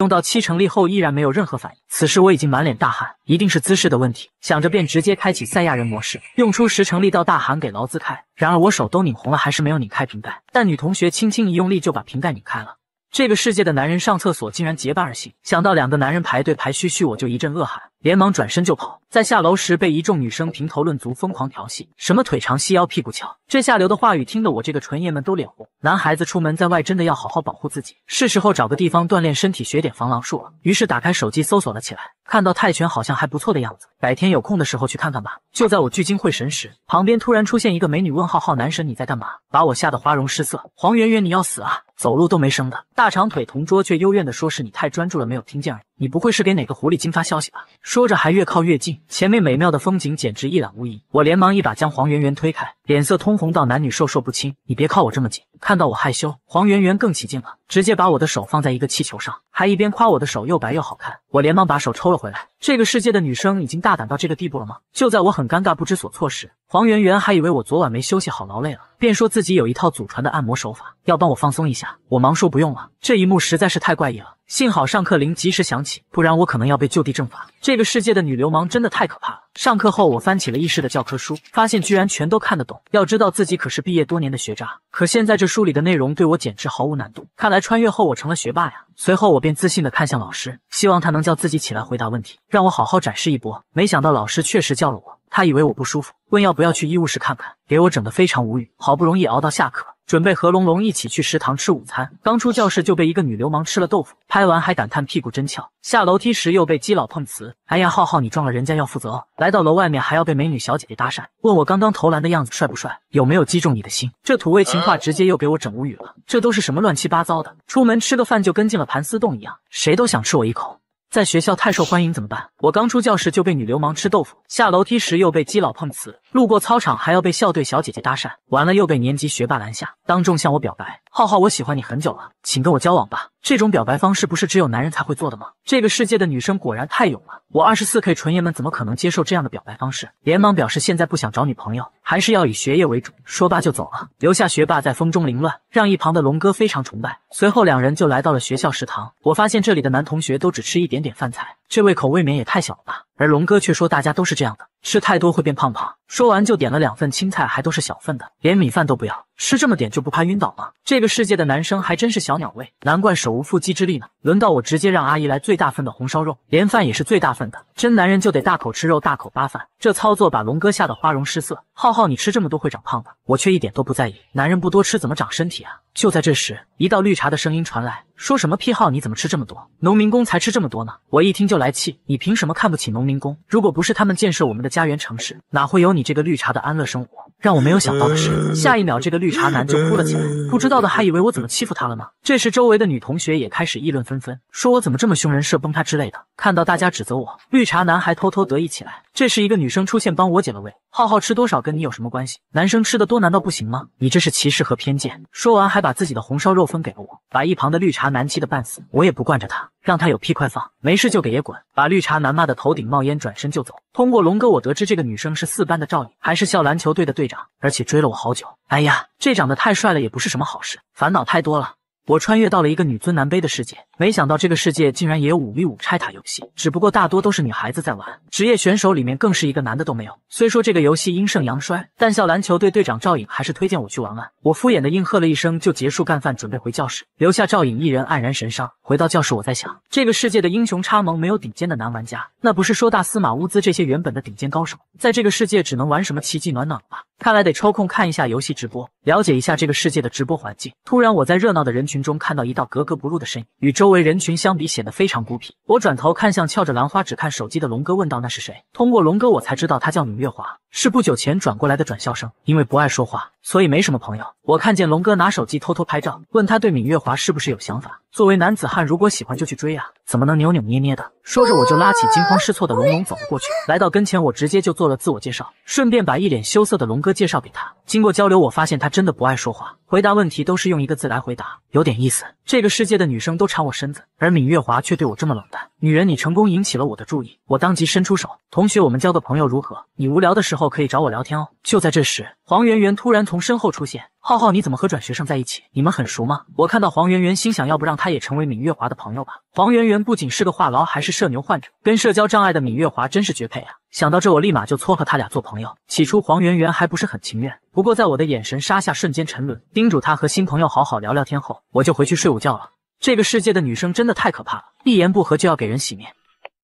用到七成力后依然没有任何反应，此时我已经满脸大汗，一定是姿势的问题。想着便直接开启赛亚人模式，用出十成力道大喊给劳资开！然而我手都拧红了，还是没有拧开瓶盖。但女同学轻轻一用力就把瓶盖拧开了。这个世界的男人上厕所竟然结伴而行，想到两个男人排队排嘘嘘，我就一阵恶寒，连忙转身就跑。在下楼时被一众女生评头论足，疯狂调戏，什么腿长、细腰、屁股翘，这下流的话语听得我这个纯爷们都脸红。男孩子出门在外真的要好好保护自己，是时候找个地方锻炼身体，学点防狼术了。于是打开手机搜索了起来，看到泰拳好像还不错的样子，改天有空的时候去看看吧。就在我聚精会神时，旁边突然出现一个美女问浩浩男神你在干嘛？把我吓得花容失色。黄圆圆你要死啊！走路都没声的大长腿同桌却幽怨地说：“是你太专注了，没有听见而已。你不会是给哪个狐狸精发消息吧？”说着还越靠越近，前面美妙的风景简直一览无遗。我连忙一把将黄圆圆推开，脸色通红到男女授受不亲。你别靠我这么近，看到我害羞，黄圆圆更起劲了，直接把我的手放在一个气球上，还一边夸我的手又白又好看。我连忙把手抽了回来。这个世界的女生已经大胆到这个地步了吗？就在我很尴尬不知所措时，黄圆圆还以为我昨晚没休息好劳累了，便说自己有一套祖传的按摩手法，要帮我放松一下。我忙说不用了。这一幕实在是太怪异了。幸好上课铃及时响起，不然我可能要被就地正法。这个世界的女流氓真的太可怕了。上课后，我翻起了历史的教科书，发现居然全都看得懂。要知道自己可是毕业多年的学渣，可现在这书里的内容对我简直毫无难度。看来穿越后我成了学霸呀。随后我便自信地看向老师，希望他能叫自己起来回答问题，让我好好展示一波。没想到老师确实叫了我，他以为我不舒服，问要不要去医务室看看，给我整得非常无语。好不容易熬到下课。准备和龙龙一起去食堂吃午餐，刚出教室就被一个女流氓吃了豆腐，拍完还感叹屁股真翘。下楼梯时又被基佬碰瓷，哎呀，浩浩你撞了人家要负责哦。来到楼外面还要被美女小姐姐搭讪，问我刚刚投篮的样子帅不帅，有没有击中你的心，这土味情话直接又给我整无语了。这都是什么乱七八糟的？出门吃个饭就跟进了盘丝洞一样，谁都想吃我一口。在学校太受欢迎怎么办？我刚出教室就被女流氓吃豆腐，下楼梯时又被基佬碰瓷，路过操场还要被校队小姐姐搭讪，完了又被年级学霸拦下，当众向我表白：“浩浩，我喜欢你很久了，请跟我交往吧。”这种表白方式不是只有男人才会做的吗？这个世界的女生果然太勇了！我二十四 K 纯爷们怎么可能接受这样的表白方式？连忙表示现在不想找女朋友，还是要以学业为主。说罢就走了，留下学霸在风中凌乱，让一旁的龙哥非常崇拜。随后两人就来到了学校食堂，我发现这里的男同学都只吃一点点饭菜。这胃口未免也太小了吧！而龙哥却说大家都是这样的，吃太多会变胖胖。说完就点了两份青菜，还都是小份的，连米饭都不要。吃这么点就不怕晕倒吗？这个世界的男生还真是小鸟胃，难怪手无缚鸡之力呢。轮到我，直接让阿姨来最大份的红烧肉，连饭也是最大份的。真男人就得大口吃肉，大口扒饭。这操作把龙哥吓得花容失色。浩浩，你吃这么多会长胖的，我却一点都不在意。男人不多吃怎么长身体啊？就在这时，一道绿茶的声音传来。说什么癖好？你怎么吃这么多？农民工才吃这么多呢！我一听就来气，你凭什么看不起农民工？如果不是他们建设我们的家园城市，哪会有你这个绿茶的安乐生活？让我没有想到的是，下一秒这个绿茶男就哭了起来，不知道的还以为我怎么欺负他了呢。这时周围的女同学也开始议论纷纷，说我怎么这么凶，人设崩塌之类的。看到大家指责我，绿茶男还偷偷得意起来。这时，一个女生出现帮我解了围。浩浩吃多少跟你有什么关系？男生吃的多难道不行吗？你这是歧视和偏见。说完还把自己的红烧肉分给了我，把一旁的绿茶男气的半死。我也不惯着他，让他有屁快放，没事就给爷滚。把绿茶男骂的头顶冒烟，转身就走。通过龙哥，我得知这个女生是四班的赵颖，还是校篮球队的队长，而且追了我好久。哎呀，这长得太帅了也不是什么好事，烦恼太多了。我穿越到了一个女尊男卑的世界，没想到这个世界竟然也有五 v 五拆塔游戏，只不过大多都是女孩子在玩，职业选手里面更是一个男的都没有。虽说这个游戏阴盛阳衰，但校篮球队队长赵颖还是推荐我去玩玩。我敷衍的应和了一声，就结束干饭，准备回教室，留下赵颖一人黯然神伤。回到教室，我在想，这个世界的英雄插盟没有顶尖的男玩家，那不是说大司马乌兹这些原本的顶尖高手，在这个世界只能玩什么奇迹暖暖了吧？看来得抽空看一下游戏直播，了解一下这个世界的直播环境。突然，我在热闹的人群。群中看到一道格格不入的身影，与周围人群相比显得非常孤僻。我转头看向翘着兰花指看手机的龙哥，问道：“那是谁？”通过龙哥，我才知道他叫闵月华，是不久前转过来的转校生，因为不爱说话。所以没什么朋友。我看见龙哥拿手机偷偷拍照，问他对闵月华是不是有想法。作为男子汉，如果喜欢就去追啊，怎么能扭扭捏捏的？说着，我就拉起惊慌失措的龙龙走了过去。来到跟前，我直接就做了自我介绍，顺便把一脸羞涩的龙哥介绍给他。经过交流，我发现他真的不爱说话，回答问题都是用一个字来回答，有点意思。这个世界的女生都馋我身子，而闵月华却对我这么冷淡。女人，你成功引起了我的注意，我当即伸出手。同学，我们交个朋友如何？你无聊的时候可以找我聊天哦。就在这时，黄媛媛突然从身后出现。浩浩，你怎么和转学生在一起？你们很熟吗？我看到黄媛媛，心想，要不让她也成为闵月华的朋友吧。黄媛媛不仅是个话痨，还是社牛患者，跟社交障碍的闵月华真是绝配啊。想到这，我立马就撮合他俩做朋友。起初黄媛媛还不是很情愿，不过在我的眼神杀下，瞬间沉沦，叮嘱他和新朋友好好聊聊天后，我就回去睡午觉了。这个世界的女生真的太可怕了，一言不合就要给人洗面。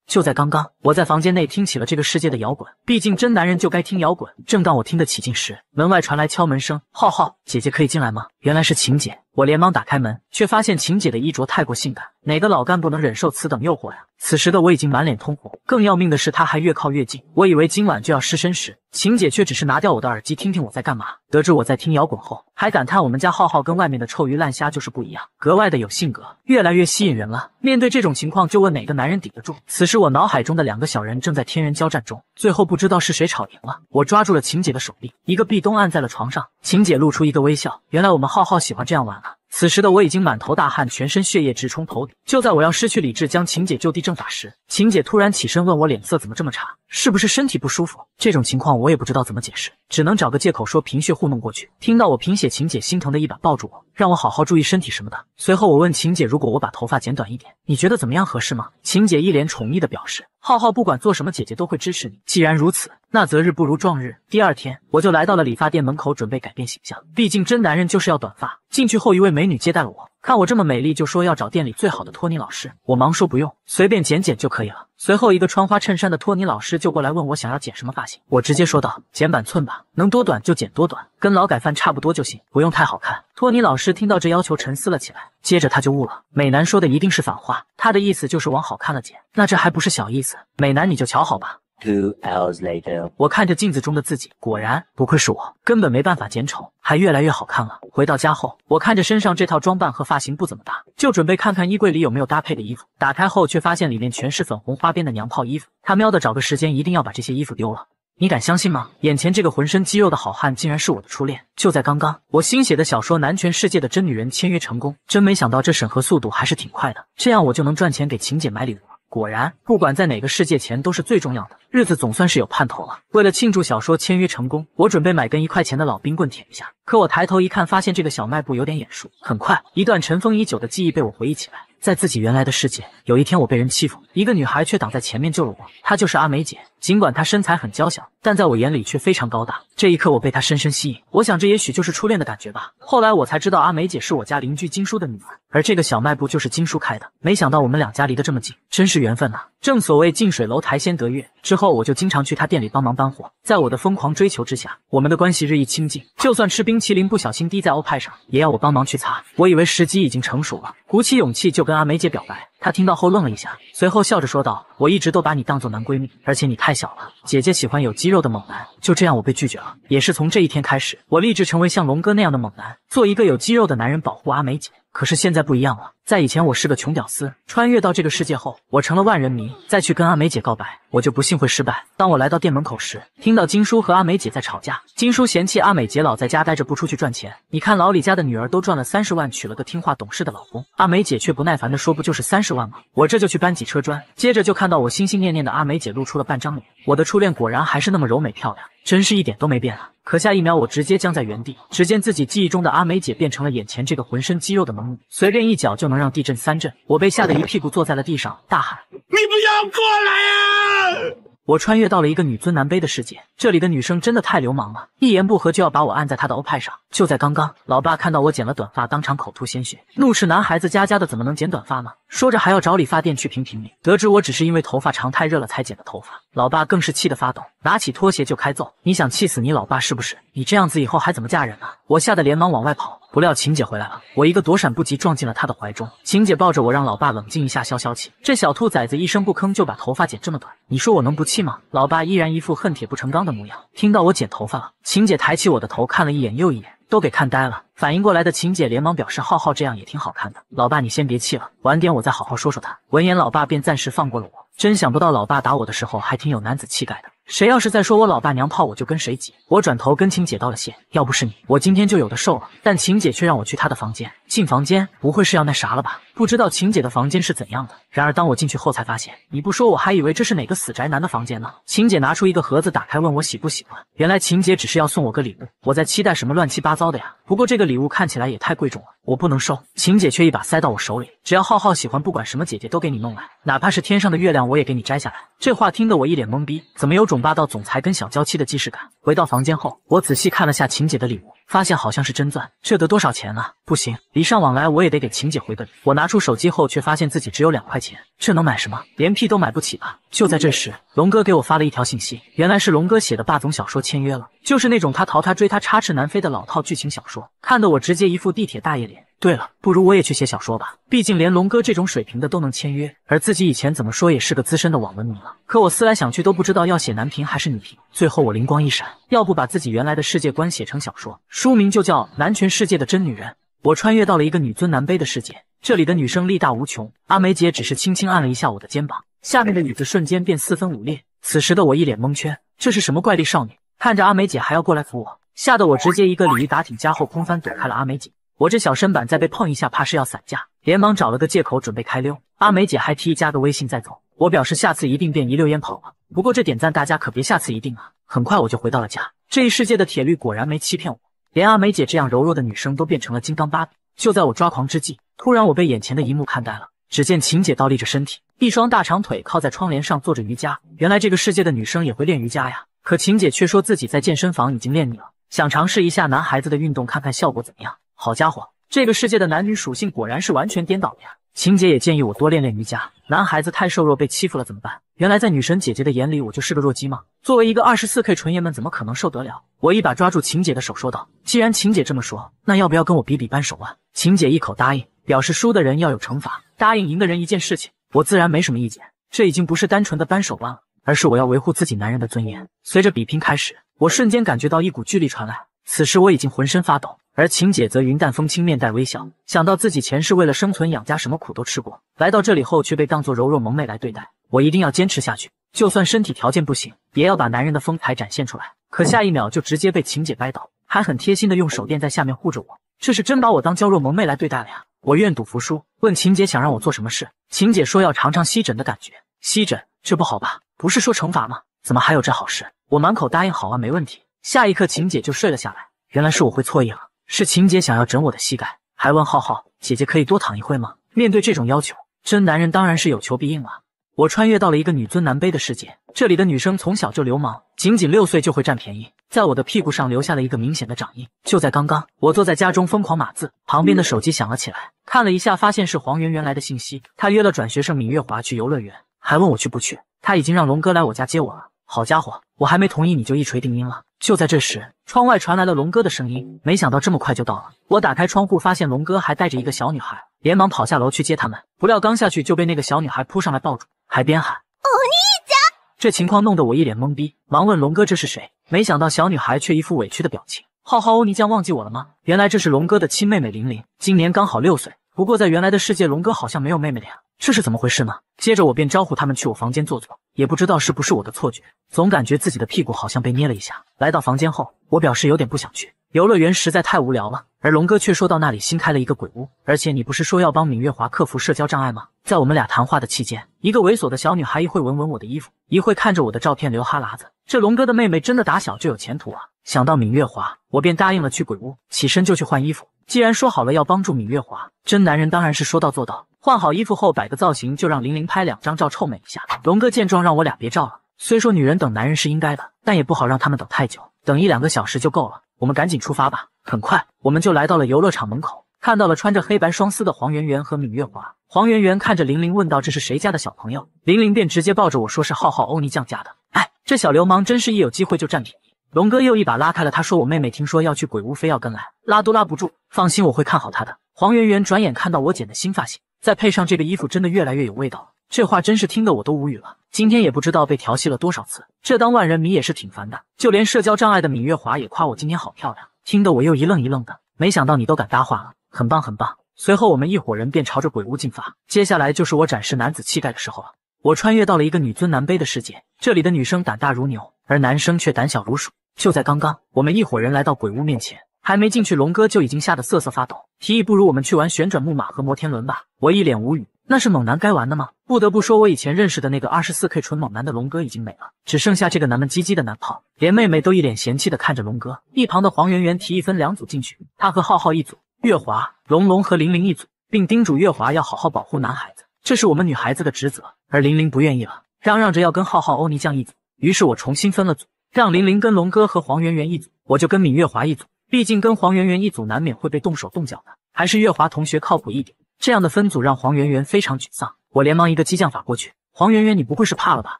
就在刚刚，我在房间内听起了这个世界的摇滚，毕竟真男人就该听摇滚。正当我听得起劲时，门外传来敲门声：“浩浩，姐姐可以进来吗？”原来是晴姐。我连忙打开门，却发现秦姐的衣着太过性感，哪个老干部能忍受此等诱惑呀？此时的我已经满脸通红，更要命的是她还越靠越近。我以为今晚就要失身时，秦姐却只是拿掉我的耳机，听听我在干嘛。得知我在听摇滚后，还感叹我们家浩浩跟外面的臭鱼烂虾就是不一样，格外的有性格，越来越吸引人了。面对这种情况，就问哪个男人顶得住？此时我脑海中的两个小人正在天人交战中，最后不知道是谁吵赢了。我抓住了秦姐的手臂，一个壁咚按在了床上，秦姐露出一个微笑，原来我们浩浩喜欢这样玩啊。此时的我已经满头大汗，全身血液直冲头顶。就在我要失去理智，将秦姐就地正法时，秦姐突然起身问我脸色怎么这么差，是不是身体不舒服？这种情况我也不知道怎么解释，只能找个借口说贫血糊弄过去。听到我贫血，秦姐心疼的一把抱住我。让我好好注意身体什么的。随后我问晴姐，如果我把头发剪短一点，你觉得怎么样合适吗？晴姐一脸宠溺的表示，浩浩不管做什么，姐姐都会支持你。既然如此，那择日不如撞日。第二天，我就来到了理发店门口，准备改变形象。毕竟真男人就是要短发。进去后，一位美女接待了我。看我这么美丽，就说要找店里最好的托尼老师。我忙说不用，随便剪剪就可以了。随后，一个穿花衬衫的托尼老师就过来问我想要剪什么发型。我直接说道：剪板寸吧，能多短就剪多短，跟劳改犯差不多就行，不用太好看。托尼老师听到这要求，沉思了起来。接着他就悟了，美男说的一定是反话，他的意思就是往好看了剪。那这还不是小意思，美男你就瞧好吧。Two hours later，我看着镜子中的自己，果然不愧是我，根本没办法减丑，还越来越好看了。回到家后，我看着身上这套装扮和发型不怎么搭，就准备看看衣柜里有没有搭配的衣服。打开后，却发现里面全是粉红花边的娘炮衣服。他喵的，找个时间一定要把这些衣服丢了。你敢相信吗？眼前这个浑身肌肉的好汉，竟然是我的初恋。就在刚刚，我新写的小说《男权世界的真女人》签约成功，真没想到这审核速度还是挺快的，这样我就能赚钱给晴姐买礼物果然，不管在哪个世界，钱都是最重要的。日子总算是有盼头了。为了庆祝小说签约成功，我准备买根一块钱的老冰棍舔一下。可我抬头一看，发现这个小卖部有点眼熟。很快，一段尘封已久的记忆被我回忆起来。在自己原来的世界，有一天我被人欺负，一个女孩却挡在前面救了我。她就是阿梅姐。尽管她身材很娇小，但在我眼里却非常高大。这一刻，我被她深深吸引。我想，这也许就是初恋的感觉吧。后来我才知道，阿梅姐是我家邻居金叔的女儿，而这个小卖部就是金叔开的。没想到我们两家离得这么近，真是缘分啊！正所谓近水楼台先得月。之后，我就经常去他店里帮忙搬货。在我的疯狂追求之下，我们的关系日益亲近。就算吃冰淇淋不小心滴在欧派上，也要我帮忙去擦。我以为时机已经成熟了，鼓起勇气就跟阿梅姐表白。她听到后愣了一下，随后笑着说道：“我一直都把你当做男闺蜜，而且你太小了，姐姐喜欢有肌肉的猛男。就这样，我被拒绝了。也是从这一天开始，我立志成为像龙哥那样的猛男，做一个有肌肉的男人，保护阿梅姐。可是现在不一样了。”在以前，我是个穷屌丝。穿越到这个世界后，我成了万人迷。再去跟阿梅姐告白，我就不信会失败。当我来到店门口时，听到金叔和阿梅姐在吵架。金叔嫌弃阿美姐老在家待着不出去赚钱，你看老李家的女儿都赚了三十万，娶了个听话懂事的老公，阿梅姐却不耐烦地说：“不就是三十万吗？”我这就去搬几车砖。接着就看到我心心念念的阿梅姐露出了半张脸，我的初恋果然还是那么柔美漂亮，真是一点都没变啊！可下一秒，我直接僵在原地，只见自己记忆中的阿梅姐变成了眼前这个浑身肌肉的萌女，随便一脚就。能让地震三震，我被吓得一屁股坐在了地上，大喊：“你不要过来啊！”我穿越到了一个女尊男卑的世界，这里的女生真的太流氓了，一言不合就要把我按在她的欧派上。就在刚刚，老爸看到我剪了短发，当场口吐鲜血，怒斥男孩子家家的怎么能剪短发呢？说着还要找理发店去评评理。得知我只是因为头发长太热了才剪的头发，老爸更是气得发抖，拿起拖鞋就开揍。你想气死你老爸是不是？你这样子以后还怎么嫁人啊？我吓得连忙往外跑，不料秦姐回来了，我一个躲闪不及，撞进了她的怀中。秦姐抱着我，让老爸冷静一下，消消气。这小兔崽子一声不吭就把头发剪这么短，你说我能不气吗？老爸依然一副恨铁不成钢的模样。听到我剪头发了，秦姐抬起我的头看了一眼又一眼，都给看呆了。反应过来的秦姐连忙表示，浩浩这样也挺好看的。老爸，你先别气了，晚点我再好好说说他。闻言，老爸便暂时放过了我。真想不到，老爸打我的时候还挺有男子气概的。谁要是再说我老爸娘炮，我就跟谁急。我转头跟秦姐道了谢，要不是你，我今天就有的受了。但秦姐却让我去她的房间，进房间不会是要那啥了吧？不知道晴姐的房间是怎样的，然而当我进去后才发现，你不说我还以为这是哪个死宅男的房间呢。晴姐拿出一个盒子，打开问我喜不喜欢，原来晴姐只是要送我个礼物，我在期待什么乱七八糟的呀？不过这个礼物看起来也太贵重了，我不能收。晴姐却一把塞到我手里，只要浩浩喜欢，不管什么姐姐都给你弄来，哪怕是天上的月亮我也给你摘下来。这话听得我一脸懵逼，怎么有种霸道总裁跟小娇妻的既视感？回到房间后，我仔细看了下晴姐的礼物。发现好像是真钻，这得多少钱啊？不行，礼尚往来，我也得给秦姐回个礼。我拿出手机后，却发现自己只有两块钱，这能买什么？连屁都买不起吧？就在这时，龙哥给我发了一条信息，原来是龙哥写的霸总小说签约了，就是那种他逃他追他插翅难飞的老套剧情小说，看得我直接一副地铁大爷脸。对了，不如我也去写小说吧。毕竟连龙哥这种水平的都能签约，而自己以前怎么说也是个资深的网文迷了。可我思来想去都不知道要写男频还是女频。最后我灵光一闪，要不把自己原来的世界观写成小说，书名就叫《男权世界的真女人》。我穿越到了一个女尊男卑的世界，这里的女生力大无穷。阿梅姐只是轻轻按了一下我的肩膀，下面的椅子瞬间便四分五裂。此时的我一脸蒙圈，这是什么怪力少女？看着阿梅姐还要过来扶我，吓得我直接一个鲤鱼打挺加后空翻躲开了阿梅姐。我这小身板再被碰一下，怕是要散架。连忙找了个借口，准备开溜。阿梅姐还提议加个微信再走，我表示下次一定。便一溜烟跑了。不过这点赞大家可别下次一定啊！很快我就回到了家。这一世界的铁律果然没欺骗我，连阿梅姐这样柔弱的女生都变成了金刚芭比。就在我抓狂之际，突然我被眼前的一幕看呆了。只见晴姐倒立着身体，一双大长腿靠在窗帘上做着瑜伽。原来这个世界的女生也会练瑜伽呀！可晴姐却说自己在健身房已经练腻了，想尝试一下男孩子的运动，看看效果怎么样。好家伙，这个世界的男女属性果然是完全颠倒的呀！晴姐也建议我多练练瑜伽，男孩子太瘦弱被欺负了怎么办？原来在女神姐姐的眼里，我就是个弱鸡吗？作为一个二十四 K 纯爷们，怎么可能受得了？我一把抓住晴姐的手说道：“既然晴姐这么说，那要不要跟我比比扳手腕？”晴姐一口答应，表示输的人要有惩罚，答应赢的人一件事情。我自然没什么意见，这已经不是单纯的扳手腕了，而是我要维护自己男人的尊严。随着比拼开始，我瞬间感觉到一股巨力传来，此时我已经浑身发抖。而晴姐则云淡风轻，面带微笑。想到自己前世为了生存养家，什么苦都吃过，来到这里后却被当作柔弱萌妹来对待。我一定要坚持下去，就算身体条件不行，也要把男人的风采展现出来。可下一秒就直接被晴姐掰倒，还很贴心的用手电在下面护着我。这是真把我当娇弱萌妹来对待了呀！我愿赌服输，问晴姐想让我做什么事。晴姐说要尝尝吸枕的感觉。吸枕？这不好吧？不是说惩罚吗？怎么还有这好事？我满口答应，好啊，没问题。下一刻，晴姐就睡了下来。原来是我会错意了。是秦姐想要整我的膝盖，还问浩浩姐姐可以多躺一会吗？面对这种要求，真男人当然是有求必应了。我穿越到了一个女尊男卑的世界，这里的女生从小就流氓，仅仅六岁就会占便宜，在我的屁股上留下了一个明显的掌印。就在刚刚，我坐在家中疯狂码字，旁边的手机响了起来，看了一下，发现是黄媛媛来的信息，她约了转学生闵月华去游乐园，还问我去不去，她已经让龙哥来我家接我了。好家伙，我还没同意你就一锤定音了。就在这时，窗外传来了龙哥的声音。没想到这么快就到了。我打开窗户，发现龙哥还带着一个小女孩，连忙跑下楼去接他们。不料刚下去就被那个小女孩扑上来抱住，还边喊欧尼酱。这情况弄得我一脸懵逼，忙问龙哥这是谁？没想到小女孩却一副委屈的表情。浩浩欧尼酱忘记我了吗？原来这是龙哥的亲妹妹玲玲，今年刚好六岁。不过在原来的世界，龙哥好像没有妹妹的呀，这是怎么回事呢？接着我便招呼他们去我房间坐坐，也不知道是不是我的错觉，总感觉自己的屁股好像被捏了一下。来到房间后，我表示有点不想去游乐园，实在太无聊了。而龙哥却说到那里新开了一个鬼屋，而且你不是说要帮闵月华克服社交障碍吗？在我们俩谈话的期间，一个猥琐的小女孩一会闻闻我的衣服，一会看着我的照片流哈喇子。这龙哥的妹妹真的打小就有前途啊！想到闵月华，我便答应了去鬼屋。起身就去换衣服。既然说好了要帮助闵月华，真男人当然是说到做到。换好衣服后摆个造型，就让玲玲拍两张照臭美一下。龙哥见状让我俩别照了。虽说女人等男人是应该的，但也不好让他们等太久，等一两个小时就够了。我们赶紧出发吧。很快我们就来到了游乐场门口，看到了穿着黑白双丝的黄媛媛和闵月华。黄圆圆看着玲玲问道：“这是谁家的小朋友？”玲玲便直接抱着我说：“是浩浩欧尼酱家的。”哎，这小流氓真是一有机会就占便宜。龙哥又一把拉开了，他说：“我妹妹听说要去鬼屋，非要跟来，拉都拉不住。放心，我会看好她的。”黄圆圆转眼看到我剪的新发型，再配上这个衣服，真的越来越有味道了。这话真是听得我都无语了。今天也不知道被调戏了多少次，这当万人迷也是挺烦的。就连社交障碍的闵月华也夸我今天好漂亮，听得我又一愣一愣的。没想到你都敢搭话了，很棒很棒。随后我们一伙人便朝着鬼屋进发，接下来就是我展示男子气概的时候了。我穿越到了一个女尊男卑的世界，这里的女生胆大如牛，而男生却胆小如鼠。就在刚刚，我们一伙人来到鬼屋面前，还没进去，龙哥就已经吓得瑟瑟发抖，提议不如我们去玩旋转木马和摩天轮吧。我一脸无语，那是猛男该玩的吗？不得不说，我以前认识的那个二十四 K 纯猛男的龙哥已经没了，只剩下这个男们唧唧的男炮，连妹妹都一脸嫌弃的看着龙哥。一旁的黄媛媛提议分两组进去，她和浩浩一组。月华、龙龙和玲玲一组，并叮嘱月华要好好保护男孩子，这是我们女孩子的职责。而玲玲不愿意了，嚷嚷着要跟浩浩、欧尼酱一组。于是，我重新分了组，让玲玲跟龙哥和黄媛媛一组，我就跟闵月华一组。毕竟跟黄媛媛一组，难免会被动手动脚的，还是月华同学靠谱一点。这样的分组让黄媛媛非常沮丧，我连忙一个激将法过去：“黄媛媛，你不会是怕了吧？”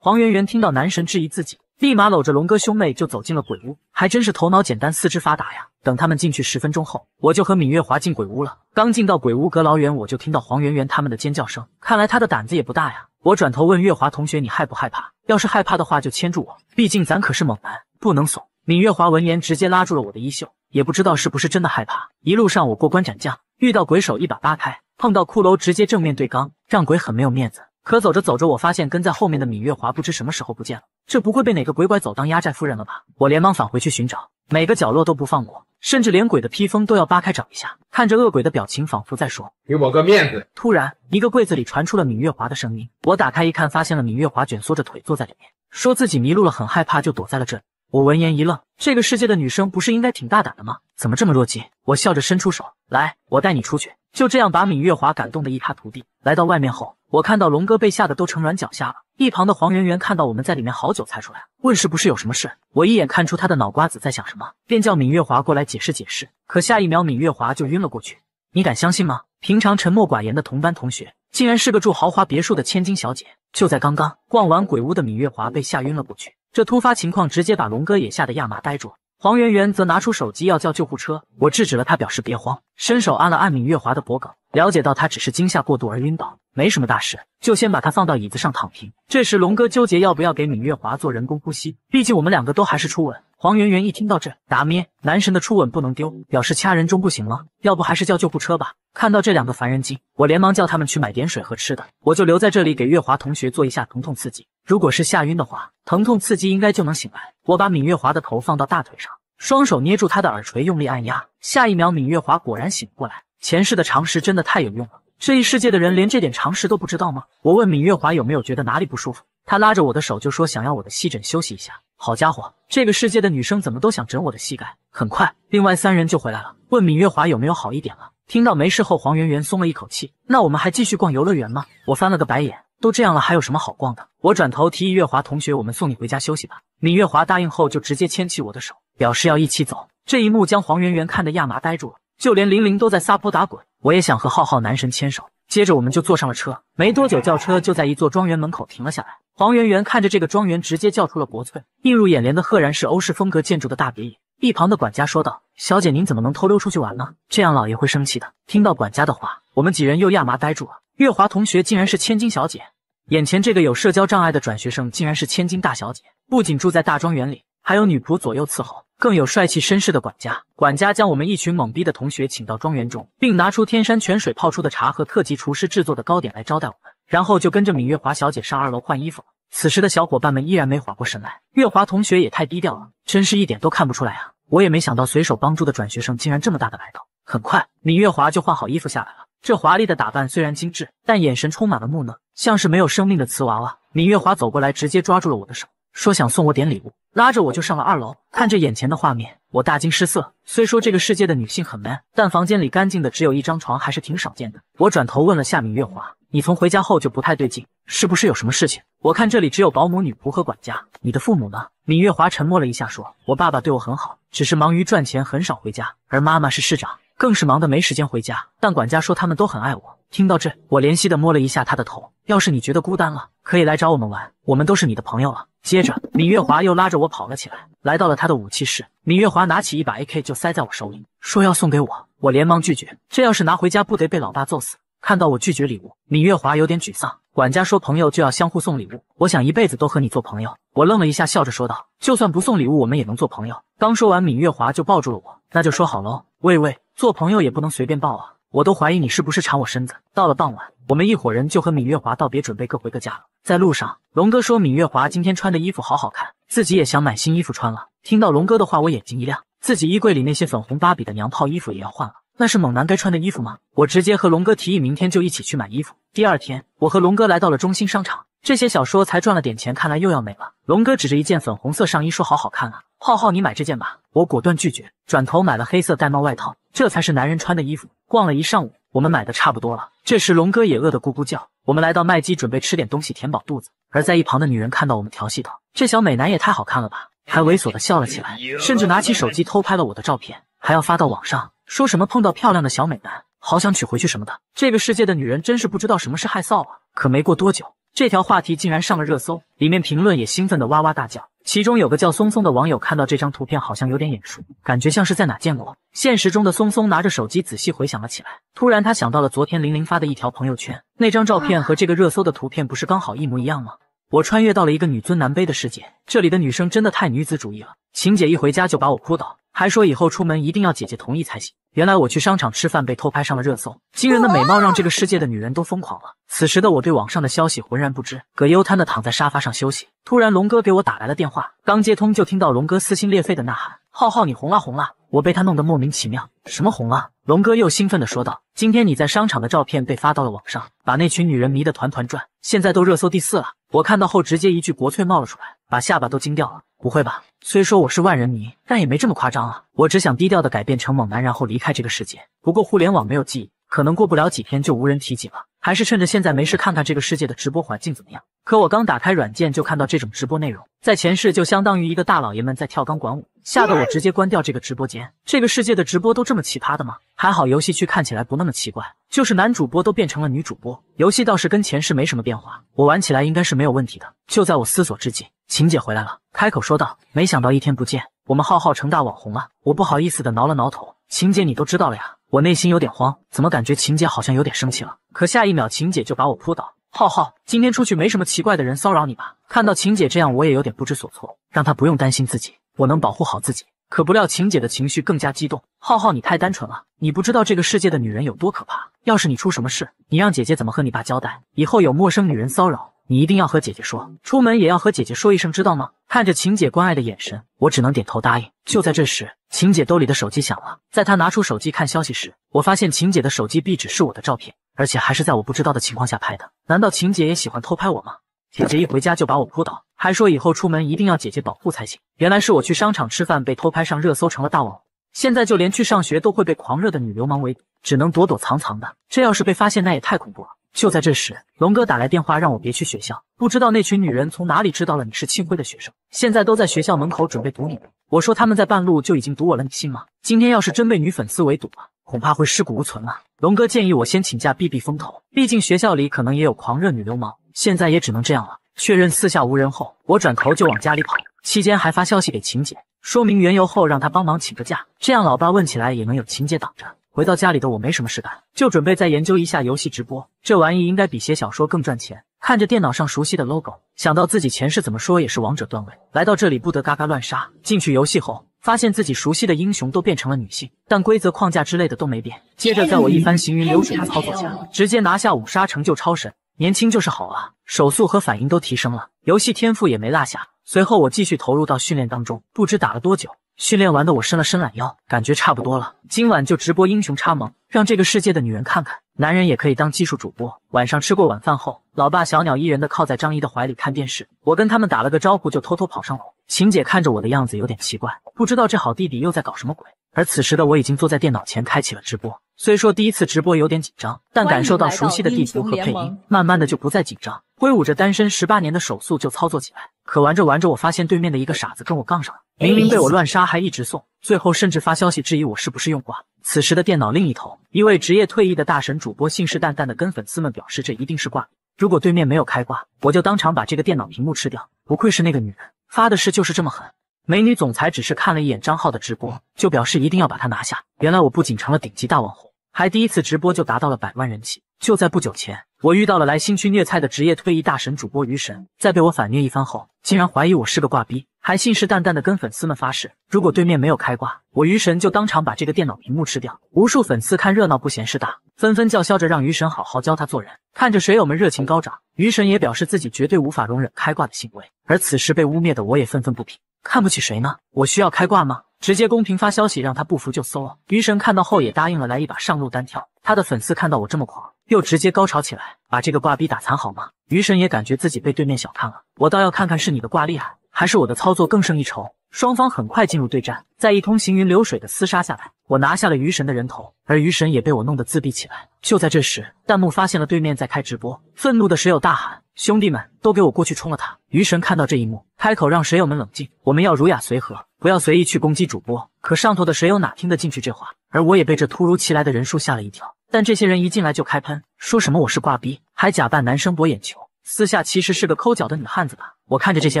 黄媛媛听到男神质疑自己。立马搂着龙哥兄妹就走进了鬼屋，还真是头脑简单四肢发达呀。等他们进去十分钟后，我就和闵月华进鬼屋了。刚进到鬼屋隔老远我就听到黄圆圆他们的尖叫声，看来他的胆子也不大呀。我转头问月华同学：“你害不害怕？要是害怕的话，就牵住我，毕竟咱可是猛男，不能怂。”闵月华闻言直接拉住了我的衣袖，也不知道是不是真的害怕。一路上我过关斩将，遇到鬼手一把扒开，碰到骷髅直接正面对刚，让鬼很没有面子。可走着走着，我发现跟在后面的闵月华不知什么时候不见了。这不会被哪个鬼拐走当压寨夫人了吧？我连忙返回去寻找，每个角落都不放过，甚至连鬼的披风都要扒开找一下。看着恶鬼的表情，仿佛在说给我个面子。突然，一个柜子里传出了闵月华的声音。我打开一看，发现了闵月华卷缩着腿坐在里面，说自己迷路了，很害怕，就躲在了这。里。我闻言一愣，这个世界的女生不是应该挺大胆的吗？怎么这么弱鸡？我笑着伸出手来，我带你出去。就这样，把闵月华感动的一塌涂地。来到外面后。我看到龙哥被吓得都成软脚虾了，一旁的黄圆圆看到我们在里面好久才出来，问是不是有什么事。我一眼看出他的脑瓜子在想什么，便叫闵月华过来解释解释。可下一秒，闵月华就晕了过去。你敢相信吗？平常沉默寡言的同班同学，竟然是个住豪华别墅的千金小姐。就在刚刚逛完鬼屋的闵月华被吓晕了过去，这突发情况直接把龙哥也吓得亚麻呆住。黄圆圆则拿出手机要叫救护车，我制止了他，表示别慌，伸手按了按闵月华的脖梗，了解到他只是惊吓过度而晕倒。没什么大事，就先把他放到椅子上躺平。这时，龙哥纠结要不要给闵月华做人工呼吸，毕竟我们两个都还是初吻。黄媛媛一听到这，打咩，男神的初吻不能丢，表示掐人中不行吗？要不还是叫救护车吧。看到这两个凡人精，我连忙叫他们去买点水和吃的，我就留在这里给月华同学做一下疼痛刺激。如果是吓晕的话，疼痛刺激应该就能醒来。我把闵月华的头放到大腿上，双手捏住他的耳垂，用力按压。下一秒，闵月华果然醒过来。前世的常识真的太有用了。这一世界的人连这点常识都不知道吗？我问闵月华有没有觉得哪里不舒服，她拉着我的手就说想要我的膝枕休息一下。好家伙，这个世界的女生怎么都想枕我的膝盖？很快，另外三人就回来了，问闵月华有没有好一点了。听到没事后，黄媛媛松了一口气。那我们还继续逛游乐园吗？我翻了个白眼，都这样了还有什么好逛的？我转头提议月华同学，我们送你回家休息吧。闵月华答应后就直接牵起我的手，表示要一起走。这一幕将黄媛媛看得亚麻呆住了。就连玲玲都在撒泼打滚，我也想和浩浩男神牵手。接着我们就坐上了车，没多久，轿车就在一座庄园门口停了下来。黄媛媛看着这个庄园，直接叫出了国粹。映入眼帘的赫然是欧式风格建筑的大别野。一旁的管家说道：“小姐，您怎么能偷溜出去玩呢？这样老爷会生气的。”听到管家的话，我们几人又亚麻呆住了。月华同学竟然是千金小姐，眼前这个有社交障碍的转学生竟然是千金大小姐，不仅住在大庄园里。还有女仆左右伺候，更有帅气绅士的管家。管家将我们一群懵逼的同学请到庄园中，并拿出天山泉水泡出的茶和特级厨师制作的糕点来招待我们，然后就跟着闵月华小姐上二楼换衣服了。此时的小伙伴们依然没缓过神来，月华同学也太低调了，真是一点都看不出来啊！我也没想到随手帮助的转学生竟然这么大的来头。很快，闵月华就换好衣服下来了。这华丽的打扮虽然精致，但眼神充满了木讷，像是没有生命的瓷娃娃。闵月华走过来，直接抓住了我的手，说想送我点礼物。拉着我就上了二楼，看着眼前的画面，我大惊失色。虽说这个世界的女性很 man，但房间里干净的只有一张床，还是挺少见的。我转头问了下闵月华：“你从回家后就不太对劲，是不是有什么事情？”我看这里只有保姆、女仆和管家，你的父母呢？闵月华沉默了一下，说：“我爸爸对我很好，只是忙于赚钱，很少回家；而妈妈是市长，更是忙的没时间回家。但管家说他们都很爱我。”听到这，我怜惜地摸了一下他的头。要是你觉得孤单了，可以来找我们玩，我们都是你的朋友了。接着，闵月华又拉着我跑了起来，来到了他的武器室。闵月华拿起一把 AK 就塞在我手里，说要送给我。我连忙拒绝，这要是拿回家不得被老爸揍死。看到我拒绝礼物，闵月华有点沮丧。管家说，朋友就要相互送礼物。我想一辈子都和你做朋友。我愣了一下，笑着说道，就算不送礼物，我们也能做朋友。刚说完，闵月华就抱住了我。那就说好喽。喂喂，做朋友也不能随便抱啊。我都怀疑你是不是馋我身子。到了傍晚，我们一伙人就和闵月华道别，准备各回各家了。在路上，龙哥说闵月华今天穿的衣服好好看，自己也想买新衣服穿了。听到龙哥的话，我眼睛一亮，自己衣柜里那些粉红芭比的娘炮衣服也要换了，那是猛男该穿的衣服吗？我直接和龙哥提议，明天就一起去买衣服。第二天，我和龙哥来到了中心商场，这些小说才赚了点钱，看来又要没了。龙哥指着一件粉红色上衣说：“好好看啊。”浩浩，你买这件吧。我果断拒绝，转头买了黑色带帽外套，这才是男人穿的衣服。逛了一上午，我们买的差不多了。这时龙哥也饿得咕咕叫，我们来到麦基准备吃点东西填饱肚子。而在一旁的女人看到我们调戏道：“这小美男也太好看了吧，还猥琐的笑了起来，甚至拿起手机偷拍了我的照片，还要发到网上，说什么碰到漂亮的小美男，好想娶回去什么的。这个世界的女人真是不知道什么是害臊啊！可没过多久。这条话题竟然上了热搜，里面评论也兴奋的哇哇大叫。其中有个叫松松的网友看到这张图片，好像有点眼熟，感觉像是在哪见过。现实中的松松拿着手机仔细回想了起来，突然他想到了昨天玲玲发的一条朋友圈，那张照片和这个热搜的图片不是刚好一模一样吗？我穿越到了一个女尊男卑的世界，这里的女生真的太女子主义了。晴姐一回家就把我哭倒。还说以后出门一定要姐姐同意才行。原来我去商场吃饭被偷拍上了热搜，惊人的美貌让这个世界的女人都疯狂了。此时的我对网上的消息浑然不知，葛优瘫的躺在沙发上休息。突然，龙哥给我打来了电话，刚接通就听到龙哥撕心裂肺的呐喊：“浩浩，你红了，红了！”我被他弄得莫名其妙，什么红了？龙哥又兴奋的说道：“今天你在商场的照片被发到了网上，把那群女人迷得团团转，现在都热搜第四了。”我看到后直接一句国粹冒了出来，把下巴都惊掉了。不会吧？虽说我是万人迷，但也没这么夸张啊！我只想低调的改变成猛男，然后离开这个世界。不过互联网没有记忆，可能过不了几天就无人提及了。还是趁着现在没事，看看这个世界的直播环境怎么样。可我刚打开软件，就看到这种直播内容，在前世就相当于一个大老爷们在跳钢管舞，吓得我直接关掉这个直播间。这个世界的直播都这么奇葩的吗？还好游戏区看起来不那么奇怪，就是男主播都变成了女主播。游戏倒是跟前世没什么变化，我玩起来应该是没有问题的。就在我思索之际。晴姐回来了，开口说道：“没想到一天不见，我们浩浩成大网红了。”我不好意思的挠了挠头。晴姐，你都知道了呀？我内心有点慌，怎么感觉晴姐好像有点生气了？可下一秒，晴姐就把我扑倒。浩浩，今天出去没什么奇怪的人骚扰你吧？看到晴姐这样，我也有点不知所措，让她不用担心自己，我能保护好自己。可不料晴姐的情绪更加激动。浩浩，你太单纯了，你不知道这个世界的女人有多可怕。要是你出什么事，你让姐姐怎么和你爸交代？以后有陌生女人骚扰。你一定要和姐姐说，出门也要和姐姐说一声，知道吗？看着秦姐关爱的眼神，我只能点头答应。就在这时，秦姐兜里的手机响了，在她拿出手机看消息时，我发现秦姐的手机壁纸是我的照片，而且还是在我不知道的情况下拍的。难道秦姐也喜欢偷拍我吗？姐姐一回家就把我扑倒，还说以后出门一定要姐姐保护才行。原来是我去商场吃饭被偷拍上热搜成了大网红，现在就连去上学都会被狂热的女流氓围堵，只能躲躲藏藏的。这要是被发现，那也太恐怖了。就在这时，龙哥打来电话让我别去学校。不知道那群女人从哪里知道了你是庆辉的学生，现在都在学校门口准备堵你。我说他们在半路就已经堵我了，你信吗？今天要是真被女粉丝围堵了，恐怕会尸骨无存了。龙哥建议我先请假避避风头，毕竟学校里可能也有狂热女流氓。现在也只能这样了。确认四下无人后，我转头就往家里跑。期间还发消息给秦姐，说明缘由后，让她帮忙请个假，这样老爸问起来也能有秦姐挡着。回到家里的我没什么事干，就准备再研究一下游戏直播，这玩意应该比写小说更赚钱。看着电脑上熟悉的 logo，想到自己前世怎么说也是王者段位，来到这里不得嘎嘎乱杀。进去游戏后，发现自己熟悉的英雄都变成了女性，但规则框架之类的都没变。接着，在我一番行云流水的操作下，直接拿下五杀，成就超神。年轻就是好啊，手速和反应都提升了，游戏天赋也没落下。随后，我继续投入到训练当中，不知打了多久。训练完的我伸了伸懒腰，感觉差不多了，今晚就直播英雄插盟，让这个世界的女人看看，男人也可以当技术主播。晚上吃过晚饭后，老爸小鸟依人的靠在张姨的怀里看电视，我跟他们打了个招呼就偷偷跑上楼。晴姐看着我的样子有点奇怪，不知道这好弟弟又在搞什么鬼。而此时的我已经坐在电脑前开启了直播，虽说第一次直播有点紧张，但感受到熟悉的地图和配音，慢慢的就不再紧张，挥舞着单身十八年的手速就操作起来。可玩着玩着，我发现对面的一个傻子跟我杠上了。明明被我乱杀，还一直送，最后甚至发消息质疑我是不是用挂。此时的电脑另一头，一位职业退役的大神主播信誓旦旦的跟粉丝们表示，这一定是挂。如果对面没有开挂，我就当场把这个电脑屏幕吃掉。不愧是那个女人，发的誓就是这么狠。美女总裁只是看了一眼张浩的直播，就表示一定要把他拿下。原来我不仅成了顶级大网红，还第一次直播就达到了百万人气。就在不久前，我遇到了来新区虐菜的职业退役大神主播鱼神，在被我反虐一番后，竟然怀疑我是个挂逼。还信誓旦旦的跟粉丝们发誓，如果对面没有开挂，我鱼神就当场把这个电脑屏幕吃掉。无数粉丝看热闹不嫌事大，纷纷叫嚣着让鱼神好好教他做人。看着水友们热情高涨，鱼神也表示自己绝对无法容忍开挂的行为。而此时被污蔑的我也愤愤不平，看不起谁呢？我需要开挂吗？直接公屏发消息让他不服就搜。鱼神看到后也答应了，来一把上路单挑。他的粉丝看到我这么狂，又直接高潮起来，把这个挂逼打残好吗？鱼神也感觉自己被对面小看了，我倒要看看是你的挂厉害。还是我的操作更胜一筹，双方很快进入对战，在一通行云流水的厮杀下来，我拿下了鱼神的人头，而鱼神也被我弄得自闭起来。就在这时，弹幕发现了对面在开直播，愤怒的水友大喊：“兄弟们都给我过去冲了他！”鱼神看到这一幕，开口让水友们冷静，我们要儒雅随和，不要随意去攻击主播。可上头的水友哪听得进去这话？而我也被这突如其来的人数吓了一跳，但这些人一进来就开喷，说什么我是挂逼，还假扮男生博眼球。私下其实是个抠脚的女汉子吧。我看着这些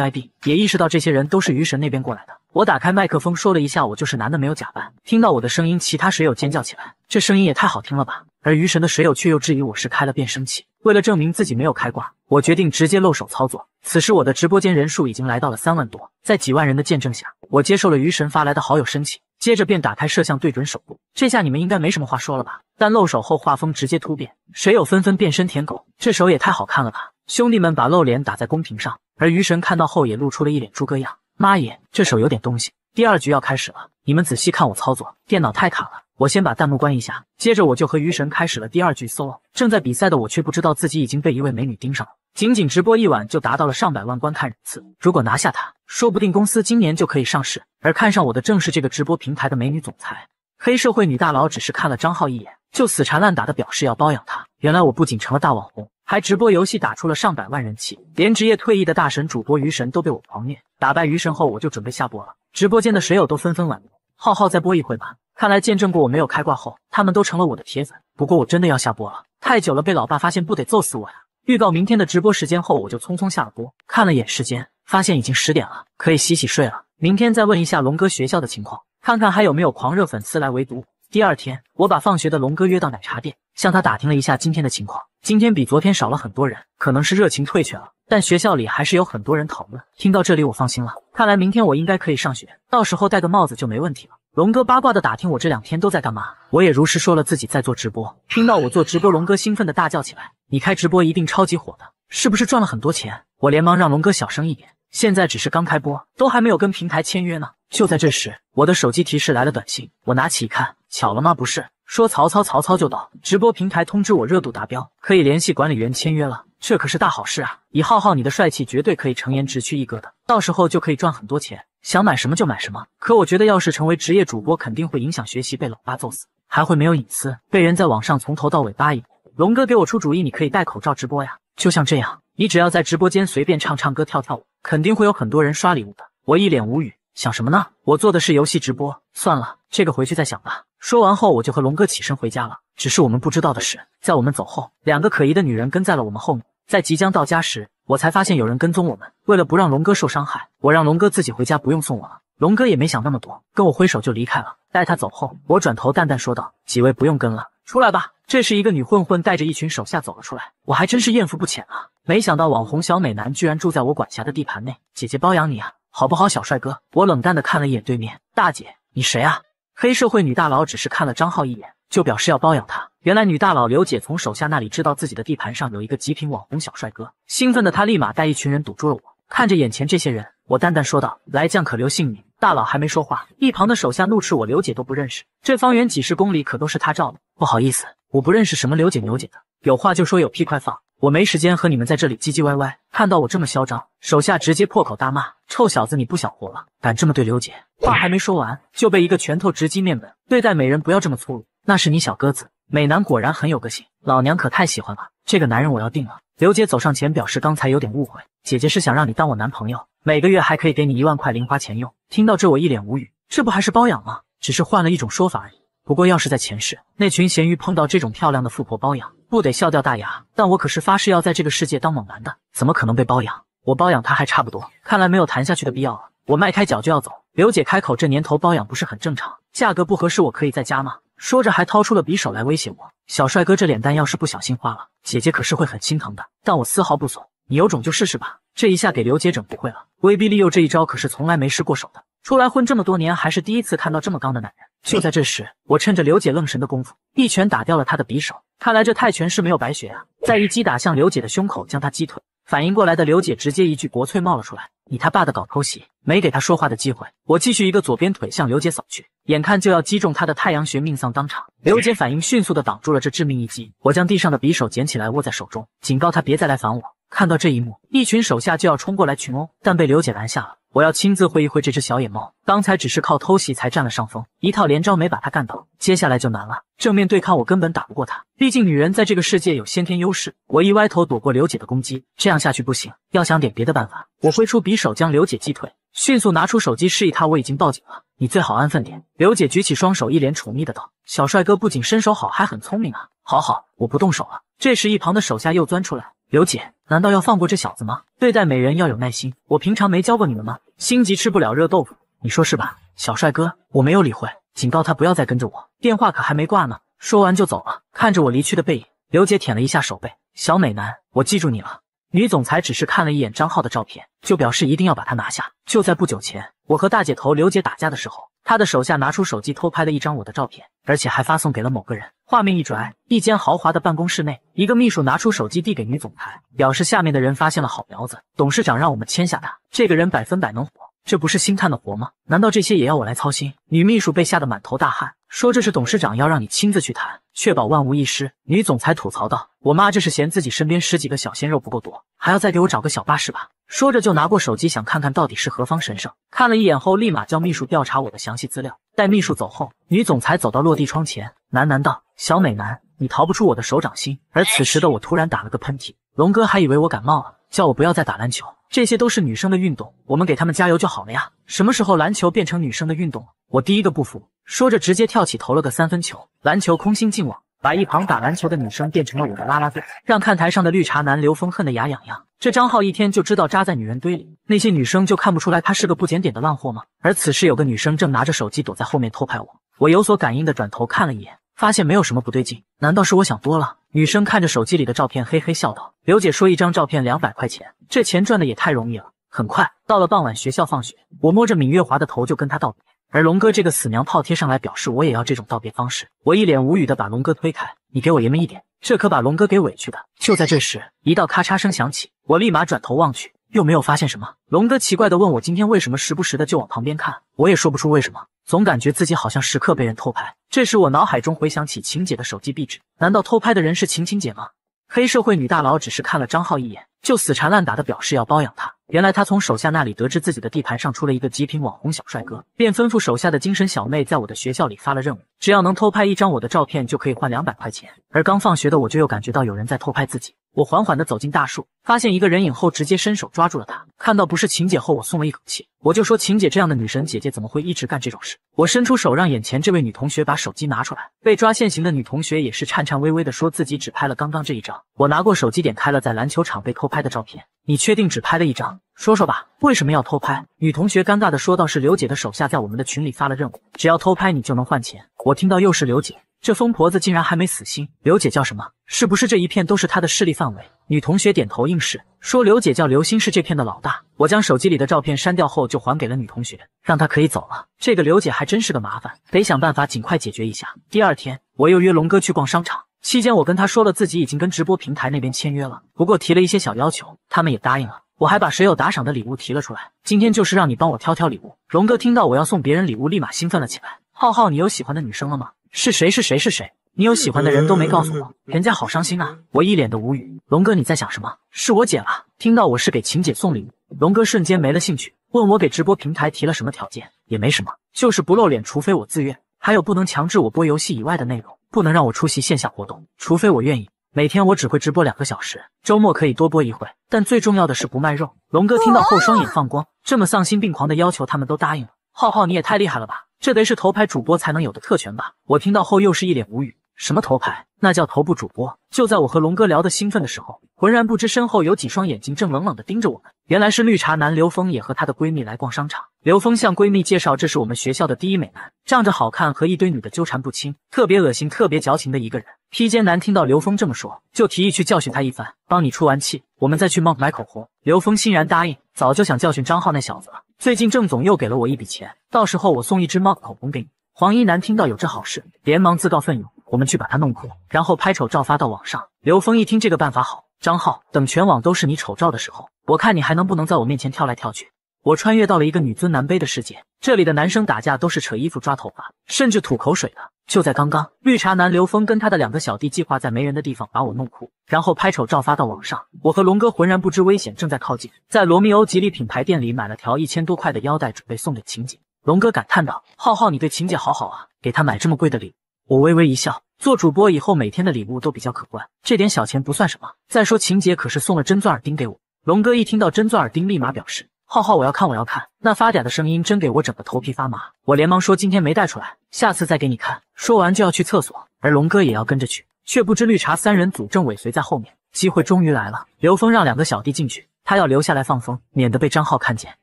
ID，也意识到这些人都是鱼神那边过来的。我打开麦克风说了一下，我就是男的，没有假扮。听到我的声音，其他水友尖叫起来，这声音也太好听了吧。而鱼神的水友却又质疑我是开了变声器。为了证明自己没有开挂，我决定直接露手操作。此时我的直播间人数已经来到了三万多，在几万人的见证下，我接受了鱼神发来的好友申请，接着便打开摄像对准手部。这下你们应该没什么话说了吧？但露手后画风直接突变，水友纷纷变身舔狗，这手也太好看了吧！兄弟们把露脸打在公屏上，而鱼神看到后也露出了一脸猪哥样。妈耶，这手有点东西！第二局要开始了，你们仔细看我操作。电脑太卡了，我先把弹幕关一下。接着我就和鱼神开始了第二局 solo。正在比赛的我却不知道自己已经被一位美女盯上了。仅仅直播一晚就达到了上百万观看人次，如果拿下她，说不定公司今年就可以上市。而看上我的正是这个直播平台的美女总裁，黑社会女大佬。只是看了张浩一眼，就死缠烂打的表示要包养他。原来我不仅成了大网红。还直播游戏打出了上百万人气，连职业退役的大神主播鱼神都被我狂虐。打败鱼神后，我就准备下播了。直播间的水友都纷纷挽留，浩浩再播一回吧。看来见证过我没有开挂后，他们都成了我的铁粉。不过我真的要下播了，太久了，被老爸发现不得揍死我呀！预告明天的直播时间后，我就匆匆下了播。看了眼时间，发现已经十点了，可以洗洗睡了。明天再问一下龙哥学校的情况，看看还有没有狂热粉丝来围堵。第二天，我把放学的龙哥约到奶茶店，向他打听了一下今天的情况。今天比昨天少了很多人，可能是热情退却了。但学校里还是有很多人讨论。听到这里，我放心了。看来明天我应该可以上学，到时候戴个帽子就没问题了。龙哥八卦的打听我这两天都在干嘛，我也如实说了自己在做直播。听到我做直播，龙哥兴奋的大叫起来：“你开直播一定超级火的，是不是赚了很多钱？”我连忙让龙哥小声一点。现在只是刚开播，都还没有跟平台签约呢。就在这时，我的手机提示来了短信，我拿起一看，巧了吗？不是，说曹操，曹操就到。直播平台通知我热度达标，可以联系管理员签约了。这可是大好事啊！以浩浩你的帅气，绝对可以成颜值区一哥的，到时候就可以赚很多钱，想买什么就买什么。可我觉得，要是成为职业主播，肯定会影响学习，被老爸揍死，还会没有隐私，被人在网上从头到尾扒一。龙哥给我出主意，你可以戴口罩直播呀，就像这样。你只要在直播间随便唱唱歌、跳跳舞，肯定会有很多人刷礼物的。我一脸无语，想什么呢？我做的是游戏直播，算了，这个回去再想吧。说完后，我就和龙哥起身回家了。只是我们不知道的是，在我们走后，两个可疑的女人跟在了我们后面。在即将到家时，我才发现有人跟踪我们。为了不让龙哥受伤害，我让龙哥自己回家，不用送我了。龙哥也没想那么多，跟我挥手就离开了。待他走后，我转头淡淡说道：“几位不用跟了。”出来吧！这是一个女混混带着一群手下走了出来，我还真是艳福不浅啊！没想到网红小美男居然住在我管辖的地盘内，姐姐包养你啊，好不好，小帅哥？我冷淡的看了一眼对面大姐，你谁啊？黑社会女大佬只是看了张浩一眼，就表示要包养他。原来女大佬刘姐从手下那里知道自己的地盘上有一个极品网红小帅哥，兴奋的她立马带一群人堵住了我。看着眼前这些人，我淡淡说道：“来将可留性命。”大佬还没说话，一旁的手下怒斥我：“刘姐都不认识，这方圆几十公里可都是他罩的。”不好意思，我不认识什么刘姐、牛姐的，有话就说，有屁快放，我没时间和你们在这里唧唧歪歪。看到我这么嚣张，手下直接破口大骂：“臭小子，你不想活了？敢这么对刘姐！”话还没说完，就被一个拳头直击面门。对待美人不要这么粗鲁，那是你小鸽子。美男果然很有个性，老娘可太喜欢了，这个男人我要定了。刘姐走上前表示，刚才有点误会，姐姐是想让你当我男朋友，每个月还可以给你一万块零花钱用。听到这，我一脸无语，这不还是包养吗？只是换了一种说法而已。不过要是在前世，那群咸鱼碰到这种漂亮的富婆包养，不得笑掉大牙。但我可是发誓要在这个世界当猛男的，怎么可能被包养？我包养他还差不多。看来没有谈下去的必要了，我迈开脚就要走。刘姐开口，这年头包养不是很正常？价格不合适，我可以再加吗？说着还掏出了匕首来威胁我。小帅哥，这脸蛋要是不小心花了，姐姐可是会很心疼的。但我丝毫不怂，你有种就试试吧。这一下给刘姐整不会了，威逼利诱这一招可是从来没失过手的。出来混这么多年，还是第一次看到这么刚的男人。就在这时，我趁着刘姐愣神的功夫，一拳打掉了她的匕首。看来这泰拳是没有白学啊！再一击打向刘姐的胸口，将她击退。反应过来的刘姐直接一句国粹冒了出来：“你他爸的搞偷袭！”没给他说话的机会，我继续一个左边腿向刘姐扫去，眼看就要击中她的太阳穴，命丧当场。刘姐反应迅速的挡住了这致命一击。我将地上的匕首捡起来握在手中，警告她别再来烦我。看到这一幕，一群手下就要冲过来群殴，但被刘姐拦下了。我要亲自会一会这只小野猫。刚才只是靠偷袭才占了上风，一套连招没把他干倒，接下来就难了。正面对抗我根本打不过他，毕竟女人在这个世界有先天优势。我一歪头躲过刘姐的攻击，这样下去不行，要想点别的办法。我挥出匕首将刘姐击退，迅速拿出手机示意她我已经报警了，你最好安分点。刘姐举起双手，一脸宠溺的道：“小帅哥不仅身手好，还很聪明啊。”“好好，我不动手了。”这时一旁的手下又钻出来，刘姐。难道要放过这小子吗？对待美人要有耐心，我平常没教过你们吗？心急吃不了热豆腐，你说是吧，小帅哥？我没有理会，警告他不要再跟着我。电话可还没挂呢，说完就走了。看着我离去的背影，刘姐舔了一下手背。小美男，我记住你了。女总裁只是看了一眼张浩的照片，就表示一定要把他拿下。就在不久前，我和大姐头刘姐打架的时候。他的手下拿出手机偷拍了一张我的照片，而且还发送给了某个人。画面一转，一间豪华的办公室内，一个秘书拿出手机递给女总裁，表示下面的人发现了好苗子，董事长让我们签下他。这个人百分百能火，这不是星探的活吗？难道这些也要我来操心？女秘书被吓得满头大汗，说这是董事长要让你亲自去谈，确保万无一失。女总裁吐槽道：“我妈这是嫌自己身边十几个小鲜肉不够多，还要再给我找个小八是吧？”说着就拿过手机，想看看到底是何方神圣。看了一眼后，立马叫秘书调查我的详细资料。待秘书走后，女总裁走到落地窗前，喃喃道：“小美男，你逃不出我的手掌心。”而此时的我突然打了个喷嚏，龙哥还以为我感冒了，叫我不要再打篮球，这些都是女生的运动，我们给他们加油就好了呀。什么时候篮球变成女生的运动了？我第一个不服。说着直接跳起投了个三分球，篮球空心进网。把一旁打篮球的女生变成了我的拉拉队，让看台上的绿茶男刘峰恨得牙痒痒。这张浩一天就知道扎在女人堆里，那些女生就看不出来他是个不检点的烂货吗？而此时有个女生正拿着手机躲在后面偷拍我，我有所感应的转头看了一眼，发现没有什么不对劲，难道是我想多了？女生看着手机里的照片，嘿嘿笑道：“刘姐说一张照片两百块钱，这钱赚的也太容易了。”很快到了傍晚，学校放学，我摸着闵月华的头就跟他道别。而龙哥这个死娘炮贴上来，表示我也要这种道别方式。我一脸无语的把龙哥推开，你给我爷们一点！这可把龙哥给委屈的。就在这时，一道咔嚓声响起，我立马转头望去，又没有发现什么。龙哥奇怪的问我，今天为什么时不时的就往旁边看？我也说不出为什么，总感觉自己好像时刻被人偷拍。这时，我脑海中回想起晴姐的手机壁纸，难道偷拍的人是晴晴姐吗？黑社会女大佬只是看了张浩一眼，就死缠烂打的表示要包养他。原来他从手下那里得知自己的地盘上出了一个极品网红小帅哥，便吩咐手下的精神小妹在我的学校里发了任务，只要能偷拍一张我的照片就可以换两百块钱。而刚放学的我就又感觉到有人在偷拍自己。我缓缓地走进大树，发现一个人影后，直接伸手抓住了她。看到不是晴姐后，我松了一口气。我就说晴姐这样的女神姐姐怎么会一直干这种事？我伸出手让眼前这位女同学把手机拿出来。被抓现行的女同学也是颤颤巍巍地说自己只拍了刚刚这一张。我拿过手机点开了在篮球场被偷拍的照片。你确定只拍了一张？说说吧，为什么要偷拍？女同学尴尬地说道：“是刘姐的手下在我们的群里发了任务，只要偷拍你就能换钱。”我听到又是刘姐。这疯婆子竟然还没死心。刘姐叫什么？是不是这一片都是她的势力范围？女同学点头应是，说刘姐叫刘星，是这片的老大。我将手机里的照片删掉后，就还给了女同学，让她可以走了。这个刘姐还真是个麻烦，得想办法尽快解决一下。第二天，我又约龙哥去逛商场，期间我跟他说了自己已经跟直播平台那边签约了，不过提了一些小要求，他们也答应了。我还把谁有打赏的礼物提了出来，今天就是让你帮我挑挑礼物。龙哥听到我要送别人礼物，立马兴奋了起来。浩浩，你有喜欢的女生了吗？是谁？是谁？是谁？你有喜欢的人都没告诉我，人家好伤心啊！我一脸的无语。龙哥，你在想什么？是我姐了。听到我是给秦姐送礼物，龙哥瞬间没了兴趣，问我给直播平台提了什么条件，也没什么，就是不露脸，除非我自愿；还有不能强制我播游戏以外的内容，不能让我出席线下活动，除非我愿意。每天我只会直播两个小时，周末可以多播一会，但最重要的是不卖肉。龙哥听到后双眼放光，这么丧心病狂的要求他们都答应了。浩浩，你也太厉害了吧！这得是头牌主播才能有的特权吧？我听到后又是一脸无语。什么头牌？那叫头部主播。就在我和龙哥聊的兴奋的时候，浑然不知身后有几双眼睛正冷冷的盯着我们。原来是绿茶男刘峰也和他的闺蜜来逛商场。刘峰向闺蜜介绍：“这是我们学校的第一美男，仗着好看和一堆女的纠缠不清，特别恶心，特别矫情的一个人。”披肩男听到刘峰这么说，就提议去教训他一番，帮你出完气，我们再去 m 买口红。刘峰欣然答应，早就想教训张浩那小子了。最近郑总又给了我一笔钱，到时候我送一支猫口红给你。黄衣男听到有这好事，连忙自告奋勇：“我们去把他弄哭，然后拍丑照发到网上。”刘峰一听这个办法好，张浩等全网都是你丑照的时候，我看你还能不能在我面前跳来跳去。我穿越到了一个女尊男卑的世界，这里的男生打架都是扯衣服、抓头发，甚至吐口水的。就在刚刚，绿茶男刘峰跟他的两个小弟计划在没人的地方把我弄哭，然后拍丑照发到网上。我和龙哥浑然不知危险正在靠近。在罗密欧吉利品牌店里买了条一千多块的腰带，准备送给晴姐。龙哥感叹道：“浩浩，你对晴姐好好啊，给她买这么贵的礼物。”我微微一笑：“做主播以后每天的礼物都比较可观，这点小钱不算什么。再说晴姐可是送了真钻耳钉给我。”龙哥一听到真钻耳钉，立马表示。浩浩，我要看，我要看那发嗲的声音，真给我整得头皮发麻。我连忙说，今天没带出来，下次再给你看。说完就要去厕所，而龙哥也要跟着去，却不知绿茶三人组正尾随在后面。机会终于来了，刘峰让两个小弟进去。他要留下来放风，免得被张浩看见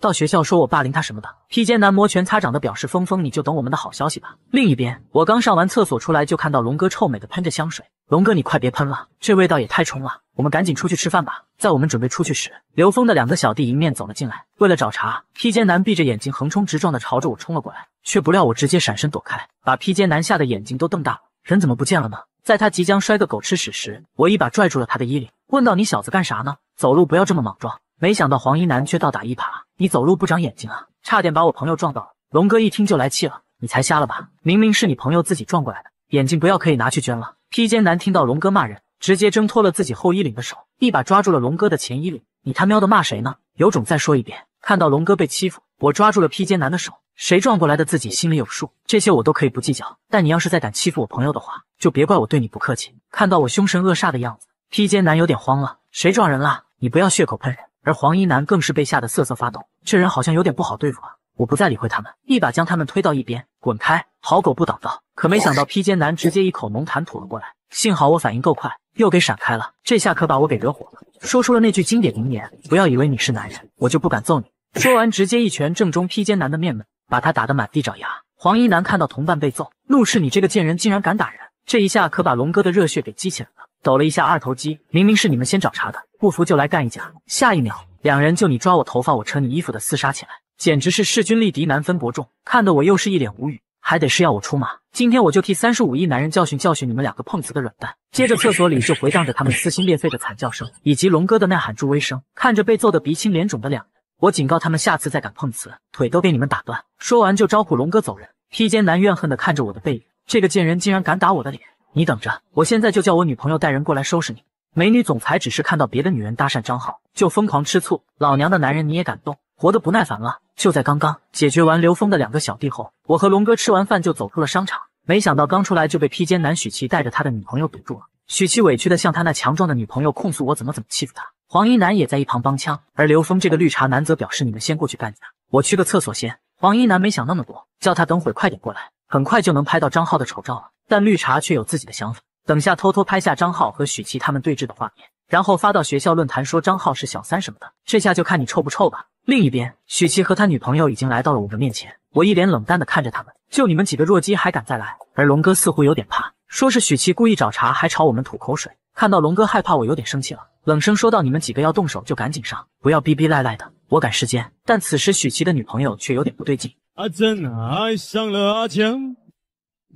到学校说我霸凌他什么的。披肩男摩拳擦掌的表示：“峰峰，你就等我们的好消息吧。”另一边，我刚上完厕所出来，就看到龙哥臭美的喷着香水。龙哥，你快别喷了，这味道也太冲了。我们赶紧出去吃饭吧。在我们准备出去时，刘峰的两个小弟迎面走了进来，为了找茬，披肩男闭着眼睛横冲直撞的朝着我冲了过来，却不料我直接闪身躲开，把披肩男吓得眼睛都瞪大了。人怎么不见了呢？在他即将摔个狗吃屎时，我一把拽住了他的衣领，问道：“你小子干啥呢？走路不要这么莽撞！”没想到黄衣男却倒打一耙：“你走路不长眼睛啊，差点把我朋友撞到了！”龙哥一听就来气了：“你才瞎了吧？明明是你朋友自己撞过来的，眼睛不要可以拿去捐了。”披肩男听到龙哥骂人，直接挣脱了自己后衣领的手，一把抓住了龙哥的前衣领：“你他喵的骂谁呢？有种再说一遍！”看到龙哥被欺负。我抓住了披肩男的手，谁撞过来的自己心里有数，这些我都可以不计较。但你要是再敢欺负我朋友的话，就别怪我对你不客气。看到我凶神恶煞的样子，披肩男有点慌了。谁撞人了？你不要血口喷人。而黄衣男更是被吓得瑟瑟发抖。这人好像有点不好对付啊！我不再理会他们，一把将他们推到一边，滚开！好狗不挡道。可没想到披肩男直接一口浓痰吐了过来，幸好我反应够快，又给闪开了。这下可把我给惹火了，说出了那句经典名言：不要以为你是男人，我就不敢揍你。说完，直接一拳正中披肩男的面门，把他打得满地找牙。黄衣男看到同伴被揍，怒斥：“你这个贱人，竟然敢打人！”这一下可把龙哥的热血给激起来了，抖了一下二头肌。明明是你们先找茬的，不服就来干一架！下一秒，两人就你抓我头发，我扯你衣服的厮杀起来，简直是势均力敌，难分伯仲。看得我又是一脸无语，还得是要我出马。今天我就替三十五亿男人教训教训你们两个碰瓷的软蛋。接着，厕所里就回荡着他们撕心裂肺的惨叫声，以及龙哥的呐喊助威声。看着被揍得鼻青脸肿的两，我警告他们，下次再敢碰瓷，腿都给你们打断！说完就招呼龙哥走人。披肩男怨恨地看着我的背影，这个贱人竟然敢打我的脸！你等着，我现在就叫我女朋友带人过来收拾你！美女总裁只是看到别的女人搭讪张浩，就疯狂吃醋，老娘的男人你也敢动，活得不耐烦了！就在刚刚解决完刘峰的两个小弟后，我和龙哥吃完饭就走出了商场，没想到刚出来就被披肩男许琪带着他的女朋友堵住了。许琪委屈地向他那强壮的女朋友控诉我怎么怎么欺负他。黄衣男也在一旁帮腔，而刘峰这个绿茶男则表示：“你们先过去干架，我去个厕所先。”黄衣男没想那么多，叫他等会快点过来，很快就能拍到张浩的丑照了。但绿茶却有自己的想法，等下偷偷拍下张浩和许琪他们对峙的画面，然后发到学校论坛，说张浩是小三什么的。这下就看你臭不臭吧。另一边，许琪和他女朋友已经来到了我们面前，我一脸冷淡的看着他们，就你们几个弱鸡还敢再来？而龙哥似乎有点怕，说是许琪故意找茬，还朝我们吐口水。看到龙哥害怕，我有点生气了。冷声说道：“你们几个要动手就赶紧上，不要逼逼赖赖的，我赶时间。”但此时许琪的女朋友却有点不对劲。阿珍爱上了阿强，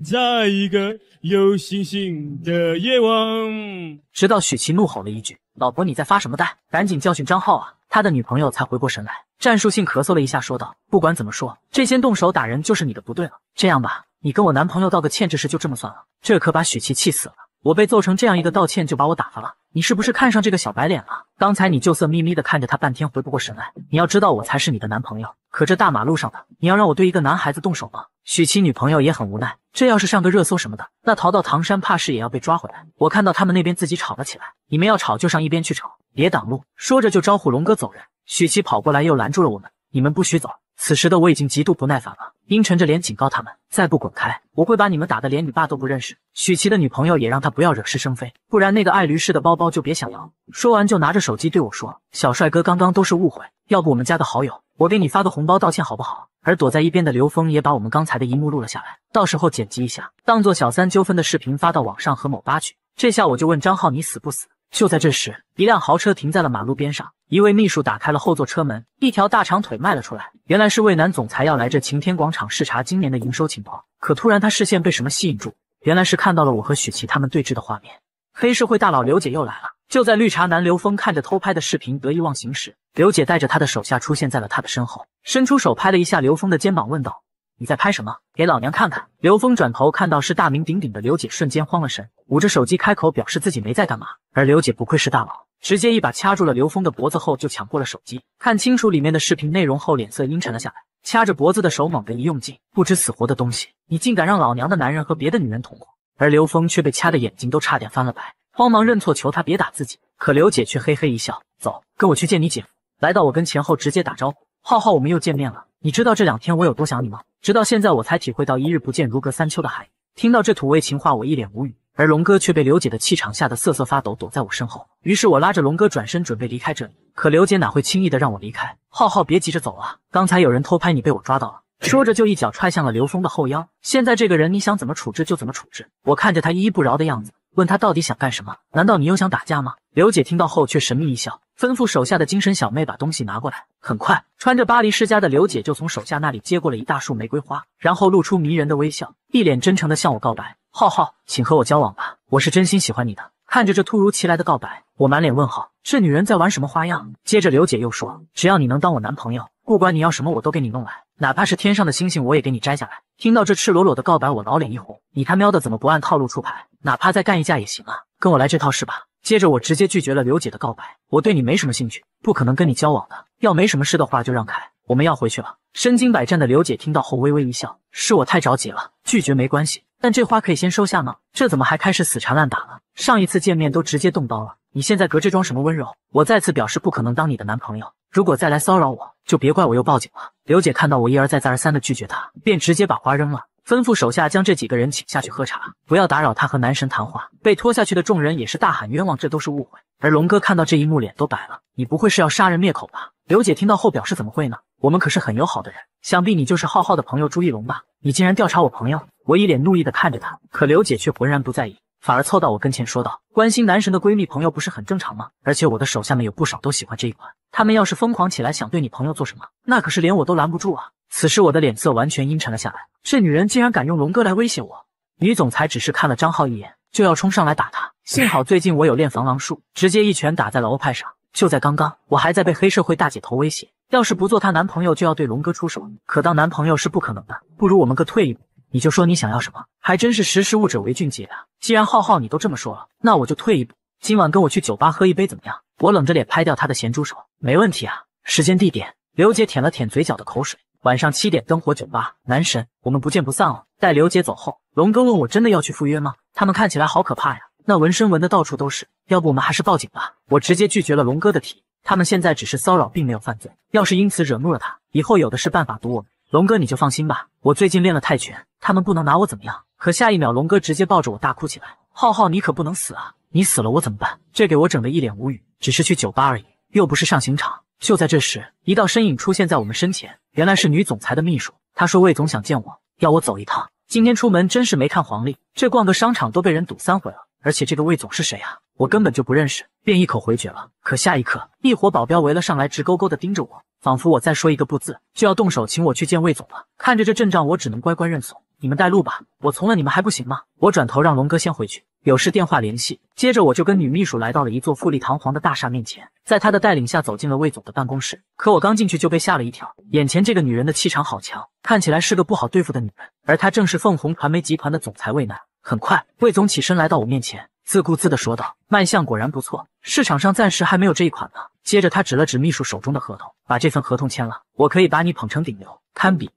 在一个有星星的夜晚。直到许琪怒吼了一句：“老婆，你在发什么呆？赶紧教训张浩啊！”他的女朋友才回过神来，战术性咳嗽了一下，说道：“不管怎么说，这先动手打人就是你的不对了。这样吧，你跟我男朋友道个歉，这事就这么算了。”这可把许琪气死了。我被揍成这样一个，道歉就把我打发了。你是不是看上这个小白脸了？刚才你就色眯眯的看着他半天回不过神来。你要知道我才是你的男朋友。可这大马路上的，你要让我对一个男孩子动手吗？许七女朋友也很无奈，这要是上个热搜什么的，那逃到唐山怕是也要被抓回来。我看到他们那边自己吵了起来，你们要吵就上一边去吵，别挡路。说着就招呼龙哥走人。许七跑过来又拦住了我们，你们不许走。此时的我已经极度不耐烦了，阴沉着脸警告他们：“再不滚开，我会把你们打得连你爸都不认识。”许琪的女朋友也让他不要惹是生非，不然那个爱驴似的包包就别想要。说完就拿着手机对我说：“小帅哥，刚刚都是误会，要不我们加个好友，我给你发个红包道歉好不好？”而躲在一边的刘峰也把我们刚才的一幕录了下来，到时候剪辑一下，当做小三纠纷的视频发到网上和某吧去。这下我就问张浩：“你死不死？”就在这时，一辆豪车停在了马路边上。一位秘书打开了后座车门，一条大长腿迈了出来。原来是渭南总裁要来这晴天广场视察今年的营收情况。可突然，他视线被什么吸引住，原来是看到了我和许琪他们对峙的画面。黑社会大佬刘姐又来了。就在绿茶男刘峰看着偷拍的视频得意忘形时，刘姐带着他的手下出现在了他的身后，伸出手拍了一下刘峰的肩膀，问道：“你在拍什么？给老娘看看。”刘峰转头看到是大名鼎鼎的刘姐，瞬间慌了神，捂着手机开口表示自己没在干嘛。而刘姐不愧是大佬。直接一把掐住了刘峰的脖子后，就抢过了手机，看清楚里面的视频内容后，脸色阴沉了下来，掐着脖子的手猛地一用劲，不知死活的东西，你竟敢让老娘的男人和别的女人同伙！而刘峰却被掐的眼睛都差点翻了白，慌忙认错，求他别打自己。可刘姐却嘿嘿一笑，走，跟我去见你姐夫。来到我跟前后，直接打招呼，浩浩，我们又见面了。你知道这两天我有多想你吗？直到现在我才体会到一日不见如隔三秋的含义。听到这土味情话，我一脸无语。而龙哥却被刘姐的气场吓得瑟瑟发抖，躲在我身后。于是我拉着龙哥转身准备离开这里，可刘姐哪会轻易的让我离开？浩浩，别急着走啊！刚才有人偷拍你，被我抓到了。说着就一脚踹向了刘峰的后腰。现在这个人，你想怎么处置就怎么处置。我看着他依依不饶的样子。问他到底想干什么？难道你又想打架吗？刘姐听到后却神秘一笑，吩咐手下的精神小妹把东西拿过来。很快，穿着巴黎世家的刘姐就从手下那里接过了一大束玫瑰花，然后露出迷人的微笑，一脸真诚地向我告白：“浩浩，请和我交往吧，我是真心喜欢你的。”看着这突如其来的告白，我满脸问号，这女人在玩什么花样？接着，刘姐又说：“只要你能当我男朋友，不管你要什么，我都给你弄来。”哪怕是天上的星星，我也给你摘下来。听到这赤裸裸的告白，我老脸一红。你他喵的怎么不按套路出牌？哪怕再干一架也行啊！跟我来这套是吧？接着我直接拒绝了刘姐的告白。我对你没什么兴趣，不可能跟你交往的。要没什么事的话，就让开，我们要回去了。身经百战的刘姐听到后微微一笑：“是我太着急了，拒绝没关系，但这花可以先收下吗？这怎么还开始死缠烂打了？上一次见面都直接动刀了。”你现在隔这装什么温柔？我再次表示不可能当你的男朋友。如果再来骚扰我，就别怪我又报警了。刘姐看到我一而再再而三的拒绝她，便直接把花扔了，吩咐手下将这几个人请下去喝茶，不要打扰她和男神谈话。被拖下去的众人也是大喊冤枉，这都是误会。而龙哥看到这一幕，脸都白了。你不会是要杀人灭口吧？刘姐听到后表示怎么会呢？我们可是很友好的人，想必你就是浩浩的朋友朱一龙吧？你竟然调查我朋友？我一脸怒意的看着他，可刘姐却浑然不在意。反而凑到我跟前说道：“关心男神的闺蜜朋友不是很正常吗？而且我的手下们有不少都喜欢这一款，他们要是疯狂起来，想对你朋友做什么，那可是连我都拦不住啊！”此时我的脸色完全阴沉了下来，这女人竟然敢用龙哥来威胁我！女总裁只是看了张浩一眼，就要冲上来打他，幸好最近我有练防狼术，直接一拳打在了欧派上。就在刚刚，我还在被黑社会大姐头威胁，要是不做她男朋友就要对龙哥出手，可当男朋友是不可能的，不如我们各退一步。你就说你想要什么，还真是识时务者为俊杰啊！既然浩浩你都这么说了，那我就退一步，今晚跟我去酒吧喝一杯怎么样？我冷着脸拍掉他的咸猪手，没问题啊！时间地点，刘姐舔了舔嘴角的口水，晚上七点灯火酒吧，男神，我们不见不散哦。待刘姐走后，龙哥问我真的要去赴约吗？他们看起来好可怕呀，那纹身纹的到处都是，要不我们还是报警吧？我直接拒绝了龙哥的提议，他们现在只是骚扰，并没有犯罪，要是因此惹怒了他，以后有的是办法堵我们。龙哥，你就放心吧，我最近练了泰拳，他们不能拿我怎么样。可下一秒，龙哥直接抱着我大哭起来：“浩浩，你可不能死啊！你死了我怎么办？”这给我整得一脸无语。只是去酒吧而已，又不是上刑场。就在这时，一道身影出现在我们身前，原来是女总裁的秘书。她说魏总想见我，要我走一趟。今天出门真是没看黄历，这逛个商场都被人堵三回了。而且这个魏总是谁啊？我根本就不认识，便一口回绝了。可下一刻，一伙保镖围了上来，直勾勾的盯着我。仿佛我再说一个不字，就要动手，请我去见魏总了。看着这阵仗，我只能乖乖认怂。你们带路吧，我从了你们还不行吗？我转头让龙哥先回去，有事电话联系。接着我就跟女秘书来到了一座富丽堂皇的大厦面前，在她的带领下走进了魏总的办公室。可我刚进去就被吓了一跳，眼前这个女人的气场好强，看起来是个不好对付的女人。而她正是凤凰传媒集团的总裁魏楠。很快，魏总起身来到我面前。自顾自地说道：“卖相果然不错，市场上暂时还没有这一款呢。”接着他指了指秘书手中的合同，“把这份合同签了，我可以把你捧成顶流，堪比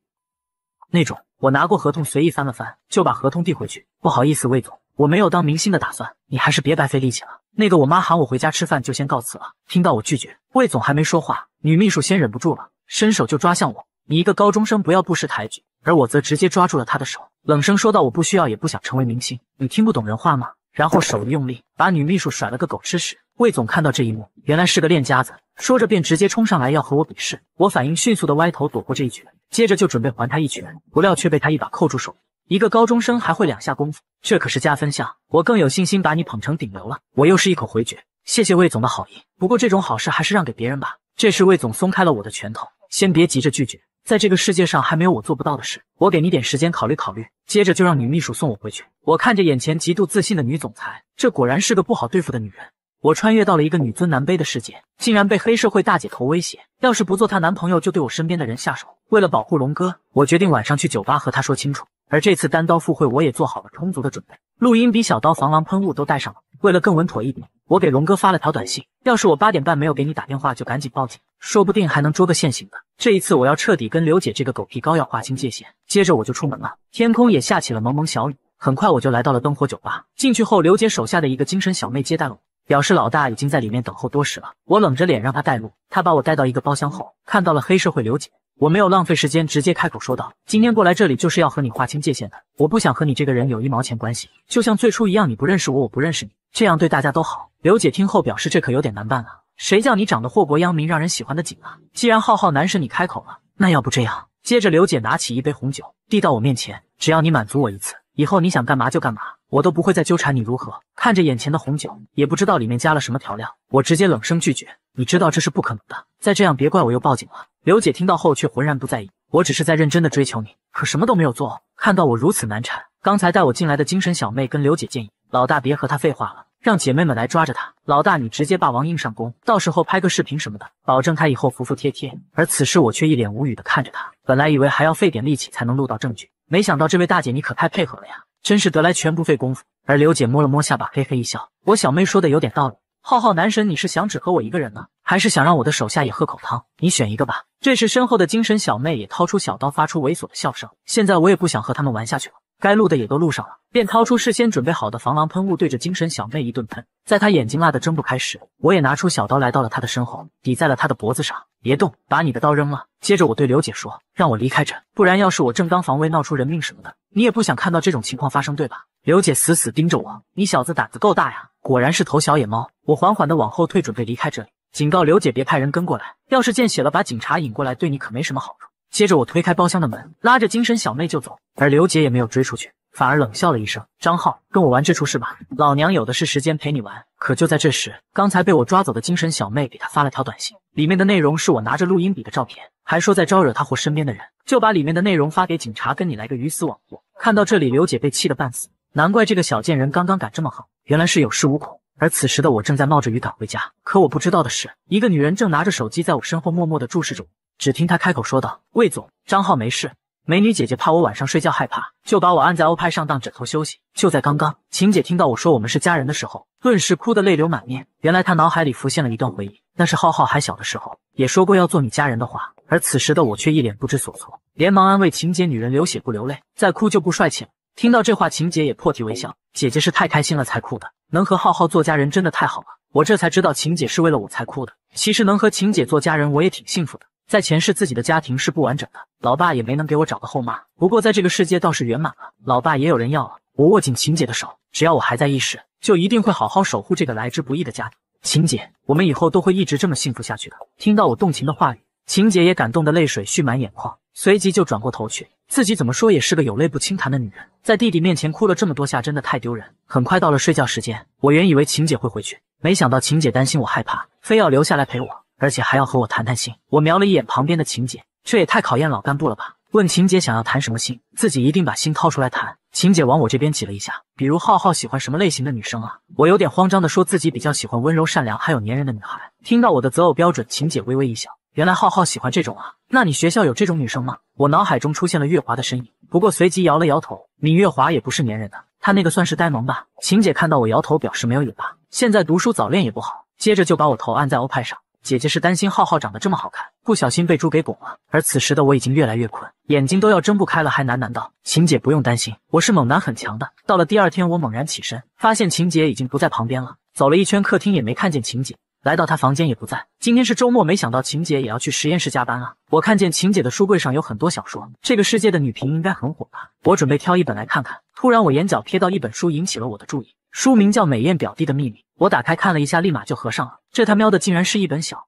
那种。”我拿过合同随意翻了翻，就把合同递回去。“不好意思，魏总，我没有当明星的打算，你还是别白费力气了。”那个我妈喊我回家吃饭，就先告辞了。听到我拒绝，魏总还没说话，女秘书先忍不住了，伸手就抓向我：“你一个高中生，不要不识抬举。”而我则直接抓住了他的手，冷声说道：“我不需要，也不想成为明星，你听不懂人话吗？”然后手一用力，把女秘书甩了个狗吃屎。魏总看到这一幕，原来是个练家子，说着便直接冲上来要和我比试。我反应迅速的歪头躲过这一拳，接着就准备还他一拳，不料却被他一把扣住手。一个高中生还会两下功夫，这可是加分项，我更有信心把你捧成顶流了。我又是一口回绝，谢谢魏总的好意，不过这种好事还是让给别人吧。这时魏总松开了我的拳头，先别急着拒绝。在这个世界上还没有我做不到的事，我给你点时间考虑考虑，接着就让女秘书送我回去。我看着眼前极度自信的女总裁，这果然是个不好对付的女人。我穿越到了一个女尊男卑的世界，竟然被黑社会大姐头威胁，要是不做她男朋友，就对我身边的人下手。为了保护龙哥，我决定晚上去酒吧和他说清楚。而这次单刀赴会，我也做好了充足的准备，录音笔、小刀、防狼喷雾都带上了，为了更稳妥一点。我给龙哥发了条短信，要是我八点半没有给你打电话，就赶紧报警，说不定还能捉个现行的。这一次我要彻底跟刘姐这个狗皮膏药划清界限。接着我就出门了，天空也下起了蒙蒙小雨。很快我就来到了灯火酒吧，进去后，刘姐手下的一个精神小妹接待了我，表示老大已经在里面等候多时了。我冷着脸让他带路，他把我带到一个包厢后，看到了黑社会刘姐。我没有浪费时间，直接开口说道：“今天过来这里就是要和你划清界限的，我不想和你这个人有一毛钱关系，就像最初一样，你不认识我，我不认识你。”这样对大家都好。刘姐听后表示，这可有点难办了。谁叫你长得祸国殃民，让人喜欢的紧啊！既然浩浩男神你开口了，那要不这样？接着，刘姐拿起一杯红酒递到我面前，只要你满足我一次，以后你想干嘛就干嘛，我都不会再纠缠你，如何？看着眼前的红酒，也不知道里面加了什么调料，我直接冷声拒绝。你知道这是不可能的，再这样别怪我又报警了。刘姐听到后却浑然不在意，我只是在认真的追求你，可什么都没有做。看到我如此难缠，刚才带我进来的精神小妹跟刘姐建议。老大，别和他废话了，让姐妹们来抓着他。老大，你直接霸王硬上弓，到时候拍个视频什么的，保证他以后服服帖帖。而此时我却一脸无语的看着他，本来以为还要费点力气才能录到证据，没想到这位大姐你可太配合了呀，真是得来全不费工夫。而刘姐摸了摸下巴，嘿嘿一笑，我小妹说的有点道理。浩浩男神，你是想只和我一个人呢，还是想让我的手下也喝口汤？你选一个吧。这时身后的精神小妹也掏出小刀，发出猥琐的笑声。现在我也不想和他们玩下去了。该录的也都录上了，便掏出事先准备好的防狼喷雾，对着精神小妹一顿喷，在她眼睛辣得睁不开时，我也拿出小刀来到了她的身后，抵在了她的脖子上。别动，把你的刀扔了。接着我对刘姐说：“让我离开这，不然要是我正当防卫闹出人命什么的，你也不想看到这种情况发生，对吧？”刘姐死死盯着我：“你小子胆子够大呀，果然是头小野猫。”我缓缓地往后退，准备离开这里，警告刘姐别派人跟过来，要是见血了把警察引过来，对你可没什么好处。接着我推开包厢的门，拉着精神小妹就走，而刘姐也没有追出去，反而冷笑了一声：“张浩，跟我玩这出是吧？老娘有的是时间陪你玩。”可就在这时，刚才被我抓走的精神小妹给她发了条短信，里面的内容是我拿着录音笔的照片，还说在招惹她或身边的人，就把里面的内容发给警察，跟你来个鱼死网破。看到这里，刘姐被气得半死，难怪这个小贱人刚刚敢这么横，原来是有恃无恐。而此时的我正在冒着雨赶回家，可我不知道的是，一个女人正拿着手机在我身后默默地注视着我。只听他开口说道：“魏总，张浩没事。美女姐姐怕我晚上睡觉害怕，就把我按在欧派上当枕头休息。就在刚刚，秦姐听到我说我们是家人的时候，顿时哭得泪流满面。原来她脑海里浮现了一段回忆，那是浩浩还小的时候，也说过要做你家人的话。而此时的我却一脸不知所措，连忙安慰秦姐：女人流血不流泪，再哭就不帅气了。听到这话，秦姐也破涕为笑。姐姐是太开心了才哭的，能和浩浩做家人真的太好了。我这才知道秦姐是为了我才哭的。其实能和秦姐做家人，我也挺幸福的。”在前世，自己的家庭是不完整的，老爸也没能给我找个后妈。不过在这个世界倒是圆满了，老爸也有人要了。我握紧秦姐的手，只要我还在意识，就一定会好好守护这个来之不易的家庭。秦姐，我们以后都会一直这么幸福下去的。听到我动情的话语，秦姐也感动的泪水蓄满眼眶，随即就转过头去。自己怎么说也是个有泪不轻弹的女人，在弟弟面前哭了这么多下，真的太丢人。很快到了睡觉时间，我原以为秦姐会回去，没想到秦姐担心我害怕，非要留下来陪我。而且还要和我谈谈心。我瞄了一眼旁边的秦姐，这也太考验老干部了吧？问秦姐想要谈什么心，自己一定把心掏出来谈。秦姐往我这边挤了一下，比如浩浩喜欢什么类型的女生啊？我有点慌张的说自己比较喜欢温柔善良还有粘人的女孩。听到我的择偶标准，秦姐微微一笑，原来浩浩喜欢这种啊？那你学校有这种女生吗？我脑海中出现了月华的身影，不过随即摇了摇头，闵月华也不是粘人的，她那个算是呆萌吧。秦姐看到我摇头表示没有也罢，现在读书早恋也不好。接着就把我头按在欧派上。姐姐是担心浩浩长得这么好看，不小心被猪给拱了。而此时的我已经越来越困，眼睛都要睁不开了，还喃喃道：“秦姐不用担心，我是猛男，很强的。”到了第二天，我猛然起身，发现秦姐已经不在旁边了。走了一圈客厅也没看见秦姐，来到她房间也不在。今天是周末，没想到秦姐也要去实验室加班啊！我看见秦姐的书柜上有很多小说，这个世界的女频应该很火吧？我准备挑一本来看看。突然，我眼角瞥到一本书，引起了我的注意。书名叫《美艳表弟的秘密》。我打开看了一下，立马就合上了。这他喵的竟然是一本小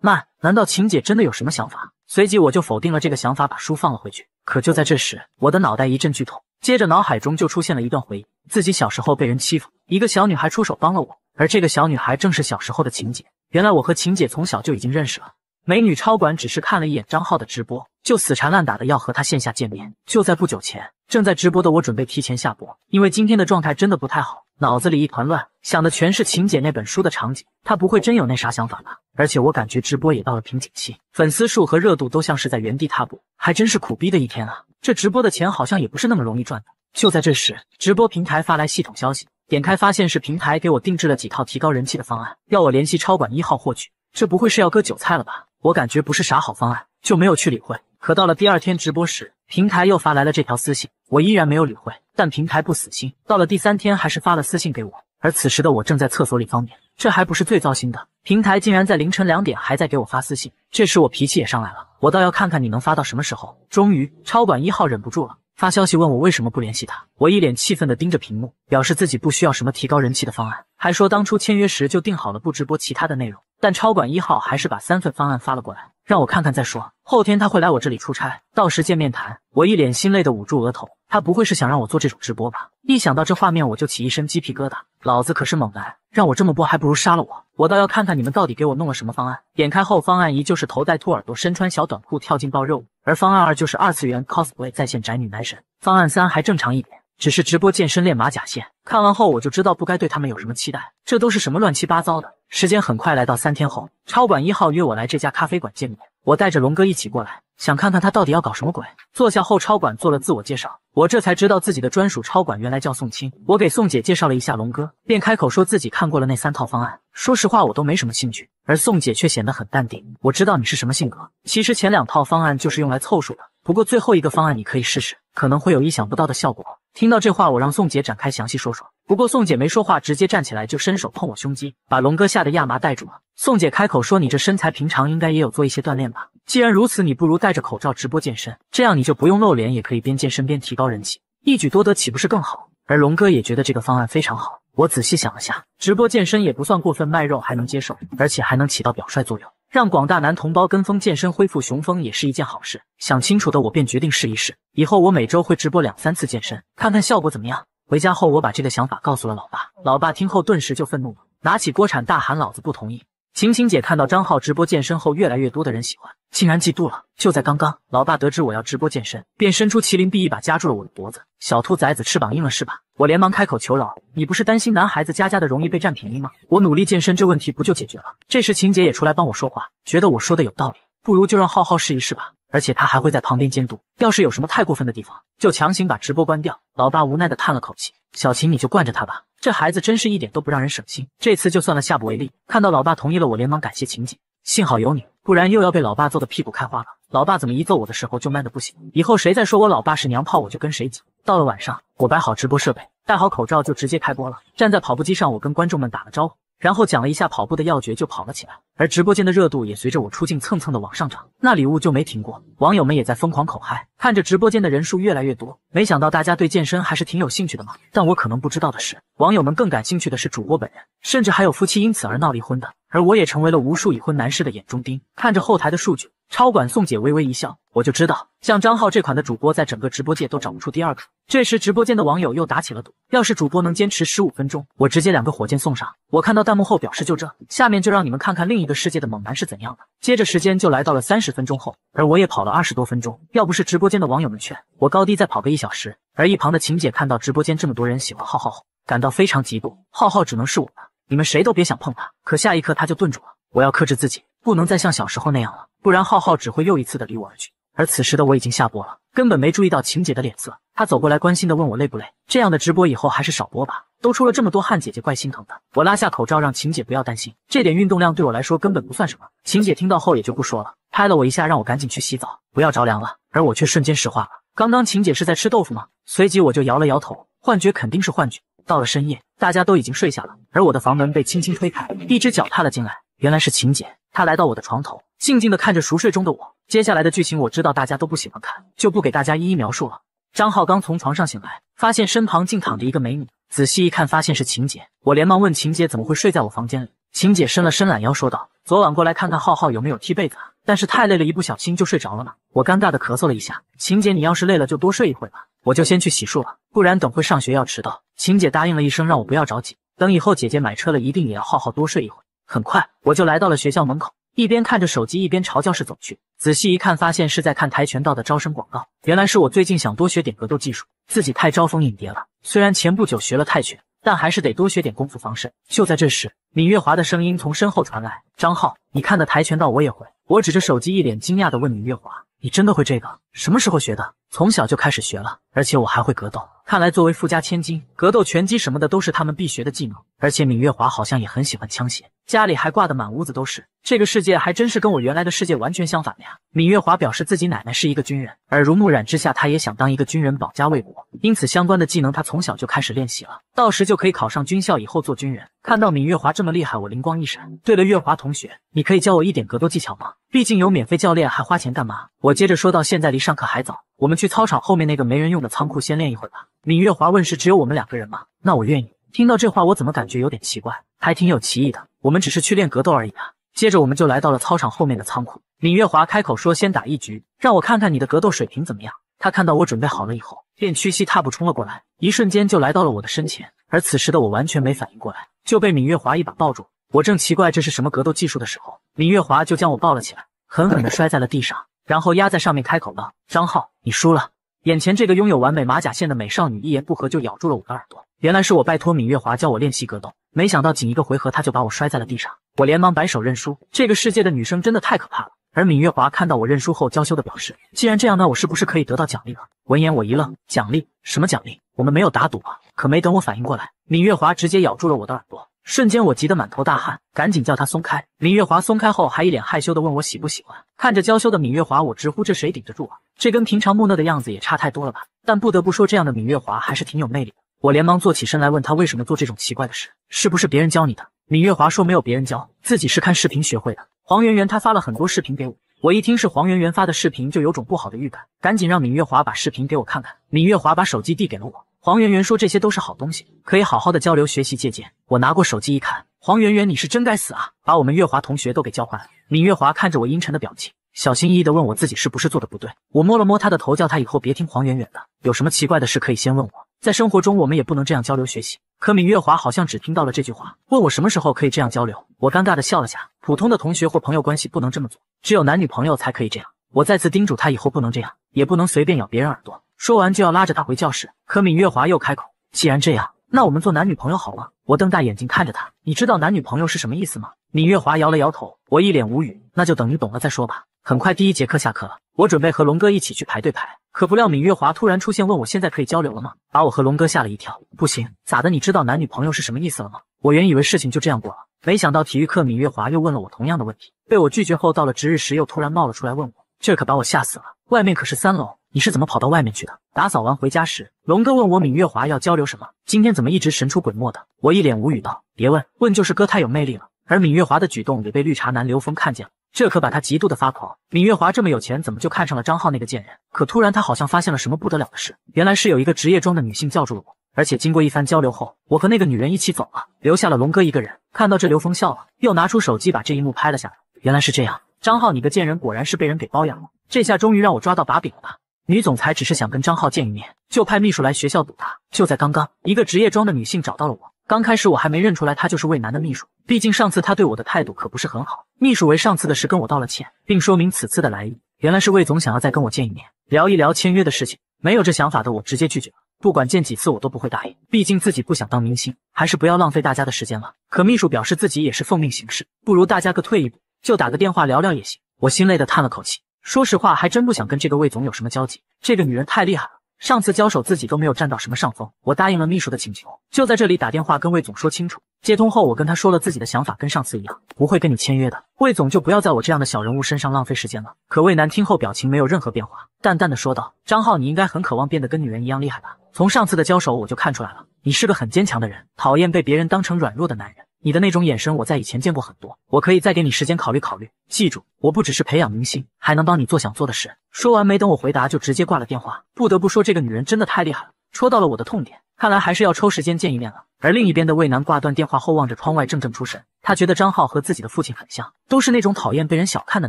漫！难道晴姐真的有什么想法？随即我就否定了这个想法，把书放了回去。可就在这时，我的脑袋一阵剧痛，接着脑海中就出现了一段回忆：自己小时候被人欺负，一个小女孩出手帮了我，而这个小女孩正是小时候的晴姐。原来我和晴姐从小就已经认识了。美女超管只是看了一眼张浩的直播，就死缠烂打的要和他线下见面。就在不久前，正在直播的我准备提前下播，因为今天的状态真的不太好。脑子里一团乱，想的全是晴姐那本书的场景。她不会真有那啥想法吧？而且我感觉直播也到了瓶颈期，粉丝数和热度都像是在原地踏步，还真是苦逼的一天啊！这直播的钱好像也不是那么容易赚的。就在这时，直播平台发来系统消息，点开发现是平台给我定制了几套提高人气的方案，要我联系超管一号获取。这不会是要割韭菜了吧？我感觉不是啥好方案，就没有去理会。可到了第二天直播时，平台又发来了这条私信。我依然没有理会，但平台不死心，到了第三天还是发了私信给我。而此时的我正在厕所里方便，这还不是最糟心的，平台竟然在凌晨两点还在给我发私信。这时我脾气也上来了，我倒要看看你能发到什么时候。终于，超管一号忍不住了。发消息问我为什么不联系他，我一脸气愤的盯着屏幕，表示自己不需要什么提高人气的方案，还说当初签约时就定好了不直播其他的内容。但超管一号还是把三份方案发了过来，让我看看再说。后天他会来我这里出差，到时见面谈。我一脸心累的捂住额头，他不会是想让我做这种直播吧？一想到这画面我就起一身鸡皮疙瘩，老子可是猛男，让我这么播还不如杀了我。我倒要看看你们到底给我弄了什么方案。点开后方案一就是头戴兔耳朵，身穿小短裤跳劲爆热舞。而方案二就是二次元 cosplay 在线宅女男神，方案三还正常一点，只是直播健身练马甲线。看完后我就知道不该对他们有什么期待，这都是什么乱七八糟的。时间很快来到三天后，超管一号约我来这家咖啡馆见面。我带着龙哥一起过来，想看看他到底要搞什么鬼。坐下后，超管做了自我介绍，我这才知道自己的专属超管原来叫宋青。我给宋姐介绍了一下龙哥，便开口说自己看过了那三套方案，说实话我都没什么兴趣。而宋姐却显得很淡定。我知道你是什么性格，其实前两套方案就是用来凑数的，不过最后一个方案你可以试试，可能会有意想不到的效果。听到这话，我让宋姐展开详细说说。不过宋姐没说话，直接站起来就伸手碰我胸肌，把龙哥吓得亚麻带住了。宋姐开口说：“你这身材平常应该也有做一些锻炼吧？既然如此，你不如戴着口罩直播健身，这样你就不用露脸，也可以边健身边提高人气，一举多得，岂不是更好？”而龙哥也觉得这个方案非常好。我仔细想了下，直播健身也不算过分卖肉，还能接受，而且还能起到表率作用，让广大男同胞跟风健身，恢复雄风也是一件好事。想清楚的我便决定试一试，以后我每周会直播两三次健身，看看效果怎么样。回家后，我把这个想法告诉了老爸，老爸听后顿时就愤怒了，拿起锅铲大喊：“老子不同意！”晴晴姐看到张浩直播健身后，越来越多的人喜欢，竟然嫉妒了。就在刚刚，老爸得知我要直播健身，便伸出麒麟臂一把夹住了我的脖子。小兔崽子，翅膀硬了是吧？我连忙开口求饶。你不是担心男孩子家家的容易被占便宜吗？我努力健身，这问题不就解决了？这时晴姐也出来帮我说话，觉得我说的有道理，不如就让浩浩试一试吧。而且他还会在旁边监督，要是有什么太过分的地方，就强行把直播关掉。老爸无奈的叹了口气，小晴你就惯着他吧。这孩子真是一点都不让人省心，这次就算了，下不为例。看到老爸同意了，我连忙感谢秦姐，幸好有你，不然又要被老爸揍的屁股开花了。老爸怎么一揍我的时候就慢的不行？以后谁再说我老爸是娘炮，我就跟谁急。到了晚上，我摆好直播设备，戴好口罩，就直接开播了。站在跑步机上，我跟观众们打了招呼。然后讲了一下跑步的要诀，就跑了起来。而直播间的热度也随着我出镜蹭蹭的往上涨，那礼物就没停过。网友们也在疯狂口嗨，看着直播间的人数越来越多，没想到大家对健身还是挺有兴趣的嘛。但我可能不知道的是，网友们更感兴趣的是主播本人，甚至还有夫妻因此而闹离婚的。而我也成为了无数已婚男士的眼中钉。看着后台的数据。超管宋姐微微一笑，我就知道，像张浩这款的主播，在整个直播界都找不出第二个。这时，直播间的网友又打起了赌，要是主播能坚持十五分钟，我直接两个火箭送上。我看到弹幕后表示就这，下面就让你们看看另一个世界的猛男是怎样的。接着，时间就来到了三十分钟后，而我也跑了二十多分钟，要不是直播间的网友们劝我高低再跑个一小时，而一旁的秦姐看到直播间这么多人喜欢浩浩后，感到非常嫉妒，浩浩只能是我的，你们谁都别想碰他。可下一刻他就顿住了，我要克制自己，不能再像小时候那样了。不然浩浩只会又一次的离我而去。而此时的我已经下播了，根本没注意到晴姐的脸色。她走过来关心的问我累不累？这样的直播以后还是少播吧，都出了这么多汗，姐姐怪心疼的。我拉下口罩，让晴姐不要担心，这点运动量对我来说根本不算什么。晴姐听到后也就不说了，拍了我一下，让我赶紧去洗澡，不要着凉了。而我却瞬间石化了，刚刚晴姐是在吃豆腐吗？随即我就摇了摇头，幻觉肯定是幻觉。到了深夜，大家都已经睡下了，而我的房门被轻轻推开，一只脚踏了进来，原来是晴姐。他来到我的床头，静静地看着熟睡中的我。接下来的剧情我知道大家都不喜欢看，就不给大家一一描述了。张浩刚从床上醒来，发现身旁竟躺着一个美女，仔细一看，发现是晴姐。我连忙问晴姐怎么会睡在我房间里？晴姐伸了伸懒腰，说道：“昨晚过来看看浩浩有没有踢被子，但是太累了，一不小心就睡着了呢。”我尴尬地咳嗽了一下，晴姐，你要是累了就多睡一会吧，我就先去洗漱了，不然等会上学要迟到。晴姐答应了一声，让我不要着急，等以后姐姐买车了，一定也要浩浩多睡一会很快我就来到了学校门口，一边看着手机，一边朝教室走去。仔细一看，发现是在看跆拳道的招生广告。原来是我最近想多学点格斗技术，自己太招蜂引蝶了。虽然前不久学了泰拳，但还是得多学点功夫防身。就在这时，闵月华的声音从身后传来：“张浩，你看的跆拳道我也会。”我指着手机，一脸惊讶的问闵月华：“你真的会这个？”什么时候学的？从小就开始学了，而且我还会格斗。看来作为富家千金，格斗、拳击什么的都是他们必学的技能。而且闵月华好像也很喜欢枪械，家里还挂的满屋子都是。这个世界还真是跟我原来的世界完全相反的呀！闵月华表示自己奶奶是一个军人，耳濡目染之下，他也想当一个军人，保家卫国。因此相关的技能他从小就开始练习了，到时就可以考上军校，以后做军人。看到闵月华这么厉害，我灵光一闪。对了，月华同学，你可以教我一点格斗技巧吗？毕竟有免费教练还花钱干嘛？我接着说到现在离。上课还早，我们去操场后面那个没人用的仓库先练一会儿吧。闵月华问是只有我们两个人吗？那我愿意。听到这话，我怎么感觉有点奇怪，还挺有歧义的。我们只是去练格斗而已啊。接着我们就来到了操场后面的仓库。闵月华开口说，先打一局，让我看看你的格斗水平怎么样。他看到我准备好了以后，便屈膝踏步冲了过来，一瞬间就来到了我的身前。而此时的我完全没反应过来，就被闵月华一把抱住。我正奇怪这是什么格斗技术的时候，闵月华就将我抱了起来，狠狠地摔在了地上。然后压在上面开口道：“张浩，你输了。”眼前这个拥有完美马甲线的美少女一言不合就咬住了我的耳朵。原来是我拜托闵月华教我练习格斗，没想到仅一个回合她就把我摔在了地上。我连忙摆手认输。这个世界的女生真的太可怕了。而闵月华看到我认输后，娇羞的表示：“既然这样，那我是不是可以得到奖励了？”闻言我一愣：“奖励？什么奖励？我们没有打赌啊！”可没等我反应过来，闵月华直接咬住了我的耳朵。瞬间，我急得满头大汗，赶紧叫他松开。闵月华松开后，还一脸害羞的问我喜不喜欢。看着娇羞的闵月华，我直呼这谁顶得住啊！这跟平常木讷的样子也差太多了吧？但不得不说，这样的闵月华还是挺有魅力的。我连忙坐起身来，问他为什么做这种奇怪的事，是不是别人教你的？闵月华说没有别人教，自己是看视频学会的。黄媛媛她发了很多视频给我，我一听是黄媛媛发的视频，就有种不好的预感，赶紧让闵月华把视频给我看看。闵月华把手机递给了我。黄圆圆说：“这些都是好东西，可以好好的交流学习借鉴。”我拿过手机一看，黄圆圆，你是真该死啊，把我们月华同学都给教坏了。闵月华看着我阴沉的表情，小心翼翼的问我自己是不是做的不对。我摸了摸他的头，叫他以后别听黄圆圆的，有什么奇怪的事可以先问我。在生活中，我们也不能这样交流学习。可闵月华好像只听到了这句话，问我什么时候可以这样交流。我尴尬的笑了下，普通的同学或朋友关系不能这么做，只有男女朋友才可以这样。我再次叮嘱他以后不能这样，也不能随便咬别人耳朵。说完就要拉着他回教室，可闵月华又开口：“既然这样，那我们做男女朋友好了。”我瞪大眼睛看着他，你知道男女朋友是什么意思吗？闵月华摇了摇头，我一脸无语。那就等你懂了再说吧。很快第一节课下课了，我准备和龙哥一起去排队排，可不料闵月华突然出现，问我现在可以交流了吗？把我和龙哥吓了一跳。不行，咋的？你知道男女朋友是什么意思了吗？我原以为事情就这样过了，没想到体育课闵月华又问了我同样的问题，被我拒绝后，到了值日时又突然冒了出来问我，这可把我吓死了。外面可是三楼。你是怎么跑到外面去的？打扫完回家时，龙哥问我闵月华要交流什么，今天怎么一直神出鬼没的？我一脸无语道：“别问问，就是哥太有魅力了。”而闵月华的举动也被绿茶男刘峰看见了，这可把他极度的发狂。闵月华这么有钱，怎么就看上了张浩那个贱人？可突然他好像发现了什么不得了的事，原来是有一个职业装的女性叫住了我，而且经过一番交流后，我和那个女人一起走了，留下了龙哥一个人。看到这，刘峰笑了，又拿出手机把这一幕拍了下来。原来是这样，张浩你个贱人，果然是被人给包养了，这下终于让我抓到把柄了吧？女总裁只是想跟张浩见一面，就派秘书来学校堵他。就在刚刚，一个职业装的女性找到了我。刚开始我还没认出来，她就是魏楠的秘书。毕竟上次她对我的态度可不是很好。秘书为上次的事跟我道了歉，并说明此次的来意。原来是魏总想要再跟我见一面，聊一聊签约的事情。没有这想法的我直接拒绝了。不管见几次我都不会答应，毕竟自己不想当明星，还是不要浪费大家的时间了。可秘书表示自己也是奉命行事，不如大家各退一步，就打个电话聊聊也行。我心累的叹了口气。说实话，还真不想跟这个魏总有什么交集。这个女人太厉害了，上次交手自己都没有占到什么上风。我答应了秘书的请求，就在这里打电话跟魏总说清楚。接通后，我跟他说了自己的想法，跟上次一样，不会跟你签约的。魏总就不要在我这样的小人物身上浪费时间了。可魏楠听后，表情没有任何变化，淡淡的说道：“张浩，你应该很渴望变得跟女人一样厉害吧？从上次的交手我就看出来了，你是个很坚强的人，讨厌被别人当成软弱的男人。”你的那种眼神，我在以前见过很多。我可以再给你时间考虑考虑。记住，我不只是培养明星，还能帮你做想做的事。说完，没等我回答，就直接挂了电话。不得不说，这个女人真的太厉害了，戳到了我的痛点。看来还是要抽时间见一面了。而另一边的魏楠挂断电话后，望着窗外怔怔出神。他觉得张浩和自己的父亲很像，都是那种讨厌被人小看的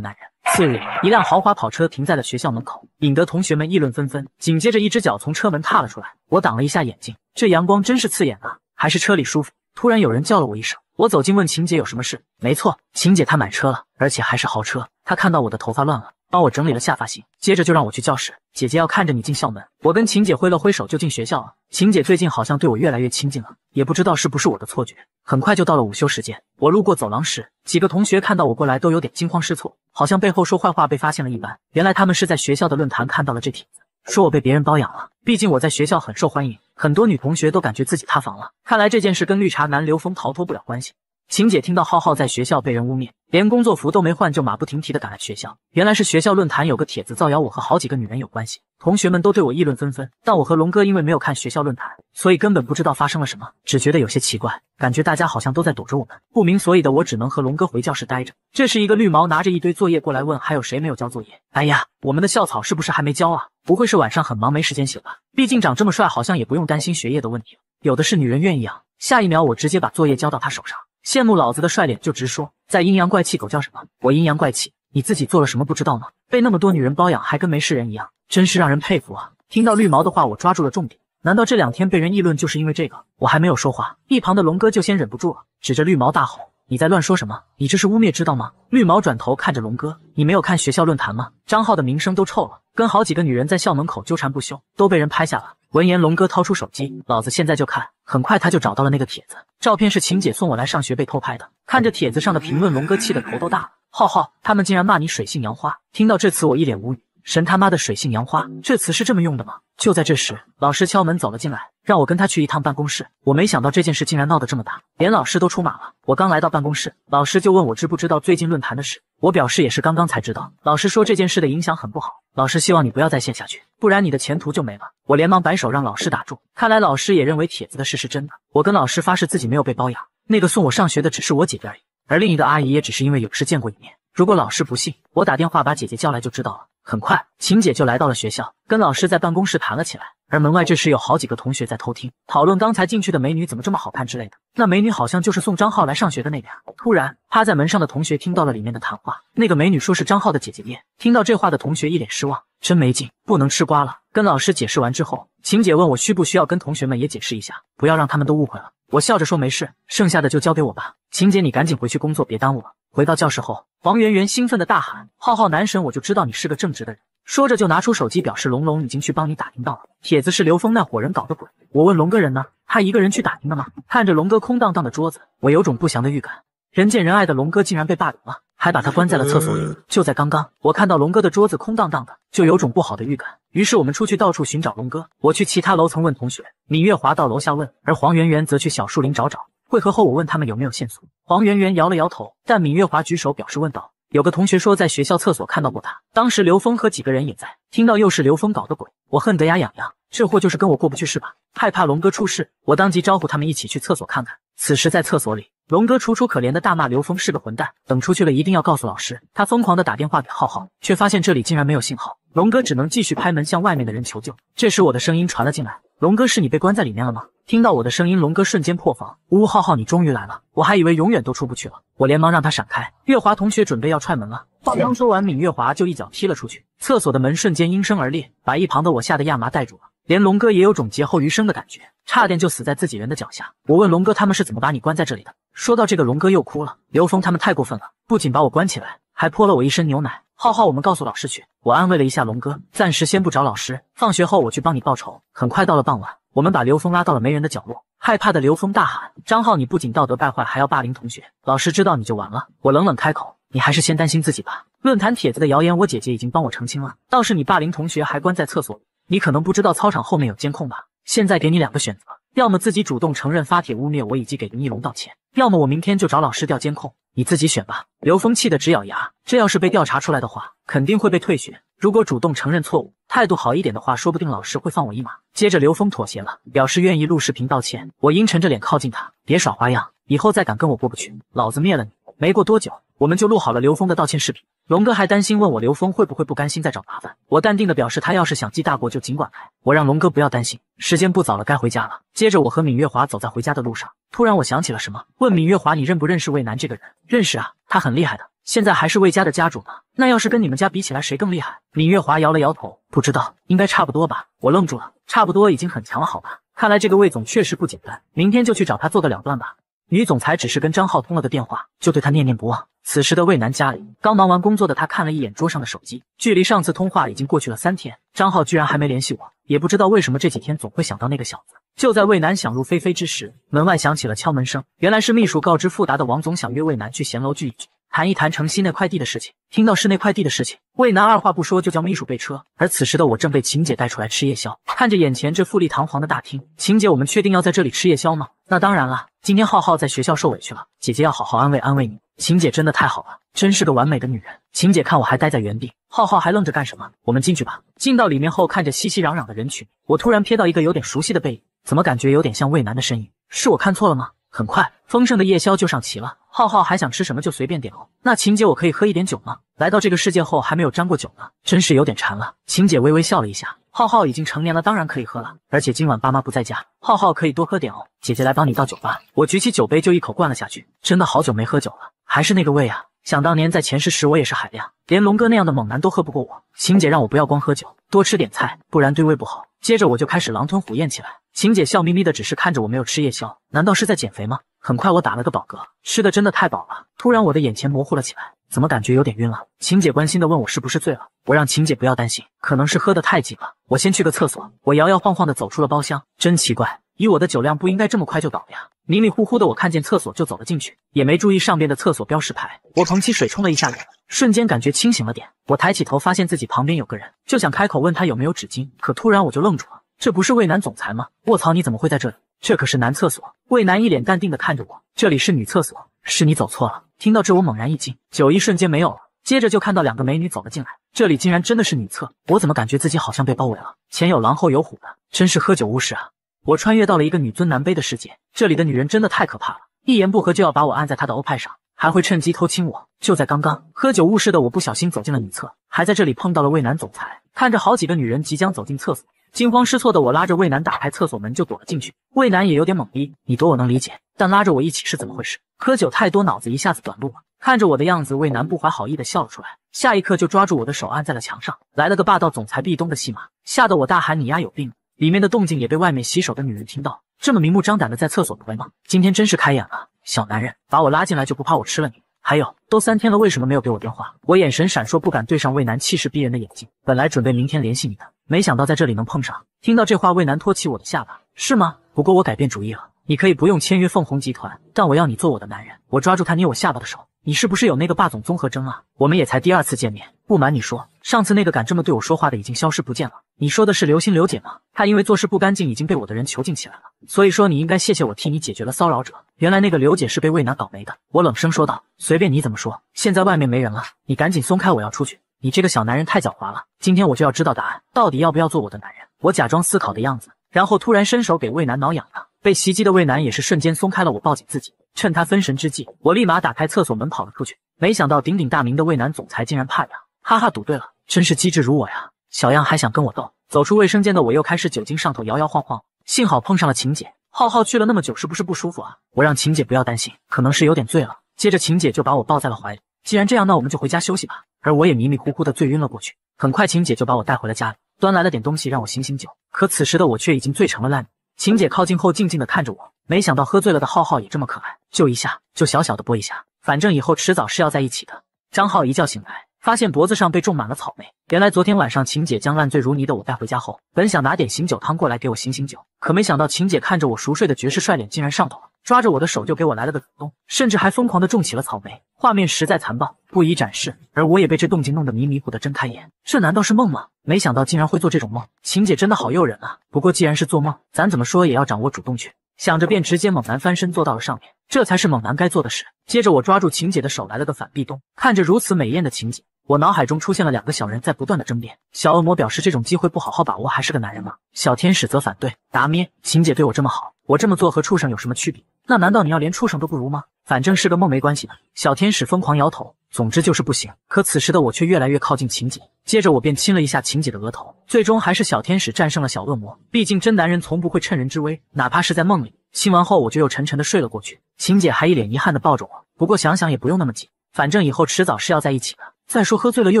男人。次日，一辆豪华跑车停在了学校门口，引得同学们议论纷纷。紧接着，一只脚从车门踏了出来。我挡了一下眼睛，这阳光真是刺眼啊，还是车里舒服。突然，有人叫了我一声。我走近问秦姐有什么事？没错，秦姐她买车了，而且还是豪车。她看到我的头发乱了，帮我整理了下发型，接着就让我去教室。姐姐要看着你进校门。我跟秦姐挥了挥手就进学校了。秦姐最近好像对我越来越亲近了，也不知道是不是我的错觉。很快就到了午休时间，我路过走廊时，几个同学看到我过来都有点惊慌失措，好像背后说坏话被发现了一般。原来他们是在学校的论坛看到了这帖子，说我被别人包养了。毕竟我在学校很受欢迎，很多女同学都感觉自己塌房了。看来这件事跟绿茶男刘峰逃脱不了关系。秦姐听到浩浩在学校被人污蔑，连工作服都没换就马不停蹄的赶来学校。原来是学校论坛有个帖子造谣我和好几个女人有关系，同学们都对我议论纷纷。但我和龙哥因为没有看学校论坛，所以根本不知道发生了什么，只觉得有些奇怪，感觉大家好像都在躲着我们。不明所以的我只能和龙哥回教室待着。这时一个绿毛拿着一堆作业过来问：“还有谁没有交作业？”“哎呀，我们的校草是不是还没交啊？不会是晚上很忙没时间写吧？毕竟长这么帅，好像也不用担心学业的问题，有的是女人愿意养。”下一秒我直接把作业交到他手上。羡慕老子的帅脸就直说，在阴阳怪气狗叫什么？我阴阳怪气，你自己做了什么不知道吗？被那么多女人包养还跟没事人一样，真是让人佩服啊！听到绿毛的话，我抓住了重点，难道这两天被人议论就是因为这个？我还没有说话，一旁的龙哥就先忍不住了，指着绿毛大吼：“你在乱说什么？你这是污蔑，知道吗？”绿毛转头看着龙哥：“你没有看学校论坛吗？张浩的名声都臭了。”跟好几个女人在校门口纠缠不休，都被人拍下了。闻言，龙哥掏出手机，老子现在就看。很快，他就找到了那个帖子，照片是晴姐送我来上学被偷拍的。看着帖子上的评论，龙哥气得头都大了。浩浩，他们竟然骂你水性杨花！听到这词，我一脸无语。神他妈的水性杨花，这词是这么用的吗？就在这时，老师敲门走了进来，让我跟他去一趟办公室。我没想到这件事竟然闹得这么大，连老师都出马了。我刚来到办公室，老师就问我知不知道最近论坛的事。我表示也是刚刚才知道。老师说这件事的影响很不好。老师希望你不要再陷下去，不然你的前途就没了。我连忙摆手让老师打住。看来老师也认为帖子的事是真的。我跟老师发誓自己没有被包养，那个送我上学的只是我姐姐而已，而另一个阿姨也只是因为有事见过一面。如果老师不信，我打电话把姐姐叫来就知道了。很快，秦姐就来到了学校，跟老师在办公室谈了起来。而门外这时有好几个同学在偷听，讨论刚才进去的美女怎么这么好看之类的。那美女好像就是送张浩来上学的那呀。突然，趴在门上的同学听到了里面的谈话，那个美女说是张浩的姐姐耶。听到这话的同学一脸失望，真没劲，不能吃瓜了。跟老师解释完之后，秦姐问我需不需要跟同学们也解释一下，不要让他们都误会了。我笑着说：“没事，剩下的就交给我吧。”秦姐，你赶紧回去工作，别耽误了。回到教室后，黄媛媛兴奋的大喊：“浩浩男神，我就知道你是个正直的人。”说着就拿出手机，表示龙龙已经去帮你打听到了，帖子是刘峰那伙人搞的鬼。我问龙哥人呢？他一个人去打听的吗？看着龙哥空荡荡的桌子，我有种不祥的预感。人见人爱的龙哥竟然被霸凌了，还把他关在了厕所里。就在刚刚，我看到龙哥的桌子空荡荡的，就有种不好的预感。于是我们出去到处寻找龙哥。我去其他楼层问同学，闵月华到楼下问，而黄圆圆则去小树林找找。会合后，我问他们有没有线索，黄圆圆摇了摇头，但闵月华举手表示，问道：“有个同学说在学校厕所看到过他，当时刘峰和几个人也在。”听到又是刘峰搞的鬼，我恨得牙痒痒，这货就是跟我过不去是吧？害怕龙哥出事，我当即招呼他们一起去厕所看看。此时在厕所里，龙哥楚楚可怜的大骂刘峰是个混蛋，等出去了一定要告诉老师。他疯狂的打电话给浩浩，却发现这里竟然没有信号，龙哥只能继续拍门向外面的人求救。这时我的声音传了进来：“龙哥，是你被关在里面了吗？”听到我的声音，龙哥瞬间破防：“呜呜，浩浩你终于来了，我还以为永远都出不去了。”我连忙让他闪开。月华同学准备要踹门了，话刚说完，闵月华就一脚踢了出去，厕所的门瞬间应声而裂，把一旁的我吓得亚麻带住了。连龙哥也有种劫后余生的感觉，差点就死在自己人的脚下。我问龙哥他们是怎么把你关在这里的？说到这个，龙哥又哭了。刘峰他们太过分了，不仅把我关起来，还泼了我一身牛奶。浩浩，我们告诉老师去。我安慰了一下龙哥，暂时先不找老师。放学后我去帮你报仇。很快到了傍晚，我们把刘峰拉到了没人的角落。害怕的刘峰大喊：“张浩，你不仅道德败坏，还要霸凌同学，老师知道你就完了。”我冷冷开口：“你还是先担心自己吧。论坛帖子的谣言，我姐姐已经帮我澄清了。倒是你霸凌同学，还关在厕所。”你可能不知道操场后面有监控吧？现在给你两个选择，要么自己主动承认发帖污蔑我以及给林一龙道歉，要么我明天就找老师调监控，你自己选吧。刘峰气得直咬牙，这要是被调查出来的话，肯定会被退学。如果主动承认错误，态度好一点的话，说不定老师会放我一马。接着，刘峰妥协了，表示愿意录视频道歉。我阴沉着脸靠近他，别耍花样，以后再敢跟我过不去，老子灭了你。没过多久，我们就录好了刘峰的道歉视频。龙哥还担心问我刘峰会不会不甘心再找麻烦，我淡定的表示他要是想记大过就尽管来。我让龙哥不要担心，时间不早了，该回家了。接着我和闵月华走在回家的路上，突然我想起了什么，问闵月华你认不认识魏楠这个人？认识啊，他很厉害的，现在还是魏家的家主呢。那要是跟你们家比起来，谁更厉害？闵月华摇了摇头，不知道，应该差不多吧。我愣住了，差不多已经很强了，好吧。看来这个魏总确实不简单，明天就去找他做个了断吧。女总裁只是跟张浩通了个电话，就对他念念不忘。此时的魏楠家里刚忙完工作的她，看了一眼桌上的手机，距离上次通话已经过去了三天，张浩居然还没联系我，也不知道为什么这几天总会想到那个小子。就在魏楠想入非非之时，门外响起了敲门声，原来是秘书告知富达的王总想约魏楠去闲楼聚一聚。谈一谈城西那块地的事情。听到是那块地的事情，魏楠二话不说就叫秘书备车。而此时的我正被秦姐带出来吃夜宵，看着眼前这富丽堂皇的大厅，秦姐，我们确定要在这里吃夜宵吗？那当然了，今天浩浩在学校受委屈了，姐姐要好好安慰安慰你。秦姐真的太好了，真是个完美的女人。秦姐，看我还待在原地，浩浩还愣着干什么？我们进去吧。进到里面后，看着熙熙攘攘的人群，我突然瞥到一个有点熟悉的背影，怎么感觉有点像魏楠的身影？是我看错了吗？很快，丰盛的夜宵就上齐了。浩浩还想吃什么就随便点哦。那秦姐，我可以喝一点酒吗？来到这个世界后还没有沾过酒呢，真是有点馋了。秦姐微微笑了一下，浩浩已经成年了，当然可以喝了。而且今晚爸妈不在家，浩浩可以多喝点哦。姐姐来帮你倒酒吧。我举起酒杯就一口灌了下去，真的好久没喝酒了，还是那个味啊。想当年在前世时，我也是海量，连龙哥那样的猛男都喝不过我。秦姐让我不要光喝酒，多吃点菜，不然对胃不好。接着我就开始狼吞虎咽起来。晴姐笑眯眯的，只是看着我，没有吃夜宵，难道是在减肥吗？很快我打了个饱嗝，吃的真的太饱了。突然我的眼前模糊了起来，怎么感觉有点晕了？晴姐关心的问我是不是醉了，我让晴姐不要担心，可能是喝的太急了，我先去个厕所。我摇摇晃晃的走出了包厢，真奇怪，以我的酒量不应该这么快就倒呀。迷迷糊糊的我看见厕所就走了进去，也没注意上边的厕所标识牌。我捧起水冲了一下脸，瞬间感觉清醒了点。我抬起头发现自己旁边有个人，就想开口问他有没有纸巾，可突然我就愣住了。这不是魏南总裁吗？卧槽，你怎么会在这里？这可是男厕所。魏南一脸淡定地看着我，这里是女厕所，是你走错了。听到这，我猛然一惊，酒意瞬间没有了。接着就看到两个美女走了进来，这里竟然真的是女厕，我怎么感觉自己好像被包围了，前有狼后有虎的，真是喝酒误事啊！我穿越到了一个女尊男卑的世界，这里的女人真的太可怕了，一言不合就要把我按在她的欧派上，还会趁机偷亲我。就在刚刚，喝酒误事的我不小心走进了女厕，还在这里碰到了魏南总裁，看着好几个女人即将走进厕所。惊慌失措的我拉着魏楠打开厕所门就躲了进去，魏楠也有点懵逼，你躲我能理解，但拉着我一起是怎么回事？喝酒太多脑子一下子短路了。看着我的样子，魏楠不怀好意的笑了出来，下一刻就抓住我的手按在了墙上，来了个霸道总裁壁咚的戏码，吓得我大喊你丫有病！里面的动静也被外面洗手的女人听到，这么明目张胆的在厕所推吗？今天真是开眼了，小男人把我拉进来就不怕我吃了你？还有，都三天了，为什么没有给我电话？我眼神闪烁，不敢对上魏楠气势逼人的眼睛。本来准备明天联系你的，没想到在这里能碰上。听到这话，魏楠托起我的下巴，是吗？不过我改变主意了，你可以不用签约凤凰集团，但我要你做我的男人。我抓住他捏我下巴的手，你是不是有那个霸总综合征啊？我们也才第二次见面，不瞒你说，上次那个敢这么对我说话的已经消失不见了。你说的是刘星刘姐吗？她因为做事不干净，已经被我的人囚禁起来了。所以说你应该谢谢我替你解决了骚扰者。原来那个刘姐是被魏楠搞没的。我冷声说道：“随便你怎么说，现在外面没人了，你赶紧松开，我要出去。”你这个小男人太狡猾了，今天我就要知道答案，到底要不要做我的男人？我假装思考的样子，然后突然伸手给魏楠挠痒痒。被袭击的魏楠也是瞬间松开了我，抱紧自己。趁他分神之际，我立马打开厕所门跑了出去。没想到鼎鼎大名的魏楠总裁竟然怕痒，哈哈，赌对了，真是机智如我呀。小样还想跟我斗！走出卫生间的我，又开始酒精上头，摇摇晃晃。幸好碰上了秦姐。浩浩去了那么久，是不是不舒服啊？我让秦姐不要担心，可能是有点醉了。接着秦姐就把我抱在了怀里。既然这样，那我们就回家休息吧。而我也迷迷糊糊的醉晕了过去。很快秦姐就把我带回了家里，端来了点东西让我醒醒酒。可此时的我却已经醉成了烂泥。秦姐靠近后，静静的看着我。没想到喝醉了的浩浩也这么可爱，就一下，就小小的啵一下。反正以后迟早是要在一起的。张浩一觉醒来。发现脖子上被种满了草莓，原来昨天晚上晴姐将烂醉如泥的我带回家后，本想拿点醒酒汤过来给我醒醒酒，可没想到晴姐看着我熟睡的绝世帅脸，竟然上头了，抓着我的手就给我来了个主动，甚至还疯狂的种起了草莓，画面实在残暴，不宜展示。而我也被这动静弄得迷迷糊的睁开眼，这难道是梦吗？没想到竟然会做这种梦，晴姐真的好诱人啊！不过既然是做梦，咱怎么说也要掌握主动权，想着便直接猛男翻身坐到了上面，这才是猛男该做的事。接着我抓住晴姐的手来了个反壁咚，看着如此美艳的晴姐。我脑海中出现了两个小人在不断的争辩，小恶魔表示这种机会不好好把握还是个男人吗？小天使则反对，达咩，晴姐对我这么好，我这么做和畜生有什么区别？那难道你要连畜生都不如吗？反正是个梦，没关系的。小天使疯狂摇头，总之就是不行。可此时的我却越来越靠近晴姐，接着我便亲了一下晴姐的额头，最终还是小天使战胜了小恶魔，毕竟真男人从不会趁人之危，哪怕是在梦里。亲完后我就又沉沉的睡了过去，晴姐还一脸遗憾的抱着我，不过想想也不用那么紧，反正以后迟早是要在一起的。再说喝醉了又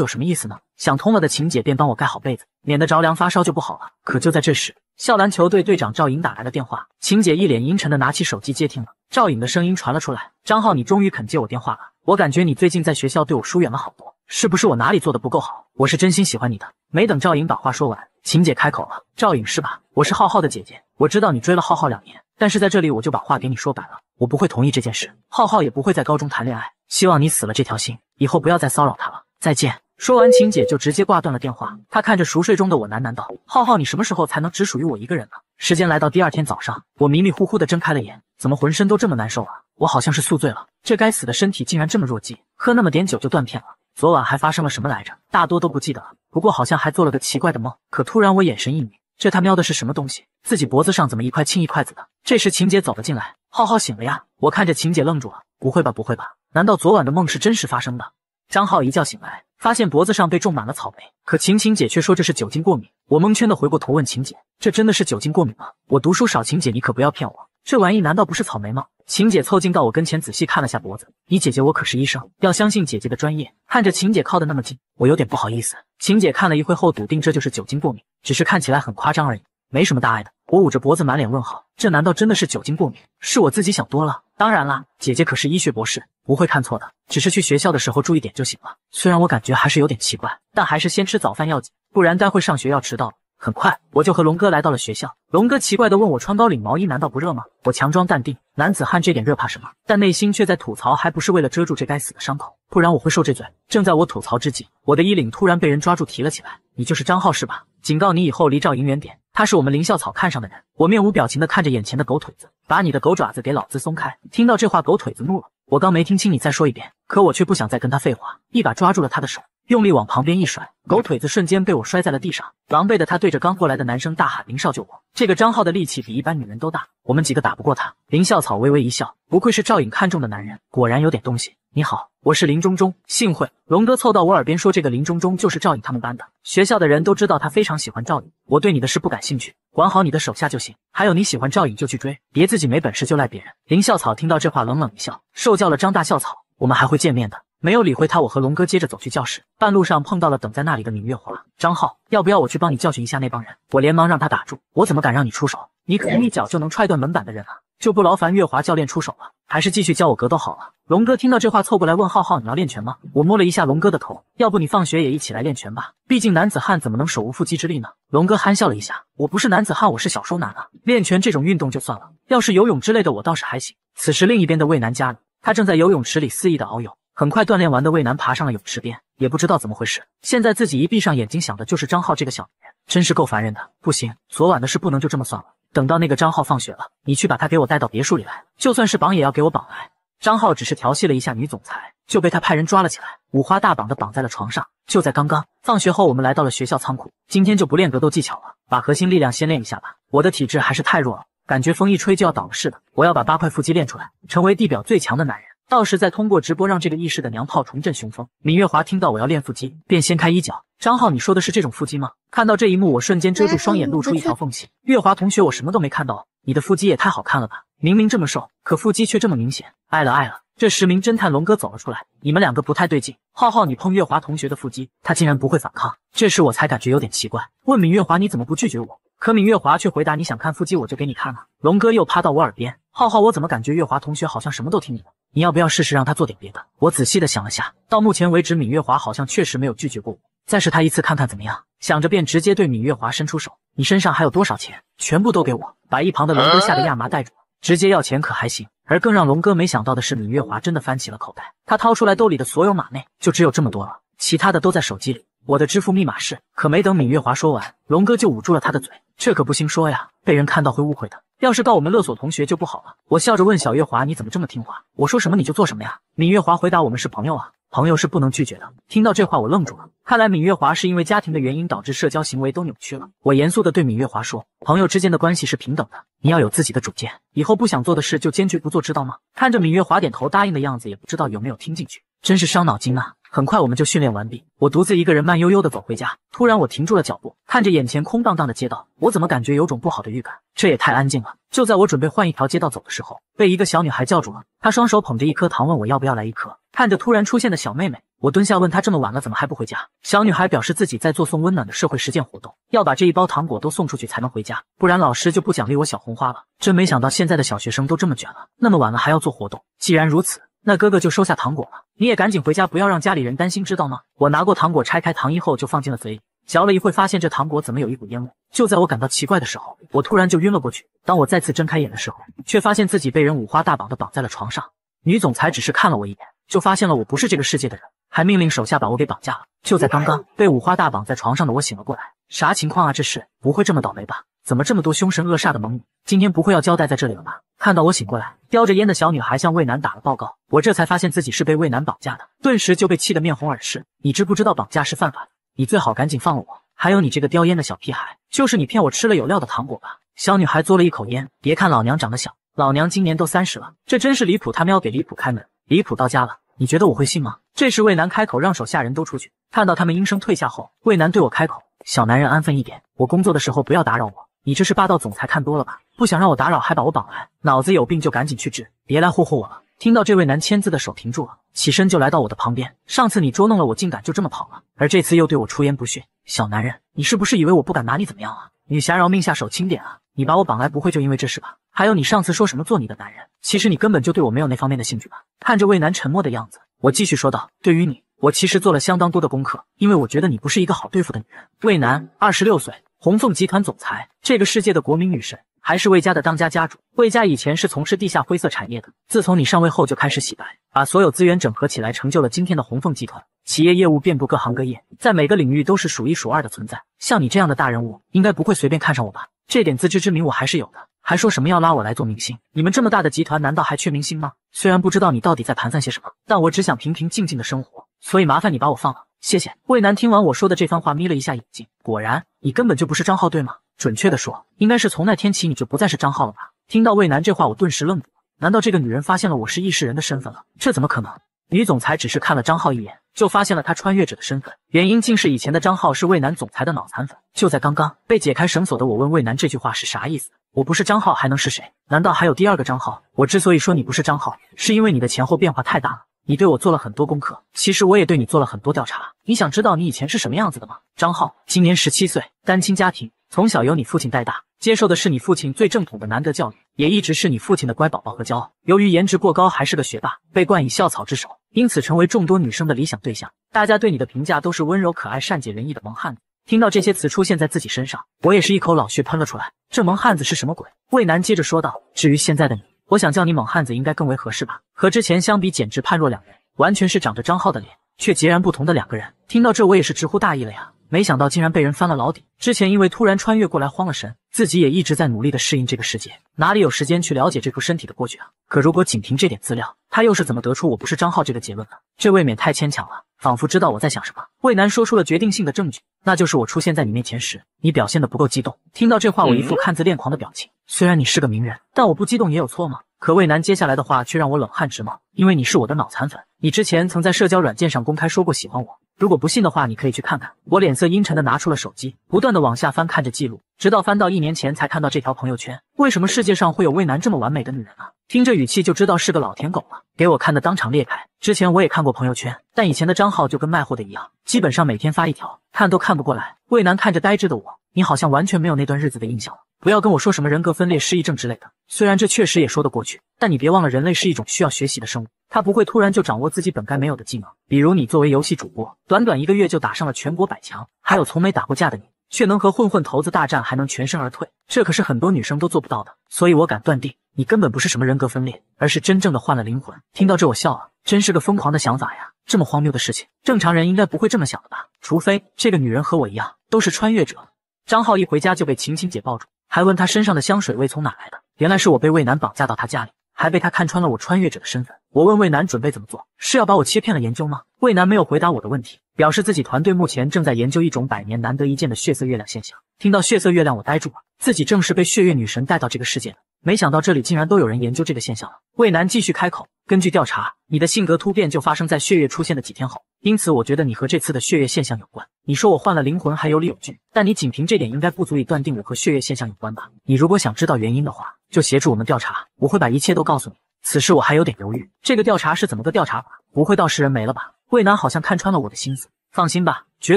有什么意思呢？想通了的秦姐便帮我盖好被子，免得着凉发烧就不好了。可就在这时，校篮球队队长赵颖打来了电话。秦姐一脸阴沉的拿起手机接听了。赵颖的声音传了出来：“张浩，你终于肯接我电话了。我感觉你最近在学校对我疏远了好多，是不是我哪里做的不够好？我是真心喜欢你的。”没等赵颖把话说完，秦姐开口了：“赵颖是吧？我是浩浩的姐姐。我知道你追了浩浩两年，但是在这里我就把话给你说白了，我不会同意这件事，浩浩也不会在高中谈恋爱。”希望你死了这条心，以后不要再骚扰他了。再见。说完，晴姐就直接挂断了电话。她看着熟睡中的我，喃喃道：“浩浩，你什么时候才能只属于我一个人呢？”时间来到第二天早上，我迷迷糊糊的睁开了眼，怎么浑身都这么难受啊？我好像是宿醉了，这该死的身体竟然这么弱鸡，喝那么点酒就断片了。昨晚还发生了什么来着？大多都不记得了，不过好像还做了个奇怪的梦。可突然我眼神一凝，这他喵的是什么东西？自己脖子上怎么一块青一块紫的？这时晴姐走了进来，浩浩醒了呀？我看着晴姐愣住了，不会吧，不会吧？难道昨晚的梦是真实发生的？张浩一觉醒来，发现脖子上被种满了草莓，可晴晴姐却说这是酒精过敏。我蒙圈的回过头问晴姐：“这真的是酒精过敏吗？我读书少，晴姐你可不要骗我，这玩意难道不是草莓吗？”晴姐凑近到我跟前，仔细看了下脖子：“你姐姐我可是医生，要相信姐姐的专业。”看着晴姐靠得那么近，我有点不好意思。晴姐看了一会后，笃定这就是酒精过敏，只是看起来很夸张而已，没什么大碍的。我捂着脖子，满脸问号：“这难道真的是酒精过敏？是我自己想多了？”当然啦，姐姐可是医学博士，不会看错的。只是去学校的时候注意点就行了。虽然我感觉还是有点奇怪，但还是先吃早饭要紧，不然待会上学要迟到了。很快我就和龙哥来到了学校。龙哥奇怪的问我：“穿高领毛衣难道不热吗？”我强装淡定，男子汉这点热怕什么？但内心却在吐槽，还不是为了遮住这该死的伤口，不然我会受这罪。正在我吐槽之际，我的衣领突然被人抓住提了起来。“你就是张浩是吧？警告你以后离赵莹远点，他是我们林校草看上的人。”我面无表情的看着眼前的狗腿子。把你的狗爪子给老子松开！听到这话，狗腿子怒了。我刚没听清，你再说一遍。可我却不想再跟他废话，一把抓住了他的手，用力往旁边一甩，狗腿子瞬间被我摔在了地上。狼狈的他对着刚过来的男生大喊：“林少救我！”这个张浩的力气比一般女人都大，我们几个打不过他。林校草微微一笑，不愧是赵颖看中的男人，果然有点东西。你好，我是林中中，幸会。龙哥凑到我耳边说：“这个林中中就是赵颖他们班的，学校的人都知道他非常喜欢赵颖。”我对你的事不感兴趣。管好你的手下就行，还有你喜欢赵颖就去追，别自己没本事就赖别人。林校草听到这话冷冷一笑，受教了，张大校草，我们还会见面的。没有理会他，我和龙哥接着走去教室，半路上碰到了等在那里的明月华。张浩，要不要我去帮你教训一下那帮人？我连忙让他打住，我怎么敢让你出手？你可是一脚就能踹断门板的人啊，就不劳烦月华教练出手了。还是继续教我格斗好了。龙哥听到这话，凑过来问浩浩：“你要练拳吗？”我摸了一下龙哥的头，要不你放学也一起来练拳吧？毕竟男子汉怎么能手无缚鸡之力呢？龙哥憨笑了一下：“我不是男子汉，我是小瘦男啊。练拳这种运动就算了，要是游泳之类的，我倒是还行。”此时另一边的魏楠家里，他正在游泳池里肆意的遨游。很快锻炼完的魏楠爬上了泳池边，也不知道怎么回事，现在自己一闭上眼睛，想的就是张浩这个小人，真是够烦人的。不行，昨晚的事不能就这么算了。等到那个张浩放学了，你去把他给我带到别墅里来，就算是绑也要给我绑来。张浩只是调戏了一下女总裁，就被他派人抓了起来，五花大绑的绑在了床上。就在刚刚放学后，我们来到了学校仓库。今天就不练格斗技巧了，把核心力量先练一下吧。我的体质还是太弱了，感觉风一吹就要倒了似的。我要把八块腹肌练出来，成为地表最强的男人。道士在通过直播让这个异世的娘炮重振雄风。闵月华听到我要练腹肌，便掀开衣角。张浩，你说的是这种腹肌吗？看到这一幕，我瞬间遮住双眼，露出一条缝隙。月华同学，我什么都没看到。你的腹肌也太好看了吧？明明这么瘦，可腹肌却这么明显。爱了爱了。这时，名侦探龙哥走了出来，你们两个不太对劲。浩浩，你碰月华同学的腹肌，他竟然不会反抗。这时我才感觉有点奇怪，问闵月华，你怎么不拒绝我？可闵月华却回答：“你想看腹肌，我就给你看啊！”龙哥又趴到我耳边：“浩浩，我怎么感觉月华同学好像什么都听你的？你要不要试试让他做点别的？”我仔细的想了下，到目前为止，闵月华好像确实没有拒绝过我，再试他一次看看怎么样？想着便直接对闵月华伸出手：“你身上还有多少钱？全部都给我！”把一旁的龙哥吓得亚麻呆住，直接要钱可还行？而更让龙哥没想到的是，闵月华真的翻起了口袋，他掏出来兜里的所有马内，就只有这么多了，其他的都在手机里。我的支付密码是……可没等闵月华说完，龙哥就捂住了他的嘴。这可不兴说呀，被人看到会误会的。要是告我们勒索同学就不好了。我笑着问小月华：“你怎么这么听话？我说什么你就做什么呀？”闵月华回答：“我们是朋友啊，朋友是不能拒绝的。”听到这话，我愣住了。看来闵月华是因为家庭的原因导致社交行为都扭曲了。我严肃地对闵月华说：“朋友之间的关系是平等的，你要有自己的主见，以后不想做的事就坚决不做，知道吗？”看着闵月华点头答应的样子，也不知道有没有听进去，真是伤脑筋啊。很快我们就训练完毕，我独自一个人慢悠悠地走回家。突然，我停住了脚步，看着眼前空荡荡的街道，我怎么感觉有种不好的预感？这也太安静了。就在我准备换一条街道走的时候，被一个小女孩叫住了。她双手捧着一颗糖，问我要不要来一颗。看着突然出现的小妹妹，我蹲下问她这么晚了怎么还不回家？小女孩表示自己在做送温暖的社会实践活动，要把这一包糖果都送出去才能回家，不然老师就不奖励我小红花了。真没想到现在的小学生都这么卷了，那么晚了还要做活动。既然如此。那哥哥就收下糖果了，你也赶紧回家，不要让家里人担心，知道吗？我拿过糖果，拆开糖衣后就放进了嘴里，嚼了一会，发现这糖果怎么有一股烟味？就在我感到奇怪的时候，我突然就晕了过去。当我再次睁开眼的时候，却发现自己被人五花大绑的绑在了床上。女总裁只是看了我一眼，就发现了我不是这个世界的人，还命令手下把我给绑架了。就在刚刚，被五花大绑在床上的我醒了过来，啥情况啊？这是不会这么倒霉吧？怎么这么多凶神恶煞的猛女？今天不会要交代在这里了吧？看到我醒过来，叼着烟的小女孩向魏楠打了报告，我这才发现自己是被魏楠绑架的，顿时就被气得面红耳赤。你知不知道绑架是犯法？你最好赶紧放了我！还有你这个叼烟的小屁孩，就是你骗我吃了有料的糖果吧？小女孩嘬了一口烟，别看老娘长得小，老娘今年都三十了，这真是离谱！他喵给离谱开门，离谱到家了，你觉得我会信吗？这时魏楠开口让手下人都出去，看到他们应声退下后，魏楠对我开口：“小男人安分一点，我工作的时候不要打扰我。”你这是霸道总裁看多了吧？不想让我打扰，还把我绑来，脑子有病就赶紧去治，别来霍霍我了。听到这位男签字的手停住了，起身就来到我的旁边。上次你捉弄了我，竟敢就这么跑了，而这次又对我出言不逊，小男人，你是不是以为我不敢拿你怎么样啊？女侠饶命，下手轻点啊！你把我绑来，不会就因为这事吧？还有你上次说什么做你的男人，其实你根本就对我没有那方面的兴趣吧？看着魏楠沉默的样子，我继续说道：“对于你，我其实做了相当多的功课，因为我觉得你不是一个好对付的女人。”魏楠，二十六岁。红凤集团总裁，这个世界的国民女神，还是魏家的当家家主。魏家以前是从事地下灰色产业的，自从你上位后就开始洗白，把所有资源整合起来，成就了今天的红凤集团。企业业务遍布各行各业，在每个领域都是数一数二的存在。像你这样的大人物，应该不会随便看上我吧？这点自知之明我还是有的。还说什么要拉我来做明星？你们这么大的集团，难道还缺明星吗？虽然不知道你到底在盘算些什么，但我只想平平静静的生活，所以麻烦你把我放了。谢谢魏楠听完我说的这番话，眯了一下眼睛。果然，你根本就不是张浩，对吗？准确的说，应该是从那天起你就不再是张浩了吧？听到魏楠这话，我顿时愣住了。难道这个女人发现了我是异世人的身份了？这怎么可能？女总裁只是看了张浩一眼，就发现了他穿越者的身份。原因竟是以前的张浩是魏楠总裁的脑残粉。就在刚刚被解开绳索的我问魏楠这句话是啥意思？我不是张浩还能是谁？难道还有第二个张浩？我之所以说你不是张浩，是因为你的前后变化太大了。你对我做了很多功课，其实我也对你做了很多调查。你想知道你以前是什么样子的吗？张浩，今年十七岁，单亲家庭，从小由你父亲带大，接受的是你父亲最正统的男德教育，也一直是你父亲的乖宝宝和骄傲。由于颜值过高，还是个学霸，被冠以校草之首，因此成为众多女生的理想对象。大家对你的评价都是温柔可爱、善解人意的萌汉子。听到这些词出现在自己身上，我也是一口老血喷了出来。这萌汉子是什么鬼？魏楠接着说道：“至于现在的你。”我想叫你猛汉子，应该更为合适吧？和之前相比，简直判若两人，完全是长着张浩的脸，却截然不同的两个人。听到这，我也是直呼大意了呀。没想到竟然被人翻了老底。之前因为突然穿越过来慌了神，自己也一直在努力的适应这个世界，哪里有时间去了解这副身体的过去啊？可如果仅凭这点资料，他又是怎么得出我不是张浩这个结论的？这未免太牵强了，仿佛知道我在想什么。魏楠说出了决定性的证据，那就是我出现在你面前时，你表现的不够激动。听到这话，我一副看字恋狂的表情。虽然你是个名人，但我不激动也有错吗？可魏楠接下来的话却让我冷汗直冒，因为你是我的脑残粉，你之前曾在社交软件上公开说过喜欢我。如果不信的话，你可以去看看。我脸色阴沉的拿出了手机，不断的往下翻看着记录，直到翻到一年前才看到这条朋友圈。为什么世界上会有魏楠这么完美的女人啊？听这语气就知道是个老舔狗了，给我看的当场裂开。之前我也看过朋友圈，但以前的账号就跟卖货的一样，基本上每天发一条，看都看不过来。魏楠看着呆滞的我，你好像完全没有那段日子的印象了。不要跟我说什么人格分裂、失忆症之类的。虽然这确实也说得过去，但你别忘了，人类是一种需要学习的生物，它不会突然就掌握自己本该没有的技能。比如你作为游戏主播，短短一个月就打上了全国百强；还有从没打过架的你，却能和混混头子大战，还能全身而退，这可是很多女生都做不到的。所以我敢断定，你根本不是什么人格分裂，而是真正的换了灵魂。听到这，我笑了，真是个疯狂的想法呀！这么荒谬的事情，正常人应该不会这么想的吧？除非这个女人和我一样，都是穿越者。张浩一回家就被晴晴姐抱住。还问他身上的香水味从哪来的？原来是我被魏楠绑架到他家里，还被他看穿了我穿越者的身份。我问魏楠准备怎么做？是要把我切片了研究吗？魏楠没有回答我的问题，表示自己团队目前正在研究一种百年难得一见的血色月亮现象。听到血色月亮，我呆住了，自己正是被血月女神带到这个世界的。没想到这里竟然都有人研究这个现象了。魏楠继续开口：“根据调查，你的性格突变就发生在血液出现的几天后，因此我觉得你和这次的血液现象有关。你说我换了灵魂还有理有据，但你仅凭这点应该不足以断定我和血液现象有关吧？你如果想知道原因的话，就协助我们调查，我会把一切都告诉你。此时我还有点犹豫，这个调查是怎么个调查法？不会到时人没了吧？”魏楠好像看穿了我的心思，放心吧，绝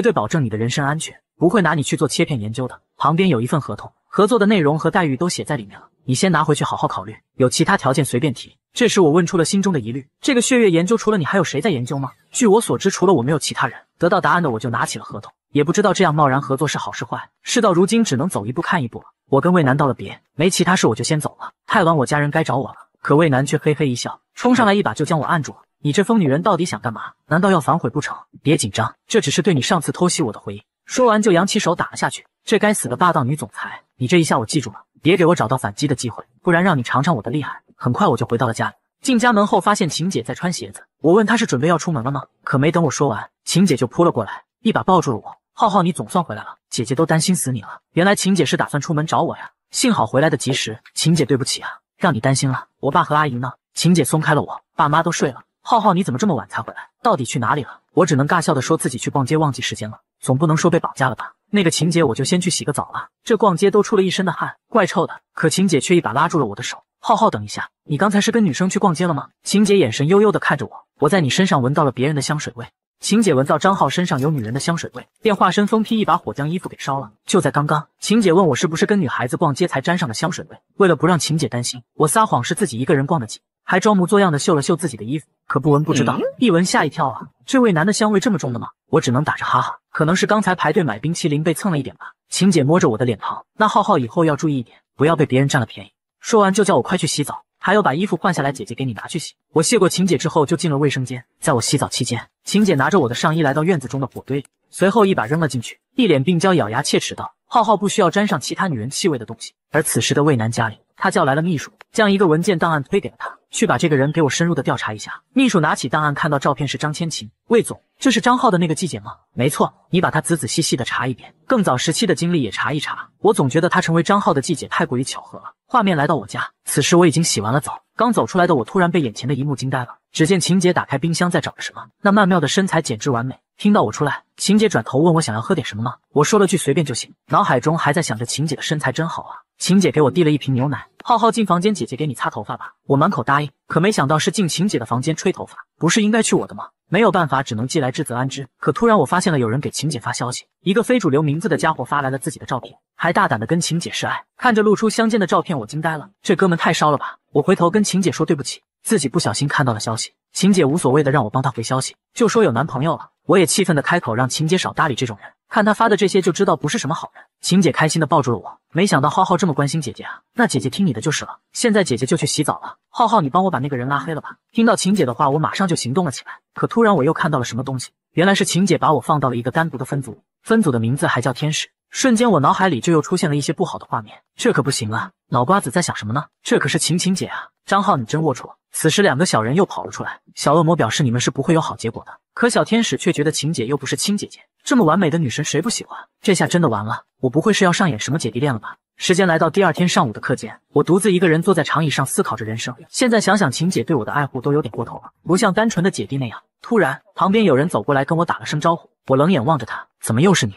对保证你的人身安全，不会拿你去做切片研究的。旁边有一份合同，合作的内容和待遇都写在里面了。你先拿回去好好考虑，有其他条件随便提。这时我问出了心中的疑虑：这个血液研究除了你还有谁在研究吗？据我所知，除了我没有其他人。得到答案的我就拿起了合同，也不知道这样贸然合作是好是坏。事到如今只能走一步看一步了。我跟魏楠道了别，没其他事我就先走了。太晚，我家人该找我了。可魏楠却嘿嘿一笑，冲上来一把就将我按住。了。你这疯女人到底想干嘛？难道要反悔不成？别紧张，这只是对你上次偷袭我的回应。说完就扬起手打了下去。这该死的霸道女总裁，你这一下我记住了。别给我找到反击的机会，不然让你尝尝我的厉害。很快我就回到了家里，进家门后发现晴姐在穿鞋子。我问她是准备要出门了吗？可没等我说完，晴姐就扑了过来，一把抱住了我。浩浩，你总算回来了，姐姐都担心死你了。原来晴姐是打算出门找我呀，幸好回来的及时。晴姐，对不起啊，让你担心了。我爸和阿姨呢？晴姐松开了我，爸妈都睡了。浩浩，你怎么这么晚才回来？到底去哪里了？我只能尬笑的说自己去逛街忘记时间了，总不能说被绑架了吧？那个晴姐，我就先去洗个澡了。这逛街都出了一身的汗，怪臭的。可晴姐却一把拉住了我的手，浩浩，等一下，你刚才是跟女生去逛街了吗？晴姐眼神幽幽的看着我，我在你身上闻到了别人的香水味。晴姐闻到张浩身上有女人的香水味，便化身疯批一把火将衣服给烧了。就在刚刚，晴姐问我是不是跟女孩子逛街才沾上的香水味。为了不让晴姐担心，我撒谎是自己一个人逛的街。还装模作样的嗅了嗅自己的衣服，可不闻不知道，一闻吓一跳啊！这位男的香味这么重的吗？我只能打着哈哈，可能是刚才排队买冰淇淋被蹭了一点吧。晴姐摸着我的脸庞，那浩浩以后要注意一点，不要被别人占了便宜。说完就叫我快去洗澡，还有把衣服换下来，姐姐给你拿去洗。我谢过晴姐之后就进了卫生间，在我洗澡期间，晴姐拿着我的上衣来到院子中的火堆里，随后一把扔了进去，一脸病娇，咬牙切齿道：“浩浩不需要沾上其他女人气味的东西。”而此时的魏楠家里，他叫来了秘书，将一个文件档案推给了他。去把这个人给我深入的调查一下。秘书拿起档案，看到照片是张千勤，魏总，这是张浩的那个季姐吗？没错，你把他仔仔细细的查一遍，更早时期的经历也查一查。我总觉得他成为张浩的季姐太过于巧合了。画面来到我家，此时我已经洗完了澡，刚走出来的我突然被眼前的一幕惊呆了。只见秦姐打开冰箱在找着什么，那曼妙的身材简直完美。听到我出来，秦姐转头问我想要喝点什么吗？我说了句随便就行。脑海中还在想着秦姐的身材真好啊。晴姐给我递了一瓶牛奶，浩浩进房间，姐姐给你擦头发吧。我满口答应，可没想到是进晴姐的房间吹头发，不是应该去我的吗？没有办法，只能既来之则安之。可突然我发现了，有人给晴姐发消息，一个非主流名字的家伙发来了自己的照片，还大胆的跟晴姐示爱。看着露出香肩的照片，我惊呆了，这哥们太骚了吧！我回头跟晴姐说对不起。自己不小心看到了消息，秦姐无所谓的让我帮她回消息，就说有男朋友了。我也气愤的开口让秦姐少搭理这种人，看她发的这些就知道不是什么好人。秦姐开心的抱住了我，没想到浩浩这么关心姐姐啊，那姐姐听你的就是了。现在姐姐就去洗澡了，浩浩你帮我把那个人拉黑了吧。听到秦姐的话，我马上就行动了起来，可突然我又看到了什么东西，原来是秦姐把我放到了一个单独的分组，分组的名字还叫天使。瞬间，我脑海里就又出现了一些不好的画面，这可不行啊！脑瓜子在想什么呢？这可是晴晴姐啊！张浩，你真龌龊！此时，两个小人又跑了出来，小恶魔表示你们是不会有好结果的。可小天使却觉得晴姐又不是亲姐姐，这么完美的女神谁不喜欢？这下真的完了，我不会是要上演什么姐弟恋了吧？时间来到第二天上午的课间，我独自一个人坐在长椅上思考着人生。现在想想，晴姐对我的爱护都有点过头了，不像单纯的姐弟那样。突然，旁边有人走过来跟我打了声招呼，我冷眼望着他，怎么又是你？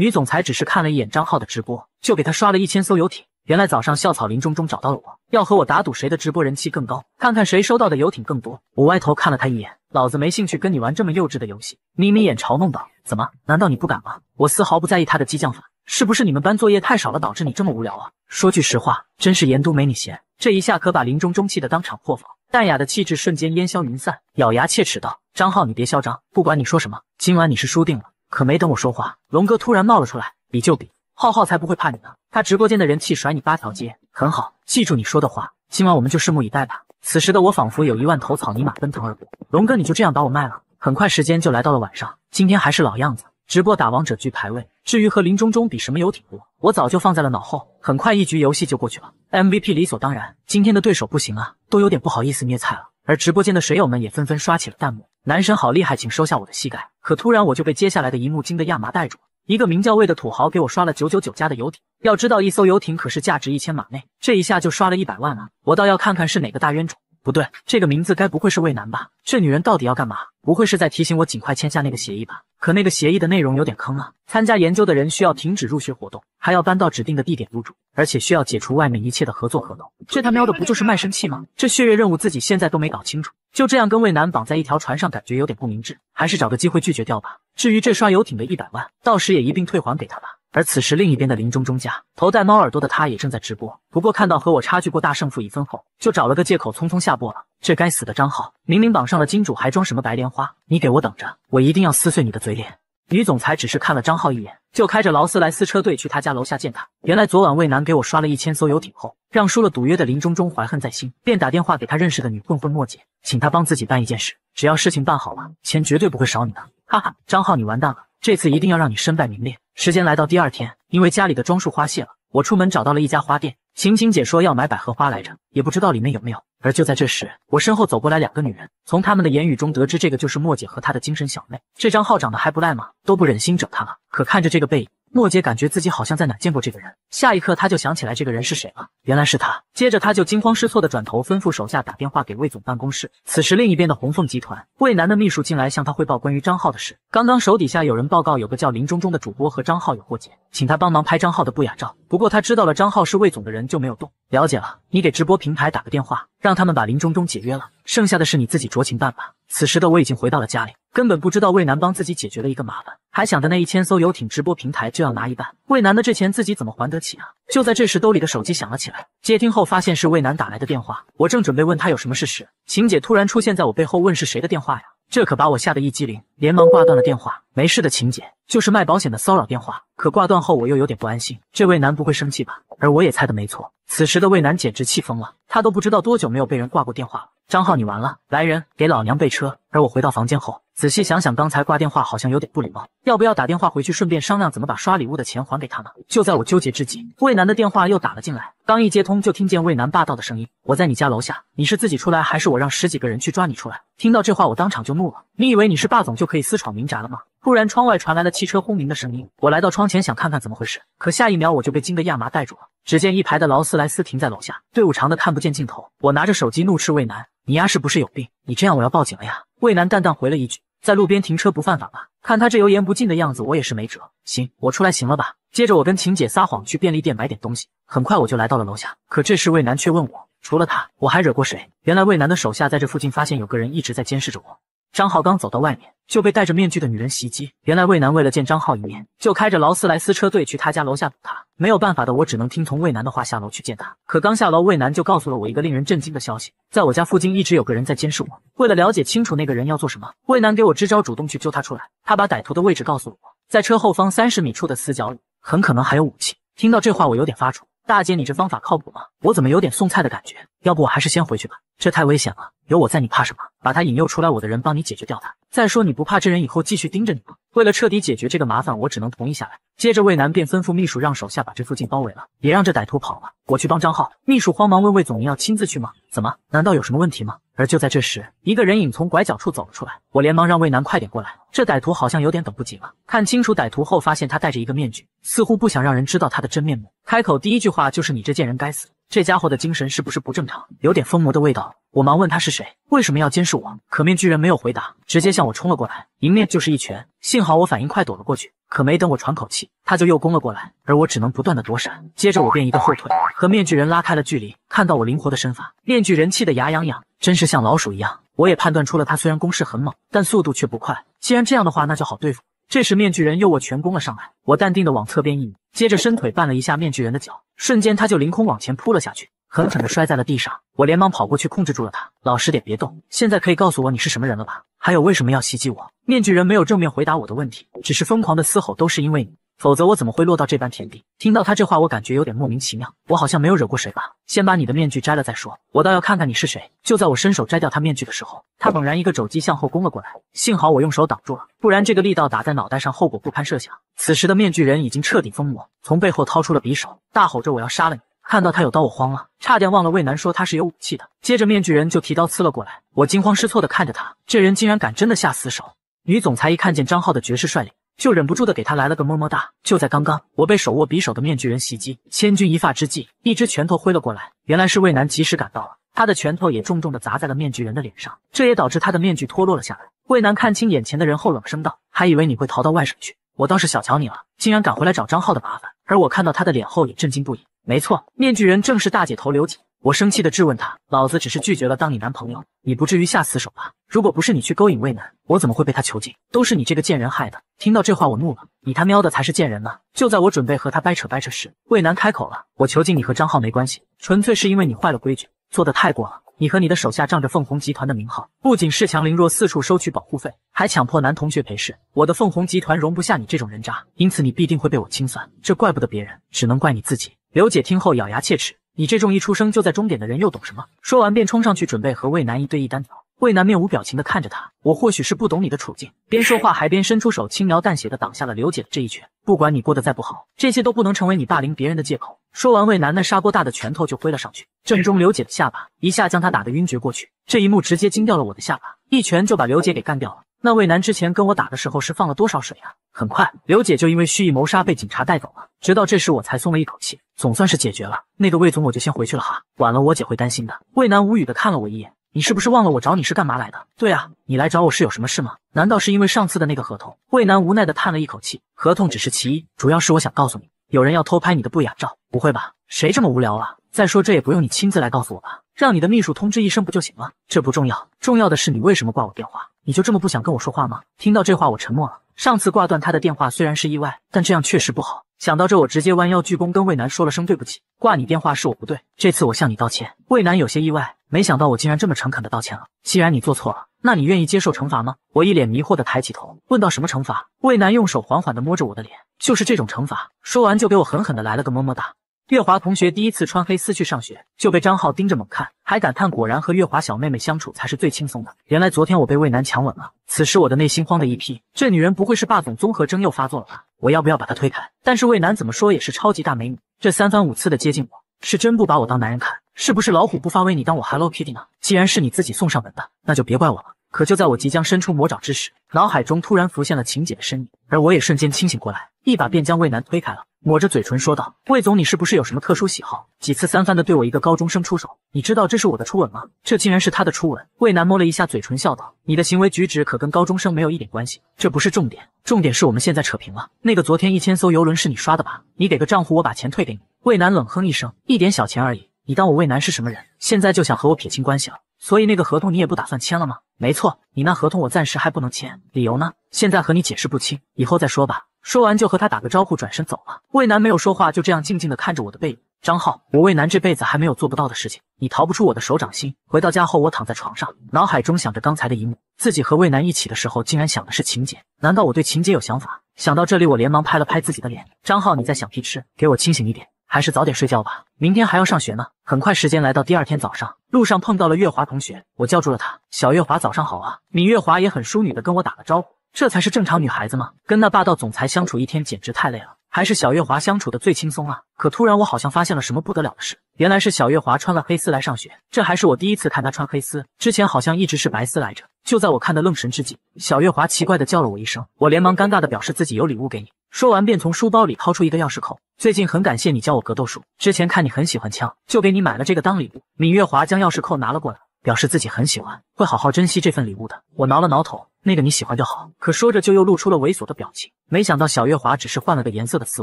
女总裁只是看了一眼张浩的直播，就给他刷了一千艘游艇。原来早上校草林中中找到了我，要和我打赌谁的直播人气更高，看看谁收到的游艇更多。我歪头看了他一眼，老子没兴趣跟你玩这么幼稚的游戏，眯眯眼嘲弄道：“怎么？难道你不敢吗？”我丝毫不在意他的激将法，是不是你们班作业太少了，导致你这么无聊啊？说句实话，真是严都没你闲。这一下可把林中中气得当场破防，淡雅的气质瞬间烟消云散，咬牙切齿道：“张浩，你别嚣张，不管你说什么，今晚你是输定了。”可没等我说话，龙哥突然冒了出来：“比就比，浩浩才不会怕你呢。他直播间的人气甩你八条街。很好，记住你说的话。今晚我们就拭目以待吧。”此时的我仿佛有一万头草泥马奔腾而过。龙哥，你就这样把我卖了？很快时间就来到了晚上，今天还是老样子，直播打王者局排位。至于和林中中比什么游艇多，我早就放在了脑后。很快一局游戏就过去了，MVP 理所当然。今天的对手不行啊，都有点不好意思虐菜了。而直播间的水友们也纷纷刷起了弹幕：“男神好厉害，请收下我的膝盖。”可突然我就被接下来的一幕惊得亚麻袋住。一个名叫魏的土豪给我刷了九九九加的游艇，要知道一艘游艇可是价值一千马内，这一下就刷了一百万啊！我倒要看看是哪个大冤种。不对，这个名字该不会是魏楠吧？这女人到底要干嘛？不会是在提醒我尽快签下那个协议吧？可那个协议的内容有点坑啊！参加研究的人需要停止入学活动，还要搬到指定的地点入住，而且需要解除外面一切的合作合同。这他喵的不就是卖身契吗？这血液任务自己现在都没搞清楚，就这样跟魏楠绑在一条船上，感觉有点不明智。还是找个机会拒绝掉吧。至于这刷游艇的一百万，到时也一并退还给他吧。而此时，另一边的林中中家，头戴猫耳朵的他，也正在直播。不过看到和我差距过大，胜负已分后，就找了个借口，匆匆下播了。这该死的张浩，明明绑上了金主，还装什么白莲花？你给我等着，我一定要撕碎你的嘴脸！女总裁只是看了张浩一眼，就开着劳斯莱斯车队去他家楼下见他。原来昨晚魏楠给我刷了一千艘游艇后，让输了赌约的林中中怀恨在心，便打电话给他认识的女混混莫姐，请她帮自己办一件事。只要事情办好了，钱绝对不会少你的。哈哈，张浩，你完蛋了！这次一定要让你身败名裂。时间来到第二天，因为家里的装束花谢了，我出门找到了一家花店。晴晴姐说要买百合花来着，也不知道里面有没有。而就在这时，我身后走过来两个女人，从她们的言语中得知，这个就是墨姐和她的精神小妹。这张浩长得还不赖嘛，都不忍心整他了。可看着这个背影。莫杰感觉自己好像在哪见过这个人，下一刻他就想起来这个人是谁了，原来是他。接着他就惊慌失措的转头吩咐手下打电话给魏总办公室。此时另一边的红凤集团，魏楠的秘书进来向他汇报关于张浩的事，刚刚手底下有人报告有个叫林中中的主播和张浩有过节，请他帮忙拍张浩的不雅照。不过他知道了张浩是魏总的人就没有动。了解了，你给直播平台打个电话，让他们把林中中解约了，剩下的事你自己酌情办吧。此时的我已经回到了家里。根本不知道魏南帮自己解决了一个麻烦，还想着那一千艘游艇直播平台就要拿一半，魏南的这钱自己怎么还得起啊？就在这时，兜里的手机响了起来，接听后发现是魏南打来的电话，我正准备问他有什么事时，秦姐突然出现在我背后，问是谁的电话呀？这可把我吓得一激灵，连忙挂断了电话。没事的，秦姐，就是卖保险的骚扰电话。可挂断后，我又有点不安心，这魏南不会生气吧？而我也猜的没错，此时的魏南简直气疯了，他都不知道多久没有被人挂过电话了。张浩，你完了！来人，给老娘备车。而我回到房间后，仔细想想，刚才挂电话好像有点不礼貌，要不要打电话回去，顺便商量怎么把刷礼物的钱还给他呢？就在我纠结之际，魏楠的电话又打了进来，刚一接通，就听见魏楠霸道的声音：“我在你家楼下，你是自己出来，还是我让十几个人去抓你出来？”听到这话，我当场就怒了：“你以为你是霸总就可以私闯民宅了吗？”突然，窗外传来了汽车轰鸣的声音。我来到窗前，想看看怎么回事，可下一秒我就被惊得亚麻呆住了。只见一排的劳斯莱斯停在楼下，队伍长的看不见尽头。我拿着手机怒斥魏楠：“你丫是不是有病？你这样我要报警了呀！”魏楠淡淡回了一句：“在路边停车不犯法吧？”看他这油盐不进的样子，我也是没辙。行，我出来行了吧？接着我跟秦姐撒谎去便利店买点东西。很快我就来到了楼下，可这时魏楠却问我：“除了他，我还惹过谁？”原来魏楠的手下在这附近发现有个人一直在监视着我。张浩刚走到外面，就被戴着面具的女人袭击。原来魏楠为了见张浩一面，就开着劳斯莱斯车队去他家楼下堵他。没有办法的，我只能听从魏楠的话下楼去见他。可刚下楼，魏楠就告诉了我一个令人震惊的消息：在我家附近一直有个人在监视我。为了了解清楚那个人要做什么，魏楠给我支招，主动去揪他出来。他把歹徒的位置告诉了我，在车后方三十米处的死角里，很可能还有武器。听到这话，我有点发怵。大姐，你这方法靠谱吗？我怎么有点送菜的感觉？要不我还是先回去吧，这太危险了。有我在，你怕什么？把他引诱出来，我的人帮你解决掉他。再说你不怕这人以后继续盯着你吗？为了彻底解决这个麻烦，我只能同意下来。接着魏楠便吩咐秘书让手下把这附近包围了，别让这歹徒跑了。我去帮张浩。秘书慌忙问魏总：“您要亲自去吗？怎么？难道有什么问题吗？”而就在这时，一个人影从拐角处走了出来，我连忙让魏楠快点过来。这歹徒好像有点等不及了。看清楚歹徒后，发现他戴着一个面具，似乎不想让人知道他的真面目。开口第一句话就是：“你这贱人，该死！”这家伙的精神是不是不正常？有点疯魔的味道。我忙问他是谁，为什么要监视我？可面具人没有回答，直接向我冲了过来，迎面就是一拳。幸好我反应快，躲了过去。可没等我喘口气，他就又攻了过来，而我只能不断的躲闪。接着我便一个后退，和面具人拉开了距离。看到我灵活的身法，面具人气得牙痒痒，真是像老鼠一样。我也判断出了他虽然攻势很猛，但速度却不快。既然这样的话，那就好对付。这时面具人又握拳攻了上来，我淡定的往侧边一移，接着伸腿绊了一下面具人的脚，瞬间他就凌空往前扑了下去。狠狠地摔在了地上，我连忙跑过去控制住了他，老实点，别动。现在可以告诉我你是什么人了吧？还有为什么要袭击我？面具人没有正面回答我的问题，只是疯狂的嘶吼，都是因为你，否则我怎么会落到这般田地？听到他这话，我感觉有点莫名其妙，我好像没有惹过谁吧？先把你的面具摘了再说，我倒要看看你是谁。就在我伸手摘掉他面具的时候，他猛然一个肘击向后攻了过来，幸好我用手挡住了，不然这个力道打在脑袋上，后果不堪设想。此时的面具人已经彻底疯魔，从背后掏出了匕首，大吼着我要杀了你。看到他有刀，我慌了，差点忘了魏楠说他是有武器的。接着，面具人就提刀刺了过来，我惊慌失措的看着他，这人竟然敢真的下死手！女总裁一看见张浩的绝世帅脸，就忍不住的给他来了个么么哒。就在刚刚，我被手握匕首的面具人袭击，千钧一发之际，一只拳头挥了过来，原来是魏楠及时赶到了，他的拳头也重重的砸在了面具人的脸上，这也导致他的面具脱落了下来。魏楠看清眼前的人后，冷声道：“还以为你会逃到外省去。”我倒是小瞧你了，竟然敢回来找张浩的麻烦。而我看到他的脸后也震惊不已。没错，面具人正是大姐头刘瑾。我生气地质问他：“老子只是拒绝了当你男朋友，你不至于下死手吧？如果不是你去勾引魏楠，我怎么会被他囚禁？都是你这个贱人害的！”听到这话，我怒了：“你他喵的才是贱人呢！”就在我准备和他掰扯掰扯时，魏楠开口了：“我囚禁你和张浩没关系，纯粹是因为你坏了规矩，做得太过了。”你和你的手下仗着凤凰集团的名号，不仅恃强凌弱，四处收取保护费，还强迫男同学陪侍。我的凤凰集团容不下你这种人渣，因此你必定会被我清算。这怪不得别人，只能怪你自己。刘姐听后咬牙切齿：“你这种一出生就在终点的人又懂什么？”说完便冲上去准备和魏楠一对一单挑。魏楠面无表情地看着他，我或许是不懂你的处境，边说话还边伸出手，轻描淡写的挡下了刘姐的这一拳。不管你过得再不好，这些都不能成为你霸凌别人的借口。说完，魏楠那砂锅大的拳头就挥了上去，正中刘姐的下巴，一下将她打得晕厥过去。这一幕直接惊掉了我的下巴，一拳就把刘姐给干掉了。那魏楠之前跟我打的时候是放了多少水啊？很快，刘姐就因为蓄意谋杀被警察带走了。直到这时我才松了一口气，总算是解决了那个魏总，我就先回去了哈，晚了我姐会担心的。魏楠无语的看了我一眼。你是不是忘了我找你是干嘛来的？对啊，你来找我是有什么事吗？难道是因为上次的那个合同？魏楠无奈地叹了一口气，合同只是其一，主要是我想告诉你，有人要偷拍你的不雅照。不会吧？谁这么无聊了？再说这也不用你亲自来告诉我吧，让你的秘书通知一声不就行了？这不重要，重要的是你为什么挂我电话？你就这么不想跟我说话吗？听到这话，我沉默了。上次挂断他的电话虽然是意外，但这样确实不好。想到这，我直接弯腰鞠躬，跟魏楠说了声对不起，挂你电话是我不对，这次我向你道歉。魏楠有些意外。没想到我竟然这么诚恳的道歉了。既然你做错了，那你愿意接受惩罚吗？我一脸迷惑的抬起头，问到：“什么惩罚？”魏楠用手缓缓的摸着我的脸，就是这种惩罚。说完就给我狠狠的来了个么么哒。月华同学第一次穿黑丝去上学，就被张浩盯着猛看，还感叹果然和月华小妹妹相处才是最轻松的。原来昨天我被魏楠强吻了。此时我的内心慌的一批，这女人不会是霸总综合征又发作了吧？我要不要把她推开？但是魏楠怎么说也是超级大美女，这三番五次的接近我，是真不把我当男人看。是不是老虎不发威，你当我 Hello Kitty 呢？既然是你自己送上门的，那就别怪我了。可就在我即将伸出魔爪之时，脑海中突然浮现了秦姐的身影，而我也瞬间清醒过来，一把便将魏楠推开了，抹着嘴唇说道：“魏总，你是不是有什么特殊喜好？几次三番的对我一个高中生出手，你知道这是我的初吻吗？这竟然是他的初吻。”魏楠摸了一下嘴唇，笑道：“你的行为举止可跟高中生没有一点关系，这不是重点，重点是我们现在扯平了。那个昨天一千艘游轮是你刷的吧？你给个账户，我把钱退给你。”魏楠冷哼一声：“一点小钱而已。”你当我魏楠是什么人？现在就想和我撇清关系了？所以那个合同你也不打算签了吗？没错，你那合同我暂时还不能签，理由呢？现在和你解释不清，以后再说吧。说完就和他打个招呼，转身走了。魏楠没有说话，就这样静静的看着我的背影。张浩，我魏楠这辈子还没有做不到的事情，你逃不出我的手掌心。回到家后，我躺在床上，脑海中想着刚才的一幕，自己和魏楠一起的时候，竟然想的是秦姐，难道我对秦姐有想法？想到这里，我连忙拍了拍自己的脸。张浩，你在想屁吃？给我清醒一点！还是早点睡觉吧，明天还要上学呢。很快时间来到第二天早上，路上碰到了月华同学，我叫住了他。小月华早上好啊，闵月华也很淑女的跟我打了招呼。这才是正常女孩子嘛。跟那霸道总裁相处一天简直太累了，还是小月华相处的最轻松啊。可突然我好像发现了什么不得了的事，原来是小月华穿了黑丝来上学，这还是我第一次看她穿黑丝，之前好像一直是白丝来着。就在我看的愣神之际，小月华奇怪的叫了我一声，我连忙尴尬的表示自己有礼物给你。说完便从书包里掏出一个钥匙扣，最近很感谢你教我格斗术，之前看你很喜欢枪，就给你买了这个当礼物。闵月华将钥匙扣拿了过来，表示自己很喜欢，会好好珍惜这份礼物的。我挠了挠头，那个你喜欢就好。可说着就又露出了猥琐的表情。没想到小月华只是换了个颜色的丝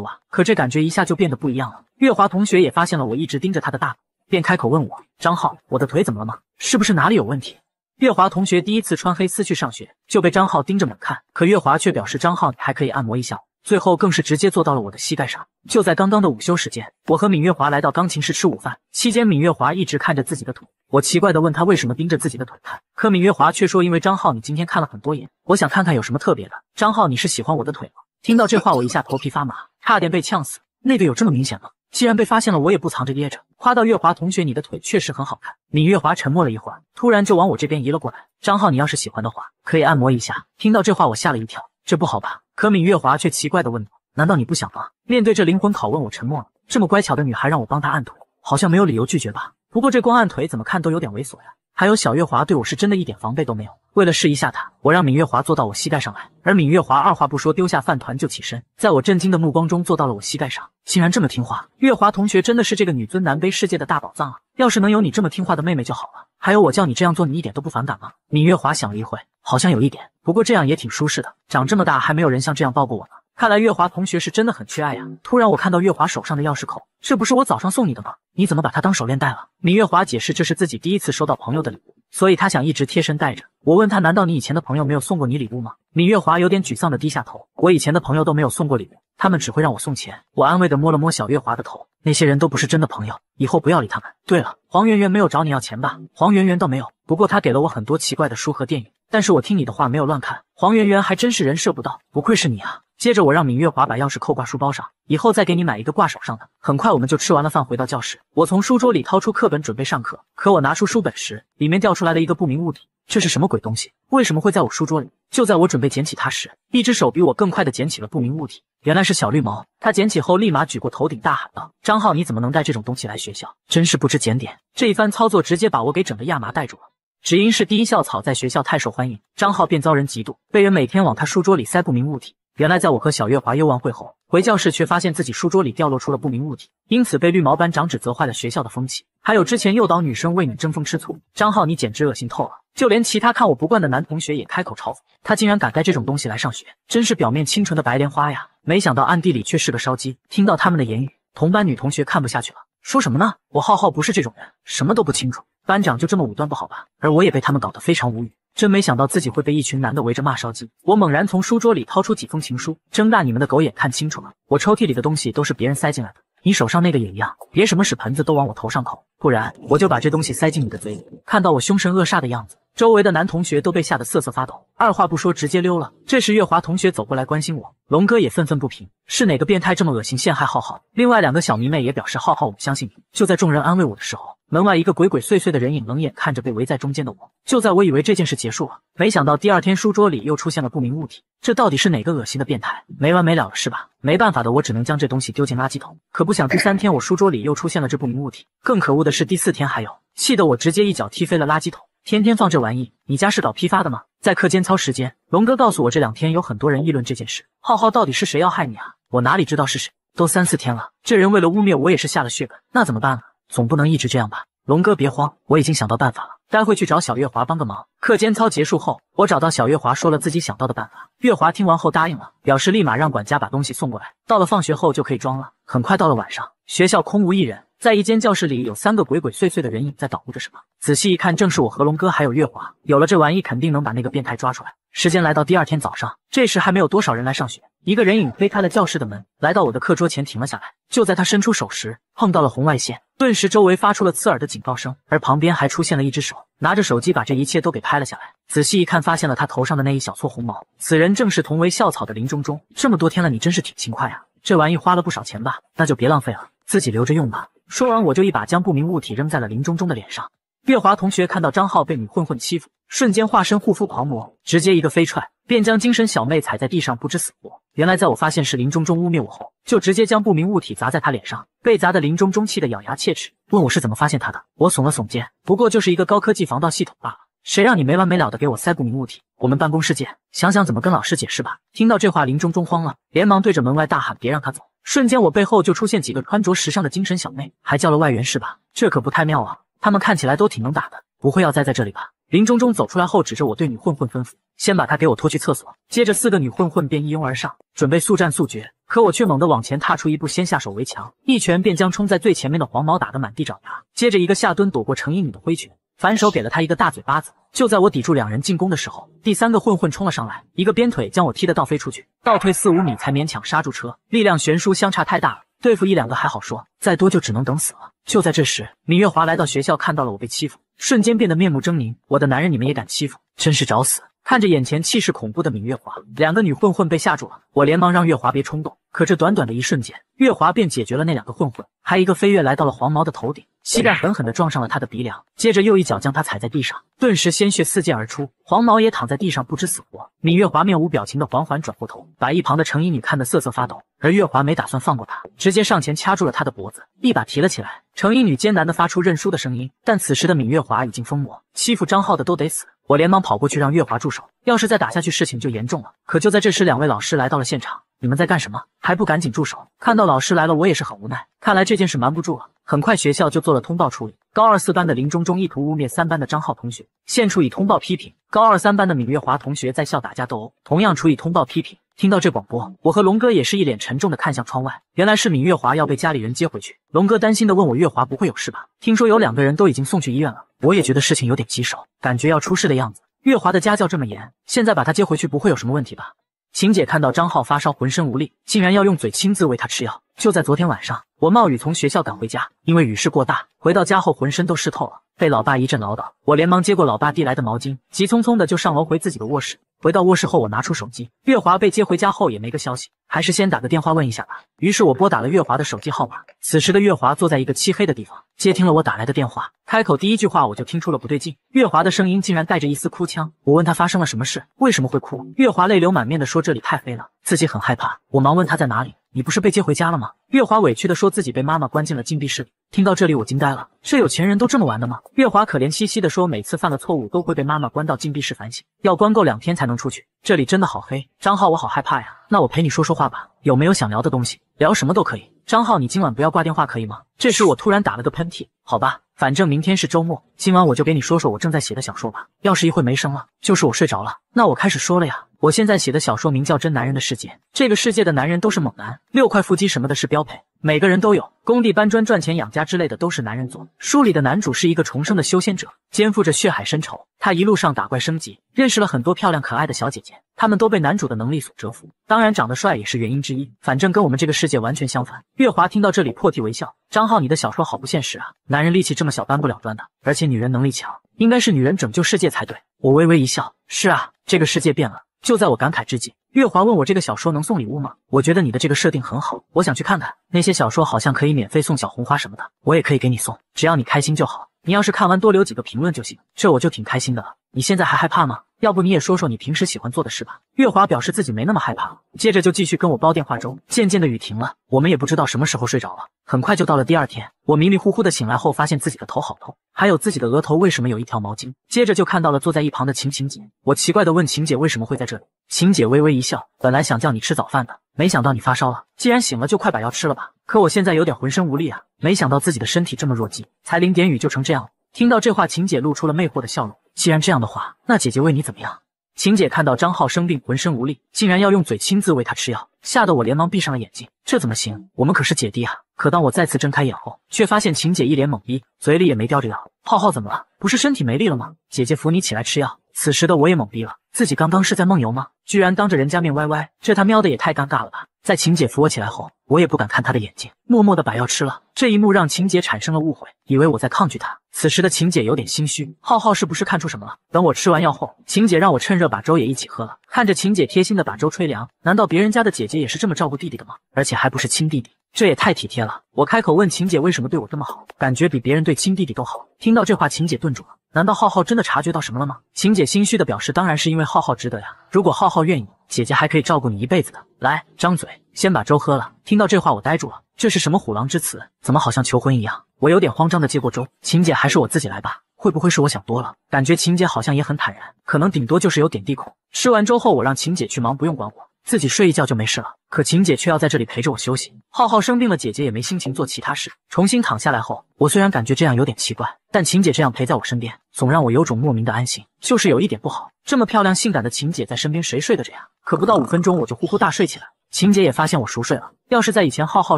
袜，可这感觉一下就变得不一样了。月华同学也发现了我一直盯着他的大腿，便开口问我：“张浩，我的腿怎么了吗？是不是哪里有问题？”月华同学第一次穿黑丝去上学，就被张浩盯着猛看，可月华却表示：“张浩，你还可以按摩一下。”最后更是直接坐到了我的膝盖上。就在刚刚的午休时间，我和闵月华来到钢琴室吃午饭。期间，闵月华一直看着自己的腿，我奇怪的问他为什么盯着自己的腿看，可闵月华却说：“因为张浩，你今天看了很多眼，我想看看有什么特别的。”张浩，你是喜欢我的腿吗？听到这话，我一下头皮发麻，差点被呛死。那个有这么明显吗？既然被发现了，我也不藏着掖着，夸到月华同学，你的腿确实很好看。闵月华沉默了一会儿，突然就往我这边移了过来。张浩，你要是喜欢的话，可以按摩一下。听到这话，我吓了一跳，这不好吧？可闵月华却奇怪的问道：“难道你不想吗？”面对这灵魂拷问，我沉默了。这么乖巧的女孩，让我帮她按腿，好像没有理由拒绝吧。不过这光暗腿怎么看都有点猥琐呀！还有小月华对我是真的一点防备都没有。为了试一下他，我让闵月华坐到我膝盖上来，而闵月华二话不说丢下饭团就起身，在我震惊的目光中坐到了我膝盖上，竟然这么听话！月华同学真的是这个女尊男卑世界的大宝藏啊！要是能有你这么听话的妹妹就好了。还有我叫你这样做，你一点都不反感吗？闵月华想了一会，好像有一点，不过这样也挺舒适的。长这么大还没有人像这样抱过我呢。看来月华同学是真的很缺爱呀。突然，我看到月华手上的钥匙扣，这不是我早上送你的吗？你怎么把它当手链戴了？闵月华解释，这是自己第一次收到朋友的礼物，所以她想一直贴身带着。我问她，难道你以前的朋友没有送过你礼物吗？闵月华有点沮丧的低下头，我以前的朋友都没有送过礼物，他们只会让我送钱。我安慰的摸了摸小月华的头，那些人都不是真的朋友，以后不要理他们。对了，黄圆圆没有找你要钱吧？黄圆圆倒没有，不过她给了我很多奇怪的书和电影，但是我听你的话没有乱看。黄圆圆还真是人设不到，不愧是你啊。接着我让闵月华把钥匙扣挂书包上，以后再给你买一个挂手上的。很快我们就吃完了饭，回到教室。我从书桌里掏出课本准备上课，可我拿出书本时，里面掉出来了一个不明物体。这是什么鬼东西？为什么会在我书桌里？就在我准备捡起它时，一只手比我更快地捡起了不明物体。原来是小绿毛，他捡起后立马举过头顶大喊道：“张浩，你怎么能带这种东西来学校？真是不知检点！”这一番操作直接把我给整个亚麻带住了。只因是第一校草，在学校太受欢迎，张浩便遭人嫉妒，被人每天往他书桌里塞不明物体。原来，在我和小月华幽完会后，回教室却发现自己书桌里掉落出了不明物体，因此被绿毛班长指责坏了学校的风气，还有之前诱导女生为你争风吃醋。张浩，你简直恶心透了！就连其他看我不惯的男同学也开口嘲讽他，竟然敢带这种东西来上学，真是表面清纯的白莲花呀！没想到暗地里却是个烧鸡。听到他们的言语，同班女同学看不下去了，说什么呢？我浩浩不是这种人，什么都不清楚。班长就这么武断不好吧？而我也被他们搞得非常无语。真没想到自己会被一群男的围着骂烧鸡。我猛然从书桌里掏出几封情书，睁大你们的狗眼看清楚了。我抽屉里的东西都是别人塞进来的，你手上那个也一样。别什么屎盆子都往我头上扣，不然我就把这东西塞进你的嘴里。看到我凶神恶煞的样子，周围的男同学都被吓得瑟瑟发抖，二话不说直接溜了。这时月华同学走过来关心我，龙哥也愤愤不平，是哪个变态这么恶心陷害浩浩？另外两个小迷妹也表示浩浩，我相信你。就在众人安慰我的时候。门外一个鬼鬼祟祟的人影冷眼看着被围在中间的我。就在我以为这件事结束了，没想到第二天书桌里又出现了不明物体。这到底是哪个恶心的变态？没完没了了是吧？没办法的，我只能将这东西丢进垃圾桶。可不想第三天我书桌里又出现了这不明物体。更可恶的是第四天还有，气得我直接一脚踢飞了垃圾桶。天天放这玩意，你家是搞批发的吗？在课间操时间，龙哥告诉我这两天有很多人议论这件事。浩浩到底是谁要害你啊？我哪里知道是谁？都三四天了，这人为了污蔑我也是下了血本。那怎么办呢？总不能一直这样吧，龙哥别慌，我已经想到办法了，待会去找小月华帮个忙。课间操结束后，我找到小月华说了自己想到的办法，月华听完后答应了，表示立马让管家把东西送过来，到了放学后就可以装了。很快到了晚上，学校空无一人，在一间教室里有三个鬼鬼祟祟的人影在捣鼓着什么，仔细一看正是我和龙哥还有月华。有了这玩意，肯定能把那个变态抓出来。时间来到第二天早上，这时还没有多少人来上学。一个人影推开了教室的门，来到我的课桌前停了下来。就在他伸出手时，碰到了红外线，顿时周围发出了刺耳的警告声。而旁边还出现了一只手，拿着手机把这一切都给拍了下来。仔细一看，发现了他头上的那一小撮红毛，此人正是同为校草的林中中。这么多天了，你真是挺勤快啊！这玩意花了不少钱吧？那就别浪费了，自己留着用吧。说完，我就一把将不明物体扔在了林中中的脸上。月华同学看到张浩被女混混欺负，瞬间化身护肤狂魔，直接一个飞踹，便将精神小妹踩在地上，不知死活。原来，在我发现是林中中污蔑我后，就直接将不明物体砸在他脸上，被砸的林中中气得咬牙切齿，问我是怎么发现他的。我耸了耸肩，不过就是一个高科技防盗系统罢了。谁让你没完没了的给我塞不明物体？我们办公室见，想想怎么跟老师解释吧。听到这话，林中中慌了，连忙对着门外大喊：“别让他走！”瞬间，我背后就出现几个穿着时尚的精神小妹，还叫了外援是吧？这可不太妙啊！他们看起来都挺能打的，不会要栽在这里吧？林中中走出来后，指着我对女混混吩咐：“先把她给我拖去厕所。”接着，四个女混混便一拥而上，准备速战速决。可我却猛地往前踏出一步，先下手为强，一拳便将冲在最前面的黄毛打得满地找牙。接着，一个下蹲躲过程一女的挥拳，反手给了他一个大嘴巴子。就在我抵住两人进攻的时候，第三个混混冲了上来，一个鞭腿将我踢得倒飞出去，倒退四五米才勉强刹住车。力量悬殊相差太大了，对付一两个还好说，再多就只能等死了。就在这时，闵月华来到学校，看到了我被欺负。瞬间变得面目狰狞，我的男人你们也敢欺负，真是找死！看着眼前气势恐怖的闵月华，两个女混混被吓住了。我连忙让月华别冲动，可这短短的一瞬间，月华便解决了那两个混混，还一个飞跃来到了黄毛的头顶。膝盖狠狠的撞上了他的鼻梁，接着又一脚将他踩在地上，顿时鲜血四溅而出。黄毛也躺在地上不知死活。闵月华面无表情的缓缓转过头，把一旁的成衣女看得瑟瑟发抖。而月华没打算放过他，直接上前掐住了他的脖子，一把提了起来。成衣女艰难的发出认输的声音，但此时的闵月华已经疯魔，欺负张浩的都得死。我连忙跑过去让月华住手，要是再打下去，事情就严重了。可就在这时，两位老师来到了现场，你们在干什么？还不赶紧住手！看到老师来了，我也是很无奈，看来这件事瞒不住了。很快，学校就做了通报处理。高二四班的林中中意图污蔑三班的张浩同学，现处以通报批评。高二三班的闵月华同学在校打架斗殴，同样处以通报批评。听到这广播，我和龙哥也是一脸沉重的看向窗外。原来是闵月华要被家里人接回去。龙哥担心的问我：“月华不会有事吧？”听说有两个人都已经送去医院了。我也觉得事情有点棘手，感觉要出事的样子。月华的家教这么严，现在把他接回去不会有什么问题吧？晴姐看到张浩发烧，浑身无力，竟然要用嘴亲自喂他吃药。就在昨天晚上。我冒雨从学校赶回家，因为雨势过大，回到家后浑身都湿透了，被老爸一阵唠叨。我连忙接过老爸递来的毛巾，急匆匆的就上楼回自己的卧室。回到卧室后，我拿出手机，月华被接回家后也没个消息，还是先打个电话问一下吧。于是，我拨打了月华的手机号码。此时的月华坐在一个漆黑的地方，接听了我打来的电话，开口第一句话我就听出了不对劲，月华的声音竟然带着一丝哭腔。我问他发生了什么事，为什么会哭？月华泪流满面的说：“这里太黑了，自己很害怕。”我忙问他在哪里。你不是被接回家了吗？月华委屈地说自己被妈妈关进了禁闭室。里。听到这里，我惊呆了，这有钱人都这么玩的吗？月华可怜兮兮地说，每次犯了错误都会被妈妈关到禁闭室反省，要关够两天才能出去。这里真的好黑，张浩，我好害怕呀。那我陪你说说话吧，有没有想聊的东西？聊什么都可以。张浩，你今晚不要挂电话可以吗？这时我突然打了个喷嚏。好吧，反正明天是周末，今晚我就给你说说我正在写的小说吧。要是一会没声了，就是我睡着了。那我开始说了呀。我现在写的小说名叫《真男人的世界》，这个世界的男人都是猛男，六块腹肌什么的是标配，每个人都有。工地搬砖赚钱养家之类的都是男人做。书里的男主是一个重生的修仙者，肩负着血海深仇。他一路上打怪升级，认识了很多漂亮可爱的小姐姐，她们都被男主的能力所折服。当然，长得帅也是原因之一。反正跟我们这个世界完全相反。月华听到这里破涕为笑：“张浩，你的小说好不现实啊！男人力气这么小，搬不了砖的。而且女人能力强，应该是女人拯救世界才对。”我微微一笑：“是啊，这个世界变了。”就在我感慨之际，月华问我这个小说能送礼物吗？我觉得你的这个设定很好，我想去看看那些小说，好像可以免费送小红花什么的，我也可以给你送，只要你开心就好。你要是看完多留几个评论就行，这我就挺开心的了。你现在还害怕吗？要不你也说说你平时喜欢做的事吧。月华表示自己没那么害怕，接着就继续跟我煲电话粥。渐渐的雨停了，我们也不知道什么时候睡着了，很快就到了第二天。我迷迷糊糊的醒来后，发现自己的头好痛，还有自己的额头为什么有一条毛巾？接着就看到了坐在一旁的晴晴姐，我奇怪的问晴姐为什么会在这里。晴姐微微一笑，本来想叫你吃早饭的，没想到你发烧了，既然醒了就快把药吃了吧。可我现在有点浑身无力啊，没想到自己的身体这么弱鸡，才淋点雨就成这样了。听到这话，秦姐露出了魅惑的笑容。既然这样的话，那姐姐喂你怎么样？秦姐看到张浩生病浑身无力，竟然要用嘴亲自喂他吃药，吓得我连忙闭上了眼睛。这怎么行？我们可是姐弟啊！可当我再次睁开眼后，却发现秦姐一脸懵逼，嘴里也没叼着药。浩浩怎么了？不是身体没力了吗？姐姐扶你起来吃药。此时的我也懵逼了，自己刚刚是在梦游吗？居然当着人家面歪歪，这他喵的也太尴尬了吧！在秦姐扶我起来后，我也不敢看她的眼睛，默默的把药吃了。这一幕让秦姐产生了误会，以为我在抗拒她。此时的秦姐有点心虚，浩浩是不是看出什么了？等我吃完药后，秦姐让我趁热把粥也一起喝了。看着秦姐贴心的把粥吹凉，难道别人家的姐姐也是这么照顾弟弟的吗？而且还不是亲弟弟。这也太体贴了，我开口问秦姐为什么对我这么好，感觉比别人对亲弟弟都好。听到这话，秦姐顿住了，难道浩浩真的察觉到什么了吗？秦姐心虚的表示，当然是因为浩浩值得呀，如果浩浩愿意，姐姐还可以照顾你一辈子的。来，张嘴，先把粥喝了。听到这话，我呆住了，这是什么虎狼之词？怎么好像求婚一样？我有点慌张的接过粥，秦姐还是我自己来吧，会不会是我想多了？感觉秦姐好像也很坦然，可能顶多就是有点地恐。吃完粥后，我让秦姐去忙，不用管我。自己睡一觉就没事了，可秦姐却要在这里陪着我休息。浩浩生病了，姐姐也没心情做其他事。重新躺下来后，我虽然感觉这样有点奇怪，但秦姐这样陪在我身边，总让我有种莫名的安心。就是有一点不好，这么漂亮性感的秦姐在身边，谁睡得着呀？可不到五分钟，我就呼呼大睡起来。秦姐也发现我熟睡了。要是在以前，浩浩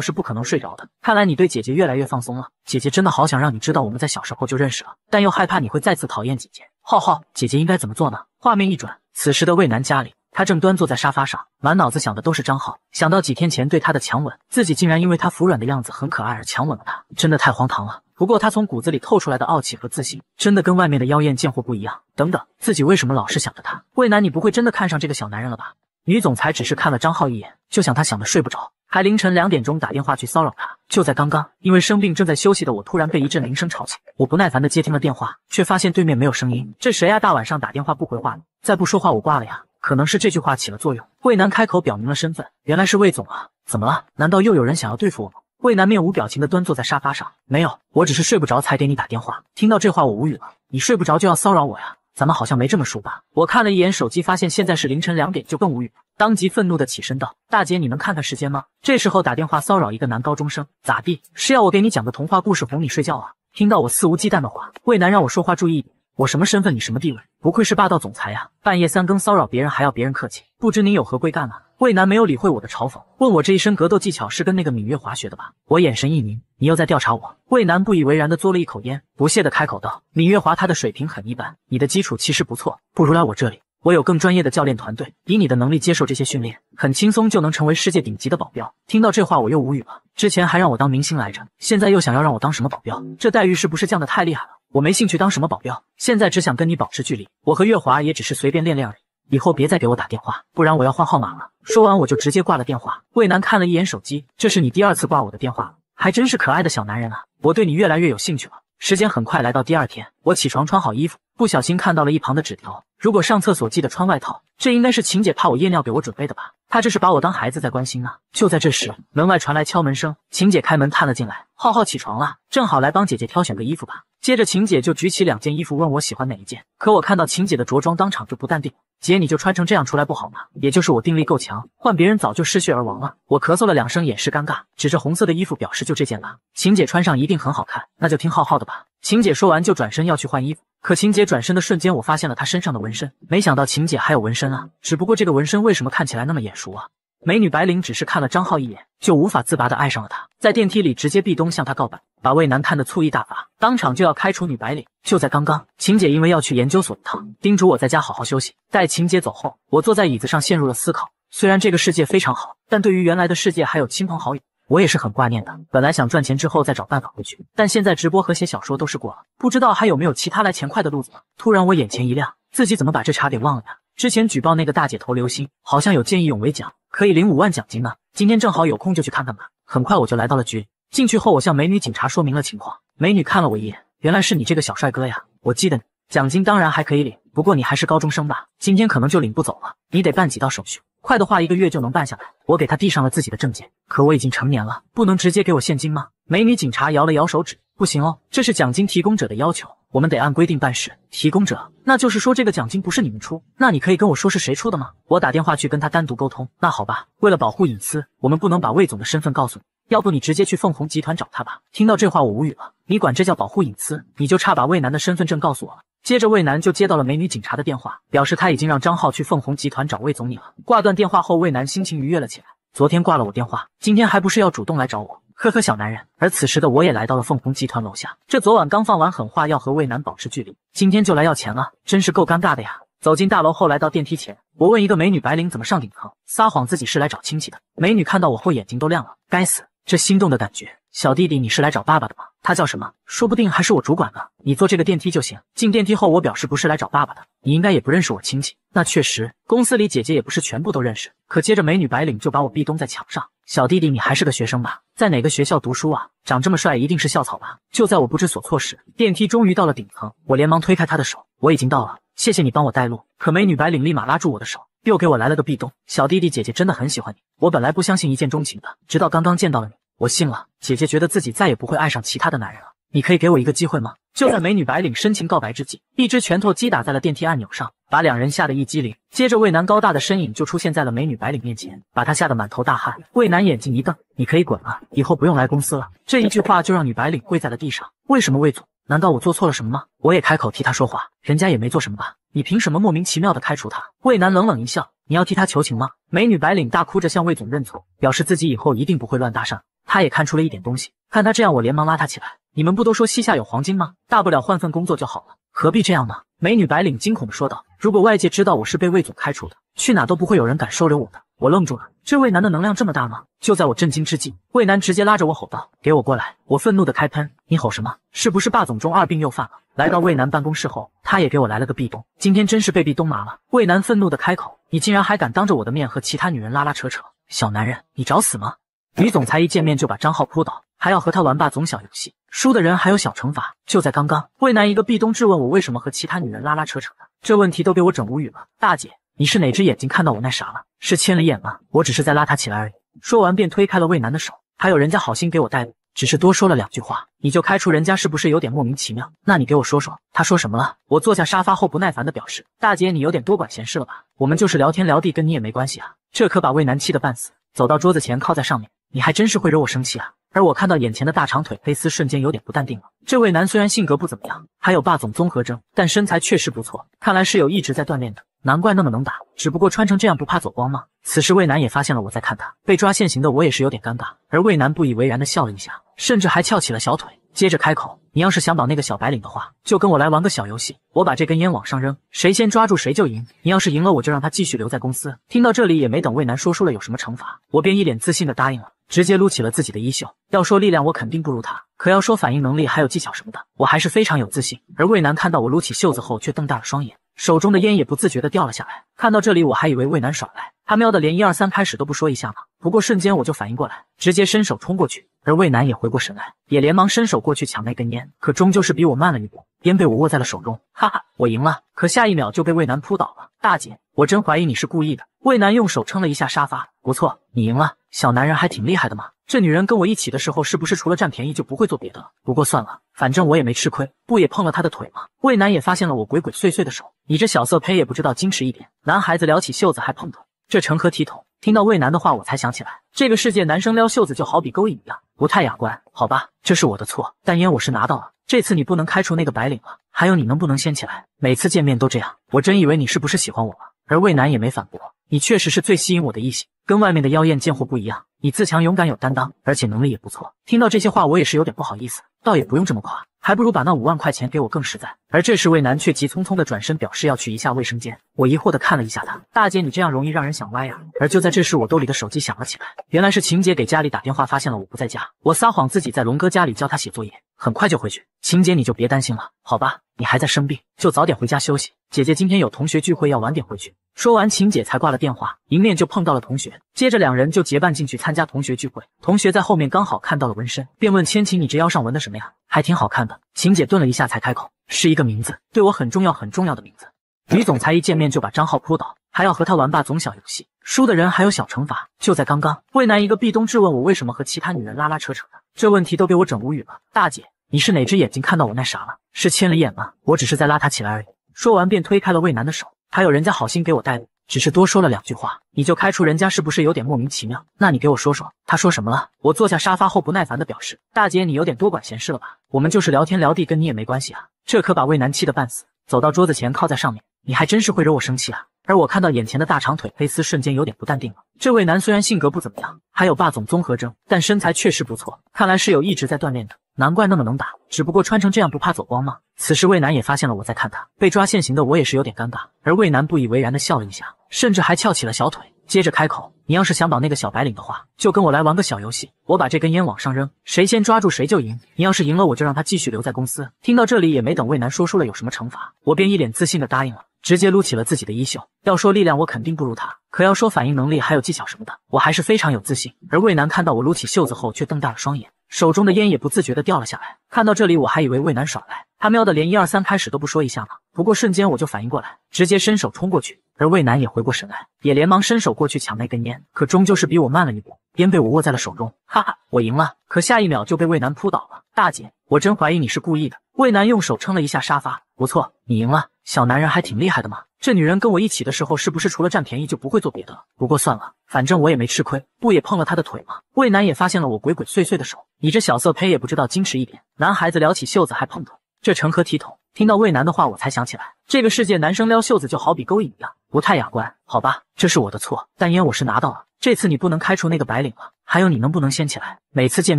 是不可能睡着的。看来你对姐姐越来越放松了。姐姐真的好想让你知道，我们在小时候就认识了，但又害怕你会再次讨厌姐姐。浩浩，姐姐应该怎么做呢？画面一转，此时的魏楠家里。他正端坐在沙发上，满脑子想的都是张浩。想到几天前对他的强吻，自己竟然因为他服软的样子很可爱而强吻了他，真的太荒唐了。不过他从骨子里透出来的傲气和自信，真的跟外面的妖艳贱货不一样。等等，自己为什么老是想着他？魏楠，你不会真的看上这个小男人了吧？女总裁只是看了张浩一眼，就想他想的睡不着，还凌晨两点钟打电话去骚扰他。就在刚刚，因为生病正在休息的我，突然被一阵铃声吵醒。我不耐烦地接听了电话，却发现对面没有声音。这谁啊？大晚上打电话不回话，再不说话我挂了呀！可能是这句话起了作用，魏楠开口表明了身份，原来是魏总啊，怎么了？难道又有人想要对付我吗？魏楠面无表情地端坐在沙发上，没有，我只是睡不着才给你打电话。听到这话我无语了，你睡不着就要骚扰我呀？咱们好像没这么熟吧？我看了一眼手机，发现现在是凌晨两点，就更无语了，当即愤怒地起身道，大姐你能看看时间吗？这时候打电话骚扰一个男高中生咋地？是要我给你讲个童话故事哄你睡觉啊？听到我肆无忌惮的话，魏楠让我说话注意一点。我什么身份？你什么地位？不愧是霸道总裁呀！半夜三更骚扰别人，还要别人客气，不知您有何贵干啊？魏楠没有理会我的嘲讽，问我这一身格斗技巧是跟那个闵月华学的吧？我眼神一凝，你又在调查我？魏楠不以为然的嘬了一口烟，不屑的开口道：“闵月华他的水平很一般，你的基础其实不错，不如来我这里，我有更专业的教练团队，以你的能力接受这些训练，很轻松就能成为世界顶级的保镖。”听到这话，我又无语了。之前还让我当明星来着，现在又想要让我当什么保镖？这待遇是不是降得太厉害了？我没兴趣当什么保镖，现在只想跟你保持距离。我和月华也只是随便练练而已，以后别再给我打电话，不然我要换号码了。说完我就直接挂了电话。魏楠看了一眼手机，这是你第二次挂我的电话，还真是可爱的小男人啊，我对你越来越有兴趣了。时间很快来到第二天，我起床穿好衣服，不小心看到了一旁的纸条，如果上厕所记得穿外套，这应该是晴姐怕我夜尿给我准备的吧。他这是把我当孩子在关心呢。就在这时，门外传来敲门声，秦姐开门探了进来。浩浩起床了，正好来帮姐姐挑选个衣服吧。接着，秦姐就举起两件衣服，问我喜欢哪一件。可我看到秦姐的着装，当场就不淡定。姐，你就穿成这样出来不好吗？也就是我定力够强，换别人早就失血而亡了。我咳嗽了两声，掩饰尴尬，指着红色的衣服，表示就这件了。秦姐穿上一定很好看，那就听浩浩的吧。秦姐说完就转身要去换衣服，可秦姐转身的瞬间，我发现了她身上的纹身。没想到秦姐还有纹身啊！只不过这个纹身为什么看起来那么眼熟啊？美女白领只是看了张浩一眼，就无法自拔的爱上了他，在电梯里直接壁咚向他告白，把魏楠看得醋意大发，当场就要开除女白领。就在刚刚，秦姐因为要去研究所一趟，叮嘱我在家好好休息。待秦姐走后，我坐在椅子上陷入了思考。虽然这个世界非常好，但对于原来的世界还有亲朋好友。我也是很挂念的，本来想赚钱之后再找办法回去，但现在直播和写小说都是过了，不知道还有没有其他来钱快的路子呢？突然我眼前一亮，自己怎么把这茬给忘了呀？之前举报那个大姐头刘星，好像有见义勇为奖，可以领五万奖金呢。今天正好有空就去看看吧。很快我就来到了局，进去后我向美女警察说明了情况。美女看了我一眼，原来是你这个小帅哥呀，我记得你。奖金当然还可以领，不过你还是高中生吧？今天可能就领不走了，你得办几道手续。快的话，一个月就能办下来。我给他递上了自己的证件，可我已经成年了，不能直接给我现金吗？美女警察摇了摇手指，不行哦，这是奖金提供者的要求，我们得按规定办事。提供者，那就是说这个奖金不是你们出？那你可以跟我说是谁出的吗？我打电话去跟他单独沟通。那好吧，为了保护隐私，我们不能把魏总的身份告诉你，要不你直接去凤凰集团找他吧。听到这话，我无语了。你管这叫保护隐私？你就差把魏楠的身份证告诉我了。接着魏楠就接到了美女警察的电话，表示他已经让张浩去凤凰集团找魏总你了。挂断电话后，魏楠心情愉悦了起来。昨天挂了我电话，今天还不是要主动来找我？呵呵，小男人。而此时的我也来到了凤凰集团楼下。这昨晚刚放完狠话要和魏楠保持距离，今天就来要钱了，真是够尴尬的呀！走进大楼后，来到电梯前，我问一个美女白领怎么上顶层，撒谎自己是来找亲戚的。美女看到我后眼睛都亮了，该死，这心动的感觉。小弟弟，你是来找爸爸的吗？他叫什么？说不定还是我主管呢。你坐这个电梯就行。进电梯后，我表示不是来找爸爸的。你应该也不认识我亲戚。那确实，公司里姐姐也不是全部都认识。可接着，美女白领就把我壁咚在墙上。小弟弟，你还是个学生吧？在哪个学校读书啊？长这么帅，一定是校草吧？就在我不知所措时，电梯终于到了顶层。我连忙推开他的手。我已经到了，谢谢你帮我带路。可美女白领立马拉住我的手，又给我来了个壁咚。小弟弟，姐姐真的很喜欢你。我本来不相信一见钟情的，直到刚刚见到了你。我信了，姐姐觉得自己再也不会爱上其他的男人了。你可以给我一个机会吗？就在美女白领深情告白之际，一只拳头击打在了电梯按钮上，把两人吓得一激灵。接着，魏楠高大的身影就出现在了美女白领面前，把她吓得满头大汗。魏楠眼睛一瞪：“你可以滚了，以后不用来公司了。”这一句话就让女白领跪在了地上。为什么魏总？难道我做错了什么吗？我也开口替他说话，人家也没做什么吧？你凭什么莫名其妙的开除他？魏楠冷冷一笑：“你要替他求情吗？”美女白领大哭着向魏总认错，表示自己以后一定不会乱搭讪。他也看出了一点东西，看他这样，我连忙拉他起来。你们不都说西夏有黄金吗？大不了换份工作就好了，何必这样呢？美女白领惊恐的说道。如果外界知道我是被魏总开除的，去哪都不会有人敢收留我的。我愣住了，这魏楠的能量这么大吗？就在我震惊之际，魏楠直接拉着我吼道：“给我过来！”我愤怒的开喷：“你吼什么？是不是霸总中二病又犯了？”来到魏楠办公室后，他也给我来了个壁咚。今天真是被壁咚麻了。魏楠愤怒的开口：“你竟然还敢当着我的面和其他女人拉拉扯扯，小男人，你找死吗？”女总裁一见面就把张浩扑倒，还要和他玩霸总小游戏，输的人还有小惩罚。就在刚刚，魏楠一个壁咚质问我为什么和其他女人拉拉扯扯，的，这问题都给我整无语了。大姐，你是哪只眼睛看到我那啥了？是千里眼吗？我只是在拉他起来而已。说完便推开了魏楠的手，还有人家好心给我带路，只是多说了两句话，你就开除人家，是不是有点莫名其妙？那你给我说说，他说什么了？我坐下沙发后不耐烦的表示，大姐你有点多管闲事了吧？我们就是聊天聊地，跟你也没关系啊。这可把魏楠气得半死，走到桌子前靠在上面。你还真是会惹我生气啊！而我看到眼前的大长腿黑丝，瞬间有点不淡定了。这位男虽然性格不怎么样，还有霸总综合征，但身材确实不错，看来是有一直在锻炼的，难怪那么能打。只不过穿成这样不怕走光吗？此时魏楠也发现了我在看他，被抓现行的我也是有点尴尬。而魏楠不以为然的笑了一下，甚至还翘起了小腿。接着开口，你要是想保那个小白领的话，就跟我来玩个小游戏。我把这根烟往上扔，谁先抓住谁就赢。你要是赢了，我就让他继续留在公司。听到这里，也没等魏楠说出了有什么惩罚，我便一脸自信的答应了，直接撸起了自己的衣袖。要说力量，我肯定不如他，可要说反应能力还有技巧什么的，我还是非常有自信。而魏楠看到我撸起袖子后，却瞪大了双眼。手中的烟也不自觉地掉了下来，看到这里我还以为魏楠耍赖，他喵的连一二三开始都不说一下吗？不过瞬间我就反应过来，直接伸手冲过去，而魏楠也回过神来，也连忙伸手过去抢那根烟，可终究是比我慢了一步，烟被我握在了手中，哈哈，我赢了！可下一秒就被魏楠扑倒了，大姐，我真怀疑你是故意的。魏楠用手撑了一下沙发，不错，你赢了，小男人还挺厉害的嘛。这女人跟我一起的时候，是不是除了占便宜就不会做别的了？不过算了，反正我也没吃亏，不也碰了她的腿吗？魏楠也发现了我鬼鬼祟祟的手，你这小色胚也不知道矜持一点，男孩子撩起袖子还碰腿，这成何体统？听到魏楠的话，我才想起来，这个世界男生撩袖子就好比勾引一样，不太雅观。好吧，这是我的错，但烟我是拿到了。这次你不能开除那个白领了，还有你能不能掀起来？每次见面都这样，我真以为你是不是喜欢我了？而魏楠也没反驳。你确实是最吸引我的异性，跟外面的妖艳贱货不一样。你自强、勇敢、有担当，而且能力也不错。听到这些话，我也是有点不好意思，倒也不用这么夸。还不如把那五万块钱给我更实在。而这时魏楠却急匆匆地转身，表示要去一下卫生间。我疑惑地看了一下他，大姐你这样容易让人想歪呀。而就在这时，我兜里的手机响了起来，原来是秦姐给家里打电话，发现了我不在家。我撒谎自己在龙哥家里教他写作业，很快就回去。秦姐你就别担心了，好吧？你还在生病，就早点回家休息。姐姐今天有同学聚会，要晚点回去。说完，秦姐才挂了电话，迎面就碰到了同学，接着两人就结伴进去参加同学聚会。同学在后面刚好看到了纹身，便问千晴，你这腰上纹的什么呀？还挺好看的。秦姐顿了一下才开口，是一个名字，对我很重要很重要的名字。女总裁一见面就把张浩扑倒，还要和他玩霸总小游戏，输的人还有小惩罚。就在刚刚，魏楠一个壁咚质问我为什么和其他女人拉拉扯扯的，这问题都给我整无语了。大姐，你是哪只眼睛看到我那啥了？是千里眼吗？我只是在拉他起来而已。说完便推开了魏楠的手，还有人家好心给我带路。只是多说了两句话，你就开除人家，是不是有点莫名其妙？那你给我说说，他说什么了？我坐下沙发后不耐烦的表示：“大姐，你有点多管闲事了吧？我们就是聊天聊地，跟你也没关系啊。”这可把魏楠气得半死，走到桌子前靠在上面：“你还真是会惹我生气啊！”而我看到眼前的大长腿黑丝，瞬间有点不淡定了。这位男虽然性格不怎么样，还有霸总综合征，但身材确实不错，看来室友一直在锻炼的。难怪那么能打，只不过穿成这样不怕走光吗？此时魏楠也发现了我在看他被抓现行的我也是有点尴尬，而魏楠不以为然的笑了一下，甚至还翘起了小腿，接着开口：“你要是想保那个小白领的话，就跟我来玩个小游戏，我把这根烟往上扔，谁先抓住谁就赢。你要是赢了，我就让他继续留在公司。”听到这里，也没等魏楠说出了有什么惩罚，我便一脸自信的答应了，直接撸起了自己的衣袖。要说力量，我肯定不如他，可要说反应能力还有技巧什么的，我还是非常有自信。而魏楠看到我撸起袖子后，却瞪大了双眼。手中的烟也不自觉地掉了下来，看到这里我还以为魏楠耍赖，他喵的连一二三开始都不说一下呢。不过瞬间我就反应过来，直接伸手冲过去，而魏楠也回过神来，也连忙伸手过去抢那根烟，可终究是比我慢了一步，烟被我握在了手中，哈哈，我赢了。可下一秒就被魏楠扑倒了，大姐，我真怀疑你是故意的。魏楠用手撑了一下沙发，不错，你赢了，小男人还挺厉害的嘛。这女人跟我一起的时候，是不是除了占便宜就不会做别的了？不过算了，反正我也没吃亏，不也碰了她的腿吗？魏楠也发现了我鬼鬼祟祟的手，你这小色胚也不知道矜持一点，男孩子撩起袖子还碰腿，这成何体统？听到魏楠的话，我才想起来，这个世界男生撩袖子就好比勾引一样，不太雅观。好吧，这是我的错，但烟我是拿到了。这次你不能开除那个白领了，还有你能不能先起来？每次见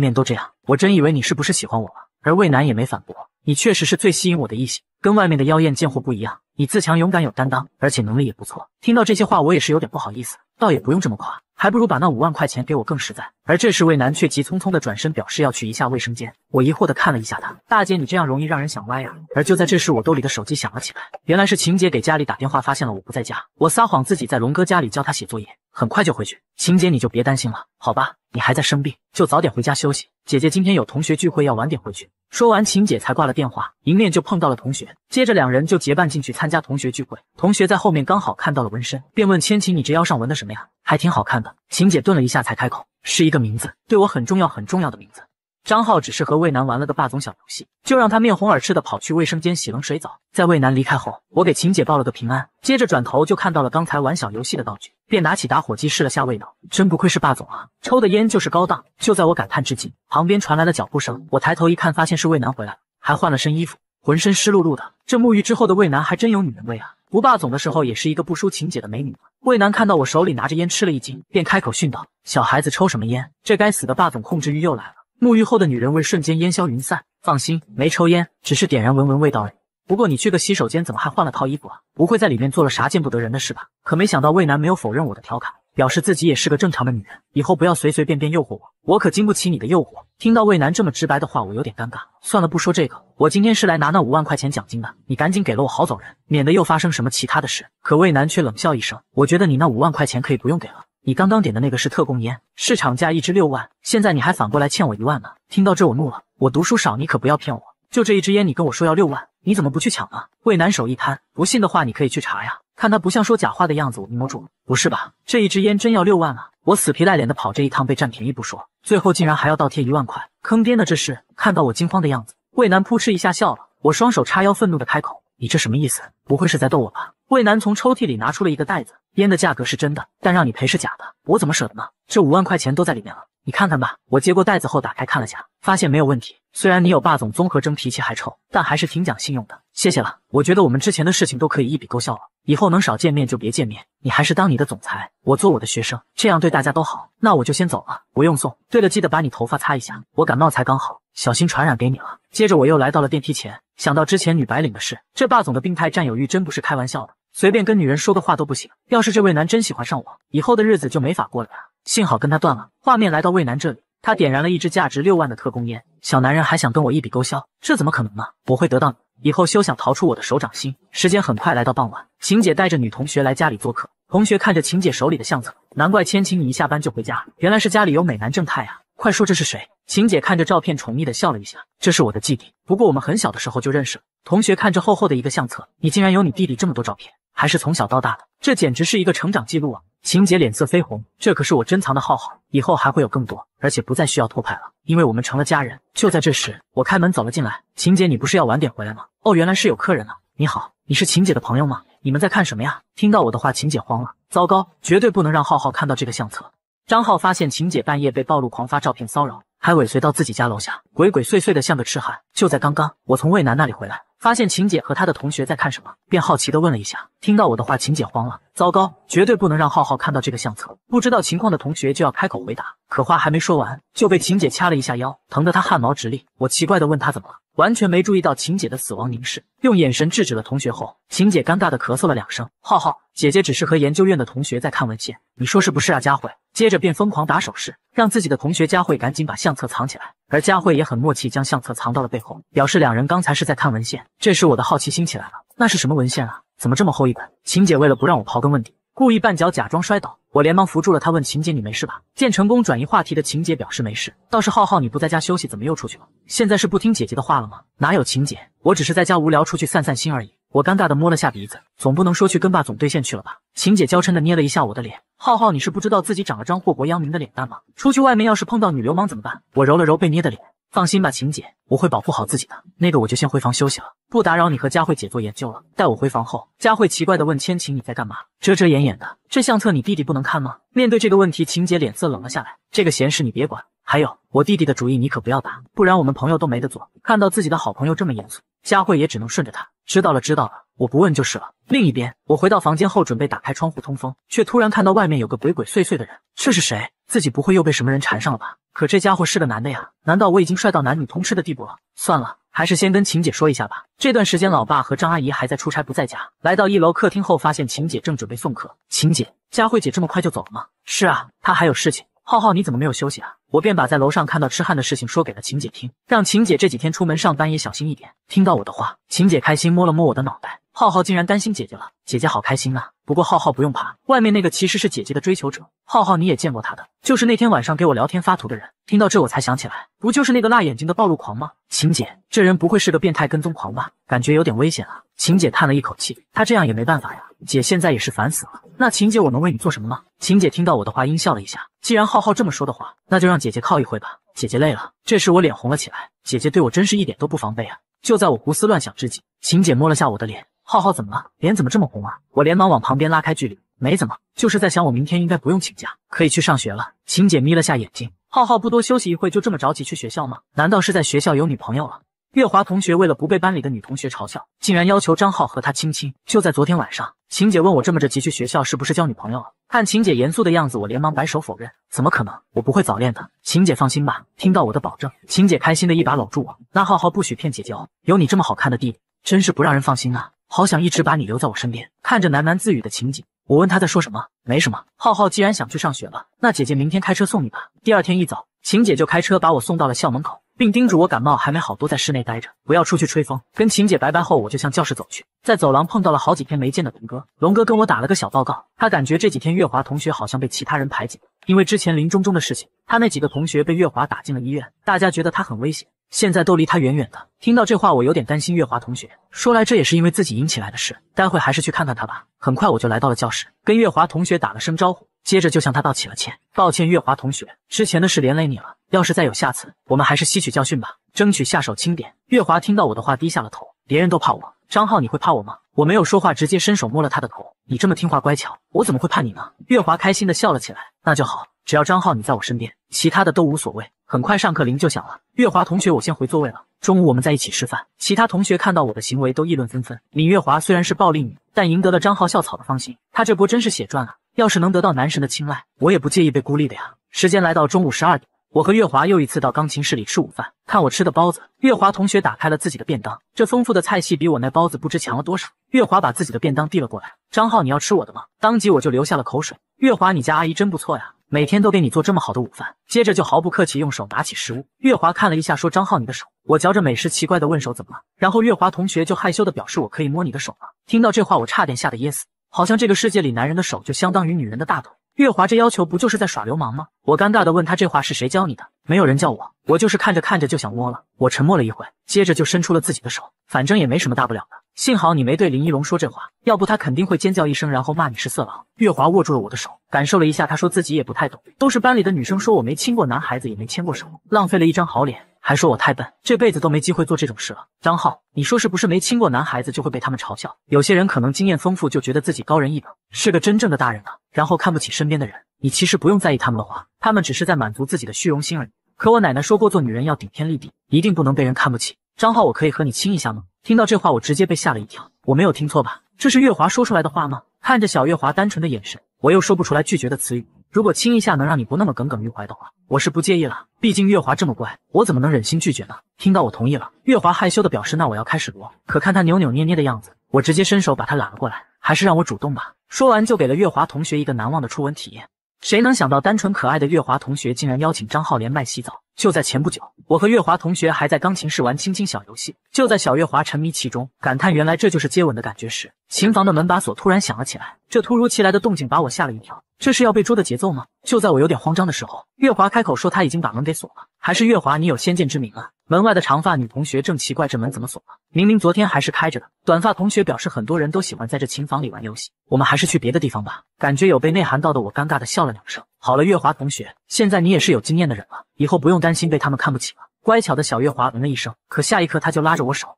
面都这样，我真以为你是不是喜欢我了？而魏楠也没反驳，你确实是最吸引我的异性，跟外面的妖艳贱货不一样。你自强、勇敢、有担当，而且能力也不错。听到这些话，我也是有点不好意思，倒也不用这么夸。还不如把那五万块钱给我更实在。而这时魏楠却急匆匆的转身，表示要去一下卫生间。我疑惑的看了一下他，大姐你这样容易让人想歪呀。而就在这时，我兜里的手机响了起来，原来是秦姐给家里打电话，发现了我不在家。我撒谎自己在龙哥家里教他写作业，很快就回去。秦姐你就别担心了，好吧？你还在生病，就早点回家休息。姐姐今天有同学聚会，要晚点回去。说完，秦姐才挂了电话，迎面就碰到了同学，接着两人就结伴进去参加同学聚会。同学在后面刚好看到了纹身，便问千晴：“你这腰上纹的什么呀？还挺好看的。”秦姐顿了一下，才开口：“是一个名字，对我很重要，很重要的名字。”张浩只是和魏楠玩了个霸总小游戏，就让他面红耳赤的跑去卫生间洗冷水澡。在魏楠离开后，我给秦姐报了个平安，接着转头就看到了刚才玩小游戏的道具，便拿起打火机试了下味道。真不愧是霸总啊，抽的烟就是高档。就在我感叹之际，旁边传来了脚步声。我抬头一看，发现是魏楠回来了，还换了身衣服，浑身湿漉漉的。这沐浴之后的魏楠还真有女人味啊！不霸总的时候，也是一个不输秦姐的美女。魏楠看到我手里拿着烟，吃了一惊，便开口训道：“小孩子抽什么烟？这该死的霸总控制欲又来了。”沐浴后的女人味瞬间烟消云散。放心，没抽烟，只是点燃闻闻味道而已。不过你去个洗手间，怎么还换了套衣服啊？不会在里面做了啥见不得人的事吧？可没想到魏楠没有否认我的调侃，表示自己也是个正常的女人，以后不要随随便便诱惑我，我可经不起你的诱惑。听到魏楠这么直白的话，我有点尴尬。算了，不说这个，我今天是来拿那五万块钱奖金的，你赶紧给了我，好走人，免得又发生什么其他的事。可魏楠却冷笑一声，我觉得你那五万块钱可以不用给了。你刚刚点的那个是特供烟，市场价一支六万，现在你还反过来欠我一万呢。听到这我怒了，我读书少，你可不要骗我，就这一支烟，你跟我说要六万，你怎么不去抢呢？魏南手一摊，不信的话你可以去查呀，看他不像说假话的样子，我摸住，不是吧，这一支烟真要六万啊？我死皮赖脸的跑这一趟，被占便宜不说，最后竟然还要倒贴一万块，坑爹呢这是！看到我惊慌的样子，魏南扑哧一下笑了。我双手叉腰，愤怒的开口，你这什么意思？不会是在逗我吧？魏楠从抽屉里拿出了一个袋子，烟的价格是真的，但让你赔是假的，我怎么舍得呢？这五万块钱都在里面了，你看看吧。我接过袋子后打开看了下，发现没有问题。虽然你有霸总综合征，脾气还臭，但还是挺讲信用的。谢谢了，我觉得我们之前的事情都可以一笔勾销了，以后能少见面就别见面。你还是当你的总裁，我做我的学生，这样对大家都好。那我就先走了，不用送。对了，记得把你头发擦一下，我感冒才刚好，小心传染给你了。接着我又来到了电梯前，想到之前女白领的事，这霸总的病态占有欲真不是开玩笑的。随便跟女人说个话都不行，要是这位男真喜欢上我，以后的日子就没法过了啊！幸好跟他断了。画面来到魏楠这里，他点燃了一支价值六万的特工烟，小男人还想跟我一笔勾销，这怎么可能呢？我会得到你，以后休想逃出我的手掌心。时间很快来到傍晚，秦姐带着女同学来家里做客，同学看着秦姐手里的相册，难怪千晴你一下班就回家，原来是家里有美男正太啊。快说这是谁？秦姐看着照片，宠溺的笑了一下。这是我的弟弟，不过我们很小的时候就认识了。同学看着厚厚的一个相册，你竟然有你弟弟这么多照片，还是从小到大的，这简直是一个成长记录啊！秦姐脸色绯红，这可是我珍藏的浩浩，以后还会有更多，而且不再需要托拍了，因为我们成了家人。就在这时，我开门走了进来。秦姐，你不是要晚点回来吗？哦，原来是有客人了。你好，你是秦姐的朋友吗？你们在看什么呀？听到我的话，秦姐慌了，糟糕，绝对不能让浩浩看到这个相册。张浩发现秦姐半夜被暴露狂发照片骚扰，还尾随到自己家楼下，鬼鬼祟祟的像个痴汉。就在刚刚，我从魏楠那里回来，发现秦姐和她的同学在看什么，便好奇的问了一下。听到我的话，秦姐慌了，糟糕，绝对不能让浩浩看到这个相册。不知道情况的同学就要开口回答，可话还没说完，就被秦姐掐了一下腰，疼得他汗毛直立。我奇怪的问她怎么了，完全没注意到秦姐的死亡凝视，用眼神制止了同学后，秦姐尴尬的咳嗽了两声。浩浩，姐姐只是和研究院的同学在看文献，你说是不是啊，佳慧？接着便疯狂打手势，让自己的同学佳慧赶紧把相册藏起来。而佳慧也很默契，将相册藏到了背后，表示两人刚才是在看文献。这时我的好奇心起来了，那是什么文献啊？怎么这么厚一本？秦姐为了不让我刨根问底，故意绊脚假装摔倒，我连忙扶住了她，问秦姐你没事吧？见成功转移话题的秦姐表示没事。倒是浩浩你不在家休息，怎么又出去了？现在是不听姐姐的话了吗？哪有秦姐，我只是在家无聊，出去散散心而已。我尴尬的摸了下鼻子，总不能说去跟霸总对线去了吧？秦姐娇嗔的捏了一下我的脸，浩浩，你是不知道自己长了张祸国殃民的脸蛋吗？出去外面要是碰到女流氓怎么办？我揉了揉被捏的脸，放心吧，秦姐，我会保护好自己的。那个，我就先回房休息了，不打扰你和佳慧姐做研究了。待我回房后，佳慧奇怪的问千晴，你在干嘛？遮遮掩掩的，这相册你弟弟不能看吗？面对这个问题，秦姐脸色冷了下来，这个闲事你别管。还有我弟弟的主意你可不要打，不然我们朋友都没得做。看到自己的好朋友这么严肃，佳慧也只能顺着他。知道了，知道了，我不问就是了。另一边，我回到房间后准备打开窗户通风，却突然看到外面有个鬼鬼祟祟的人。这是谁？自己不会又被什么人缠上了吧？可这家伙是个男的呀，难道我已经帅到男女通吃的地步了？算了，还是先跟秦姐说一下吧。这段时间，老爸和张阿姨还在出差不在家。来到一楼客厅后，发现秦姐正准备送客。秦姐，佳慧姐这么快就走了吗？是啊，她还有事情。浩浩，你怎么没有休息啊？我便把在楼上看到痴汉的事情说给了秦姐听，让秦姐这几天出门上班也小心一点。听到我的话，秦姐开心摸了摸我的脑袋。浩浩竟然担心姐姐了，姐姐好开心啊！不过浩浩不用怕，外面那个其实是姐姐的追求者。浩浩你也见过他的，就是那天晚上给我聊天发图的人。听到这我才想起来，不就是那个辣眼睛的暴露狂吗？秦姐，这人不会是个变态跟踪狂吧？感觉有点危险啊。秦姐叹了一口气，她这样也没办法呀，姐现在也是烦死了。那秦姐我能为你做什么吗？秦姐听到我的话，阴笑了一下，既然浩浩这么说的话，那就让姐姐靠一会吧，姐姐累了。这时我脸红了起来，姐姐对我真是一点都不防备啊！就在我胡思乱想之际，秦姐摸了下我的脸。浩浩怎么了？脸怎么这么红啊？我连忙往旁边拉开距离。没怎么，就是在想，我明天应该不用请假，可以去上学了。晴姐眯了下眼睛，浩浩不多休息一会就这么着急去学校吗？难道是在学校有女朋友了？月华同学为了不被班里的女同学嘲笑，竟然要求张浩和她亲亲。就在昨天晚上，晴姐问我这么着急去学校是不是交女朋友了？看晴姐严肃的样子，我连忙摆手否认。怎么可能？我不会早恋的。晴姐放心吧。听到我的保证，晴姐开心的一把搂住我。那浩浩不许骗姐姐哦！有你这么好看的弟弟，真是不让人放心啊。好想一直把你留在我身边，看着喃喃自语的情景，我问他在说什么，没什么。浩浩既然想去上学了，那姐姐明天开车送你吧。第二天一早，晴姐就开车把我送到了校门口，并叮嘱我感冒还没好多，在室内待着，不要出去吹风。跟晴姐拜拜后，我就向教室走去，在走廊碰到了好几天没见的龙哥。龙哥跟我打了个小报告，他感觉这几天月华同学好像被其他人排挤，因为之前林中中的事情，他那几个同学被月华打进了医院，大家觉得他很危险。现在都离他远远的。听到这话，我有点担心月华同学。说来这也是因为自己引起来的事。待会还是去看看他吧。很快我就来到了教室，跟月华同学打了声招呼，接着就向他道起了歉。抱歉，月华同学，之前的事连累你了。要是再有下次，我们还是吸取教训吧，争取下手轻点。月华听到我的话，低下了头。别人都怕我，张浩，你会怕我吗？我没有说话，直接伸手摸了他的头。你这么听话乖巧，我怎么会怕你呢？月华开心的笑了起来。那就好。只要张浩你在我身边，其他的都无所谓。很快上课铃就响了，月华同学，我先回座位了。中午我们在一起吃饭，其他同学看到我的行为都议论纷纷。李月华虽然是暴力女，但赢得了张浩校草的芳心，她这波真是血赚啊！要是能得到男神的青睐，我也不介意被孤立的呀。时间来到中午十二点。我和月华又一次到钢琴室里吃午饭。看我吃的包子，月华同学打开了自己的便当，这丰富的菜系比我那包子不知强了多少。月华把自己的便当递了过来：“张浩，你要吃我的吗？”当即我就流下了口水。月华，你家阿姨真不错呀，每天都给你做这么好的午饭。接着就毫不客气用手拿起食物。月华看了一下，说：“张浩，你的手。”我嚼着美食，奇怪的问：“手怎么了？”然后月华同学就害羞的表示：“我可以摸你的手吗？”听到这话，我差点吓得噎死。好像这个世界里，男人的手就相当于女人的大腿。月华这要求不就是在耍流氓吗？我尴尬的问他这话是谁教你的？没有人叫我，我就是看着看着就想摸了。我沉默了一会，接着就伸出了自己的手，反正也没什么大不了的。幸好你没对林一龙说这话，要不他肯定会尖叫一声，然后骂你是色狼。月华握住了我的手，感受了一下，他说自己也不太懂，都是班里的女生说我没亲过男孩子，也没牵过手，浪费了一张好脸。还说我太笨，这辈子都没机会做这种事了。张浩，你说是不是没亲过男孩子就会被他们嘲笑？有些人可能经验丰富，就觉得自己高人一等，是个真正的大人了，然后看不起身边的人。你其实不用在意他们的话，他们只是在满足自己的虚荣心而已。可我奶奶说过，做女人要顶天立地，一定不能被人看不起。张浩，我可以和你亲一下吗？听到这话，我直接被吓了一跳。我没有听错吧？这是月华说出来的话吗？看着小月华单纯的眼神，我又说不出来拒绝的词语。如果亲一下能让你不那么耿耿于怀的话，我是不介意了。毕竟月华这么乖，我怎么能忍心拒绝呢？听到我同意了，月华害羞的表示：“那我要开始罗。”可看他扭扭捏捏的样子，我直接伸手把他揽了过来，还是让我主动吧。说完就给了月华同学一个难忘的初吻体验。谁能想到，单纯可爱的月华同学竟然邀请张浩连麦洗澡？就在前不久，我和月华同学还在钢琴室玩亲亲小游戏。就在小月华沉迷其中，感叹原来这就是接吻的感觉时，琴房的门把锁突然响了起来。这突如其来的动静把我吓了一跳，这是要被捉的节奏吗？就在我有点慌张的时候，月华开口说他已经把门给锁了。还是月华，你有先见之明啊！门外的长发女同学正奇怪这门怎么锁了，明明昨天还是开着的。短发同学表示很多人都喜欢在这琴房里玩游戏，我们还是去别的地方吧。感觉有被内涵到的我尴尬的笑了两声。好了，月华同学，现在你也是有经验的人了，以后不用担心被他们看不起了。乖巧的小月华嗯了一声，可下一刻他就拉着我手：“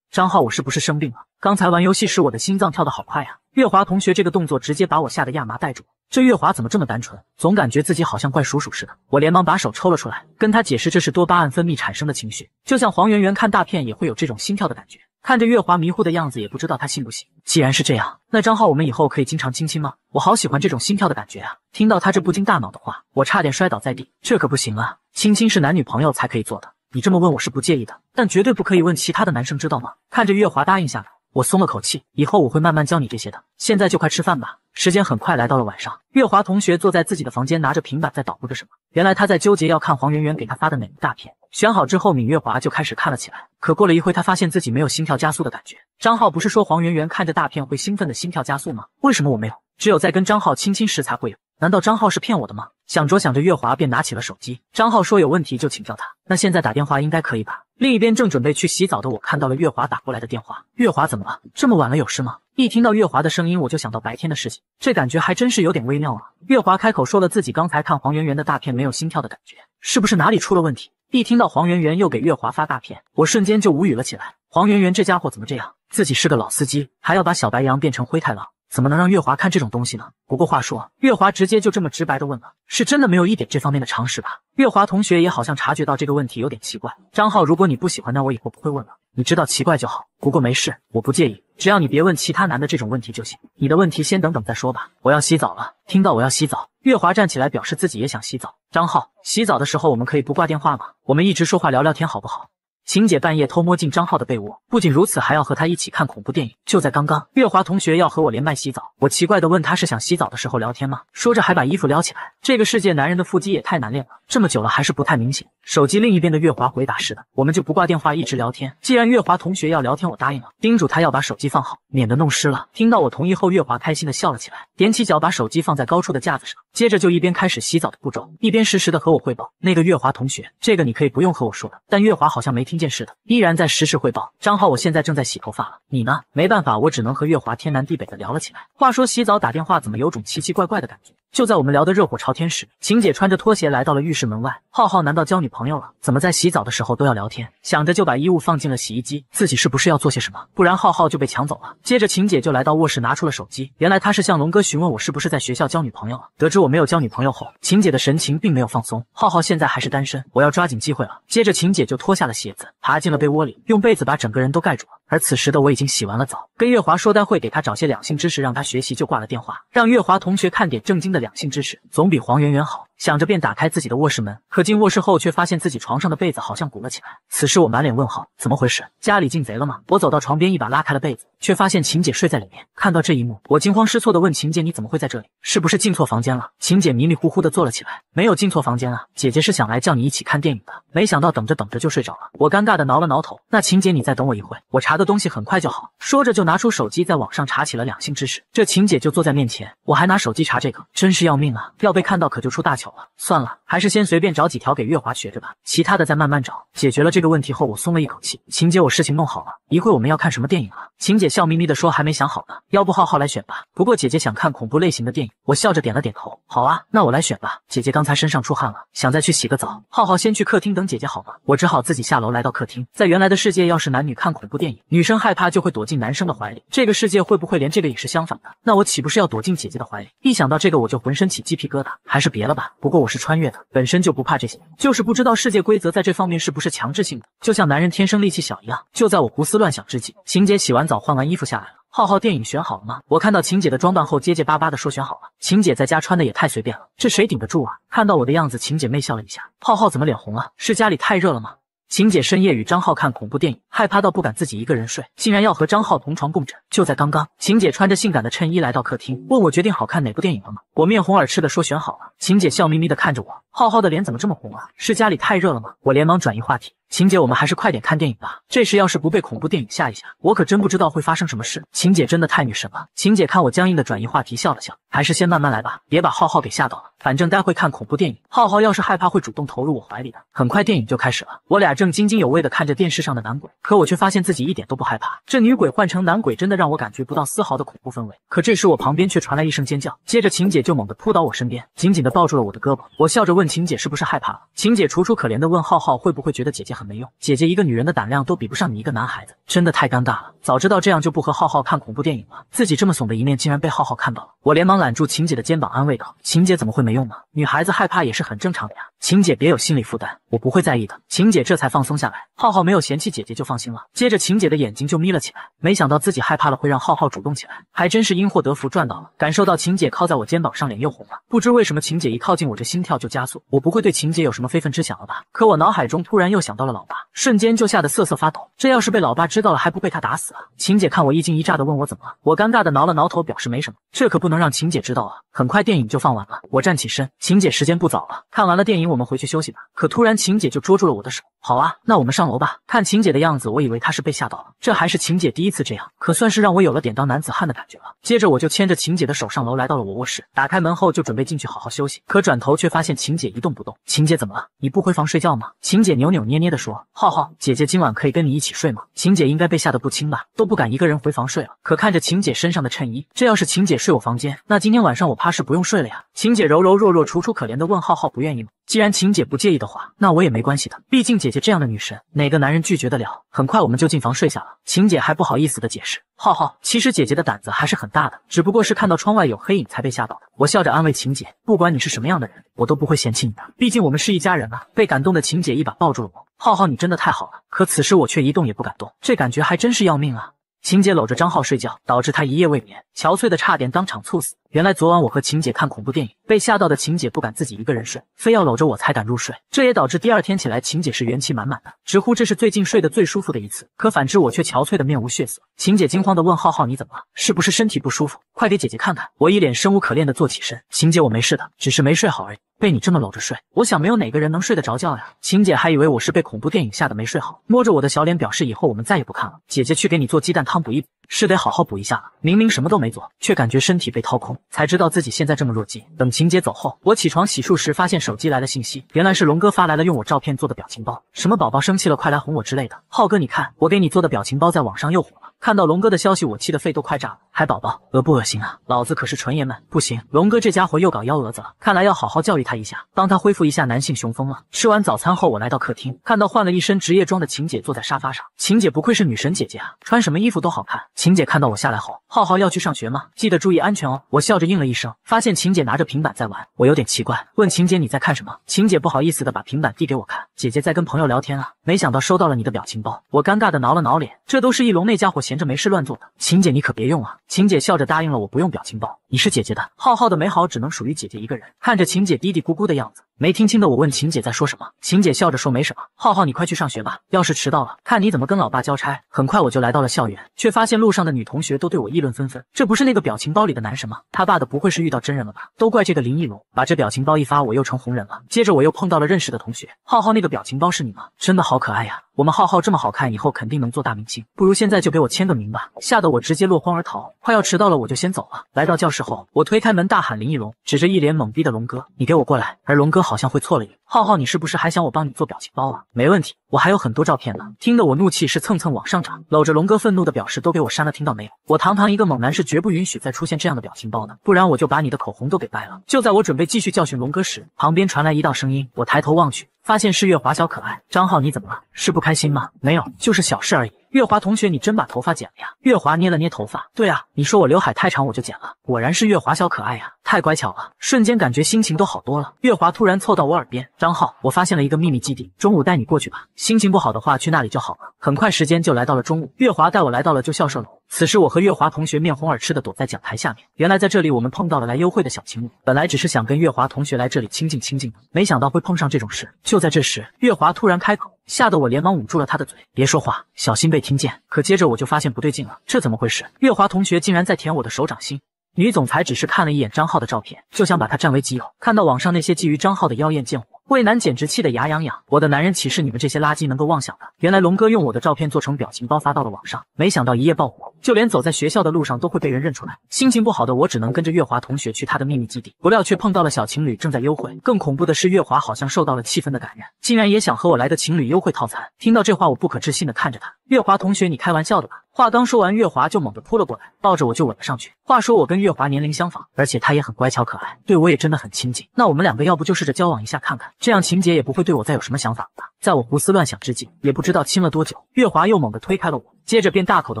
张浩，我是不是生病了？刚才玩游戏时，我的心脏跳得好快呀！”月华同学这个动作直接把我吓得亚麻带住。这月华怎么这么单纯？总感觉自己好像怪鼠鼠似的。我连忙把手抽了出来，跟他解释这是多巴胺分泌产生的情绪，就像黄圆圆看大片也会有这种心跳的感觉。看着月华迷糊的样子，也不知道他信不信。既然是这样，那张浩，我们以后可以经常亲亲吗？我好喜欢这种心跳的感觉啊！听到他这不经大脑的话，我差点摔倒在地。这可不行啊！亲亲是男女朋友才可以做的。你这么问我是不介意的，但绝对不可以问其他的男生，知道吗？看着月华答应下来，我松了口气。以后我会慢慢教你这些的。现在就快吃饭吧。时间很快来到了晚上，月华同学坐在自己的房间，拿着平板在捣鼓着什么。原来他在纠结要看黄媛媛给他发的哪一大片。选好之后，闵月华就开始看了起来。可过了一会，他发现自己没有心跳加速的感觉。张浩不是说黄媛媛看着大片会兴奋的心跳加速吗？为什么我没有？只有在跟张浩亲亲时才会有。难道张浩是骗我的吗？想着想着，月华便拿起了手机。张浩说有问题就请教他，那现在打电话应该可以吧？另一边正准备去洗澡的我，看到了月华打过来的电话。月华怎么了？这么晚了有事吗？一听到月华的声音，我就想到白天的事情，这感觉还真是有点微妙啊。月华开口说了自己刚才看黄媛媛的大片没有心跳的感觉，是不是哪里出了问题？一听到黄媛媛又给月华发大片，我瞬间就无语了起来。黄媛媛这家伙怎么这样？自己是个老司机，还要把小白羊变成灰太狼。怎么能让月华看这种东西呢？不过话说，月华直接就这么直白的问了，是真的没有一点这方面的常识吧？月华同学也好像察觉到这个问题有点奇怪。张浩，如果你不喜欢，那我以后不会问了。你知道奇怪就好，不过没事，我不介意，只要你别问其他男的这种问题就行。你的问题先等等再说吧，我要洗澡了。听到我要洗澡，月华站起来表示自己也想洗澡。张浩，洗澡的时候我们可以不挂电话吗？我们一直说话聊聊天好不好？秦姐半夜偷摸进张浩的被窝，不仅如此，还要和他一起看恐怖电影。就在刚刚，月华同学要和我连麦洗澡，我奇怪的问他是想洗澡的时候聊天吗？说着还把衣服撩起来。这个世界男人的腹肌也太难练了。这么久了还是不太明显。手机另一边的月华回答是的，我们就不挂电话，一直聊天。既然月华同学要聊天，我答应了，叮嘱他要把手机放好，免得弄湿了。听到我同意后，月华开心的笑了起来，踮起脚把手机放在高处的架子上，接着就一边开始洗澡的步骤，一边实时的和我汇报。那个月华同学，这个你可以不用和我说的。但月华好像没听见似的，依然在实时汇报。张浩，我现在正在洗头发了，你呢？没办法，我只能和月华天南地北的聊了起来。话说洗澡打电话怎么有种奇奇怪怪的感觉？就在我们聊得热火朝天时，晴姐穿着拖鞋来到了浴室门外。浩浩难道交女朋友了？怎么在洗澡的时候都要聊天？想着就把衣物放进了洗衣机，自己是不是要做些什么？不然浩浩就被抢走了。接着晴姐就来到卧室，拿出了手机。原来她是向龙哥询问我是不是在学校交女朋友了。得知我没有交女朋友后，晴姐的神情并没有放松。浩浩现在还是单身，我要抓紧机会了。接着晴姐就脱下了鞋子，爬进了被窝里，用被子把整个人都盖住了。而此时的我已经洗完了澡，跟月华说待会给他找些两性知识让他学习，就挂了电话，让月华同学看点正经的两性知识，总比黄媛媛好。想着便打开自己的卧室门，可进卧室后却发现自己床上的被子好像鼓了起来。此时我满脸问号，怎么回事？家里进贼了吗？我走到床边，一把拉开了被子，却发现秦姐睡在里面。看到这一幕，我惊慌失措地问秦姐：“你怎么会在这里？是不是进错房间了？”秦姐迷迷糊糊地坐了起来，没有进错房间啊，姐姐是想来叫你一起看电影的，没想到等着等着就睡着了。我尴尬地挠了挠头，那秦姐你再等我一会我查个东西很快就好。说着就拿出手机，在网上查起了两性知识。这秦姐就坐在面前，我还拿手机查这个，真是要命啊！要被看到可就出大糗。算了。还是先随便找几条给月华学着吧，其他的再慢慢找。解决了这个问题后，我松了一口气。晴姐，我事情弄好了，一会我们要看什么电影啊？晴姐笑眯眯地说：“还没想好呢，要不浩浩来选吧？不过姐姐想看恐怖类型的电影。”我笑着点了点头：“好啊，那我来选吧。”姐姐刚才身上出汗了，想再去洗个澡。浩浩先去客厅等姐姐好吗？我只好自己下楼来到客厅。在原来的世界，要是男女看恐怖电影，女生害怕就会躲进男生的怀里。这个世界会不会连这个也是相反的？那我岂不是要躲进姐姐的怀里？一想到这个，我就浑身起鸡皮疙瘩。还是别了吧。不过我是穿越的。本身就不怕这些，就是不知道世界规则在这方面是不是强制性的，就像男人天生力气小一样。就在我胡思乱想之际，秦姐洗完澡换完衣服下来了。浩浩，电影选好了吗？我看到秦姐的装扮后，结结巴巴地说选好了。秦姐在家穿的也太随便了，这谁顶得住啊？看到我的样子，秦姐媚笑了一下。浩浩怎么脸红了？是家里太热了吗？晴姐深夜与张浩看恐怖电影，害怕到不敢自己一个人睡，竟然要和张浩同床共枕。就在刚刚，晴姐穿着性感的衬衣来到客厅，问我决定好看哪部电影了吗？我面红耳赤的说选好了。晴姐笑眯眯的看着我，浩浩的脸怎么这么红啊？是家里太热了吗？我连忙转移话题，晴姐，我们还是快点看电影吧。这时要是不被恐怖电影吓一吓，我可真不知道会发生什么事。晴姐真的太女神了。晴姐看我僵硬的转移话题，笑了笑，还是先慢慢来吧，别把浩浩给吓到了。反正待会看恐怖电影，浩浩要是害怕会主动投入我怀里的。很快电影就开始了，我俩正津津有味地看着电视上的男鬼，可我却发现自己一点都不害怕。这女鬼换成男鬼，真的让我感觉不到丝毫的恐怖氛围。可这时我旁边却传来一声尖叫，接着晴姐就猛地扑倒我身边，紧紧地抱住了我的胳膊。我笑着问晴姐是不是害怕了？晴姐楚楚可怜地问浩浩会不会觉得姐姐很没用？姐姐一个女人的胆量都比不上你一个男孩子，真的太尴尬了。早知道这样就不和浩浩看恐怖电影了，自己这么怂的一面竟然被浩浩看到了。我连忙揽住晴姐的肩膀安慰道：“晴姐怎么会没？”用吗？女孩子害怕也是很正常的呀。晴姐，别有心理负担，我不会在意的。晴姐这才放松下来，浩浩没有嫌弃姐姐，就放心了。接着，晴姐的眼睛就眯了起来。没想到自己害怕了，会让浩浩主动起来，还真是因祸得福，赚到了。感受到晴姐靠在我肩膀上，脸又红了。不知为什么，晴姐一靠近我，这心跳就加速。我不会对晴姐有什么非分之想了吧？可我脑海中突然又想到了老爸，瞬间就吓得瑟瑟发抖。这要是被老爸知道了，还不被他打死啊？晴姐看我一惊一乍的，问我怎么了。我尴尬的挠了挠头，表示没什么。这可不能让晴姐知道啊。很快电影就放完了，我站起身。晴姐，时间不早了，看完了电影。我们回去休息吧。可突然，晴姐就捉住了我的手。好啊，那我们上楼吧。看晴姐的样子，我以为她是被吓到了。这还是晴姐第一次这样，可算是让我有了点当男子汉的感觉了。接着，我就牵着晴姐的手上楼，来到了我卧室。打开门后，就准备进去好好休息。可转头却发现晴姐一动不动。晴姐怎么了？你不回房睡觉吗？晴姐扭扭捏捏地说：“浩浩，姐姐今晚可以跟你一起睡吗？”晴姐应该被吓得不轻吧，都不敢一个人回房睡了。可看着晴姐身上的衬衣，这要是晴姐睡我房间，那今天晚上我怕是不用睡了呀。晴姐柔柔弱弱、楚楚可怜的问：“浩浩，不愿意吗？”既然秦姐不介意的话，那我也没关系的。毕竟姐姐这样的女神，哪个男人拒绝得了？很快我们就进房睡下了。秦姐还不好意思的解释，浩浩，其实姐姐的胆子还是很大的，只不过是看到窗外有黑影才被吓到的。我笑着安慰秦姐，不管你是什么样的人，我都不会嫌弃你的。毕竟我们是一家人啊。被感动的秦姐一把抱住了我，浩浩，你真的太好了。可此时我却一动也不敢动，这感觉还真是要命啊。秦姐搂着张浩睡觉，导致他一夜未眠，憔悴的差点当场猝死。原来昨晚我和晴姐看恐怖电影，被吓到的晴姐不敢自己一个人睡，非要搂着我才敢入睡。这也导致第二天起来，晴姐是元气满满的，直呼这是最近睡得最舒服的一次。可反之，我却憔悴的面无血色。晴姐惊慌的问浩浩你怎么了？是不是身体不舒服？快给姐姐看看。我一脸生无可恋的坐起身，晴姐我没事的，只是没睡好而已。被你这么搂着睡，我想没有哪个人能睡得着觉呀。晴姐还以为我是被恐怖电影吓得没睡好，摸着我的小脸表示以后我们再也不看了。姐姐去给你做鸡蛋汤补一补。是得好好补一下了。明明什么都没做，却感觉身体被掏空，才知道自己现在这么弱鸡。等秦杰走后，我起床洗漱时发现手机来了信息，原来是龙哥发来了用我照片做的表情包，什么宝宝生气了，快来哄我之类的。浩哥，你看我给你做的表情包在网上又火了。看到龙哥的消息，我气得肺都快炸了！海宝宝，恶不恶心啊？老子可是纯爷们，不行！龙哥这家伙又搞幺蛾子了，看来要好好教育他一下，帮他恢复一下男性雄风了。吃完早餐后，我来到客厅，看到换了一身职业装的晴姐坐在沙发上。晴姐不愧是女神姐姐啊，穿什么衣服都好看。晴姐看到我下来后，浩浩要去上学吗？记得注意安全哦。我笑着应了一声，发现晴姐拿着平板在玩，我有点奇怪，问晴姐你在看什么？晴姐不好意思的把平板递给我看，姐姐在跟朋友聊天啊。没想到收到了你的表情包，我尴尬的挠了挠脸，这都是翼龙那家伙写。闲着没事乱做的，晴姐你可别用啊！晴姐笑着答应了我，不用表情包，你是姐姐的，浩浩的美好只能属于姐姐一个人。看着晴姐嘀嘀咕咕的样子。没听清的我问秦姐在说什么，秦姐笑着说没什么。浩浩，你快去上学吧，要是迟到了，看你怎么跟老爸交差。很快我就来到了校园，却发现路上的女同学都对我议论纷纷。这不是那个表情包里的男神吗？他爸的，不会是遇到真人了吧？都怪这个林一龙，把这表情包一发，我又成红人了。接着我又碰到了认识的同学，浩浩，那个表情包是你吗？真的好可爱呀！我们浩浩这么好看，以后肯定能做大明星，不如现在就给我签个名吧。吓得我直接落荒而逃，快要迟到了，我就先走了。来到教室后，我推开门大喊：“林一龙！”指着一脸懵逼的龙哥，你给我过来。而龙哥好。好像会错了一，浩浩，你是不是还想我帮你做表情包啊？没问题，我还有很多照片呢。听得我怒气是蹭蹭往上涨，搂着龙哥愤怒的表示都给我删了，听到没有？我堂堂一个猛男是绝不允许再出现这样的表情包的，不然我就把你的口红都给掰了。就在我准备继续教训龙哥时，旁边传来一道声音，我抬头望去，发现是月华小可爱。张浩，你怎么了？是不开心吗？没有，就是小事而已。月华同学，你真把头发剪了呀？月华捏了捏头发，对啊，你说我刘海太长，我就剪了。果然是月华小可爱呀，太乖巧了，瞬间感觉心情都好多了。月华突然凑到我耳边，张浩，我发现了一个秘密基地，中午带你过去吧。心情不好的话去那里就好了。很快时间就来到了中午，月华带我来到了旧校舍楼。此时我和月华同学面红耳赤的躲在讲台下面。原来在这里我们碰到了来幽会的小情侣。本来只是想跟月华同学来这里清近清近的，没想到会碰上这种事。就在这时，月华突然开口，吓得我连忙捂住了他的嘴，别说话，小心被听见。可接着我就发现不对劲了，这怎么回事？月华同学竟然在舔我的手掌心。女总裁只是看了一眼张浩的照片，就想把他占为己有。看到网上那些觊觎张浩的妖艳贱货。魏楠简直气得牙痒痒，我的男人岂是你们这些垃圾能够妄想的？原来龙哥用我的照片做成表情包发到了网上，没想到一夜爆火，就连走在学校的路上都会被人认出来。心情不好的我只能跟着月华同学去他的秘密基地，不料却碰到了小情侣正在幽会。更恐怖的是，月华好像受到了气氛的感染，竟然也想和我来个情侣幽会套餐。听到这话，我不可置信的看着他，月华同学，你开玩笑的吧？话刚说完，月华就猛地扑了过来，抱着我就吻了上去。话说我跟月华年龄相仿，而且她也很乖巧可爱，对我也真的很亲近。那我们两个要不就试着交往一下看看，这样秦姐也不会对我再有什么想法了吧？在我胡思乱想之际，也不知道亲了多久，月华又猛地推开了我，接着便大口的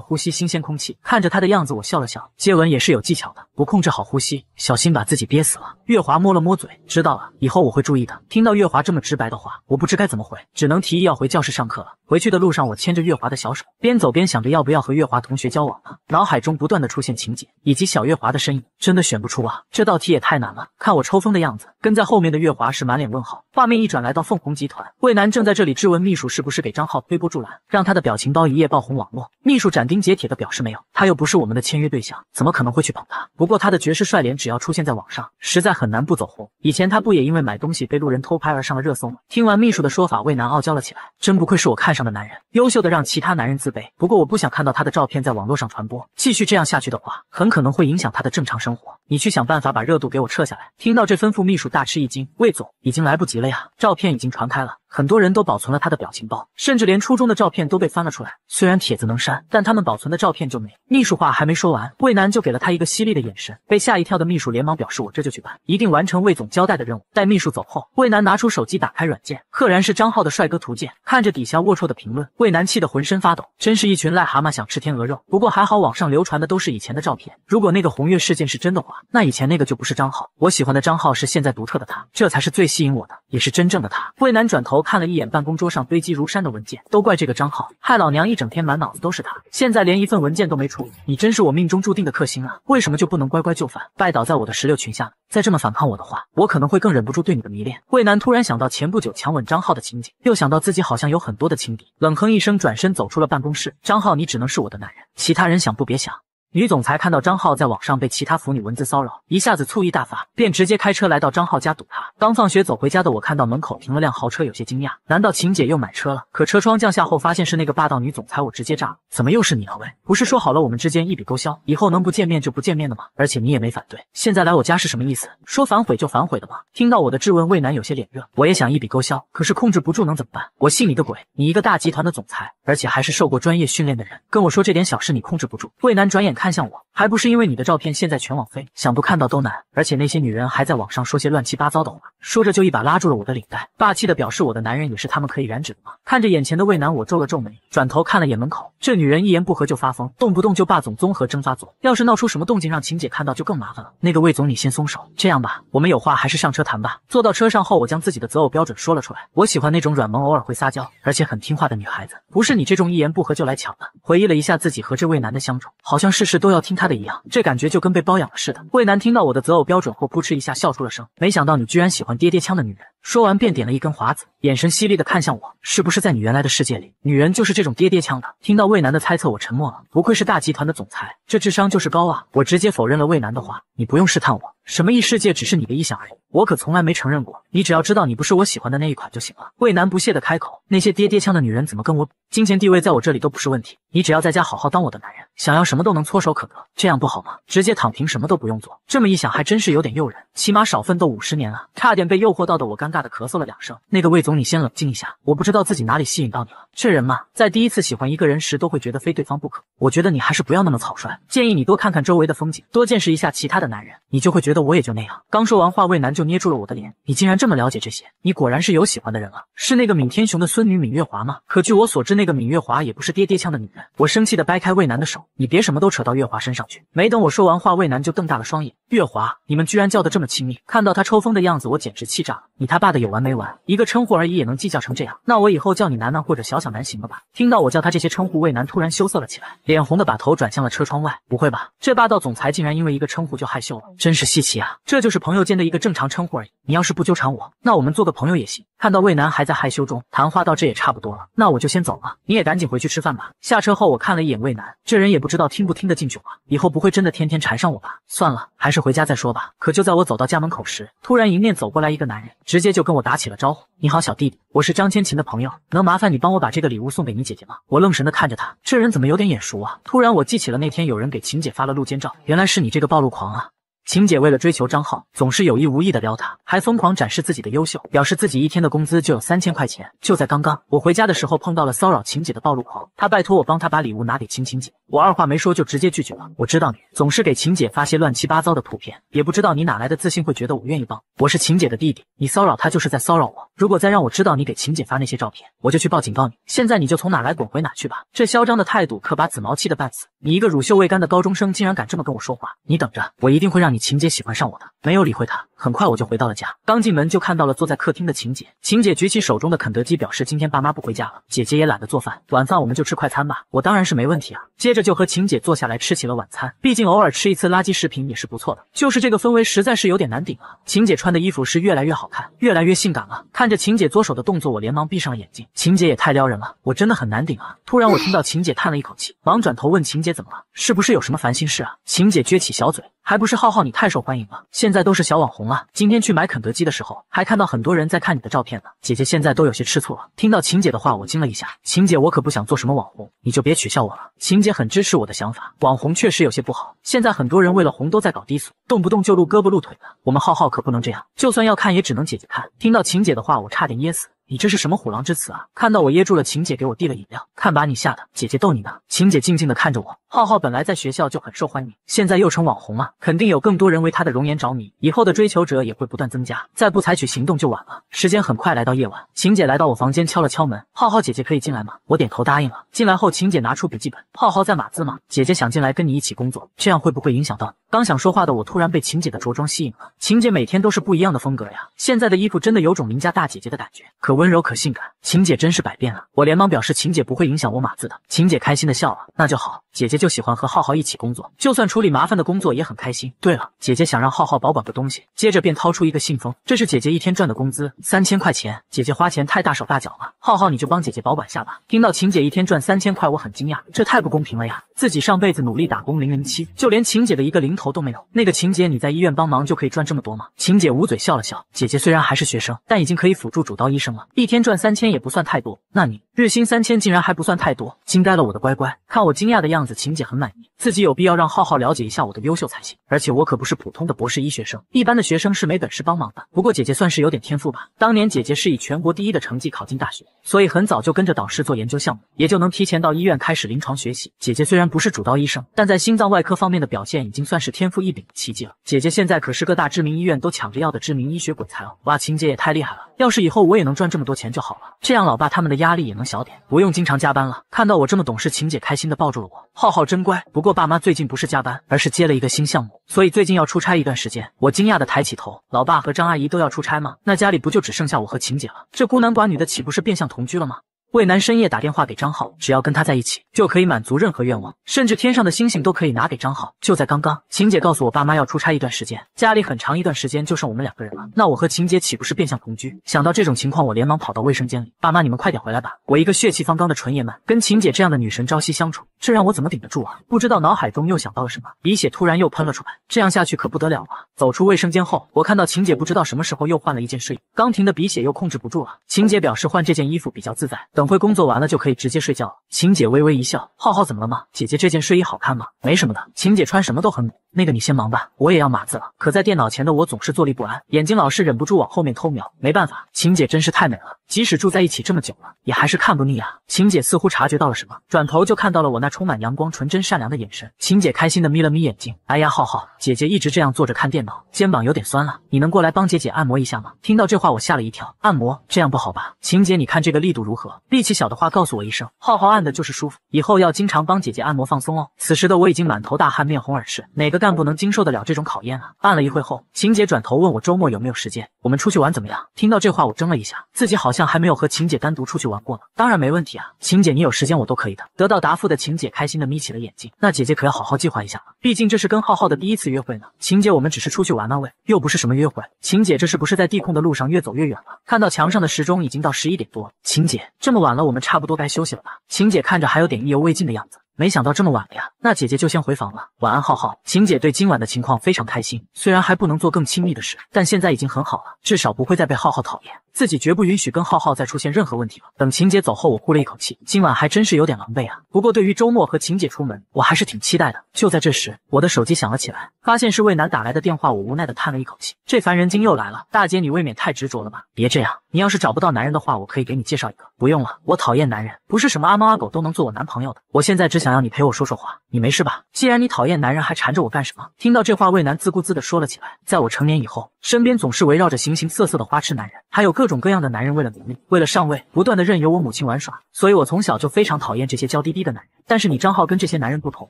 呼吸新鲜空气。看着他的样子，我笑了笑。接吻也是有技巧的，不控制好呼吸，小心把自己憋死了。月华摸了摸嘴，知道了，以后我会注意的。听到月华这么直白的话，我不知该怎么回，只能提议要回教室上课了。回去的路上，我牵着月华的小手，边走边想着要不要和月华同学交往了。脑海中不断的出现情节以及小月华的身影，真的选不出啊，这道题也太难了。看我抽风的样子，跟在后面的月华是满脸问号。画面一转，来到凤凰集团，魏楠正在。在这里质问秘书是不是给张浩推波助澜，让他的表情包一夜爆红网络。秘书斩钉截铁的表示没有，他又不是我们的签约对象，怎么可能会去捧他？不过他的绝世帅脸，只要出现在网上，实在很难不走红。以前他不也因为买东西被路人偷拍而上了热搜吗？听完秘书的说法，魏楠傲娇了起来，真不愧是我看上的男人，优秀的让其他男人自卑。不过我不想看到他的照片在网络上传播，继续这样下去的话，很可能会影响他的正常生活。你去想办法把热度给我撤下来。听到这吩咐，秘书大吃一惊，魏总已经来不及了呀，照片已经传开了，很多人都。保存了他的表情包，甚至连初中的照片都被翻了出来。虽然帖子能删，但他们保存的照片就没。秘书话还没说完，魏楠就给了他一个犀利的眼神。被吓一跳的秘书连忙表示：“我这就去办，一定完成魏总交代的任务。”待秘书走后，魏楠拿出手机，打开软件，赫然是张浩的帅哥图鉴。看着底下龌龊的评论，魏楠气得浑身发抖，真是一群癞蛤蟆想吃天鹅肉。不过还好，网上流传的都是以前的照片。如果那个红月事件是真的话，那以前那个就不是张浩。我喜欢的张浩是现在独特的他，这才是最吸引我的，也是真正的他。魏楠转头看了一眼。办公桌上堆积如山的文件，都怪这个张浩，害老娘一整天满脑子都是他。现在连一份文件都没出，你真是我命中注定的克星啊！为什么就不能乖乖就范，拜倒在我的石榴裙下？再这么反抗我的话，我可能会更忍不住对你的迷恋。魏楠突然想到前不久强吻张浩的情景，又想到自己好像有很多的情敌，冷哼一声，转身走出了办公室。张浩，你只能是我的男人，其他人想不别想。女总裁看到张浩在网上被其他腐女文字骚扰，一下子醋意大发，便直接开车来到张浩家堵他。刚放学走回家的我，看到门口停了辆豪车，有些惊讶。难道晴姐又买车了？可车窗降下后，发现是那个霸道女总裁，我直接炸了。怎么又是你啊？喂，不是说好了我们之间一笔勾销，以后能不见面就不见面的吗？而且你也没反对，现在来我家是什么意思？说反悔就反悔的吗？听到我的质问，魏楠有些脸热。我也想一笔勾销，可是控制不住，能怎么办？我信你个鬼？你一个大集团的总裁，而且还是受过专业训练的人，跟我说这点小事你控制不住？魏楠转眼看。看向我，还不是因为你的照片现在全网飞，想不看到都难。而且那些女人还在网上说些乱七八糟的话。说着就一把拉住了我的领带，霸气的表示我的男人也是他们可以染指的吗？看着眼前的魏楠，我皱了皱眉，转头看了眼门口，这女人一言不合就发疯，动不动就霸总综合征发组。要是闹出什么动静，让秦姐看到就更麻烦了。那个魏总，你先松手。这样吧，我们有话还是上车谈吧。坐到车上后，我将自己的择偶标准说了出来。我喜欢那种软萌、偶尔会撒娇，而且很听话的女孩子，不是你这种一言不合就来抢的。回忆了一下自己和这位男的相处，好像是。这都要听他的一样，这感觉就跟被包养了似的。魏楠听到我的择偶标准后，扑哧一下笑出了声。没想到你居然喜欢爹爹腔的女人。说完便点了一根华子，眼神犀利的看向我，是不是在你原来的世界里，女人就是这种爹爹腔的？听到魏楠的猜测，我沉默了。不愧是大集团的总裁，这智商就是高啊！我直接否认了魏楠的话，你不用试探我，什么异世界只是你的臆想而已，我可从来没承认过。你只要知道你不是我喜欢的那一款就行了。魏楠不屑的开口，那些爹爹腔的女人怎么跟我比？金钱地位在我这里都不是问题，你只要在家好好当我的男人，想要什么都能搓手可得，这样不好吗？直接躺平什么都不用做，这么一想还真是有点诱人，起码少奋斗五十年了。差点被诱惑到的我尴大的咳嗽了两声。那个魏总，你先冷静一下。我不知道自己哪里吸引到你了，这人嘛，在第一次喜欢一个人时都会觉得非对方不可。我觉得你还是不要那么草率，建议你多看看周围的风景，多见识一下其他的男人，你就会觉得我也就那样。刚说完话，魏楠就捏住了我的脸。你竟然这么了解这些？你果然是有喜欢的人了，是那个闵天雄的孙女闵月华吗？可据我所知，那个闵月华也不是爹爹腔的女人。我生气的掰开魏楠的手，你别什么都扯到月华身上去。没等我说完话，魏楠就瞪大了双眼。月华，你们居然叫得这么亲密？看到他抽风的样子，我简直气炸了。你他。爸的有完没完？一个称呼而已也能计较成这样？那我以后叫你楠楠或者小小楠行了吧？听到我叫他这些称呼，魏楠突然羞涩了起来，脸红的把头转向了车窗外。不会吧？这霸道总裁竟然因为一个称呼就害羞了，真是稀奇啊！这就是朋友间的一个正常称呼而已。你要是不纠缠我，那我们做个朋友也行。看到魏楠还在害羞中，谈话到这也差不多了，那我就先走了。你也赶紧回去吃饭吧。下车后我看了一眼魏楠，这人也不知道听不听得进去啊。以后不会真的天天缠上我吧？算了，还是回家再说吧。可就在我走到家门口时，突然迎面走过来一个男人，直接。就跟我打起了招呼，你好，小弟弟，我是张千琴的朋友，能麻烦你帮我把这个礼物送给你姐姐吗？我愣神的看着他，这人怎么有点眼熟啊？突然我记起了那天有人给琴姐发了露肩照，原来是你这个暴露狂啊！晴姐为了追求张浩，总是有意无意的撩他，还疯狂展示自己的优秀，表示自己一天的工资就有三千块钱。就在刚刚，我回家的时候碰到了骚扰晴姐的暴露狂，他拜托我帮他把礼物拿给晴晴姐，我二话没说就直接拒绝了。我知道你总是给晴姐发些乱七八糟的图片，也不知道你哪来的自信会觉得我愿意帮。我是晴姐的弟弟，你骚扰她就是在骚扰我。如果再让我知道你给晴姐发那些照片，我就去报警告你。现在你就从哪来滚回哪去吧！这嚣张的态度可把紫毛气得半死。你一个乳臭未干的高中生，竟然敢这么跟我说话，你等着，我一定会让。你秦姐喜欢上我的。没有理会她。很快我就回到了家，刚进门就看到了坐在客厅的秦姐。秦姐举起手中的肯德基，表示今天爸妈不回家了，姐姐也懒得做饭，晚饭我们就吃快餐吧。我当然是没问题啊。接着就和秦姐坐下来吃起了晚餐，毕竟偶尔吃一次垃圾食品也是不错的。就是这个氛围实在是有点难顶啊。秦姐穿的衣服是越来越好看，越来越性感了。看着秦姐左手的动作，我连忙闭上了眼睛。秦姐也太撩人了，我真的很难顶啊。突然我听到秦姐叹了一口气，忙转头问秦姐怎么了，是不是有什么烦心事啊？秦姐撅起小嘴。还不是浩浩，你太受欢迎了，现在都是小网红了。今天去买肯德基的时候，还看到很多人在看你的照片呢。姐姐现在都有些吃醋了。听到晴姐的话，我惊了一下。晴姐，我可不想做什么网红，你就别取笑我了。晴姐很支持我的想法，网红确实有些不好。现在很多人为了红都在搞低俗，动不动就露胳膊露腿的。我们浩浩可不能这样，就算要看，也只能姐姐看。听到晴姐的话，我差点噎死。你这是什么虎狼之词啊！看到我噎住了，晴姐给我递了饮料，看把你吓的。姐姐逗你呢。晴姐静静地看着我。浩浩本来在学校就很受欢迎，现在又成网红了，肯定有更多人为他的容颜着迷，以后的追求者也会不断增加。再不采取行动就晚了。时间很快来到夜晚，晴姐来到我房间敲了敲门：“浩浩，姐姐可以进来吗？”我点头答应了。进来后，晴姐拿出笔记本：“浩浩在码字吗？姐姐想进来跟你一起工作，这样会不会影响到你？”刚想说话的我，突然被晴姐的着装吸引了。晴姐每天都是不一样的风格呀，现在的衣服真的有种邻家大姐姐的感觉，可。温柔可性感，秦姐真是百变啊！我连忙表示秦姐不会影响我码字的。秦姐开心的笑了，那就好。姐姐就喜欢和浩浩一起工作，就算处理麻烦的工作也很开心。对了，姐姐想让浩浩保管个东西，接着便掏出一个信封，这是姐姐一天赚的工资三千块钱。姐姐花钱太大手大脚了，浩浩你就帮姐姐保管下吧。听到晴姐一天赚三千块，我很惊讶，这太不公平了呀！自己上辈子努力打工零零七，就连晴姐的一个零头都没有。那个晴姐你在医院帮忙就可以赚这么多吗？晴姐捂嘴笑了笑，姐姐虽然还是学生，但已经可以辅助主刀医生了，一天赚三千也不算太多。那你日薪三千竟然还不算太多，惊呆了！我的乖乖，看我惊讶的样子。样子晴姐很满意，自己有必要让浩浩了解一下我的优秀才行。而且我可不是普通的博士医学生，一般的学生是没本事帮忙的。不过姐姐算是有点天赋吧，当年姐姐是以全国第一的成绩考进大学，所以很早就跟着导师做研究项目，也就能提前到医院开始临床学习。姐姐虽然不是主刀医生，但在心脏外科方面的表现已经算是天赋异禀的奇迹了。姐姐现在可是各大知名医院都抢着要的知名医学鬼才哦！哇，晴姐也太厉害了！要是以后我也能赚这么多钱就好了，这样老爸他们的压力也能小点，不用经常加班了。看到我这么懂事，晴姐开心的抱住了我。浩浩真乖，不过爸妈最近不是加班，而是接了一个新项目，所以最近要出差一段时间。我惊讶的抬起头，老爸和张阿姨都要出差吗？那家里不就只剩下我和秦姐了？这孤男寡女的，岂不是变相同居了吗？魏楠深夜打电话给张浩，只要跟他在一起，就可以满足任何愿望，甚至天上的星星都可以拿给张浩。就在刚刚，秦姐告诉我爸妈要出差一段时间，家里很长一段时间就剩我们两个人了。那我和秦姐岂不是变相同居？想到这种情况，我连忙跑到卫生间里。爸妈你们快点回来吧，我一个血气方刚的纯爷们，跟秦姐这样的女神朝夕相处，这让我怎么顶得住啊？不知道脑海中又想到了什么，鼻血突然又喷了出来，这样下去可不得了啊！走出卫生间后，我看到秦姐不知道什么时候又换了一件睡衣，刚停的鼻血又控制不住了。秦姐表示换这件衣服比较自在。等会工作完了就可以直接睡觉了。秦姐微微一笑：“浩浩怎么了吗？姐姐这件睡衣好看吗？”“没什么的。”秦姐穿什么都很美。那个你先忙吧，我也要码字了。可在电脑前的我总是坐立不安，眼睛老是忍不住往后面偷瞄。没办法，秦姐真是太美了。即使住在一起这么久了，也还是看不腻啊！晴姐似乎察觉到了什么，转头就看到了我那充满阳光、纯真善良的眼神。晴姐开心的眯了眯眼睛，哎呀，浩浩，姐姐一直这样坐着看电脑，肩膀有点酸了，你能过来帮姐姐按摩一下吗？听到这话，我吓了一跳，按摩这样不好吧？晴姐，你看这个力度如何？力气小的话，告诉我一声。浩浩按的就是舒服，以后要经常帮姐姐按摩放松哦。此时的我已经满头大汗，面红耳赤，哪个干部能经受得了这种考验啊？按了一会后，晴姐转头问我周末有没有时间，我们出去玩怎么样？听到这话，我怔了一下，自己好像。还没有和晴姐单独出去玩过呢，当然没问题啊！晴姐，你有时间我都可以的。得到答复的晴姐开心的眯起了眼睛，那姐姐可要好好计划一下了，毕竟这是跟浩浩的第一次约会呢。晴姐，我们只是出去玩那位，又不是什么约会。晴姐，这是不是在地控的路上越走越远了？看到墙上的时钟已经到十一点多了，晴姐，这么晚了，我们差不多该休息了吧？晴姐看着还有点意犹未尽的样子。没想到这么晚了呀，那姐姐就先回房了。晚安，浩浩。晴姐对今晚的情况非常开心，虽然还不能做更亲密的事，但现在已经很好了，至少不会再被浩浩讨厌。自己绝不允许跟浩浩再出现任何问题了。等晴姐走后，我呼了一口气，今晚还真是有点狼狈啊。不过对于周末和晴姐出门，我还是挺期待的。就在这时，我的手机响了起来，发现是魏楠打来的电话。我无奈地叹了一口气，这烦人精又来了。大姐，你未免太执着了吧？别这样，你要是找不到男人的话，我可以给你介绍一个。不用了，我讨厌男人，不是什么阿猫阿狗都能做我男朋友的。我现在只想。让你陪我说说话，你没事吧？既然你讨厌男人，还缠着我干什么？听到这话，魏楠自顾自的说了起来。在我成年以后。身边总是围绕着形形色色的花痴男人，还有各种各样的男人，为了名利，为了上位，不断的任由我母亲玩耍。所以，我从小就非常讨厌这些娇滴滴的男人。但是你张浩跟这些男人不同，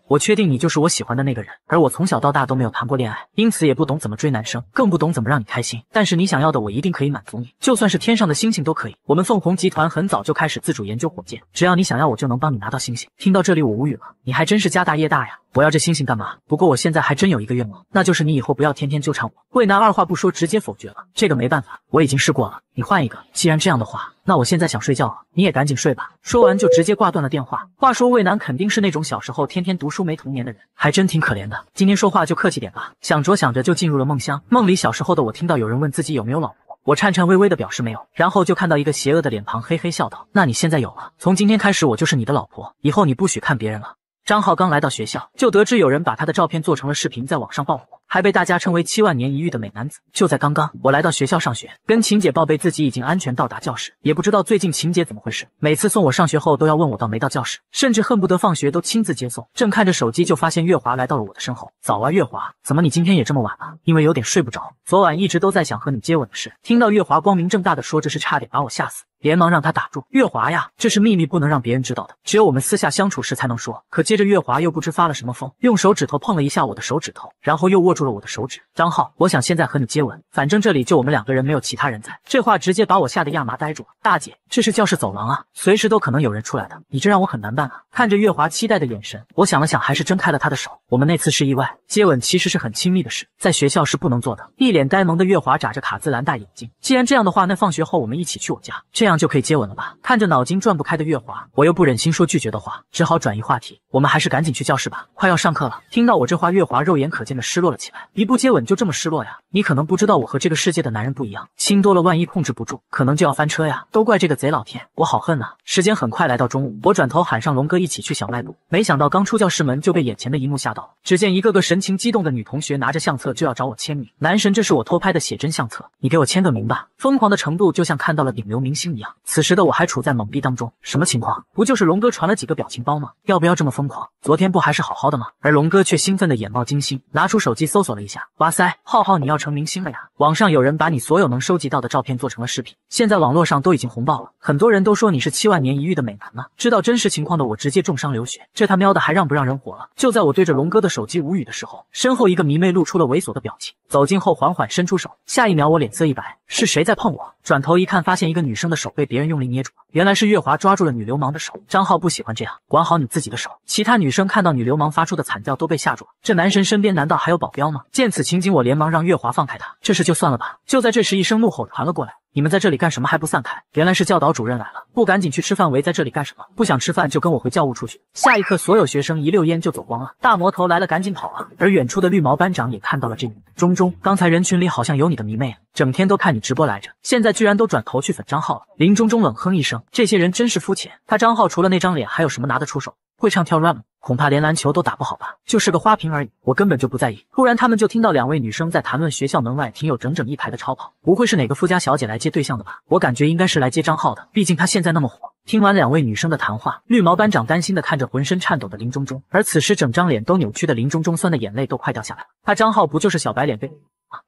我确定你就是我喜欢的那个人。而我从小到大都没有谈过恋爱，因此也不懂怎么追男生，更不懂怎么让你开心。但是你想要的，我一定可以满足你，就算是天上的星星都可以。我们凤凰集团很早就开始自主研究火箭，只要你想要，我就能帮你拿到星星。听到这里，我无语了。你还真是家大业大呀！我要这星星干嘛？不过我现在还真有一个愿望，那就是你以后不要天天纠缠我。魏楠二话不说。说直接否决了，这个没办法，我已经试过了，你换一个。既然这样的话，那我现在想睡觉了，你也赶紧睡吧。说完就直接挂断了电话。话说魏楠肯定是那种小时候天天读书没童年的人，还真挺可怜的。今天说话就客气点吧。想着想着就进入了梦乡。梦里小时候的我听到有人问自己有没有老婆，我颤颤巍巍的表示没有，然后就看到一个邪恶的脸庞，嘿嘿笑道：“那你现在有了，从今天开始我就是你的老婆，以后你不许看别人了。”张浩刚来到学校，就得知有人把他的照片做成了视频，在网上爆火。还被大家称为七万年一遇的美男子。就在刚刚，我来到学校上学，跟秦姐报备自己已经安全到达教室。也不知道最近秦姐怎么回事，每次送我上学后都要问我到没到教室，甚至恨不得放学都亲自接送。正看着手机，就发现月华来到了我的身后。早啊，月华，怎么你今天也这么晚了？因为有点睡不着，昨晚一直都在想和你接吻的事。听到月华光明正大的说这是，差点把我吓死，连忙让他打住。月华呀，这是秘密，不能让别人知道的，只有我们私下相处时才能说。可接着月华又不知发了什么疯，用手指头碰了一下我的手指头，然后又握住。住了我的手指，张浩，我想现在和你接吻，反正这里就我们两个人，没有其他人在。这话直接把我吓得亚麻呆住了。大姐，这是教室走廊啊，随时都可能有人出来的，你这让我很难办啊。看着月华期待的眼神，我想了想，还是睁开了他的手。我们那次是意外接吻，其实是很亲密的事，在学校是不能做的。一脸呆萌的月华眨着卡姿兰大眼睛，既然这样的话，那放学后我们一起去我家，这样就可以接吻了吧？看着脑筋转不开的月华，我又不忍心说拒绝的话，只好转移话题。我们还是赶紧去教室吧，快要上课了。听到我这话，月华肉眼可见的失落了起来。一不接吻就这么失落呀？你可能不知道我和这个世界的男人不一样，亲多了万一控制不住，可能就要翻车呀！都怪这个贼老天，我好恨呐！时间很快来到中午，我转头喊上龙哥一起去小卖部，没想到刚出教室门就被眼前的一幕吓到了。只见一个个神情激动的女同学拿着相册就要找我签名，男神，这是我偷拍的写真相册，你给我签个名吧！疯狂的程度就像看到了顶流明星一样。此时的我还处在懵逼当中，什么情况？不就是龙哥传了几个表情包吗？要不要这么疯狂？昨天不还是好好的吗？而龙哥却兴奋得眼冒金星，拿出手机。搜索了一下，哇塞，浩浩你要成明星了呀！网上有人把你所有能收集到的照片做成了视频，现在网络上都已经红爆了，很多人都说你是七万年一遇的美男呢。知道真实情况的我直接重伤流血，这他喵的还让不让人活了？就在我对着龙哥的手机无语的时候，身后一个迷妹露出了猥琐的表情，走近后缓缓伸出手，下一秒我脸色一白，是谁在碰我？转头一看，发现一个女生的手被别人用力捏住了，原来是月华抓住了女流氓的手。张浩不喜欢这样，管好你自己的手。其他女生看到女流氓发出的惨叫都被吓住了，这男神身边难道还有保镖？见此情景，我连忙让月华放开他，这事就算了吧。就在这时，一声怒吼传了过来：“你们在这里干什么？还不散开！”原来是教导主任来了，不赶紧去吃饭，围在这里干什么？不想吃饭就跟我回教务处去。下一刻，所有学生一溜烟就走光了。大魔头来了，赶紧跑啊！而远处的绿毛班长也看到了这幕。中中，刚才人群里好像有你的迷妹，整天都看你直播来着，现在居然都转头去粉张浩了。林中中冷哼一声：“这些人真是肤浅，他张浩除了那张脸还有什么拿得出手？”会唱跳 rap，恐怕连篮球都打不好吧，就是个花瓶而已。我根本就不在意。突然，他们就听到两位女生在谈论学校门外停有整整一排的超跑，不会是哪个富家小姐来接对象的吧？我感觉应该是来接张浩的，毕竟他现在那么火。听完两位女生的谈话，绿毛班长担心的看着浑身颤抖的林中中，而此时整张脸都扭曲的林中中，酸的眼泪都快掉下来了。他张浩不就是小白脸被？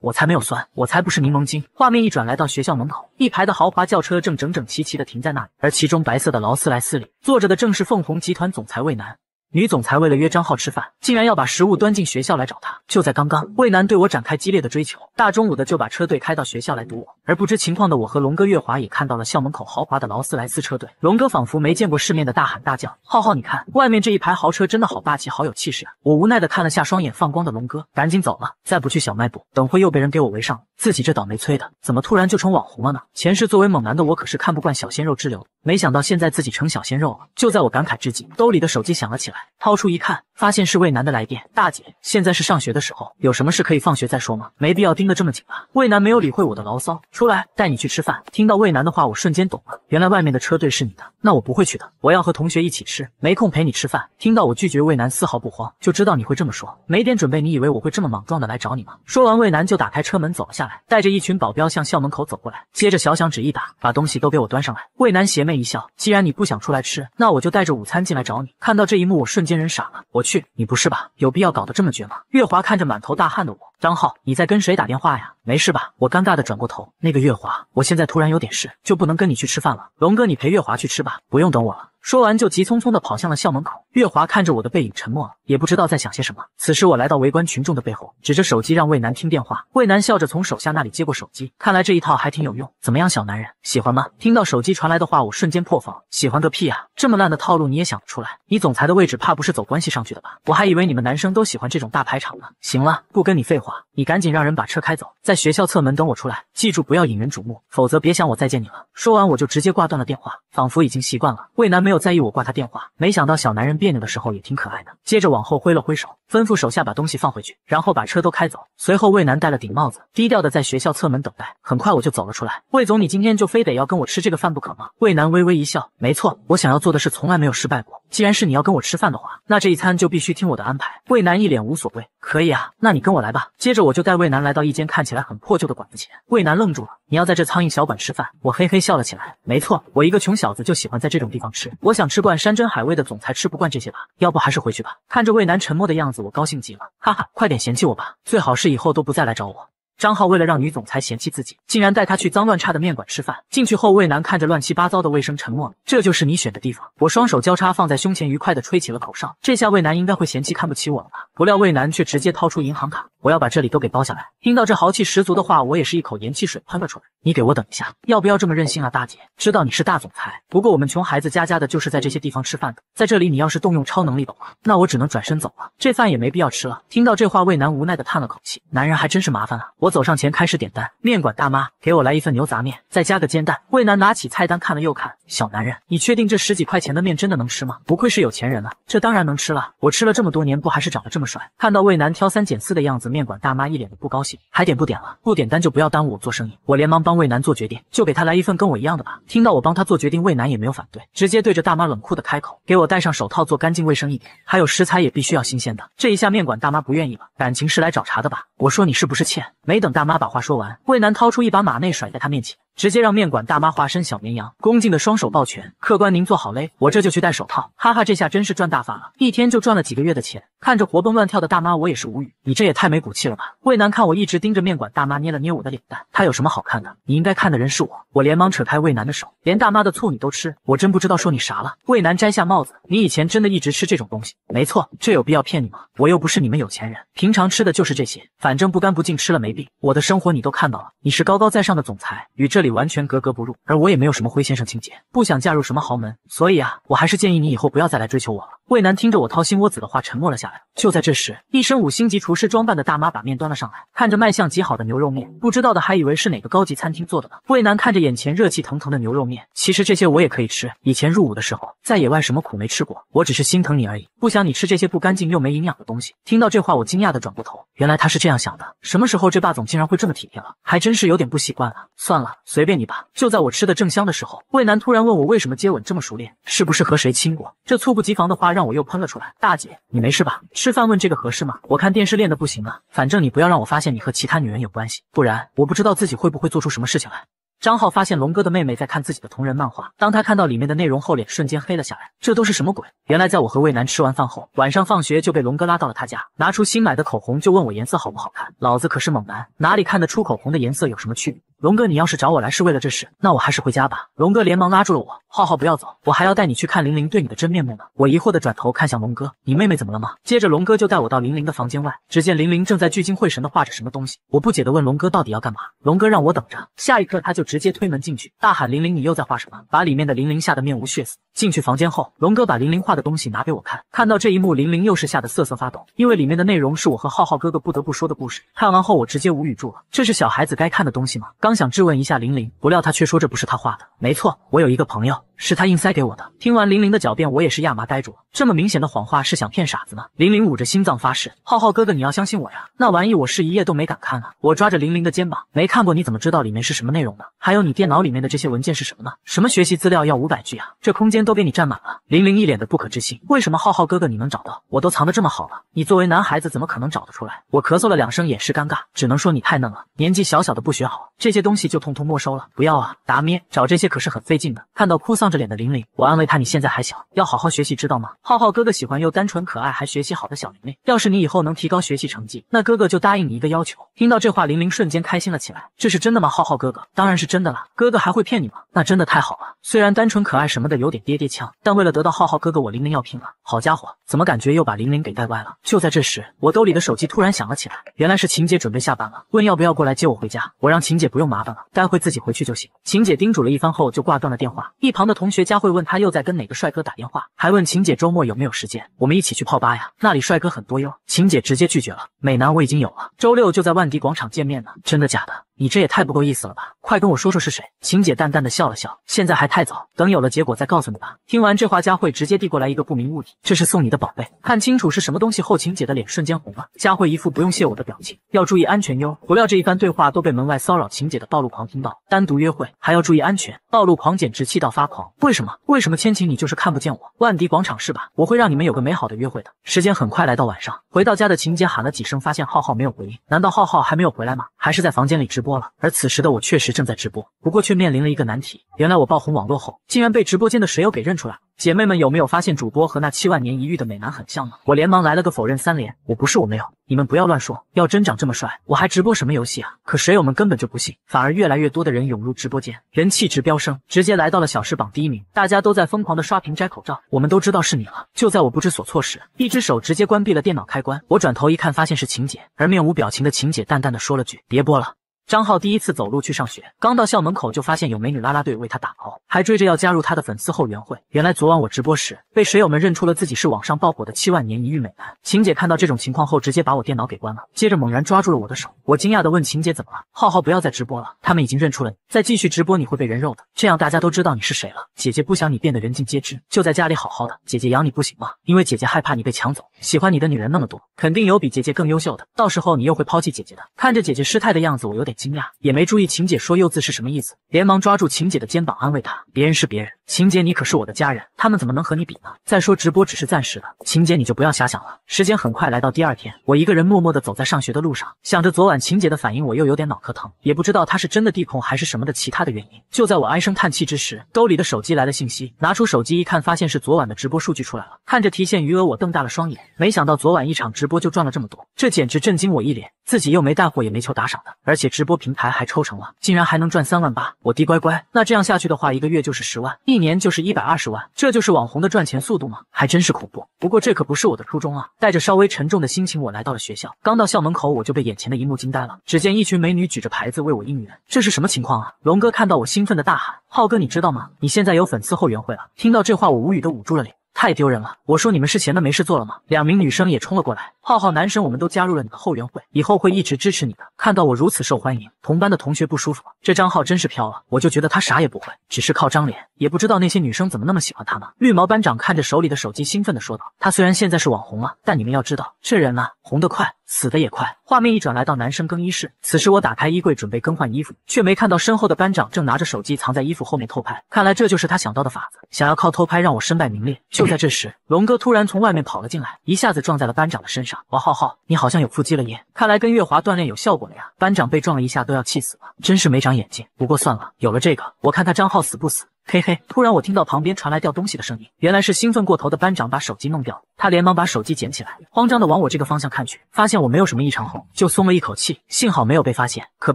我才没有酸，我才不是柠檬精。画面一转，来到学校门口，一排的豪华轿车正整整齐齐地停在那里，而其中白色的劳斯莱斯里坐着的正是凤凰集团总裁魏楠。女总裁为了约张浩吃饭，竟然要把食物端进学校来找他。就在刚刚，魏楠对我展开激烈的追求，大中午的就把车队开到学校来堵我。而不知情况的我和龙哥月华也看到了校门口豪华的劳斯莱斯车队。龙哥仿佛没见过世面的大喊大叫：“浩浩，你看外面这一排豪车，真的好霸气，好有气势啊！”我无奈的看了下双眼放光的龙哥，赶紧走了。再不去小卖部，等会又被人给我围上了。自己这倒霉催的，怎么突然就成网红了呢？前世作为猛男的我可是看不惯小鲜肉之流，没想到现在自己成小鲜肉了。就在我感慨之际，兜里的手机响了起来。掏出一看。发现是魏楠的来电，大姐，现在是上学的时候，有什么事可以放学再说吗？没必要盯得这么紧吧？魏楠没有理会我的牢骚，出来带你去吃饭。听到魏楠的话，我瞬间懂了，原来外面的车队是你的，那我不会去的，我要和同学一起吃，没空陪你吃饭。听到我拒绝魏楠丝毫不慌，就知道你会这么说，没点准备，你以为我会这么莽撞的来找你吗？说完，魏楠就打开车门走了下来，带着一群保镖向校门口走过来，接着小响指一打，把东西都给我端上来。魏楠邪魅一笑，既然你不想出来吃，那我就带着午餐进来找你。看到这一幕，我瞬间人傻了，我。去，你不是吧？有必要搞得这么绝吗？月华看着满头大汗的我，张浩，你在跟谁打电话呀？没事吧？我尴尬的转过头，那个月华，我现在突然有点事，就不能跟你去吃饭了。龙哥，你陪月华去吃吧，不用等我了。说完就急匆匆地跑向了校门口。月华看着我的背影，沉默了，也不知道在想些什么。此时我来到围观群众的背后，指着手机让魏楠听电话。魏楠笑着从手下那里接过手机，看来这一套还挺有用。怎么样，小男人喜欢吗？听到手机传来的话，我瞬间破防，喜欢个屁啊！这么烂的套路你也想得出来？你总裁的位置怕不是走关系上去的吧？我还以为你们男生都喜欢这种大排场呢。行了，不跟你废话，你赶紧让人把车开走，在学校侧门等我出来。记住，不要引人瞩目，否则别想我再见你了。说完我就直接挂断了电话，仿佛已经习惯了。魏楠没有。没有在意我挂他电话，没想到小男人别扭的时候也挺可爱的。接着往后挥了挥手，吩咐手下把东西放回去，然后把车都开走。随后魏楠戴了顶帽子，低调的在学校侧门等待。很快我就走了出来。魏总，你今天就非得要跟我吃这个饭不可吗？魏楠微微一笑，没错，我想要做的事从来没有失败过。既然是你要跟我吃饭的话，那这一餐就必须听我的安排。魏楠一脸无所谓，可以啊，那你跟我来吧。接着我就带魏楠来到一间看起来很破旧的馆子前。魏楠愣住了，你要在这苍蝇小馆吃饭？我嘿嘿笑了起来，没错，我一个穷小子就喜欢在这种地方吃。我想吃惯山珍海味的总裁吃不惯这些吧？要不还是回去吧。看着魏楠沉默的样子，我高兴极了，哈哈，快点嫌弃我吧，最好是以后都不再来找我。张浩为了让女总裁嫌弃自己，竟然带她去脏乱差的面馆吃饭。进去后，魏楠看着乱七八糟的卫生，沉默了。这就是你选的地方？我双手交叉放在胸前，愉快地吹起了口哨。这下魏楠应该会嫌弃、看不起我了吧？不料魏楠却直接掏出银行卡，我要把这里都给包下来。听到这豪气十足的话，我也是一口盐汽水喷了出来。你给我等一下，要不要这么任性啊，大姐？知道你是大总裁，不过我们穷孩子家家的就是在这些地方吃饭的。在这里你要是动用超能力的话，那我只能转身走了，这饭也没必要吃了。听到这话，魏楠无奈地叹了口气，男人还真是麻烦啊。我走上前开始点单，面馆大妈给我来一份牛杂面，再加个煎蛋。魏楠拿起菜单看了又看，小男人，你确定这十几块钱的面真的能吃吗？不愧是有钱人啊，这当然能吃了。我吃了这么多年，不还是长得这么帅？看到魏楠挑三拣四的样子，面馆大妈一脸的不高兴，还点不点了？不点单就不要耽误我做生意。我连忙帮魏楠做决定，就给他来一份跟我一样的吧。听到我帮他做决定，魏楠也没有反对，直接对着大妈冷酷的开口，给我戴上手套，做干净卫生一点，还有食材也必须要新鲜的。这一下面馆大妈不愿意了，感情是来找茬的吧？我说你是不是欠没？没等大妈把话说完，魏楠掏出一把马内甩在他面前。直接让面馆大妈化身小绵羊，恭敬的双手抱拳。客官您坐好嘞，我这就去戴手套。哈哈，这下真是赚大发了，一天就赚了几个月的钱。看着活蹦乱跳的大妈，我也是无语。你这也太没骨气了吧！魏楠看我一直盯着面馆大妈，捏了捏我的脸蛋。她有什么好看的？你应该看的人是我。我连忙扯开魏楠的手。连大妈的醋你都吃，我真不知道说你啥了。魏楠摘下帽子。你以前真的一直吃这种东西？没错，这有必要骗你吗？我又不是你们有钱人，平常吃的就是这些。反正不干不净吃了没病。我的生活你都看到了，你是高高在上的总裁，与这。里完全格格不入，而我也没有什么灰先生情节，不想嫁入什么豪门，所以啊，我还是建议你以后不要再来追求我了。魏楠听着我掏心窝子的话，沉默了下来。就在这时，一身五星级厨师装扮的大妈把面端了上来。看着卖相极好的牛肉面，不知道的还以为是哪个高级餐厅做的呢。魏楠看着眼前热气腾腾的牛肉面，其实这些我也可以吃。以前入伍的时候，在野外什么苦没吃过？我只是心疼你而已，不想你吃这些不干净又没营养的东西。听到这话，我惊讶的转过头，原来他是这样想的。什么时候这霸总竟然会这么体贴了？还真是有点不习惯了。算了，随便你吧。就在我吃的正香的时候，魏楠突然问我为什么接吻这么熟练，是不是和谁亲过？这猝不及防的花。让我又喷了出来，大姐，你没事吧？吃饭问这个合适吗？我看电视练的不行了，反正你不要让我发现你和其他女人有关系，不然我不知道自己会不会做出什么事情来。张浩发现龙哥的妹妹在看自己的同人漫画，当他看到里面的内容后，脸瞬间黑了下来。这都是什么鬼？原来在我和魏楠吃完饭后，晚上放学就被龙哥拉到了他家，拿出新买的口红就问我颜色好不好看。老子可是猛男，哪里看得出口红的颜色有什么区别？龙哥，你要是找我来是为了这事，那我还是回家吧。龙哥连忙拉住了我，浩浩不要走，我还要带你去看玲玲对你的真面目呢。我疑惑的转头看向龙哥，你妹妹怎么了吗？接着龙哥就带我到玲玲的房间外，只见玲玲正在聚精会神的画着什么东西。我不解的问龙哥到底要干嘛？龙哥让我等着，下一刻他就指。直接推门进去，大喊：“玲玲，你又在画什么？”把里面的玲玲吓得面无血色。进去房间后，龙哥把玲玲画的东西拿给我看，看到这一幕，玲玲又是吓得瑟瑟发抖，因为里面的内容是我和浩浩哥哥不得不说的故事。看完后，我直接无语住了，这是小孩子该看的东西吗？刚想质问一下玲玲，不料她却说这不是她画的，没错，我有一个朋友。是他硬塞给我的。听完玲玲的狡辩，我也是亚麻呆住了。这么明显的谎话是想骗傻子吗？玲玲捂着心脏发誓：“浩浩哥哥，你要相信我呀！那玩意我是一夜都没敢看啊！”我抓着玲玲的肩膀：“没看过你怎么知道里面是什么内容呢？还有你电脑里面的这些文件是什么呢？什么学习资料要五百句啊？这空间都给你占满了。”玲玲一脸的不可置信：“为什么浩浩哥哥你能找到？我都藏得这么好了，你作为男孩子怎么可能找得出来？”我咳嗽了两声，掩饰尴尬，只能说你太嫩了，年纪小小的不学好，这些东西就统统没收了。不要啊，达咩！找这些可是很费劲的。看到哭丧。丧着脸的玲玲，我安慰她：“你现在还小，要好好学习，知道吗？”浩浩哥哥喜欢又单纯可爱还学习好的小玲玲，要是你以后能提高学习成绩，那哥哥就答应你一个要求。听到这话，玲玲瞬间开心了起来。这是真的吗？浩浩哥哥，当然是真的了，哥哥还会骗你吗？那真的太好了！虽然单纯可爱什么的有点爹爹腔，但为了得到浩浩哥哥，我玲玲要拼了！好家伙，怎么感觉又把玲玲给带歪了？就在这时，我兜里的手机突然响了起来，原来是秦姐准备下班了，问要不要过来接我回家。我让秦姐不用麻烦了，待会自己回去就行。秦姐叮嘱了一番后就挂断了电话。一旁的。同学佳慧问他又在跟哪个帅哥打电话，还问秦姐周末有没有时间，我们一起去泡吧呀，那里帅哥很多哟。秦姐直接拒绝了，美男我已经有了，周六就在万迪广场见面呢。真的假的？你这也太不够意思了吧！快跟我说说是谁。晴姐淡淡的笑了笑，现在还太早，等有了结果再告诉你吧。听完这话，佳慧直接递过来一个不明物体，这是送你的宝贝，看清楚是什么东西。后晴姐的脸瞬间红了。佳慧一副不用谢我的表情，要注意安全哟。不料这一番对话都被门外骚扰晴姐的暴露狂听到，单独约会还要注意安全，暴露狂简直气到发狂。为什么？为什么千晴你就是看不见我？万迪广场是吧？我会让你们有个美好的约会的。时间很快来到晚上，回到家的晴姐喊了几声，发现浩浩没有回应。难道浩浩还没有回来吗？还是在房间里直？播了，而此时的我确实正在直播，不过却面临了一个难题。原来我爆红网络后，竟然被直播间的水友给认出来了。姐妹们有没有发现主播和那七万年一遇的美男很像呢？我连忙来了个否认三连，我不是，我没有，你们不要乱说。要真长这么帅，我还直播什么游戏啊？可水友们根本就不信，反而越来越多的人涌入直播间，人气值飙升，直接来到了小时榜第一名。大家都在疯狂的刷屏摘口罩，我们都知道是你了。就在我不知所措时，一只手直接关闭了电脑开关。我转头一看，发现是晴姐，而面无表情的晴姐淡淡的说了句：别播了。张浩第一次走路去上学，刚到校门口就发现有美女拉拉队为他打 call，还追着要加入他的粉丝后援会。原来昨晚我直播时被水友们认出了自己是网上爆火的七万年一遇美男。晴姐看到这种情况后，直接把我电脑给关了，接着猛然抓住了我的手。我惊讶的问晴姐怎么了？浩浩不要再直播了，他们已经认出了你，再继续直播你会被人肉的，这样大家都知道你是谁了。姐姐不想你变得人尽皆知，就在家里好好的，姐姐养你不行吗？因为姐姐害怕你被抢走，喜欢你的女人那么多，肯定有比姐姐更优秀的，到时候你又会抛弃姐姐的。看着姐姐失态的样子，我有点。惊讶也没注意晴姐说“幼字”是什么意思，连忙抓住晴姐的肩膀安慰她：“别人是别人。”晴姐，你可是我的家人，他们怎么能和你比呢？再说直播只是暂时的，晴姐你就不要瞎想了。时间很快来到第二天，我一个人默默地走在上学的路上，想着昨晚晴姐的反应，我又有点脑壳疼，也不知道他是真的地控还是什么的其他的原因。就在我唉声叹气之时，兜里的手机来了信息，拿出手机一看，发现是昨晚的直播数据出来了。看着提现余额，我瞪大了双眼，没想到昨晚一场直播就赚了这么多，这简直震惊我一脸。自己又没带货，也没求打赏的，而且直播平台还抽成了，竟然还能赚三万八，我滴乖乖！那这样下去的话，一个月就是十万。一年就是一百二十万，这就是网红的赚钱速度吗？还真是恐怖。不过这可不是我的初衷啊！带着稍微沉重的心情，我来到了学校。刚到校门口，我就被眼前的一幕惊呆了。只见一群美女举着牌子为我应援，这是什么情况啊？龙哥看到我兴奋的大喊：“浩哥，你知道吗？你现在有粉丝后援会了。”听到这话，我无语的捂住了脸。太丢人了！我说你们是闲的没事做了吗？两名女生也冲了过来。浩浩男神，我们都加入了你的后援会，以后会一直支持你的。看到我如此受欢迎，同班的同学不舒服了。这张浩真是飘了，我就觉得他啥也不会，只是靠张脸。也不知道那些女生怎么那么喜欢他呢？绿毛班长看着手里的手机，兴奋的说道：“他虽然现在是网红了，但你们要知道，这人呢，红得快。”死的也快。画面一转，来到男生更衣室。此时我打开衣柜，准备更换衣服，却没看到身后的班长正拿着手机藏在衣服后面偷拍。看来这就是他想到的法子，想要靠偷拍让我身败名裂。就在这时，龙哥突然从外面跑了进来，一下子撞在了班长的身上。王浩浩，你好像有腹肌了耶，看来跟月华锻炼有效果了呀。班长被撞了一下，都要气死了，真是没长眼睛。不过算了，有了这个，我看他张浩死不死。嘿嘿，突然我听到旁边传来掉东西的声音，原来是兴奋过头的班长把手机弄掉，他连忙把手机捡起来，慌张的往我这个方向看去，发现我没有什么异常后，就松了一口气，幸好没有被发现。可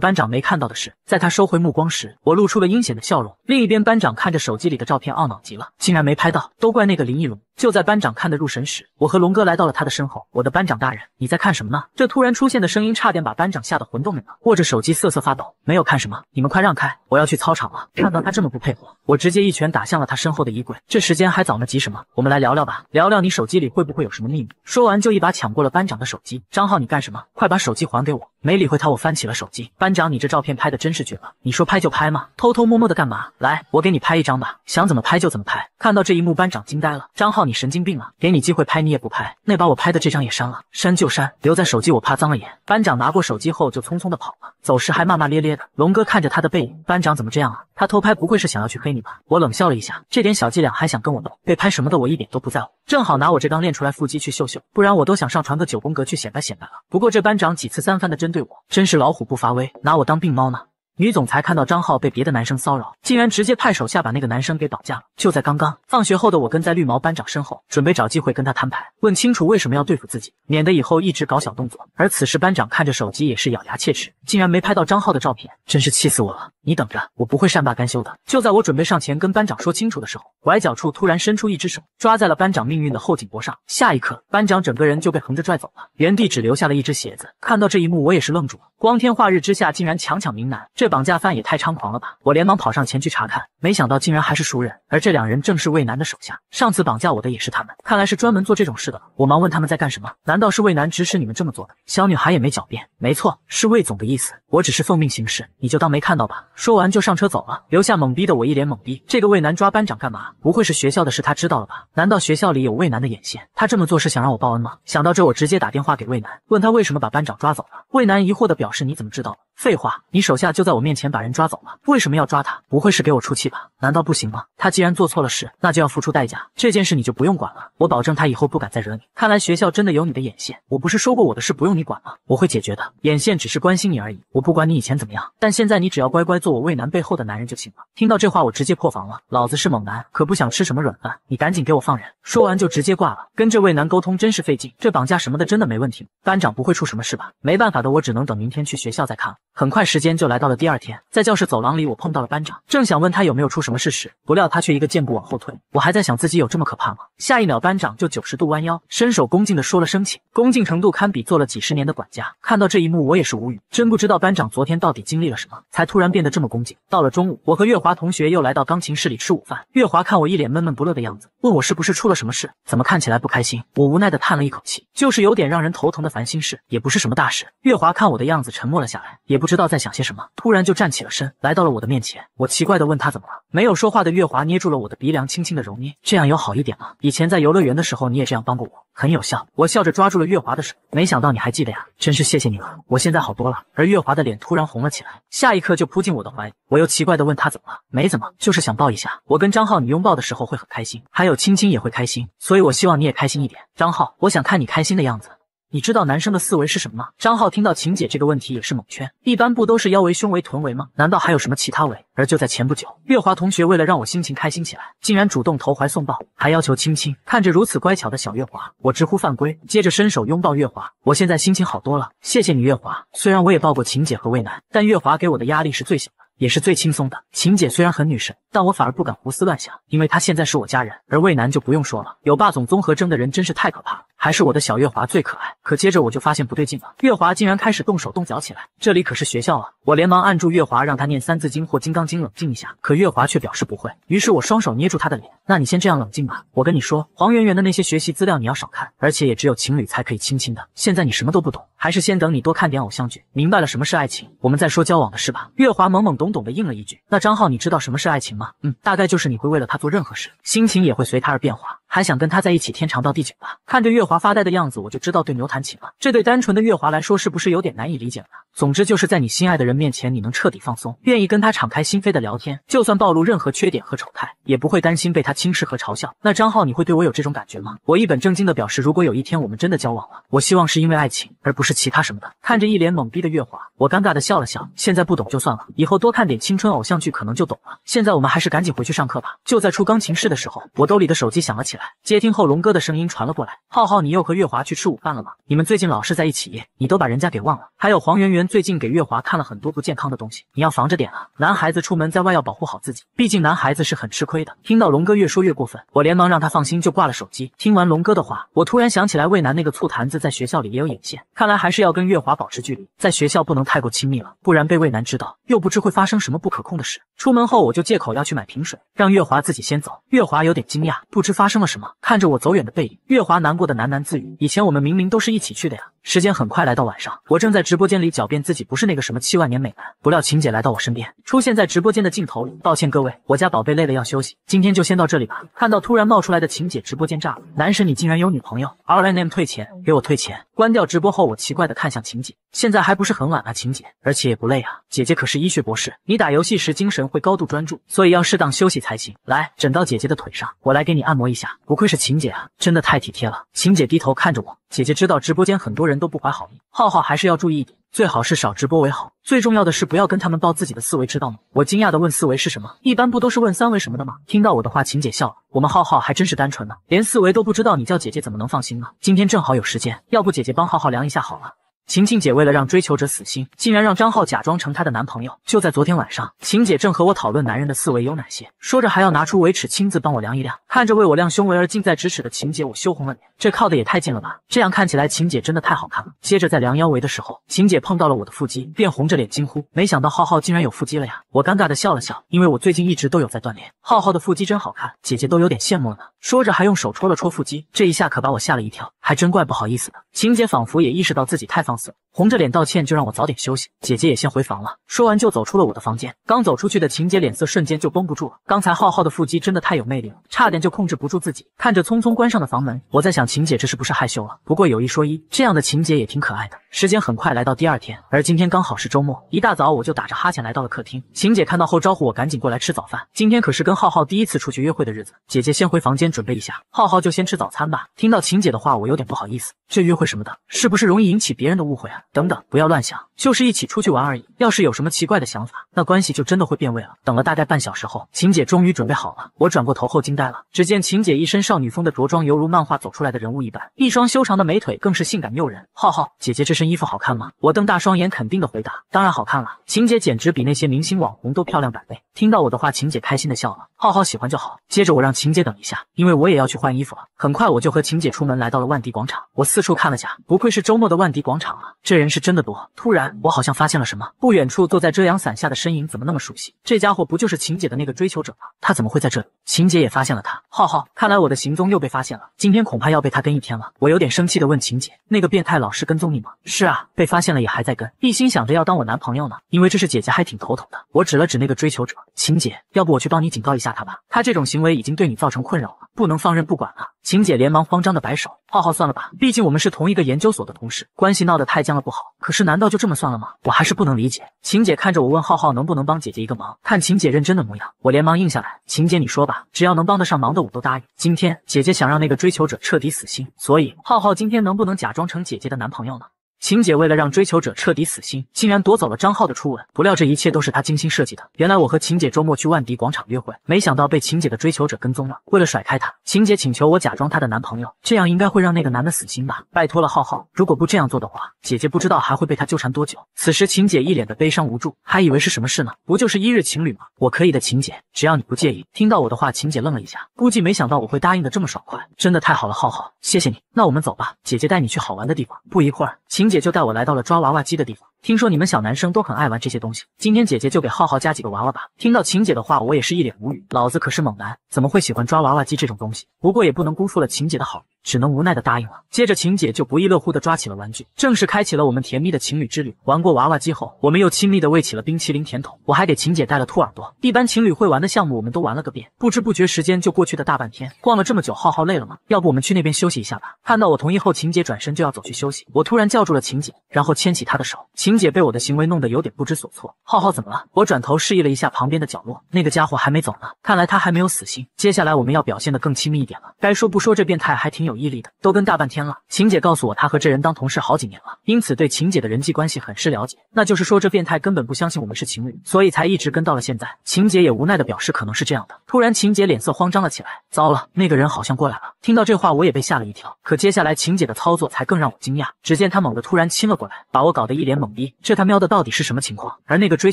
班长没看到的是，在他收回目光时，我露出了阴险的笑容。另一边班长看着手机里的照片，懊恼极了，竟然没拍到，都怪那个林奕龙。就在班长看得入神时，我和龙哥来到了他的身后。我的班长大人，你在看什么呢？这突然出现的声音差点把班长吓得魂都没了，握着手机瑟瑟发抖。没有看什么，你们快让开，我要去操场了。看到他这么不配合，我直接一拳打向了他身后的衣柜。这时间还早呢，急什么？我们来聊聊吧，聊聊你手机里会不会有什么秘密。说完就一把抢过了班长的手机。张浩，你干什么？快把手机还给我！没理会他，我翻起了手机。班长，你这照片拍的真是绝了！你说拍就拍吗？偷偷摸摸的干嘛？来，我给你拍一张吧，想怎么拍就怎么拍。看到这一幕，班长惊呆了。张浩，你神经病啊！给你机会拍你也不拍，那把我拍的这张也删了，删就删，留在手机我怕脏了眼。班长拿过手机后就匆匆的跑了，走时还骂骂咧咧的。龙哥看着他的背影，班长怎么这样啊？他偷拍，不会是想要去黑你吧？我冷笑了一下，这点小伎俩还想跟我斗？被拍什么的，我一点都不在乎，正好拿我这刚练出来腹肌去秀秀，不然我都想上传个九宫格去显摆显摆了。不过这班长几次三番的针对我，真是老虎不发威，拿我当病猫呢。女总裁看到张浩被别的男生骚扰，竟然直接派手下把那个男生给绑架了。就在刚刚放学后的我跟在绿毛班长身后，准备找机会跟他摊牌，问清楚为什么要对付自己，免得以后一直搞小动作。而此时班长看着手机也是咬牙切齿，竟然没拍到张浩的照片，真是气死我了！你等着，我不会善罢甘休的。就在我准备上前跟班长说清楚的时候，拐角处突然伸出一只手，抓在了班长命运的后颈脖上，下一刻班长整个人就被横着拽走了，原地只留下了一只鞋子。看到这一幕，我也是愣住了，光天化日之下竟然强抢民男，这。绑架犯也太猖狂了吧！我连忙跑上前去查看，没想到竟然还是熟人，而这两人正是魏楠的手下，上次绑架我的也是他们，看来是专门做这种事的。我忙问他们在干什么，难道是魏楠指使你们这么做的？小女孩也没狡辩，没错，是魏总的意思，我只是奉命行事，你就当没看到吧。说完就上车走了，留下懵逼的我一脸懵逼。这个魏楠抓班长干嘛？不会是学校的事他知道了吧？难道学校里有魏楠的眼线？他这么做是想让我报恩吗？想到这，我直接打电话给魏楠，问他为什么把班长抓走了。魏楠疑惑的表示：“你怎么知道？废话，你手下就在我。”面前把人抓走了，为什么要抓他？不会是给我出气吧？难道不行吗？他既然做错了事，那就要付出代价。这件事你就不用管了，我保证他以后不敢再惹你。看来学校真的有你的眼线。我不是说过我的事不用你管吗？我会解决的。眼线只是关心你而已，我不管你以前怎么样，但现在你只要乖乖做我魏楠背后的男人就行了。听到这话，我直接破防了。老子是猛男，可不想吃什么软饭。你赶紧给我放人！说完就直接挂了。跟这魏楠沟通真是费劲。这绑架什么的真的没问题吗？班长不会出什么事吧？没办法的，我只能等明天去学校再看。很快时间就来到了。第二天，在教室走廊里，我碰到了班长，正想问他有没有出什么事时，不料他却一个箭步往后退。我还在想自己有这么可怕吗？下一秒，班长就九十度弯腰，伸手恭敬的说了声“请”，恭敬程度堪比做了几十年的管家。看到这一幕，我也是无语，真不知道班长昨天到底经历了什么，才突然变得这么恭敬。到了中午，我和月华同学又来到钢琴室里吃午饭。月华看我一脸闷闷不乐的样子，问我是不是出了什么事，怎么看起来不开心？我无奈的叹了一口气，就是有点让人头疼的烦心事，也不是什么大事。月华看我的样子，沉默了下来，也不知道在想些什么。突。突然就站起了身，来到了我的面前。我奇怪的问他怎么了。没有说话的月华捏住了我的鼻梁，轻轻的揉捏，这样有好一点吗？以前在游乐园的时候，你也这样帮过我，很有效。我笑着抓住了月华的手，没想到你还记得呀，真是谢谢你了。我现在好多了。而月华的脸突然红了起来，下一刻就扑进我的怀里。我又奇怪的问他怎么了，没怎么，就是想抱一下。我跟张浩，你拥抱的时候会很开心，还有青青也会开心，所以我希望你也开心一点。张浩，我想看你开心的样子。你知道男生的四围是什么吗？张浩听到晴姐这个问题也是懵圈，一般不都是腰围、胸围、臀围吗？难道还有什么其他围？而就在前不久，月华同学为了让我心情开心起来，竟然主动投怀送抱，还要求亲亲。看着如此乖巧的小月华，我直呼犯规，接着伸手拥抱月华。我现在心情好多了，谢谢你月华。虽然我也抱过晴姐和魏楠，但月华给我的压力是最小。也是最轻松的。秦姐虽然很女神，但我反而不敢胡思乱想，因为她现在是我家人。而魏楠就不用说了，有霸总综合征的人真是太可怕了。还是我的小月华最可爱。可接着我就发现不对劲了，月华竟然开始动手动脚起来。这里可是学校啊！我连忙按住月华，让她念《三字经》或《金刚经》，冷静一下。可月华却表示不会。于是我双手捏住她的脸，那你先这样冷静吧。我跟你说，黄媛媛的那些学习资料你要少看，而且也只有情侣才可以亲亲的。现在你什么都不懂，还是先等你多看点偶像剧，明白了什么是爱情，我们再说交往的事吧。月华懵懵懂。懂的应了一句：“那张浩，你知道什么是爱情吗？嗯，大概就是你会为了他做任何事，心情也会随他而变化。”还想跟他在一起天长到地久吧？看着月华发呆的样子，我就知道对牛弹琴了。这对单纯的月华来说，是不是有点难以理解了？总之就是在你心爱的人面前，你能彻底放松，愿意跟他敞开心扉的聊天，就算暴露任何缺点和丑态，也不会担心被他轻视和嘲笑。那张浩，你会对我有这种感觉吗？我一本正经的表示，如果有一天我们真的交往了，我希望是因为爱情，而不是其他什么的。看着一脸懵逼的月华，我尴尬的笑了笑。现在不懂就算了，以后多看点青春偶像剧，可能就懂了。现在我们还是赶紧回去上课吧。就在出钢琴室的时候，我兜里的手机响了起来。接听后，龙哥的声音传了过来：“浩浩，你又和月华去吃午饭了吗？你们最近老是在一起，你都把人家给忘了。还有黄媛媛最近给月华看了很多不健康的东西，你要防着点啊。男孩子出门在外要保护好自己，毕竟男孩子是很吃亏的。”听到龙哥越说越过分，我连忙让他放心，就挂了手机。听完龙哥的话，我突然想起来魏南那个醋坛子在学校里也有眼线，看来还是要跟月华保持距离，在学校不能太过亲密了，不然被魏南知道，又不知会发生什么不可控的事。出门后，我就借口要去买瓶水，让月华自己先走。月华有点惊讶，不知发生了什么？看着我走远的背影，月华难过的喃喃自语。以前我们明明都是一起去的呀。时间很快来到晚上，我正在直播间里狡辩自己不是那个什么七万年美男。不料晴姐来到我身边，出现在直播间的镜头里。抱歉各位，我家宝贝累了要休息，今天就先到这里吧。看到突然冒出来的晴姐，直播间炸了。男神你竟然有女朋友？R N M 退钱，给我退钱！关掉直播后，我奇怪的看向晴姐。现在还不是很晚啊，晴姐，而且也不累啊。姐姐可是医学博士，你打游戏时精神会高度专注，所以要适当休息才行。来，枕到姐姐的腿上，我来给你按摩一下。不愧是晴姐啊，真的太体贴了。晴姐低头看着我，姐姐知道直播间很多人都不怀好意，浩浩还是要注意一点，最好是少直播为好。最重要的是不要跟他们报自己的思维，知道吗？我惊讶的问，四维是什么？一般不都是问三维什么的吗？听到我的话，晴姐笑了，我们浩浩还真是单纯呢，连四维都不知道，你叫姐姐怎么能放心呢？今天正好有时间，要不姐姐帮浩浩量一下好了。晴晴姐为了让追求者死心，竟然让张浩假装成她的男朋友。就在昨天晚上，晴姐正和我讨论男人的四维有哪些，说着还要拿出围尺亲自帮我量一量。看着为我量胸围而近在咫尺的晴姐，我羞红了脸，这靠的也太近了吧？这样看起来，晴姐真的太好看了。接着在量腰围的时候，晴姐碰到了我的腹肌，便红着脸惊呼：“没想到浩浩竟然有腹肌了呀！”我尴尬的笑了笑，因为我最近一直都有在锻炼。浩浩的腹肌真好看，姐姐都有点羡慕了呢。说着还用手戳了戳腹肌，这一下可把我吓了一跳，还真怪不好意思的。晴姐仿佛也意识到自己太放肆，红着脸道歉，就让我早点休息。姐姐也先回房了。说完就走出了我的房间。刚走出去的晴姐脸色瞬间就绷不住了，刚才浩浩的腹肌真的太有魅力了，差点就控制不住自己。看着匆匆关上的房门，我在想晴姐这是不是害羞了？不过有一说一，这样的情姐也挺可爱的。时间很快来到第二天，而今天刚好是周末。一大早我就打着哈欠来到了客厅。晴姐看到后招呼我赶紧过来吃早饭，今天可是跟浩浩第一次出去约会的日子。姐姐先回房间准备一下，浩浩就先吃早餐吧。听到晴姐的话，我有点不好意思，这约。会什么的，是不是容易引起别人的误会啊？等等，不要乱想，就是一起出去玩而已。要是有什么奇怪的想法，那关系就真的会变味了。等了大概半小时后，晴姐终于准备好了。我转过头后惊呆了，只见晴姐一身少女风的着装，犹如漫画走出来的人物一般，一双修长的美腿更是性感诱人。浩浩，姐姐这身衣服好看吗？我瞪大双眼，肯定的回答，当然好看了。晴姐简直比那些明星网红都漂亮百倍。听到我的话，晴姐开心的笑了。浩浩喜欢就好。接着我让晴姐等一下，因为我也要去换衣服了。很快我就和晴姐出门，来到了万迪广场。我四处看。不愧是周末的万迪广场啊，这人是真的多。突然，我好像发现了什么，不远处坐在遮阳伞下的身影怎么那么熟悉？这家伙不就是秦姐的那个追求者吗？他怎么会在这里？秦姐也发现了他，浩浩，看来我的行踪又被发现了，今天恐怕要被他跟一天了。我有点生气的问秦姐：“那个变态老是跟踪你吗？”“是啊，被发现了也还在跟，一心想着要当我男朋友呢。”因为这是姐姐还挺头疼的。我指了指那个追求者，秦姐，要不我去帮你警告一下他吧？他这种行为已经对你造成困扰了。不能放任不管了，晴姐连忙慌张的摆手，浩浩算了吧，毕竟我们是同一个研究所的同事，关系闹得太僵了不好。可是难道就这么算了吗？我还是不能理解。晴姐看着我问浩浩能不能帮姐姐一个忙？看晴姐认真的模样，我连忙应下来。晴姐你说吧，只要能帮得上忙的我都答应。今天姐姐想让那个追求者彻底死心，所以浩浩今天能不能假装成姐姐的男朋友呢？秦姐为了让追求者彻底死心，竟然夺走了张浩的初吻。不料这一切都是她精心设计的。原来我和秦姐周末去万迪广场约会，没想到被秦姐的追求者跟踪了。为了甩开他，秦姐请求我假装她的男朋友，这样应该会让那个男的死心吧？拜托了，浩浩，如果不这样做的话，姐姐不知道还会被他纠缠多久。此时秦姐一脸的悲伤无助，还以为是什么事呢？不就是一日情侣吗？我可以的，秦姐，只要你不介意。听到我的话，秦姐愣了一下，估计没想到我会答应的这么爽快，真的太好了，浩浩，谢谢你。那我们走吧，姐姐带你去好玩的地方。不一会儿，秦。姐就带我来到了抓娃娃机的地方。听说你们小男生都很爱玩这些东西，今天姐姐就给浩浩加几个娃娃吧。听到晴姐的话，我也是一脸无语，老子可是猛男，怎么会喜欢抓娃娃机这种东西？不过也不能辜负了晴姐的好，只能无奈的答应了。接着晴姐就不亦乐乎的抓起了玩具，正式开启了我们甜蜜的情侣之旅。玩过娃娃机后，我们又亲密的喂起了冰淇淋甜筒。我还给晴姐带了兔耳朵。一般情侣会玩的项目，我们都玩了个遍。不知不觉时间就过去的大半天，逛了这么久，浩浩累了吗？要不我们去那边休息一下吧？看到我同意后，晴姐转身就要走去休息，我突然叫住了晴姐，然后牵起她的手。晴姐被我的行为弄得有点不知所措。浩浩怎么了？我转头示意了一下旁边的角落，那个家伙还没走呢。看来他还没有死心。接下来我们要表现得更亲密一点了。该说不说，这变态还挺有毅力的，都跟大半天了。晴姐告诉我，她和这人当同事好几年了，因此对晴姐的人际关系很是了解。那就是说，这变态根本不相信我们是情侣，所以才一直跟到了现在。晴姐也无奈的表示，可能是这样的。突然，晴姐脸色慌张了起来。糟了，那个人好像过来了。听到这话，我也被吓了一跳。可接下来晴姐的操作才更让我惊讶。只见她猛地突然亲了过来，把我搞得一脸懵逼。这他喵的到底是什么情况？而那个追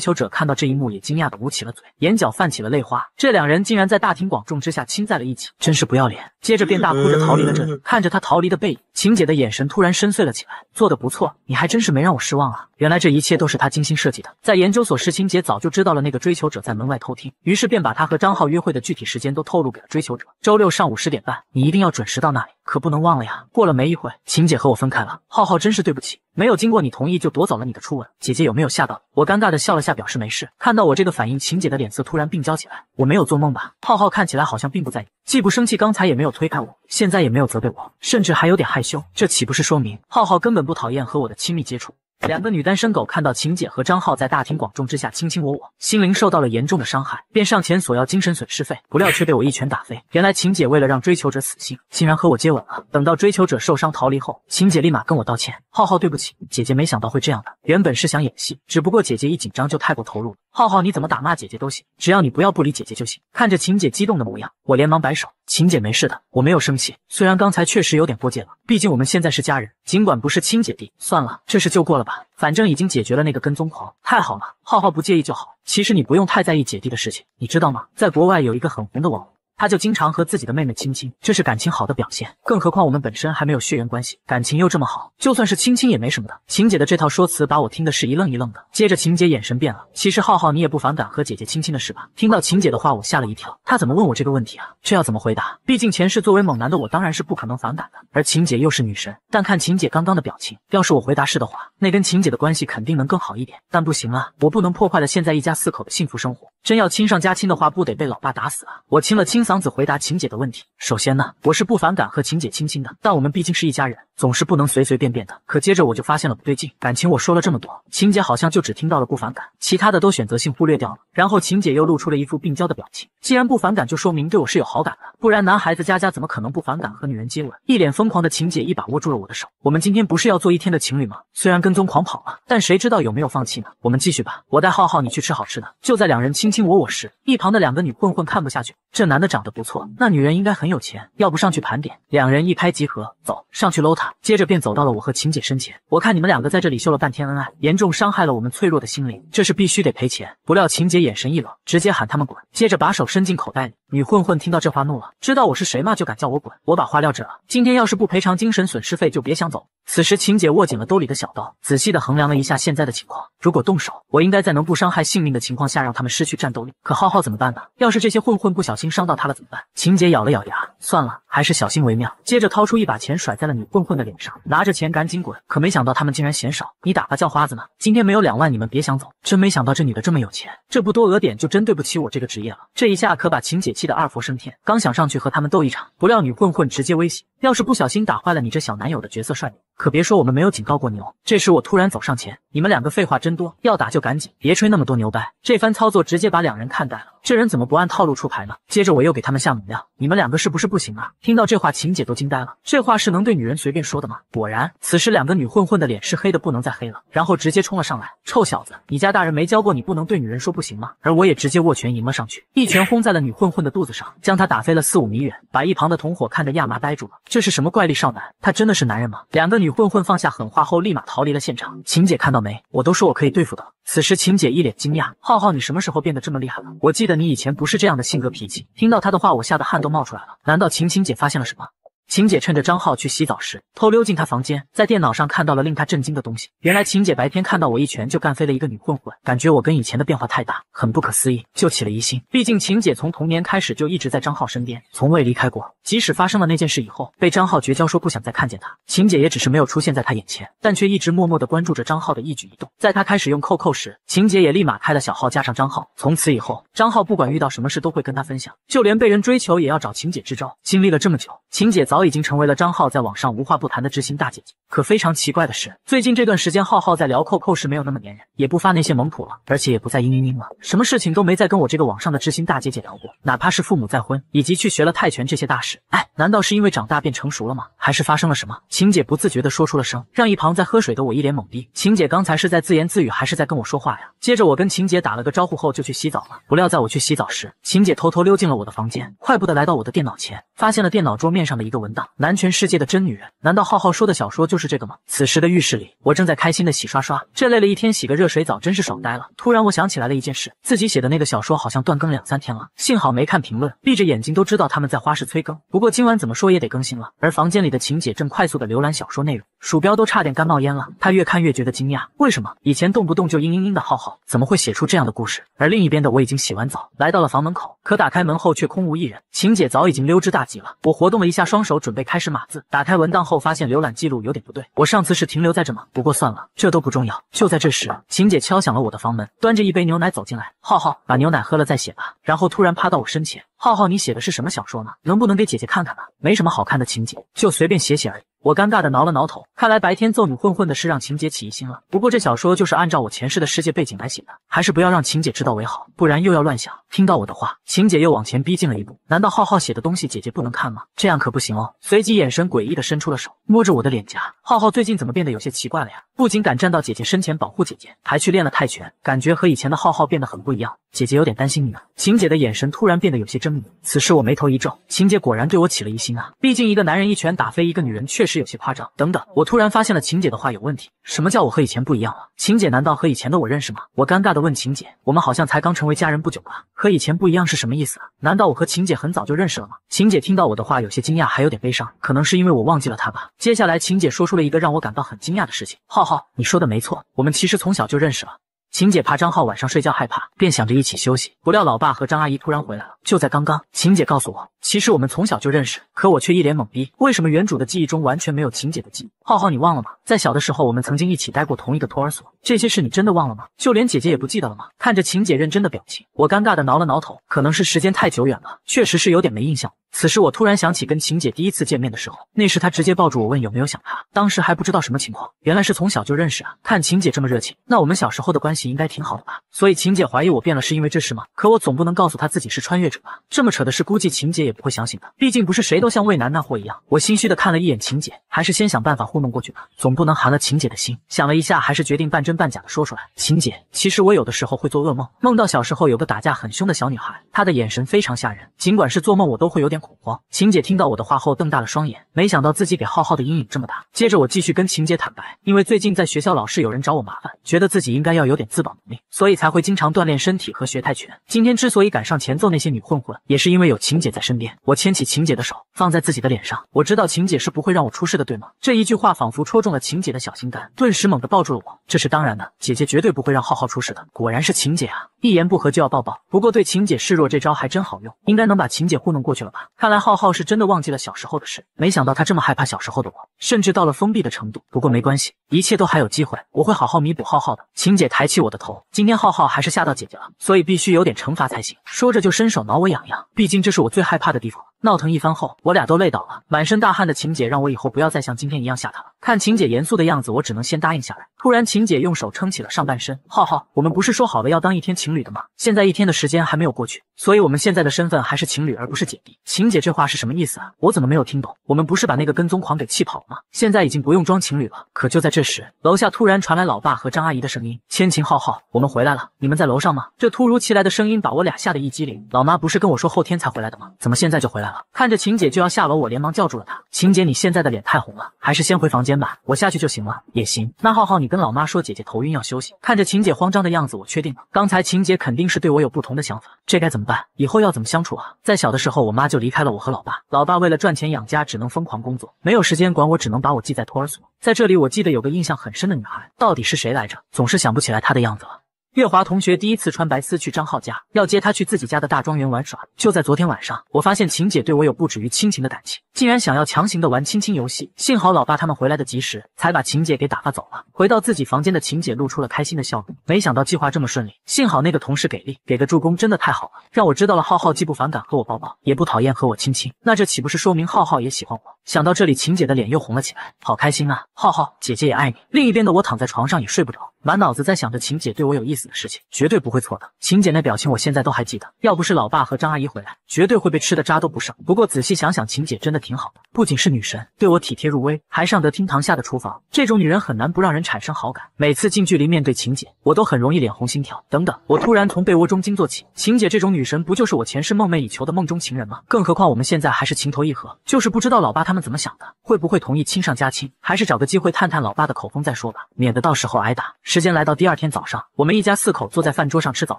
求者看到这一幕，也惊讶的捂起了嘴，眼角泛起了泪花。这两人竟然在大庭广众之下亲在了一起，真是不要脸！接着便大哭着逃离了这里。看着他逃离的背影，秦姐的眼神突然深邃了起来。做的不错，你还真是没让我失望啊！原来这一切都是他精心设计的。在研究所时，秦姐早就知道了那个追求者在门外偷听，于是便把他和张浩约会的具体时间都透露给了追求者。周六上午十点半，你一定要准时到那里。可不能忘了呀！过了没一会，晴姐和我分开了。浩浩真是对不起，没有经过你同意就夺走了你的初吻。姐姐有没有吓到？我尴尬的笑了下，表示没事。看到我这个反应，晴姐的脸色突然病娇起来。我没有做梦吧？浩浩看起来好像并不在意，既不生气，刚才也没有推开我，现在也没有责备我，甚至还有点害羞。这岂不是说明浩浩根本不讨厌和我的亲密接触？两个女单身狗看到秦姐和张浩在大庭广众之下卿卿我我，心灵受到了严重的伤害，便上前索要精神损失费，不料却被我一拳打飞。原来秦姐为了让追求者死心，竟然和我接吻了。等到追求者受伤逃离后，秦姐立马跟我道歉：“浩浩，对不起，姐姐没想到会这样的。原本是想演戏，只不过姐姐一紧张就太过投入了。”浩浩，你怎么打骂姐姐都行，只要你不要不理姐姐就行。看着秦姐激动的模样，我连忙摆手：“秦姐没事的，我没有生气。虽然刚才确实有点过界了，毕竟我们现在是家人，尽管不是亲姐弟。算了，这事就过了吧，反正已经解决了那个跟踪狂，太好了。浩浩不介意就好。其实你不用太在意姐弟的事情，你知道吗？在国外有一个很红的网。”他就经常和自己的妹妹亲亲，这是感情好的表现。更何况我们本身还没有血缘关系，感情又这么好，就算是亲亲也没什么的。秦姐的这套说辞把我听得是一愣一愣的。接着，秦姐眼神变了，其实浩浩，你也不反感和姐姐亲亲的事吧？听到秦姐的话，我吓了一跳，她怎么问我这个问题啊？这要怎么回答？毕竟前世作为猛男的我，当然是不可能反感的。而秦姐又是女神，但看秦姐刚刚的表情，要是我回答是的话，那跟秦姐的关系肯定能更好一点。但不行啊，我不能破坏了现在一家四口的幸福生活。真要亲上加亲的话，不得被老爸打死啊！我亲了亲。桑子回答晴姐的问题。首先呢，我是不反感和晴姐亲亲的，但我们毕竟是一家人。总是不能随随便便的，可接着我就发现了不对劲。感情我说了这么多秦姐好像就只听到了不反感，其他的都选择性忽略掉了。然后秦姐又露出了一副病娇的表情。既然不反感，就说明对我是有好感的，不然男孩子家家怎么可能不反感和女人接吻？一脸疯狂的秦姐一把握住了我的手。我们今天不是要做一天的情侣吗？虽然跟踪狂跑了，但谁知道有没有放弃呢？我们继续吧，我带浩浩你去吃好吃的。就在两人卿卿我我时，一旁的两个女混混看不下去，这男的长得不错，那女人应该很有钱，要不上去盘点？两人一拍即合，走上去搂她。接着便走到了我和秦姐身前，我看你们两个在这里秀了半天恩爱，严重伤害了我们脆弱的心灵，这是必须得赔钱。不料秦姐眼神一冷，直接喊他们滚，接着把手伸进口袋里。女混混听到这话怒了，知道我是谁吗？就敢叫我滚？我把话撂这了，今天要是不赔偿精神损失费，就别想走。此时，秦姐握紧了兜里的小刀，仔细地衡量了一下现在的情况。如果动手，我应该在能不伤害性命的情况下，让他们失去战斗力。可浩浩怎么办呢？要是这些混混不小心伤到他了怎么办？秦姐咬了咬牙，算了，还是小心为妙。接着掏出一把钱甩在了女混混的脸上，拿着钱赶紧滚。可没想到他们竟然嫌少，你打发叫花子呢？今天没有两万，你们别想走。真没想到这女的这么有钱，这不多讹点就真对不起我这个职业了。这一下可把秦姐气得二佛升天，刚想上去和他们斗一场，不料女混混直接威胁，要是不小心打坏了你这小男友的角色，帅脸。可别说我们没有警告过牛。这时我突然走上前，你们两个废话真多，要打就赶紧，别吹那么多牛掰。这番操作直接把两人看呆了。这人怎么不按套路出牌呢？接着我又给他们下猛料，你们两个是不是不行啊？听到这话，秦姐都惊呆了。这话是能对女人随便说的吗？果然，此时两个女混混的脸是黑的不能再黑了，然后直接冲了上来。臭小子，你家大人没教过你不能对女人说不行吗？而我也直接握拳迎了上去，一拳轰在了女混混的肚子上，将她打飞了四五米远，把一旁的同伙看得亚麻呆住了。这是什么怪力少男？他真的是男人吗？两个女。女混混放下狠话后，立马逃离了现场。晴姐看到没？我都说我可以对付的。此时晴姐一脸惊讶：“浩浩，你什么时候变得这么厉害了？我记得你以前不是这样的性格脾气。”听到她的话，我吓得汗都冒出来了。难道晴晴姐发现了什么？晴姐趁着张浩去洗澡时，偷溜进他房间，在电脑上看到了令他震惊的东西。原来晴姐白天看到我一拳就干飞了一个女混混，感觉我跟以前的变化太大，很不可思议，就起了疑心。毕竟晴姐从童年开始就一直在张浩身边，从未离开过。即使发生了那件事以后，被张浩绝交说不想再看见他，晴姐也只是没有出现在他眼前，但却一直默默的关注着张浩的一举一动。在他开始用扣扣时，晴姐也立马开了小号加上张浩。从此以后，张浩不管遇到什么事都会跟他分享，就连被人追求也要找晴姐支招。经历了这么久，晴姐早。早已经成为了张浩在网上无话不谈的知心大姐姐。可非常奇怪的是，最近这段时间，浩浩在聊扣扣时没有那么粘人，也不发那些萌图了，而且也不再嘤嘤嘤了，什么事情都没再跟我这个网上的知心大姐姐聊过，哪怕是父母再婚以及去学了泰拳这些大事。哎，难道是因为长大变成熟了吗？还是发生了什么？晴姐不自觉地说出了声，让一旁在喝水的我一脸懵逼。晴姐刚才是在自言自语，还是在跟我说话呀？接着我跟晴姐打了个招呼后就去洗澡了。不料在我去洗澡时，晴姐偷偷溜进了我的房间，快步的来到我的电脑前，发现了电脑桌面上的一个文。男权世界的真女人，难道浩浩说的小说就是这个吗？此时的浴室里，我正在开心的洗刷刷，这累了一天，洗个热水澡真是爽呆了。突然我想起来了一件事，自己写的那个小说好像断更两三天了，幸好没看评论，闭着眼睛都知道他们在花式催更。不过今晚怎么说也得更新了。而房间里的晴姐正快速的浏览小说内容，鼠标都差点干冒烟了。她越看越觉得惊讶，为什么以前动不动就嘤嘤嘤的浩浩，怎么会写出这样的故事？而另一边的我已经洗完澡，来到了房门口，可打开门后却空无一人，晴姐早已经溜之大吉了。我活动了一下双手。准备开始码字，打开文档后发现浏览记录有点不对。我上次是停留在这吗？不过算了，这都不重要。就在这时，晴姐敲响了我的房门，端着一杯牛奶走进来。浩浩，把牛奶喝了再写吧。然后突然趴到我身前，浩浩，你写的是什么小说呢？能不能给姐姐看看呢？没什么好看的情节，就随便写写而已。我尴尬地挠了挠头，看来白天揍女混混的事让秦姐起疑心了。不过这小说就是按照我前世的世界背景来写的，还是不要让秦姐知道为好，不然又要乱想。听到我的话，秦姐又往前逼近了一步。难道浩浩写的东西姐姐不能看吗？这样可不行哦。随即眼神诡异地伸出了手，摸着我的脸颊。浩浩最近怎么变得有些奇怪了呀？不仅敢站到姐姐身前保护姐姐，还去练了泰拳，感觉和以前的浩浩变得很不一样。姐姐有点担心你呢。秦姐的眼神突然变得有些狰狞。此时我眉头一皱，秦姐果然对我起了疑心啊。毕竟一个男人一拳打飞一个女人，确实。是有些夸张。等等，我突然发现了秦姐的话有问题。什么叫我和以前不一样了？秦姐难道和以前的我认识吗？我尴尬的问秦姐，我们好像才刚成为家人不久吧？和以前不一样是什么意思啊？难道我和秦姐很早就认识了吗？秦姐听到我的话有些惊讶，还有点悲伤，可能是因为我忘记了她吧。接下来秦姐说出了一个让我感到很惊讶的事情。浩浩，你说的没错，我们其实从小就认识了。秦姐怕张浩晚上睡觉害怕，便想着一起休息。不料，老爸和张阿姨突然回来了。就在刚刚，秦姐告诉我，其实我们从小就认识。可我却一脸懵逼，为什么原主的记忆中完全没有秦姐的记忆？浩浩，你忘了吗？在小的时候，我们曾经一起待过同一个托儿所。这些事你真的忘了吗？就连姐姐也不记得了吗？看着晴姐认真的表情，我尴尬的挠了挠头，可能是时间太久远了，确实是有点没印象。此时我突然想起跟晴姐第一次见面的时候，那时她直接抱住我问有没有想她，当时还不知道什么情况，原来是从小就认识啊。看晴姐这么热情，那我们小时候的关系应该挺好的吧？所以晴姐怀疑我变了是因为这事吗？可我总不能告诉她自己是穿越者吧？这么扯的事估计晴姐也不会相信的，毕竟不是谁都像魏楠那货一样。我心虚的看了一眼晴姐，还是先想办法糊弄过去吧，总不能寒了晴姐的心。想了一下，还是决定办。真半假的说出来，秦姐，其实我有的时候会做噩梦，梦到小时候有个打架很凶的小女孩，她的眼神非常吓人。尽管是做梦，我都会有点恐慌。秦姐听到我的话后，瞪大了双眼，没想到自己给浩浩的阴影这么大。接着我继续跟秦姐坦白，因为最近在学校老是有人找我麻烦，觉得自己应该要有点自保能力，所以才会经常锻炼身体和学泰拳。今天之所以赶上前揍那些女混混，也是因为有秦姐在身边。我牵起秦姐的手，放在自己的脸上，我知道秦姐是不会让我出事的，对吗？这一句话仿佛戳中了秦姐的小心肝，顿时猛地抱住了我。这是当。当然了，姐姐绝对不会让浩浩出事的。果然是晴姐啊，一言不合就要抱抱。不过对晴姐示弱这招还真好用，应该能把晴姐糊弄过去了吧？看来浩浩是真的忘记了小时候的事，没想到他这么害怕小时候的我，甚至到了封闭的程度。不过没关系，一切都还有机会，我会好好弥补浩浩的。晴姐抬起我的头，今天浩浩还是吓到姐姐了，所以必须有点惩罚才行。说着就伸手挠我痒痒，毕竟这是我最害怕的地方。闹腾一番后，我俩都累倒了，满身大汗的晴姐让我以后不要再像今天一样吓她了。看晴姐严肃的样子，我只能先答应下来。突然，晴姐用手撑起了上半身。浩浩，我们不是说好了要当一天情侣的吗？现在一天的时间还没有过去。所以，我们现在的身份还是情侣，而不是姐弟。秦姐这话是什么意思啊？我怎么没有听懂？我们不是把那个跟踪狂给气跑了吗？现在已经不用装情侣了。可就在这时，楼下突然传来老爸和张阿姨的声音：“千晴浩浩，我们回来了，你们在楼上吗？”这突如其来的声音把我俩吓得一激灵。老妈不是跟我说后天才回来的吗？怎么现在就回来了？看着晴姐就要下楼，我连忙叫住了她：“晴姐，你现在的脸太红了，还是先回房间吧，我下去就行了。”也行。那浩浩，你跟老妈说姐姐头晕要休息。看着晴姐慌张的样子，我确定了，刚才晴姐肯定是对我有不同的想法，这该怎么？以后要怎么相处啊？在小的时候，我妈就离开了我和老爸，老爸为了赚钱养家，只能疯狂工作，没有时间管我，只能把我寄在托儿所。在这里，我记得有个印象很深的女孩，到底是谁来着？总是想不起来她的样子了。月华同学第一次穿白丝去张浩家，要接他去自己家的大庄园玩耍。就在昨天晚上，我发现晴姐对我有不止于亲情的感情，竟然想要强行的玩亲亲游戏。幸好老爸他们回来的及时，才把晴姐给打发走了。回到自己房间的晴姐露出了开心的笑容。没想到计划这么顺利，幸好那个同事给力，给个助攻真的太好了，让我知道了浩浩既不反感和我抱抱，也不讨厌和我亲亲。那这岂不是说明浩浩也喜欢我？想到这里，晴姐的脸又红了起来，好开心啊！浩浩，姐姐也爱你。另一边的我躺在床上也睡不着，满脑子在想着晴姐对我有意思。事情绝对不会错的。秦姐那表情，我现在都还记得。要不是老爸和张阿姨回来，绝对会被吃的渣都不剩。不过仔细想想，秦姐真的挺好的，不仅是女神，对我体贴入微，还上得厅堂，下的厨房。这种女人很难不让人产生好感。每次近距离面对秦姐，我都很容易脸红心跳。等等，我突然从被窝中惊坐起。秦姐这种女神，不就是我前世梦寐以求的梦中情人吗？更何况我们现在还是情投意合，就是不知道老爸他们怎么想的，会不会同意亲上加亲？还是找个机会探探老爸的口风再说吧，免得到时候挨打。时间来到第二天早上，我们一家。一家四口坐在饭桌上吃早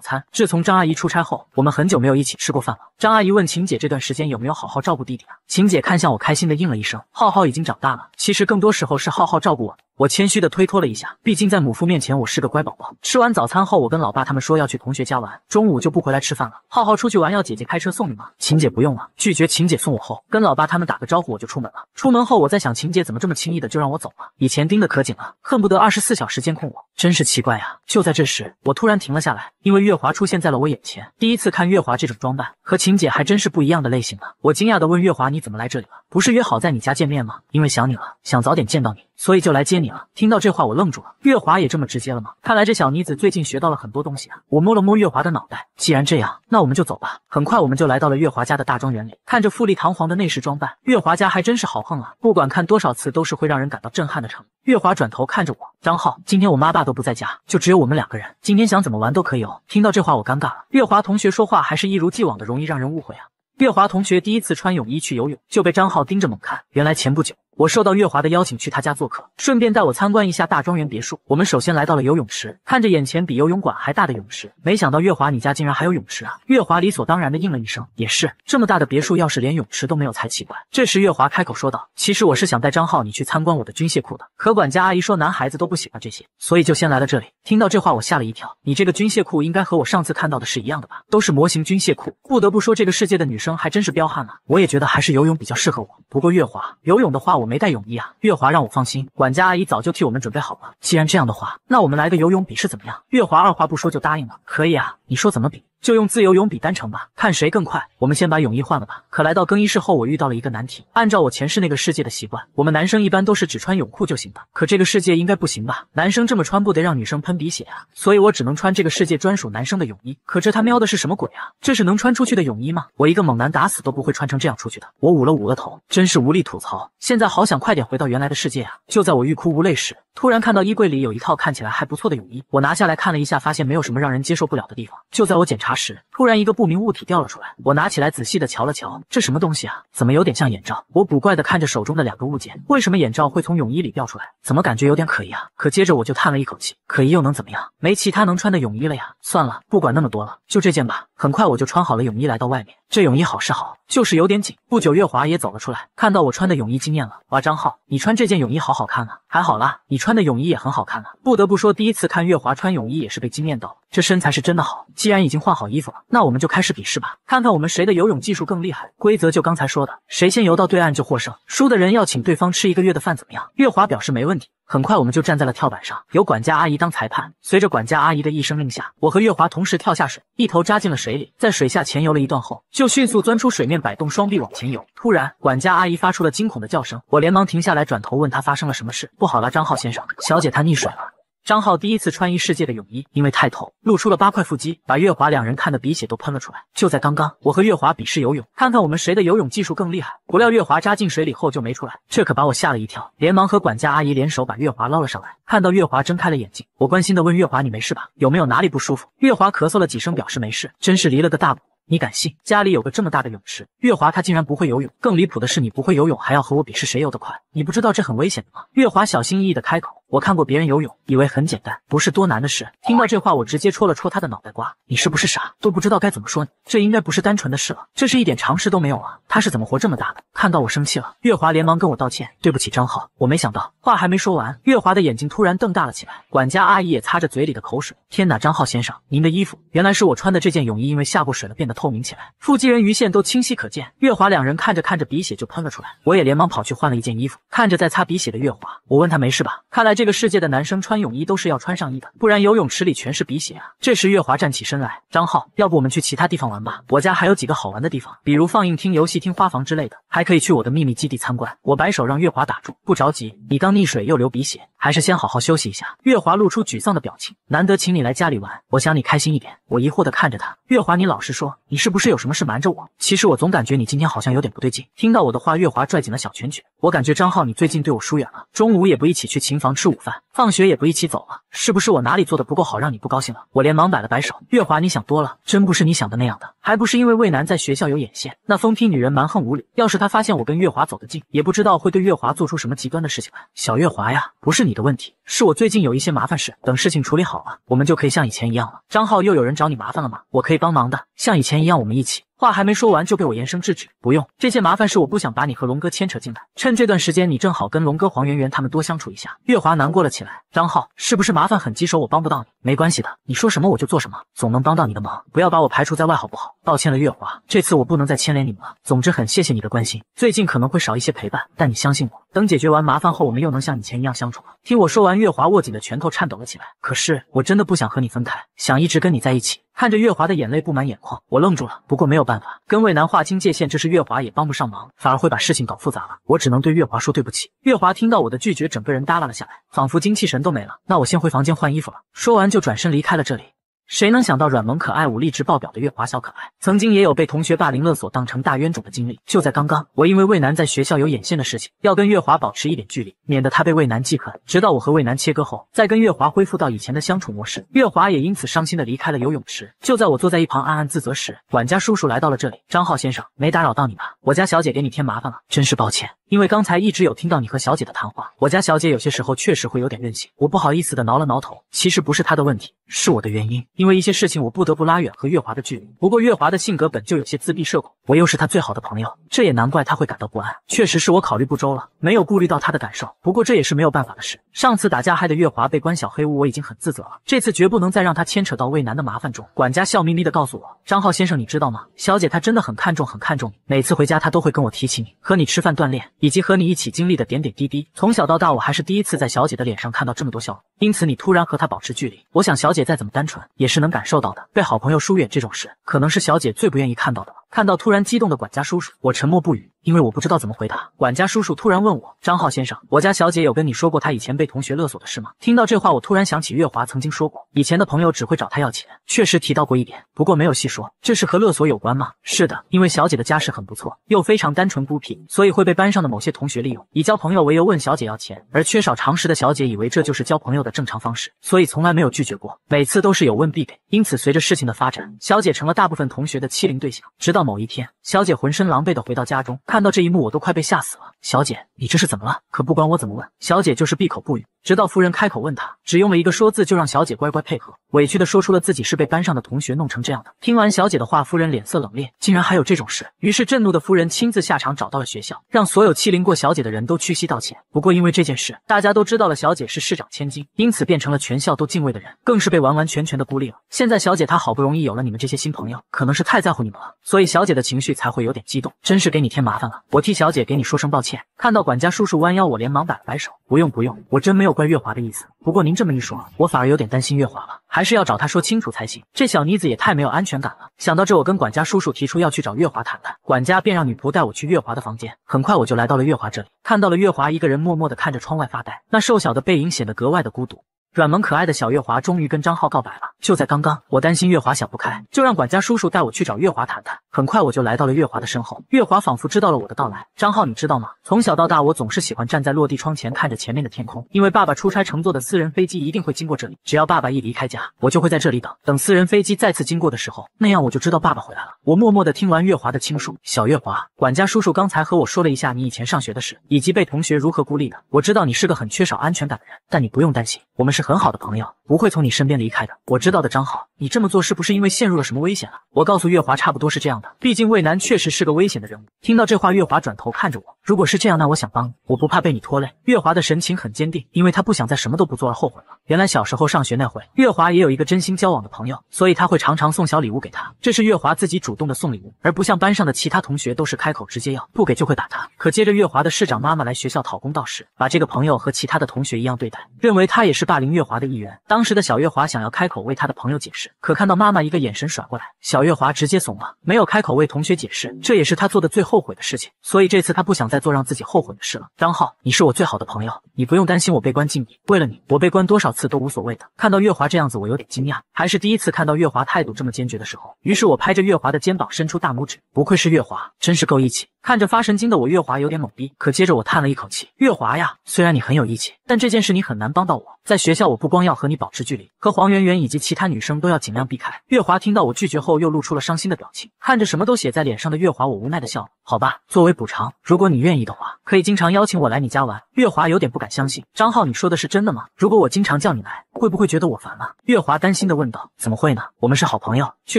餐。自从张阿姨出差后，我们很久没有一起吃过饭了。张阿姨问秦姐这段时间有没有好好照顾弟弟啊？秦姐看向我，开心的应了一声：“浩浩已经长大了，其实更多时候是浩浩照顾我。”我谦虚的推脱了一下，毕竟在母父面前，我是个乖宝宝。吃完早餐后，我跟老爸他们说要去同学家玩，中午就不回来吃饭了。浩浩出去玩要姐姐开车送你吗？秦姐不用了，拒绝秦姐送我后，跟老爸他们打个招呼，我就出门了。出门后，我在想秦姐怎么这么轻易的就让我走了？以前盯得可紧了，恨不得二十四小时监控我，真是奇怪呀。就在这时，我突然停了下来，因为月华出现在了我眼前。第一次看月华这种装扮，和秦姐还真是不一样的类型呢。我惊讶的问月华，你怎么来这里了？不是约好在你家见面吗？因为想你了，想早点见到你。所以就来接你了。听到这话，我愣住了。月华也这么直接了吗？看来这小妮子最近学到了很多东西啊。我摸了摸月华的脑袋。既然这样，那我们就走吧。很快，我们就来到了月华家的大庄园里。看着富丽堂皇的内饰装扮，月华家还真是豪横啊！不管看多少次，都是会让人感到震撼的程度。月华转头看着我：“张浩，今天我妈爸都不在家，就只有我们两个人，今天想怎么玩都可以哦。”听到这话，我尴尬了。月华同学说话还是一如既往的容易让人误会啊。月华同学第一次穿泳衣去游泳，就被张浩盯着猛看。原来前不久。我受到月华的邀请去他家做客，顺便带我参观一下大庄园别墅。我们首先来到了游泳池，看着眼前比游泳馆还大的泳池，没想到月华，你家竟然还有泳池啊！月华理所当然地应了一声：“也是，这么大的别墅，要是连泳池都没有才奇怪。”这时，月华开口说道：“其实我是想带张浩你去参观我的军械库的，可管家阿姨说男孩子都不喜欢这些，所以就先来了这里。”听到这话，我吓了一跳：“你这个军械库应该和我上次看到的是一样的吧？都是模型军械库。不得不说，这个世界的女生还真是彪悍啊！我也觉得还是游泳比较适合我，不过月华，游泳的话我……”没带泳衣啊，月华让我放心，管家阿姨早就替我们准备好了。既然这样的话，那我们来个游泳比试怎么样？月华二话不说就答应了。可以啊，你说怎么比？就用自由泳比单程吧，看谁更快。我们先把泳衣换了吧。可来到更衣室后，我遇到了一个难题。按照我前世那个世界的习惯，我们男生一般都是只穿泳裤就行的。可这个世界应该不行吧？男生这么穿不得让女生喷鼻血啊？所以我只能穿这个世界专属男生的泳衣。可这他喵的是什么鬼啊？这是能穿出去的泳衣吗？我一个猛男打死都不会穿成这样出去的。我捂了捂额头，真是无力吐槽。现在好想快点回到原来的世界啊！就在我欲哭无泪时，突然看到衣柜里有一套看起来还不错的泳衣，我拿下来看了一下，发现没有什么让人接受不了的地方。就在我检查。时，突然一个不明物体掉了出来。我拿起来仔细的瞧了瞧，这什么东西啊？怎么有点像眼罩？我古怪的看着手中的两个物件，为什么眼罩会从泳衣里掉出来？怎么感觉有点可疑啊？可接着我就叹了一口气，可疑又能怎么样？没其他能穿的泳衣了呀。算了，不管那么多了，就这件吧。很快我就穿好了泳衣，来到外面。这泳衣好是好，就是有点紧。不久，月华也走了出来，看到我穿的泳衣惊艳了。哇，张浩，你穿这件泳衣好好看啊！还好啦，你穿的泳衣也很好看啊。不得不说，第一次看月华穿泳衣也是被惊艳到了，这身材是真的好。既然已经换好衣服了，那我们就开始比试吧，看看我们谁的游泳技术更厉害。规则就刚才说的，谁先游到对岸就获胜，输的人要请对方吃一个月的饭，怎么样？月华表示没问题。很快我们就站在了跳板上，由管家阿姨当裁判。随着管家阿姨的一声令下，我和月华同时跳下水，一头扎进了水里。在水下潜游了一段后，就迅速钻出水面，摆动双臂往前游。突然，管家阿姨发出了惊恐的叫声，我连忙停下来，转头问她发生了什么事。不好了，张浩先生、小姐，她溺水了。张浩第一次穿一世界的泳衣，因为太透，露出了八块腹肌，把月华两人看的鼻血都喷了出来。就在刚刚，我和月华比试游泳，看看我们谁的游泳技术更厉害。不料月华扎进水里后就没出来，这可把我吓了一跳，连忙和管家阿姨联手把月华捞了上来。看到月华睁开了眼睛，我关心的问月华：“你没事吧？有没有哪里不舒服？”月华咳嗽了几声，表示没事。真是离了个大谱，你敢信？家里有个这么大的泳池，月华他竟然不会游泳。更离谱的是，你不会游泳还要和我比试谁游得快，你不知道这很危险的吗？月华小心翼翼的开口。我看过别人游泳，以为很简单，不是多难的事。听到这话，我直接戳了戳他的脑袋瓜，你是不是傻？都不知道该怎么说你。这应该不是单纯的事了，这是一点常识都没有啊！他是怎么活这么大的？看到我生气了，月华连忙跟我道歉，对不起张浩，我没想到。话还没说完，月华的眼睛突然瞪大了起来。管家阿姨也擦着嘴里的口水，天哪，张浩先生，您的衣服原来是我穿的这件泳衣，因为下过水了，变得透明起来，腹肌、人鱼线都清晰可见。月华两人看着看着，鼻血就喷了出来。我也连忙跑去换了一件衣服，看着在擦鼻血的月华，我问他没事吧？看来。这个世界的男生穿泳衣都是要穿上衣的，不然游泳池里全是鼻血啊！这时月华站起身来，张浩，要不我们去其他地方玩吧？我家还有几个好玩的地方，比如放映厅、游戏厅、花房之类的，还可以去我的秘密基地参观。我摆手让月华打住，不着急，你刚溺水又流鼻血，还是先好好休息一下。月华露出沮丧的表情，难得请你来家里玩，我想你开心一点。我疑惑地看着他，月华，你老实说，你是不是有什么事瞒着我？其实我总感觉你今天好像有点不对劲。听到我的话，月华拽紧了小拳拳，我感觉张浩你最近对我疏远了，中午也不一起去琴房吃。午饭，放学也不一起走了，是不是我哪里做的不够好，让你不高兴了？我连忙摆了摆手，月华，你想多了，真不是你想的那样的，还不是因为魏楠在学校有眼线，那疯批女人蛮横无理，要是她发现我跟月华走得近，也不知道会对月华做出什么极端的事情来。小月华呀，不是你的问题，是我最近有一些麻烦事，等事情处理好了，我们就可以像以前一样了。张浩，又有人找你麻烦了吗？我可以帮忙的，像以前一样，我们一起。话还没说完就被我言声制止。不用这些麻烦事，我不想把你和龙哥牵扯进来。趁这段时间，你正好跟龙哥、黄圆圆他们多相处一下。月华难过了起来。张浩，是不是麻烦很棘手？我帮不到你，没关系的。你说什么我就做什么，总能帮到你的忙。不要把我排除在外，好不好？抱歉了，月华，这次我不能再牵连你们了。总之，很谢谢你的关心。最近可能会少一些陪伴，但你相信我，等解决完麻烦后，我们又能像以前一样相处了。听我说完，月华握紧的拳头颤抖了起来。可是我真的不想和你分开，想一直跟你在一起。看着月华的眼泪布满眼眶，我愣住了。不过没有办法，跟魏楠划清界限，这是月华也帮不上忙，反而会把事情搞复杂了。我只能对月华说对不起。月华听到我的拒绝，整个人耷拉了下来，仿佛精气神都没了。那我先回房间换衣服了。说完就转身离开了这里。谁能想到软萌可爱、武力值爆表的月华小可爱，曾经也有被同学霸凌勒索、当成大冤种的经历。就在刚刚，我因为魏楠在学校有眼线的事情，要跟月华保持一点距离，免得他被魏楠记恨。直到我和魏楠切割后，再跟月华恢复到以前的相处模式，月华也因此伤心的离开了游泳池。就在我坐在一旁暗暗自责时，管家叔叔来到了这里。张浩先生，没打扰到你吧？我家小姐给你添麻烦了，真是抱歉。因为刚才一直有听到你和小姐的谈话，我家小姐有些时候确实会有点任性。我不好意思的挠了挠头，其实不是她的问题，是我的原因。因为一些事情我不得不拉远和月华的距离。不过月华的性格本就有些自闭社恐，我又是她最好的朋友，这也难怪她会感到不安。确实是我考虑不周了，没有顾虑到她的感受。不过这也是没有办法的事。上次打架害的月华被关小黑屋，我已经很自责了。这次绝不能再让她牵扯到魏楠的麻烦中。管家笑眯眯的告诉我：“张浩先生，你知道吗？小姐她真的很看重，很看重你。每次回家她都会跟我提起你，和你吃饭锻炼。”以及和你一起经历的点点滴滴，从小到大我还是第一次在小姐的脸上看到这么多笑容。因此你突然和她保持距离，我想小姐再怎么单纯，也是能感受到的。被好朋友疏远这种事，可能是小姐最不愿意看到的了。看到突然激动的管家叔叔，我沉默不语，因为我不知道怎么回答。管家叔叔突然问我：“张浩先生，我家小姐有跟你说过她以前被同学勒索的事吗？”听到这话，我突然想起月华曾经说过，以前的朋友只会找她要钱，确实提到过一点，不过没有细说。这是和勒索有关吗？是的，因为小姐的家世很不错，又非常单纯孤僻，所以会被班上的某些同学利用，以交朋友为由问小姐要钱。而缺少常识的小姐以为这就是交朋友的正常方式，所以从来没有拒绝过，每次都是有问必给。因此，随着事情的发展，小姐成了大部分同学的欺凌对象，直到。某一天，小姐浑身狼狈的回到家中，看到这一幕，我都快被吓死了。小姐，你这是怎么了？可不管我怎么问，小姐就是闭口不语。直到夫人开口问他，只用了一个说字，就让小姐乖乖配合，委屈的说出了自己是被班上的同学弄成这样的。听完小姐的话，夫人脸色冷冽，竟然还有这种事。于是震怒的夫人亲自下场，找到了学校，让所有欺凌过小姐的人都屈膝道歉。不过因为这件事，大家都知道了小姐是市长千金，因此变成了全校都敬畏的人，更是被完完全全的孤立了。现在小姐她好不容易有了你们这些新朋友，可能是太在乎你们了，所以小姐的情绪才会有点激动，真是给你添麻烦了，我替小姐给你说声抱歉。看到管家叔叔弯腰，我连忙摆了摆手。不用不用，我真没有怪月华的意思。不过您这么一说，我反而有点担心月华了，还是要找他说清楚才行。这小妮子也太没有安全感了。想到这，我跟管家叔叔提出要去找月华谈谈，管家便让女仆带我去月华的房间。很快我就来到了月华这里，看到了月华一个人默默地看着窗外发呆，那瘦小的背影显得格外的孤独。软萌可爱的小月华终于跟张浩告白了，就在刚刚。我担心月华想不开，就让管家叔叔带我去找月华谈谈。很快我就来到了月华的身后，月华仿佛知道了我的到来。张浩，你知道吗？从小到大，我总是喜欢站在落地窗前看着前面的天空，因为爸爸出差乘坐的私人飞机一定会经过这里。只要爸爸一离开家，我就会在这里等，等私人飞机再次经过的时候，那样我就知道爸爸回来了。我默默的听完月华的倾诉。小月华，管家叔叔刚才和我说了一下你以前上学的事，以及被同学如何孤立的。我知道你是个很缺少安全感的人，但你不用担心，我们是很好的朋友。不会从你身边离开的。我知道的，张浩，你这么做是不是因为陷入了什么危险了？我告诉月华，差不多是这样的。毕竟魏楠确实是个危险的人物。听到这话，月华转头看着我。如果是这样，那我想帮你，我不怕被你拖累。月华的神情很坚定，因为他不想再什么都不做而后悔了。原来小时候上学那会，月华也有一个真心交往的朋友，所以他会常常送小礼物给他。这是月华自己主动的送礼物，而不像班上的其他同学都是开口直接要，不给就会打他。可接着月华的市长妈妈来学校讨公道时，把这个朋友和其他的同学一样对待，认为他也是霸凌月华的一员。当当时的小月华想要开口为他的朋友解释，可看到妈妈一个眼神甩过来，小月华直接怂了，没有开口为同学解释，这也是他做的最后悔的事情。所以这次他不想再做让自己后悔的事了。张浩，你是我最好的朋友，你不用担心我被关禁闭，为了你，我被关多少次都无所谓的。看到月华这样子，我有点惊讶，还是第一次看到月华态度这么坚决的时候。于是我拍着月华的肩膀，伸出大拇指，不愧是月华，真是够义气。看着发神经的我，月华有点懵逼。可接着我叹了一口气：“月华呀，虽然你很有义气，但这件事你很难帮到我。在学校，我不光要和你保持距离，和黄媛媛以及其他女生都要尽量避开。”月华听到我拒绝后，又露出了伤心的表情。看着什么都写在脸上的月华，我无奈的笑：“好吧，作为补偿，如果你愿意的话，可以经常邀请我来你家玩。”月华有点不敢相信：“张浩，你说的是真的吗？如果我经常叫你来，会不会觉得我烦了？”月华担心的问道：“怎么会呢？我们是好朋友，去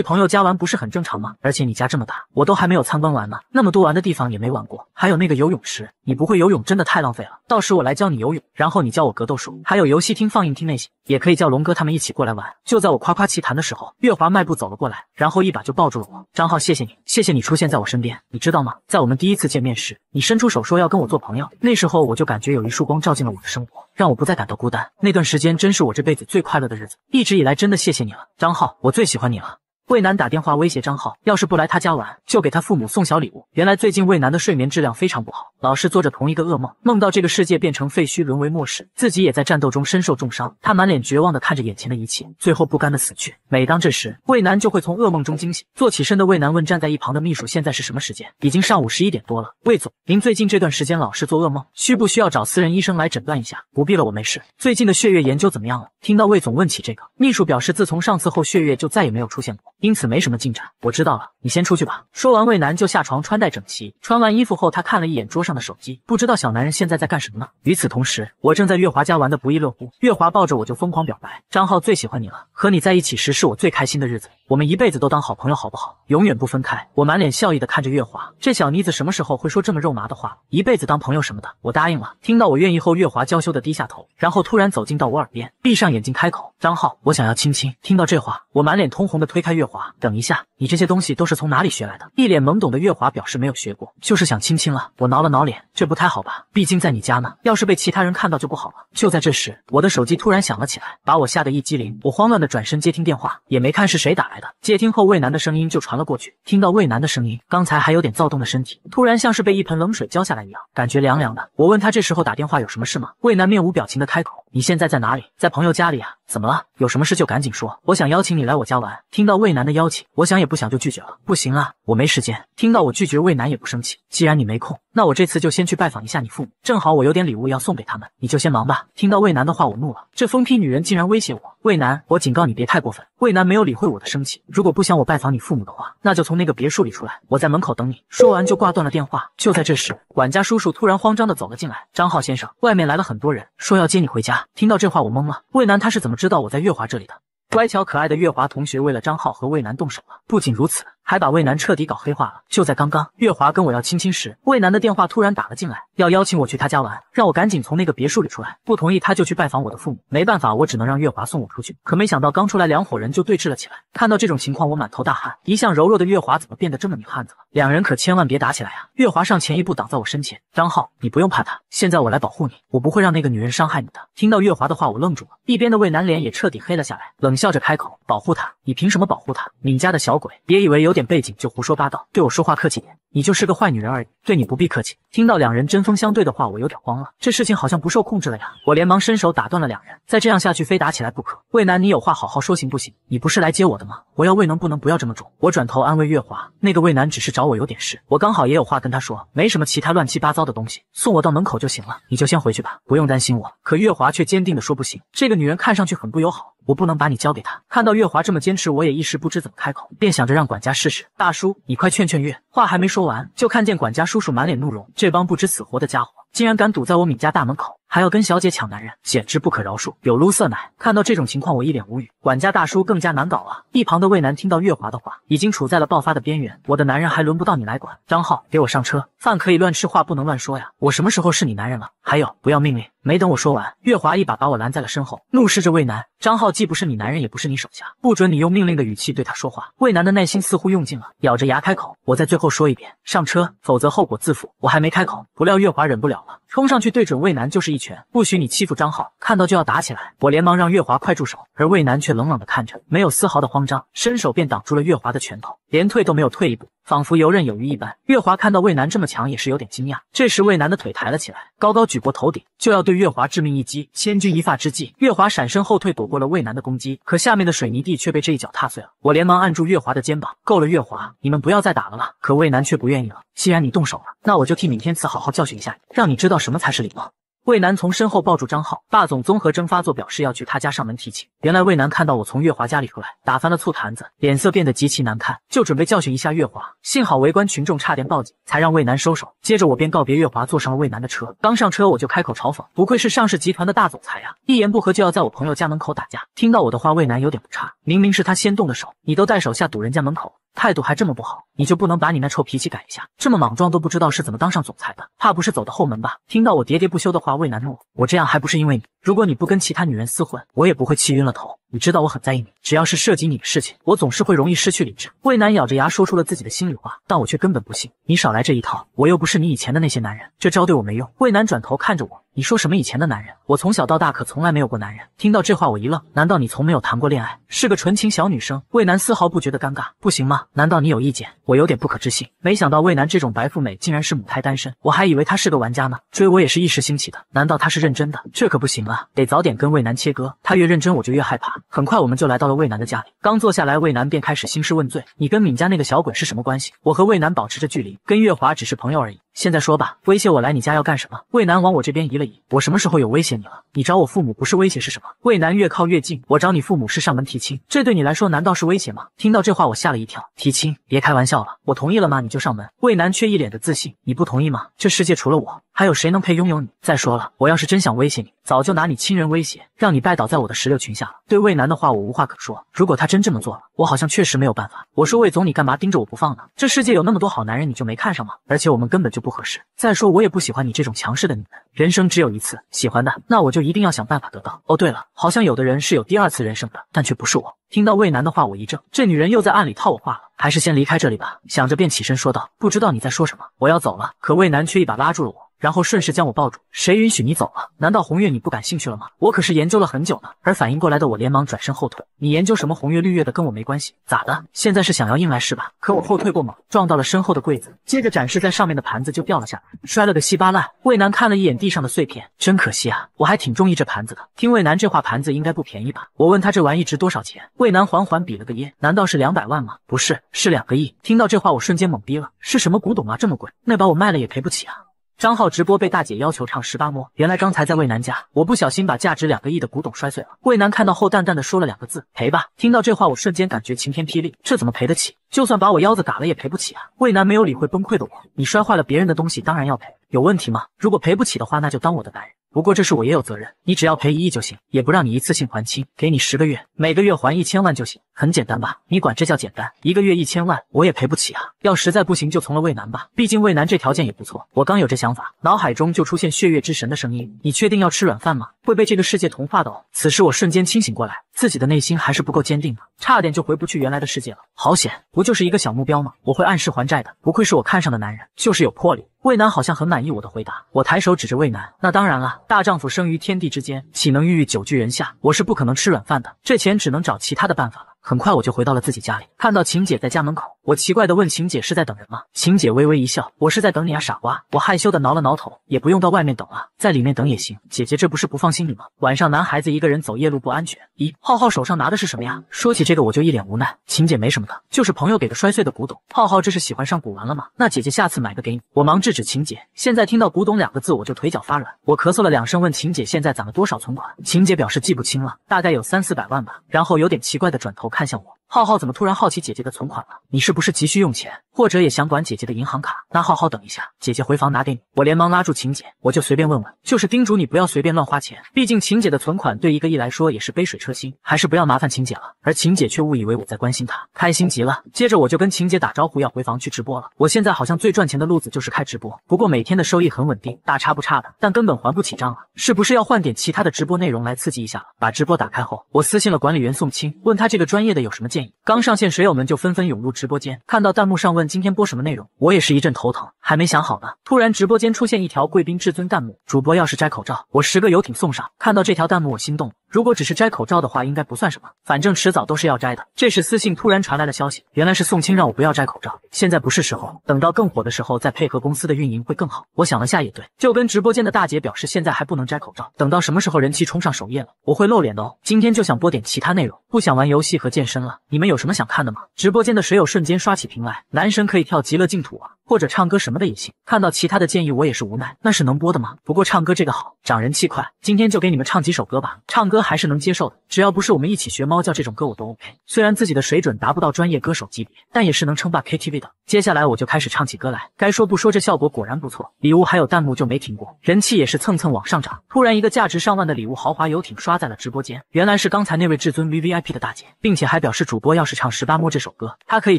朋友家玩不是很正常吗？而且你家这么大，我都还没有参观完呢，那么多玩的地。”地方也没玩过，还有那个游泳池，你不会游泳真的太浪费了。到时我来教你游泳，然后你教我格斗术，还有游戏厅、放映厅那些，也可以叫龙哥他们一起过来玩。就在我夸夸其谈的时候，月华迈步走了过来，然后一把就抱住了我。张浩，谢谢你，谢谢你出现在我身边，你知道吗？在我们第一次见面时，你伸出手说要跟我做朋友，那时候我就感觉有一束光照进了我的生活，让我不再感到孤单。那段时间真是我这辈子最快乐的日子，一直以来真的谢谢你了，张浩，我最喜欢你了。魏楠打电话威胁张浩，要是不来他家玩，就给他父母送小礼物。原来最近魏楠的睡眠质量非常不好，老是做着同一个噩梦，梦到这个世界变成废墟，沦为末世，自己也在战斗中身受重伤。他满脸绝望地看着眼前的一切，最后不甘地死去。每当这时，魏楠就会从噩梦中惊醒，坐起身的魏楠问站在一旁的秘书：“现在是什么时间？已经上午十一点多了。魏总，您最近这段时间老是做噩梦，需不需要找私人医生来诊断一下？不必了，我没事。最近的血液研究怎么样了？”听到魏总问起这个，秘书表示自从上次后，血液就再也没有出现过。因此没什么进展，我知道了，你先出去吧。说完，魏楠就下床，穿戴整齐。穿完衣服后，他看了一眼桌上的手机，不知道小男人现在在干什么呢。与此同时，我正在月华家玩的不亦乐乎。月华抱着我就疯狂表白：“张浩最喜欢你了，和你在一起时是我最开心的日子，我们一辈子都当好朋友好不好？永远不分开。”我满脸笑意的看着月华，这小妮子什么时候会说这么肉麻的话？一辈子当朋友什么的，我答应了。听到我愿意后，月华娇羞的低下头，然后突然走进到我耳边，闭上眼睛开口：“张浩，我想要亲亲。”听到这话，我满脸通红的推开月。华。等一下。你这些东西都是从哪里学来的？一脸懵懂的月华表示没有学过，就是想亲亲了。我挠了挠脸，这不太好吧？毕竟在你家呢，要是被其他人看到就不好了。就在这时，我的手机突然响了起来，把我吓得一激灵。我慌乱的转身接听电话，也没看是谁打来的。接听后，魏楠的声音就传了过去。听到魏楠的声音，刚才还有点躁动的身体突然像是被一盆冷水浇下来一样，感觉凉凉的。我问他这时候打电话有什么事吗？魏楠面无表情的开口：“你现在在哪里？在朋友家里啊？怎么了？有什么事就赶紧说。我想邀请你来我家玩。”听到魏楠的邀请，我想也不。不想就拒绝了，不行啊，我没时间。听到我拒绝魏楠也不生气，既然你没空，那我这次就先去拜访一下你父母，正好我有点礼物要送给他们，你就先忙吧。听到魏楠的话，我怒了，这疯批女人竟然威胁我。魏楠，我警告你别太过分。魏楠没有理会我的生气，如果不想我拜访你父母的话，那就从那个别墅里出来，我在门口等你。说完就挂断了电话。就在这时，管家叔叔突然慌张的走了进来，张浩先生，外面来了很多人，说要接你回家。听到这话我懵了，魏楠他是怎么知道我在月华这里的？乖巧可爱的月华同学为了张浩和魏楠动手了。不仅如此。还把魏楠彻底搞黑化了。就在刚刚，月华跟我要亲亲时，魏楠的电话突然打了进来，要邀请我去他家玩，让我赶紧从那个别墅里出来，不同意他就去拜访我的父母。没办法，我只能让月华送我出去。可没想到，刚出来两伙人就对峙了起来。看到这种情况，我满头大汗。一向柔弱的月华怎么变得这么女汉子了？两人可千万别打起来啊！月华上前一步挡在我身前：“张浩，你不用怕他，现在我来保护你，我不会让那个女人伤害你的。”听到月华的话，我愣住了。一边的魏楠脸也彻底黑了下来，冷笑着开口：“保护他。”你凭什么保护他？闵家的小鬼，别以为有点背景就胡说八道。对我说话客气点，你就是个坏女人而已，对你不必客气。听到两人针锋相对的话，我有点慌了，这事情好像不受控制了呀！我连忙伸手打断了两人，再这样下去非打起来不可。魏楠，你有话好好说，行不行？你不是来接我的吗？我要魏能不能不要这么重？我转头安慰月华，那个魏楠只是找我有点事，我刚好也有话跟他说，没什么其他乱七八糟的东西，送我到门口就行了，你就先回去吧，不用担心我。可月华却坚定的说不行，这个女人看上去很不友好。我不能把你交给他。看到月华这么坚持，我也一时不知怎么开口，便想着让管家试试。大叔，你快劝劝月。话还没说完，就看见管家叔叔满脸怒容，这帮不知死活的家伙，竟然敢堵在我闵家大门口。还要跟小姐抢男人，简直不可饶恕！有撸色奶。看到这种情况，我一脸无语。管家大叔更加难搞了。一旁的魏楠听到月华的话，已经处在了爆发的边缘。我的男人还轮不到你来管。张浩，给我上车。饭可以乱吃，话不能乱说呀。我什么时候是你男人了？还有，不要命令。没等我说完，月华一把把我拦在了身后，怒视着魏楠。张浩既不是你男人，也不是你手下，不准你用命令的语气对他说话。魏楠的耐心似乎用尽了，咬着牙开口：“我再最后说一遍，上车，否则后果自负。”我还没开口，不料月华忍不了了。冲上去，对准魏楠就是一拳，不许你欺负张浩！看到就要打起来，我连忙让月华快住手，而魏楠却冷冷的看着，没有丝毫的慌张，伸手便挡住了月华的拳头，连退都没有退一步，仿佛游刃有余一般。月华看到魏楠这么强，也是有点惊讶。这时，魏楠的腿抬了起来。高高举过头顶，就要对月华致命一击。千钧一发之际，月华闪身后退，躲过了魏楠的攻击。可下面的水泥地却被这一脚踏碎了。我连忙按住月华的肩膀：“够了，月华，你们不要再打了啦。”可魏楠却不愿意了：“既然你动手了，那我就替闵天赐好好教训一下你，让你知道什么才是礼貌。”魏楠从身后抱住张浩，霸总综合征发作，表示要去他家上门提亲。原来魏楠看到我从月华家里出来，打翻了醋坛子，脸色变得极其难看，就准备教训一下月华。幸好围观群众差点报警，才让魏楠收手。接着我便告别月华，坐上了魏楠的车。刚上车，我就开口嘲讽：“不愧是上市集团的大总裁啊，一言不合就要在我朋友家门口打架。”听到我的话，魏楠有点不差，明明是他先动的手，你都带手下堵人家门口。态度还这么不好，你就不能把你那臭脾气改一下？这么莽撞都不知道是怎么当上总裁的，怕不是走的后门吧？听到我喋喋不休的话，魏楠怒我这样还不是因为你？如果你不跟其他女人厮混，我也不会气晕了头。你知道我很在意你，只要是涉及你的事情，我总是会容易失去理智。魏楠咬着牙说出了自己的心里话，但我却根本不信。你少来这一套，我又不是你以前的那些男人，这招对我没用。魏楠转头看着我，你说什么以前的男人？我从小到大可从来没有过男人。听到这话我一愣，难道你从没有谈过恋爱？是个纯情小女生。魏楠丝毫不觉得尴尬，不行吗？难道你有意见？我有点不可置信，没想到魏楠这种白富美竟然是母胎单身，我还以为她是个玩家呢，追我也是一时兴起的。难道她是认真的？这可不行啊，得早点跟魏楠切割。她越认真我就越害怕。很快我们就来到了魏楠的家里，刚坐下来，魏楠便开始兴师问罪：“你跟闵家那个小鬼是什么关系？”我和魏楠保持着距离，跟月华只是朋友而已。现在说吧，威胁我来你家要干什么？魏楠往我这边移了移，我什么时候有威胁你了？你找我父母不是威胁是什么？魏楠越靠越近，我找你父母是上门提亲，这对你来说难道是威胁吗？听到这话我吓了一跳，提亲？别开玩笑了，我同意了吗？你就上门？魏楠却一脸的自信，你不同意吗？这世界除了我，还有谁能配拥有你？再说了，我要是真想威胁你，早就拿你亲人威胁，让你拜倒在我的石榴裙下了。对魏楠的话我无话可说，如果他真这么做了，我好像确实没有办法。我说魏总，你干嘛盯着我不放呢？这世界有那么多好男人，你就没看上吗？而且我们根本就。不合适。再说，我也不喜欢你这种强势的女人。人生只有一次，喜欢的，那我就一定要想办法得到。哦，对了，好像有的人是有第二次人生的，但却不是我。听到魏楠的话，我一怔，这女人又在暗里套我话了，还是先离开这里吧。想着，便起身说道：“不知道你在说什么，我要走了。”可魏楠却一把拉住了我。然后顺势将我抱住。谁允许你走了？难道红月你不感兴趣了吗？我可是研究了很久呢。而反应过来的我连忙转身后退。你研究什么红月绿月的，跟我没关系。咋的？现在是想要硬来是吧？可我后退过猛，撞到了身后的柜子，接着展示在上面的盘子就掉了下来，摔了个稀巴烂。魏楠看了一眼地上的碎片，真可惜啊，我还挺中意这盘子的。听魏楠这话，盘子应该不便宜吧？我问他这玩意值多少钱，魏楠缓缓比了个耶，难道是两百万吗？不是，是两个亿。听到这话，我瞬间懵逼了，是什么古董吗？这么贵？那把我卖了也赔不起啊。张浩直播被大姐要求唱十八摸，原来刚才在魏楠家，我不小心把价值两个亿的古董摔碎了。魏楠看到后淡淡的说了两个字：赔吧。听到这话，我瞬间感觉晴天霹雳，这怎么赔得起？就算把我腰子打了也赔不起啊！魏楠没有理会崩溃的我，你摔坏了别人的东西，当然要赔，有问题吗？如果赔不起的话，那就当我的男人。不过这事我也有责任，你只要赔一亿就行，也不让你一次性还清，给你十个月，每个月还一千万就行。很简单吧？你管这叫简单？一个月一千万，我也赔不起啊！要实在不行就从了魏南吧，毕竟魏南这条件也不错。我刚有这想法，脑海中就出现血月之神的声音：“你确定要吃软饭吗？会被这个世界同化的。”哦！”此时我瞬间清醒过来，自己的内心还是不够坚定啊，差点就回不去原来的世界了，好险！不就是一个小目标吗？我会按时还债的。不愧是我看上的男人，就是有魄力。魏南好像很满意我的回答，我抬手指着魏南：“那当然了，大丈夫生于天地之间，岂能郁郁久居人下？我是不可能吃软饭的，这钱只能找其他的办法了。”很快我就回到了自己家里，看到晴姐在家门口，我奇怪的问晴姐是在等人吗？晴姐微微一笑，我是在等你啊，傻瓜。我害羞的挠了挠头，也不用到外面等了，在里面等也行。姐姐这不是不放心你吗？晚上男孩子一个人走夜路不安全。咦，浩浩手上拿的是什么呀？说起这个我就一脸无奈。晴姐没什么的，就是朋友给的摔碎的古董。浩浩这是喜欢上古玩了吗？那姐姐下次买个给你。我忙制止晴姐，现在听到古董两个字我就腿脚发软。我咳嗽了两声，问晴姐现在攒了多少存款？晴姐表示记不清了，大概有三四百万吧。然后有点奇怪的转头。看向我。浩浩怎么突然好奇姐姐的存款了？你是不是急需用钱，或者也想管姐姐的银行卡？那浩浩等一下，姐姐回房拿给你。我连忙拉住秦姐，我就随便问问，就是叮嘱你不要随便乱花钱，毕竟秦姐的存款对一个亿来说也是杯水车薪，还是不要麻烦秦姐了。而秦姐却误以为我在关心她，开心极了。接着我就跟秦姐打招呼，要回房去直播了。我现在好像最赚钱的路子就是开直播，不过每天的收益很稳定，大差不差的，但根本还不起账啊！是不是要换点其他的直播内容来刺激一下？了？把直播打开后，我私信了管理员宋青，问他这个专业的有什么建议。刚上线，水友们就纷纷涌入直播间。看到弹幕上问今天播什么内容，我也是一阵头疼，还没想好呢。突然，直播间出现一条贵宾至尊弹幕：主播要是摘口罩，我十个游艇送上。看到这条弹幕，我心动了。如果只是摘口罩的话，应该不算什么，反正迟早都是要摘的。这时，私信突然传来了消息，原来是宋清让我不要摘口罩，现在不是时候，等到更火的时候再配合公司的运营会更好。我想了下也对，就跟直播间的大姐表示现在还不能摘口罩，等到什么时候人气冲上首页了，我会露脸的哦。今天就想播点其他内容。不想玩游戏和健身了，你们有什么想看的吗？直播间的水友瞬间刷起屏来，男神可以跳《极乐净土》啊，或者唱歌什么的也行。看到其他的建议，我也是无奈，那是能播的吗？不过唱歌这个好，涨人气快。今天就给你们唱几首歌吧，唱歌还是能接受的，只要不是我们一起学猫叫这种歌我都 OK。虽然自己的水准达不到专业歌手级别，但也是能称霸 KTV 的。接下来我就开始唱起歌来，该说不说，这效果果然不错，礼物还有弹幕就没停过，人气也是蹭蹭往上涨。突然一个价值上万的礼物豪华游艇刷在了直播间，原来是刚才那位至尊 VVI。屁的大姐，并且还表示主播要是唱《十八摸》这首歌，他可以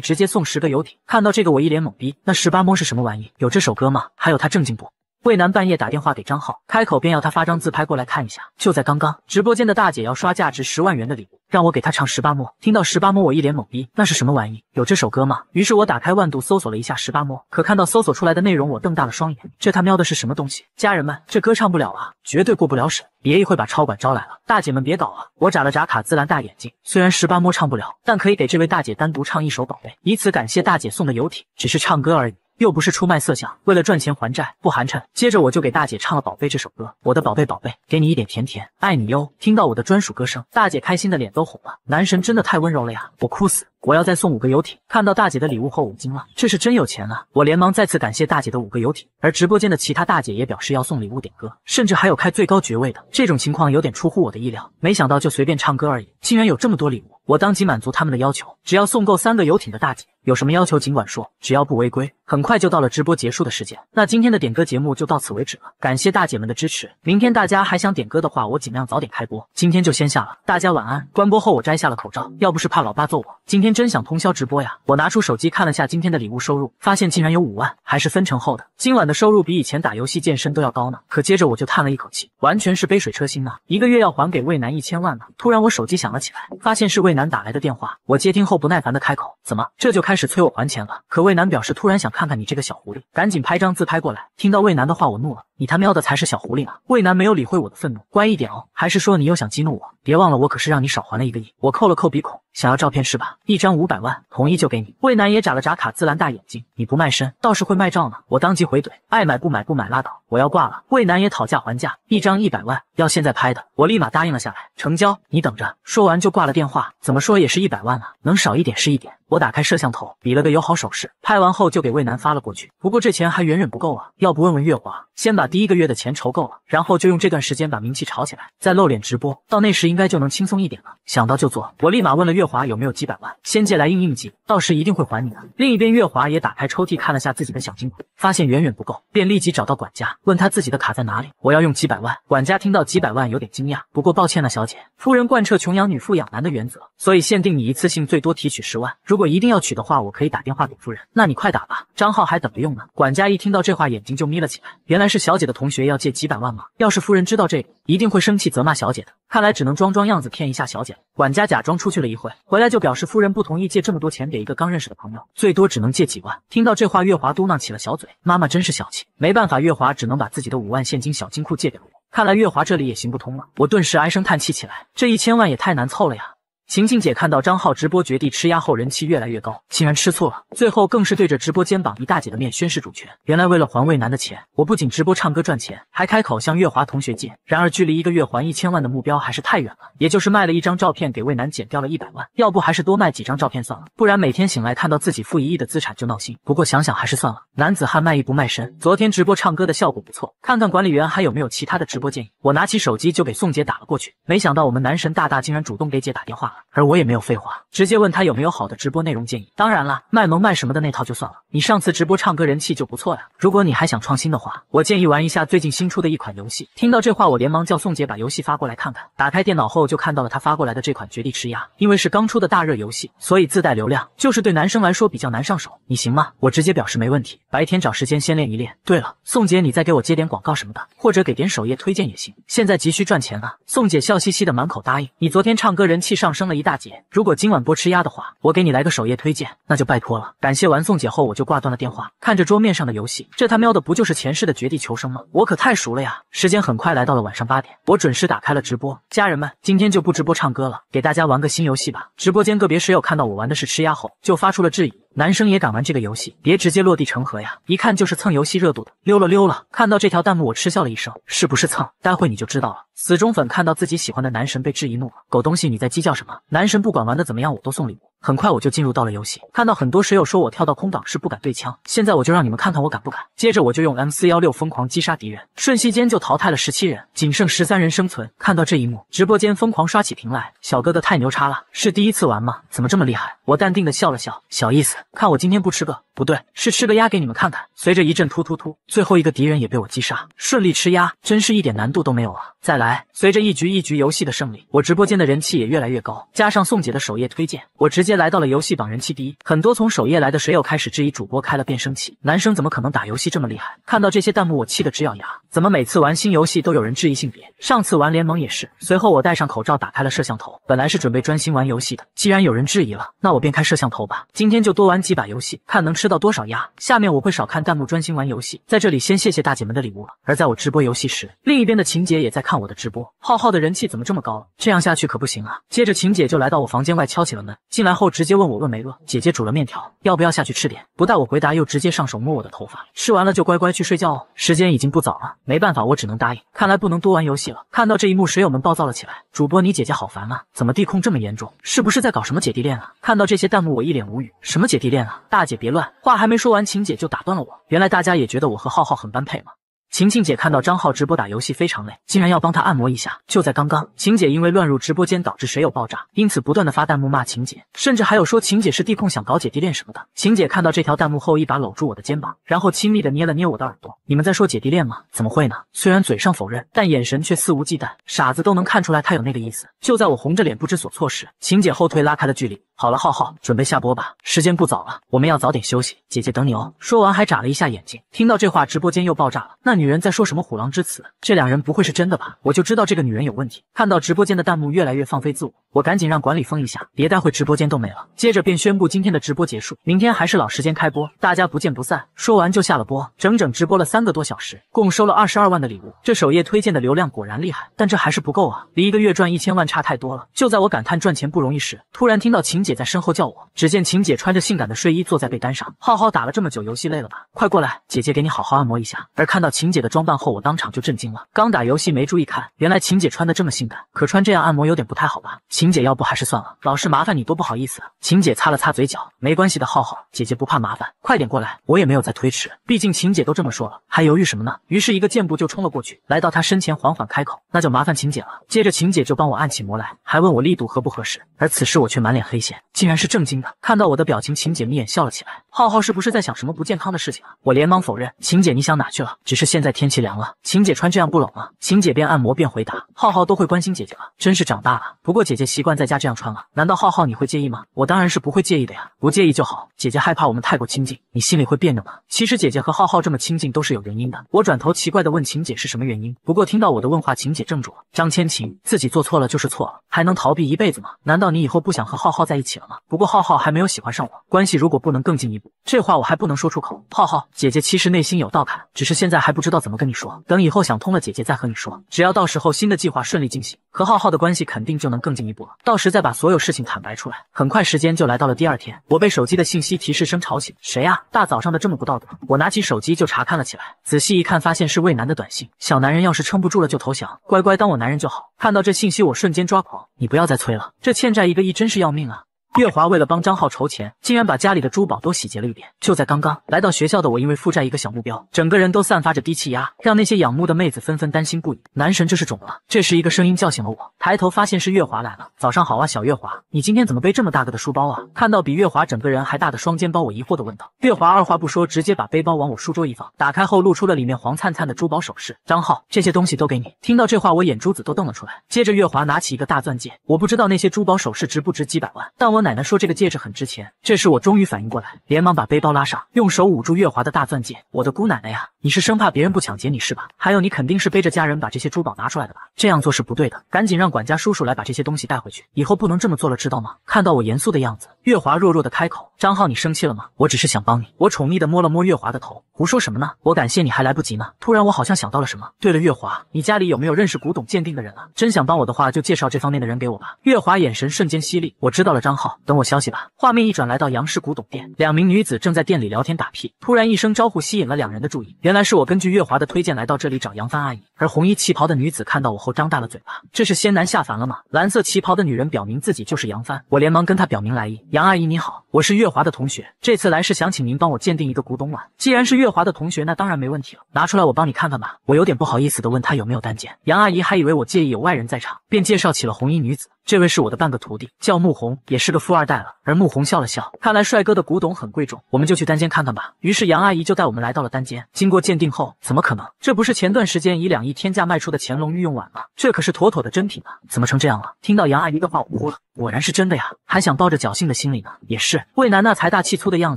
直接送十个游艇。看到这个，我一脸懵逼。那《十八摸》是什么玩意？有这首歌吗？还有他正经不？魏楠半夜打电话给张浩，开口便要他发张自拍过来看一下。就在刚刚，直播间的大姐要刷价值十万元的礼物，让我给她唱十八摸。听到十八摸，我一脸懵逼，那是什么玩意？有这首歌吗？于是我打开万度搜索了一下十八摸，可看到搜索出来的内容，我瞪大了双眼，这他喵的是什么东西？家人们，这歌唱不了啊，绝对过不了审，别一会把超管招来了。大姐们别搞啊！我眨了眨卡姿兰大眼睛，虽然十八摸唱不了，但可以给这位大姐单独唱一首宝贝，以此感谢大姐送的游艇，只是唱歌而已。又不是出卖色相，为了赚钱还债，不寒碜。接着我就给大姐唱了《宝贝》这首歌，我的宝贝宝贝，给你一点甜甜，爱你哟。听到我的专属歌声，大姐开心的脸都红了。男神真的太温柔了呀，我哭死。我要再送五个游艇。看到大姐的礼物后，我惊了，这是真有钱啊！我连忙再次感谢大姐的五个游艇。而直播间的其他大姐也表示要送礼物点歌，甚至还有开最高爵位的。这种情况有点出乎我的意料，没想到就随便唱歌而已，竟然有这么多礼物。我当即满足他们的要求，只要送够三个游艇的大姐有什么要求尽管说，只要不违规。很快就到了直播结束的时间，那今天的点歌节目就到此为止了。感谢大姐们的支持，明天大家还想点歌的话，我尽量早点开播。今天就先下了，大家晚安。关播后，我摘下了口罩，要不是怕老爸揍我，今天。真想通宵直播呀！我拿出手机看了下今天的礼物收入，发现竟然有五万，还是分成后的。今晚的收入比以前打游戏、健身都要高呢。可接着我就叹了一口气，完全是杯水车薪啊！一个月要还给魏楠一千万呢。突然我手机响了起来，发现是魏楠打来的电话。我接听后不耐烦的开口：“怎么这就开始催我还钱了？”可魏楠表示突然想看看你这个小狐狸，赶紧拍张自拍过来。听到魏楠的话，我怒了：“你他喵的才是小狐狸呢！”魏楠没有理会我的愤怒，乖一点哦。还是说你又想激怒我？别忘了我可是让你少还了一个亿。我扣了扣鼻孔。想要照片是吧？一张五百万，同意就给你。魏楠也眨了眨卡姿兰大眼睛，你不卖身，倒是会卖照呢。我当即回怼，爱买不买不买拉倒，我要挂了。魏楠也讨价还价，一张一百万，要现在拍的，我立马答应了下来，成交。你等着。说完就挂了电话，怎么说也是一百万了，能少一点是一点。我打开摄像头，比了个友好手势，拍完后就给魏楠发了过去。不过这钱还远远不够啊，要不问问月华，先把第一个月的钱筹够了，然后就用这段时间把名气炒起来，再露脸直播，到那时应该就能轻松一点了。想到就做，我立马问了月华有没有几百万，先借来应应急，到时一定会还你的。另一边，月华也打开抽屉看了下自己的小金库，发现远远不够，便立即找到管家，问他自己的卡在哪里，我要用几百万。管家听到几百万有点惊讶，不过抱歉了，小姐，夫人贯彻穷养女富养男的原则，所以限定你一次性最多提取十万。如果一定要取的话，我可以打电话给夫人。那你快打吧，张浩还等着用呢。管家一听到这话，眼睛就眯了起来。原来是小姐的同学要借几百万吗？要是夫人知道这个，一定会生气责骂小姐的。看来只能装装样子骗一下小姐了。管家假装出去了一会，回来就表示夫人不同意借这么多钱给一个刚认识的朋友，最多只能借几万。听到这话，月华嘟囔起了小嘴，妈妈真是小气。没办法，月华只能把自己的五万现金小金库借给了我。看来月华这里也行不通了，我顿时唉声叹气起来，这一千万也太难凑了呀。晴晴姐看到张浩直播绝地吃鸭后人气越来越高，竟然吃醋了，最后更是对着直播肩膀一大姐的面宣誓主权。原来为了还魏楠的钱，我不仅直播唱歌赚钱，还开口向月华同学借。然而距离一个月还一千万的目标还是太远了，也就是卖了一张照片给魏楠，减掉了一百万。要不还是多卖几张照片算了，不然每天醒来看到自己负一亿的资产就闹心。不过想想还是算了，男子汉卖艺不卖身。昨天直播唱歌的效果不错，看看管理员还有没有其他的直播建议，我拿起手机就给宋姐打了过去。没想到我们男神大大竟然主动给姐打电话了。而我也没有废话，直接问他有没有好的直播内容建议。当然了，卖萌卖什么的那套就算了。你上次直播唱歌人气就不错呀，如果你还想创新的话，我建议玩一下最近新出的一款游戏。听到这话，我连忙叫宋姐把游戏发过来看看。打开电脑后，就看到了她发过来的这款《绝地吃鸭》。因为是刚出的大热游戏，所以自带流量，就是对男生来说比较难上手。你行吗？我直接表示没问题。白天找时间先练一练。对了，宋姐，你再给我接点广告什么的，或者给点首页推荐也行。现在急需赚钱啊！宋姐笑嘻嘻的满口答应。你昨天唱歌人气上升。降了一大截。如果今晚播吃鸭的话，我给你来个首页推荐，那就拜托了。感谢完宋姐后，我就挂断了电话。看着桌面上的游戏，这他喵的不就是前世的绝地求生吗？我可太熟了呀！时间很快来到了晚上八点，我准时打开了直播。家人们，今天就不直播唱歌了，给大家玩个新游戏吧。直播间个别室友看到我玩的是吃鸭后，就发出了质疑。男生也敢玩这个游戏，别直接落地成盒呀！一看就是蹭游戏热度的，溜了溜了。看到这条弹幕，我嗤笑了一声，是不是蹭？待会你就知道了。死忠粉看到自己喜欢的男神被质疑怒了，狗东西，你在鸡叫什么？男神不管玩的怎么样，我都送礼物。很快我就进入到了游戏，看到很多水友说我跳到空挡是不敢对枪，现在我就让你们看看我敢不敢。接着我就用 M416 疯狂击杀敌人，瞬息间就淘汰了十七人，仅剩十三人生存。看到这一幕，直播间疯狂刷起屏来，小哥哥太牛叉了，是第一次玩吗？怎么这么厉害？我淡定的笑了笑，小意思，看我今天不吃个，不对，是吃个鸭给你们看看。随着一阵突突突，最后一个敌人也被我击杀，顺利吃鸭，真是一点难度都没有啊。再来，随着一局一局游戏的胜利，我直播间的人气也越来越高。加上宋姐的首页推荐，我直接来到了游戏榜人气第一。很多从首页来的水友开始质疑主播开了变声器，男生怎么可能打游戏这么厉害？看到这些弹幕，我气得直咬牙。怎么每次玩新游戏都有人质疑性别？上次玩联盟也是。随后我戴上口罩，打开了摄像头。本来是准备专心玩游戏的，既然有人质疑了，那我便开摄像头吧。今天就多玩几把游戏，看能吃到多少鸭。下面我会少看弹幕，专心玩游戏。在这里先谢谢大姐们的礼物了。而在我直播游戏时，另一边的情节也在看。看我的直播，浩浩的人气怎么这么高了？这样下去可不行啊！接着晴姐就来到我房间外敲起了门，进来后直接问我饿没饿，姐姐煮了面条，要不要下去吃点？不待我回答，又直接上手摸我的头发，吃完了就乖乖去睡觉哦。时间已经不早了，没办法，我只能答应。看来不能多玩游戏了。看到这一幕，水友们暴躁了起来，主播你姐姐好烦啊，怎么地控这么严重？是不是在搞什么姐弟恋啊？看到这些弹幕，我一脸无语，什么姐弟恋啊？大姐别乱。话还没说完，晴姐就打断了我，原来大家也觉得我和浩浩很般配吗？晴晴姐看到张浩直播打游戏非常累，竟然要帮他按摩一下。就在刚刚，晴姐因为乱入直播间导致水友爆炸，因此不断的发弹幕骂晴姐，甚至还有说晴姐是地控想搞姐弟恋什么的。晴姐看到这条弹幕后，一把搂住我的肩膀，然后亲密的捏了捏我的耳朵。你们在说姐弟恋吗？怎么会呢？虽然嘴上否认，但眼神却肆无忌惮，傻子都能看出来他有那个意思。就在我红着脸不知所措时，晴姐后退拉开了距离。好了，浩浩，准备下播吧，时间不早了，我们要早点休息，姐姐等你哦。说完还眨了一下眼睛。听到这话，直播间又爆炸了。那女。女人在说什么虎狼之词？这两人不会是真的吧？我就知道这个女人有问题。看到直播间的弹幕越来越放飞自我，我赶紧让管理封一下，别待会直播间都没了。接着便宣布今天的直播结束，明天还是老时间开播，大家不见不散。说完就下了播，整整直播了三个多小时，共收了二十二万的礼物。这首页推荐的流量果然厉害，但这还是不够啊，离一个月赚一千万差太多了。就在我感叹赚钱不容易时，突然听到晴姐在身后叫我。只见晴姐穿着性感的睡衣坐在被单上，浩浩打了这么久游戏累了吧？快过来，姐姐给你好好按摩一下。而看到晴。姐的装扮后，我当场就震惊了。刚打游戏没注意看，原来秦姐穿的这么性感。可穿这样按摩有点不太好吧？秦姐，要不还是算了，老是麻烦你，多不好意思。秦姐擦了擦嘴角，没关系的，浩浩，姐姐不怕麻烦。快点过来，我也没有再推迟，毕竟秦姐都这么说了，还犹豫什么呢？于是，一个箭步就冲了过去，来到她身前，缓缓开口：“那就麻烦秦姐了。”接着，秦姐就帮我按起摩来，还问我力度合不合适。而此时我却满脸黑线，竟然是震惊的。看到我的表情，秦姐眯眼笑了起来：“浩浩，是不是在想什么不健康的事情啊？”我连忙否认：“秦姐，你想哪去了？只是想。”现在天气凉了，晴姐穿这样不冷吗？晴姐边按摩边回答：“浩浩都会关心姐姐了，真是长大了。不过姐姐习惯在家这样穿了，难道浩浩你会介意吗？我当然是不会介意的呀，不介意就好。姐姐害怕我们太过亲近，你心里会别扭吗？其实姐姐和浩浩这么亲近都是有原因的。我转头奇怪的问晴姐是什么原因，不过听到我的问话，晴姐怔住了。张千晴自己做错了就是错了，还能逃避一辈子吗？难道你以后不想和浩浩在一起了吗？不过浩浩还没有喜欢上我，关系如果不能更进一步，这话我还不能说出口。浩浩，姐姐其实内心有道坎，只是现在还不。不知道怎么跟你说，等以后想通了，姐姐再和你说。只要到时候新的计划顺利进行，和浩浩的关系肯定就能更进一步了。到时再把所有事情坦白出来。很快时间就来到了第二天，我被手机的信息提示声吵醒。谁呀？大早上的这么不道德！我拿起手机就查看了起来，仔细一看，发现是魏楠的短信。小男人要是撑不住了就投降，乖乖当我男人就好。看到这信息，我瞬间抓狂。你不要再催了，这欠债一个亿真是要命啊！月华为了帮张浩筹钱，竟然把家里的珠宝都洗劫了一遍。就在刚刚来到学校的我，因为负债一个小目标，整个人都散发着低气压，让那些仰慕的妹子纷纷担心不已。男神这是肿了？这时一个声音叫醒了我，抬头发现是月华来了。早上好啊，小月华，你今天怎么背这么大个的书包啊？看到比月华整个人还大的双肩包，我疑惑的问道。月华二话不说，直接把背包往我书桌一放，打开后露出了里面黄灿灿的珠宝首饰。张浩，这些东西都给你。听到这话，我眼珠子都瞪了出来。接着月华拿起一个大钻戒，我不知道那些珠宝首饰值不值几百万，但我。奶奶说这个戒指很值钱，这时我终于反应过来，连忙把背包拉上，用手捂住月华的大钻戒。我的姑奶奶呀，你是生怕别人不抢劫你是吧？还有你肯定是背着家人把这些珠宝拿出来的吧？这样做是不对的，赶紧让管家叔叔来把这些东西带回去，以后不能这么做了，知道吗？看到我严肃的样子。月华弱弱的开口：“张浩，你生气了吗？我只是想帮你。”我宠溺的摸了摸月华的头：“胡说什么呢？我感谢你还来不及呢。”突然，我好像想到了什么。对了，月华，你家里有没有认识古董鉴定的人啊？真想帮我的话，就介绍这方面的人给我吧。月华眼神瞬间犀利：“我知道了，张浩，等我消息吧。”画面一转，来到杨氏古董店，两名女子正在店里聊天打屁，突然一声招呼吸引了两人的注意。原来是我根据月华的推荐来到这里找杨帆阿姨。而红衣旗袍的女子看到我后张大了嘴巴：“这是仙男下凡了吗？”蓝色旗袍的女人表明自己就是杨帆，我连忙跟她表明来意。杨阿姨，你好，我是月华的同学，这次来是想请您帮我鉴定一个古董碗。既然是月华的同学，那当然没问题了，拿出来我帮你看看吧。我有点不好意思的问他有没有单间。杨阿姨还以为我介意有外人在场，便介绍起了红衣女子。这位是我的半个徒弟，叫穆红，也是个富二代了。而穆红笑了笑，看来帅哥的古董很贵重，我们就去单间看看吧。于是杨阿姨就带我们来到了单间。经过鉴定后，怎么可能？这不是前段时间以两亿天价卖出的乾隆御用碗吗？这可是妥妥的真品啊，怎么成这样了？听到杨阿姨的话，我哭了，果然是真的呀！还想抱着侥幸的心理呢，也是。魏楠那财大气粗的样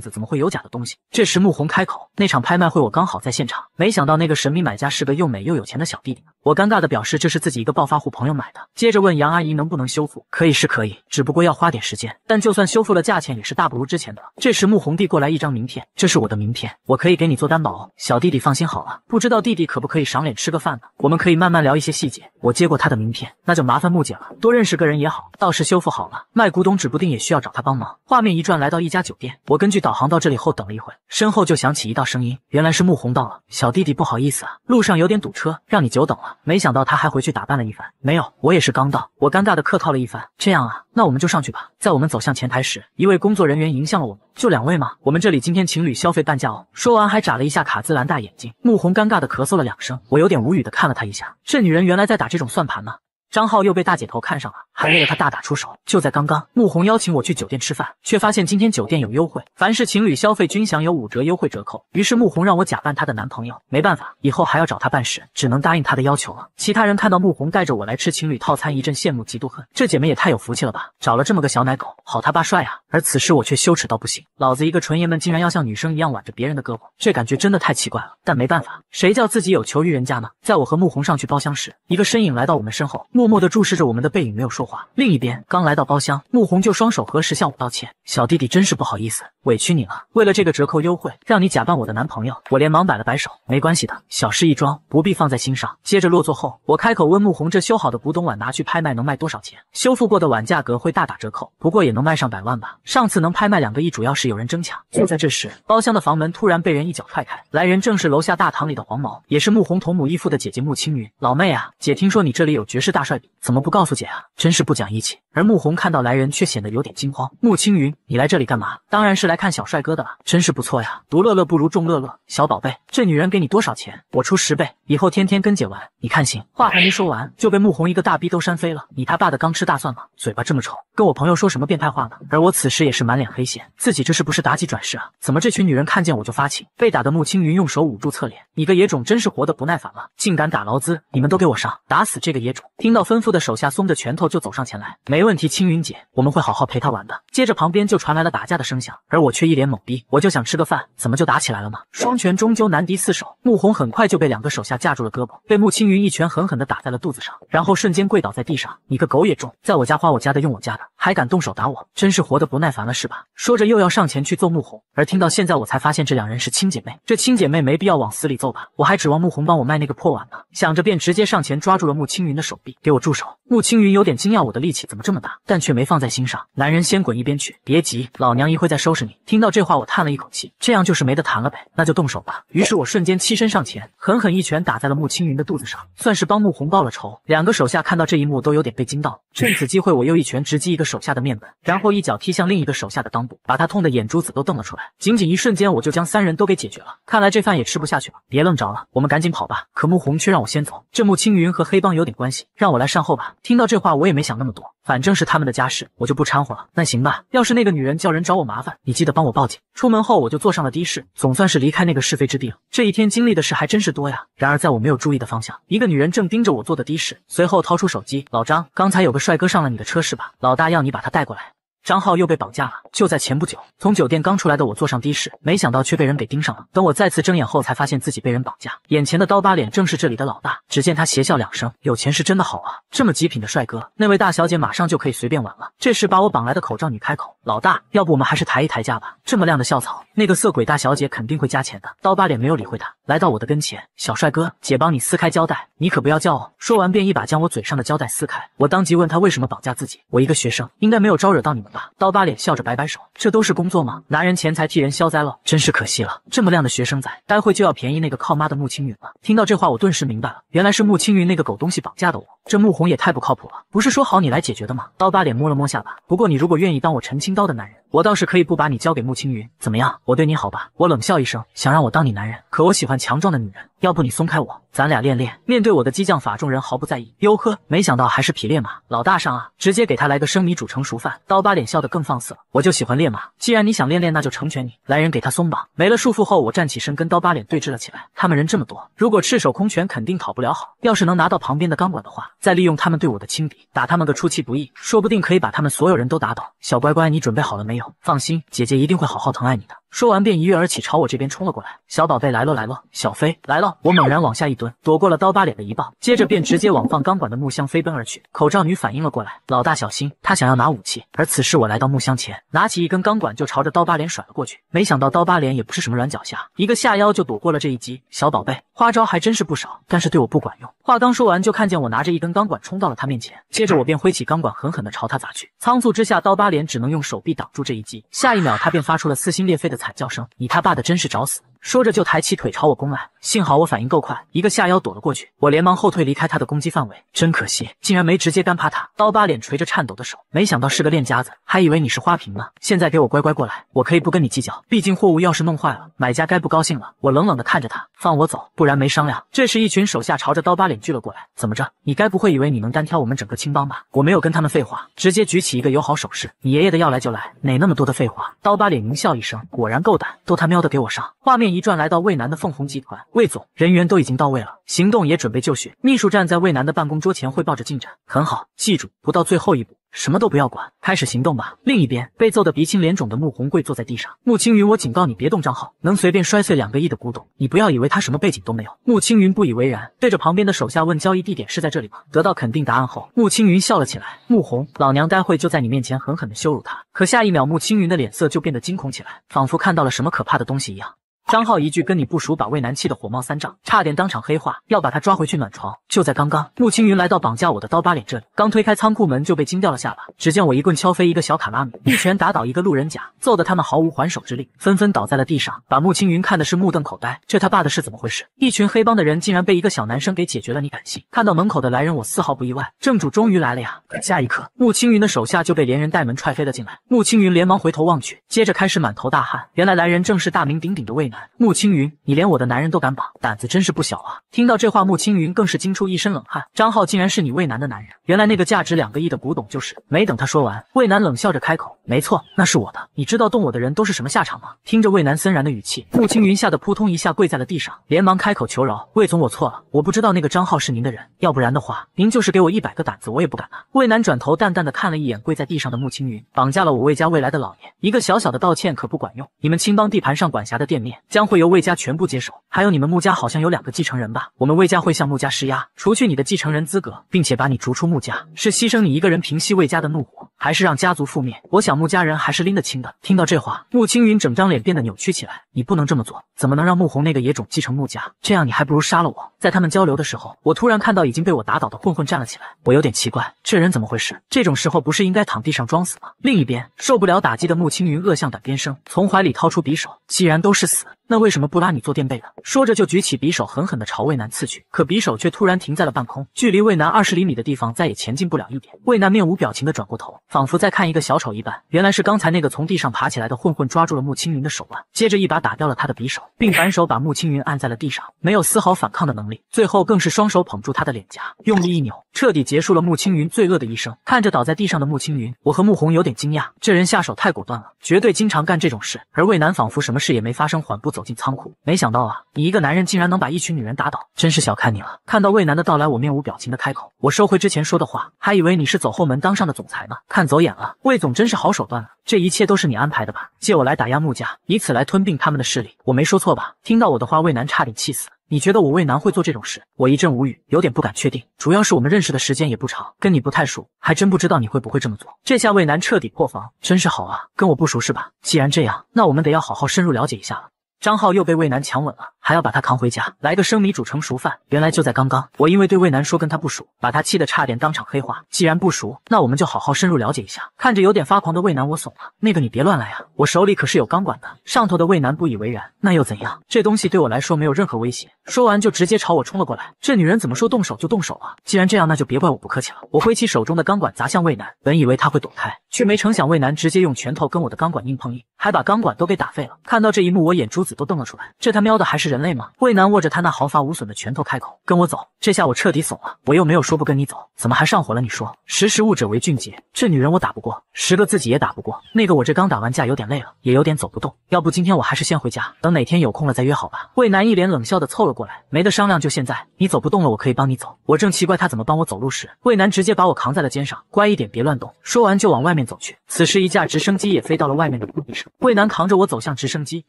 子，怎么会有假的东西？这时穆红开口：“那场拍卖会我刚好在现场，没想到那个神秘买家是个又美又有钱的小弟弟。”我尴尬的表示：“这是自己一个暴发户朋友买的。”接着问杨阿姨能不能修。修复可以是可以，只不过要花点时间。但就算修复了，价钱也是大不如之前的。这时穆红递过来一张名片，这是我的名片，我可以给你做担保哦，小弟弟放心好了。不知道弟弟可不可以赏脸吃个饭呢？我们可以慢慢聊一些细节。我接过他的名片，那就麻烦穆姐了，多认识个人也好，倒是修复好了，卖古董指不定也需要找他帮忙。画面一转，来到一家酒店，我根据导航到这里后等了一会，身后就响起一道声音，原来是穆红到了。小弟弟不好意思啊，路上有点堵车，让你久等了。没想到他还回去打扮了一番，没有，我也是刚到，我尴尬的客套。闹了一番，这样啊，那我们就上去吧。在我们走向前台时，一位工作人员迎向了我们。就两位吗？我们这里今天情侣消费半价哦。说完还眨了一下卡姿兰大眼睛。穆红尴尬的咳嗽了两声，我有点无语的看了他一下。这女人原来在打这种算盘呢。张浩又被大姐头看上了，还为了他大打出手。就在刚刚，穆红邀请我去酒店吃饭，却发现今天酒店有优惠，凡是情侣消费均享有五折优惠折扣。于是穆红让我假扮她的男朋友，没办法，以后还要找她办事，只能答应她的要求了。其他人看到穆红带着我来吃情侣套餐，一阵羡慕嫉妒恨，这姐妹也太有福气了吧，找了这么个小奶狗，好他爸帅啊！而此时我却羞耻到不行，老子一个纯爷们，竟然要像女生一样挽着别人的胳膊，这感觉真的太奇怪了。但没办法，谁叫自己有求于人家呢？在我和穆红上去包厢时，一个身影来到我们身后。默默地注视着我们的背影，没有说话。另一边，刚来到包厢，穆红就双手合十向我道歉：“小弟弟，真是不好意思。”委屈你了，为了这个折扣优惠，让你假扮我的男朋友，我连忙摆了摆手，没关系的，小事一桩，不必放在心上。接着落座后，我开口问穆红：“这修好的古董碗拿去拍卖能卖多少钱？修复过的碗价格会大打折扣，不过也能卖上百万吧？上次能拍卖两个亿，主要是有人争抢。”就在这时，包厢的房门突然被人一脚踹开，来人正是楼下大堂里的黄毛，也是穆红同母异父的姐姐穆青云。老妹啊，姐听说你这里有绝世大帅笔，怎么不告诉姐啊？真是不讲义气。而穆红看到来人，却显得有点惊慌。穆青云，你来这里干嘛？当然是来。看小帅哥的了，真是不错呀！独乐乐不如众乐乐。小宝贝，这女人给你多少钱？我出十倍，以后天天跟姐玩，你看行？话还没说完，就被穆红一个大逼都扇飞了。你他爸的，刚吃大蒜吗？嘴巴这么臭，跟我朋友说什么变态话呢？而我此时也是满脸黑线，自己这是不是妲己转世啊？怎么这群女人看见我就发情？被打的穆青云用手捂住侧脸，你个野种，真是活的不耐烦了，竟敢打劳资！你们都给我上，打死这个野种！听到吩咐的手下松着拳头就走上前来。没问题，青云姐，我们会好好陪他玩的。接着旁边就传来了打架的声响，而。而我却一脸懵逼，我就想吃个饭，怎么就打起来了吗？双拳终究难敌四手，穆红很快就被两个手下架住了胳膊，被穆青云一拳狠狠地打在了肚子上，然后瞬间跪倒在地上。你个狗也中，在我家花我家的用我家的，还敢动手打我，真是活得不耐烦了是吧？说着又要上前去揍穆红，而听到现在我才发现这两人是亲姐妹，这亲姐妹没必要往死里揍吧？我还指望穆红帮我卖那个破碗呢。想着便直接上前抓住了穆青云的手臂，给我住手！穆青云有点惊讶我的力气怎么这么大，但却没放在心上。男人先滚一边去，别急，老娘一会再收拾你。听到这话，我叹了一口气，这样就是没得谈了呗，那就动手吧。于是我瞬间欺身上前，狠狠一拳打在了穆青云的肚子上，算是帮穆红报了仇。两个手下看到这一幕都有点被惊到了，趁此机会，我又一拳直击一个手下的面门，然后一脚踢向另一个手下的裆部，把他痛的眼珠子都瞪了出来。仅仅一瞬间，我就将三人都给解决了。看来这饭也吃不下去了，别愣着了，我们赶紧跑吧。可穆红却让我先走，这穆青云和黑帮有点关系，让我来善后吧。听到这话，我也没想那么多，反正是他们的家事，我就不掺和了。那行吧，要是那个女人叫人找我麻烦，你。记得帮我报警。出门后我就坐上了的士，总算是离开那个是非之地了。这一天经历的事还真是多呀。然而在我没有注意的方向，一个女人正盯着我坐的的士，随后掏出手机。老张，刚才有个帅哥上了你的车，是吧？老大要你把他带过来。张浩又被绑架了。就在前不久，从酒店刚出来的我坐上的的士，没想到却被人给盯上了。等我再次睁眼后，才发现自己被人绑架，眼前的刀疤脸正是这里的老大。只见他邪笑两声，有钱是真的好啊，这么极品的帅哥，那位大小姐马上就可以随便玩了。这时把我绑来的口罩女开口。老大，要不我们还是抬一抬价吧。这么亮的校草，那个色鬼大小姐肯定会加钱的。刀疤脸没有理会他，来到我的跟前，小帅哥，姐帮你撕开胶带，你可不要叫哦。说完便一把将我嘴上的胶带撕开。我当即问他为什么绑架自己，我一个学生应该没有招惹到你们吧？刀疤脸笑着摆摆手，这都是工作吗？拿人钱财替人消灾了，真是可惜了。这么亮的学生仔，待会就要便宜那个靠妈的穆青云了。听到这话，我顿时明白了，原来是穆青云那个狗东西绑架的我。这穆红也太不靠谱了，不是说好你来解决的吗？刀疤脸摸了摸下巴，不过你如果愿意当我陈青。刀的男人。我倒是可以不把你交给穆青云，怎么样？我对你好吧？我冷笑一声，想让我当你男人，可我喜欢强壮的女人。要不你松开我，咱俩练练。面对我的激将法，众人毫不在意。哟呵，没想到还是匹烈马，老大上啊！直接给他来个生米煮成熟饭。刀疤脸笑得更放肆了，我就喜欢烈马。既然你想练练，那就成全你。来人，给他松绑。没了束缚后，我站起身跟刀疤脸对峙了起来。他们人这么多，如果赤手空拳肯定讨不了好。要是能拿到旁边的钢管的话，再利用他们对我的轻敌，打他们个出其不意，说不定可以把他们所有人都打倒。小乖乖，你准备好了没？放心，姐姐一定会好好疼爱你的。说完便一跃而起，朝我这边冲了过来。小宝贝来喽来喽，小飞来喽！我猛然往下一蹲，躲过了刀疤脸的一棒，接着便直接往放钢管的木箱飞奔而去。口罩女反应了过来，老大小心，她想要拿武器。而此时我来到木箱前，拿起一根钢管就朝着刀疤脸甩了过去。没想到刀疤脸也不是什么软脚虾，一个下腰就躲过了这一击。小宝贝，花招还真是不少，但是对我不管用。话刚说完，就看见我拿着一根钢管冲到了他面前，接着我便挥起钢管狠狠地朝他砸去。仓促之下，刀疤脸只能用手臂挡住这一击。下一秒，他便发出了撕心裂肺的。惨叫声！你他爸的，真是找死！说着就抬起腿朝我攻来，幸好我反应够快，一个下腰躲了过去。我连忙后退离开他的攻击范围，真可惜，竟然没直接干趴他。刀疤脸垂着颤抖的手，没想到是个练家子，还以为你是花瓶呢。现在给我乖乖过来，我可以不跟你计较，毕竟货物要是弄坏了，买家该不高兴了。我冷冷的看着他，放我走，不然没商量。这时一群手下朝着刀疤脸聚了过来，怎么着？你该不会以为你能单挑我们整个青帮吧？我没有跟他们废话，直接举起一个友好手势。你爷爷的要来就来，哪那么多的废话？刀疤脸狞笑一声，果然够胆，都他喵的给我上！画面。一转来到渭南的凤鸿集团，魏总人员都已经到位了，行动也准备就绪。秘书站在渭南的办公桌前汇报着进展，很好，记住，不到最后一步什么都不要管，开始行动吧。另一边被揍得鼻青脸肿的穆红跪坐在地上，穆青云，我警告你，别动账号，能随便摔碎两个亿的古董，你不要以为他什么背景都没有。穆青云不以为然，对着旁边的手下问，交易地点是在这里吗？得到肯定答案后，穆青云笑了起来。穆红，老娘待会就在你面前狠狠的羞辱他。可下一秒，穆青云的脸色就变得惊恐起来，仿佛看到了什么可怕的东西一样。张浩一句跟你不熟，把魏楠气得火冒三丈，差点当场黑化，要把他抓回去暖床。就在刚刚，穆青云来到绑架我的刀疤脸这里，刚推开仓库门就被惊掉了下巴。只见我一棍敲飞一个小卡拉米，一拳打倒一个路人甲，揍得他们毫无还手之力，纷纷倒在了地上。把穆青云看的是目瞪口呆，这他爸的是怎么回事？一群黑帮的人竟然被一个小男生给解决了，你敢信？看到门口的来人，我丝毫不意外，正主终于来了呀！下一刻，穆青云的手下就被连人带门踹飞了进来。穆青云连忙回头望去，接着开始满头大汗。原来来人正是大名鼎鼎的魏楠。穆青云，你连我的男人都敢绑，胆子真是不小啊！听到这话，穆青云更是惊出一身冷汗。张浩竟然是你魏楠的男人，原来那个价值两个亿的古董就是……没等他说完，魏楠冷笑着开口：“没错，那是我的。你知道动我的人都是什么下场吗？”听着魏楠森然的语气，穆青云吓得扑通一下跪在了地上，连忙开口求饶：“魏总，我错了，我不知道那个张浩是您的人，要不然的话，您就是给我一百个胆子，我也不敢啊！”魏楠转头淡淡的看了一眼跪在地上的穆青云，绑架了我魏家未来的老爷，一个小小的道歉可不管用。你们青帮地盘上管辖的店面。将会由魏家全部接手。还有你们穆家好像有两个继承人吧？我们魏家会向穆家施压，除去你的继承人资格，并且把你逐出穆家。是牺牲你一个人平息魏家的怒火，还是让家族覆灭？我想穆家人还是拎得清的。听到这话，穆青云整张脸变得扭曲起来。你不能这么做，怎么能让穆红那个野种继承穆家？这样你还不如杀了我。在他们交流的时候，我突然看到已经被我打倒的混混站了起来，我有点奇怪，这人怎么回事？这种时候不是应该躺地上装死吗？另一边受不了打击的穆青云恶向胆边生，从怀里掏出匕首。既然都是死。那为什么不拉你做垫背呢？说着就举起匕首，狠狠的朝魏南刺去。可匕首却突然停在了半空，距离魏南二十厘米的地方，再也前进不了一点。魏南面无表情的转过头，仿佛在看一个小丑一般。原来是刚才那个从地上爬起来的混混抓住了穆青云的手腕，接着一把打掉了他的匕首，并反手把穆青云按在了地上，没有丝毫反抗的能力。最后更是双手捧住他的脸颊，用力一扭。彻底结束了穆青云罪恶的一生。看着倒在地上的穆青云，我和穆红有点惊讶，这人下手太果断了，绝对经常干这种事。而魏楠仿佛什么事也没发生，缓步走进仓库。没想到啊，你一个男人竟然能把一群女人打倒，真是小看你了。看到魏楠的到来，我面无表情的开口，我收回之前说的话，还以为你是走后门当上的总裁呢，看走眼了。魏总真是好手段，这一切都是你安排的吧？借我来打压穆家，以此来吞并他们的势力。我没说错吧？听到我的话，魏楠差点气死。你觉得我魏楠会做这种事？我一阵无语，有点不敢确定，主要是我们认识的时间也不长，跟你不太熟，还真不知道你会不会这么做。这下魏楠彻底破防，真是好啊，跟我不熟是吧？既然这样，那我们得要好好深入了解一下了。张浩又被魏楠强吻了，还要把他扛回家，来个生米煮成熟饭。原来就在刚刚，我因为对魏楠说跟他不熟，把他气得差点当场黑化。既然不熟，那我们就好好深入了解一下。看着有点发狂的魏楠，我怂了。那个你别乱来啊，我手里可是有钢管的。上头的魏楠不以为然，那又怎样？这东西对我来说没有任何威胁。说完就直接朝我冲了过来。这女人怎么说动手就动手啊？既然这样，那就别怪我不客气了。我挥起手中的钢管砸向魏楠，本以为他会躲开，却没成想魏楠直接用拳头跟我的钢管硬碰硬，还把钢管都给打废了。看到这一幕，我眼珠子。子都瞪了出来，这他喵的还是人类吗？魏楠握着他那毫发无损的拳头，开口：“跟我走。”这下我彻底怂了，我又没有说不跟你走，怎么还上火了？你说，识时务者为俊杰，这女人我打不过，十个自己也打不过。那个，我这刚打完架，有点累了，也有点走不动。要不今天我还是先回家，等哪天有空了再约好吧。魏楠一脸冷笑的凑了过来，没得商量，就现在。你走不动了，我可以帮你走。我正奇怪他怎么帮我走路时，魏楠直接把我扛在了肩上，乖一点，别乱动。说完就往外面走去。此时一架直升机也飞到了外面的空地上，魏楠扛着我走向直升机，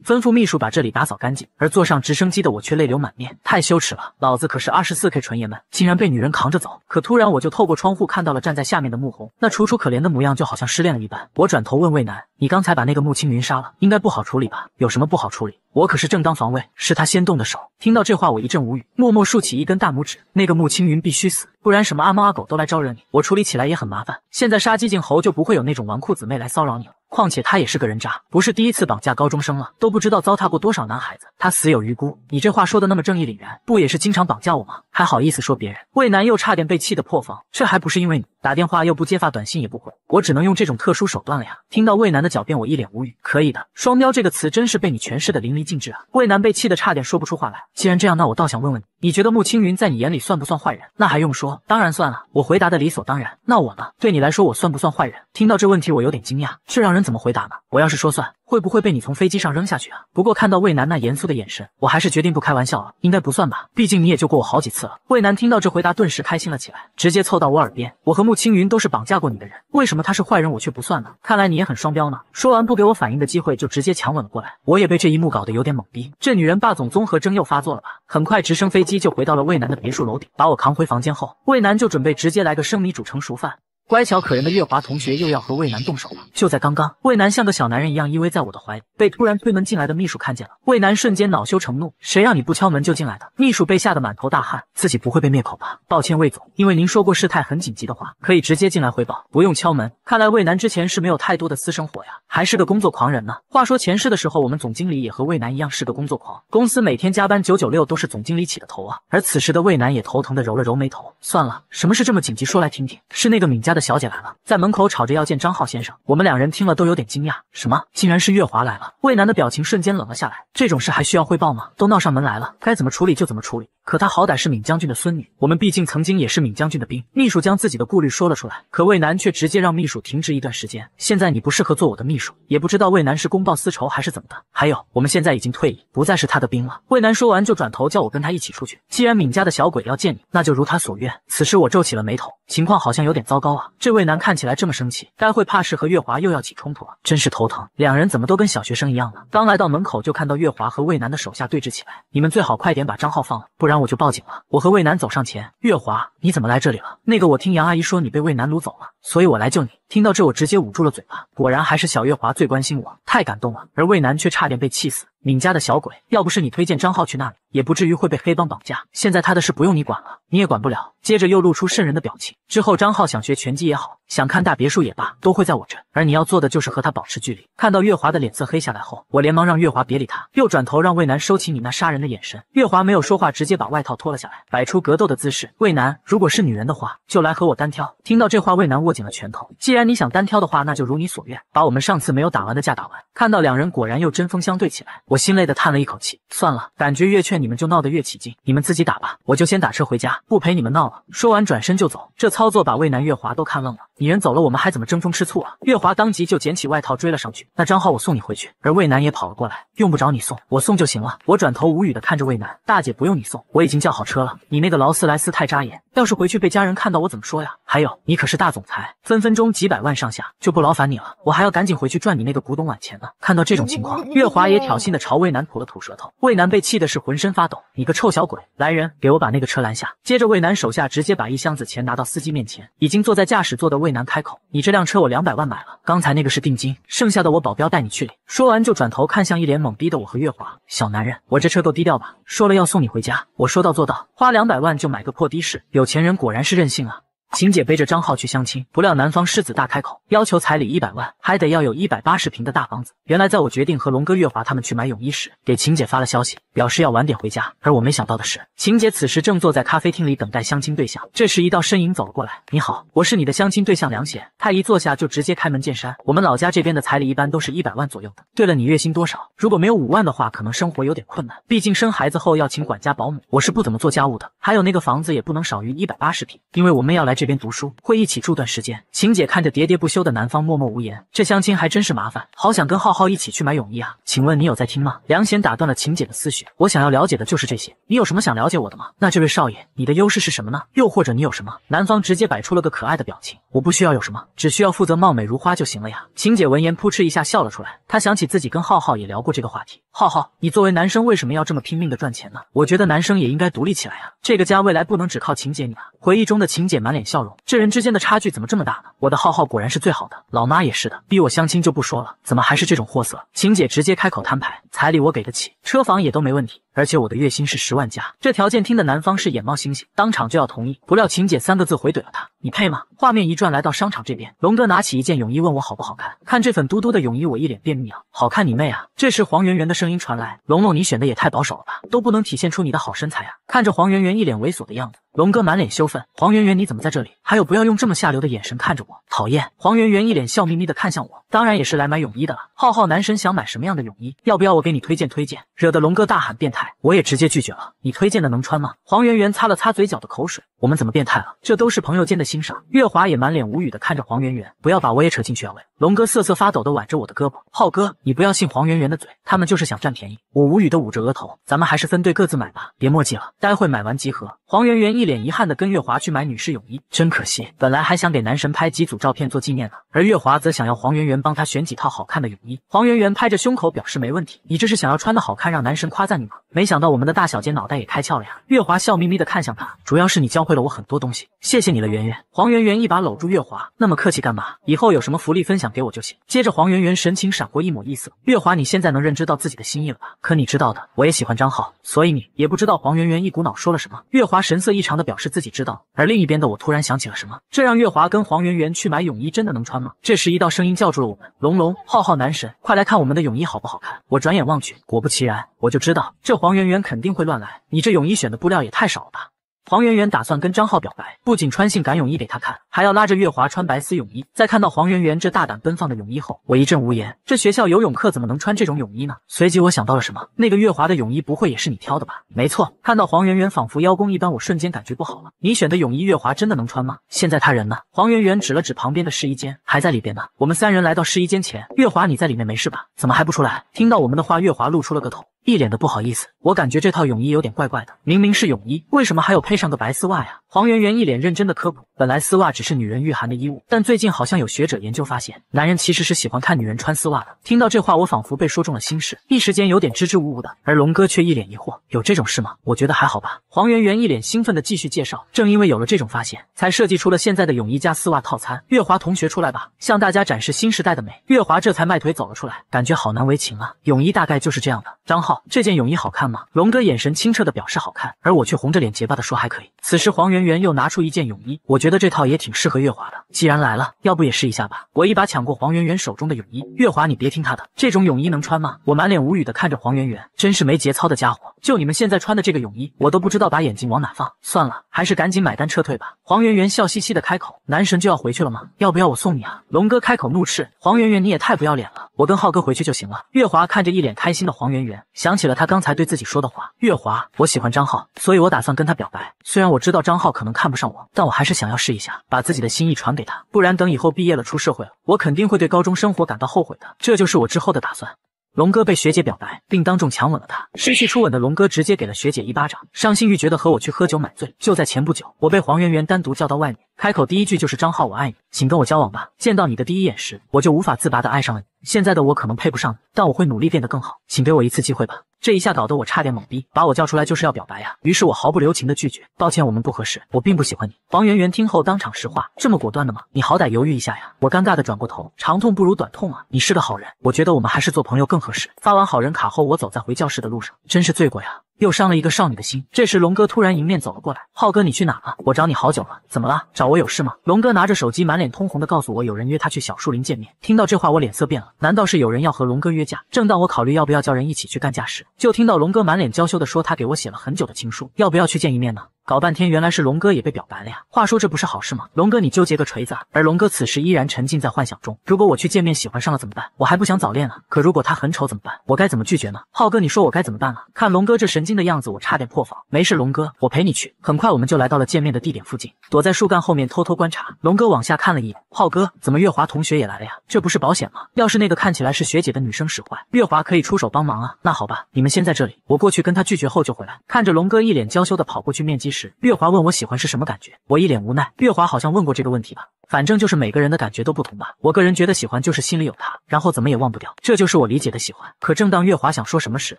吩咐秘书把。这里打扫干净，而坐上直升机的我却泪流满面，太羞耻了！老子可是二十四 K 纯爷们，竟然被女人扛着走。可突然，我就透过窗户看到了站在下面的穆红，那楚楚可怜的模样，就好像失恋了一般。我转头问魏楠：“你刚才把那个穆青云杀了，应该不好处理吧？有什么不好处理？我可是正当防卫，是他先动的手。”听到这话，我一阵无语，默默竖起一根大拇指。那个穆青云必须死，不然什么阿猫阿狗都来招惹你，我处理起来也很麻烦。现在杀鸡儆猴，就不会有那种纨绔姊妹来骚扰你了。况且他也是个人渣，不是第一次绑架高中生了，都不知道糟蹋过多少男孩子，他死有余辜。你这话说的那么正义凛然，不也是经常绑架我吗？还好意思说别人，魏楠又差点被气得破防，这还不是因为你打电话又不接，发短信也不回，我只能用这种特殊手段了呀。听到魏楠的狡辩，我一脸无语。可以的，双标这个词真是被你诠释的淋漓尽致啊。魏楠被气得差点说不出话来。既然这样，那我倒想问问你，你觉得穆青云在你眼里算不算坏人？那还用说，当然算了。我回答的理所当然。那我呢？对你来说，我算不算坏人？听到这问题，我有点惊讶。这让人怎么回答呢？我要是说算。会不会被你从飞机上扔下去啊？不过看到魏楠那严肃的眼神，我还是决定不开玩笑了。应该不算吧，毕竟你也救过我好几次了。魏楠听到这回答，顿时开心了起来，直接凑到我耳边：“我和穆青云都是绑架过你的人，为什么他是坏人，我却不算呢？看来你也很双标呢。”说完不给我反应的机会，就直接强吻了过来。我也被这一幕搞得有点懵逼，这女人霸总综合征又发作了吧？很快，直升飞机就回到了魏楠的别墅楼顶，把我扛回房间后，魏楠就准备直接来个生米煮成熟饭。乖巧可人的月华同学又要和魏楠动手了。就在刚刚，魏楠像个小男人一样依偎在我的怀里，被突然推门进来的秘书看见了。魏楠瞬间恼羞成怒：“谁让你不敲门就进来的？”秘书被吓得满头大汗，自己不会被灭口吧？抱歉，魏总，因为您说过事态很紧急的话，可以直接进来汇报，不用敲门。看来魏楠之前是没有太多的私生活呀，还是个工作狂人呢。话说前世的时候，我们总经理也和魏楠一样是个工作狂，公司每天加班九九六都是总经理起的头啊。而此时的魏楠也头疼地揉了揉眉头，算了，什么事这么紧急，说来听听。是那个闵家的。小姐来了，在门口吵着要见张浩先生。我们两人听了都有点惊讶，什么？竟然是月华来了。魏楠的表情瞬间冷了下来，这种事还需要汇报吗？都闹上门来了，该怎么处理就怎么处理。可她好歹是闵将军的孙女，我们毕竟曾经也是闵将军的兵。秘书将自己的顾虑说了出来，可魏楠却直接让秘书停职一段时间。现在你不适合做我的秘书，也不知道魏楠是公报私仇还是怎么的。还有，我们现在已经退役，不再是他的兵了。魏楠说完就转头叫我跟他一起出去。既然闵家的小鬼要见你，那就如他所愿。此时我皱起了眉头。情况好像有点糟糕啊！这位男看起来这么生气，待会怕是和月华又要起冲突了，真是头疼。两人怎么都跟小学生一样了？刚来到门口就看到月华和魏楠的手下对峙起来，你们最好快点把张浩放了，不然我就报警了。我和魏楠走上前，月华，你怎么来这里了？那个，我听杨阿姨说你被魏楠掳走了，所以我来救你。听到这，我直接捂住了嘴巴，果然还是小月华最关心我，太感动了。而魏楠却差点被气死，闵家的小鬼，要不是你推荐张浩去那里，也不至于会被黑帮绑架。现在他的事不用你管了，你也管不了。接着又露出渗人的表情。之后张浩想学拳击也好，想看大别墅也罢，都会在我这。而你要做的就是和他保持距离。看到月华的脸色黑下来后，我连忙让月华别理他，又转头让魏楠收起你那杀人的眼神。月华没有说话，直接把外套脱了下来，摆出格斗的姿势。魏楠，如果是女人的话，就来和我单挑。听到这话，魏楠握紧了拳头。既然你想单挑的话，那就如你所愿，把我们上次没有打完的架打完。看到两人果然又针锋相对起来，我心累的叹了一口气。算了，感觉越劝你们就闹得越起劲，你们自己打吧，我就先打车回家，不陪你们闹了。说完，转身就走。这操作把魏南月华都看愣了。你人走了，我们还怎么争风吃醋啊？月华当即就捡起外套追了上去。那张浩，我送你回去。而魏楠也跑了过来，用不着你送，我送就行了。我转头无语的看着魏楠，大姐不用你送，我已经叫好车了。你那个劳斯莱斯太扎眼，要是回去被家人看到，我怎么说呀？还有，你可是大总裁，分分钟几百万上下，就不劳烦你了。我还要赶紧回去赚你那个古董碗钱呢。看到这种情况，月华也挑衅的朝魏楠吐了吐舌头。魏楠被气的是浑身发抖，你个臭小鬼！来人，给我把那个车拦下。接着，魏楠手下直接把一箱子钱拿到司机面前，已经坐在驾驶座的魏。难开口，你这辆车我两百万买了，刚才那个是定金，剩下的我保镖带你去领。说完就转头看向一脸懵逼的我和月华小男人，我这车够低调吧？说了要送你回家，我说到做到，花两百万就买个破的士，有钱人果然是任性啊。秦姐背着张浩去相亲，不料男方狮子大开口，要求彩礼一百万，还得要有一百八十平的大房子。原来在我决定和龙哥、月华他们去买泳衣时，给秦姐发了消息，表示要晚点回家。而我没想到的是，秦姐此时正坐在咖啡厅里等待相亲对象。这时，一道身影走了过来：“你好，我是你的相亲对象梁贤。”他一坐下就直接开门见山：“我们老家这边的彩礼一般都是一百万左右的。对了，你月薪多少？如果没有五万的话，可能生活有点困难，毕竟生孩子后要请管家、保姆，我是不怎么做家务的。还有那个房子也不能少于一百八十平，因为我们要来。”这边读书会一起住段时间。晴姐看着喋喋不休的男方，默默无言。这相亲还真是麻烦，好想跟浩浩一起去买泳衣啊。请问你有在听吗？梁贤打断了晴姐的思绪。我想要了解的就是这些，你有什么想了解我的吗？那这位少爷，你的优势是什么呢？又或者你有什么？男方直接摆出了个可爱的表情。我不需要有什么，只需要负责貌美如花就行了呀。晴姐闻言扑哧一下笑了出来，她想起自己跟浩浩也聊过这个话题。浩浩，你作为男生为什么要这么拼命的赚钱呢？我觉得男生也应该独立起来啊，这个家未来不能只靠晴姐你啊。回忆中的晴姐满脸。笑容，这人之间的差距怎么这么大呢？我的浩浩果然是最好的，老妈也是的，逼我相亲就不说了，怎么还是这种货色？晴姐直接开口摊牌，彩礼我给得起，车房也都没问题。而且我的月薪是十万加，这条件听的男方是眼冒星星，当场就要同意。不料晴姐三个字回怼了他，你配吗？画面一转，来到商场这边，龙哥拿起一件泳衣问我好不好看，看这粉嘟嘟的泳衣，我一脸便秘啊，好看你妹啊！这时黄圆圆的声音传来，龙龙你选的也太保守了吧，都不能体现出你的好身材啊！看着黄圆圆一脸猥琐的样子，龙哥满脸羞愤。黄圆圆你怎么在这里？还有不要用这么下流的眼神看着我，讨厌！黄圆圆一脸笑眯眯的看向我，当然也是来买泳衣的了。浩浩男神想买什么样的泳衣？要不要我给你推荐推荐？惹得龙哥大喊变态。我也直接拒绝了。你推荐的能穿吗？黄圆圆擦了擦嘴角的口水。我们怎么变态了？这都是朋友间的欣赏。月华也满脸无语的看着黄圆圆。不要把我也扯进去啊！喂，龙哥瑟瑟发抖的挽着我的胳膊。浩哥，你不要信黄圆圆的嘴，他们就是想占便宜。我无语的捂着额头。咱们还是分队各自买吧，别墨迹了。待会买完集合。黄圆圆一脸遗憾的跟月华去买女士泳衣。真可惜，本来还想给男神拍几组照片做纪念呢。而月华则想要黄圆圆帮他选几套好看的泳衣。黄圆圆拍着胸口表示没问题。你这是想要穿的好看让男神夸赞你吗？没想到我们的大小姐脑袋也开窍了呀！月华笑眯眯的看向他，主要是你教会了我很多东西，谢谢你了，圆圆。黄圆圆一把搂住月华，那么客气干嘛？以后有什么福利分享给我就行。接着黄圆圆神情闪过一抹异色，月华你现在能认知到自己的心意了吧？可你知道的，我也喜欢张浩，所以你也不知道。黄圆圆一股脑说了什么？月华神色异常的表示自己知道。而另一边的我突然想起了什么，这让月华跟黄圆圆去买泳衣，真的能穿吗？这时一道声音叫住了我们，龙龙，浩浩男神，快来看我们的泳衣好不好看！我转眼望去，果不其然。我就知道这黄媛媛肯定会乱来，你这泳衣选的布料也太少了吧。黄媛媛打算跟张浩表白，不仅穿性感泳衣给他看，还要拉着月华穿白丝泳衣。在看到黄媛媛这大胆奔放的泳衣后，我一阵无言。这学校游泳课怎么能穿这种泳衣呢？随即我想到了什么，那个月华的泳衣不会也是你挑的吧？没错，看到黄媛媛仿佛邀功一般，我瞬间感觉不好了。你选的泳衣月华真的能穿吗？现在他人呢？黄媛媛指了指旁边的试衣间，还在里边呢。我们三人来到试衣间前，月华你在里面没事吧？怎么还不出来？听到我们的话，月华露出了个头。一脸的不好意思，我感觉这套泳衣有点怪怪的，明明是泳衣，为什么还有配上个白丝袜啊？黄媛媛一脸认真的科普，本来丝袜只是女人御寒的衣物，但最近好像有学者研究发现，男人其实是喜欢看女人穿丝袜的。听到这话，我仿佛被说中了心事，一时间有点支支吾吾的。而龙哥却一脸疑惑，有这种事吗？我觉得还好吧。黄媛媛一脸兴奋的继续介绍，正因为有了这种发现，才设计出了现在的泳衣加丝袜套餐。月华同学出来吧，向大家展示新时代的美。月华这才迈腿走了出来，感觉好难为情啊。泳衣大概就是这样的。张浩，这件泳衣好看吗？龙哥眼神清澈的表示好看，而我却红着脸结巴的说还可以。此时黄媛。圆圆又拿出一件泳衣，我觉得这套也挺适合月华的。既然来了，要不也试一下吧？我一把抢过黄圆圆手中的泳衣。月华，你别听他的，这种泳衣能穿吗？我满脸无语的看着黄圆圆，真是没节操的家伙。就你们现在穿的这个泳衣，我都不知道把眼睛往哪放。算了，还是赶紧买单撤退吧。黄圆圆笑嘻嘻的开口：“男神就要回去了吗？要不要我送你啊？”龙哥开口怒斥：“黄圆圆，你也太不要脸了！我跟浩哥回去就行了。”月华看着一脸开心的黄圆圆，想起了他刚才对自己说的话：“月华，我喜欢张浩，所以我打算跟他表白。虽然我知道张浩。”可能看不上我，但我还是想要试一下，把自己的心意传给他，不然等以后毕业了出社会了，我肯定会对高中生活感到后悔的。这就是我之后的打算。龙哥被学姐表白，并当众强吻了她，失去初吻的龙哥直接给了学姐一巴掌，伤心欲绝的和我去喝酒买醉。就在前不久，我被黄媛媛单独叫到外面，开口第一句就是张浩，我爱你，请跟我交往吧。见到你的第一眼时，我就无法自拔的爱上了你。现在的我可能配不上你，但我会努力变得更好，请给我一次机会吧。这一下搞得我差点懵逼，把我叫出来就是要表白呀？于是我毫不留情的拒绝，抱歉，我们不合适，我并不喜欢你。黄圆圆听后当场石化，这么果断的吗？你好歹犹豫一下呀。我尴尬的转过头，长痛不如短痛啊，你是个好人，我觉得我们还是做朋友更合适。发完好人卡后，我走在回教室的路上，真是罪过呀。又伤了一个少女的心。这时，龙哥突然迎面走了过来。浩哥，你去哪了？我找你好久了。怎么了？找我有事吗？龙哥拿着手机，满脸通红的告诉我，有人约他去小树林见面。听到这话，我脸色变了。难道是有人要和龙哥约架？正当我考虑要不要叫人一起去干架时，就听到龙哥满脸娇羞的说，他给我写了很久的情书，要不要去见一面呢？搞半天原来是龙哥也被表白了呀！话说这不是好事吗？龙哥你纠结个锤子啊！而龙哥此时依然沉浸在幻想中。如果我去见面喜欢上了怎么办？我还不想早恋啊！可如果他很丑怎么办？我该怎么拒绝呢？浩哥你说我该怎么办啊？看龙哥这神经的样子，我差点破防。没事，龙哥我陪你去。很快我们就来到了见面的地点附近，躲在树干后面偷偷观察。龙哥往下看了一眼，浩哥怎么月华同学也来了呀？这不是保险吗？要是那个看起来是学姐的女生使坏，月华可以出手帮忙啊！那好吧，你们先在这里，我过去跟他拒绝后就回来。看着龙哥一脸娇羞的跑过去面基时。月华问我喜欢是什么感觉，我一脸无奈。月华好像问过这个问题吧，反正就是每个人的感觉都不同吧。我个人觉得喜欢就是心里有他，然后怎么也忘不掉，这就是我理解的喜欢。可正当月华想说什么时，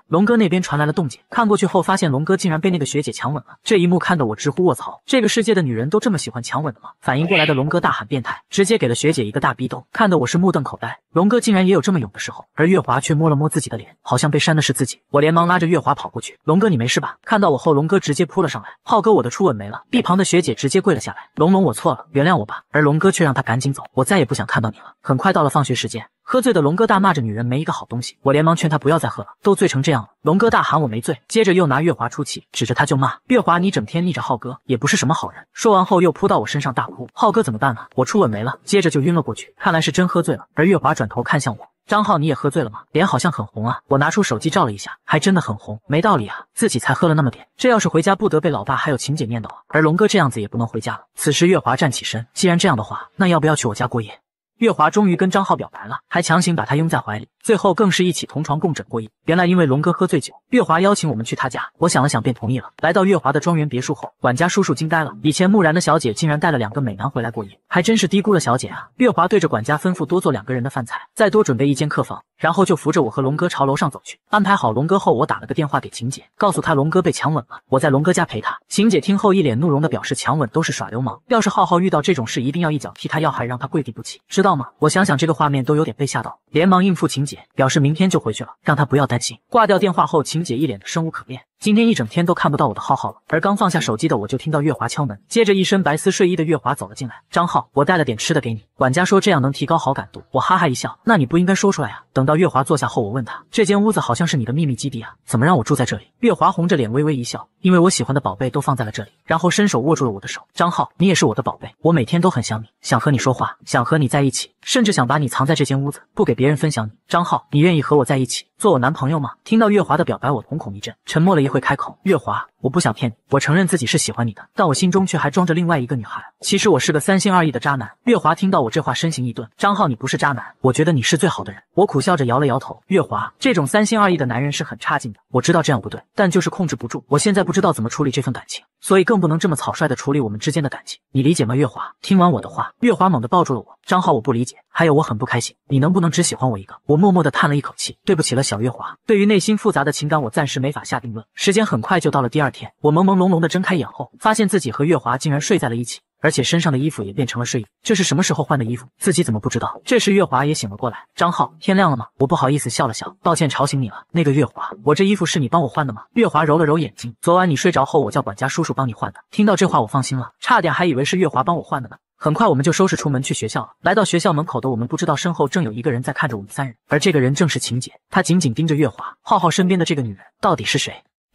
龙哥那边传来了动静。看过去后发现龙哥竟然被那个学姐强吻了，这一幕看得我直呼卧槽，这个世界的女人都这么喜欢强吻的吗？反应过来的龙哥大喊变态，直接给了学姐一个大逼斗，看得我是目瞪口呆。龙哥竟然也有这么勇的时候，而月华却摸了摸自己的脸，好像被扇的是自己。我连忙拉着月华跑过去，龙哥你没事吧？看到我后龙哥直接扑了上来，好。哥，我的初吻没了。一旁的学姐直接跪了下来：“龙龙，我错了，原谅我吧。”而龙哥却让他赶紧走，我再也不想看到你了。很快到了放学时间，喝醉的龙哥大骂着：“女人没一个好东西。”我连忙劝他不要再喝了，都醉成这样了。龙哥大喊：“我没醉！”接着又拿月华出气，指着他就骂：“月华，你整天腻着浩哥，也不是什么好人。”说完后又扑到我身上大哭：“浩哥怎么办啊？我初吻没了。”接着就晕了过去，看来是真喝醉了。而月华转头看向我。张浩，你也喝醉了吗？脸好像很红啊！我拿出手机照了一下，还真的很红，没道理啊！自己才喝了那么点，这要是回家不得被老爸还有秦姐念叨啊！而龙哥这样子也不能回家了。此时月华站起身，既然这样的话，那要不要去我家过夜？月华终于跟张浩表白了，还强行把他拥在怀里，最后更是一起同床共枕过夜。原来因为龙哥喝醉酒，月华邀请我们去他家，我想了想便同意了。来到月华的庄园别墅后，管家叔叔惊呆了，以前木然的小姐竟然带了两个美男回来过夜，还真是低估了小姐啊！月华对着管家吩咐多做两个人的饭菜，再多准备一间客房，然后就扶着我和龙哥朝楼上走去。安排好龙哥后，我打了个电话给秦姐，告诉她龙哥被强吻了，我在龙哥家陪他。秦姐听后一脸怒容的表示强吻都是耍流氓，要是浩浩遇到这种事，一定要一脚踢他要害，让他跪地不起。直到。我想想，这个画面都有点被吓到，连忙应付晴姐，表示明天就回去了，让她不要担心。挂掉电话后，晴姐一脸的生无可恋。今天一整天都看不到我的浩浩了，而刚放下手机的我就听到月华敲门，接着一身白丝睡衣的月华走了进来。张浩，我带了点吃的给你。管家说这样能提高好感度。我哈哈一笑，那你不应该说出来啊。等到月华坐下后，我问他，这间屋子好像是你的秘密基地啊，怎么让我住在这里？月华红着脸微微一笑，因为我喜欢的宝贝都放在了这里。然后伸手握住了我的手。张浩，你也是我的宝贝，我每天都很想你，想和你说话，想和你在一起，甚至想把你藏在这间屋子，不给别人分享你。张浩，你愿意和我在一起？做我男朋友吗？听到月华的表白，我瞳孔一震，沉默了一会，开口：“月华。”我不想骗你，我承认自己是喜欢你的，但我心中却还装着另外一个女孩。其实我是个三心二意的渣男。月华听到我这话，身形一顿。张浩，你不是渣男，我觉得你是最好的人。我苦笑着摇了摇头。月华，这种三心二意的男人是很差劲的。我知道这样不对，但就是控制不住。我现在不知道怎么处理这份感情，所以更不能这么草率地处理我们之间的感情。你理解吗？月华，听完我的话，月华猛地抱住了我。张浩，我不理解，还有我很不开心。你能不能只喜欢我一个？我默默地叹了一口气。对不起了，小月华。对于内心复杂的情感，我暂时没法下定论。时间很快就到了第二。天，我朦朦胧胧的睁开眼后，发现自己和月华竟然睡在了一起，而且身上的衣服也变成了睡衣。这是什么时候换的衣服？自己怎么不知道？这时月华也醒了过来。张浩，天亮了吗？我不好意思笑了笑，抱歉吵醒你了。那个月华，我这衣服是你帮我换的吗？月华揉了揉眼睛，昨晚你睡着后，我叫管家叔叔帮你换的。听到这话我放心了，差点还以为是月华帮我换的呢。很快我们就收拾出门去学校了。来到学校门口的我们，不知道身后正有一个人在看着我们三人，而这个人正是秦姐。她紧紧盯着月华、浩浩身边的这个女人，到底是谁？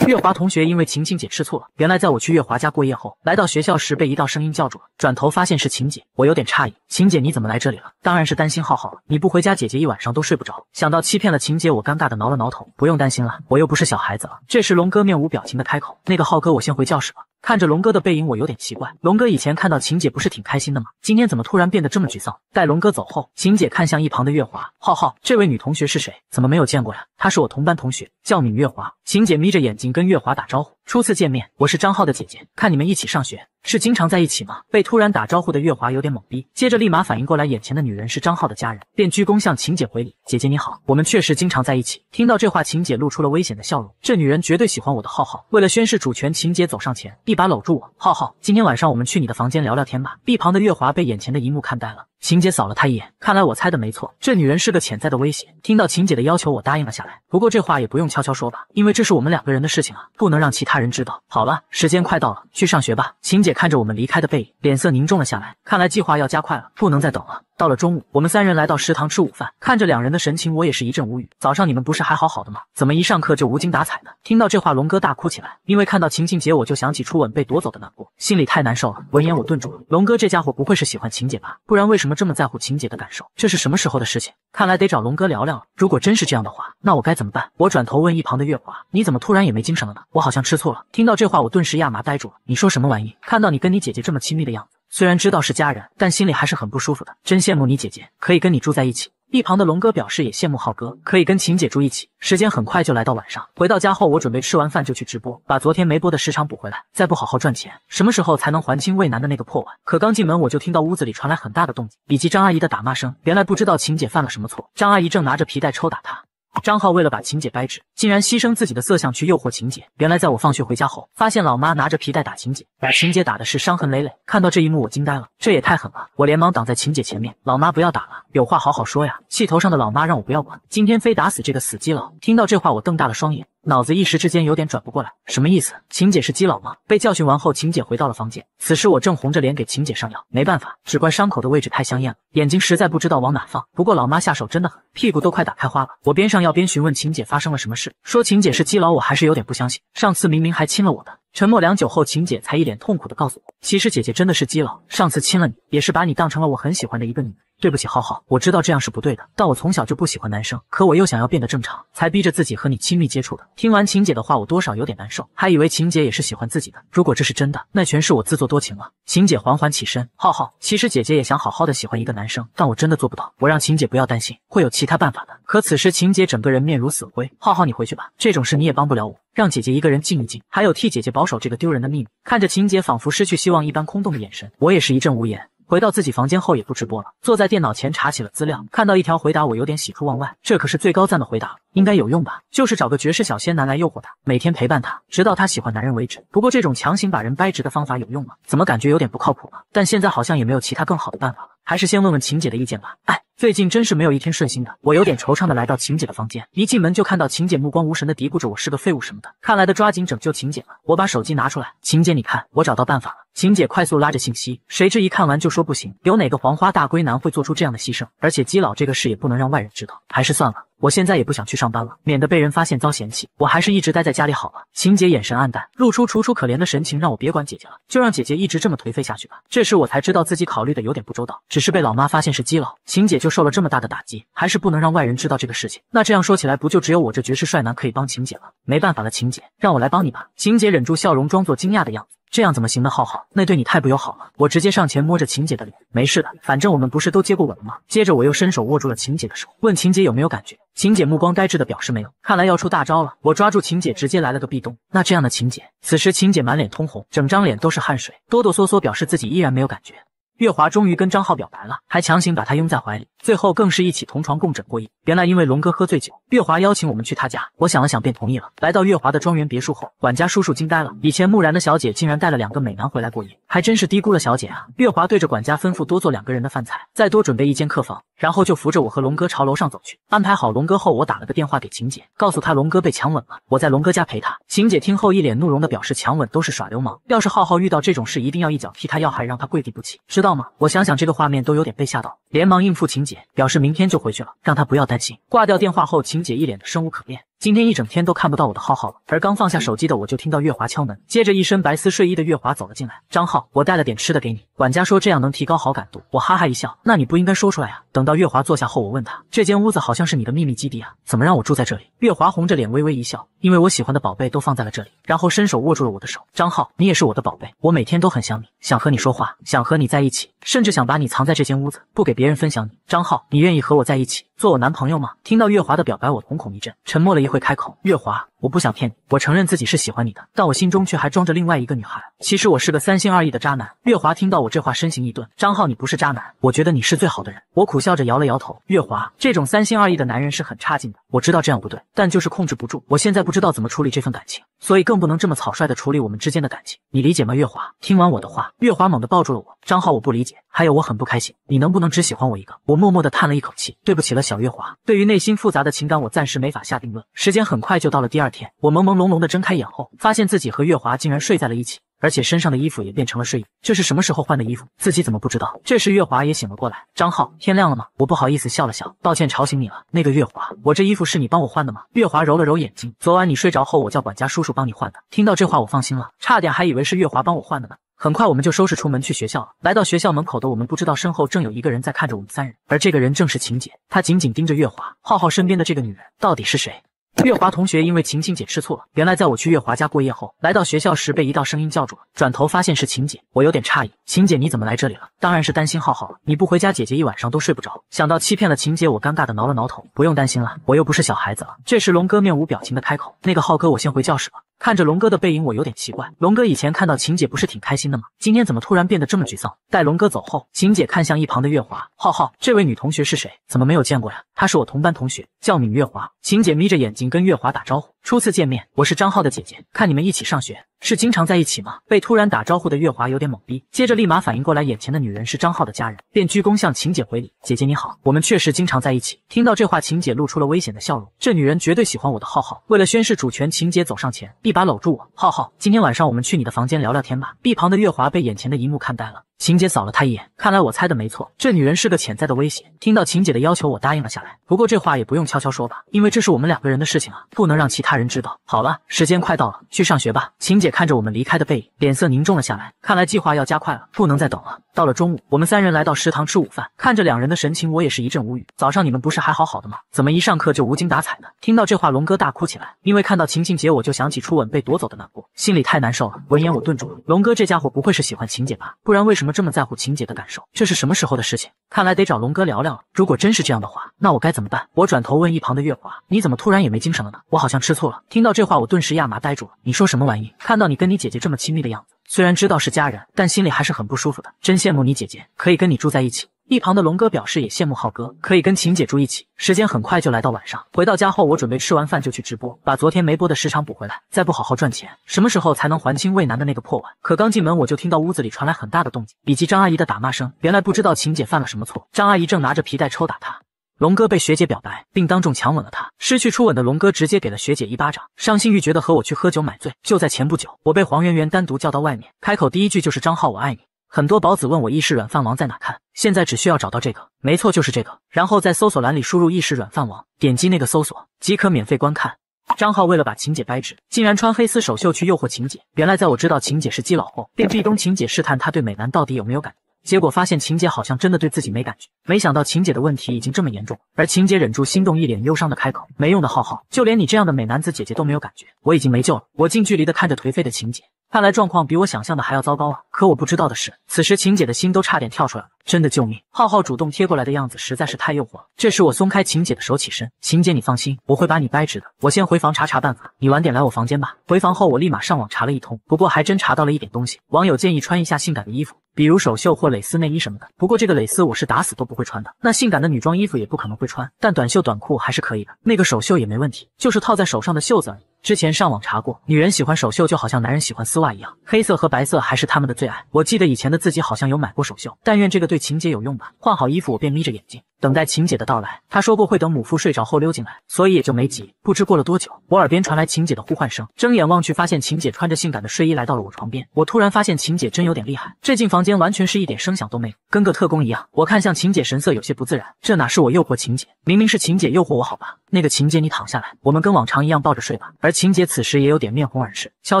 月华同学因为晴晴姐吃醋了。原来在我去月华家过夜后，来到学校时被一道声音叫住了，转头发现是晴姐，我有点诧异。晴姐，你怎么来这里了？当然是担心浩浩了，你不回家，姐姐一晚上都睡不着。想到欺骗了晴姐，我尴尬的挠了挠头。不用担心了，我又不是小孩子了。这时龙哥面无表情的开口：“那个浩哥，我先回教室了。”看着龙哥的背影，我有点奇怪。龙哥以前看到秦姐不是挺开心的吗？今天怎么突然变得这么沮丧？待龙哥走后，秦姐看向一旁的月华，浩浩，这位女同学是谁？怎么没有见过呀？她是我同班同学，叫闵月华。秦姐眯着眼睛跟月华打招呼。初次见面，我是张浩的姐姐。看你们一起上学，是经常在一起吗？被突然打招呼的月华有点懵逼，接着立马反应过来，眼前的女人是张浩的家人，便鞠躬向秦姐回礼。姐姐你好，我们确实经常在一起。听到这话，秦姐露出了危险的笑容，这女人绝对喜欢我的浩浩。为了宣示主权，秦姐走上前，一把搂住我。浩浩，今天晚上我们去你的房间聊聊天吧。一旁的月华被眼前的一幕看呆了。秦姐扫了他一眼，看来我猜的没错，这女人是个潜在的威胁。听到秦姐的要求，我答应了下来。不过这话也不用悄悄说吧，因为这是我们两个人的事情啊，不能让其他人知道。好了，时间快到了，去上学吧。秦姐看着我们离开的背影，脸色凝重了下来。看来计划要加快了，不能再等了。到了中午，我们三人来到食堂吃午饭。看着两人的神情，我也是一阵无语。早上你们不是还好好的吗？怎么一上课就无精打采的？听到这话，龙哥大哭起来，因为看到晴晴姐，我就想起初吻被夺走的难过，心里太难受了。闻言，我顿住了。龙哥这家伙不会是喜欢晴姐吧？不然为什么这么在乎晴姐的感受？这是什么时候的事情？看来得找龙哥聊聊了。如果真是这样的话，那我该怎么办？我转头问一旁的月华：“你怎么突然也没精神了呢？我好像吃醋了。”听到这话，我顿时亚麻呆住了。你说什么玩意？看到你跟你姐姐这么亲密的样子。虽然知道是家人，但心里还是很不舒服的。真羡慕你姐姐，可以跟你住在一起。一旁的龙哥表示也羡慕浩哥，可以跟秦姐住一起。时间很快就来到晚上，回到家后，我准备吃完饭就去直播，把昨天没播的时长补回来。再不好好赚钱，什么时候才能还清魏南的那个破碗？可刚进门，我就听到屋子里传来很大的动静，以及张阿姨的打骂声。原来不知道秦姐犯了什么错，张阿姨正拿着皮带抽打她。张浩为了把秦姐掰直，竟然牺牲自己的色相去诱惑秦姐。原来，在我放学回家后，发现老妈拿着皮带打秦姐，把秦姐打的是伤痕累累。看到这一幕，我惊呆了，这也太狠了！我连忙挡在秦姐前面，老妈不要打了，有话好好说呀。气头上的老妈让我不要管，今天非打死这个死基佬。听到这话，我瞪大了双眼。脑子一时之间有点转不过来，什么意思？晴姐是基佬吗？被教训完后，晴姐回到了房间。此时我正红着脸给晴姐上药，没办法，只怪伤口的位置太香艳了，眼睛实在不知道往哪放。不过老妈下手真的很，屁股都快打开花了。我边上药边询问晴姐发生了什么事，说晴姐是基佬，我还是有点不相信。上次明明还亲了我的。沉默良久后，秦姐才一脸痛苦地告诉我，其实姐姐真的是基佬，上次亲了你，也是把你当成了我很喜欢的一个女人。对不起，浩浩，我知道这样是不对的，但我从小就不喜欢男生，可我又想要变得正常，才逼着自己和你亲密接触的。听完秦姐的话，我多少有点难受，还以为秦姐也是喜欢自己的，如果这是真的，那全是我自作多情了。秦姐缓缓起身，浩浩，其实姐姐也想好好的喜欢一个男生，但我真的做不到。我让秦姐不要担心，会有其他办法的。可此时秦姐整个人面如死灰，浩浩，你回去吧，这种事你也帮不了我。让姐姐一个人静一静，还有替姐姐保守这个丢人的秘密。看着秦姐仿佛失去希望一般空洞的眼神，我也是一阵无言。回到自己房间后也不直播了，坐在电脑前查起了资料。看到一条回答，我有点喜出望外，这可是最高赞的回答，应该有用吧？就是找个绝世小仙男来诱惑她，每天陪伴她，直到她喜欢男人为止。不过这种强行把人掰直的方法有用吗？怎么感觉有点不靠谱吗？但现在好像也没有其他更好的办法了，还是先问问秦姐的意见吧。哎。最近真是没有一天顺心的，我有点惆怅的来到晴姐的房间，一进门就看到晴姐目光无神的嘀咕着我是个废物什么的，看来得抓紧拯救晴姐了。我把手机拿出来，晴姐你看，我找到办法了。秦姐快速拉着信息，谁知一看完就说不行，有哪个黄花大闺男会做出这样的牺牲？而且基佬这个事也不能让外人知道，还是算了。我现在也不想去上班了，免得被人发现遭嫌弃，我还是一直待在家里好了。秦姐眼神暗淡，露出楚楚可怜的神情，让我别管姐姐了，就让姐姐一直这么颓废下去吧。这时我才知道自己考虑的有点不周到，只是被老妈发现是基佬，秦姐就受了这么大的打击，还是不能让外人知道这个事情。那这样说起来，不就只有我这绝世帅男可以帮秦姐了？没办法了，秦姐，让我来帮你吧。秦姐忍住笑容，装作惊讶的样子。这样怎么行呢，浩浩？那对你太不友好了。我直接上前摸着秦姐的脸，没事的，反正我们不是都接过吻了吗？接着我又伸手握住了秦姐的手，问秦姐有没有感觉。秦姐目光呆滞的表示没有，看来要出大招了。我抓住秦姐，直接来了个壁咚。那这样的情节，此时秦姐满脸通红，整张脸都是汗水，哆哆嗦嗦表示自己依然没有感觉。月华终于跟张浩表白了，还强行把他拥在怀里，最后更是一起同床共枕过夜。原来因为龙哥喝醉酒，月华邀请我们去他家。我想了想便同意了。来到月华的庄园别墅后，管家叔叔惊呆了，以前木然的小姐竟然带了两个美男回来过夜，还真是低估了小姐啊！月华对着管家吩咐多做两个人的饭菜，再多准备一间客房，然后就扶着我和龙哥朝楼上走去。安排好龙哥后，我打了个电话给秦姐，告诉她龙哥被强吻了，我在龙哥家陪他。秦姐听后一脸怒容的表示强吻都是耍流氓，要是浩浩遇到这种事，一定要一脚踢他要害，让他跪地不起。直到。我想想这个画面都有点被吓到，连忙应付晴姐，表示明天就回去了，让她不要担心。挂掉电话后，晴姐一脸的生无可恋。今天一整天都看不到我的浩浩了，而刚放下手机的我就听到月华敲门，接着一身白丝睡衣的月华走了进来。张浩，我带了点吃的给你。管家说这样能提高好感度。我哈哈一笑，那你不应该说出来呀。等到月华坐下后，我问他，这间屋子好像是你的秘密基地啊，怎么让我住在这里？月华红着脸微微一笑，因为我喜欢的宝贝都放在了这里，然后伸手握住了我的手。张浩，你也是我的宝贝，我每天都很想你，想和你说话，想和你在一起，甚至想把你藏在这间屋子，不给别人分享你。张浩，你愿意和我在一起？做我男朋友吗？听到月华的表白，我瞳孔一震，沉默了一会，开口：月华。我不想骗你，我承认自己是喜欢你的，但我心中却还装着另外一个女孩。其实我是个三心二意的渣男。月华听到我这话，身形一顿。张浩，你不是渣男，我觉得你是最好的人。我苦笑着摇了摇头。月华，这种三心二意的男人是很差劲的。我知道这样不对，但就是控制不住。我现在不知道怎么处理这份感情，所以更不能这么草率的处理我们之间的感情。你理解吗？月华，听完我的话，月华猛地抱住了我。张浩，我不理解，还有我很不开心。你能不能只喜欢我一个？我默默地叹了一口气。对不起了，小月华。对于内心复杂的情感，我暂时没法下定论。时间很快就到了第二。天，我朦朦胧胧的睁开眼后，发现自己和月华竟然睡在了一起，而且身上的衣服也变成了睡衣。这是什么时候换的衣服？自己怎么不知道？这时月华也醒了过来。张浩，天亮了吗？我不好意思笑了笑，抱歉吵醒你了。那个月华，我这衣服是你帮我换的吗？月华揉了揉眼睛，昨晚你睡着后，我叫管家叔叔帮你换的。听到这话，我放心了，差点还以为是月华帮我换的呢。很快我们就收拾出门去学校了。来到学校门口的我们，不知道身后正有一个人在看着我们三人，而这个人正是秦姐。她紧紧盯着月华、浩浩身边的这个女人，到底是谁？月华同学因为晴晴姐吃醋了。原来在我去月华家过夜后，来到学校时被一道声音叫住了，转头发现是晴姐，我有点诧异：“晴姐，你怎么来这里了？”“当然是担心浩浩了，你不回家，姐姐一晚上都睡不着。”想到欺骗了晴姐，我尴尬的挠了挠头。“不用担心了，我又不是小孩子了。”这时龙哥面无表情的开口：“那个浩哥，我先回教室了。”看着龙哥的背影，我有点奇怪，龙哥以前看到晴姐不是挺开心的吗？今天怎么突然变得这么沮丧？待龙哥走后，晴姐看向一旁的月华：“浩浩，这位女同学是谁？怎么没有见过呀？”她是我同班同学，叫闵月华。秦姐眯着眼睛跟月华打招呼，初次见面，我是张浩的姐姐。看你们一起上学，是经常在一起吗？被突然打招呼的月华有点懵逼，接着立马反应过来，眼前的女人是张浩的家人，便鞠躬向秦姐回礼。姐姐你好，我们确实经常在一起。听到这话，秦姐露出了危险的笑容，这女人绝对喜欢我的浩浩。为了宣誓主权，秦姐走上前，一把搂住我。浩浩，今天晚上我们去你的房间聊聊天吧。一旁的月华被眼前的一幕看呆了。秦姐扫了他一眼，看来我猜的没错，这女人是个潜在的威胁。听到秦姐的要求，我答应了下来。不过这话也不用悄悄说吧，因为这是我们两个人的事情啊，不能让其他人知道。好了，时间快到了，去上学吧。秦姐看着我们离开的背影，脸色凝重了下来。看来计划要加快了，不能再等了。到了中午，我们三人来到食堂吃午饭，看着两人的神情，我也是一阵无语。早上你们不是还好好的吗？怎么一上课就无精打采的？听到这话，龙哥大哭起来，因为看到秦晴姐，我就想起初吻被夺走的难过，心里太难受了。闻言，我顿住了。龙哥这家伙不会是喜欢秦姐吧？不然为什么？这么在乎秦姐的感受，这是什么时候的事情？看来得找龙哥聊聊了。如果真是这样的话，那我该怎么办？我转头问一旁的月华：“你怎么突然也没精神了呢？我好像吃醋了。”听到这话，我顿时亚麻呆住了。你说什么玩意？看到你跟你姐姐这么亲密的样子，虽然知道是家人，但心里还是很不舒服的。真羡慕你姐姐可以跟你住在一起。一旁的龙哥表示也羡慕浩哥可以跟秦姐住一起。时间很快就来到晚上，回到家后，我准备吃完饭就去直播，把昨天没播的时长补回来。再不好好赚钱，什么时候才能还清魏楠的那个破碗？可刚进门，我就听到屋子里传来很大的动静，以及张阿姨的打骂声。原来不知道秦姐犯了什么错，张阿姨正拿着皮带抽打她。龙哥被学姐表白，并当众强吻了她，失去初吻的龙哥直接给了学姐一巴掌，伤心欲绝的和我去喝酒买醉。就在前不久，我被黄媛媛单独叫到外面，开口第一句就是张浩，我爱你。很多宝子问我《异世软饭王》在哪看，现在只需要找到这个，没错，就是这个，然后在搜索栏里输入《异世软饭王》，点击那个搜索即可免费观看。张浩为了把秦姐掰直，竟然穿黑丝首秀去诱惑秦姐。原来在我知道秦姐是基佬后，便壁咚秦姐试探她对美男到底有没有感觉。结果发现秦姐好像真的对自己没感觉。没想到秦姐的问题已经这么严重，而秦姐忍住心动，一脸忧伤的开口：“没用的，浩浩，就连你这样的美男子姐姐都没有感觉，我已经没救了。”我近距离的看着颓废的秦姐。看来状况比我想象的还要糟糕啊！可我不知道的是，此时秦姐的心都差点跳出来了，真的救命！浩浩主动贴过来的样子实在是太诱惑了。这时我松开秦姐的手，起身：“秦姐，你放心，我会把你掰直的。我先回房查查办法，你晚点来我房间吧。”回房后，我立马上网查了一通，不过还真查到了一点东西。网友建议穿一下性感的衣服，比如手袖或蕾丝内衣什么的。不过这个蕾丝我是打死都不会穿的，那性感的女装衣服也不可能会穿，但短袖短裤还是可以的。那个手袖也没问题，就是套在手上的袖子而已。之前上网查过，女人喜欢手袖，就好像男人喜欢丝袜一样，黑色和白色还是他们的最爱。我记得以前的自己好像有买过手袖，但愿这个对情节有用吧。换好衣服，我便眯着眼睛。等待晴姐的到来，她说过会等母父睡着后溜进来，所以也就没急。不知过了多久，我耳边传来晴姐的呼唤声，睁眼望去，发现晴姐穿着性感的睡衣来到了我床边。我突然发现晴姐真有点厉害，这进房间完全是一点声响都没有，跟个特工一样。我看向晴姐，神色有些不自然。这哪是我诱惑晴姐，明明是晴姐诱惑我好吧？那个晴姐，你躺下来，我们跟往常一样抱着睡吧。而晴姐此时也有点面红耳赤，悄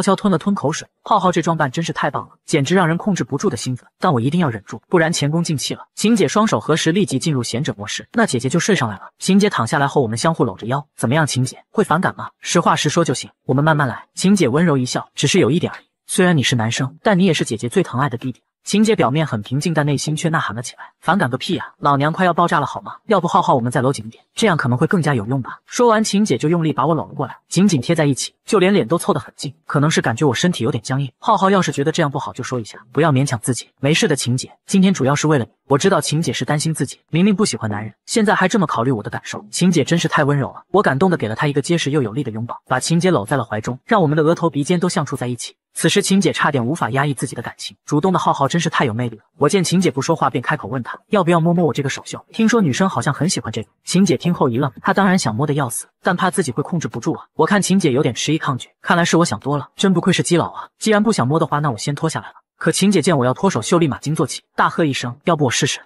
悄吞了吞口水。浩浩这装扮真是太棒了，简直让人控制不住的心奋。但我一定要忍住，不然前功尽弃了。晴姐双手合十，立即进入贤者模式。那姐姐就睡上来了。晴姐躺下来后，我们相互搂着腰。怎么样，晴姐会反感吗？实话实说就行。我们慢慢来。晴姐温柔一笑，只是有一点而已。虽然你是男生，但你也是姐姐最疼爱的弟弟。晴姐表面很平静，但内心却呐喊了起来：反感个屁啊！老娘快要爆炸了，好吗？要不浩浩，我们再搂紧一点，这样可能会更加有用吧？说完，晴姐就用力把我搂了过来，紧紧贴在一起。就连脸都凑得很近，可能是感觉我身体有点僵硬。浩浩要是觉得这样不好，就说一下，不要勉强自己，没事的。晴姐，今天主要是为了你，我知道晴姐是担心自己，明明不喜欢男人，现在还这么考虑我的感受，晴姐真是太温柔了。我感动的给了她一个结实又有力的拥抱，把晴姐搂在了怀中，让我们的额头鼻尖都相触在一起。此时晴姐差点无法压抑自己的感情，主动的浩浩真是太有魅力了。我见晴姐不说话，便开口问她要不要摸摸我这个手袖，听说女生好像很喜欢这个。晴姐听后一愣，她当然想摸的要死。但怕自己会控制不住啊！我看秦姐有点迟疑抗拒，看来是我想多了。真不愧是基佬啊！既然不想摸的话，那我先脱下来了。可秦姐见我要脱手秀立马惊坐起，大喝一声：“要不我试试？”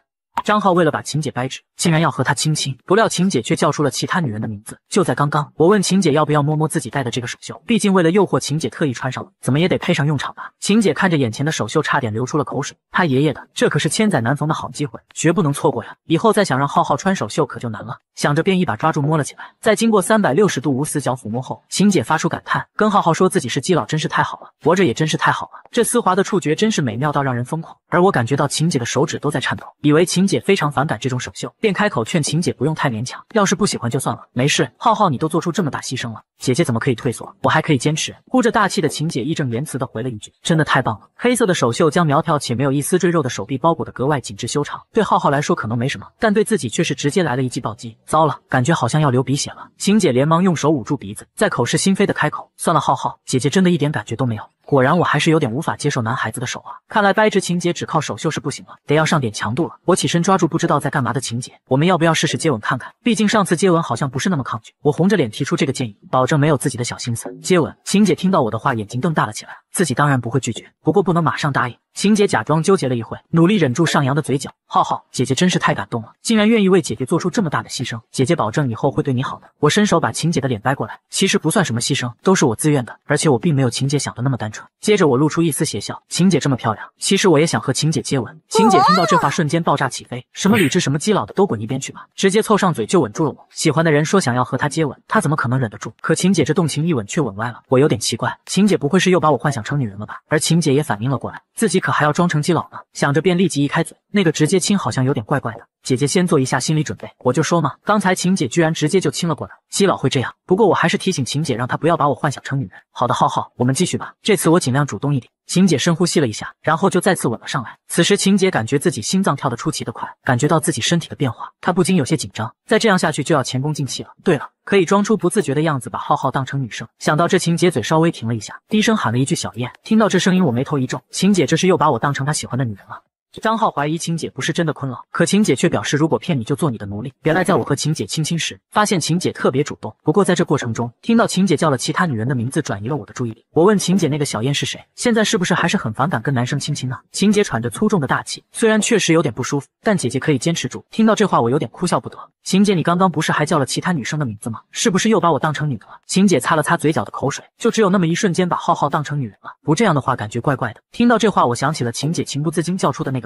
张浩为了把秦姐掰直，竟然要和她亲亲。不料秦姐却叫出了其他女人的名字。就在刚刚，我问秦姐要不要摸摸自己戴的这个手袖，毕竟为了诱惑秦姐特意穿上了，怎么也得配上用场吧？秦姐看着眼前的手袖，差点流出了口水。他爷爷的，这可是千载难逢的好机会，绝不能错过呀！以后再想让浩浩穿手袖可就难了。想着便一把抓住摸了起来。在经过三百六十度无死角抚摸后，秦姐发出感叹：“跟浩浩说自己是基佬真是太好了，活着也真是太好了。这丝滑的触觉真是美妙到让人疯狂。”而我感觉到秦姐的手指都在颤抖，以为秦。姐非常反感这种手秀，便开口劝秦姐不用太勉强，要是不喜欢就算了，没事。浩浩你都做出这么大牺牲了，姐姐怎么可以退缩？我还可以坚持。呼着大气的秦姐义正言辞的回了一句：真的太棒了！黑色的手袖将苗条且没有一丝赘肉的手臂包裹的格外紧致修长，对浩浩来说可能没什么，但对自己却是直接来了一记暴击。糟了，感觉好像要流鼻血了。秦姐连忙用手捂住鼻子，再口是心非的开口：算了，浩浩，姐姐真的一点感觉都没有。果然我还是有点无法接受男孩子的手啊，看来掰直情节只靠手秀是不行了，得要上点强度了。我起身抓住不知道在干嘛的情节，我们要不要试试接吻看看？毕竟上次接吻好像不是那么抗拒。我红着脸提出这个建议，保证没有自己的小心思。接吻，秦姐听到我的话，眼睛瞪大了起来，自己当然不会拒绝，不过不能马上答应。晴姐假装纠结了一会，努力忍住上扬的嘴角。浩浩，姐姐真是太感动了，竟然愿意为姐姐做出这么大的牺牲。姐姐保证以后会对你好的。我伸手把晴姐的脸掰过来，其实不算什么牺牲，都是我自愿的。而且我并没有晴姐想的那么单纯。接着我露出一丝邪笑，晴姐这么漂亮，其实我也想和晴姐接吻。晴姐听到这话瞬间爆炸起飞，什么理智什么基佬的都滚一边去吧，直接凑上嘴就吻住了我。喜欢的人说想要和他接吻，他怎么可能忍得住？可晴姐这动情一吻却吻歪了，我有点奇怪，晴姐不会是又把我幻想成女人了吧？而晴姐也反应了过来，自己可。可还要装成基佬呢？想着便立即一开嘴，那个直接亲好像有点怪怪的。姐姐先做一下心理准备，我就说嘛，刚才秦姐居然直接就亲了过来，基佬会这样？不过我还是提醒秦姐，让她不要把我幻想成女人。好的，浩浩，我们继续吧。这次我尽量主动一点。秦姐深呼吸了一下，然后就再次吻了上来。此时秦姐感觉自己心脏跳得出奇的快，感觉到自己身体的变化，她不禁有些紧张。再这样下去就要前功尽弃了。对了，可以装出不自觉的样子，把浩浩当成女生。想到这，秦姐嘴稍微停了一下，低声喊了一句“小燕”。听到这声音，我眉头一皱，秦姐这是又把我当成她喜欢的女人了。张浩怀疑秦姐不是真的坤老，可秦姐却表示如果骗你就做你的奴隶。原来在我和秦姐亲亲时，发现秦姐特别主动。不过在这过程中，听到秦姐叫了其他女人的名字，转移了我的注意力。我问秦姐那个小燕是谁，现在是不是还是很反感跟男生亲亲呢？秦姐喘着粗重的大气，虽然确实有点不舒服，但姐姐可以坚持住。听到这话，我有点哭笑不得。秦姐，你刚刚不是还叫了其他女生的名字吗？是不是又把我当成女的了？秦姐擦了擦嘴角的口水，就只有那么一瞬间把浩浩当成女人了。不这样的话，感觉怪怪的。听到这话，我想起了秦姐情不自禁叫出的那个。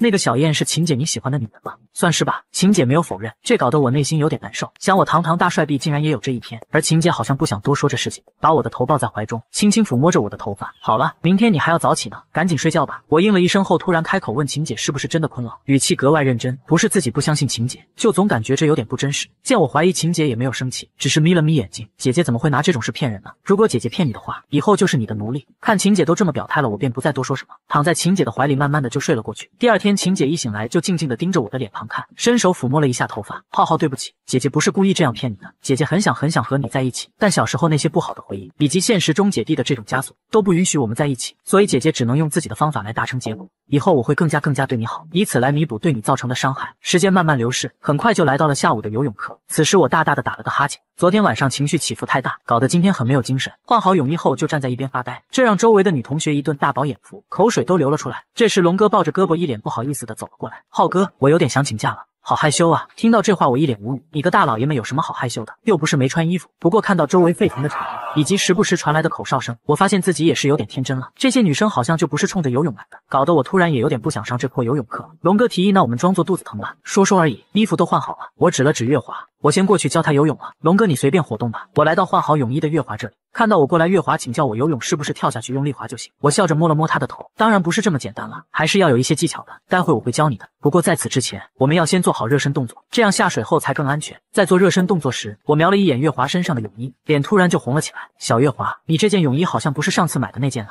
那个小燕是秦姐你喜欢的女人吧？算是吧。秦姐没有否认，这搞得我内心有点难受。想我堂堂大帅逼，竟然也有这一天。而秦姐好像不想多说这事情，把我的头抱在怀中，轻轻抚摸着我的头发。好了，明天你还要早起呢，赶紧睡觉吧。我应了一声后，突然开口问秦姐：“是不是真的困了？”语气格外认真。不是自己不相信秦姐，就总感觉这有点不真实。见我怀疑秦姐，也没有生气，只是眯了眯眼睛：“姐姐怎么会拿这种事骗人呢？如果姐姐骗你的话，以后就是你的奴隶。”看秦姐都这么表态了，我便不再多说什么，躺在秦姐的怀里，慢慢的就睡了过去。第二天。晴姐一醒来就静静的盯着我的脸庞看，伸手抚摸了一下头发。浩浩，对不起，姐姐不是故意这样骗你的。姐姐很想很想和你在一起，但小时候那些不好的回忆，以及现实中姐弟的这种枷锁，都不允许我们在一起，所以姐姐只能用自己的方法来达成结果。以后我会更加更加对你好，以此来弥补对你造成的伤害。时间慢慢流逝，很快就来到了下午的游泳课。此时我大大的打了个哈欠。昨天晚上情绪起伏太大，搞得今天很没有精神。换好泳衣后就站在一边发呆，这让周围的女同学一顿大饱眼福，口水都流了出来。这时龙哥抱着胳膊，一脸不好意思的走了过来：“浩哥，我有点想请假了，好害羞啊。”听到这话，我一脸无语：“你个大老爷们有什么好害羞的？又不是没穿衣服。”不过看到周围沸腾的场面，以及时不时传来的口哨声，我发现自己也是有点天真了。这些女生好像就不是冲着游泳来的，搞得我突然也有点不想上这破游泳课。龙哥提议：“那我们装作肚子疼吧，说说而已。”衣服都换好了，我指了指月华。我先过去教他游泳了，龙哥你随便活动吧。我来到换好泳衣的月华这里，看到我过来，月华请教我游泳是不是跳下去用力划就行？我笑着摸了摸他的头，当然不是这么简单了，还是要有一些技巧的。待会我会教你的。不过在此之前，我们要先做好热身动作，这样下水后才更安全。在做热身动作时，我瞄了一眼月华身上的泳衣，脸突然就红了起来。小月华，你这件泳衣好像不是上次买的那件了。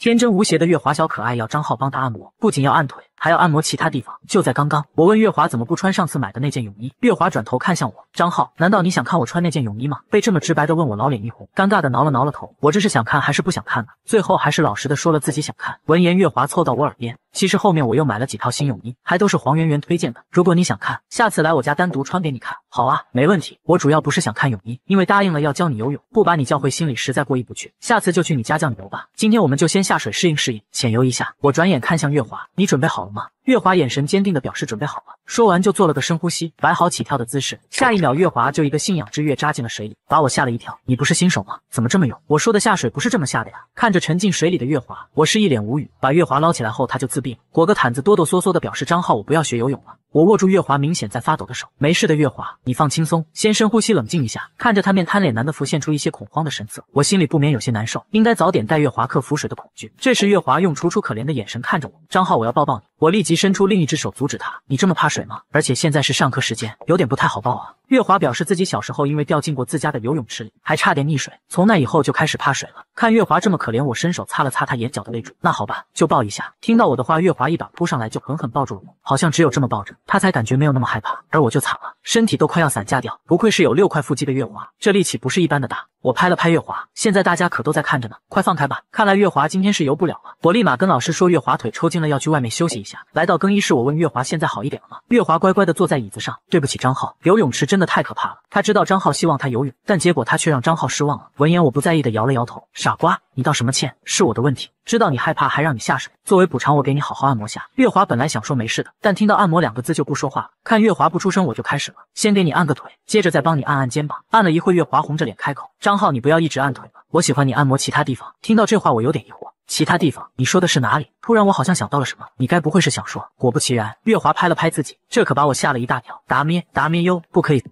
天真无邪的月华小可爱要张浩帮她按摩，不仅要按腿。还要按摩其他地方。就在刚刚，我问月华怎么不穿上次买的那件泳衣。月华转头看向我：“张浩，难道你想看我穿那件泳衣吗？”被这么直白的问我，老脸一红，尴尬的挠了挠了头。我这是想看还是不想看呢？最后还是老实的说了自己想看。闻言，月华凑到我耳边：“其实后面我又买了几套新泳衣，还都是黄媛媛推荐的。如果你想看，下次来我家单独穿给你看。好啊，没问题。我主要不是想看泳衣，因为答应了要教你游泳，不把你教会，心里实在过意不去。下次就去你家教你游吧。今天我们就先下水适应适应，浅游一下。”我转眼看向月华：“你准备好了？”ま。月华眼神坚定的表示准备好了，说完就做了个深呼吸，摆好起跳的姿势。下一秒，月华就一个信仰之跃扎进了水里，把我吓了一跳。你不是新手吗？怎么这么勇？我说的下水不是这么下的呀！看着沉进水里的月华，我是一脸无语。把月华捞起来后，他就自闭，了，裹个毯子，哆哆嗦嗦的表示张浩，我不要学游泳了。我握住月华明显在发抖的手，没事的月华，你放轻松，先深呼吸，冷静一下。看着他面瘫脸男的浮现出一些恐慌的神色，我心里不免有些难受。应该早点带月华克服水的恐惧。这时月华用楚楚可怜的眼神看着我，张浩，我要抱抱你。我立即。伸出另一只手阻止他，你这么怕水吗？而且现在是上课时间，有点不太好抱啊。月华表示自己小时候因为掉进过自家的游泳池里，还差点溺水，从那以后就开始怕水了。看月华这么可怜，我伸手擦了擦他眼角的泪珠。那好吧，就抱一下。听到我的话，月华一把扑上来就狠狠抱住了我，好像只有这么抱着，他才感觉没有那么害怕。而我就惨了。身体都快要散架掉，不愧是有六块腹肌的月华，这力气不是一般的大。我拍了拍月华，现在大家可都在看着呢，快放开吧。看来月华今天是游不了了，我立马跟老师说月华腿抽筋了，要去外面休息一下。来到更衣室，我问月华现在好一点了吗？月华乖乖的坐在椅子上，对不起张浩，游泳池真的太可怕了。他知道张浩希望他游泳，但结果他却让张浩失望了。闻言，我不在意的摇了摇头，傻瓜。你道什么歉？是我的问题，知道你害怕还让你下手。作为补偿，我给你好好按摩下。月华本来想说没事的，但听到按摩两个字就不说话了。看月华不出声，我就开始了，先给你按个腿，接着再帮你按按肩膀。按了一会，月华红着脸开口：“张浩，你不要一直按腿了，我喜欢你按摩其他地方。”听到这话，我有点疑惑，其他地方你说的是哪里？突然我好像想到了什么，你该不会是想说……果不其然，月华拍了拍自己，这可把我吓了一大跳。达咩达咩哟，不可以！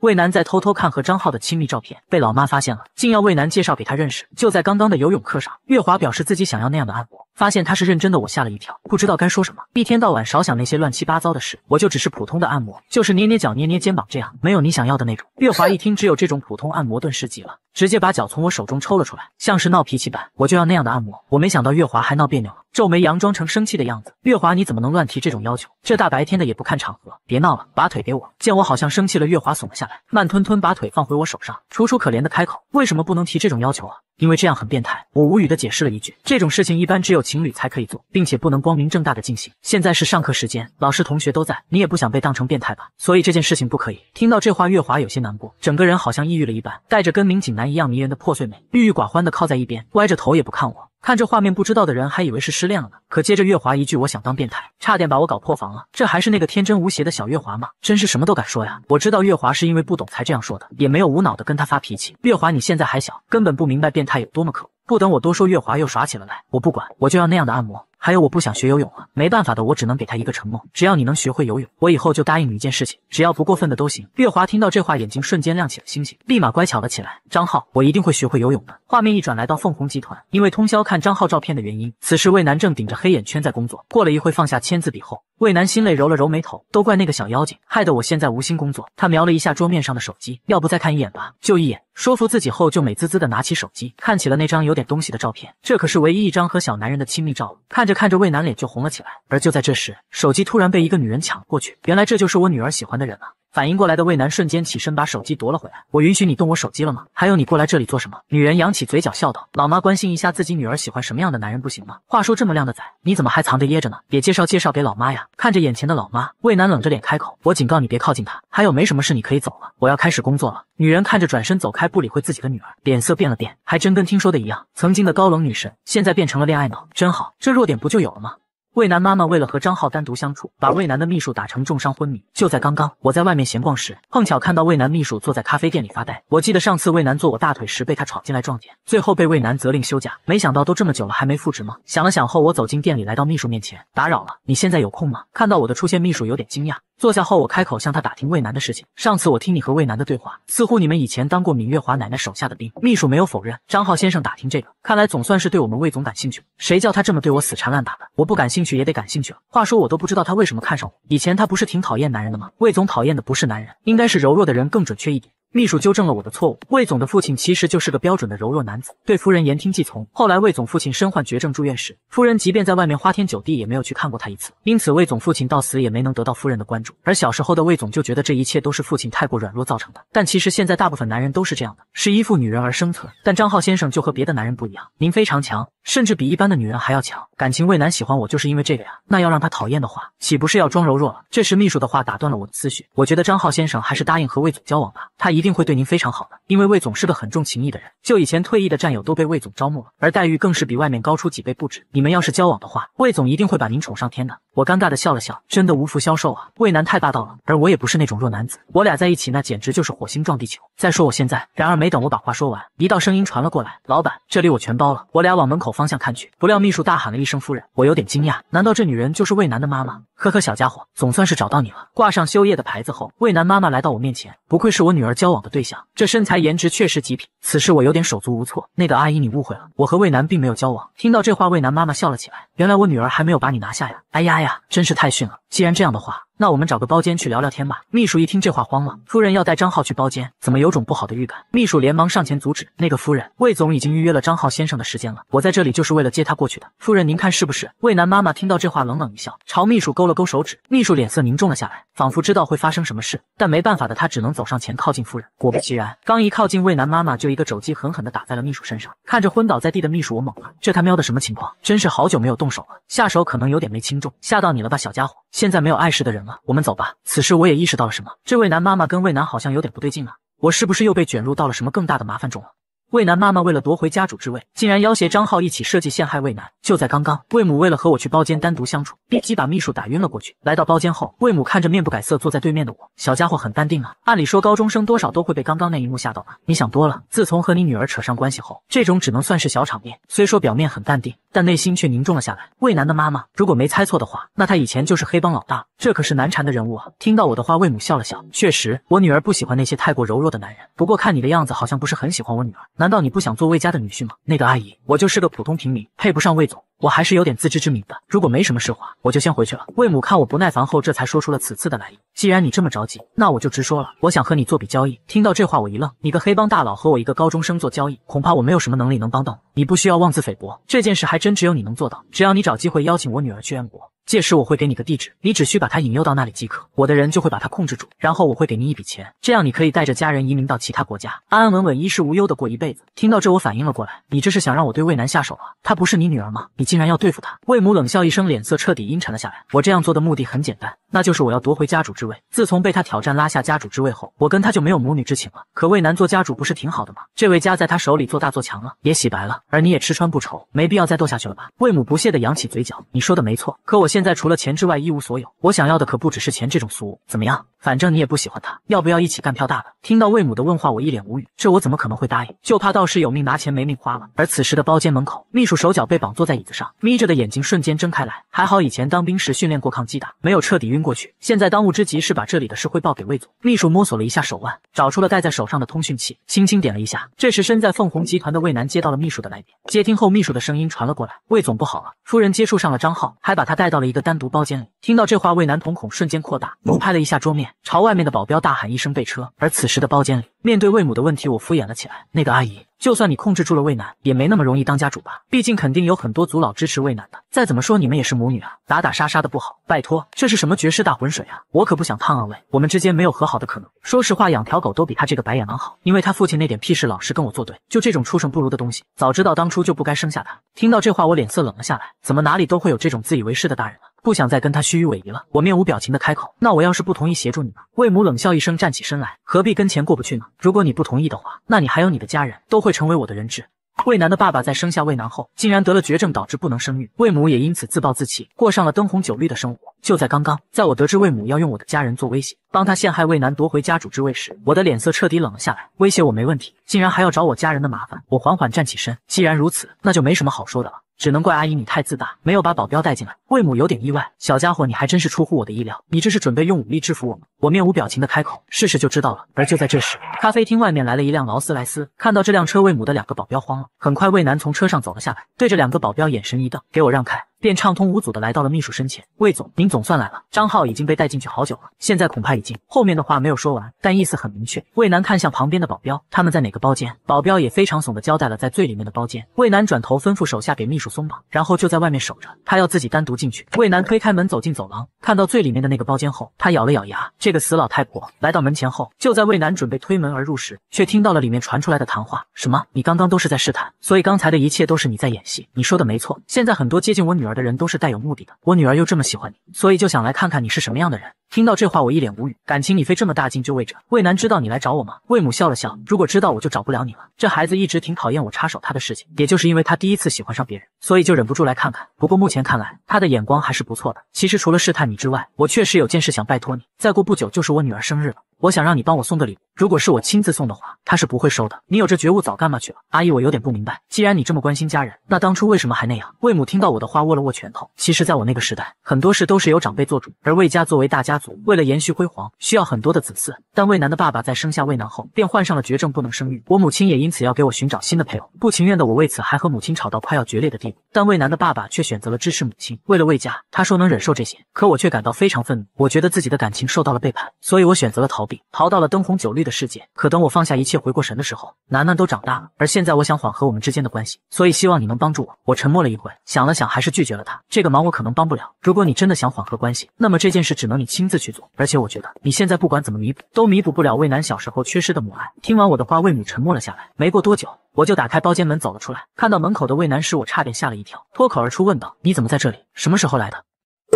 魏楠在偷偷看和张浩的亲密照片，被老妈发现了，竟要魏楠介绍给他认识。就在刚刚的游泳课上，月华表示自己想要那样的按摩。发现他是认真的，我吓了一跳，不知道该说什么。一天到晚少想那些乱七八糟的事，我就只是普通的按摩，就是捏捏脚、捏捏肩膀，这样没有你想要的那种。月华一听只有这种普通按摩，顿时急了，直接把脚从我手中抽了出来，像是闹脾气般，我就要那样的按摩。我没想到月华还闹别扭了，皱眉佯装成生气的样子。月华，你怎么能乱提这种要求？这大白天的也不看场合，别闹了，把腿给我。见我好像生气了，月华怂了下来，慢吞吞把腿放回我手上，楚楚可怜的开口：“为什么不能提这种要求啊？因为这样很变态。”我无语的解释了一句：“这种事情一般只有……”情侣才可以做，并且不能光明正大的进行。现在是上课时间，老师同学都在，你也不想被当成变态吧？所以这件事情不可以。听到这话，月华有些难过，整个人好像抑郁了一般，带着跟民警男一样迷人的破碎美，郁郁寡欢的靠在一边，歪着头也不看我。看这画面，不知道的人还以为是失恋了呢。可接着月华一句“我想当变态”，差点把我搞破防了。这还是那个天真无邪的小月华吗？真是什么都敢说呀！我知道月华是因为不懂才这样说的，也没有无脑的跟他发脾气。月华，你现在还小，根本不明白变态有多么可恶。不等我多说，月华又耍起了赖。我不管，我就要那样的按摩。还有我不想学游泳了，没办法的，我只能给他一个承诺，只要你能学会游泳，我以后就答应你一件事情，只要不过分的都行。月华听到这话，眼睛瞬间亮起了星星，立马乖巧了起来。张浩，我一定会学会游泳的。画面一转，来到凤凰集团，因为通宵看张浩照片的原因，此时魏楠正顶着黑眼圈在工作。过了一会，放下签字笔后。魏楠心累，揉了揉眉头，都怪那个小妖精，害得我现在无心工作。他瞄了一下桌面上的手机，要不再看一眼吧，就一眼。说服自己后，就美滋滋的拿起手机，看起了那张有点东西的照片。这可是唯一一张和小男人的亲密照看着看着，魏楠脸就红了起来。而就在这时，手机突然被一个女人抢了过去。原来这就是我女儿喜欢的人了。反应过来的魏楠瞬间起身，把手机夺了回来。我允许你动我手机了吗？还有你过来这里做什么？女人扬起嘴角笑道：“老妈关心一下自己女儿喜欢什么样的男人不行吗？”话说这么靓的仔，你怎么还藏着掖着呢？也介绍介绍给老妈呀！看着眼前的老妈，魏楠冷着脸开口：“我警告你，别靠近他。还有没什么事，你可以走了，我要开始工作了。”女人看着转身走开，不理会自己的女儿，脸色变了变，还真跟听说的一样，曾经的高冷女神现在变成了恋爱脑，真好，这弱点不就有了吗？魏楠妈妈为了和张浩单独相处，把魏楠的秘书打成重伤昏迷。就在刚刚，我在外面闲逛时，碰巧看到魏楠秘书坐在咖啡店里发呆。我记得上次魏楠坐我大腿时，被他闯进来撞见，最后被魏楠责令休假。没想到都这么久了，还没复职吗？想了想后，我走进店里，来到秘书面前：“打扰了，你现在有空吗？”看到我的出现，秘书有点惊讶。坐下后，我开口向他打听魏楠的事情。上次我听你和魏楠对话，似乎你们以前当过闵月华奶奶手下的兵。秘书没有否认。张浩先生打听这个，看来总算是对我们魏总感兴趣。谁叫他这么对我死缠烂打的，我不感兴趣也得感兴趣了。话说我都不知道他为什么看上我，以前他不是挺讨厌男人的吗？魏总讨厌的不是男人，应该是柔弱的人更准确一点。秘书纠正了我的错误。魏总的父亲其实就是个标准的柔弱男子，对夫人言听计从。后来魏总父亲身患绝症住院时，夫人即便在外面花天酒地，也没有去看过他一次。因此魏总父亲到死也没能得到夫人的关注。而小时候的魏总就觉得这一切都是父亲太过软弱造成的。但其实现在大部分男人都是这样的，是依附女人而生存。但张浩先生就和别的男人不一样，您非常强，甚至比一般的女人还要强。感情魏楠喜欢我就是因为这个呀。那要让他讨厌的话，岂不是要装柔弱了？这时秘书的话打断了我的思绪。我觉得张浩先生还是答应和魏总交往吧。他一。一定会对您非常好的，因为魏总是个很重情义的人，就以前退役的战友都被魏总招募了，而待遇更是比外面高出几倍不止。你们要是交往的话，魏总一定会把您宠上天的。我尴尬的笑了笑，真的无福消受啊。魏楠太霸道了，而我也不是那种弱男子，我俩在一起那简直就是火星撞地球。再说我现在……然而没等我把话说完，一道声音传了过来：“老板，这里我全包了。”我俩往门口方向看去，不料秘书大喊了一声：“夫人！”我有点惊讶，难道这女人就是魏楠的妈妈？呵呵，小家伙，总算是找到你了。挂上休业的牌子后，魏楠妈妈来到我面前，不愧是我女儿教。交往的对象，这身材颜值确实极品。此事我有点手足无措。那个阿姨，你误会了，我和魏楠并没有交往。听到这话，魏楠妈妈笑了起来。原来我女儿还没有把你拿下呀！哎呀呀，真是太逊了。既然这样的话。那我们找个包间去聊聊天吧。秘书一听这话慌了，夫人要带张浩去包间，怎么有种不好的预感？秘书连忙上前阻止。那个夫人，魏总已经预约了张浩先生的时间了，我在这里就是为了接他过去的。夫人，您看是不是？魏楠妈妈听到这话冷冷一笑，朝秘书勾了勾手指，秘书脸色凝重了下来，仿佛知道会发生什么事，但没办法的他只能走上前靠近夫人。果不其然，刚一靠近，魏楠妈妈就一个肘击狠狠地打在了秘书身上，看着昏倒在地的秘书，我懵了，这他喵的什么情况？真是好久没有动手了，下手可能有点没轻重，吓到你了吧，小家伙？现在没有碍事的人。我们走吧。此时我也意识到了什么，这位男妈妈跟魏楠好像有点不对劲啊，我是不是又被卷入到了什么更大的麻烦中了？魏楠妈妈为了夺回家主之位，竟然要挟张浩一起设计陷害魏楠。就在刚刚，魏母为了和我去包间单独相处，立即把秘书打晕了过去。来到包间后，魏母看着面不改色坐在对面的我，小家伙很淡定啊。按理说，高中生多少都会被刚刚那一幕吓到吧？你想多了。自从和你女儿扯上关系后，这种只能算是小场面。虽说表面很淡定，但内心却凝重了下来。魏楠的妈妈，如果没猜错的话，那她以前就是黑帮老大，这可是难缠的人物啊。听到我的话，魏母笑了笑，确实，我女儿不喜欢那些太过柔弱的男人。不过看你的样子，好像不是很喜欢我女儿。难道你不想做魏家的女婿吗？那个阿姨，我就是个普通平民，配不上魏总，我还是有点自知之明的。如果没什么事的话，我就先回去了。魏母看我不耐烦后，这才说出了此次的来意。既然你这么着急，那我就直说了，我想和你做笔交易。听到这话，我一愣，你个黑帮大佬和我一个高中生做交易，恐怕我没有什么能力能帮到你。你不需要妄自菲薄，这件事还真只有你能做到。只要你找机会邀请我女儿去安国。届时我会给你个地址，你只需把他引诱到那里即可，我的人就会把他控制住，然后我会给您一笔钱，这样你可以带着家人移民到其他国家，安安稳稳、衣食无忧的过一辈子。听到这，我反应了过来，你这是想让我对魏楠下手啊？她不是你女儿吗？你竟然要对付她？魏母冷笑一声，脸色彻底阴沉了下来。我这样做的目的很简单，那就是我要夺回家主之位。自从被他挑战拉下家主之位后，我跟他就没有母女之情了。可魏楠做家主不是挺好的吗？这位家在他手里做大做强了，也洗白了，而你也吃穿不愁，没必要再斗下去了吧？魏母不屑地扬起嘴角，你说的没错，可我现。现在除了钱之外一无所有，我想要的可不只是钱这种俗。物。怎么样？反正你也不喜欢他，要不要一起干票大的？听到魏母的问话，我一脸无语，这我怎么可能会答应？就怕到时有命拿钱没命花了。而此时的包间门口，秘书手脚被绑，坐在椅子上，眯着的眼睛瞬间睁开来。还好以前当兵时训练过抗击打，没有彻底晕过去。现在当务之急是把这里的事汇报给魏总。秘书摸索了一下手腕，找出了戴在手上的通讯器，轻轻点了一下。这时身在凤凰集团的魏楠接到了秘书的来电，接听后，秘书的声音传了过来：“魏总不好了，夫人接触上了张浩，还把他带到了。”一个单独包间里，听到这话，魏楠瞳孔瞬间扩大，拍了一下桌面，朝外面的保镖大喊一声：“备车！”而此时的包间里。面对魏母的问题，我敷衍了起来。那个阿姨，就算你控制住了魏楠，也没那么容易当家主吧？毕竟肯定有很多族老支持魏楠的。再怎么说，你们也是母女啊，打打杀杀的不好。拜托，这是什么绝世大浑水啊？我可不想烫啊！魏，我们之间没有和好的可能。说实话，养条狗都比他这个白眼狼好，因为他父亲那点屁事老是跟我作对。就这种畜生不如的东西，早知道当初就不该生下他。听到这话，我脸色冷了下来。怎么哪里都会有这种自以为是的大人呢？不想再跟他虚与委蛇了，我面无表情的开口：“那我要是不同意协助你呢？”魏母冷笑一声，站起身来：“何必跟钱过不去呢？如果你不同意的话，那你还有你的家人，都会成为我的人质。”魏楠的爸爸在生下魏楠后，竟然得了绝症，导致不能生育，魏母也因此自暴自弃，过上了灯红酒绿的生活。就在刚刚，在我得知魏母要用我的家人做威胁，帮他陷害魏楠夺回家主之位时，我的脸色彻底冷了下来。威胁我没问题，竟然还要找我家人的麻烦！我缓缓站起身：“既然如此，那就没什么好说的了。”只能怪阿姨你太自大，没有把保镖带进来。魏母有点意外，小家伙，你还真是出乎我的意料，你这是准备用武力制服我吗？我面无表情的开口：“试试就知道了。”而就在这时，咖啡厅外面来了一辆劳斯莱斯。看到这辆车，魏母的两个保镖慌了。很快，魏南从车上走了下来，对着两个保镖眼神一瞪：“给我让开！”便畅通无阻的来到了秘书身前。“魏总，您总算来了。张浩已经被带进去好久了，现在恐怕已经……”后面的话没有说完，但意思很明确。魏南看向旁边的保镖：“他们在哪个包间？”保镖也非常怂的交代了，在最里面的包间。魏南转头吩咐手下给秘书松绑，然后就在外面守着，他要自己单独进去。魏南推开门，走进走廊，看到最里面的那个包间后，他咬了咬牙。这个死老太婆来到门前后，就在魏南准备推门而入时，却听到了里面传出来的谈话。什么？你刚刚都是在试探，所以刚才的一切都是你在演戏？你说的没错，现在很多接近我女儿的人都是带有目的的。我女儿又这么喜欢你，所以就想来看看你是什么样的人。听到这话，我一脸无语，感情你费这么大劲就为着魏南知道你来找我吗？魏母笑了笑，如果知道我就找不了你了。这孩子一直挺讨厌我插手他的事情，也就是因为他第一次喜欢上别人，所以就忍不住来看看。不过目前看来，他的眼光还是不错的。其实除了试探你之外，我确实有件事想拜托你，再过不。久就是我女儿生日了。我想让你帮我送个礼物，如果是我亲自送的话，他是不会收的。你有这觉悟早干嘛去了？阿姨，我有点不明白，既然你这么关心家人，那当初为什么还那样？魏母听到我的话，握了握拳头。其实，在我那个时代，很多事都是由长辈做主，而魏家作为大家族，为了延续辉煌，需要很多的子嗣。但魏楠的爸爸在生下魏楠后，便患上了绝症，不能生育。我母亲也因此要给我寻找新的配偶。不情愿的我为此还和母亲吵到快要决裂的地步。但魏楠的爸爸却选择了支持母亲，为了魏家，他说能忍受这些。可我却感到非常愤怒，我觉得自己的感情受到了背叛，所以我选择了逃。逃到了灯红酒绿的世界，可等我放下一切回过神的时候，楠楠都长大了。而现在我想缓和我们之间的关系，所以希望你能帮助我。我沉默了一会，想了想，还是拒绝了他。这个忙我可能帮不了。如果你真的想缓和关系，那么这件事只能你亲自去做。而且我觉得你现在不管怎么弥补，都弥补不了魏楠小时候缺失的母爱。听完我的话，魏母沉默了下来。没过多久，我就打开包间门走了出来，看到门口的魏楠时，我差点吓了一跳，脱口而出问道：“你怎么在这里？什么时候来的？”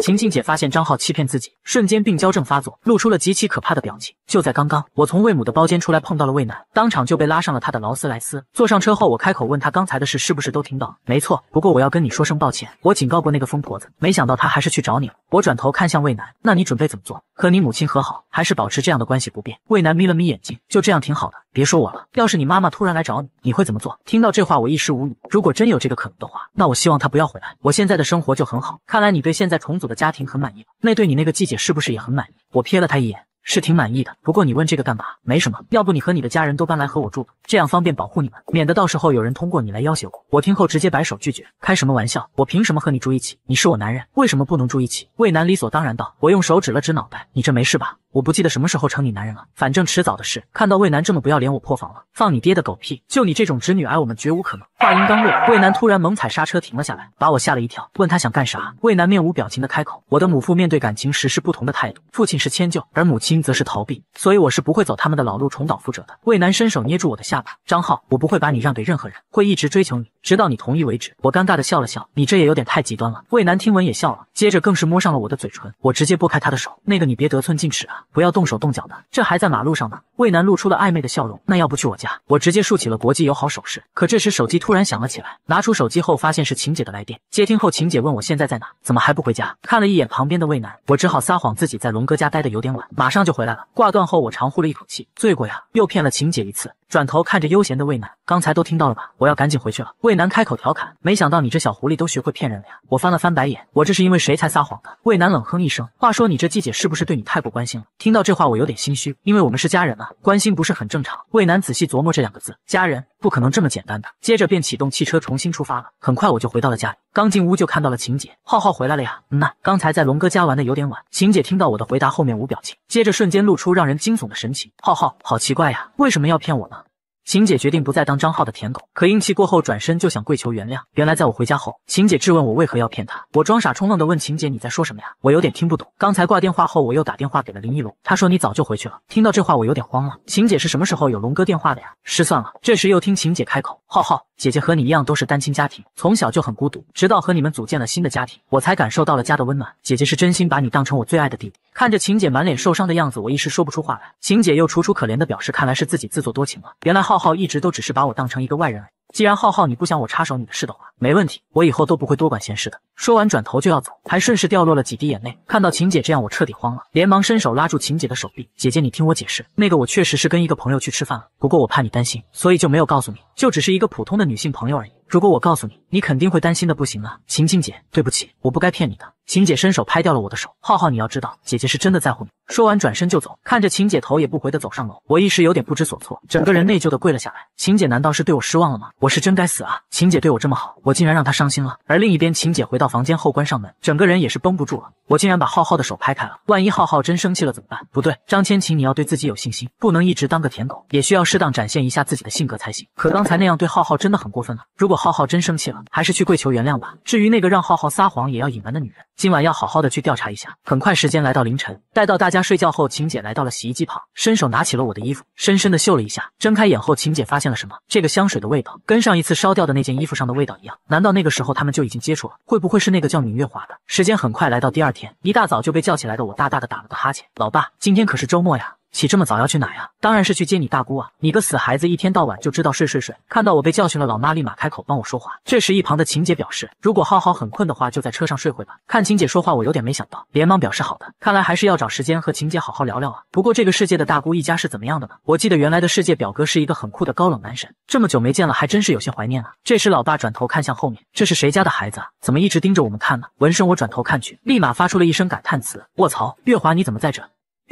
晴晴姐发现张浩欺骗自己，瞬间病娇症发作，露出了极其可怕的表情。就在刚刚，我从魏母的包间出来，碰到了魏楠，当场就被拉上了他的劳斯莱斯。坐上车后，我开口问他刚才的事是不是都听到了？没错，不过我要跟你说声抱歉，我警告过那个疯婆子，没想到她还是去找你了。我转头看向魏楠，那你准备怎么做？和你母亲和好，还是保持这样的关系不变？魏楠眯了眯眼睛，就这样挺好的。别说我了，要是你妈妈突然来找你，你会怎么做？听到这话，我一时无语。如果真有这个可能的话，那我希望她不要回来。我现在的生活就很好，看来你对现在重。组的家庭很满意吧？那对你那个季姐是不是也很满意？我瞥了他一眼，是挺满意的。不过你问这个干嘛？没什么，要不你和你的家人都搬来和我住吧，这样方便保护你们，免得到时候有人通过你来要挟我。我听后直接摆手拒绝，开什么玩笑？我凭什么和你住一起？你是我男人，为什么不能住一起？魏楠理所当然道。我用手指了指脑袋，你这没事吧？我不记得什么时候成你男人了，反正迟早的事。看到魏楠这么不要脸，我破防了。放你爹的狗屁！就你这种侄女，癌，我们绝无可能。话音刚落，魏楠突然猛踩刹车停了下来，把我吓了一跳。问他想干啥？魏楠面无表情的开口：“我的母父面对感情时是不同的态度，父亲是迁就，而母亲则是逃避，所以我是不会走他们的老路，重蹈覆辙的。”魏楠伸手捏住我的下巴：“张浩，我不会把你让给任何人，会一直追求你。”直到你同意为止，我尴尬的笑了笑。你这也有点太极端了。魏楠听闻也笑了，接着更是摸上了我的嘴唇。我直接拨开他的手，那个你别得寸进尺啊，不要动手动脚的，这还在马路上呢。魏楠露出了暧昧的笑容。那要不去我家？我直接竖起了国际友好手势。可这时手机突然响了起来，拿出手机后发现是晴姐的来电。接听后，晴姐问我现在在哪，怎么还不回家？看了一眼旁边的魏楠，我只好撒谎，自己在龙哥家待的有点晚，马上就回来了。挂断后，我长呼了一口气，罪过呀，又骗了晴姐一次。转头看着悠闲的魏楠，刚才都听到了吧？我要赶紧回去了。魏。魏楠开口调侃，没想到你这小狐狸都学会骗人了呀！我翻了翻白眼，我这是因为谁才撒谎的？魏楠冷哼一声，话说你这季姐是不是对你太过关心了？听到这话我有点心虚，因为我们是家人啊，关心不是很正常？魏楠仔细琢磨这两个字，家人不可能这么简单的。接着便启动汽车重新出发了，很快我就回到了家里。刚进屋就看到了晴姐，浩浩回来了呀？嗯呐，刚才在龙哥家玩的有点晚。晴姐听到我的回答后面无表情，接着瞬间露出让人惊悚的神情，浩浩，好奇怪呀，为什么要骗我呢？晴姐决定不再当张浩的舔狗，可硬气过后转身就想跪求原谅。原来在我回家后，晴姐质问我为何要骗她，我装傻充愣的问晴姐你在说什么呀？我有点听不懂。刚才挂电话后，我又打电话给了林一龙，他说你早就回去了。听到这话我有点慌了，晴姐是什么时候有龙哥电话的呀？失算了。这时又听晴姐开口，浩浩。姐姐和你一样都是单亲家庭，从小就很孤独，直到和你们组建了新的家庭，我才感受到了家的温暖。姐姐是真心把你当成我最爱的弟弟。看着晴姐满脸受伤的样子，我一时说不出话来。晴姐又楚楚可怜的表示，看来是自己自作多情了。原来浩浩一直都只是把我当成一个外人。既然浩浩你不想我插手你的事的话，没问题，我以后都不会多管闲事的。说完，转头就要走，还顺势掉落了几滴眼泪。看到秦姐这样，我彻底慌了，连忙伸手拉住秦姐的手臂：“姐姐，你听我解释，那个我确实是跟一个朋友去吃饭了，不过我怕你担心，所以就没有告诉你，就只是一个普通的女性朋友而已。”如果我告诉你，你肯定会担心的不行啊，晴晴姐，对不起，我不该骗你的。晴姐伸手拍掉了我的手，浩浩，你要知道，姐姐是真的在乎你。说完转身就走，看着晴姐头也不回的走上楼，我一时有点不知所措，整个人内疚的跪了下来。晴姐难道是对我失望了吗？我是真该死啊！晴姐对我这么好，我竟然让她伤心了。而另一边，晴姐回到房间后关上门，整个人也是绷不住了。我竟然把浩浩的手拍开了，万一浩浩真生气了怎么办？不对，张千晴，你要对自己有信心，不能一直当个舔狗，也需要适当展现一下自己的性格才行。可刚才那样对浩浩真的很过分了，如果。浩浩真生气了，还是去跪求原谅吧。至于那个让浩浩撒谎也要隐瞒的女人，今晚要好好的去调查一下。很快时间来到凌晨，待到大家睡觉后，秦姐来到了洗衣机旁，伸手拿起了我的衣服，深深的嗅了一下。睁开眼后，秦姐发现了什么？这个香水的味道跟上一次烧掉的那件衣服上的味道一样。难道那个时候他们就已经接触了？会不会是那个叫闵月华的？时间很快来到第二天，一大早就被叫起来的我，大大的打了个哈欠。老爸，今天可是周末呀。起这么早要去哪呀？当然是去接你大姑啊！你个死孩子，一天到晚就知道睡睡睡。看到我被教训了，老妈立马开口帮我说话。这时，一旁的晴姐表示，如果浩浩很困的话，就在车上睡会吧。看晴姐说话，我有点没想到，连忙表示好的。看来还是要找时间和晴姐好好聊聊啊。不过这个世界的大姑一家是怎么样的呢？我记得原来的世界表哥是一个很酷的高冷男神，这么久没见了，还真是有些怀念啊。这时，老爸转头看向后面，这是谁家的孩子啊？怎么一直盯着我们看呢？闻声，我转头看去，立马发出了一声感叹词：卧槽！月华你怎么在这？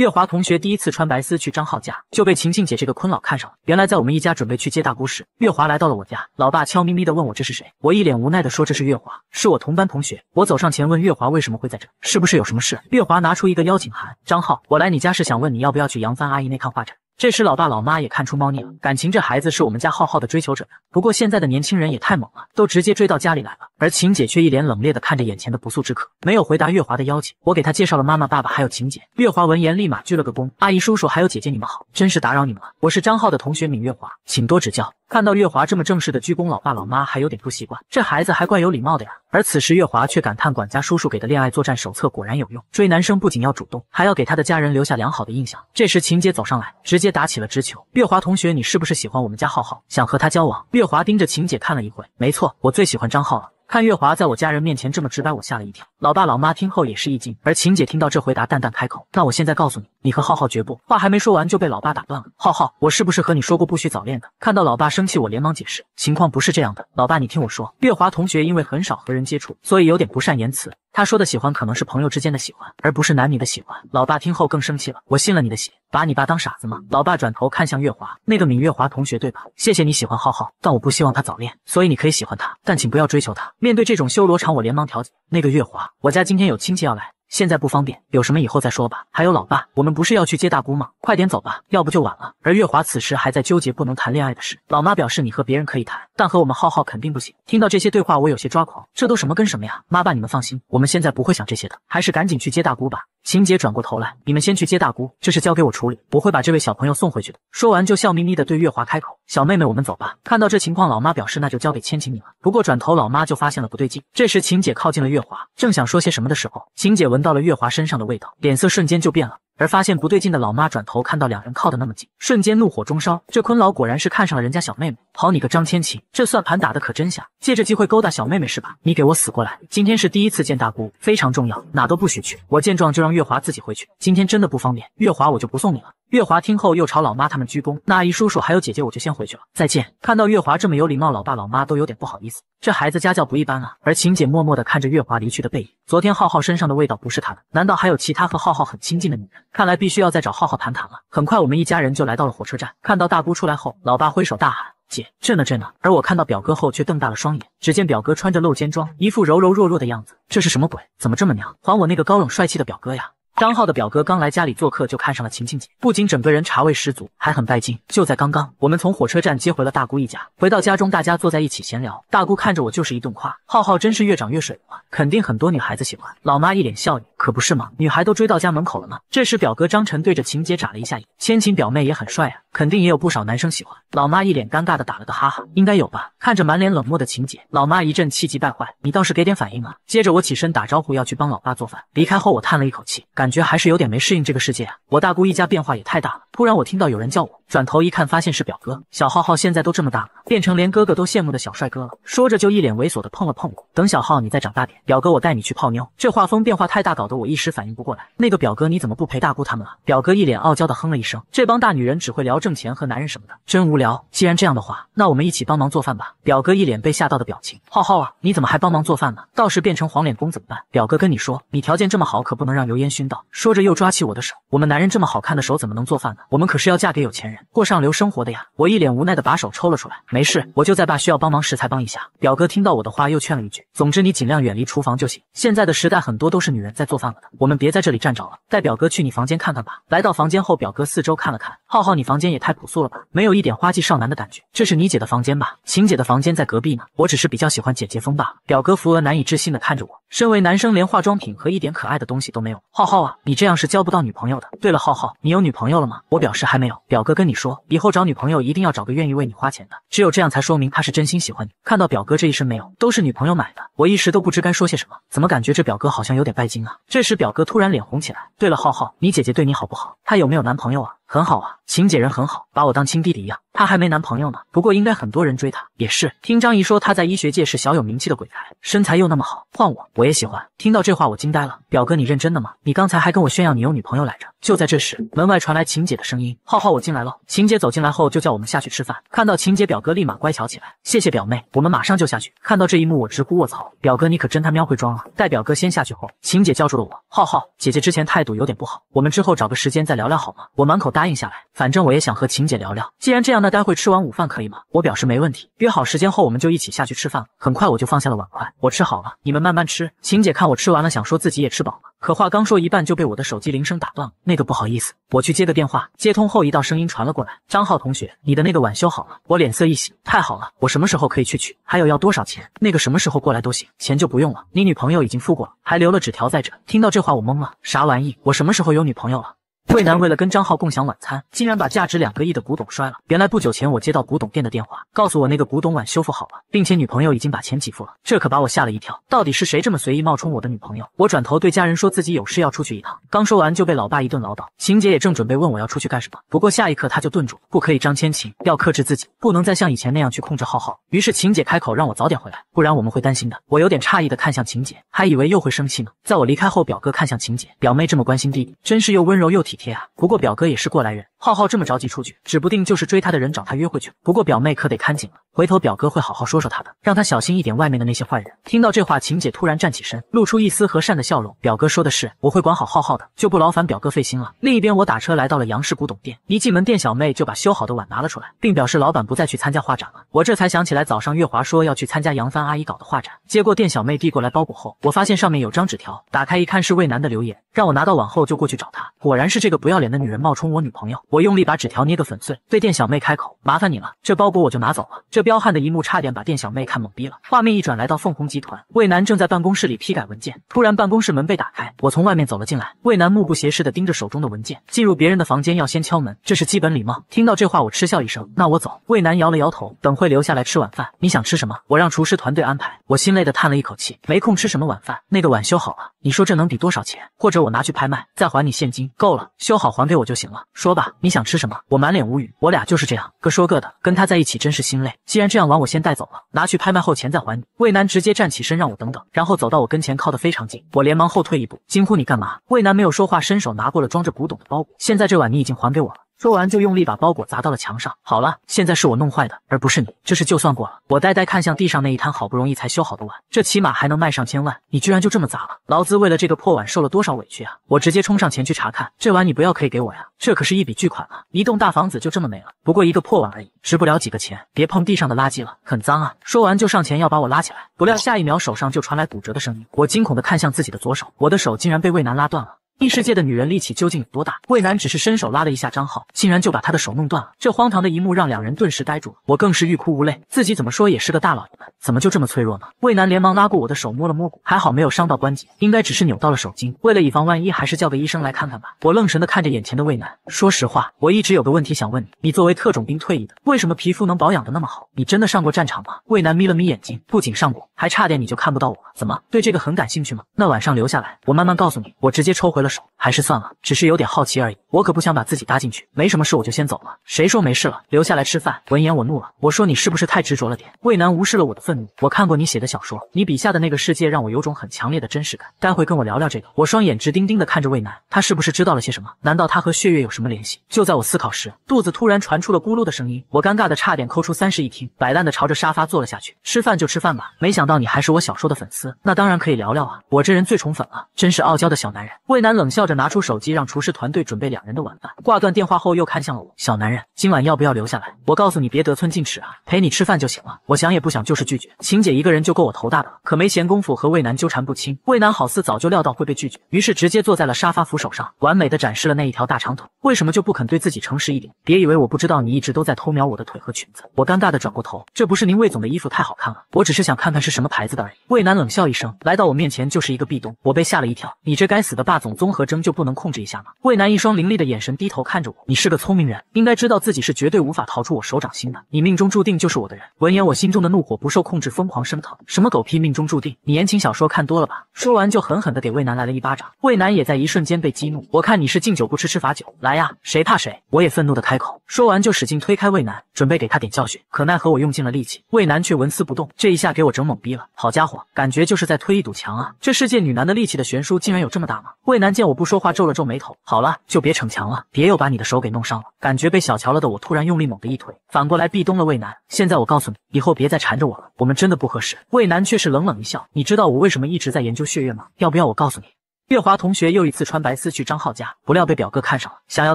月华同学第一次穿白丝去张浩家，就被晴晴姐这个坤老看上了。原来在我们一家准备去接大姑时，月华来到了我家，老爸悄咪咪的问我这是谁，我一脸无奈的说这是月华，是我同班同学。我走上前问月华为什么会在这，是不是有什么事？月华拿出一个邀请函，张浩，我来你家是想问你要不要去杨帆阿姨那看画展。这时，老爸老妈也看出猫腻了，感情这孩子是我们家浩浩的追求者。不过现在的年轻人也太猛了，都直接追到家里来了。而晴姐却一脸冷冽的看着眼前的不速之客，没有回答月华的邀请。我给她介绍了妈妈、爸爸，还有晴姐。月华闻言立马鞠了个躬：“阿姨、叔叔，还有姐姐，你们好，真是打扰你们了。我是张浩的同学闵月华，请多指教。”看到月华这么正式的鞠躬，老爸老妈还有点不习惯。这孩子还怪有礼貌的呀。而此时月华却感叹，管家叔叔给的恋爱作战手册果然有用。追男生不仅要主动，还要给他的家人留下良好的印象。这时秦姐走上来，直接打起了直球。月华同学，你是不是喜欢我们家浩浩，想和他交往？月华盯着秦姐看了一会，没错，我最喜欢张浩了。看月华在我家人面前这么直白，我吓了一跳。老爸老妈听后也是一惊，而秦姐听到这回答，淡淡开口：“那我现在告诉你，你和浩浩绝不……”话还没说完就被老爸打断了：“浩浩，我是不是和你说过不许早恋的？”看到老爸生气，我连忙解释：“情况不是这样的，老爸，你听我说，月华同学因为很少和人接触，所以有点不善言辞。”他说的喜欢可能是朋友之间的喜欢，而不是男女的喜欢。老爸听后更生气了，我信了你的邪，把你爸当傻子吗？老爸转头看向月华，那个闵月华同学对吧？谢谢你喜欢浩浩，但我不希望他早恋，所以你可以喜欢他，但请不要追求他。面对这种修罗场，我连忙调解，那个月华，我家今天有亲戚要来。现在不方便，有什么以后再说吧。还有老爸，我们不是要去接大姑吗？快点走吧，要不就晚了。而月华此时还在纠结不能谈恋爱的事。老妈表示你和别人可以谈，但和我们浩浩肯定不行。听到这些对话，我有些抓狂，这都什么跟什么呀？妈爸你们放心，我们现在不会想这些的，还是赶紧去接大姑吧。秦姐转过头来，你们先去接大姑，这事交给我处理，我会把这位小朋友送回去的。说完就笑眯眯的对月华开口：“小妹妹，我们走吧。”看到这情况，老妈表示那就交给千晴你了。不过转头老妈就发现了不对劲。这时秦姐靠近了月华，正想说些什么的时候，秦姐闻到了月华身上的味道，脸色瞬间就变了。而发现不对劲的老妈转头看到两人靠得那么近，瞬间怒火中烧。这坤老果然是看上了人家小妹妹，好你个张千晴，这算盘打的可真响！借着机会勾搭小妹妹是吧？你给我死过来！今天是第一次见大姑，非常重要，哪都不许去。我见状就让月华自己回去，今天真的不方便。月华，我就不送你了。月华听后又朝老妈他们鞠躬，阿姨叔叔还有姐姐，我就先回去了，再见。看到月华这么有礼貌，老爸老妈都有点不好意思，这孩子家教不一般啊。而秦姐默默地看着月华离去的背影。昨天浩浩身上的味道不是他的，难道还有其他和浩浩很亲近的女人？看来必须要再找浩浩谈谈了。很快，我们一家人就来到了火车站。看到大姑出来后，老爸挥手大喊：“姐，这呢这呢。”而我看到表哥后却瞪大了双眼。只见表哥穿着露肩装，一副柔柔弱弱的样子，这是什么鬼？怎么这么娘？还我那个高冷帅气的表哥呀！张浩的表哥刚来家里做客，就看上了晴晴姐，不仅整个人茶味十足，还很拜金。就在刚刚，我们从火车站接回了大姑一家，回到家中，大家坐在一起闲聊。大姑看着我就是一顿夸，浩浩真是越长越水了，肯定很多女孩子喜欢。老妈一脸笑意，可不是吗？女孩都追到家门口了吗？这时，表哥张晨对着晴姐眨了一下眼，千晴表妹也很帅啊，肯定也有不少男生喜欢。老妈一脸尴尬的打了个哈哈，应该有吧？看着满脸冷漠的晴姐，老妈一阵气急败坏，你倒是给点反应啊！接着我起身打招呼，要去帮老爸做饭。离开后，我叹了一口气，感。感觉还是有点没适应这个世界啊！我大姑一家变化也太大了。突然我听到有人叫我，转头一看，发现是表哥小浩浩。现在都这么大了，变成连哥哥都羡慕的小帅哥了。说着就一脸猥琐的碰了碰我。等小浩你再长大点，表哥我带你去泡妞。这画风变化太大，搞得我一时反应不过来。那个表哥你怎么不陪大姑他们了？表哥一脸傲娇的哼了一声。这帮大女人只会聊挣钱和男人什么的，真无聊。既然这样的话，那我们一起帮忙做饭吧。表哥一脸被吓到的表情。浩浩啊，你怎么还帮忙做饭呢？到时变成黄脸公怎么办？表哥跟你说，你条件这么好，可不能让油烟熏到。说着又抓起我的手。我们男人这么好看的手怎么能做饭呢？我们可是要嫁给有钱人，过上流生活的呀！我一脸无奈的把手抽了出来。没事，我就在爸需要帮忙时才帮一下。表哥听到我的话，又劝了一句：，总之你尽量远离厨房就行。现在的时代，很多都是女人在做饭了的，我们别在这里站着了，带表哥去你房间看看吧。来到房间后，表哥四周看了看：，浩浩，你房间也太朴素了吧，没有一点花季少男的感觉。这是你姐的房间吧？晴姐的房间在隔壁呢。我只是比较喜欢简洁风罢了。表哥扶额，难以置信的看着我。身为男生，连化妆品和一点可爱的东西都没有。浩浩啊，你这样是交不到女朋友的。对了，浩浩，你有女朋友了吗？我表示还没有。表哥跟你说，以后找女朋友一定要找个愿意为你花钱的，只有这样才说明他是真心喜欢你。看到表哥这一身没有，都是女朋友买的，我一时都不知该说些什么。怎么感觉这表哥好像有点拜金啊？这时表哥突然脸红起来。对了，浩浩，你姐姐对你好不好？她有没有男朋友啊？很好啊。秦姐人很好，把我当亲弟弟一样。她还没男朋友呢，不过应该很多人追她。也是听张姨说，她在医学界是小有名气的鬼才，身材又那么好，换我我也喜欢。听到这话，我惊呆了。表哥，你认真的吗？你刚才还跟我炫耀你有女朋友来着。就在这时，门外传来秦姐的声音：“浩浩，我进来喽。”秦姐走进来后，就叫我们下去吃饭。看到秦姐，表哥立马乖巧起来：“谢谢表妹，我们马上就下去。”看到这一幕，我直呼卧槽！表哥你可真他喵会装啊！带表哥先下去后，秦姐叫住了我：“浩浩，姐姐之前态度有点不好，我们之后找个时间再聊聊好吗？”我满口答应下来。反正我也想和秦姐聊聊，既然这样，那待会吃完午饭可以吗？我表示没问题。约好时间后，我们就一起下去吃饭。很快我就放下了碗筷，我吃好了，你们慢慢吃。秦姐看我吃完了，想说自己也吃饱了，可话刚说一半就被我的手机铃声打断了。那个不好意思，我去接个电话。接通后，一道声音传了过来：“张浩同学，你的那个碗修好了。”我脸色一喜，太好了，我什么时候可以去取？还有要多少钱？那个什么时候过来都行，钱就不用了，你女朋友已经付过了，还留了纸条在这。听到这话我懵了，啥玩意？我什么时候有女朋友了？魏南为了跟张浩共享晚餐，竟然把价值两个亿的古董摔了。原来不久前我接到古董店的电话，告诉我那个古董碗修复好了，并且女朋友已经把钱给付了。这可把我吓了一跳。到底是谁这么随意冒充我的女朋友？我转头对家人说自己有事要出去一趟。刚说完就被老爸一顿唠叨。晴姐也正准备问我要出去干什么，不过下一刻她就顿住了。不可以，张千晴要克制自己，不能再像以前那样去控制浩浩。于是晴姐开口让我早点回来，不然我们会担心的。我有点诧异的看向晴姐，还以为又会生气呢。在我离开后，表哥看向晴姐，表妹这么关心弟弟，真是又温柔又体。贴。不过表哥也是过来人。浩浩这么着急出去，指不定就是追他的人找他约会去了。不过表妹可得看紧了，回头表哥会好好说说他的，让他小心一点外面的那些坏人。听到这话，秦姐突然站起身，露出一丝和善的笑容。表哥说的是，我会管好浩浩的，就不劳烦表哥费心了。另一边，我打车来到了杨氏古董店，一进门，店小妹就把修好的碗拿了出来，并表示老板不再去参加画展了。我这才想起来早上月华说要去参加杨帆阿姨搞的画展。接过店小妹递过来包裹后，我发现上面有张纸条，打开一看是魏楠的留言，让我拿到碗后就过去找他。果然是这个不要脸的女人冒充我女朋友。我用力把纸条捏个粉碎，对店小妹开口：“麻烦你了，这包裹我就拿走了。”这彪悍的一幕差点把店小妹看懵逼了。画面一转，来到凤凰集团，魏楠正在办公室里批改文件，突然办公室门被打开，我从外面走了进来。魏楠目不斜视地盯着手中的文件。进入别人的房间要先敲门，这是基本礼貌。听到这话，我嗤笑一声：“那我走。”魏楠摇了摇头：“等会留下来吃晚饭，你想吃什么？我让厨师团队安排。”我心累地叹了一口气：“没空吃什么晚饭。那个碗修好了，你说这能抵多少钱？或者我拿去拍卖，再还你现金。够了，修好还给我就行了。说吧。”你想吃什么？我满脸无语。我俩就是这样，各说各的。跟他在一起真是心累。既然这样，碗我先带走了，拿去拍卖后钱再还你。魏楠直接站起身，让我等等，然后走到我跟前，靠得非常近。我连忙后退一步，惊呼：“你干嘛？”魏楠没有说话，伸手拿过了装着古董的包裹。现在这碗你已经还给我了。说完，就用力把包裹砸到了墙上。好了，现在是我弄坏的，而不是你，这事就算过了。我呆呆看向地上那一摊好不容易才修好的碗，这起码还能卖上千万，你居然就这么砸了！劳资为了这个破碗受了多少委屈啊！我直接冲上前去查看，这碗你不要可以给我呀，这可是一笔巨款啊！一栋大房子就这么没了，不过一个破碗而已，值不了几个钱。别碰地上的垃圾了，很脏啊！说完就上前要把我拉起来，不料下一秒手上就传来骨折的声音，我惊恐的看向自己的左手，我的手竟然被魏楠拉断了。异世界的女人力气究竟有多大？魏楠只是伸手拉了一下张浩，竟然就把他的手弄断了。这荒唐的一幕让两人顿时呆住了，我更是欲哭无泪。自己怎么说也是个大老爷们，怎么就这么脆弱呢？魏楠连忙拉过我的手，摸了摸骨，还好没有伤到关节，应该只是扭到了手筋。为了以防万一，还是叫个医生来看看吧。我愣神的看着眼前的魏楠，说实话，我一直有个问题想问你，你作为特种兵退役的，为什么皮肤能保养的那么好？你真的上过战场吗？魏楠眯了眯眼睛，不仅上过，还差点你就看不到我了。怎么对这个很感兴趣吗？那晚上留下来，我慢慢告诉你。我直接抽回了。还是算了，只是有点好奇而已。我可不想把自己搭进去，没什么事我就先走了。谁说没事了？留下来吃饭。闻言我怒了，我说你是不是太执着了点？魏楠无视了我的愤怒，我看过你写的小说，你笔下的那个世界让我有种很强烈的真实感。待会跟我聊聊这个。我双眼直盯盯的看着魏楠，他是不是知道了些什么？难道他和血月有什么联系？就在我思考时，肚子突然传出了咕噜的声音，我尴尬的差点抠出三室一厅，摆烂的朝着沙发坐了下去。吃饭就吃饭吧，没想到你还是我小说的粉丝，那当然可以聊聊啊，我这人最宠粉了，真是傲娇的小男人。魏楠。冷笑着拿出手机，让厨师团队准备两人的晚饭。挂断电话后，又看向了我：“小男人，今晚要不要留下来？我告诉你，别得寸进尺啊，陪你吃饭就行了。”我想也不想，就是拒绝。晴姐一个人就够我头大的了，可没闲工夫和魏楠纠缠不清。魏楠好似早就料到会被拒绝，于是直接坐在了沙发扶手上，完美的展示了那一条大长腿。为什么就不肯对自己诚实一点？别以为我不知道，你一直都在偷瞄我的腿和裙子。我尴尬的转过头，这不是您魏总的衣服太好看了，我只是想看看是什么牌子的而已。魏楠冷笑一声，来到我面前就是一个壁咚，我被吓了一跳。你这该死的霸总宗。综合征就不能控制一下吗？魏楠一双凌厉的眼神低头看着我，你是个聪明人，应该知道自己是绝对无法逃出我手掌心的，你命中注定就是我的人。闻言，我心中的怒火不受控制，疯狂升腾。什么狗屁命中注定？你言情小说看多了吧？说完就狠狠的给魏楠来了一巴掌。魏楠也在一瞬间被激怒，我看你是敬酒不吃吃罚酒，来呀，谁怕谁？我也愤怒的开口，说完就使劲推开魏楠，准备给他点教训。可奈何我用尽了力气，魏楠却纹丝不动。这一下给我整懵逼了，好家伙，感觉就是在推一堵墙啊！这世界女男的力气的悬殊，竟然有这么大吗？魏楠。见我不说话，皱了皱眉头。好了，就别逞强了，别又把你的手给弄伤了。感觉被小瞧了的我，突然用力猛地一推，反过来壁咚了魏南。现在我告诉你，以后别再缠着我了，我们真的不合适。魏南却是冷冷一笑：“你知道我为什么一直在研究血液吗？要不要我告诉你？”月华同学又一次穿白丝去张浩家，不料被表哥看上了，想要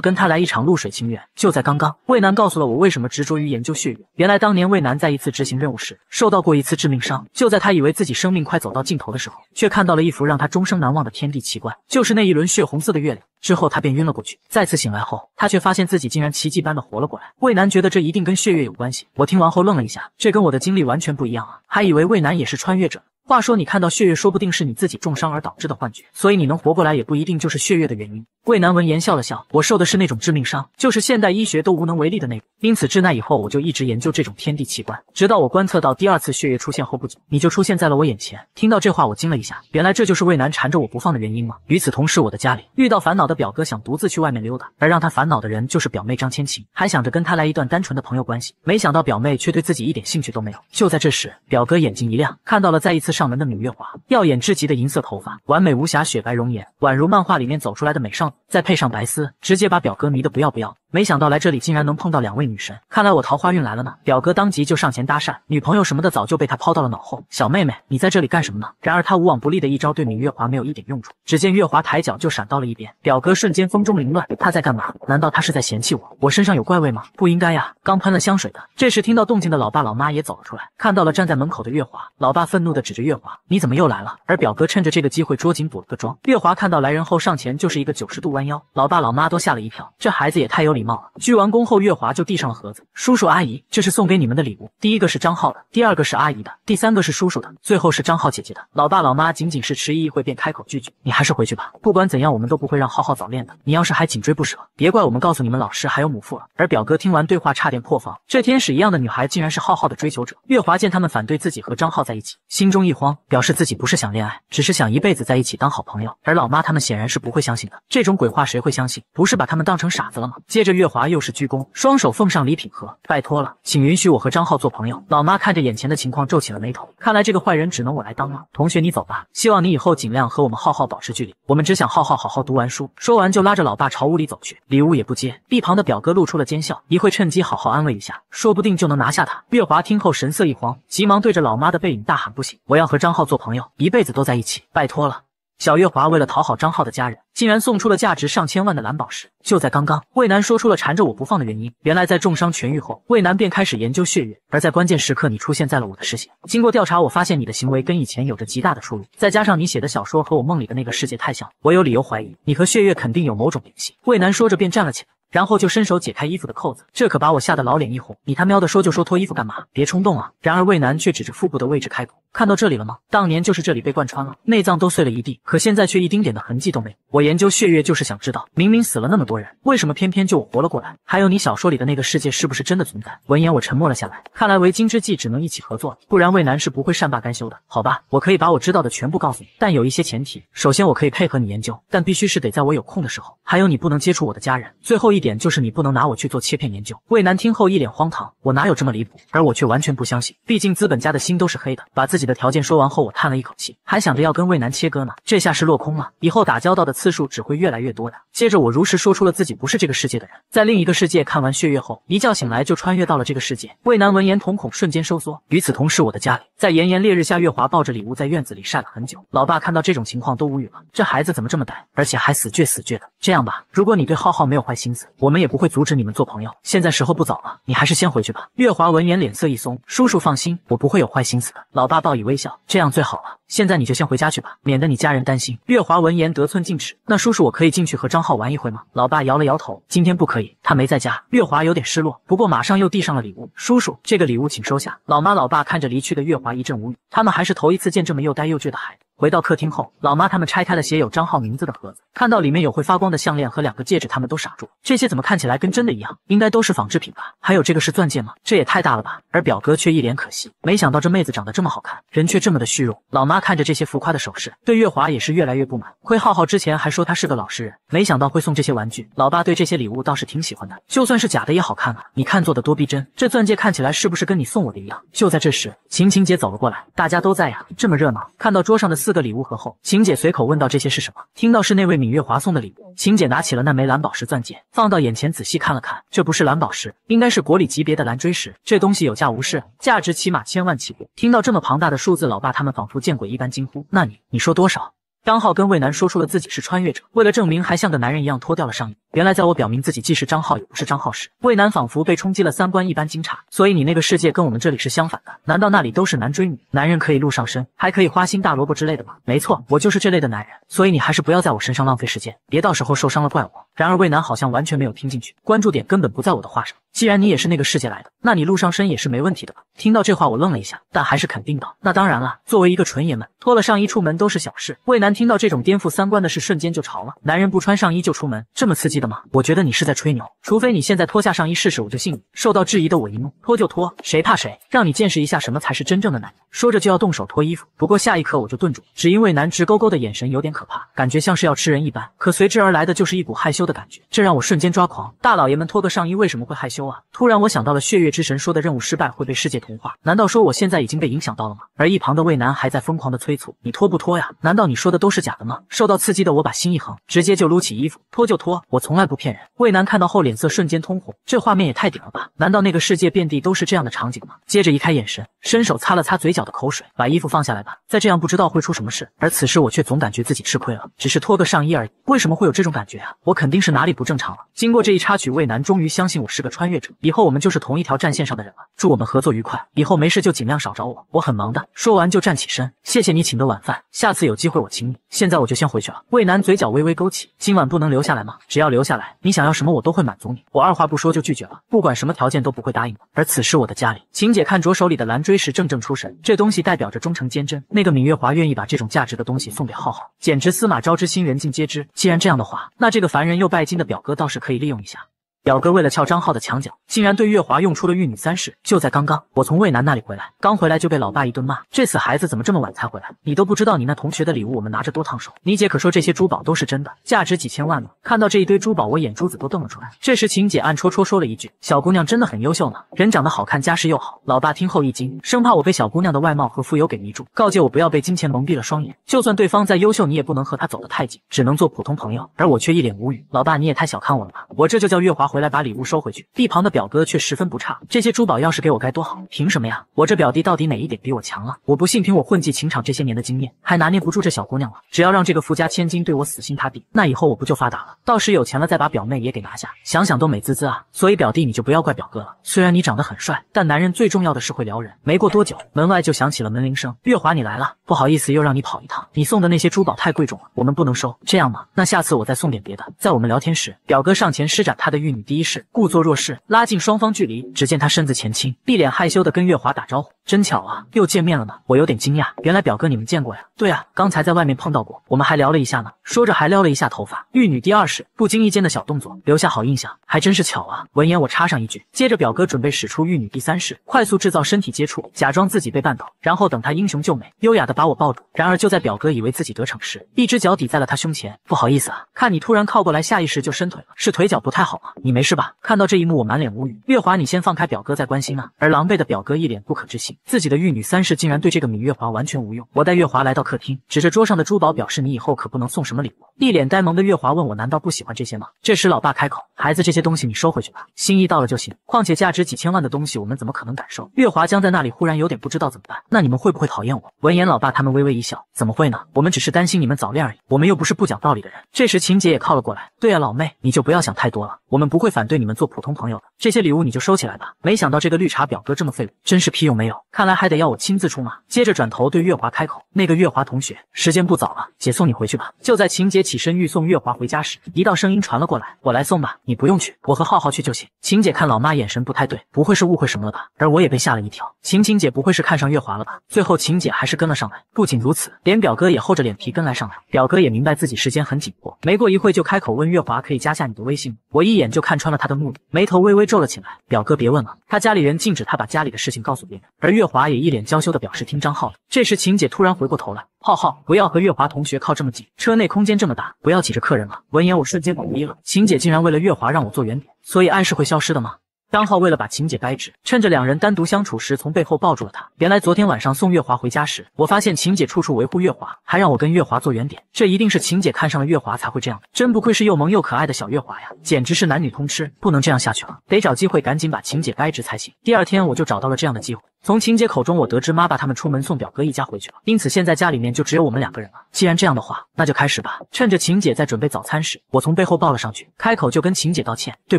跟他来一场露水情缘。就在刚刚，魏楠告诉了我为什么执着于研究血月。原来当年魏楠在一次执行任务时，受到过一次致命伤。就在他以为自己生命快走到尽头的时候，却看到了一幅让他终生难忘的天地奇观，就是那一轮血红色的月亮。之后他便晕了过去，再次醒来后，他却发现自己竟然奇迹般的活了过来。魏楠觉得这一定跟血月有关系。我听完后愣了一下，这跟我的经历完全不一样啊，还以为魏楠也是穿越者。话说你看到血液，说不定是你自己重伤而导致的幻觉，所以你能活过来也不一定就是血液的原因。魏南闻言笑了笑，我受的是那种致命伤，就是现代医学都无能为力的那种，因此自那以后我就一直研究这种天地奇观，直到我观测到第二次血液出现后不久，你就出现在了我眼前。听到这话我惊了一下，原来这就是魏南缠着我不放的原因吗？与此同时，我的家里遇到烦恼的表哥想独自去外面溜达，而让他烦恼的人就是表妹张千晴，还想着跟他来一段单纯的朋友关系，没想到表妹却对自己一点兴趣都没有。就在这时，表哥眼睛一亮，看到了再一次。上门的闵月华，耀眼至极的银色头发，完美无瑕雪白容颜，宛如漫画里面走出来的美少女，再配上白丝，直接把表哥迷得不要不要没想到来这里竟然能碰到两位女神，看来我桃花运来了呢。表哥当即就上前搭讪，女朋友什么的早就被他抛到了脑后。小妹妹，你在这里干什么呢？然而他无往不利的一招对闵月华没有一点用处，只见月华抬脚就闪到了一边，表哥瞬间风中凌乱。他在干嘛？难道他是在嫌弃我？我身上有怪味吗？不应该呀，刚喷了香水的。这时听到动静的老爸老妈也走了出来，看到了站在门口的月华，老爸愤怒的指着。月华，你怎么又来了？而表哥趁着这个机会捉紧补了个妆。月华看到来人后，上前就是一个九十度弯腰，老爸老妈都吓了一跳，这孩子也太有礼貌了。鞠完躬后，月华就递上了盒子，叔叔阿姨，这是送给你们的礼物。第一个是张浩的，第二个是阿姨的，第三个是叔叔的，最后是张浩姐姐的。老爸老妈仅仅是迟疑一会，便开口拒绝，你还是回去吧。不管怎样，我们都不会让浩浩早恋的。你要是还紧追不舍，别怪我们告诉你们老师还有母父了。而表哥听完对话，差点破防，这天使一样的女孩竟然是浩浩的追求者。月华见他们反对自己和张浩在一起，心中一。慌表示自己不是想恋爱，只是想一辈子在一起当好朋友，而老妈他们显然是不会相信的，这种鬼话谁会相信？不是把他们当成傻子了吗？接着月华又是鞠躬，双手奉上礼品盒，拜托了，请允许我和张浩做朋友。老妈看着眼前的情况皱起了眉头，看来这个坏人只能我来当了。同学你走吧，希望你以后尽量和我们浩浩保持距离，我们只想浩浩好好读完书。说完就拉着老爸朝屋里走去，礼物也不接。一旁的表哥露出了奸笑，一会趁机好好安慰一下，说不定就能拿下他。月华听后神色一慌，急忙对着老妈的背影大喊：不行，我要。和张浩做朋友，一辈子都在一起，拜托了。小月华为了讨好张浩的家人，竟然送出了价值上千万的蓝宝石。就在刚刚，魏楠说出了缠着我不放的原因。原来在重伤痊愈后，魏楠便开始研究血月，而在关键时刻，你出现在了我的视线。经过调查，我发现你的行为跟以前有着极大的出入，再加上你写的小说和我梦里的那个世界太像，我有理由怀疑你和血月肯定有某种联系。魏楠说着便站了起来。然后就伸手解开衣服的扣子，这可把我吓得老脸一红。你他喵的说就说脱衣服干嘛？别冲动啊！然而魏楠却指着腹部的位置开口：“看到这里了吗？当年就是这里被贯穿了，内脏都碎了一地。可现在却一丁点的痕迹都没有。我研究血月就是想知道，明明死了那么多人，为什么偏偏就我活了过来？还有你小说里的那个世界是不是真的存在？”闻言，我沉默了下来。看来为今之计只能一起合作，了，不然魏楠是不会善罢甘休的。好吧，我可以把我知道的全部告诉你，但有一些前提。首先，我可以配合你研究，但必须是得在我有空的时候。还有，你不能接触我的家人。最后。一点就是你不能拿我去做切片研究。魏楠听后一脸荒唐，我哪有这么离谱？而我却完全不相信，毕竟资本家的心都是黑的。把自己的条件说完后，我叹了一口气，还想着要跟魏楠切割呢，这下是落空了。以后打交道的次数只会越来越多的。接着我如实说出了自己不是这个世界的人，在另一个世界看完血月后，一觉醒来就穿越到了这个世界。魏楠闻言，瞳孔瞬间收缩。与此同时，我的家里在炎炎烈日下，月华抱着礼物在院子里晒了很久。老爸看到这种情况都无语了，这孩子怎么这么呆，而且还死倔死倔的？这样吧，如果你对浩浩没有坏心思。我们也不会阻止你们做朋友。现在时候不早了，你还是先回去吧。月华闻言脸色一松，叔叔放心，我不会有坏心思的。老爸报以微笑，这样最好了。现在你就先回家去吧，免得你家人担心。月华闻言得寸进尺，那叔叔我可以进去和张浩玩一会吗？老爸摇了摇头，今天不可以，他没在家。月华有点失落，不过马上又递上了礼物，叔叔这个礼物请收下。老妈、老爸看着离去的月华一阵无语，他们还是头一次见这么又呆又倔的孩子。回到客厅后，老妈他们拆开了写有张浩名字的盒子，看到里面有会发光的项链和两个戒指，他们都傻住了。这些怎么看起来跟真的一样？应该都是仿制品吧？还有这个是钻戒吗？这也太大了吧！而表哥却一脸可惜，没想到这妹子长得这么好看，人却这么的虚荣。老妈看着这些浮夸的首饰，对月华也是越来越不满。亏浩浩之前还说他是个老实人，没想到会送这些玩具。老爸对这些礼物倒是挺喜欢的，就算是假的也好看啊！你看做的多逼真，这钻戒看起来是不是跟你送我的一样？就在这时，晴晴姐走了过来，大家都在呀，这么热闹。看到桌上的。四个礼物盒后，晴姐随口问道：“这些是什么？”听到是那位闵月华送的礼物，晴姐拿起了那枚蓝宝石钻戒，放到眼前仔细看了看。这不是蓝宝石，应该是国礼级别的蓝锥石。这东西有价无市，价值起码千万起步。听到这么庞大的数字，老爸他们仿佛见鬼一般惊呼：“那你你说多少？”张浩跟魏楠说出了自己是穿越者，为了证明，还像个男人一样脱掉了上衣。原来在我表明自己既是张浩，也不是张浩时，魏楠仿佛被冲击了三观一般惊诧。所以你那个世界跟我们这里是相反的，难道那里都是男追女，男人可以露上身，还可以花心大萝卜之类的吗？没错，我就是这类的男人。所以你还是不要在我身上浪费时间，别到时候受伤了怪我。然而魏楠好像完全没有听进去，关注点根本不在我的话上。既然你也是那个世界来的，那你路上身也是没问题的吧？听到这话，我愣了一下，但还是肯定道：“那当然了，作为一个纯爷们，脱了上衣出门都是小事。”魏楠听到这种颠覆三观的事，瞬间就潮了。男人不穿上衣就出门，这么刺激的吗？我觉得你是在吹牛，除非你现在脱下上衣试试，我就信你。受到质疑的我一怒，脱就脱，谁怕谁？让你见识一下什么才是真正的男人。说着就要动手脱衣服，不过下一刻我就顿住，只因为男直勾勾的眼神有点可怕，感觉像是要吃人一般。可随之而来的就是一股害羞的感觉，这让我瞬间抓狂。大老爷们脱个上衣为什么会害羞？突然我想到了血月之神说的任务失败会被世界同化，难道说我现在已经被影响到了吗？而一旁的魏南还在疯狂的催促，你脱不脱呀？难道你说的都是假的吗？受到刺激的我把心一横，直接就撸起衣服脱就脱，我从来不骗人。魏南看到后脸色瞬间通红，这画面也太顶了吧？难道那个世界遍地都是这样的场景吗？接着移开眼神，伸手擦了擦嘴角的口水，把衣服放下来吧，再这样不知道会出什么事。而此时我却总感觉自己吃亏了，只是脱个上衣而已，为什么会有这种感觉啊？我肯定是哪里不正常了。经过这一插曲，魏南终于相信我是个穿越。以后我们就是同一条战线上的人了，祝我们合作愉快。以后没事就尽量少找我，我很忙的。说完就站起身，谢谢你请的晚饭，下次有机会我请你。现在我就先回去了。魏楠嘴角微微勾起，今晚不能留下来吗？只要留下来，你想要什么我都会满足你。我二话不说就拒绝了，不管什么条件都不会答应。而此时我的家里，秦姐看着手里的蓝锥石，怔怔出神。这东西代表着忠诚坚贞，那个闵月华愿意把这种价值的东西送给浩浩，简直司马昭之心，人尽皆知。既然这样的话，那这个凡人又拜金的表哥倒是可以利用一下。表哥为了撬张浩的墙角，竟然对月华用出了玉女三式。就在刚刚，我从魏南那里回来，刚回来就被老爸一顿骂。这死孩子怎么这么晚才回来？你都不知道你那同学的礼物我们拿着多烫手。你姐可说这些珠宝都是真的，价值几千万呢。看到这一堆珠宝，我眼珠子都瞪了出来。这时秦姐暗戳戳说了一句：“小姑娘真的很优秀呢，人长得好看，家世又好。”老爸听后一惊，生怕我被小姑娘的外貌和富有给迷住，告诫我不要被金钱蒙蔽了双眼。就算对方再优秀，你也不能和他走得太近，只能做普通朋友。而我却一脸无语：“老爸你也太小看我了吧，我这就叫月华回。”回来把礼物收回去，一旁的表哥却十分不差，这些珠宝要是给我该多好！凭什么呀？我这表弟到底哪一点比我强了？我不信，凭我混迹情场这些年的经验，还拿捏不住这小姑娘了。只要让这个富家千金对我死心塌地，那以后我不就发达了？到时有钱了再把表妹也给拿下，想想都美滋滋啊！所以表弟你就不要怪表哥了，虽然你长得很帅，但男人最重要的是会撩人。没过多久，门外就响起了门铃声。月华，你来了，不好意思又让你跑一趟，你送的那些珠宝太贵重了，我们不能收。这样吗？那下次我再送点别的。在我们聊天时，表哥上前施展他的玉女。第一式，故作弱势，拉近双方距离。只见他身子前倾，一脸害羞的跟月华打招呼。真巧啊，又见面了呢。我有点惊讶，原来表哥你们见过呀？对啊，刚才在外面碰到过，我们还聊了一下呢。说着还撩了一下头发。玉女第二式，不经意间的小动作，留下好印象。还真是巧啊。闻言我插上一句，接着表哥准备使出玉女第三式，快速制造身体接触，假装自己被绊倒，然后等他英雄救美，优雅的把我抱住。然而就在表哥以为自己得逞时，一只脚抵在了他胸前。不好意思啊，看你突然靠过来，下意识就伸腿了，是腿脚不太好吗？你。没事吧？看到这一幕，我满脸无语。月华，你先放开表哥，再关心啊！而狼狈的表哥一脸不可置信，自己的玉女三世竟然对这个芈月华完全无用。我带月华来到客厅，指着桌上的珠宝，表示你以后可不能送什么礼物。一脸呆萌的月华问我：“难道不喜欢这些吗？”这时，老爸开口：“孩子，这些东西你收回去吧，心意到了就行。况且价值几千万的东西，我们怎么可能敢收？”月华僵在那里，忽然有点不知道怎么办。那你们会不会讨厌我？闻言，老爸他们微微一笑：“怎么会呢？我们只是担心你们早恋而已。我们又不是不讲道理的人。”这时，秦姐也靠了过来：“对啊，老妹，你就不要想太多了。我们不。”不会反对你们做普通朋友的，这些礼物你就收起来吧。没想到这个绿茶表哥这么废物，真是屁用没有。看来还得要我亲自出马。接着转头对月华开口：“那个月华同学，时间不早了，姐送你回去吧。”就在秦姐起身欲送月华回家时，一道声音传了过来：“我来送吧，你不用去，我和浩浩去就行。”秦姐看老妈眼神不太对，不会是误会什么了吧？而我也被吓了一跳，晴晴姐不会是看上月华了吧？最后秦姐还是跟了上来。不仅如此，连表哥也厚着脸皮跟来上量。表哥也明白自己时间很紧迫，没过一会就开口问月华：“可以加下你的微信吗？”我一眼就看穿了他的目的，眉头微微皱了起来。表哥，别问了，他家里人禁止他把家里的事情告诉别人。而月华也一脸娇羞的表示听张浩的。这时，秦姐突然回过头来，浩浩，不要和月华同学靠这么近，车内空间这么大，不要挤着客人了。闻言，我瞬间懵逼了，秦姐竟然为了月华让我坐远点，所以爱是会消失的吗？张浩为了把秦姐掰直，趁着两人单独相处时，从背后抱住了她。原来昨天晚上送月华回家时，我发现秦姐处处维护月华，还让我跟月华坐远点。这一定是秦姐看上了月华才会这样的。真不愧是又萌又可爱的小月华呀，简直是男女通吃。不能这样下去了，得找机会赶紧把秦姐掰直才行。第二天我就找到了这样的机会。从秦姐口中，我得知妈爸他们出门送表哥一家回去了，因此现在家里面就只有我们两个人了。既然这样的话，那就开始吧。趁着秦姐在准备早餐时，我从背后抱了上去，开口就跟秦姐道歉：“对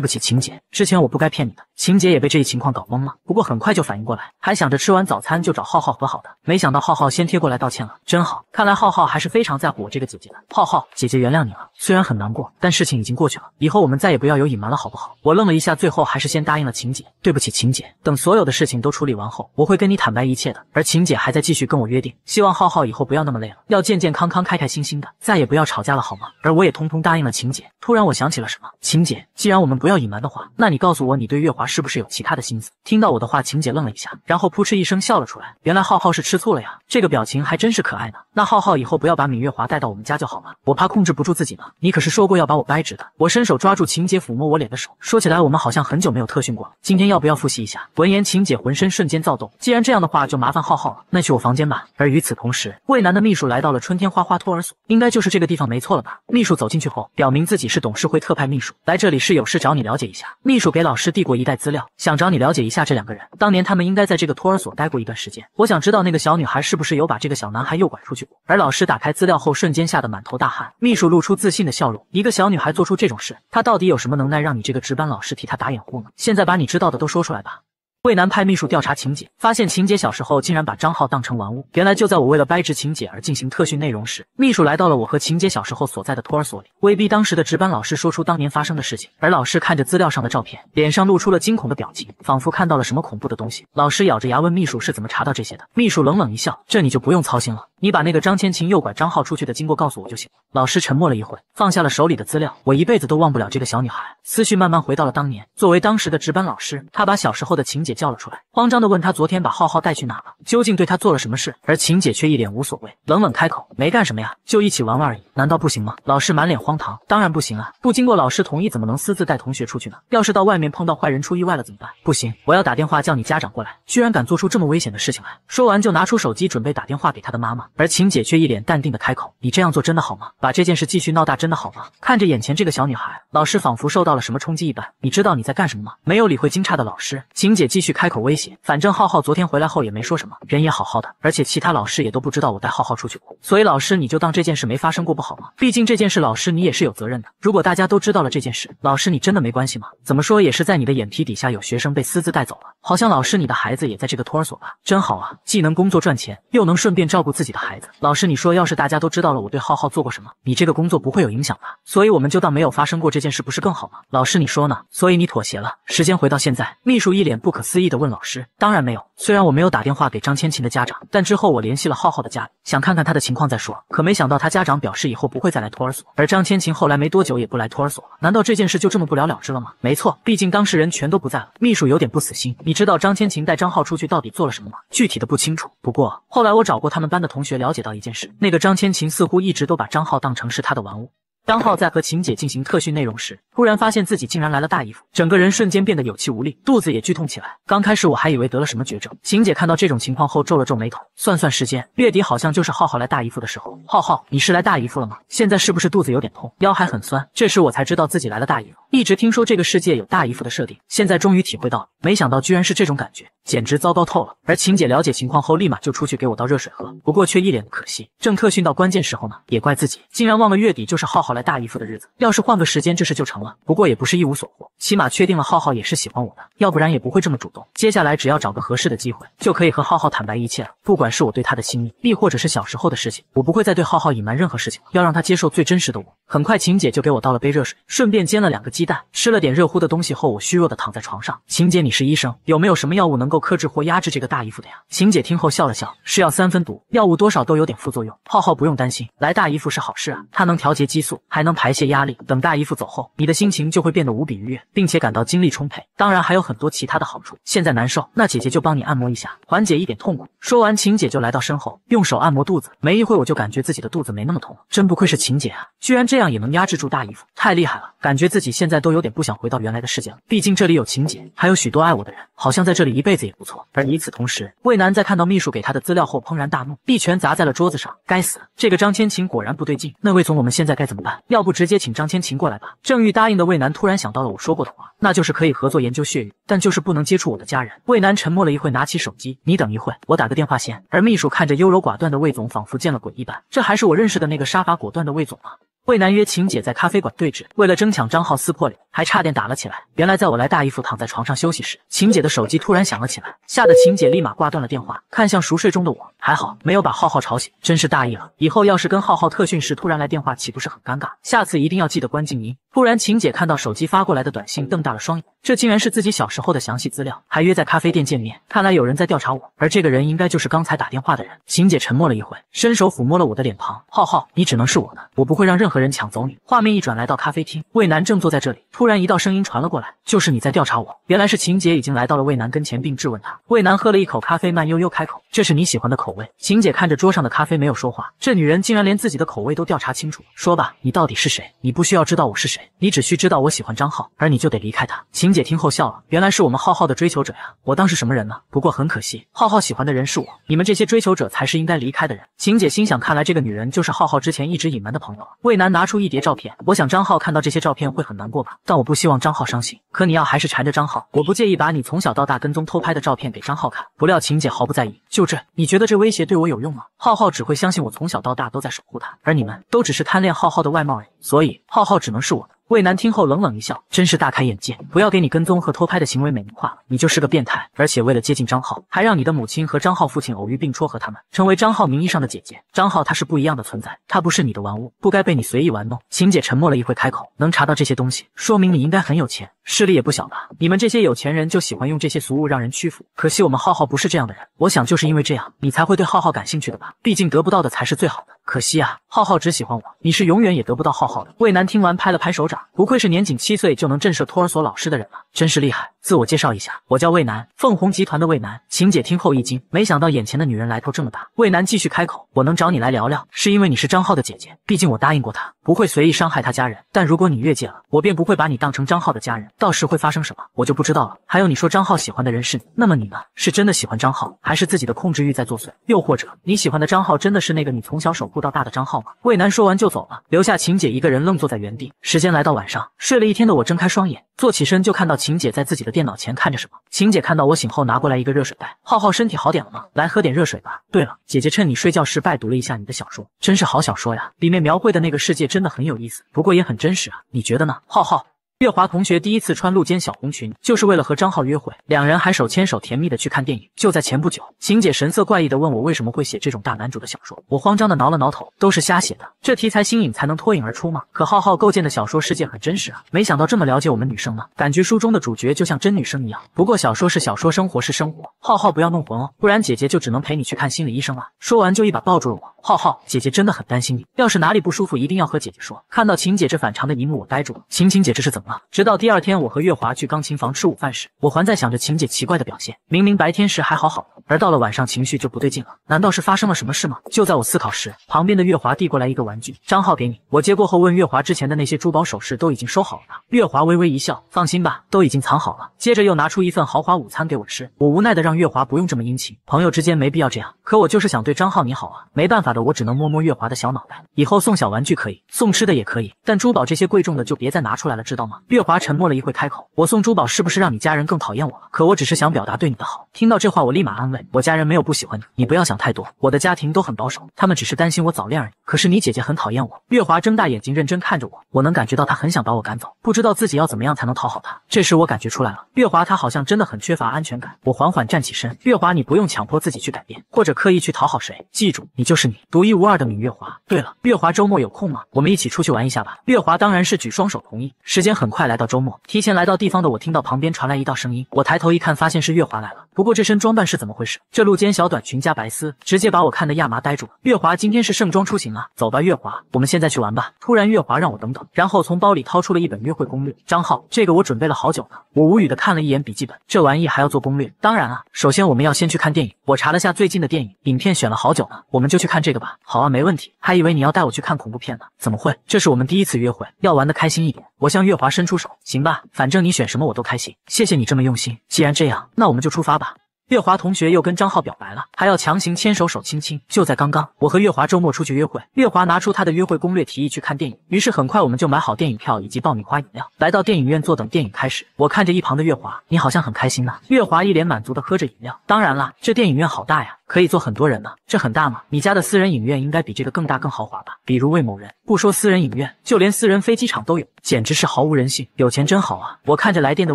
不起，秦姐，之前我不该骗你的。”晴姐也被这一情况搞懵了，不过很快就反应过来，还想着吃完早餐就找浩浩和好的，没想到浩浩先贴过来道歉了，真好，看来浩浩还是非常在乎我这个姐姐的。浩浩，姐姐原谅你了，虽然很难过，但事情已经过去了，以后我们再也不要有隐瞒了，好不好？我愣了一下，最后还是先答应了晴姐，对不起晴姐，等所有的事情都处理完后，我会跟你坦白一切的。而晴姐还在继续跟我约定，希望浩浩以后不要那么累了，要健健康康、开开心心的，再也不要吵架了，好吗？而我也通通答应了晴姐。突然我想起了什么，晴姐，既然我们不要隐瞒的话，那你告诉我，你对月华。是不是有其他的心思？听到我的话，晴姐愣了一下，然后扑哧一声笑了出来。原来浩浩是吃醋了呀，这个表情还真是可爱呢。那浩浩以后不要把芈月华带到我们家就好了，我怕控制不住自己呢。你可是说过要把我掰直的。我伸手抓住晴姐抚摸我脸的手，说起来我们好像很久没有特训过，今天要不要复习一下？闻言，晴姐浑身瞬间躁动。既然这样的话，就麻烦浩浩了。那去我房间吧。而与此同时，魏楠的秘书来到了春天花花托儿所，应该就是这个地方没错了吧？秘书走进去后，表明自己是董事会特派秘书，来这里是有事找你了解一下。秘书给老师递过一袋。资料想找你了解一下这两个人，当年他们应该在这个托儿所待过一段时间。我想知道那个小女孩是不是有把这个小男孩诱拐出去过。而老师打开资料后，瞬间吓得满头大汗。秘书露出自信的笑容。一个小女孩做出这种事，她到底有什么能耐，让你这个值班老师替她打掩护呢？现在把你知道的都说出来吧。渭南派秘书调查秦姐，发现秦姐小时候竟然把张浩当成玩物。原来，就在我为了掰直秦姐而进行特训内容时，秘书来到了我和秦姐小时候所在的托儿所里，威逼当时的值班老师说出当年发生的事情。而老师看着资料上的照片，脸上露出了惊恐的表情，仿佛看到了什么恐怖的东西。老师咬着牙问秘书是怎么查到这些的。秘书冷冷一笑：“这你就不用操心了。”你把那个张千晴诱拐张浩出去的经过告诉我就行了。老师沉默了一会，放下了手里的资料。我一辈子都忘不了这个小女孩。思绪慢慢回到了当年，作为当时的值班老师，他把小时候的晴姐叫了出来，慌张地问她昨天把浩浩带去哪了，究竟对她做了什么事？而晴姐却一脸无所谓，冷冷开口：“没干什么呀，就一起玩玩而已，难道不行吗？”老师满脸荒唐：“当然不行啊，不经过老师同意怎么能私自带同学出去呢？要是到外面碰到坏人出意外了怎么办？不行，我要打电话叫你家长过来。居然敢做出这么危险的事情来！”说完就拿出手机准备打电话给他的妈妈。而晴姐却一脸淡定的开口：“你这样做真的好吗？把这件事继续闹大真的好吗？”看着眼前这个小女孩，老师仿佛受到了什么冲击一般。你知道你在干什么吗？没有理会惊诧的老师，晴姐继续开口威胁：“反正浩浩昨天回来后也没说什么，人也好好的，而且其他老师也都不知道我带浩浩出去，过，所以老师你就当这件事没发生过不好吗？毕竟这件事老师你也是有责任的。如果大家都知道了这件事，老师你真的没关系吗？怎么说也是在你的眼皮底下有学生被私自带走了，好像老师你的孩子也在这个托儿所吧？真好啊，既能工作赚钱，又能顺便照顾自己的。”孩子，老师，你说要是大家都知道了我对浩浩做过什么，你这个工作不会有影响吧？所以我们就当没有发生过这件事，不是更好吗？老师，你说呢？所以你妥协了。时间回到现在，秘书一脸不可思议的问老师：“当然没有，虽然我没有打电话给张千琴的家长，但之后我联系了浩浩的家，想看看他的情况再说。可没想到他家长表示以后不会再来托儿所，而张千琴后来没多久也不来托儿所了。难道这件事就这么不了了之了吗？没错，毕竟当事人全都不在了。”秘书有点不死心，你知道张千琴带张浩出去到底做了什么吗？具体的不清楚，不过后来我找过他们班的同学。却了解到一件事，那个张千勤似乎一直都把张浩当成是他的玩物。当浩在和秦姐进行特训内容时，突然发现自己竟然来了大姨夫，整个人瞬间变得有气无力，肚子也剧痛起来。刚开始我还以为得了什么绝症。秦姐看到这种情况后皱了皱眉头，算算时间，月底好像就是浩浩来大姨夫的时候。浩浩，你是来大姨夫了吗？现在是不是肚子有点痛，腰还很酸？这时我才知道自己来了大姨。一直听说这个世界有大姨夫的设定，现在终于体会到了。没想到居然是这种感觉，简直糟糕透了。而秦姐了解情况后，立马就出去给我倒热水喝，不过却一脸可惜。正特训到关键时候呢，也怪自己竟然忘了月底就是浩浩来。来大姨夫的日子，要是换个时间，这事就成了。不过也不是一无所获，起码确定了浩浩也是喜欢我的，要不然也不会这么主动。接下来只要找个合适的机会，就可以和浩浩坦白一切了。不管是我对他的心意，亦或者是小时候的事情，我不会再对浩浩隐瞒任何事情了，要让他接受最真实的我。很快，秦姐就给我倒了杯热水，顺便煎了两个鸡蛋，吃了点热乎的东西后，我虚弱地躺在床上。秦姐，你是医生，有没有什么药物能够克制或压制这个大姨夫的呀？秦姐听后笑了笑，是药三分毒，药物多少都有点副作用。浩浩不用担心，来大姨夫是好事啊，他能调节激素。还能排泄压力。等大姨夫走后，你的心情就会变得无比愉悦，并且感到精力充沛。当然还有很多其他的好处。现在难受，那姐姐就帮你按摩一下，缓解一点痛苦。说完，晴姐就来到身后，用手按摩肚子。没一会我就感觉自己的肚子没那么痛了。真不愧是晴姐啊，居然这样也能压制住大姨夫，太厉害了！感觉自己现在都有点不想回到原来的世界了。毕竟这里有晴姐，还有许多爱我的人，好像在这里一辈子也不错。而与此同时，魏楠在看到秘书给他的资料后，怦然大怒，一拳砸在了桌子上。该死，这个张千晴果然不对劲。那魏总，我们现在该怎么办？要不直接请张千晴过来吧。郑玉答应的魏楠突然想到了我说过的话，那就是可以合作研究血玉，但就是不能接触我的家人。魏楠沉默了一会，拿起手机：“你等一会，我打个电话先。”而秘书看着优柔寡断的魏总，仿佛见了鬼一般，这还是我认识的那个杀伐果断的魏总吗？魏楠约晴姐在咖啡馆对峙，为了争抢张浩撕破脸，还差点打了起来。原来在我来大姨夫躺在床上休息时，晴姐的手机突然响了起来，吓得晴姐立马挂断了电话，看向熟睡中的我，还好没有把浩浩吵醒，真是大意了。以后要是跟浩浩特训时突然来电话，岂不是很尴尬？下次一定要记得关静音。突然，晴姐看到手机发过来的短信，瞪大了双眼，这竟然是自己小时候的详细资料，还约在咖啡店见面。看来有人在调查我，而这个人应该就是刚才打电话的人。晴姐沉默了一会，伸手抚摸了我的脸庞。浩浩，你只能是我的，我不会让任何。人抢走你。画面一转，来到咖啡厅，魏楠正坐在这里。突然，一道声音传了过来：“就是你在调查我。”原来是秦姐已经来到了魏楠跟前，并质问他。魏楠喝了一口咖啡，慢悠悠开口：“这是你喜欢的口味。”秦姐看着桌上的咖啡，没有说话。这女人竟然连自己的口味都调查清楚。说吧，你到底是谁？你不需要知道我是谁，你只需知道我喜欢张浩，而你就得离开他。秦姐听后笑了：“原来是我们浩浩的追求者呀！我当是什么人呢？不过很可惜，浩浩喜欢的人是我，你们这些追求者才是应该离开的人。”秦姐心想：看来这个女人就是浩浩之前一直隐瞒的朋友。魏楠。拿出一叠照片，我想张浩看到这些照片会很难过吧，但我不希望张浩伤心。可你要还是缠着张浩，我不介意把你从小到大跟踪偷拍的照片给张浩看。不料秦姐毫不在意，就这，你觉得这威胁对我有用吗？浩浩只会相信我从小到大都在守护他，而你们都只是贪恋浩浩的外貌而已，所以浩浩只能是我的。魏楠听后冷冷一笑，真是大开眼界。不要给你跟踪和偷拍的行为美名化，你就是个变态。而且为了接近张浩，还让你的母亲和张浩父亲偶遇并撮合他们，成为张浩名义上的姐姐。张浩他是不一样的存在，他不是你的玩物，不该被你随意玩弄。秦姐沉默了一会，开口：“能查到这些东西，说明你应该很有钱。”势力也不小吧？你们这些有钱人就喜欢用这些俗物让人屈服。可惜我们浩浩不是这样的人。我想就是因为这样，你才会对浩浩感兴趣的吧？毕竟得不到的才是最好的。可惜啊，浩浩只喜欢我，你是永远也得不到浩浩的。魏楠听完拍了拍手掌，不愧是年仅七岁就能震慑托儿所老师的人了，真是厉害。自我介绍一下，我叫魏楠，凤凰集团的魏楠。秦姐听后一惊，没想到眼前的女人来头这么大。魏楠继续开口：“我能找你来聊聊，是因为你是张浩的姐姐，毕竟我答应过他，不会随意伤害他家人。但如果你越界了，我便不会把你当成张浩的家人，到时会发生什么，我就不知道了。还有，你说张浩喜欢的人是你，那么你呢？是真的喜欢张浩，还是自己的控制欲在作祟？又或者你喜欢的张浩真的是那个你从小守护到大的张浩吗？”魏楠说完就走了，留下秦姐一个人愣坐在原地。时间来到晚上，睡了一天的我睁开双眼，坐起身就看到秦姐在自己的。电脑前看着什么？晴姐看到我醒后，拿过来一个热水袋。浩浩身体好点了吗？来喝点热水吧。对了，姐姐趁你睡觉时拜读了一下你的小说，真是好小说呀！里面描绘的那个世界真的很有意思，不过也很真实啊。你觉得呢，浩浩？月华同学第一次穿露肩小红裙，就是为了和张浩约会。两人还手牵手，甜蜜的去看电影。就在前不久，晴姐神色怪异的问我为什么会写这种大男主的小说。我慌张的挠了挠头，都是瞎写的。这题材新颖才能脱颖而出吗？可浩浩构建的小说世界很真实啊，没想到这么了解我们女生呢。感觉书中的主角就像真女生一样。不过小说是小说，生活是生活。浩浩不要弄混哦，不然姐姐就只能陪你去看心理医生了。说完就一把抱住了我。浩浩，姐姐真的很担心你，要是哪里不舒服，一定要和姐姐说。看到晴姐这反常的一幕，我呆住了。晴晴姐这是怎么？直到第二天，我和月华去钢琴房吃午饭时，我还在想着晴姐奇怪的表现。明明白天时还好好的，而到了晚上情绪就不对劲了。难道是发生了什么事吗？就在我思考时，旁边的月华递过来一个玩具，张浩给你。我接过后问月华，之前的那些珠宝首饰都已经收好了吗？月华微微一笑，放心吧，都已经藏好了。接着又拿出一份豪华午餐给我吃。我无奈的让月华不用这么殷勤，朋友之间没必要这样。可我就是想对张浩你好啊，没办法的，我只能摸摸月华的小脑袋。以后送小玩具可以，送吃的也可以，但珠宝这些贵重的就别再拿出来了，知道吗？月华沉默了一会，开口：“我送珠宝是不是让你家人更讨厌我了？可我只是想表达对你的好。”听到这话，我立马安慰：“我家人没有不喜欢你，你不要想太多。我的家庭都很保守，他们只是担心我早恋而已。可是你姐姐很讨厌我。”月华睁大眼睛，认真看着我，我能感觉到她很想把我赶走，不知道自己要怎么样才能讨好她。这时我感觉出来了，月华她好像真的很缺乏安全感。我缓缓站起身：“月华，你不用强迫自己去改变，或者刻意去讨好谁。记住，你就是你，独一无二的闵月华。对了，月华周末有空吗？我们一起出去玩一下吧。”月华当然是举双手同意。时间很。很快来到周末，提前来到地方的我，听到旁边传来一道声音，我抬头一看，发现是月华来了。不过这身装扮是怎么回事？这露肩小短裙加白丝，直接把我看的亚麻呆住了。月华今天是盛装出行啊，走吧，月华，我们现在去玩吧。突然，月华让我等等，然后从包里掏出了一本约会攻略。张浩，这个我准备了好久呢。我无语的看了一眼笔记本，这玩意还要做攻略？当然啊，首先我们要先去看电影。我查了下最近的电影，影片选了好久呢，我们就去看这个吧。好啊，没问题。还以为你要带我去看恐怖片呢，怎么会？这是我们第一次约会，要玩的开心一点。我向月华伸出手，行吧，反正你选什么我都开心。谢谢你这么用心。既然这样，那我们就出发吧。月华同学又跟张浩表白了，还要强行牵手手亲亲。就在刚刚，我和月华周末出去约会，月华拿出他的约会攻略，提议去看电影。于是很快我们就买好电影票以及爆米花饮料，来到电影院坐等电影开始。我看着一旁的月华，你好像很开心呢。月华一脸满足的喝着饮料。当然了，这电影院好大呀。可以坐很多人呢，这很大吗？你家的私人影院应该比这个更大更豪华吧？比如魏某人，不说私人影院，就连私人飞机场都有，简直是毫无人性。有钱真好啊！我看着来电的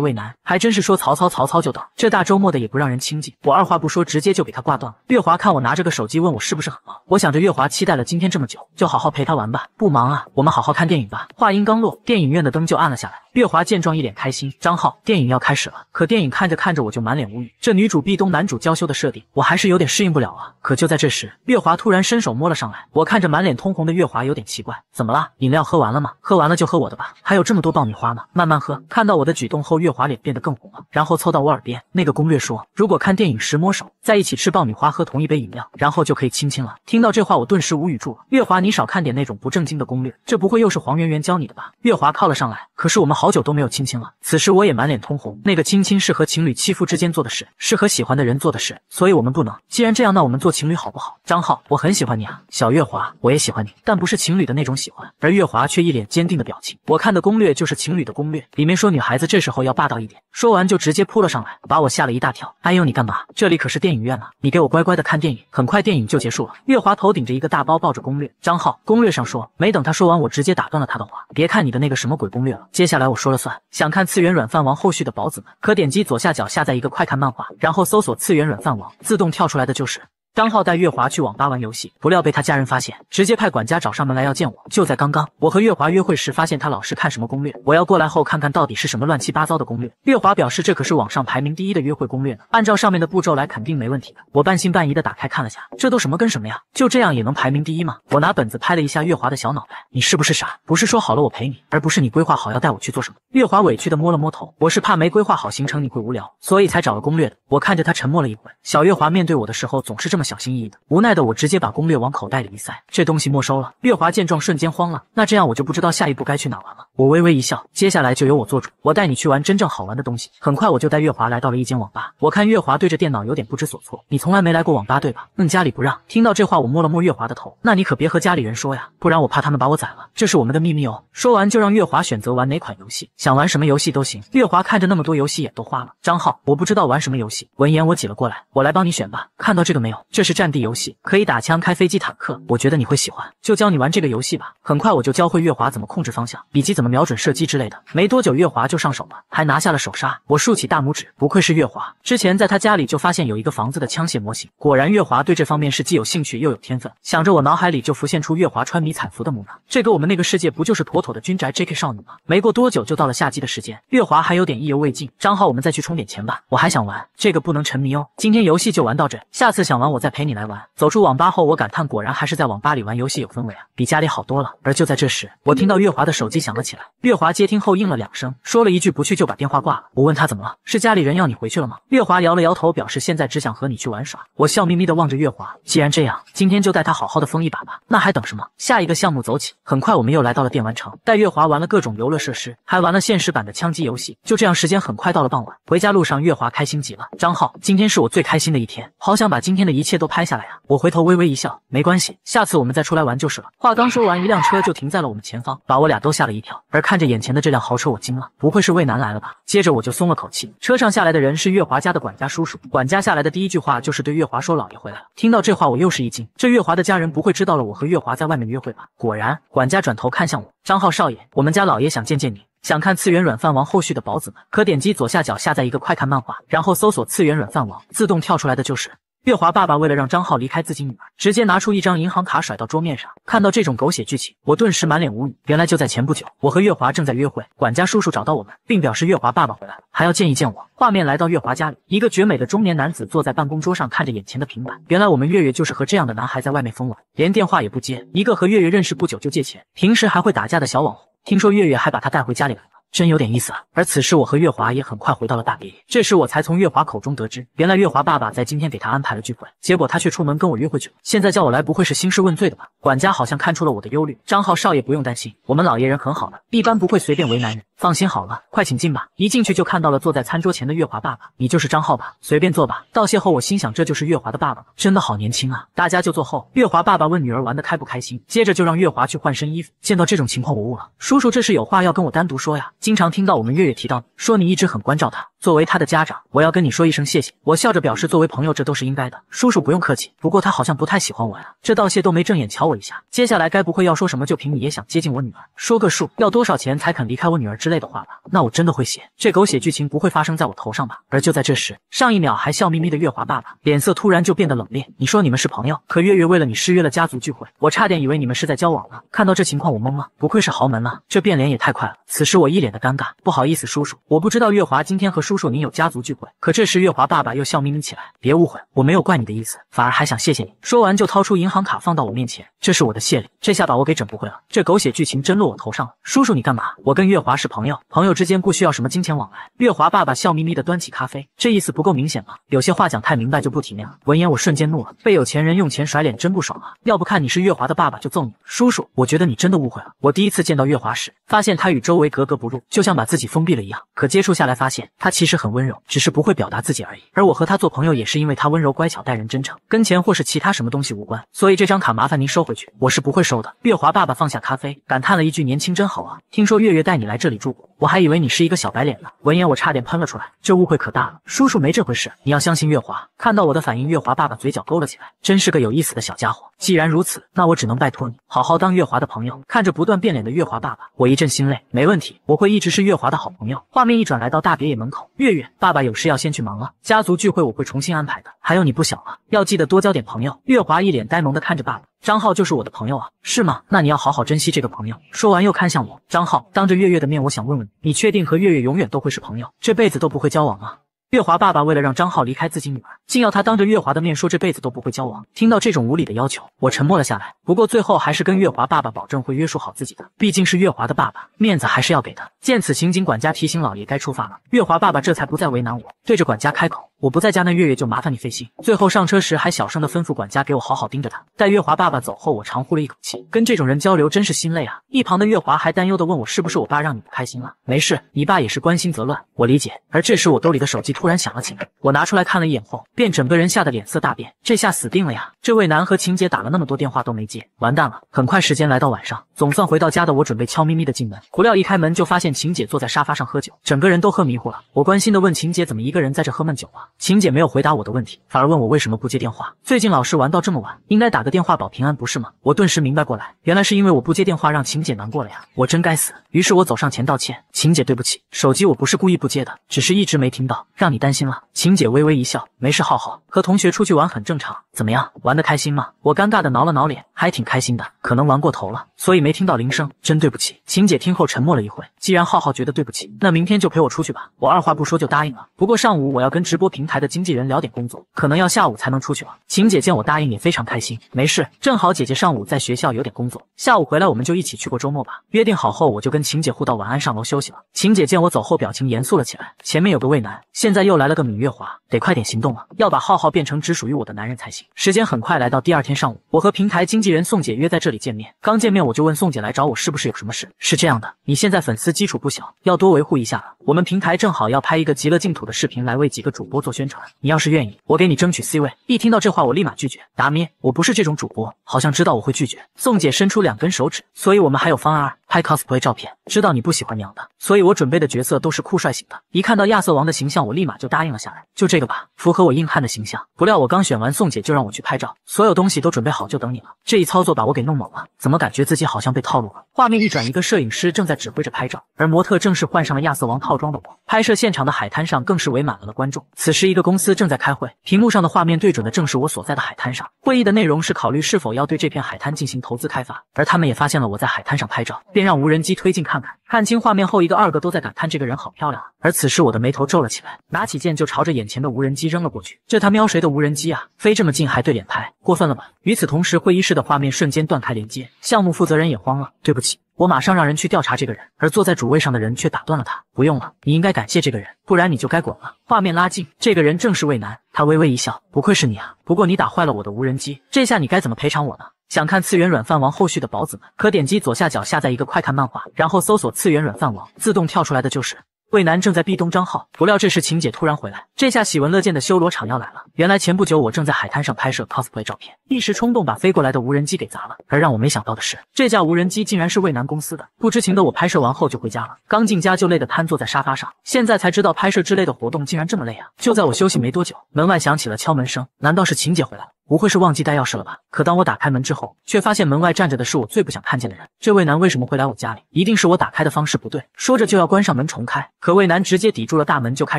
魏楠，还真是说曹操曹操就到。这大周末的也不让人清静。我二话不说直接就给他挂断了。月华看我拿着个手机问我是不是很忙，我想着月华期待了今天这么久，就好好陪他玩吧，不忙啊，我们好好看电影吧。话音刚落，电影院的灯就暗了下来。月华见状一脸开心，张浩，电影要开始了。可电影看着看着我就满脸无语，这女主壁咚男主娇羞的设定，我还是有点失。定不了啊！可就在这时，月华突然伸手摸了上来。我看着满脸通红的月华，有点奇怪，怎么了？饮料喝完了吗？喝完了就喝我的吧，还有这么多爆米花呢，慢慢喝。看到我的举动后，月华脸变得更红了，然后凑到我耳边，那个攻略说，如果看电影时摸手，在一起吃爆米花喝同一杯饮料，然后就可以亲亲了。听到这话，我顿时无语住了。月华，你少看点那种不正经的攻略，这不会又是黄媛媛教你的吧？月华靠了上来，可是我们好久都没有亲亲了。此时我也满脸通红，那个亲亲是和情侣、夫之间做的事，是和喜欢的人做的事，所以我们不能。既然这样，那我们做情侣好不好？张浩，我很喜欢你啊，小月华，我也喜欢你，但不是情侣的那种喜欢。而月华却一脸坚定的表情。我看的攻略就是情侣的攻略，里面说女孩子这时候要霸道一点。说完就直接扑了上来，把我吓了一大跳。哎呦，你干嘛？这里可是电影院呢，你给我乖乖的看电影。很快电影就结束了，月华头顶着一个大包，抱着攻略。张浩，攻略上说，没等他说完，我直接打断了他的话。别看你的那个什么鬼攻略了，接下来我说了算。想看《次元软饭王》后续的宝子们，可点击左下角下载一个快看漫画，然后搜索《次元软饭王》，自动跳出来的就。Ксюша. 张浩带月华去网吧玩游戏，不料被他家人发现，直接派管家找上门来要见我。就在刚刚，我和月华约会时，发现他老是看什么攻略。我要过来后看看到底是什么乱七八糟的攻略。月华表示，这可是网上排名第一的约会攻略呢，按照上面的步骤来，肯定没问题的。我半信半疑的打开看了下，这都什么跟什么呀？就这样也能排名第一吗？我拿本子拍了一下月华的小脑袋，你是不是傻？不是说好了我陪你，而不是你规划好要带我去做什么？月华委屈的摸了摸头，我是怕没规划好行程你会无聊，所以才找了攻略的。我看着他沉默了一会。小月华面对我的时候总是这么。小心翼翼的，无奈的我直接把攻略往口袋里一塞，这东西没收了。月华见状，瞬间慌了。那这样我就不知道下一步该去哪玩了。我微微一笑，接下来就由我做主，我带你去玩真正好玩的东西。很快我就带月华来到了一间网吧。我看月华对着电脑有点不知所措，你从来没来过网吧对吧？嗯，家里不让。听到这话，我摸了摸月华的头，那你可别和家里人说呀，不然我怕他们把我宰了。这是我们的秘密哦。说完就让月华选择玩哪款游戏，想玩什么游戏都行。月华看着那么多游戏，眼都花了。张浩，我不知道玩什么游戏。闻言我挤了过来，我来帮你选吧。看到这个没有？这是战地游戏，可以打枪、开飞机、坦克。我觉得你会喜欢，就教你玩这个游戏吧。很快我就教会月华怎么控制方向，以及怎么瞄准射击之类的。没多久，月华就上手了，还拿下了首杀。我竖起大拇指，不愧是月华。之前在他家里就发现有一个房子的枪械模型，果然月华对这方面是既有兴趣又有天分。想着我脑海里就浮现出月华穿迷彩服的模样，这个我们那个世界不就是妥妥的军宅 JK 少女吗？没过多久就到了下机的时间，月华还有点意犹未尽。张浩，我们再去充点钱吧，我还想玩。这个不能沉迷哦。今天游戏就玩到这，下次想玩我。在陪你来玩。走出网吧后，我感叹，果然还是在网吧里玩游戏有氛围啊，比家里好多了。而就在这时，我听到月华的手机响了起来。月华接听后应了两声，说了一句“不去”，就把电话挂了。我问他怎么了，是家里人要你回去了吗？月华摇了摇头，表示现在只想和你去玩耍。我笑眯眯的望着月华，既然这样，今天就带他好好的疯一把吧。那还等什么？下一个项目走起。很快，我们又来到了电玩城，带月华玩了各种游乐设施，还玩了现实版的枪击游戏。就这样，时间很快到了傍晚。回家路上，月华开心极了。张浩，今天是我最开心的一天，好想把今天的一切。都拍下来呀！我回头微微一笑，没关系，下次我们再出来玩就是了。话刚说完，一辆车就停在了我们前方，把我俩都吓了一跳。而看着眼前的这辆豪车，我惊了，不会是魏楠来了吧？接着我就松了口气。车上下来的人是月华家的管家叔叔。管家下来的第一句话就是对月华说：“老爷回来了。”听到这话，我又是一惊，这月华的家人不会知道了我和月华在外面约会吧？果然，管家转头看向我：“张浩少爷，我们家老爷想见见你，想看《次元软饭王》后续的宝子们，可点击左下角下载一个快看漫画，然后搜索《次元软饭王》，自动跳出来的就是。”月华爸爸为了让张浩离开自己女儿，直接拿出一张银行卡甩到桌面上。看到这种狗血剧情，我顿时满脸无语。原来就在前不久，我和月华正在约会，管家叔叔找到我们，并表示月华爸爸回来了，还要见一见我。画面来到月华家里，一个绝美的中年男子坐在办公桌上，看着眼前的平板。原来我们月月就是和这样的男孩在外面疯玩，连电话也不接。一个和月月认识不久就借钱，平时还会打架的小网红，听说月月还把他带回家里来了。真有点意思啊！而此时，我和月华也很快回到了大别。野。这时，我才从月华口中得知，原来月华爸爸在今天给他安排了聚会，结果他却出门跟我约会去了。现在叫我来，不会是兴师问罪的吧？管家好像看出了我的忧虑，张浩少爷不用担心，我们老爷人很好，的一般不会随便为难人。放心好了，快请进吧。一进去就看到了坐在餐桌前的月华爸爸，你就是张浩吧？随便坐吧。道谢后，我心想这就是月华的爸爸，真的好年轻啊！大家就坐后，月华爸爸问女儿玩的开不开心，接着就让月华去换身衣服。见到这种情况，我悟了，叔叔这是有话要跟我单独说呀。经常听到我们月月提到你说你一直很关照他。作为他的家长，我要跟你说一声谢谢。我笑着表示，作为朋友，这都是应该的。叔叔不用客气。不过他好像不太喜欢我呀，这道谢都没正眼瞧我一下。接下来该不会要说什么“就凭你也想接近我女儿，说个数，要多少钱才肯离开我女儿”之类的话吧？那我真的会写，这狗血剧情不会发生在我头上吧？而就在这时，上一秒还笑眯眯的月华爸爸，脸色突然就变得冷冽。你说你们是朋友，可月月为了你失约了家族聚会，我差点以为你们是在交往了。看到这情况，我懵了。不愧是豪门呢。这变脸也太快了。此时我一脸的尴尬，不好意思，叔叔，我不知道月华今天和叔。叔叔，您有家族聚会，可这时月华爸爸又笑眯眯起来。别误会，我没有怪你的意思，反而还想谢谢你。说完就掏出银行卡放到我面前，这是我的谢礼。这下把我给整不会了，这狗血剧情真落我头上了。叔叔，你干嘛？我跟月华是朋友，朋友之间不需要什么金钱往来。月华爸爸笑眯眯的端起咖啡，这意思不够明显吗？有些话讲太明白就不体面。闻言我瞬间怒了，被有钱人用钱甩脸真不爽啊！要不看你是月华的爸爸就揍你。叔叔，我觉得你真的误会了。我第一次见到月华时，发现他与周围格格不入，就像把自己封闭了一样。可接触下来发现他其。其实很温柔，只是不会表达自己而已。而我和他做朋友，也是因为他温柔乖巧、待人真诚，跟钱或是其他什么东西无关。所以这张卡麻烦您收回去，我是不会收的。月华爸爸放下咖啡，感叹了一句：“年轻真好啊！”听说月月带你来这里住，过，我还以为你是一个小白脸呢。闻言，我差点喷了出来，这误会可大了。叔叔没这回事，你要相信月华。看到我的反应，月华爸爸嘴角勾了起来，真是个有意思的小家伙。既然如此，那我只能拜托你，好好当月华的朋友。看着不断变脸的月华爸爸，我一阵心累。没问题，我会一直是月华的好朋友。画面一转，来到大别野门口。月月，爸爸有事要先去忙了。家族聚会我会重新安排的。还有你不小了，要记得多交点朋友。月华一脸呆萌地看着爸爸。张浩就是我的朋友啊，是吗？那你要好好珍惜这个朋友。说完又看向我。张浩，当着月月的面，我想问问你，你确定和月月永远都会是朋友，这辈子都不会交往吗？月华爸爸为了让张浩离开自己女儿，竟要他当着月华的面说这辈子都不会交往。听到这种无理的要求，我沉默了下来。不过最后还是跟月华爸爸保证会约束好自己的，毕竟是月华的爸爸，面子还是要给的。见此情景，管家提醒老爷该出发了。月华爸爸这才不再为难我，对着管家开口。我不在家那月月就麻烦你费心。最后上车时还小声的吩咐管家给我好好盯着他。待月华爸爸走后，我长呼了一口气，跟这种人交流真是心累啊。一旁的月华还担忧的问我是不是我爸让你不开心了？没事，你爸也是关心则乱，我理解。而这时我兜里的手机突然响了起来，我拿出来看了一眼后，便整个人吓得脸色大变，这下死定了呀！这位男和秦姐打了那么多电话都没接，完蛋了。很快时间来到晚上，总算回到家的我准备悄咪咪的进门，不料一开门就发现秦姐坐在沙发上喝酒，整个人都喝迷糊了。我关心的问秦姐怎么一个人在这喝闷酒啊？秦姐没有回答我的问题，反而问我为什么不接电话。最近老是玩到这么晚，应该打个电话保平安不是吗？我顿时明白过来，原来是因为我不接电话让秦姐难过了呀！我真该死。于是我走上前道歉：“秦姐，对不起，手机我不是故意不接的，只是一直没听到，让你担心了。”秦姐微微一笑：“没事，浩浩和同学出去玩很正常，怎么样，玩得开心吗？”我尴尬地挠了挠脸，还挺开心的，可能玩过头了，所以没听到铃声。真对不起。秦姐听后沉默了一会，既然浩浩觉得对不起，那明天就陪我出去吧。我二话不说就答应了。不过上午我要跟直播。平台的经纪人聊点工作，可能要下午才能出去了。晴姐见我答应也非常开心。没事，正好姐姐上午在学校有点工作，下午回来我们就一起去过周末吧。约定好后，我就跟晴姐互道晚安，上楼休息了。晴姐见我走后，表情严肃了起来。前面有个魏南，现在又来了个闵月华，得快点行动了，要把浩浩变成只属于我的男人才行。时间很快来到第二天上午，我和平台经纪人宋姐约在这里见面。刚见面我就问宋姐来找我是不是有什么事？是这样的，你现在粉丝基础不小，要多维护一下了。我们平台正好要拍一个极乐净土的视频来为几个主播。做宣传，你要是愿意，我给你争取 C 位。一听到这话，我立马拒绝。达咩，我不是这种主播。好像知道我会拒绝，宋姐伸出两根手指，所以我们还有方案二，拍 cosplay 照片。知道你不喜欢娘的，所以我准备的角色都是酷帅型的。一看到亚瑟王的形象，我立马就答应了下来。就这个吧，符合我硬汉的形象。不料我刚选完，宋姐就让我去拍照，所有东西都准备好，就等你了。这一操作把我给弄懵了，怎么感觉自己好像被套路了？画面一转，一个摄影师正在指挥着拍照，而模特正是换上了亚瑟王套装的我。拍摄现场的海滩上更是围满了了观众。此。时，一个公司正在开会，屏幕上的画面对准的正是我所在的海滩上。会议的内容是考虑是否要对这片海滩进行投资开发，而他们也发现了我在海滩上拍照，便让无人机推进看看。看清画面后，一个二个都在感叹：“这个人好漂亮。”而此时，我的眉头皱了起来，拿起剑就朝着眼前的无人机扔了过去。这他喵谁的无人机啊？飞这么近还对脸拍，过分了吧？与此同时，会议室的画面瞬间断开连接，项目负责人也慌了：“对不起，我马上让人去调查这个人。”而坐在主位上的人却打断了他：“不用了，你应该感谢这个人，不然你就该滚了。”画面拉近，这个人正是魏楠。他微微一笑：“不愧是你啊，不过你打坏了我的无人机，这下你该怎么赔偿我呢？”想看《次元软饭王》后续的宝子们，可点击左下角下载一个快看漫画，然后搜索《次元软饭王》，自动跳出来的就是魏南正在壁咚张浩。不料这时晴姐突然回来，这下喜闻乐见的修罗场要来了。原来前不久我正在海滩上拍摄 cosplay 照片，一时冲动把飞过来的无人机给砸了。而让我没想到的是，这架无人机竟然是魏南公司的。不知情的我拍摄完后就回家了，刚进家就累得瘫坐在沙发上。现在才知道拍摄之类的活动竟然这么累啊！就在我休息没多久，门外响起了敲门声。难道是晴姐回来了？不会是忘记带钥匙了吧？可当我打开门之后，却发现门外站着的是我最不想看见的人。这位男为什么会来我家里？一定是我打开的方式不对。说着就要关上门重开，可魏楠直接抵住了大门，就开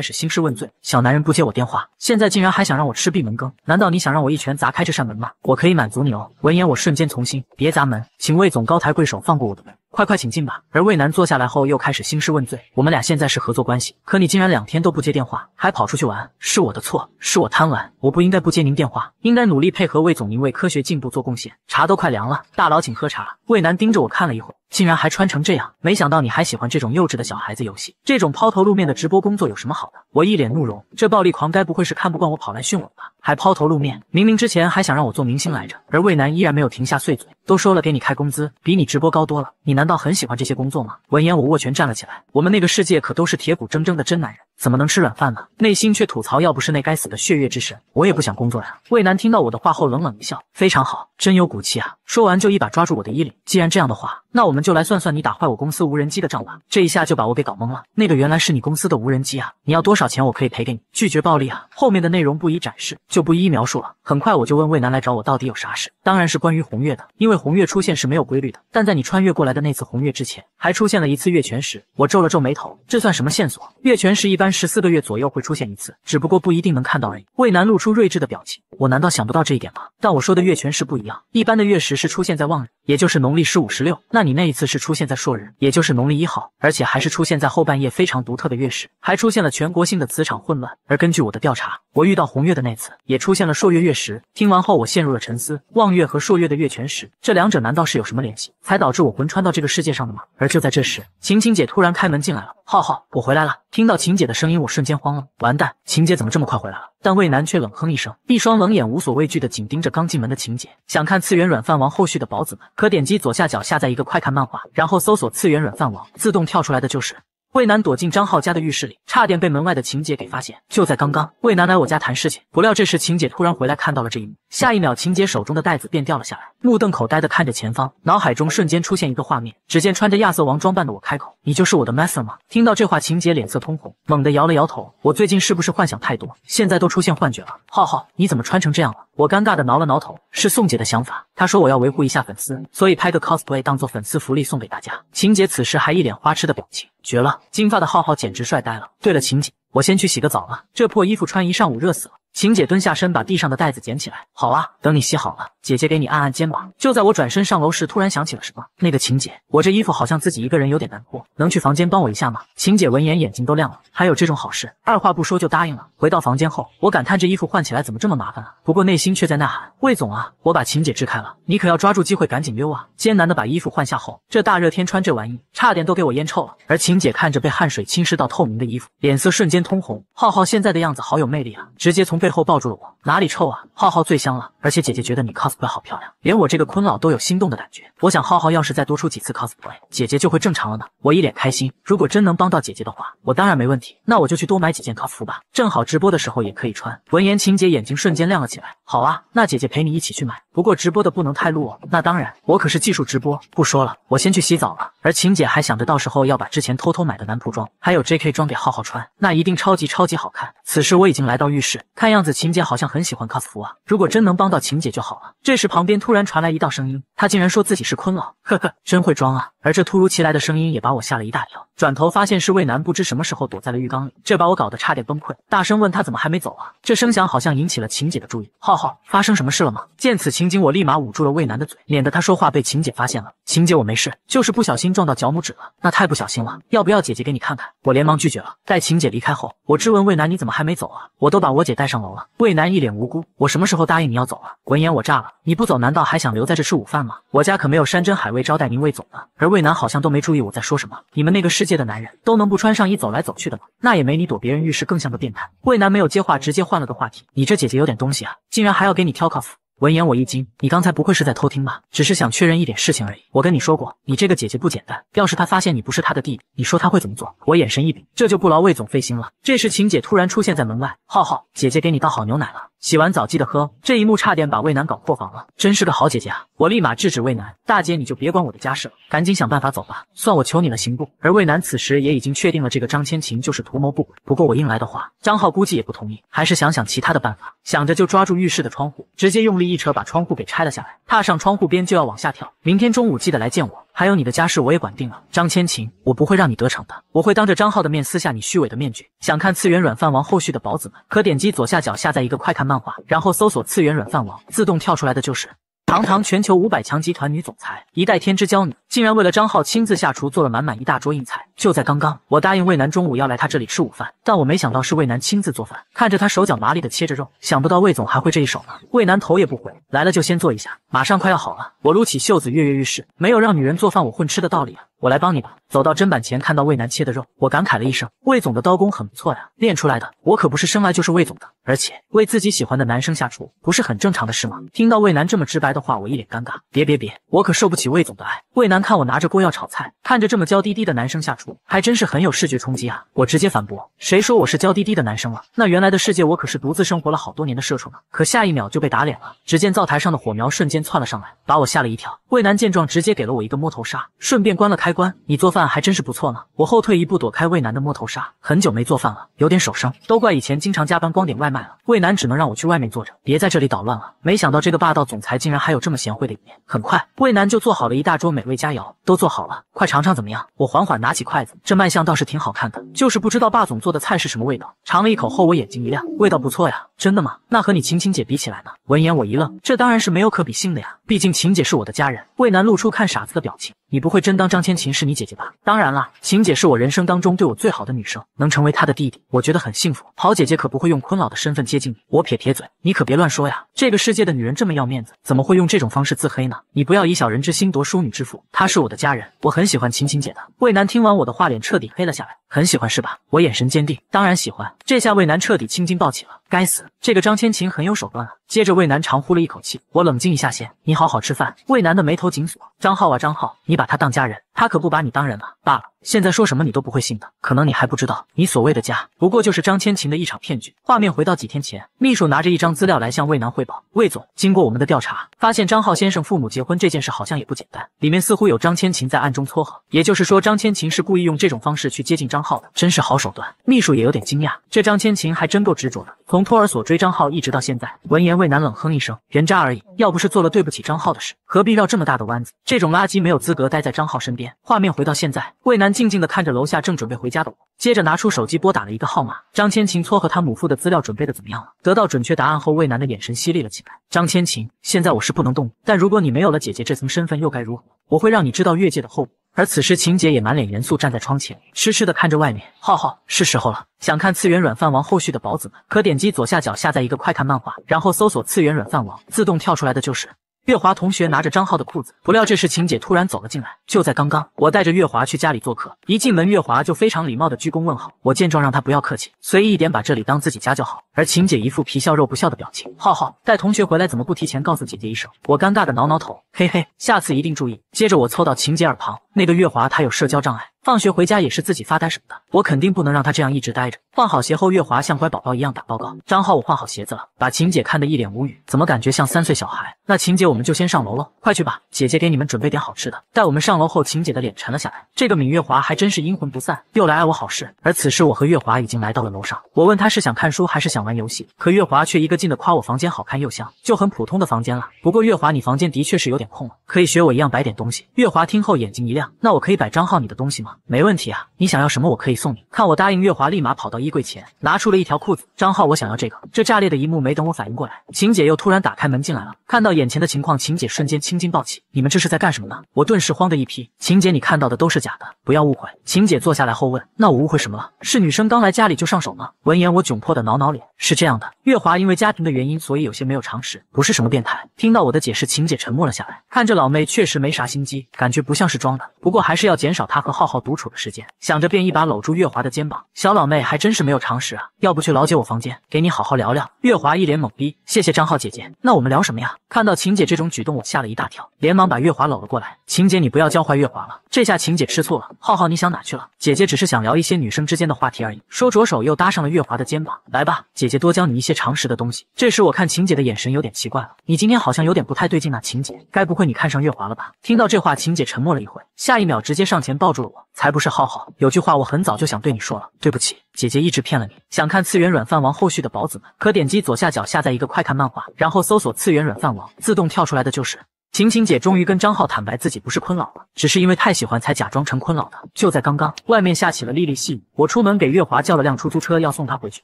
始兴师问罪。小男人不接我电话，现在竟然还想让我吃闭门羹？难道你想让我一拳砸开这扇门吗？我可以满足你哦。闻言，我瞬间从心，别砸门，请魏总高抬贵手，放过我的门。快快请进吧。而魏楠坐下来后，又开始兴师问罪。我们俩现在是合作关系，可你竟然两天都不接电话，还跑出去玩，是我的错，是我贪玩，我不应该不接您电话，应该努力配合魏总，您为科学进步做贡献。茶都快凉了，大佬请喝茶。魏楠盯着我看了一会儿。竟然还穿成这样！没想到你还喜欢这种幼稚的小孩子游戏。这种抛头露面的直播工作有什么好的？我一脸怒容，这暴力狂该不会是看不惯我跑来训我吧？还抛头露面，明明之前还想让我做明星来着。而魏楠依然没有停下碎嘴，都说了给你开工资，比你直播高多了，你难道很喜欢这些工作吗？闻言，我握拳站了起来。我们那个世界可都是铁骨铮铮的真男人，怎么能吃软饭呢？内心却吐槽，要不是那该死的血月之神，我也不想工作呀。魏楠听到我的话后冷冷一笑，非常好，真有骨气啊！说完就一把抓住我的衣领，既然这样的话。那我们就来算算你打坏我公司无人机的账吧。这一下就把我给搞懵了。那个原来是你公司的无人机啊？你要多少钱？我可以赔给你。拒绝暴力啊！后面的内容不宜展示，就不一一描述了。很快我就问魏楠来找我到底有啥事？当然是关于红月的。因为红月出现是没有规律的，但在你穿越过来的那次红月之前，还出现了一次月全食。我皱了皱眉头，这算什么线索？月全食一般十四个月左右会出现一次，只不过不一定能看到而已。魏楠露出睿智的表情，我难道想不到这一点吗？但我说的月全食不一样，一般的月食是出现在望日。也就是农历十五十六，那你那一次是出现在朔日，也就是农历一号，而且还是出现在后半夜，非常独特的月食，还出现了全国性的磁场混乱。而根据我的调查，我遇到红月的那次也出现了朔月月食。听完后，我陷入了沉思，望月和朔月的月全食，这两者难道是有什么联系，才导致我魂穿到这个世界上的吗？而就在这时，晴晴姐突然开门进来了。浩浩，我回来了。听到晴姐的声音，我瞬间慌了，完蛋，晴姐怎么这么快回来了？但魏楠却冷哼一声，一双冷眼无所畏惧的紧盯着刚进门的情姐。想看《次元软饭王》后续的宝子们，可点击左下角下载一个快看漫画，然后搜索《次元软饭王》，自动跳出来的就是。魏楠躲进张浩家的浴室里，差点被门外的秦姐给发现。就在刚刚，魏楠来我家谈事情，不料这时秦姐突然回来，看到了这一幕。下一秒，秦姐手中的袋子便掉了下来，目瞪口呆地看着前方，脑海中瞬间出现一个画面。只见穿着亚瑟王装扮的我开口：“你就是我的 master 吗？”听到这话，秦姐脸色通红，猛地摇了摇头：“我最近是不是幻想太多？现在都出现幻觉了。”浩浩，你怎么穿成这样了？我尴尬地挠了挠头，是宋姐的想法。她说我要维护一下粉丝，所以拍个 cosplay 当做粉丝福利送给大家。秦姐此时还一脸花痴的表情，绝了！金发的浩浩简直帅呆了。对了，秦姐，我先去洗个澡了，这破衣服穿一上午热死了。晴姐蹲下身，把地上的袋子捡起来。好啊，等你洗好了，姐姐给你按按肩膀。就在我转身上楼时，突然想起了什么。那个晴姐，我这衣服好像自己一个人有点难过，能去房间帮我一下吗？晴姐闻言，眼睛都亮了，还有这种好事，二话不说就答应了。回到房间后，我感叹这衣服换起来怎么这么麻烦啊？不过内心却在呐喊：魏总啊，我把晴姐支开了，你可要抓住机会赶紧溜啊！艰难地把衣服换下后，这大热天穿这玩意，差点都给我烟臭了。而晴姐看着被汗水侵蚀到透明的衣服，脸色瞬间通红。浩浩现在的样子好有魅力啊，直接从背。背后抱住了我，哪里臭啊？浩浩最香了，而且姐姐觉得你 cosplay 好漂亮，连我这个坤老都有心动的感觉。我想浩浩要是再多出几次 cosplay，姐姐就会正常了呢。我一脸开心，如果真能帮到姐姐的话，我当然没问题。那我就去多买几件 cos 服吧，正好直播的时候也可以穿。闻言，晴姐眼睛瞬间亮了起来。好啊，那姐姐陪你一起去买，不过直播的不能太露哦。那当然，我可是技术直播。不说了，我先去洗澡了。而秦姐还想着到时候要把之前偷偷买的男仆装还有 JK 装给浩浩穿，那一定超级超级好看。此时我已经来到浴室，看样子秦姐好像很喜欢 cos 服啊。如果真能帮到秦姐就好了。这时旁边突然传来一道声音，她竟然说自己是坤老，呵呵，真会装啊。而这突如其来的声音也把我吓了一大跳，转头发现是魏楠，不知什么时候躲在了浴缸里，这把我搞得差点崩溃，大声问他怎么还没走啊？这声响好像引起了秦姐的注意，浩。发生什么事了吗？见此情景，我立马捂住了魏楠的嘴，免得他说话被秦姐发现了。秦姐，我没事，就是不小心撞到脚拇指了，那太不小心了。要不要姐姐给你看看？我连忙拒绝了。待秦姐离开后，我质问魏楠：“你怎么还没走啊？我都把我姐带上楼了。”魏楠一脸无辜：“我什么时候答应你要走了？”闻言我炸了：“你不走难道还想留在这吃午饭吗？我家可没有山珍海味招待您魏总呢。”而魏楠好像都没注意我在说什么。你们那个世界的男人，都能不穿上衣走来走去的吗？那也没你躲别人浴室更像个变态。魏楠没有接话，直接换了个话题：“你这姐姐有点东西啊，竟……”竟然还要给你挑 cos 闻言，我一惊，你刚才不会是在偷听吧？只是想确认一点事情而已。我跟你说过，你这个姐姐不简单，要是她发现你不是她的弟弟，你说她会怎么做？我眼神一比，这就不劳魏总费心了。这时，晴姐突然出现在门外，浩浩，姐姐给你倒好牛奶了，洗完澡记得喝。这一幕差点把魏楠搞破防了，真是个好姐姐啊！我立马制止魏楠，大姐你就别管我的家事了，赶紧想办法走吧，算我求你了，行不？而魏楠此时也已经确定了这个张千晴就是图谋不轨，不过我硬来的话，张浩估计也不同意，还是想想其他的办法。想着就抓住浴室的窗户，直接用力。一扯把窗户给拆了下来，踏上窗户边就要往下跳。明天中午记得来见我，还有你的家事我也管定了。张千晴，我不会让你得逞的，我会当着张浩的面撕下你虚伪的面具。想看次元软饭王后续的宝子们，可点击左下角下载一个快看漫画，然后搜索次元软饭王，自动跳出来的就是。堂堂全球五百强集团女总裁，一代天之骄女，竟然为了张浩亲自下厨做了满满一大桌硬菜。就在刚刚，我答应魏楠中午要来他这里吃午饭，但我没想到是魏楠亲自做饭。看着他手脚麻利的切着肉，想不到魏总还会这一手呢。魏楠头也不回，来了就先坐一下，马上快要好了。我撸起袖子跃跃欲试，没有让女人做饭我混吃的道理啊。我来帮你吧。走到砧板前，看到魏南切的肉，我感慨了一声：“魏总的刀工很不错呀，练出来的。我可不是生来就是魏总的，而且为自己喜欢的男生下厨，不是很正常的事吗？”听到魏南这么直白的话，我一脸尴尬：“别别别，我可受不起魏总的爱。”魏南看我拿着锅要炒菜，看着这么娇滴滴的男生下厨，还真是很有视觉冲击啊！我直接反驳：“谁说我是娇滴滴的男生了？那原来的世界，我可是独自生活了好多年的社畜呢。”可下一秒就被打脸了，只见灶台上的火苗瞬间窜了上来，把我吓了一跳。魏南见状，直接给了我一个摸头杀，顺便关了开。开关，你做饭还真是不错呢。我后退一步躲开魏楠的摸头杀。很久没做饭了，有点手生，都怪以前经常加班光点外卖了。魏楠只能让我去外面坐着，别在这里捣乱了。没想到这个霸道总裁竟然还有这么贤惠的一面。很快，魏楠就做好了一大桌美味佳肴，都做好了，快尝尝怎么样？我缓缓拿起筷子，这卖相倒是挺好看的，就是不知道霸总做的菜是什么味道。尝了一口后，我眼睛一亮，味道不错呀！真的吗？那和你晴晴姐比起来呢？闻言我一愣，这当然是没有可比性的呀，毕竟晴姐是我的家人。魏楠露出看傻子的表情。你不会真当张千琴是你姐姐吧？当然了，琴姐是我人生当中对我最好的女生，能成为她的弟弟，我觉得很幸福。好姐姐可不会用坤老的身份接近你。我撇撇嘴，你可别乱说呀！这个世界的女人这么要面子，怎么会用这种方式自黑呢？你不要以小人之心夺淑女之腹。她是我的家人，我很喜欢琴琴姐的。魏楠听完我的话，脸彻底黑了下来。很喜欢是吧？我眼神坚定，当然喜欢。这下魏楠彻底青筋暴起了。该死，这个张千琴很有手段啊！接着魏楠长呼了一口气，我冷静一下先，你好好吃饭。魏楠的眉头紧锁，张浩啊张浩，你把他当家人。他可不把你当人了。罢了，现在说什么你都不会信的。可能你还不知道，你所谓的家，不过就是张千琴的一场骗局。画面回到几天前，秘书拿着一张资料来向魏楠汇报。魏总，经过我们的调查，发现张浩先生父母结婚这件事好像也不简单，里面似乎有张千琴在暗中撮合。也就是说，张千琴是故意用这种方式去接近张浩的，真是好手段。秘书也有点惊讶，这张千琴还真够执着的，从托儿所追张浩一直到现在。闻言，魏楠冷哼一声：“人渣而已，要不是做了对不起张浩的事，何必绕这么大的弯子？这种垃圾没有资格待在张浩身边。”画面回到现在，魏楠静静的看着楼下正准备回家的我，接着拿出手机拨打了一个号码。张千晴撮合他母父的资料准备的怎么样了？得到准确答案后，魏楠的眼神犀利了起来。张千晴，现在我是不能动但如果你没有了姐姐这层身份，又该如何？我会让你知道越界的后果。而此时，秦姐也满脸严肃站在窗前，痴痴地看着外面。浩浩，是时候了。想看次元软饭王后续的宝子们，可点击左下角下载一个快看漫画，然后搜索次元软饭王，自动跳出来的就是。月华同学拿着张浩的裤子，不料这时秦姐突然走了进来。就在刚刚，我带着月华去家里做客，一进门月华就非常礼貌的鞠躬问好。我见状，让她不要客气，随意一点，把这里当自己家就好。而秦姐一副皮笑肉不笑的表情。浩浩带同学回来怎么不提前告诉姐姐一声？我尴尬的挠挠头，嘿嘿，下次一定注意。接着我凑到秦姐耳旁，那个月华她有社交障碍。放学回家也是自己发呆什么的，我肯定不能让他这样一直待着。换好鞋后，月华像乖宝宝一样打报告。张浩，我换好鞋子了，把秦姐看得一脸无语，怎么感觉像三岁小孩？那秦姐，我们就先上楼了，快去吧，姐姐给你们准备点好吃的。待我们上楼后，秦姐的脸沉了下来，这个闵月华还真是阴魂不散，又来碍我好事。而此时，我和月华已经来到了楼上。我问她是想看书还是想玩游戏，可月华却一个劲的夸我房间好看又香，就很普通的房间了。不过月华，你房间的确是有点空了，可以学我一样摆点东西。月华听后眼睛一亮，那我可以摆张浩你的东西吗？没问题啊，你想要什么我可以送你。看我答应月华，立马跑到衣柜前，拿出了一条裤子。张浩，我想要这个。这炸裂的一幕，没等我反应过来，秦姐又突然打开门进来了。看到眼前的情况，秦姐瞬间青筋暴起：“你们这是在干什么呢？”我顿时慌的一批。秦姐，你看到的都是假的，不要误会。秦姐坐下来后问：“那我误会什么了？是女生刚来家里就上手吗？”闻言，我窘迫的挠挠脸：“是这样的，月华因为家庭的原因，所以有些没有常识，不是什么变态。”听到我的解释，秦姐沉默了下来，看着老妹确实没啥心机，感觉不像是装的。不过还是要减少她和浩浩。独处的时间，想着便一把搂住月华的肩膀。小老妹还真是没有常识啊，要不去老姐我房间，给你好好聊聊。月华一脸懵逼，谢谢张浩姐姐。那我们聊什么呀？看到晴姐这种举动，我吓了一大跳，连忙把月华搂了过来。晴姐，你不要教坏月华了。这下晴姐吃醋了，浩浩你想哪去了？姐姐只是想聊一些女生之间的话题而已。说着手又搭上了月华的肩膀，来吧，姐姐多教你一些常识的东西。这时我看晴姐的眼神有点奇怪了，你今天好像有点不太对劲，那晴姐该不会你看上月华了吧？听到这话，晴姐沉默了一会，下一秒直接上前抱住了我。才不是浩浩！有句话我很早就想对你说了，对不起，姐姐一直骗了你。想看《次元软饭王》后续的宝子们，可点击左下角下载一个快看漫画，然后搜索《次元软饭王》，自动跳出来的就是。晴晴姐终于跟张浩坦白自己不是坤老了，只是因为太喜欢才假装成坤老的。就在刚刚，外面下起了沥沥细雨，我出门给月华叫了辆出租车，要送她回去，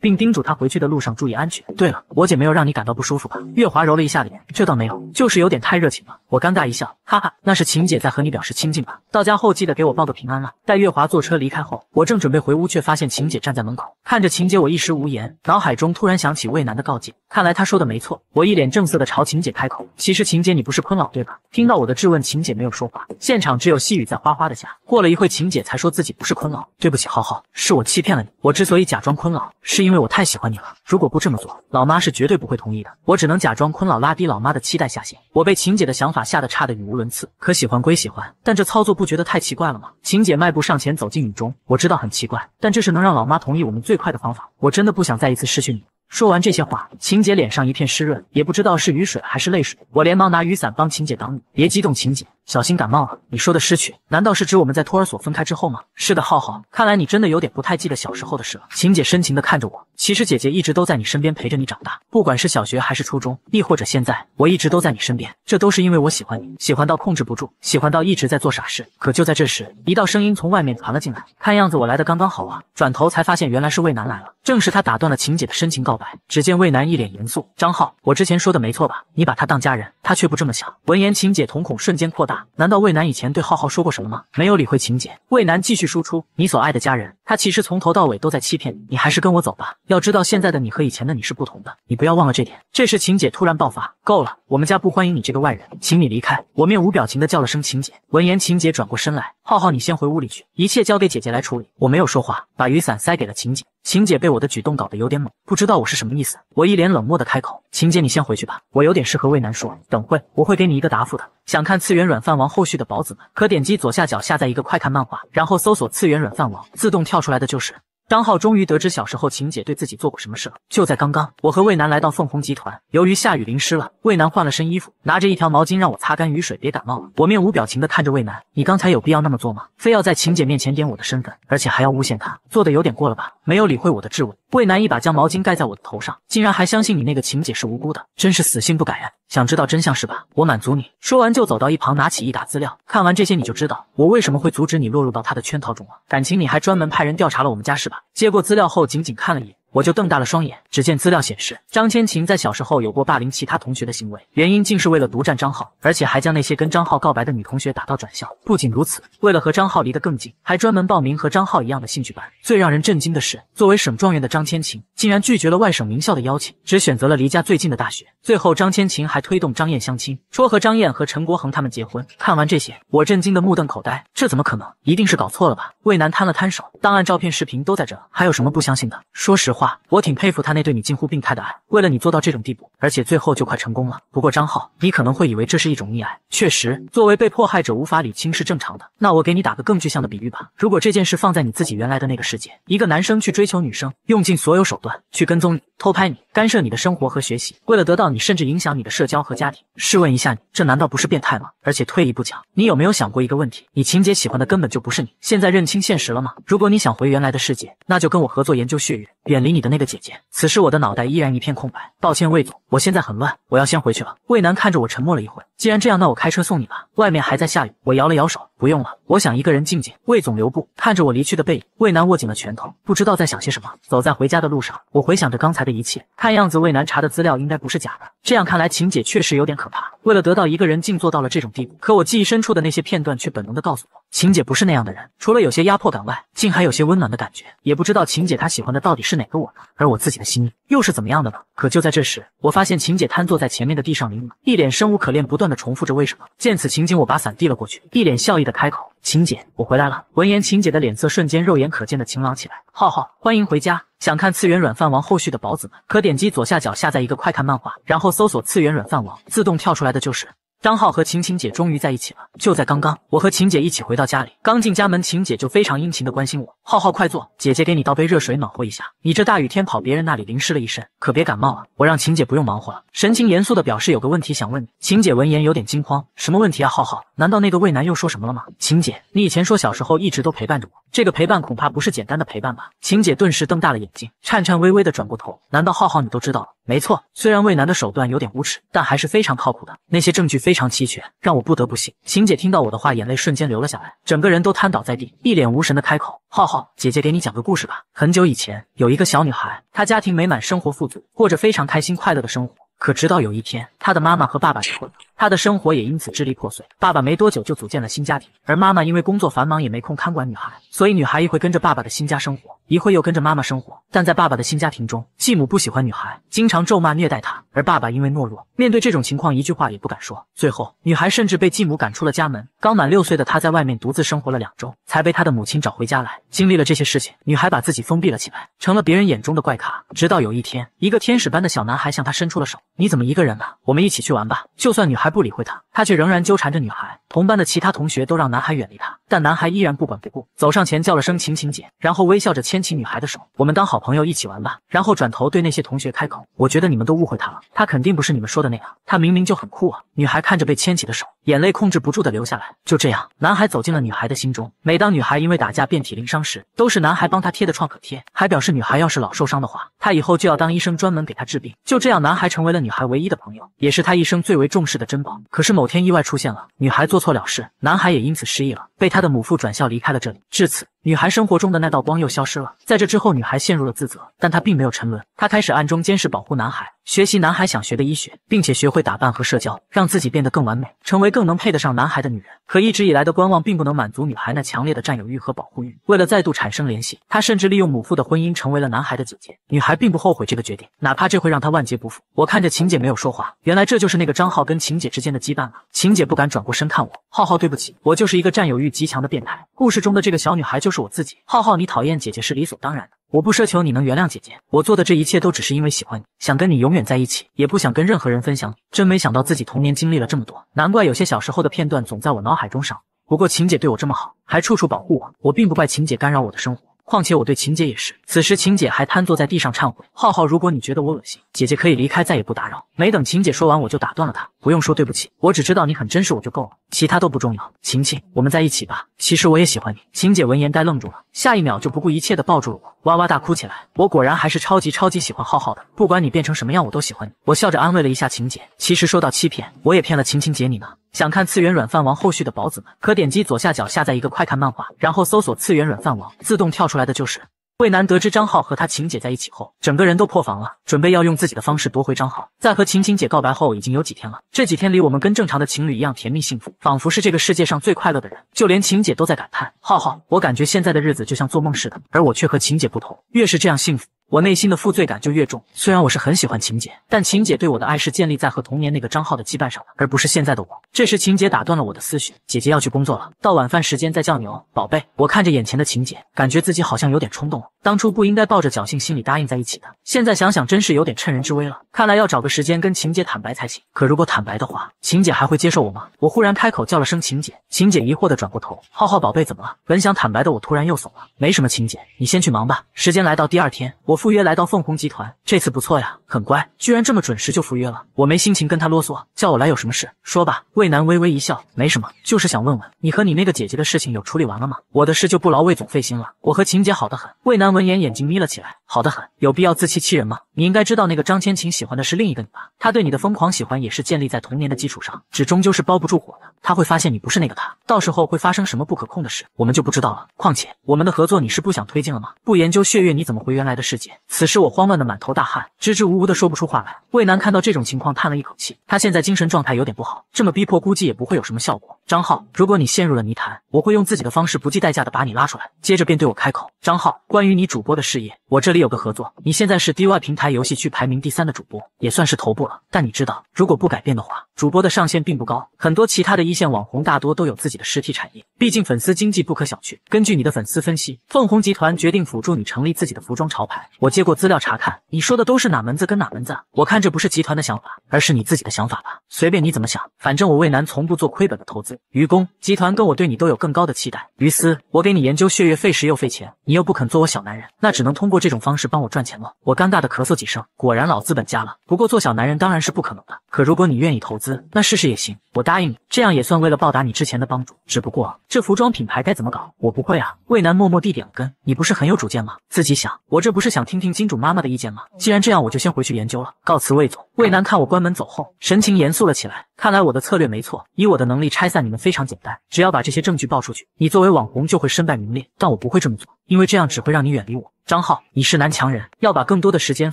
并叮嘱她回去的路上注意安全。对了，我姐没有让你感到不舒服吧？月华揉了一下脸，这倒没有，就是有点太热情了。我尴尬一笑，哈哈，那是晴姐在和你表示亲近吧？到家后记得给我报个平安啊。待月华坐车离开后，我正准备回屋，却发现晴姐站在门口，看着晴姐，我一时无言，脑海中突然想起魏楠的告诫。看来他说的没错，我一脸正色的朝晴姐开口：“其实晴姐，你不是坤老对吧？”听到我的质问，晴姐没有说话。现场只有细雨在哗哗的下。过了一会，晴姐才说自己不是坤老，对不起，浩浩，是我欺骗了你。我之所以假装坤老，是因为我太喜欢你了。如果不这么做，老妈是绝对不会同意的。我只能假装坤老，拉低老妈的期待下限。我被晴姐的想法吓得差的语无伦次。可喜欢归喜欢，但这操作不觉得太奇怪了吗？晴姐迈步上前，走进雨中。我知道很奇怪，但这是能让老妈同意我们最快的方法。我真的不想再一次失去你。说完这些话，秦姐脸上一片湿润，也不知道是雨水还是泪水。我连忙拿雨伞帮秦姐挡雨，别激动，秦姐，小心感冒了。你说的失去，难道是指我们在托儿所分开之后吗？是的，浩浩，看来你真的有点不太记得小时候的事了。秦姐深情地看着我，其实姐姐一直都在你身边陪着你长大，不管是小学还是初中，亦或者现在，我一直都在你身边。这都是因为我喜欢你，喜欢到控制不住，喜欢到一直在做傻事。可就在这时，一道声音从外面传了进来，看样子我来的刚刚好啊。转头才发现原来是魏楠来了，正是他打断了秦姐的深情告白。只见魏楠一脸严肃：“张浩，我之前说的没错吧？你把他当家人，他却不这么想。”闻言，秦姐瞳孔瞬间扩大。难道魏楠以前对浩浩说过什么吗？没有理会秦姐，魏楠继续输出：“你所爱的家人，他其实从头到尾都在欺骗你。你还是跟我走吧。要知道现在的你和以前的你是不同的，你不要忘了这点。”这时，秦姐突然爆发：“够了，我们家不欢迎你这个外人，请你离开。”我面无表情的叫了声“秦姐”。闻言，秦姐转过身来：“浩浩，你先回屋里去，一切交给姐姐来处理。”我没有说话，把雨伞塞给了秦姐。秦姐被我的举动搞得有点懵，不知道我是什么意思。我一脸冷漠的开口：“秦姐，你先回去吧，我有点事和魏楠说。等会我会给你一个答复的。”想看《次元软饭王》后续的宝子们，可点击左下角下载一个快看漫画，然后搜索《次元软饭王》，自动跳出来的就是。张浩终于得知小时候秦姐对自己做过什么事了。就在刚刚，我和魏楠来到凤凰集团，由于下雨淋湿了，魏楠换了身衣服，拿着一条毛巾让我擦干雨水，别感冒。了。我面无表情地看着魏楠，你刚才有必要那么做吗？非要在秦姐面前点我的身份，而且还要诬陷她，做的有点过了吧？没有理会我的质问，魏楠一把将毛巾盖在我的头上，竟然还相信你那个秦姐是无辜的，真是死性不改呀！想知道真相是吧？我满足你。说完就走到一旁拿起一沓资料，看完这些你就知道我为什么会阻止你落入到他的圈套中了。感情你还专门派人调查了我们家是吧？接过资料后，仅仅看了一眼。我就瞪大了双眼，只见资料显示，张千晴在小时候有过霸凌其他同学的行为，原因竟是为了独占张浩，而且还将那些跟张浩告白的女同学打到转校。不仅如此，为了和张浩离得更近，还专门报名和张浩一样的兴趣班。最让人震惊的是，作为省状元的张千晴竟然拒绝了外省名校的邀请，只选择了离家最近的大学。最后，张千晴还推动张燕相亲，撮合张燕和陈国恒他们结婚。看完这些，我震惊的目瞪口呆，这怎么可能？一定是搞错了吧？魏楠摊了摊手，档案、照片、视频都在这，还有什么不相信的？说实话。我挺佩服他那对你近乎病态的爱，为了你做到这种地步，而且最后就快成功了。不过张浩，你可能会以为这是一种溺爱。确实，作为被迫害者无法理清是正常的。那我给你打个更具象的比喻吧：如果这件事放在你自己原来的那个世界，一个男生去追求女生，用尽所有手段去跟踪你、偷拍你、干涉你的生活和学习，为了得到你，甚至影响你的社交和家庭。试问一下你，这难道不是变态吗？而且退一步讲，你有没有想过一个问题？你情节喜欢的根本就不是你，现在认清现实了吗？如果你想回原来的世界，那就跟我合作研究血缘，远离。你的那个姐姐，此时我的脑袋依然一片空白。抱歉，魏总，我现在很乱，我要先回去了。魏楠看着我，沉默了一会。既然这样，那我开车送你吧。外面还在下雨，我摇了摇手，不用了，我想一个人静静。魏总留步，看着我离去的背影，魏楠握紧了拳头，不知道在想些什么。走在回家的路上，我回想着刚才的一切，看样子魏楠查的资料应该不是假的。这样看来，晴姐确实有点可怕，为了得到一个人竟做到了这种地步。可我记忆深处的那些片段却本能的告诉我。晴姐不是那样的人，除了有些压迫感外，竟还有些温暖的感觉。也不知道晴姐她喜欢的到底是哪个我呢？而我自己的心意又是怎么样的呢？可就在这时，我发现晴姐瘫坐在前面的地上，淋雨，一脸生无可恋，不断的重复着为什么。见此情景，我把伞递了过去，一脸笑意的开口：“晴姐，我回来了。”闻言，晴姐的脸色瞬间肉眼可见的晴朗起来。浩浩，欢迎回家。想看次元软饭王后续的宝子们，可点击左下角下载一个快看漫画，然后搜索次元软饭王，自动跳出来的就是。张浩和晴晴姐终于在一起了。就在刚刚，我和晴姐一起回到家里，刚进家门，晴姐就非常殷勤的关心我。浩浩，快坐，姐姐给你倒杯热水，暖和一下。你这大雨天跑别人那里，淋湿了一身，可别感冒了。我让晴姐不用忙活了。神情严肃的表示有个问题想问你。晴姐闻言有点惊慌，什么问题啊？浩浩，难道那个魏楠又说什么了吗？晴姐，你以前说小时候一直都陪伴着我，这个陪伴恐怕不是简单的陪伴吧？晴姐顿时瞪大了眼睛，颤颤巍巍的转过头，难道浩浩你都知道了？没错，虽然魏楠的手段有点无耻，但还是非常靠谱的。那些证据非常齐全，让我不得不信。晴姐听到我的话，眼泪瞬间流了下来，整个人都瘫倒在地，一脸无神的开口，浩。姐姐给你讲个故事吧。很久以前，有一个小女孩，她家庭美满，生活富足，过着非常开心快乐的生活。可直到有一天，她的妈妈和爸爸离婚了。她的生活也因此支离破碎。爸爸没多久就组建了新家庭，而妈妈因为工作繁忙也没空看管女孩，所以女孩一会跟着爸爸的新家生活，一会又跟着妈妈生活。但在爸爸的新家庭中，继母不喜欢女孩，经常咒骂虐待她。而爸爸因为懦弱，面对这种情况一句话也不敢说。最后，女孩甚至被继母赶出了家门。刚满六岁的她在外面独自生活了两周，才被她的母亲找回家来。经历了这些事情，女孩把自己封闭了起来，成了别人眼中的怪咖。直到有一天，一个天使般的小男孩向她伸出了手：“你怎么一个人呢？我们一起去玩吧。”就算女孩。不理会他，他却仍然纠缠着女孩。同班的其他同学都让男孩远离他，但男孩依然不管不顾，走上前叫了声“晴晴姐”，然后微笑着牵起女孩的手：“我们当好朋友一起玩吧。”然后转头对那些同学开口：“我觉得你们都误会他了，他肯定不是你们说的那样，他明明就很酷啊。”女孩看着被牵起的手，眼泪控制不住的流下来。就这样，男孩走进了女孩的心中。每当女孩因为打架遍体鳞伤时，都是男孩帮她贴的创可贴，还表示女孩要是老受伤的话，他以后就要当医生，专门给她治病。就这样，男孩成为了女孩唯一的朋友，也是他一生最为重视的。珍宝，可是某天意外出现了，女孩做错了事，男孩也因此失忆了。被他的母父转校离开了这里，至此女孩生活中的那道光又消失了。在这之后，女孩陷入了自责，但她并没有沉沦，她开始暗中监视保护男孩，学习男孩想学的医学，并且学会打扮和社交，让自己变得更完美，成为更能配得上男孩的女人。可一直以来的观望并不能满足女孩那强烈的占有欲和保护欲。为了再度产生联系，她甚至利用母父的婚姻成为了男孩的姐姐。女孩并不后悔这个决定，哪怕这会让她万劫不复。我看着晴姐没有说话，原来这就是那个张浩跟晴姐之间的羁绊了。晴姐不敢转过身看我，浩浩，对不起，我就是一个占有欲。极强的变态。故事中的这个小女孩就是我自己。浩浩，你讨厌姐姐是理所当然的。我不奢求你能原谅姐姐，我做的这一切都只是因为喜欢你，想跟你永远在一起，也不想跟任何人分享。你。真没想到自己童年经历了这么多，难怪有些小时候的片段总在我脑海中闪。不过晴姐对我这么好，还处处保护我，我并不怪晴姐干扰我的生活。况且我对秦姐也是。此时秦姐还瘫坐在地上忏悔。浩浩，如果你觉得我恶心，姐姐可以离开，再也不打扰。没等秦姐说完，我就打断了她。不用说对不起，我只知道你很真实，我就够了，其他都不重要。晴晴，我们在一起吧。其实我也喜欢你。秦姐闻言呆愣住了，下一秒就不顾一切的抱住了我，哇哇大哭起来。我果然还是超级超级喜欢浩浩的，不管你变成什么样，我都喜欢你。我笑着安慰了一下秦姐。其实说到欺骗，我也骗了晴晴姐，你呢？想看《次元软饭王》后续的宝子们，可点击左下角下载一个快看漫画，然后搜索《次元软饭王》，自动跳出来的就是。魏楠得知张浩和他晴姐在一起后，整个人都破防了，准备要用自己的方式夺回张浩。在和晴晴姐告白后已经有几天了，这几天里我们跟正常的情侣一样甜蜜幸福，仿佛是这个世界上最快乐的人。就连晴姐都在感叹：“浩浩，我感觉现在的日子就像做梦似的，而我却和晴姐不同，越是这样幸福。”我内心的负罪感就越重。虽然我是很喜欢晴姐，但晴姐对我的爱是建立在和童年那个张浩的羁绊上的，而不是现在的我。这时，晴姐打断了我的思绪：“姐姐要去工作了，到晚饭时间再叫你哦，宝贝。”我看着眼前的晴姐，感觉自己好像有点冲动了。当初不应该抱着侥幸心理答应在一起的，现在想想真是有点趁人之危了。看来要找个时间跟晴姐坦白才行。可如果坦白的话，晴姐还会接受我吗？我忽然开口叫了声“晴姐”，晴姐疑惑的转过头：“浩浩宝贝，怎么了？”本想坦白的我突然又怂了：“没什么，晴姐，你先去忙吧。”时间来到第二天，我。赴约来到凤凰集团，这次不错呀，很乖，居然这么准时就赴约了。我没心情跟他啰嗦，叫我来有什么事？说吧。魏楠微微一笑，没什么，就是想问问你和你那个姐姐的事情有处理完了吗？我的事就不劳魏总费心了，我和秦姐好得很。魏楠闻言，眼睛眯了起来。好的很，有必要自欺欺人吗？你应该知道那个张千晴喜欢的是另一个你吧？他对你的疯狂喜欢也是建立在童年的基础上，纸终究是包不住火的。他会发现你不是那个他，到时候会发生什么不可控的事，我们就不知道了。况且我们的合作你是不想推进了吗？不研究血月你怎么回原来的世界？此时我慌乱的满头大汗，支支吾吾的说不出话来。魏楠看到这种情况，叹了一口气，他现在精神状态有点不好，这么逼迫估计也不会有什么效果。张浩，如果你陷入了泥潭，我会用自己的方式不计代价的把你拉出来。接着便对我开口：“张浩，关于你主播的事业，我这里有个合作。你现在是 D Y 平台游戏区排名第三的主播，也算是头部了。但你知道，如果不改变的话，主播的上限并不高。很多其他的一线网红大多都有自己的实体产业，毕竟粉丝经济不可小觑。根据你的粉丝分析，凤红集团决定辅助你成立自己的服装潮牌。我接过资料查看，你说的都是哪门子跟哪门子？我看这不是集团的想法，而是你自己的想法吧？随便你怎么想，反正我魏楠从不做亏本的投资。”愚公集团跟我对你都有更高的期待，于私，我给你研究血液费时又费钱，你又不肯做我小男人，那只能通过这种方式帮我赚钱了。我尴尬的咳嗽几声，果然老资本家了。不过做小男人当然是不可能的，可如果你愿意投资，那试试也行。我答应你，这样也算为了报答你之前的帮助。只不过这服装品牌该怎么搞，我不会啊。魏楠默默地点了根，你不是很有主见吗？自己想，我这不是想听听金主妈妈的意见吗？既然这样，我就先回去研究了，告辞，魏总。魏楠看我关门走后，神情严肃了起来。看来我的策略没错，以我的能力拆散你们非常简单，只要把这些证据爆出去，你作为网红就会身败名裂。但我不会这么做，因为这样只会让你远离我。张浩，你是男强人，要把更多的时间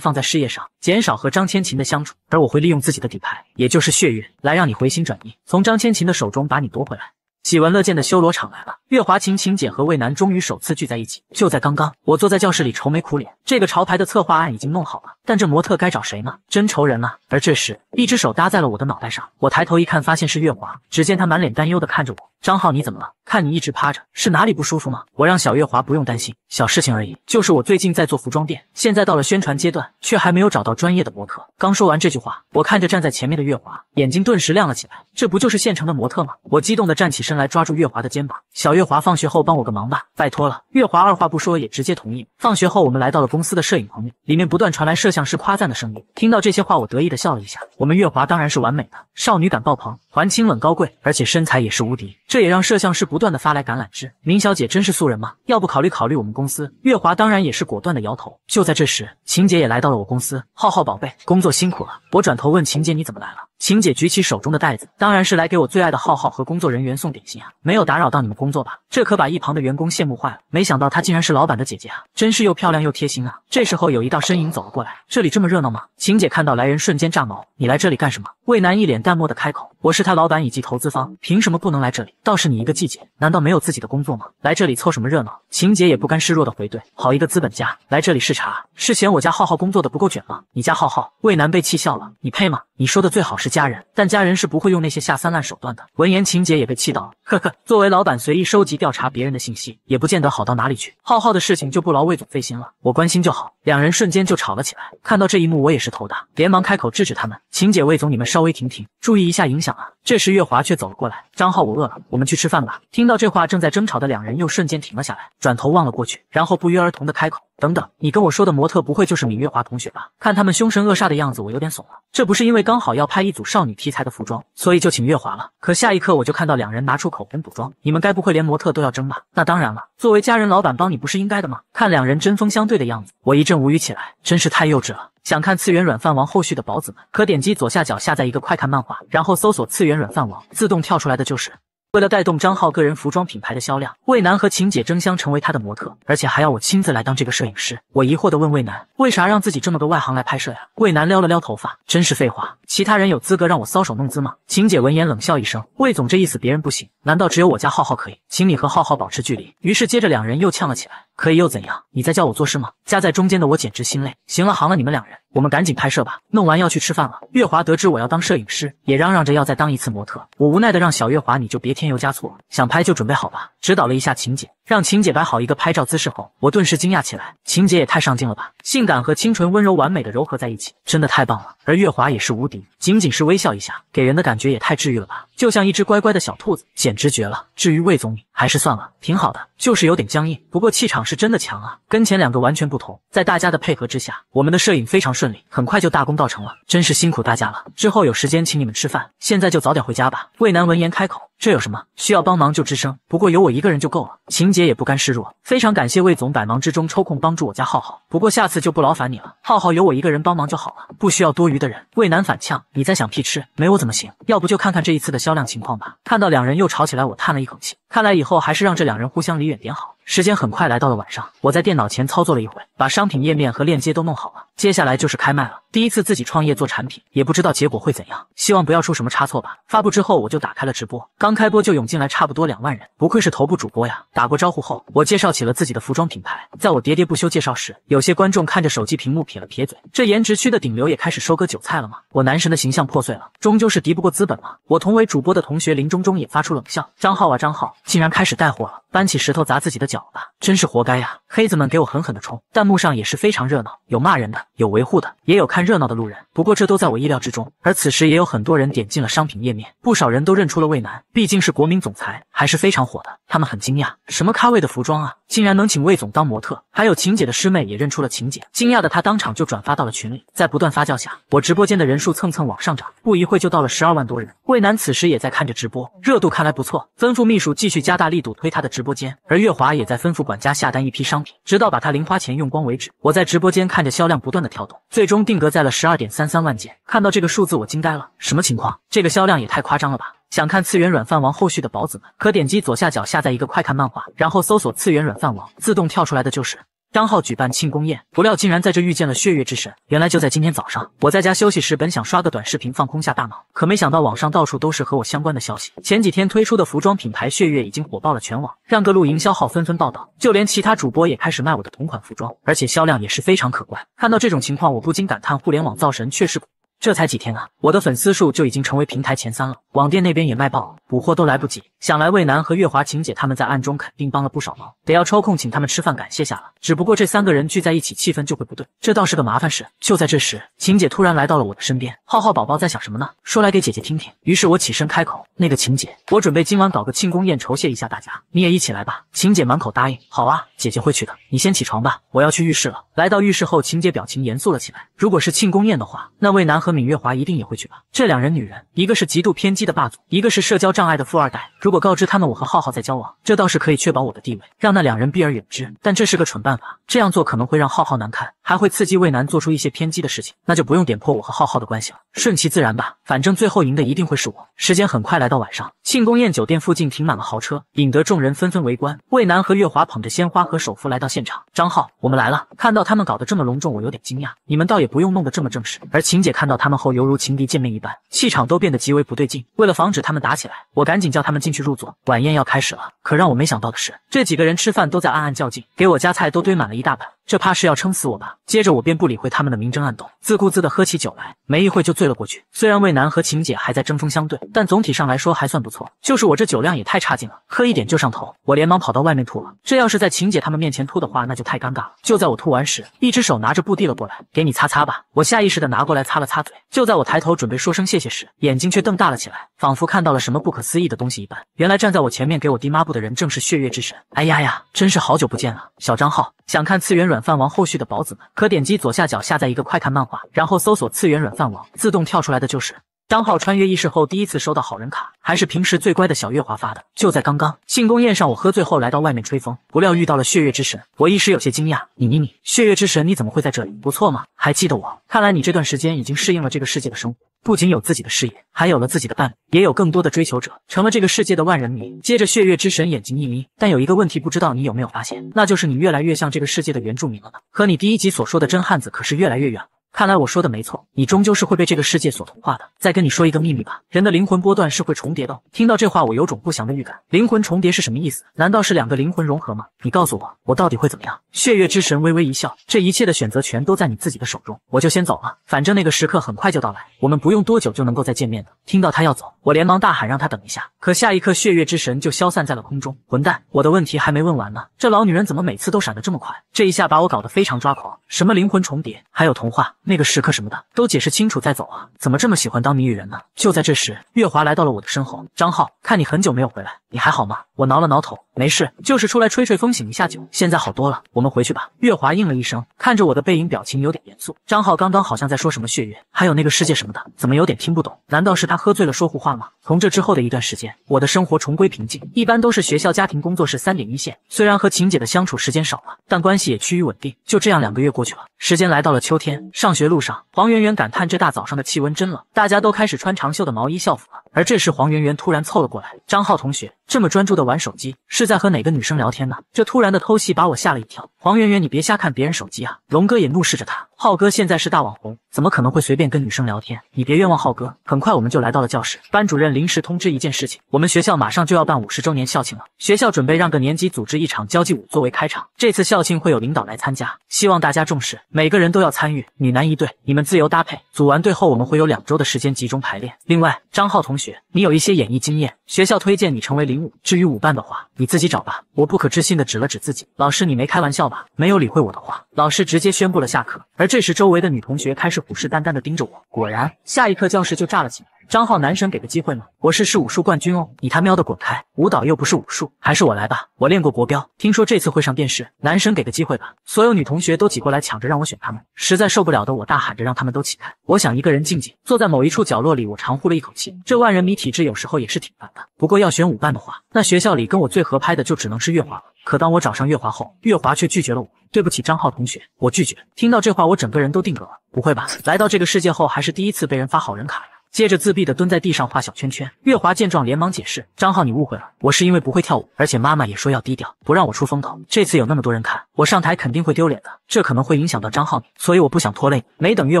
放在事业上，减少和张千琴的相处，而我会利用自己的底牌，也就是血月，来让你回心转意，从张千琴的手中把你夺回来。喜闻乐见的修罗场来了，月华、晴晴姐和魏楠终于首次聚在一起。就在刚刚，我坐在教室里愁眉苦脸，这个潮牌的策划案已经弄好了，但这模特该找谁呢？真愁人啊！而这时，一只手搭在了我的脑袋上，我抬头一看，发现是月华，只见她满脸担忧的看着我。张浩，你怎么了？看你一直趴着，是哪里不舒服吗？我让小月华不用担心，小事情而已。就是我最近在做服装店，现在到了宣传阶段，却还没有找到专业的模特。刚说完这句话，我看着站在前面的月华，眼睛顿时亮了起来。这不就是现成的模特吗？我激动地站起身来，抓住月华的肩膀。小月华，放学后帮我个忙吧，拜托了。月华二话不说，也直接同意。放学后，我们来到了公司的摄影棚里，里面不断传来摄像师夸赞的声音。听到这些话，我得意地笑了一下。我们月华当然是完美的，少女感爆棚，还清冷高贵，而且身材也是无敌。这也让摄像师不断的发来橄榄枝。明小姐真是素人吗？要不考虑考虑我们公司？月华当然也是果断的摇头。就在这时，秦姐也来到了我公司。浩浩宝贝，工作辛苦了。我转头问秦姐：“你怎么来了？”晴姐举起手中的袋子，当然是来给我最爱的浩浩和工作人员送点心啊，没有打扰到你们工作吧？这可把一旁的员工羡慕坏了。没想到她竟然是老板的姐姐啊，真是又漂亮又贴心啊！这时候有一道身影走了过来，这里这么热闹吗？晴姐看到来人瞬间炸毛，你来这里干什么？魏楠一脸淡漠的开口，我是他老板以及投资方，凭什么不能来这里？倒是你一个季姐，难道没有自己的工作吗？来这里凑什么热闹？晴姐也不甘示弱的回怼，好一个资本家，来这里视察是嫌我家浩浩工作的不够卷吗？你家浩浩？魏楠被气笑了，你配吗？你说的最好是家人，但家人是不会用那些下三滥手段的。闻言，秦姐也被气到了。呵呵，作为老板随意收集调查别人的信息，也不见得好到哪里去。浩浩的事情就不劳魏总费心了，我关心就好。两人瞬间就吵了起来。看到这一幕，我也是头大，连忙开口制止他们：“秦姐，魏总，你们稍微停停，注意一下影响啊。”这时，月华却走了过来：“张浩，我饿了，我们去吃饭吧。”听到这话，正在争吵的两人又瞬间停了下来，转头望了过去，然后不约而同的开口。等等，你跟我说的模特不会就是闵月华同学吧？看他们凶神恶煞的样子，我有点怂了。这不是因为刚好要拍一组少女题材的服装，所以就请月华了。可下一刻我就看到两人拿出口红补妆，你们该不会连模特都要争吧？那当然了，作为家人老板帮你不是应该的吗？看两人针锋相对的样子，我一阵无语起来，真是太幼稚了。想看《次元软饭王》后续的宝子们，可点击左下角下载一个快看漫画，然后搜索《次元软饭王》，自动跳出来的就是。为了带动张浩个人服装品牌的销量，魏楠和秦姐争相成为他的模特，而且还要我亲自来当这个摄影师。我疑惑的问魏楠：“为啥让自己这么个外行来拍摄呀？”魏楠撩了撩头发，真是废话，其他人有资格让我搔首弄姿吗？秦姐闻言冷笑一声：“魏总这意思，别人不行，难道只有我家浩浩可以？请你和浩浩保持距离。”于是接着两人又呛了起来。可以又怎样？你在教我做事吗？夹在中间的我简直心累。行了行了，你们两人，我们赶紧拍摄吧，弄完要去吃饭了。月华得知我要当摄影师，也嚷嚷着要再当一次模特。我无奈的让小月华，你就别添油加醋了，想拍就准备好吧。指导了一下情景，让秦姐摆好一个拍照姿势后，我顿时惊讶起来。秦姐也太上镜了吧，性感和清纯温柔完美的柔合在一起，真的太棒了。而月华也是无敌，仅仅是微笑一下，给人的感觉也太治愈了吧，就像一只乖乖的小兔子，简直绝了。至于魏总你，还是算了，挺好的，就是有点僵硬，不过气场是真的强啊，跟前两个完全不同。在大家的配合之下，我们的摄影非常顺利，很快就大功告成了，真是辛苦大家了。之后有时间请你们吃饭，现在就早点回家吧。魏楠闻言开口。这有什么需要帮忙就吱声，不过有我一个人就够了。秦姐也不甘示弱，非常感谢魏总百忙之中抽空帮助我家浩浩，不过下次就不劳烦你了，浩浩有我一个人帮忙就好了，不需要多余的人。魏楠反呛：“你在想屁吃？没我怎么行？要不就看看这一次的销量情况吧。”看到两人又吵起来，我叹了一口气，看来以后还是让这两人互相离远点好。时间很快来到了晚上，我在电脑前操作了一会，把商品页面和链接都弄好了。接下来就是开卖了。第一次自己创业做产品，也不知道结果会怎样，希望不要出什么差错吧。发布之后，我就打开了直播，刚开播就涌进来差不多两万人，不愧是头部主播呀！打过招呼后，我介绍起了自己的服装品牌。在我喋喋不休介绍时，有些观众看着手机屏幕撇了撇嘴：这颜值区的顶流也开始收割韭菜了吗？我男神的形象破碎了，终究是敌不过资本嘛。我同为主播的同学林中中也发出冷笑：张浩啊张浩，竟然开始带货了，搬起石头砸自己的脚。真是活该呀！黑子们给我狠狠的冲，弹幕上也是非常热闹，有骂人的，有维护的，也有看热闹的路人。不过这都在我意料之中。而此时也有很多人点进了商品页面，不少人都认出了魏楠，毕竟是国民总裁，还是非常火的。他们很惊讶，什么咖位的服装啊，竟然能请魏总当模特。还有秦姐的师妹也认出了秦姐，惊讶的她当场就转发到了群里。在不断发酵下，我直播间的人数蹭蹭往上涨，不一会就到了十二万多人。魏楠此时也在看着直播，热度看来不错，吩咐秘书继续加大力度推他的直播间。而月华也在吩咐管家下单一批商。直到把他零花钱用光为止。我在直播间看着销量不断的跳动，最终定格在了十二点三三万件。看到这个数字，我惊呆了，什么情况？这个销量也太夸张了吧！想看《次元软饭王》后续的宝子们，可点击左下角下载一个快看漫画，然后搜索《次元软饭王》，自动跳出来的就是。张浩举办庆功宴，不料竟然在这遇见了血月之神。原来就在今天早上，我在家休息时，本想刷个短视频放空下大脑，可没想到网上到处都是和我相关的消息。前几天推出的服装品牌血月已经火爆了全网，让各路营销号纷纷报道，就连其他主播也开始卖我的同款服装，而且销量也是非常可观。看到这种情况，我不禁感叹，互联网造神确实。这才几天啊，我的粉丝数就已经成为平台前三了，网店那边也卖爆，补货都来不及。想来魏楠和月华晴姐他们在暗中肯定帮了不少忙，得要抽空请他们吃饭感谢下了。只不过这三个人聚在一起，气氛就会不对，这倒是个麻烦事。就在这时，晴姐突然来到了我的身边。浩浩宝宝在想什么呢？说来给姐姐听听。于是我起身开口：“那个晴姐，我准备今晚搞个庆功宴，酬谢一下大家，你也一起来吧。”晴姐满口答应：“好啊，姐姐会去的。”你先起床吧，我要去浴室了。来到浴室后，晴姐表情严肃了起来。如果是庆功宴的话，那魏楠和闵月华一定也会去吧。这两人，女人，一个是极度偏激的霸总，一个是社交障碍的富二代。如果告知他们我和浩浩在交往，这倒是可以确保我的地位，让那两人避而远之。但这是个蠢办法，这样做可能会让浩浩难堪，还会刺激魏楠做出一些偏激的事情。那就不用点破我和浩浩的关系了，顺其自然吧。反正最后赢的一定会是我。时间很快来到晚上，庆功宴酒店附近停满了豪车，引得众人纷纷围观。魏楠和月华捧着鲜花和手幅来到现场。张浩，我们来了。看到他们搞得这么隆重，我有点惊讶。你们倒也不用弄得这么正式。而晴姐看到。他们后犹如情敌见面一般，气场都变得极为不对劲。为了防止他们打起来，我赶紧叫他们进去入座。晚宴要开始了，可让我没想到的是，这几个人吃饭都在暗暗较劲，给我夹菜都堆满了一大盆。这怕是要撑死我吧。接着我便不理会他们的明争暗斗，自顾自的喝起酒来。没一会就醉了过去。虽然魏楠和晴姐还在争锋相对，但总体上来说还算不错。就是我这酒量也太差劲了，喝一点就上头。我连忙跑到外面吐了。这要是在晴姐他们面前吐的话，那就太尴尬了。就在我吐完时，一只手拿着布递了过来，给你擦擦吧。我下意识的拿过来擦了擦嘴。就在我抬头准备说声谢谢时，眼睛却瞪大了起来，仿佛看到了什么不可思议的东西一般。原来站在我前面给我递抹布的人，正是血月之神。哎呀呀，真是好久不见了，小张浩，想看次元软。饭王后续的宝子们，可点击左下角下载一个快看漫画，然后搜索次元软饭王，自动跳出来的就是。当号穿越异识后第一次收到好人卡，还是平时最乖的小月华发的。就在刚刚，庆功宴上我喝醉后来到外面吹风，不料遇到了血月之神，我一时有些惊讶。你你你，血月之神你怎么会在这里？不错嘛，还记得我？看来你这段时间已经适应了这个世界的生活。不仅有自己的事业，还有了自己的伴侣，也有更多的追求者，成了这个世界的万人迷。接着，血月之神眼睛一眯，但有一个问题，不知道你有没有发现，那就是你越来越像这个世界的原住民了呢？和你第一集所说的真汉子可是越来越远了。看来我说的没错，你终究是会被这个世界所同化的。再跟你说一个秘密吧，人的灵魂波段是会重叠的。听到这话，我有种不祥的预感。灵魂重叠是什么意思？难道是两个灵魂融合吗？你告诉我，我到底会怎么样？血月之神微微一笑，这一切的选择权都在你自己的手中。我就先走了，反正那个时刻很快就到来，我们不用多久就能够再见面的。听到他要走，我连忙大喊让他等一下。可下一刻，血月之神就消散在了空中。混蛋，我的问题还没问完呢，这老女人怎么每次都闪得这么快？这一下把我搞得非常抓狂。什么灵魂重叠，还有童话。那个时刻什么的都解释清楚再走啊！怎么这么喜欢当谜语人呢？就在这时，月华来到了我的身后。张浩，看你很久没有回来，你还好吗？我挠了挠头。没事，就是出来吹吹风，醒一下酒。现在好多了，我们回去吧。月华应了一声，看着我的背影，表情有点严肃。张浩刚刚好像在说什么血月，还有那个世界什么的，怎么有点听不懂？难道是他喝醉了说胡话吗？从这之后的一段时间，我的生活重归平静，一般都是学校、家庭、工作室三点一线。虽然和晴姐的相处时间少了，但关系也趋于稳定。就这样，两个月过去了，时间来到了秋天。上学路上，黄圆圆感叹这大早上的气温真冷，大家都开始穿长袖的毛衣校服了。而这时，黄圆圆突然凑了过来，张浩同学。这么专注的玩手机，是在和哪个女生聊天呢？这突然的偷袭把我吓了一跳。黄媛媛，你别瞎看别人手机啊！龙哥也怒视着他。浩哥现在是大网红，怎么可能会随便跟女生聊天？你别冤枉浩哥。很快我们就来到了教室，班主任临时通知一件事情：我们学校马上就要办五十周年校庆了，学校准备让各年级组织一场交际舞作为开场。这次校庆会有领导来参加，希望大家重视，每个人都要参与。女男一队，你们自由搭配，组完队后我们会有两周的时间集中排练。另外，张浩同学，你有一些演艺经验，学校推荐你成为领舞。至于舞伴的话，你自己找吧。我不可置信地指了指自己，老师，你没开玩笑吧？没有理会我的话，老师直接宣布了下课，而。这时，周围的女同学开始虎视眈眈地盯着我。果然，下一刻教室就炸了起来。张浩男神给个机会吗？我是是武术冠军哦，你他喵的滚开！舞蹈又不是武术，还是我来吧。我练过国标，听说这次会上电视，男神给个机会吧。所有女同学都挤过来抢着让我选，他们实在受不了的，我大喊着让他们都起开。我想一个人静静，坐在某一处角落里，我长呼了一口气。这万人迷体质有时候也是挺烦的。不过要选舞伴的话，那学校里跟我最合拍的就只能是月华了。可当我找上月华后，月华却拒绝了我。对不起，张浩同学，我拒绝。听到这话，我整个人都定格了。不会吧？来到这个世界后还是第一次被人发好人卡呀。接着自闭的蹲在地上画小圈圈。月华见状连忙解释：“张浩，你误会了，我是因为不会跳舞，而且妈妈也说要低调，不让我出风头。这次有那么多人看，我上台肯定会丢脸的，这可能会影响到张浩你，所以我不想拖累你。”没等月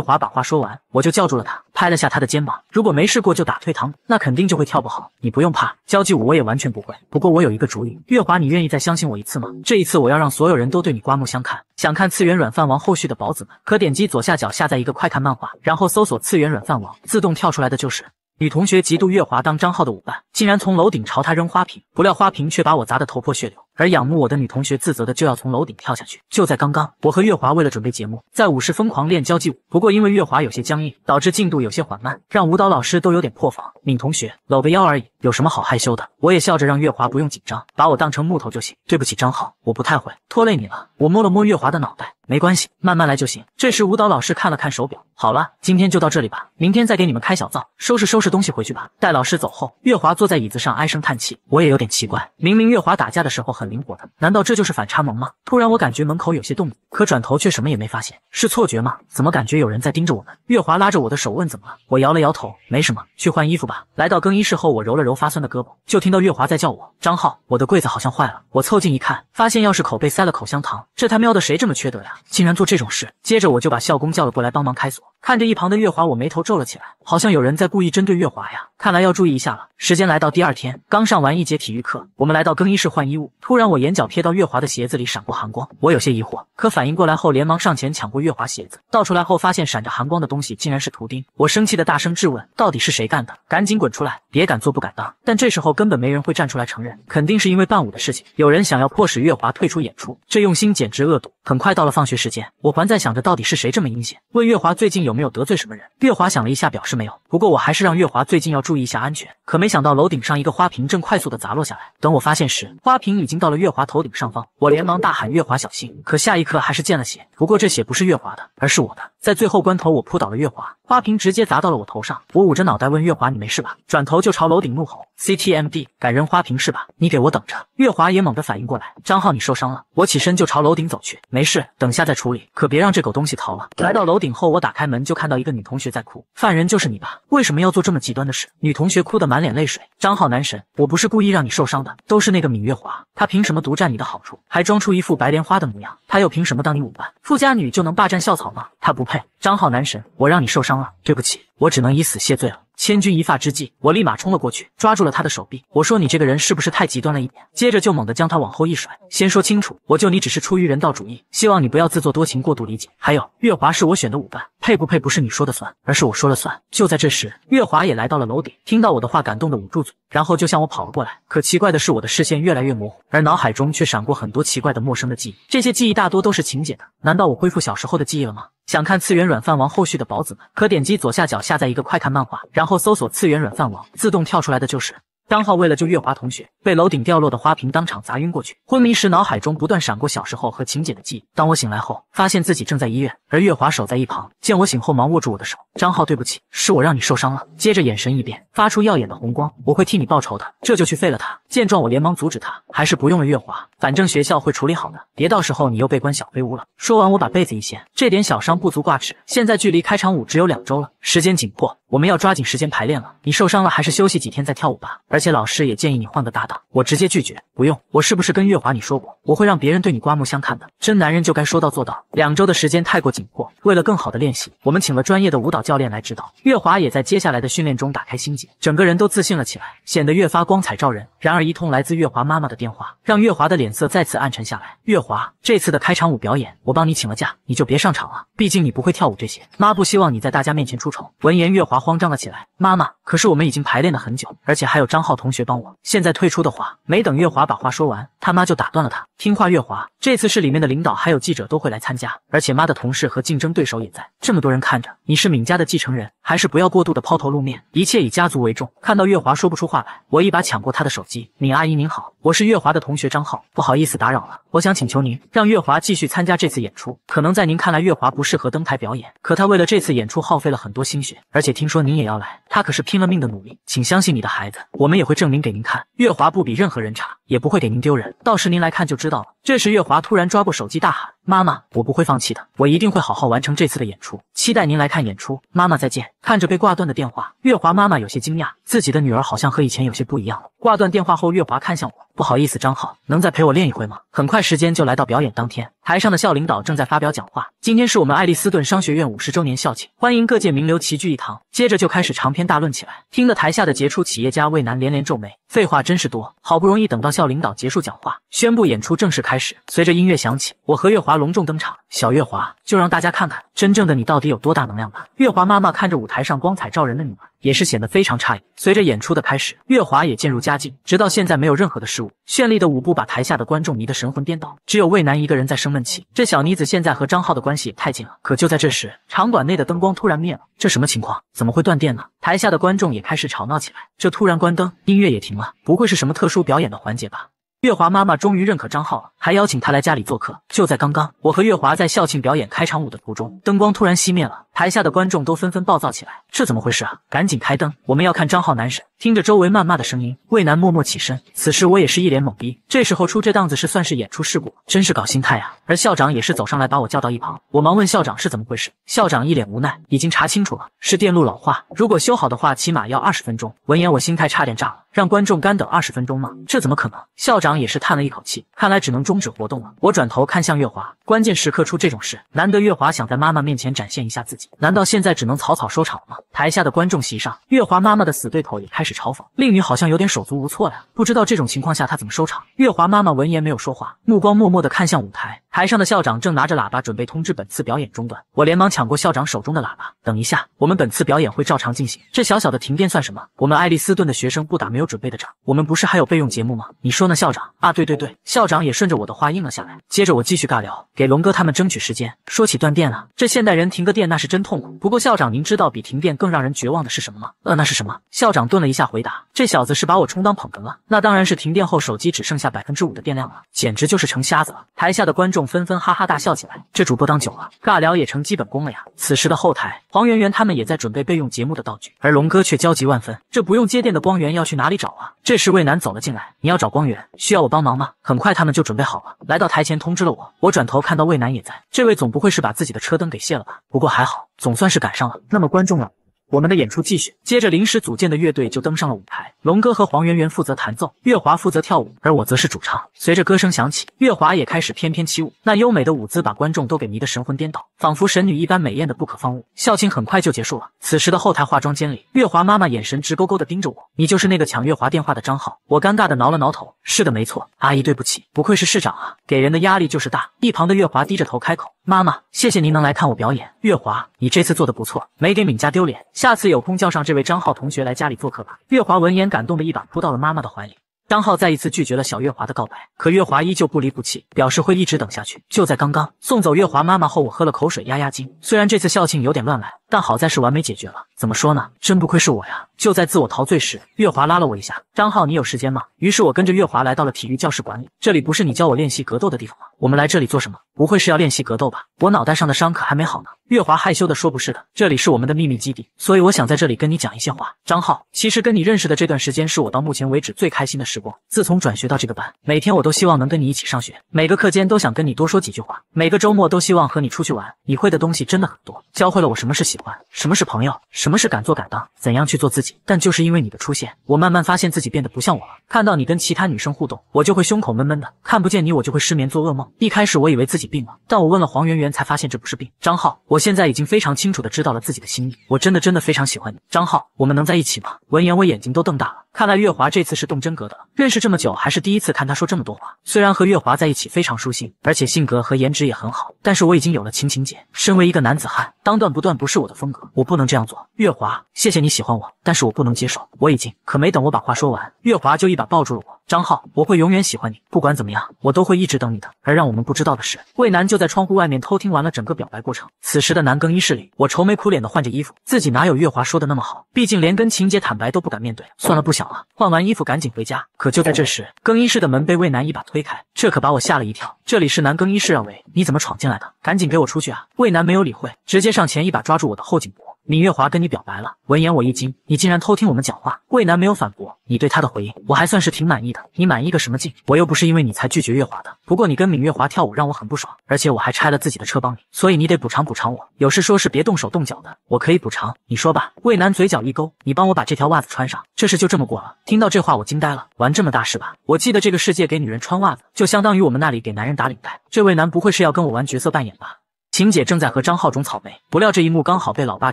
华把话说完，我就叫住了他。拍了下他的肩膀，如果没试过就打退堂鼓，那肯定就会跳不好。你不用怕，交际舞我也完全不会。不过我有一个主意，月华，你愿意再相信我一次吗？这一次我要让所有人都对你刮目相看。想看《次元软饭王》后续的宝子们，可点击左下角下载一个快看漫画，然后搜索《次元软饭王》，自动跳出来的就是。女同学嫉妒月华当张浩的舞伴，竟然从楼顶朝他扔花瓶，不料花瓶却把我砸得头破血流。而仰慕我的女同学自责的就要从楼顶跳下去。就在刚刚，我和月华为了准备节目，在舞室疯狂练交际舞。不过因为月华有些僵硬，导致进度有些缓慢，让舞蹈老师都有点破防。闵同学，搂个腰而已。有什么好害羞的？我也笑着让月华不用紧张，把我当成木头就行。对不起张浩，我不太会，拖累你了。我摸了摸月华的脑袋，没关系，慢慢来就行。这时舞蹈老师看了看手表，好了，今天就到这里吧，明天再给你们开小灶。收拾收拾东西回去吧。戴老师走后，月华坐在椅子上唉声叹气。我也有点奇怪，明明月华打架的时候很灵活的，难道这就是反差萌吗？突然我感觉门口有些动静，可转头却什么也没发现，是错觉吗？怎么感觉有人在盯着我们？月华拉着我的手问怎么了？我摇了摇头，没什么，去换衣服吧。来到更衣室后，我揉了揉。发酸的胳膊，就听到月华在叫我：“张浩，我的柜子好像坏了。”我凑近一看，发现钥匙口被塞了口香糖。这他喵的，谁这么缺德呀，竟然做这种事！接着我就把校工叫了过来帮忙开锁。看着一旁的月华，我眉头皱了起来，好像有人在故意针对月华呀，看来要注意一下了。时间来到第二天，刚上完一节体育课，我们来到更衣室换衣物。突然，我眼角瞥到月华的鞋子里闪过寒光，我有些疑惑，可反应过来后，连忙上前抢过月华鞋子，倒出来后发现闪着寒光的东西竟然是图钉。我生气的大声质问：“到底是谁干的？赶紧滚出来，别敢做不敢当！”但这时候根本没人会站出来承认，肯定是因为伴舞的事情，有人想要迫使月华退出演出，这用心简直恶毒。很快到了放学时间，我还在想着到底是谁这么阴险，问月华最近有。有没有得罪什么人？月华想了一下，表示没有。不过我还是让月华最近要注意一下安全。可没想到楼顶上一个花瓶正快速的砸落下来。等我发现时，花瓶已经到了月华头顶上方。我连忙大喊月华小心！可下一刻还是见了血。不过这血不是月华的，而是我的。在最后关头，我扑倒了月华，花瓶直接砸到了我头上。我捂着脑袋问月华你没事吧？转头就朝楼顶怒吼：C T M D，敢扔花瓶是吧？你给我等着！月华也猛地反应过来，张浩你受伤了。我起身就朝楼顶走去。没事，等下再处理，可别让这狗东西逃了。来到楼顶后，我打开门。就看到一个女同学在哭，犯人就是你吧？为什么要做这么极端的事？女同学哭得满脸泪水。张浩男神，我不是故意让你受伤的，都是那个闵月华，她凭什么独占你的好处，还装出一副白莲花的模样？她又凭什么当你舞伴？富家女就能霸占校草吗？她不配。张浩男神，我让你受伤了，对不起，我只能以死谢罪了。千钧一发之际，我立马冲了过去，抓住了他的手臂。我说：“你这个人是不是太极端了一点？”接着就猛地将他往后一甩。先说清楚，我救你只是出于人道主义，希望你不要自作多情、过度理解。还有，月华是我选的舞伴，配不配不是你说的算，而是我说了算。就在这时，月华也来到了楼顶，听到我的话，感动的捂住嘴，然后就向我跑了过来。可奇怪的是，我的视线越来越模糊，而脑海中却闪过很多奇怪的、陌生的记忆。这些记忆大多都是秦姐的，难道我恢复小时候的记忆了吗？想看《次元软饭王》后续的宝子们，可点击左下角下载一个快看漫画，然后搜索“次元软饭王”，自动跳出来的就是。张浩为了救月华同学，被楼顶掉落的花瓶当场砸晕过去。昏迷时，脑海中不断闪过小时候和晴姐的记忆。当我醒来后，发现自己正在医院，而月华守在一旁。见我醒后，忙握住我的手：“张浩，对不起，是我让你受伤了。”接着眼神一变，发出耀眼的红光：“我会替你报仇的，这就去废了他。”见状，我连忙阻止他：“还是不用了，月华，反正学校会处理好的，别到时候你又被关小黑屋了。”说完，我把被子一掀，这点小伤不足挂齿。现在距离开场舞只有两周了，时间紧迫，我们要抓紧时间排练了。你受伤了，还是休息几天再跳舞吧。而。些老师也建议你换个搭档，我直接拒绝，不用。我是不是跟月华你说过，我会让别人对你刮目相看的？真男人就该说到做到。两周的时间太过紧迫，为了更好的练习，我们请了专业的舞蹈教练来指导。月华也在接下来的训练中打开心结，整个人都自信了起来，显得越发光彩照人。然而一通来自月华妈妈的电话，让月华的脸色再次暗沉下来。月华，这次的开场舞表演，我帮你请了假，你就别上场了，毕竟你不会跳舞这些，妈不希望你在大家面前出丑。闻言，月华慌张了起来。妈妈，可是我们已经排练了很久，而且还有张浩。靠同学帮我，现在退出的话，没等月华把话说完，他妈就打断了他。听话，月华，这次是里面的领导还有记者都会来参加，而且妈的同事和竞争对手也在，这么多人看着，你是敏家的继承人，还是不要过度的抛头露面，一切以家族为重。看到月华说不出话来，我一把抢过他的手机。敏阿姨您好，我是月华的同学张浩，不好意思打扰了。我想请求您让月华继续参加这次演出。可能在您看来，月华不适合登台表演，可她为了这次演出耗费了很多心血，而且听说您也要来，她可是拼了命的努力。请相信你的孩子，我们也会证明给您看，月华不比任何人差，也不会给您丢人。到时您来看就知道了。这时，月华突然抓过手机大喊。妈妈，我不会放弃的，我一定会好好完成这次的演出，期待您来看演出。妈妈，再见。看着被挂断的电话，月华妈妈有些惊讶，自己的女儿好像和以前有些不一样了。挂断电话后，月华看向我，不好意思，张浩，能再陪我练一会吗？很快，时间就来到表演当天。台上的校领导正在发表讲话，今天是我们爱丽斯顿商学院五十周年校庆，欢迎各界名流齐聚一堂。接着就开始长篇大论起来，听得台下的杰出企业家魏楠连连皱眉，废话真是多。好不容易等到校领导结束讲话，宣布演出正式开始，随着音乐响起，我和月华隆重登场。小月华，就让大家看看真正的你到底有多大能量吧！月华妈妈看着舞台上光彩照人的女儿，也是显得非常诧异。随着演出的开始，月华也渐入佳境，直到现在没有任何的失误。绚丽的舞步把台下的观众迷得神魂颠倒，只有魏楠一个人在生闷气。这小妮子现在和张浩的关系也太近了。可就在这时，场馆内的灯光突然灭了，这什么情况？怎么会断电呢？台下的观众也开始吵闹起来。这突然关灯，音乐也停了，不会是什么特殊表演的环节吧？月华妈妈终于认可张浩了，还邀请他来家里做客。就在刚刚，我和月华在校庆表演开场舞的途中，灯光突然熄灭了，台下的观众都纷纷暴躁起来。这怎么回事啊？赶紧开灯，我们要看张浩男神！听着周围谩骂的声音，魏楠默默起身。此时我也是一脸懵逼。这时候出这档子事，算是演出事故，真是搞心态啊！而校长也是走上来把我叫到一旁，我忙问校长是怎么回事。校长一脸无奈，已经查清楚了，是电路老化。如果修好的话，起码要二十分钟。闻言，我心态差点炸了，让观众干等二十分钟吗？这怎么可能？校长也是叹了一口气，看来只能终止活动了。我转头看向月华，关键时刻出这种事，难得月华想在妈妈面前展现一下自己，难道现在只能草草收场了吗？台下的观众席上，月华妈妈的死对头也开始。嘲讽令女好像有点手足无措呀，不知道这种情况下她怎么收场。月华妈妈闻言没有说话，目光默默的看向舞台。台上的校长正拿着喇叭准备通知本次表演中断，我连忙抢过校长手中的喇叭。等一下，我们本次表演会照常进行，这小小的停电算什么？我们爱丽斯顿的学生不打没有准备的仗，我们不是还有备用节目吗？你说呢，校长？啊，对对对，校长也顺着我的话应了下来。接着我继续尬聊，给龙哥他们争取时间。说起断电啊，这现代人停个电那是真痛苦。不过校长，您知道比停电更让人绝望的是什么吗？呃，那是什么？校长顿了一下，回答：这小子是把我充当捧哏了。那当然是停电后手机只剩下百分之五的电量了，简直就是成瞎子了。台下的观众。众纷纷哈哈大笑起来，这主播当久了，尬聊也成基本功了呀。此时的后台，黄媛媛他们也在准备备用节目的道具，而龙哥却焦急万分，这不用接电的光源要去哪里找啊？这时魏楠走了进来，你要找光源，需要我帮忙吗？很快他们就准备好了，来到台前通知了我。我转头看到魏楠也在，这位总不会是把自己的车灯给卸了吧？不过还好，总算是赶上了。那么观众们。我们的演出继续，接着临时组建的乐队就登上了舞台。龙哥和黄媛媛负责弹奏，月华负责跳舞，而我则是主唱。随着歌声响起，月华也开始翩翩起舞，那优美的舞姿把观众都给迷得神魂颠倒，仿佛神女一般美艳的不可方物。校庆很快就结束了，此时的后台化妆间里，月华妈妈眼神直勾勾地盯着我：“你就是那个抢月华电话的张浩。”我尴尬地挠了挠头：“是的，没错，阿姨，对不起。”不愧是市长啊，给人的压力就是大。一旁的月华低着头开口：“妈妈，谢谢您能来看我表演。月华，你这次做的不错，没给敏家丢脸。”下次有空叫上这位张浩同学来家里做客吧。月华闻言感动的一把扑到了妈妈的怀里。张浩再一次拒绝了小月华的告白，可月华依旧不离不弃，表示会一直等下去。就在刚刚送走月华妈妈后，我喝了口水压压惊。虽然这次校庆有点乱来，但好在是完美解决了。怎么说呢？真不愧是我呀！就在自我陶醉时，月华拉了我一下：“张浩，你有时间吗？”于是我跟着月华来到了体育教室管理。这里不是你教我练习格斗的地方吗？我们来这里做什么？不会是要练习格斗吧？我脑袋上的伤可还没好呢。月华害羞的说：“不是的，这里是我们的秘密基地，所以我想在这里跟你讲一些话。”张浩，其实跟你认识的这段时间是我到目前为止最开心的时光。自从转学到这个班，每天我都希望能跟你一起上学，每个课间都想跟你多说几句话，每个周末都希望和你出去玩。你会的东西真的很多，教会了我什么是喜欢，什么是朋友，什。什么是敢做敢当？怎样去做自己？但就是因为你的出现，我慢慢发现自己变得不像我了。看到你跟其他女生互动，我就会胸口闷闷的；看不见你，我就会失眠做噩梦。一开始我以为自己病了，但我问了黄媛媛，才发现这不是病。张浩，我现在已经非常清楚的知道了自己的心意，我真的真的非常喜欢你。张浩，我们能在一起吗？闻言，我眼睛都瞪大了。看来月华这次是动真格的了。认识这么久，还是第一次看他说这么多话。虽然和月华在一起非常舒心，而且性格和颜值也很好，但是我已经有了晴晴姐。身为一个男子汉，当断不断不是我的风格，我不能这样做。月华，谢谢你喜欢我，但是我不能接受。我已经……可没等我把话说完，月华就一把抱住了我。张浩，我会永远喜欢你，不管怎么样，我都会一直等你的。而让我们不知道的是，魏楠就在窗户外面偷听完了整个表白过程。此时的男更衣室里，我愁眉苦脸的换着衣服，自己哪有月华说的那么好？毕竟连跟秦姐坦白都不敢面对。算了，不想了，换完衣服赶紧回家。可就在这时，更衣室的门被魏楠一把推开，这可把我吓了一跳。这里是男更衣室啊，喂，你怎么闯进来的？赶紧给我出去啊！魏楠没有理会，直接上前一把抓住我的后颈脖。闵月华跟你表白了。闻言我一惊，你竟然偷听我们讲话？魏楠没有反驳，你对他的回应，我还算是挺满意的。你满意个什么劲？我又不是因为你才拒绝月华的。不过你跟闵月华跳舞让我很不爽，而且我还拆了自己的车帮你，所以你得补偿补偿我。有事说事，别动手动脚的，我可以补偿。你说吧。魏楠嘴角一勾，你帮我把这条袜子穿上，这事就这么过了。听到这话我惊呆了，玩这么大是吧？我记得这个世界给女人穿袜子，就相当于我们那里给男人打领带。这魏楠不会是要跟我玩角色扮演吧？晴姐正在和张浩种草莓，不料这一幕刚好被老爸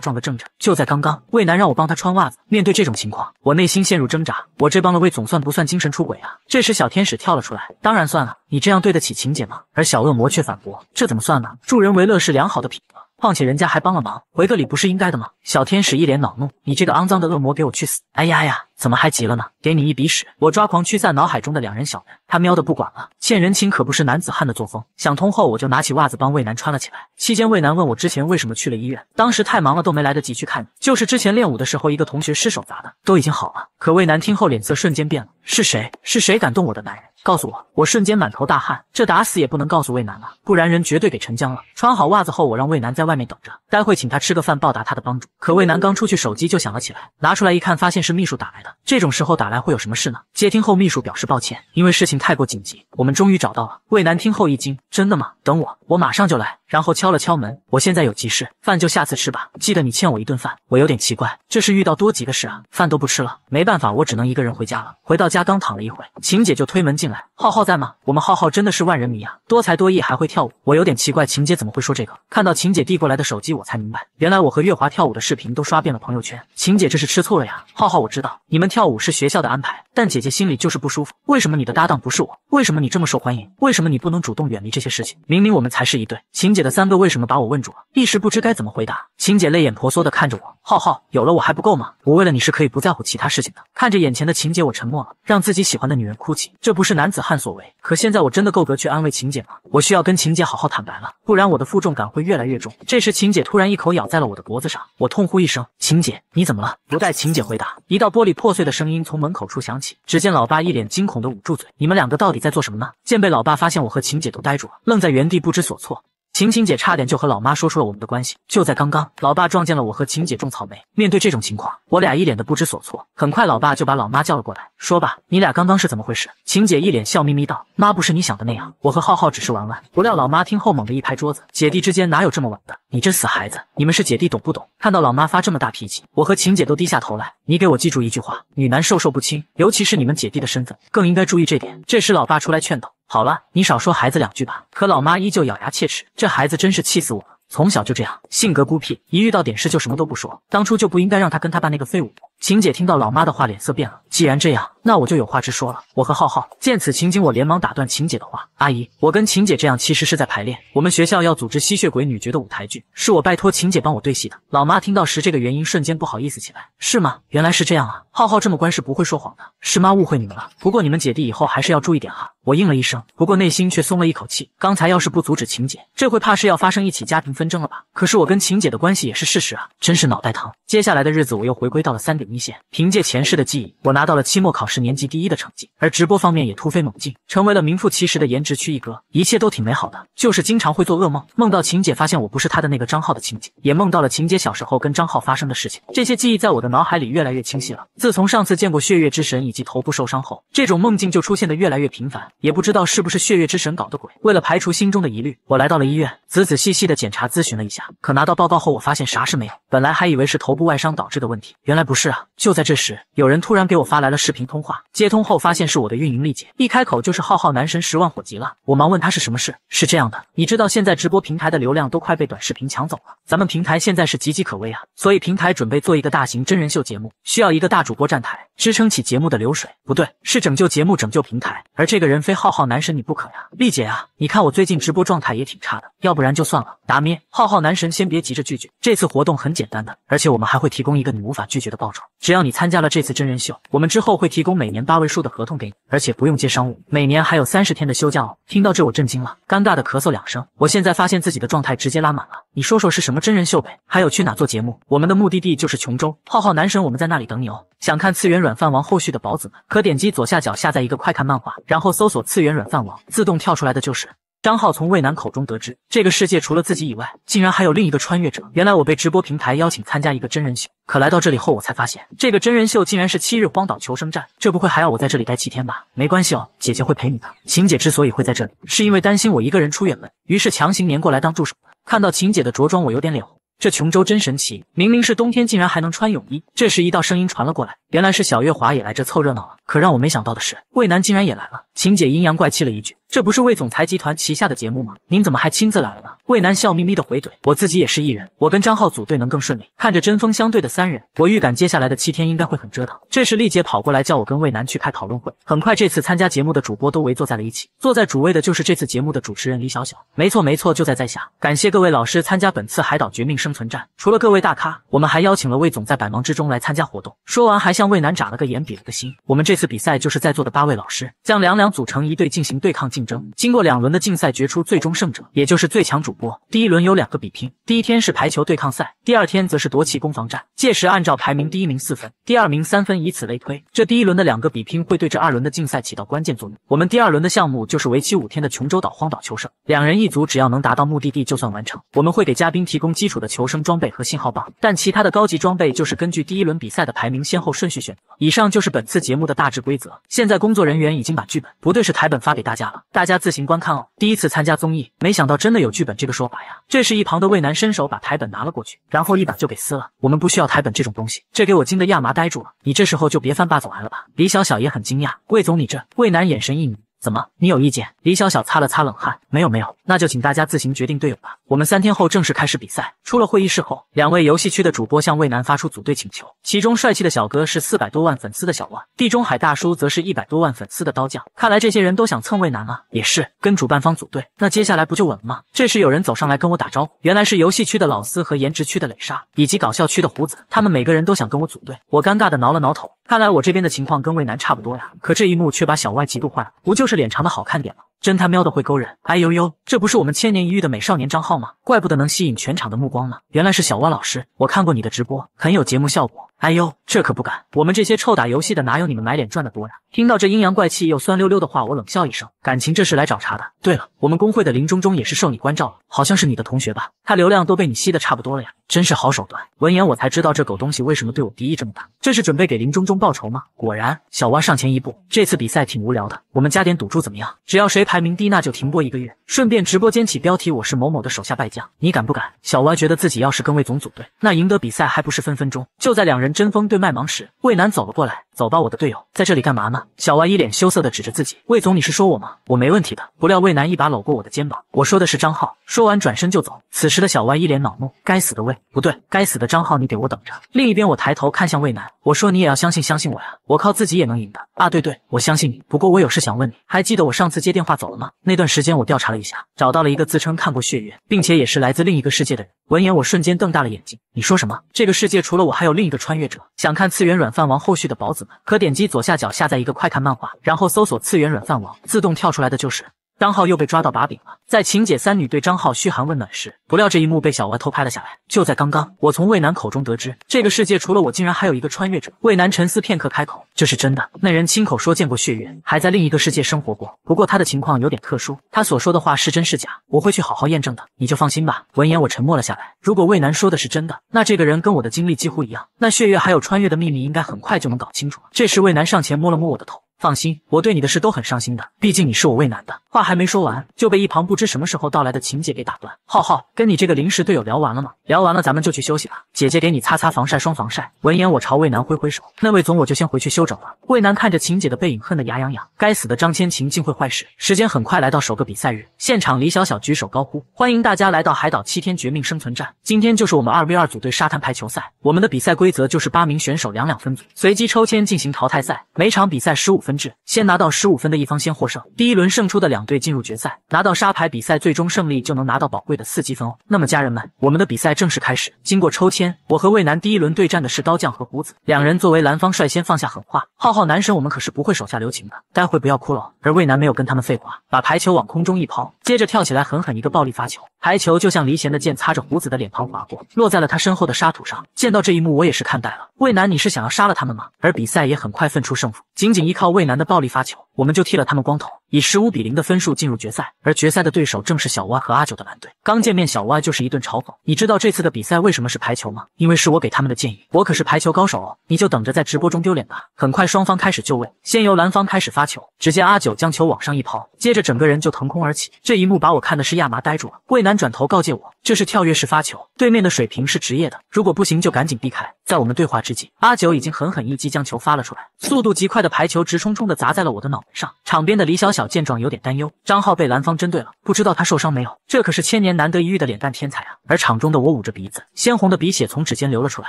撞个正着。就在刚刚，魏楠让我帮他穿袜子。面对这种情况，我内心陷入挣扎。我这帮了，魏总算不算精神出轨啊？这时，小天使跳了出来，当然算了，你这样对得起晴姐吗？而小恶魔却反驳，这怎么算呢？助人为乐是良好的品德，况且人家还帮了忙，回个礼不是应该的吗？小天使一脸恼怒，你这个肮脏的恶魔，给我去死！哎呀呀！怎么还急了呢？给你一鼻屎！我抓狂，驱散脑海中的两人小人，他喵的不管了，欠人情可不是男子汉的作风。想通后，我就拿起袜子帮魏楠穿了起来。期间，魏楠问我之前为什么去了医院，当时太忙了都没来得及去看。你，就是之前练武的时候，一个同学失手砸的，都已经好了。可魏楠听后脸色瞬间变了。是谁？是谁敢动我的男人？告诉我！我瞬间满头大汗，这打死也不能告诉魏楠了，不然人绝对给陈江了。穿好袜子后，我让魏楠在外面等着，待会请他吃个饭报答他的帮助。可魏楠刚出去，手机就响了起来，拿出来一看，发现是秘书打来的。这种时候打来会有什么事呢？接听后，秘书表示抱歉，因为事情太过紧急，我们终于找到了魏楠。听后一惊：“真的吗？等我，我马上就来。”然后敲了敲门，我现在有急事，饭就下次吃吧，记得你欠我一顿饭。我有点奇怪，这是遇到多急的事啊，饭都不吃了。没办法，我只能一个人回家了。回到家刚躺了一会，晴姐就推门进来：“浩浩在吗？我们浩浩真的是万人迷啊，多才多艺，还会跳舞。”我有点奇怪，晴姐怎么会说这个？看到晴姐递过来的手机，我才明白，原来我和月华跳舞的视频都刷遍了朋友圈。晴姐这是吃醋了呀？浩浩，我知道你们跳舞是学校的安排，但姐姐心里就是不舒服。为什么你的搭档不是我？为什么你这么受欢迎？为什么你不能主动远离这些事情？明明我们才是一对，晴。姐的三个为什么把我问住了？一时不知该怎么回答。秦姐泪眼婆娑地看着我，浩浩，有了我还不够吗？我为了你是可以不在乎其他事情的。看着眼前的秦姐，我沉默了。让自己喜欢的女人哭泣，这不是男子汉所为。可现在我真的够格去安慰秦姐吗？我需要跟秦姐好好坦白了，不然我的负重感会越来越重。这时秦姐突然一口咬在了我的脖子上，我痛呼一声：“秦姐，你怎么了？”不待秦姐回答，一道玻璃破碎的声音从门口处响起。只见老爸一脸惊恐地捂住嘴：“你们两个到底在做什么呢？”见被老爸发现，我和秦姐都呆住了，愣在原地不知所措。晴晴姐差点就和老妈说出了我们的关系，就在刚刚，老爸撞见了我和晴姐种草莓。面对这种情况，我俩一脸的不知所措。很快，老爸就把老妈叫了过来，说吧，你俩刚刚是怎么回事？晴姐一脸笑眯眯道：“妈，不是你想的那样，我和浩浩只是玩玩。”不料，老妈听后猛地一拍桌子：“姐弟之间哪有这么玩的？你这死孩子，你们是姐弟，懂不懂？”看到老妈发这么大脾气，我和晴姐都低下头来。你给我记住一句话：女男授受不亲，尤其是你们姐弟的身份，更应该注意这点。这时，老爸出来劝导。好了，你少说孩子两句吧。可老妈依旧咬牙切齿，这孩子真是气死我了。从小就这样，性格孤僻，一遇到点事就什么都不说。当初就不应该让他跟他爸那个废物。晴姐听到老妈的话，脸色变了。既然这样，那我就有话直说了。我和浩浩见此情景，我连忙打断晴姐的话：“阿姨，我跟晴姐这样其实是在排练。我们学校要组织吸血鬼女爵的舞台剧，是我拜托晴姐帮我对戏的。”老妈听到时，这个原因瞬间不好意思起来：“是吗？原来是这样啊。浩浩这么乖，是不会说谎的。是妈误会你们了。不过你们姐弟以后还是要注意点哈。”我应了一声，不过内心却松了一口气。刚才要是不阻止晴姐，这会怕是要发生一起家庭纷争了吧？可是我跟晴姐的关系也是事实啊，真是脑袋疼。接下来的日子，我又回归到了三点。一线凭借前世的记忆，我拿到了期末考试年级第一的成绩，而直播方面也突飞猛进，成为了名副其实的颜值区一哥。一切都挺美好的，就是经常会做噩梦，梦到秦姐发现我不是她的那个张浩的情景，也梦到了秦姐小时候跟张浩发生的事情。这些记忆在我的脑海里越来越清晰了。自从上次见过血月之神以及头部受伤后，这种梦境就出现的越来越频繁。也不知道是不是血月之神搞的鬼。为了排除心中的疑虑，我来到了医院，仔仔细细的检查咨询了一下。可拿到报告后，我发现啥事没有。本来还以为是头部外伤导致的问题，原来不是啊。就在这时，有人突然给我发来了视频通话。接通后，发现是我的运营丽姐，一开口就是浩浩男神十万火急了。我忙问他是什么事，是这样的，你知道现在直播平台的流量都快被短视频抢走了，咱们平台现在是岌岌可危啊，所以平台准备做一个大型真人秀节目，需要一个大主播站台。支撑起节目的流水，不对，是拯救节目，拯救平台。而这个人非浩浩男神你不可呀，丽姐啊，你看我最近直播状态也挺差的，要不然就算了。达咩，浩浩男神，先别急着拒绝，这次活动很简单的，而且我们还会提供一个你无法拒绝的报酬，只要你参加了这次真人秀，我们之后会提供每年八位数的合同给你，而且不用接商务，每年还有三十天的休假哦。听到这我震惊了，尴尬的咳嗽两声，我现在发现自己的状态直接拉满了。你说说是什么真人秀呗？还有去哪做节目？我们的目的地就是琼州，浩浩男神，我们在那里等你哦。想看《次元软饭王》后续的宝子们，可点击左下角下载一个快看漫画，然后搜索《次元软饭王》，自动跳出来的就是。张浩从魏楠口中得知，这个世界除了自己以外，竟然还有另一个穿越者。原来我被直播平台邀请参加一个真人秀，可来到这里后，我才发现这个真人秀竟然是七日荒岛求生战。这不会还要我在这里待七天吧？没关系哦，姐姐会陪你的。晴姐之所以会在这里，是因为担心我一个人出远门，于是强行粘过来当助手。看到晴姐的着装，我有点脸。红。这琼州真神奇，明明是冬天，竟然还能穿泳衣。这时，一道声音传了过来，原来是小月华也来这凑热闹了。可让我没想到的是，魏楠竟然也来了。秦姐阴阳怪气了一句。这不是魏总裁集团旗下的节目吗？您怎么还亲自来了？呢？魏楠笑眯眯的回怼：“我自己也是艺人，我跟张浩组队能更顺利。”看着针锋相对的三人，我预感接下来的七天应该会很折腾。这时，丽姐跑过来叫我跟魏楠去开讨论会。很快，这次参加节目的主播都围坐在了一起，坐在主位的就是这次节目的主持人李小小。没错，没错，就在在下。感谢各位老师参加本次海岛绝命生存战。除了各位大咖，我们还邀请了魏总在百忙之中来参加活动。说完，还向魏楠眨了个眼，比了个心。我们这次比赛就是在座的八位老师将两两组成一队进行对抗。竞争经过两轮的竞赛决出最终胜者，也就是最强主播。第一轮有两个比拼，第一天是排球对抗赛，第二天则是夺旗攻防战。届时按照排名，第一名四分，第二名三分，以此类推。这第一轮的两个比拼会对这二轮的竞赛起到关键作用。我们第二轮的项目就是为期五天的琼州岛荒岛求生，两人一组，只要能达到目的地就算完成。我们会给嘉宾提供基础的求生装备和信号棒，但其他的高级装备就是根据第一轮比赛的排名先后顺序选择。以上就是本次节目的大致规则。现在工作人员已经把剧本不对是台本发给大家了。大家自行观看哦。第一次参加综艺，没想到真的有剧本这个说法呀。这时，一旁的魏楠伸手把台本拿了过去，然后一把就给撕了。我们不需要台本这种东西。这给我惊的亚麻呆住了。你这时候就别翻霸总癌了吧？李小小也很惊讶。魏总，你这……魏楠眼神一凝。怎么？你有意见？李小小擦了擦冷汗，没有没有，那就请大家自行决定队友吧。我们三天后正式开始比赛。出了会议室后，两位游戏区的主播向魏南发出组队请求，其中帅气的小哥是四百多万粉丝的小万，地中海大叔则是一百多万粉丝的刀匠。看来这些人都想蹭魏南啊！也是，跟主办方组队，那接下来不就稳了吗？这时有人走上来跟我打招呼，原来是游戏区的老四和颜值区的蕾莎，以及搞笑区的胡子，他们每个人都想跟我组队。我尴尬地挠了挠头，看来我这边的情况跟魏南差不多呀。可这一幕却把小外嫉妒坏了，不就？是脸长的好看点吗？真他喵的会勾人！哎呦呦，这不是我们千年一遇的美少年张浩吗？怪不得能吸引全场的目光呢。原来是小蛙老师，我看过你的直播，很有节目效果。哎呦，这可不敢，我们这些臭打游戏的哪有你们买脸赚的多呀？听到这阴阳怪气又酸溜溜的话，我冷笑一声，感情这是来找茬的。对了，我们公会的林中中也是受你关照了，好像是你的同学吧？他流量都被你吸的差不多了呀，真是好手段。闻言，我才知道这狗东西为什么对我敌意这么大，这是准备给林中中报仇吗？果然，小蛙上前一步，这次比赛挺无聊的，我们加点赌注怎么样？只要谁。排名低那就停播一个月，顺便直播间起标题，我是某某的手下败将，你敢不敢？小歪觉得自己要是跟魏总组队，那赢得比赛还不是分分钟。就在两人针锋对麦芒时，魏楠走了过来。走吧，我的队友在这里干嘛呢？小歪一脸羞涩的指着自己。魏总，你是说我吗？我没问题的。不料魏楠一把搂过我的肩膀。我说的是张浩。说完转身就走。此时的小歪一脸恼怒，该死的魏，不对，该死的张浩，你给我等着。另一边我抬头看向魏楠，我说你也要相信，相信我呀，我靠自己也能赢的啊。对对，我相信你。不过我有事想问你，还记得我上次接电话走了吗？那段时间我调查了一下，找到了一个自称看过《血月》，并且也是来自另一个世界的人。闻言我瞬间瞪大了眼睛。你说什么？这个世界除了我还有另一个穿越者？想看《次元软饭王》后续的宝子？可点击左下角下载一个快看漫画，然后搜索“次元软饭网”，自动跳出来的就是。张浩又被抓到把柄了。在秦姐三女对张浩嘘寒问暖时，不料这一幕被小歪偷拍了下来。就在刚刚，我从魏楠口中得知，这个世界除了我，竟然还有一个穿越者。魏楠沉思片刻，开口：“这是真的。那人亲口说见过血月，还在另一个世界生活过。不过他的情况有点特殊。他所说的话是真是假，我会去好好验证的。你就放心吧。”闻言，我沉默了下来。如果魏楠说的是真的，那这个人跟我的经历几乎一样。那血月还有穿越的秘密，应该很快就能搞清楚了。这时，魏楠上前摸了摸我的头。放心，我对你的事都很上心的，毕竟你是我魏楠的。话还没说完，就被一旁不知什么时候到来的晴姐给打断。浩浩，跟你这个临时队友聊完了吗？聊完了，咱们就去休息吧。姐姐给你擦擦防晒霜，防晒。闻言，我朝魏楠挥挥手。那位总，我就先回去休整了。魏楠看着晴姐的背影，恨得牙痒痒。该死的张千晴，竟会坏事！时间很快来到首个比赛日，现场李小小举手高呼：“欢迎大家来到海岛七天绝命生存战！今天就是我们二 v 二组队沙滩排球赛。我们的比赛规则就是八名选手两两分组，随机抽签进行淘汰赛，每场比赛十五分。”分制，先拿到十五分的一方先获胜。第一轮胜出的两队进入决赛，拿到沙牌比赛最终胜利就能拿到宝贵的四积分哦。那么家人们，我们的比赛正式开始。经过抽签，我和魏楠第一轮对战的是刀匠和胡子两人。作为蓝方，率先放下狠话：“浩浩男神，我们可是不会手下留情的，待会不要哭了。”而魏楠没有跟他们废话，把排球往空中一抛，接着跳起来狠狠一个暴力发球，排球就像离弦的箭，擦着胡子的脸庞划过，落在了他身后的沙土上。见到这一幕，我也是看呆了。魏楠，你是想要杀了他们吗？而比赛也很快分出胜负，仅仅依靠。魏楠的暴力发球。我们就剃了他们光头，以十五比零的分数进入决赛。而决赛的对手正是小 Y 和阿九的蓝队。刚见面，小 Y 就是一顿嘲讽。你知道这次的比赛为什么是排球吗？因为是我给他们的建议，我可是排球高手哦！你就等着在直播中丢脸吧。很快，双方开始就位，先由蓝方开始发球。只见阿九将球往上一抛，接着整个人就腾空而起。这一幕把我看的是亚麻呆住了。魏楠转头告诫我：“这是跳跃式发球，对面的水平是职业的，如果不行就赶紧避开。”在我们对话之际，阿九已经狠狠一击将球发了出来，速度极快的排球直冲冲的砸在了我的脑。上场边的李小小见状有点担忧，张浩被蓝方针对了，不知道他受伤没有？这可是千年难得一遇的脸蛋天才啊！而场中的我捂着鼻子，鲜红的鼻血从指尖流了出来。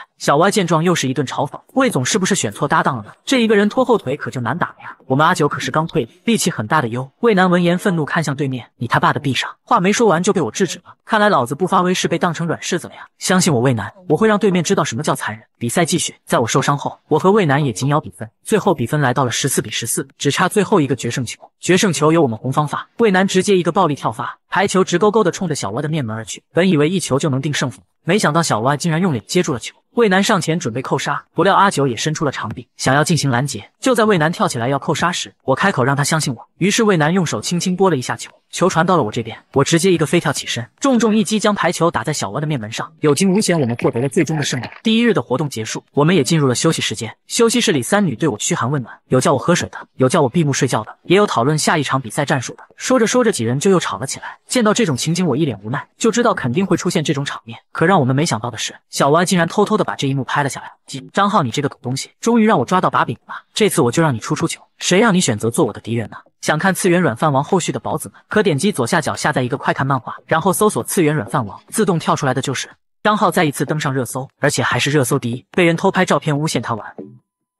小歪见状又是一顿嘲讽，魏总是不是选错搭档了呢？这一个人拖后腿可就难打了呀！我们阿九可是刚退役，力气很大的哟。魏楠闻言愤怒看向对面，你他爸的闭上！话没说完就被我制止了。看来老子不发威是被当成软柿子了呀！相信我魏楠，我会让对面知道什么叫残忍。比赛继续，在我受伤后，我和魏楠也紧咬比分，最后比分来到了十四比十四，只差最后一个决胜球。决胜球由我们红方发，魏楠直接一个暴力跳发，排球直勾勾的冲着小歪的面门而去。本以为一球就能定胜负，没想到小歪竟然用脸接住了球。魏楠上前准备扣杀，不料阿九也伸出了长臂，想要进行拦截。就在魏楠跳起来要扣杀时，我开口让他相信我，于是魏楠用手轻轻拨了一下球。球传到了我这边，我直接一个飞跳起身，重重一击将排球打在小歪的面门上。有惊无险，我们获得了最终的胜利。第一日的活动结束，我们也进入了休息时间。休息室里，三女对我嘘寒问暖，有叫我喝水的，有叫我闭目睡觉的，也有讨论下一场比赛战术的。说着说着，几人就又吵了起来。见到这种情景，我一脸无奈，就知道肯定会出现这种场面。可让我们没想到的是，小歪竟然偷偷的把这一幕拍了下来。张浩，你这个狗东西，终于让我抓到把柄了。这次我就让你出出糗。谁让你选择做我的敌人呢？想看《次元软饭王》后续的宝子们，可点击左下角下载一个快看漫画，然后搜索《次元软饭王》，自动跳出来的就是。张浩再一次登上热搜，而且还是热搜第一，被人偷拍照片诬陷他玩。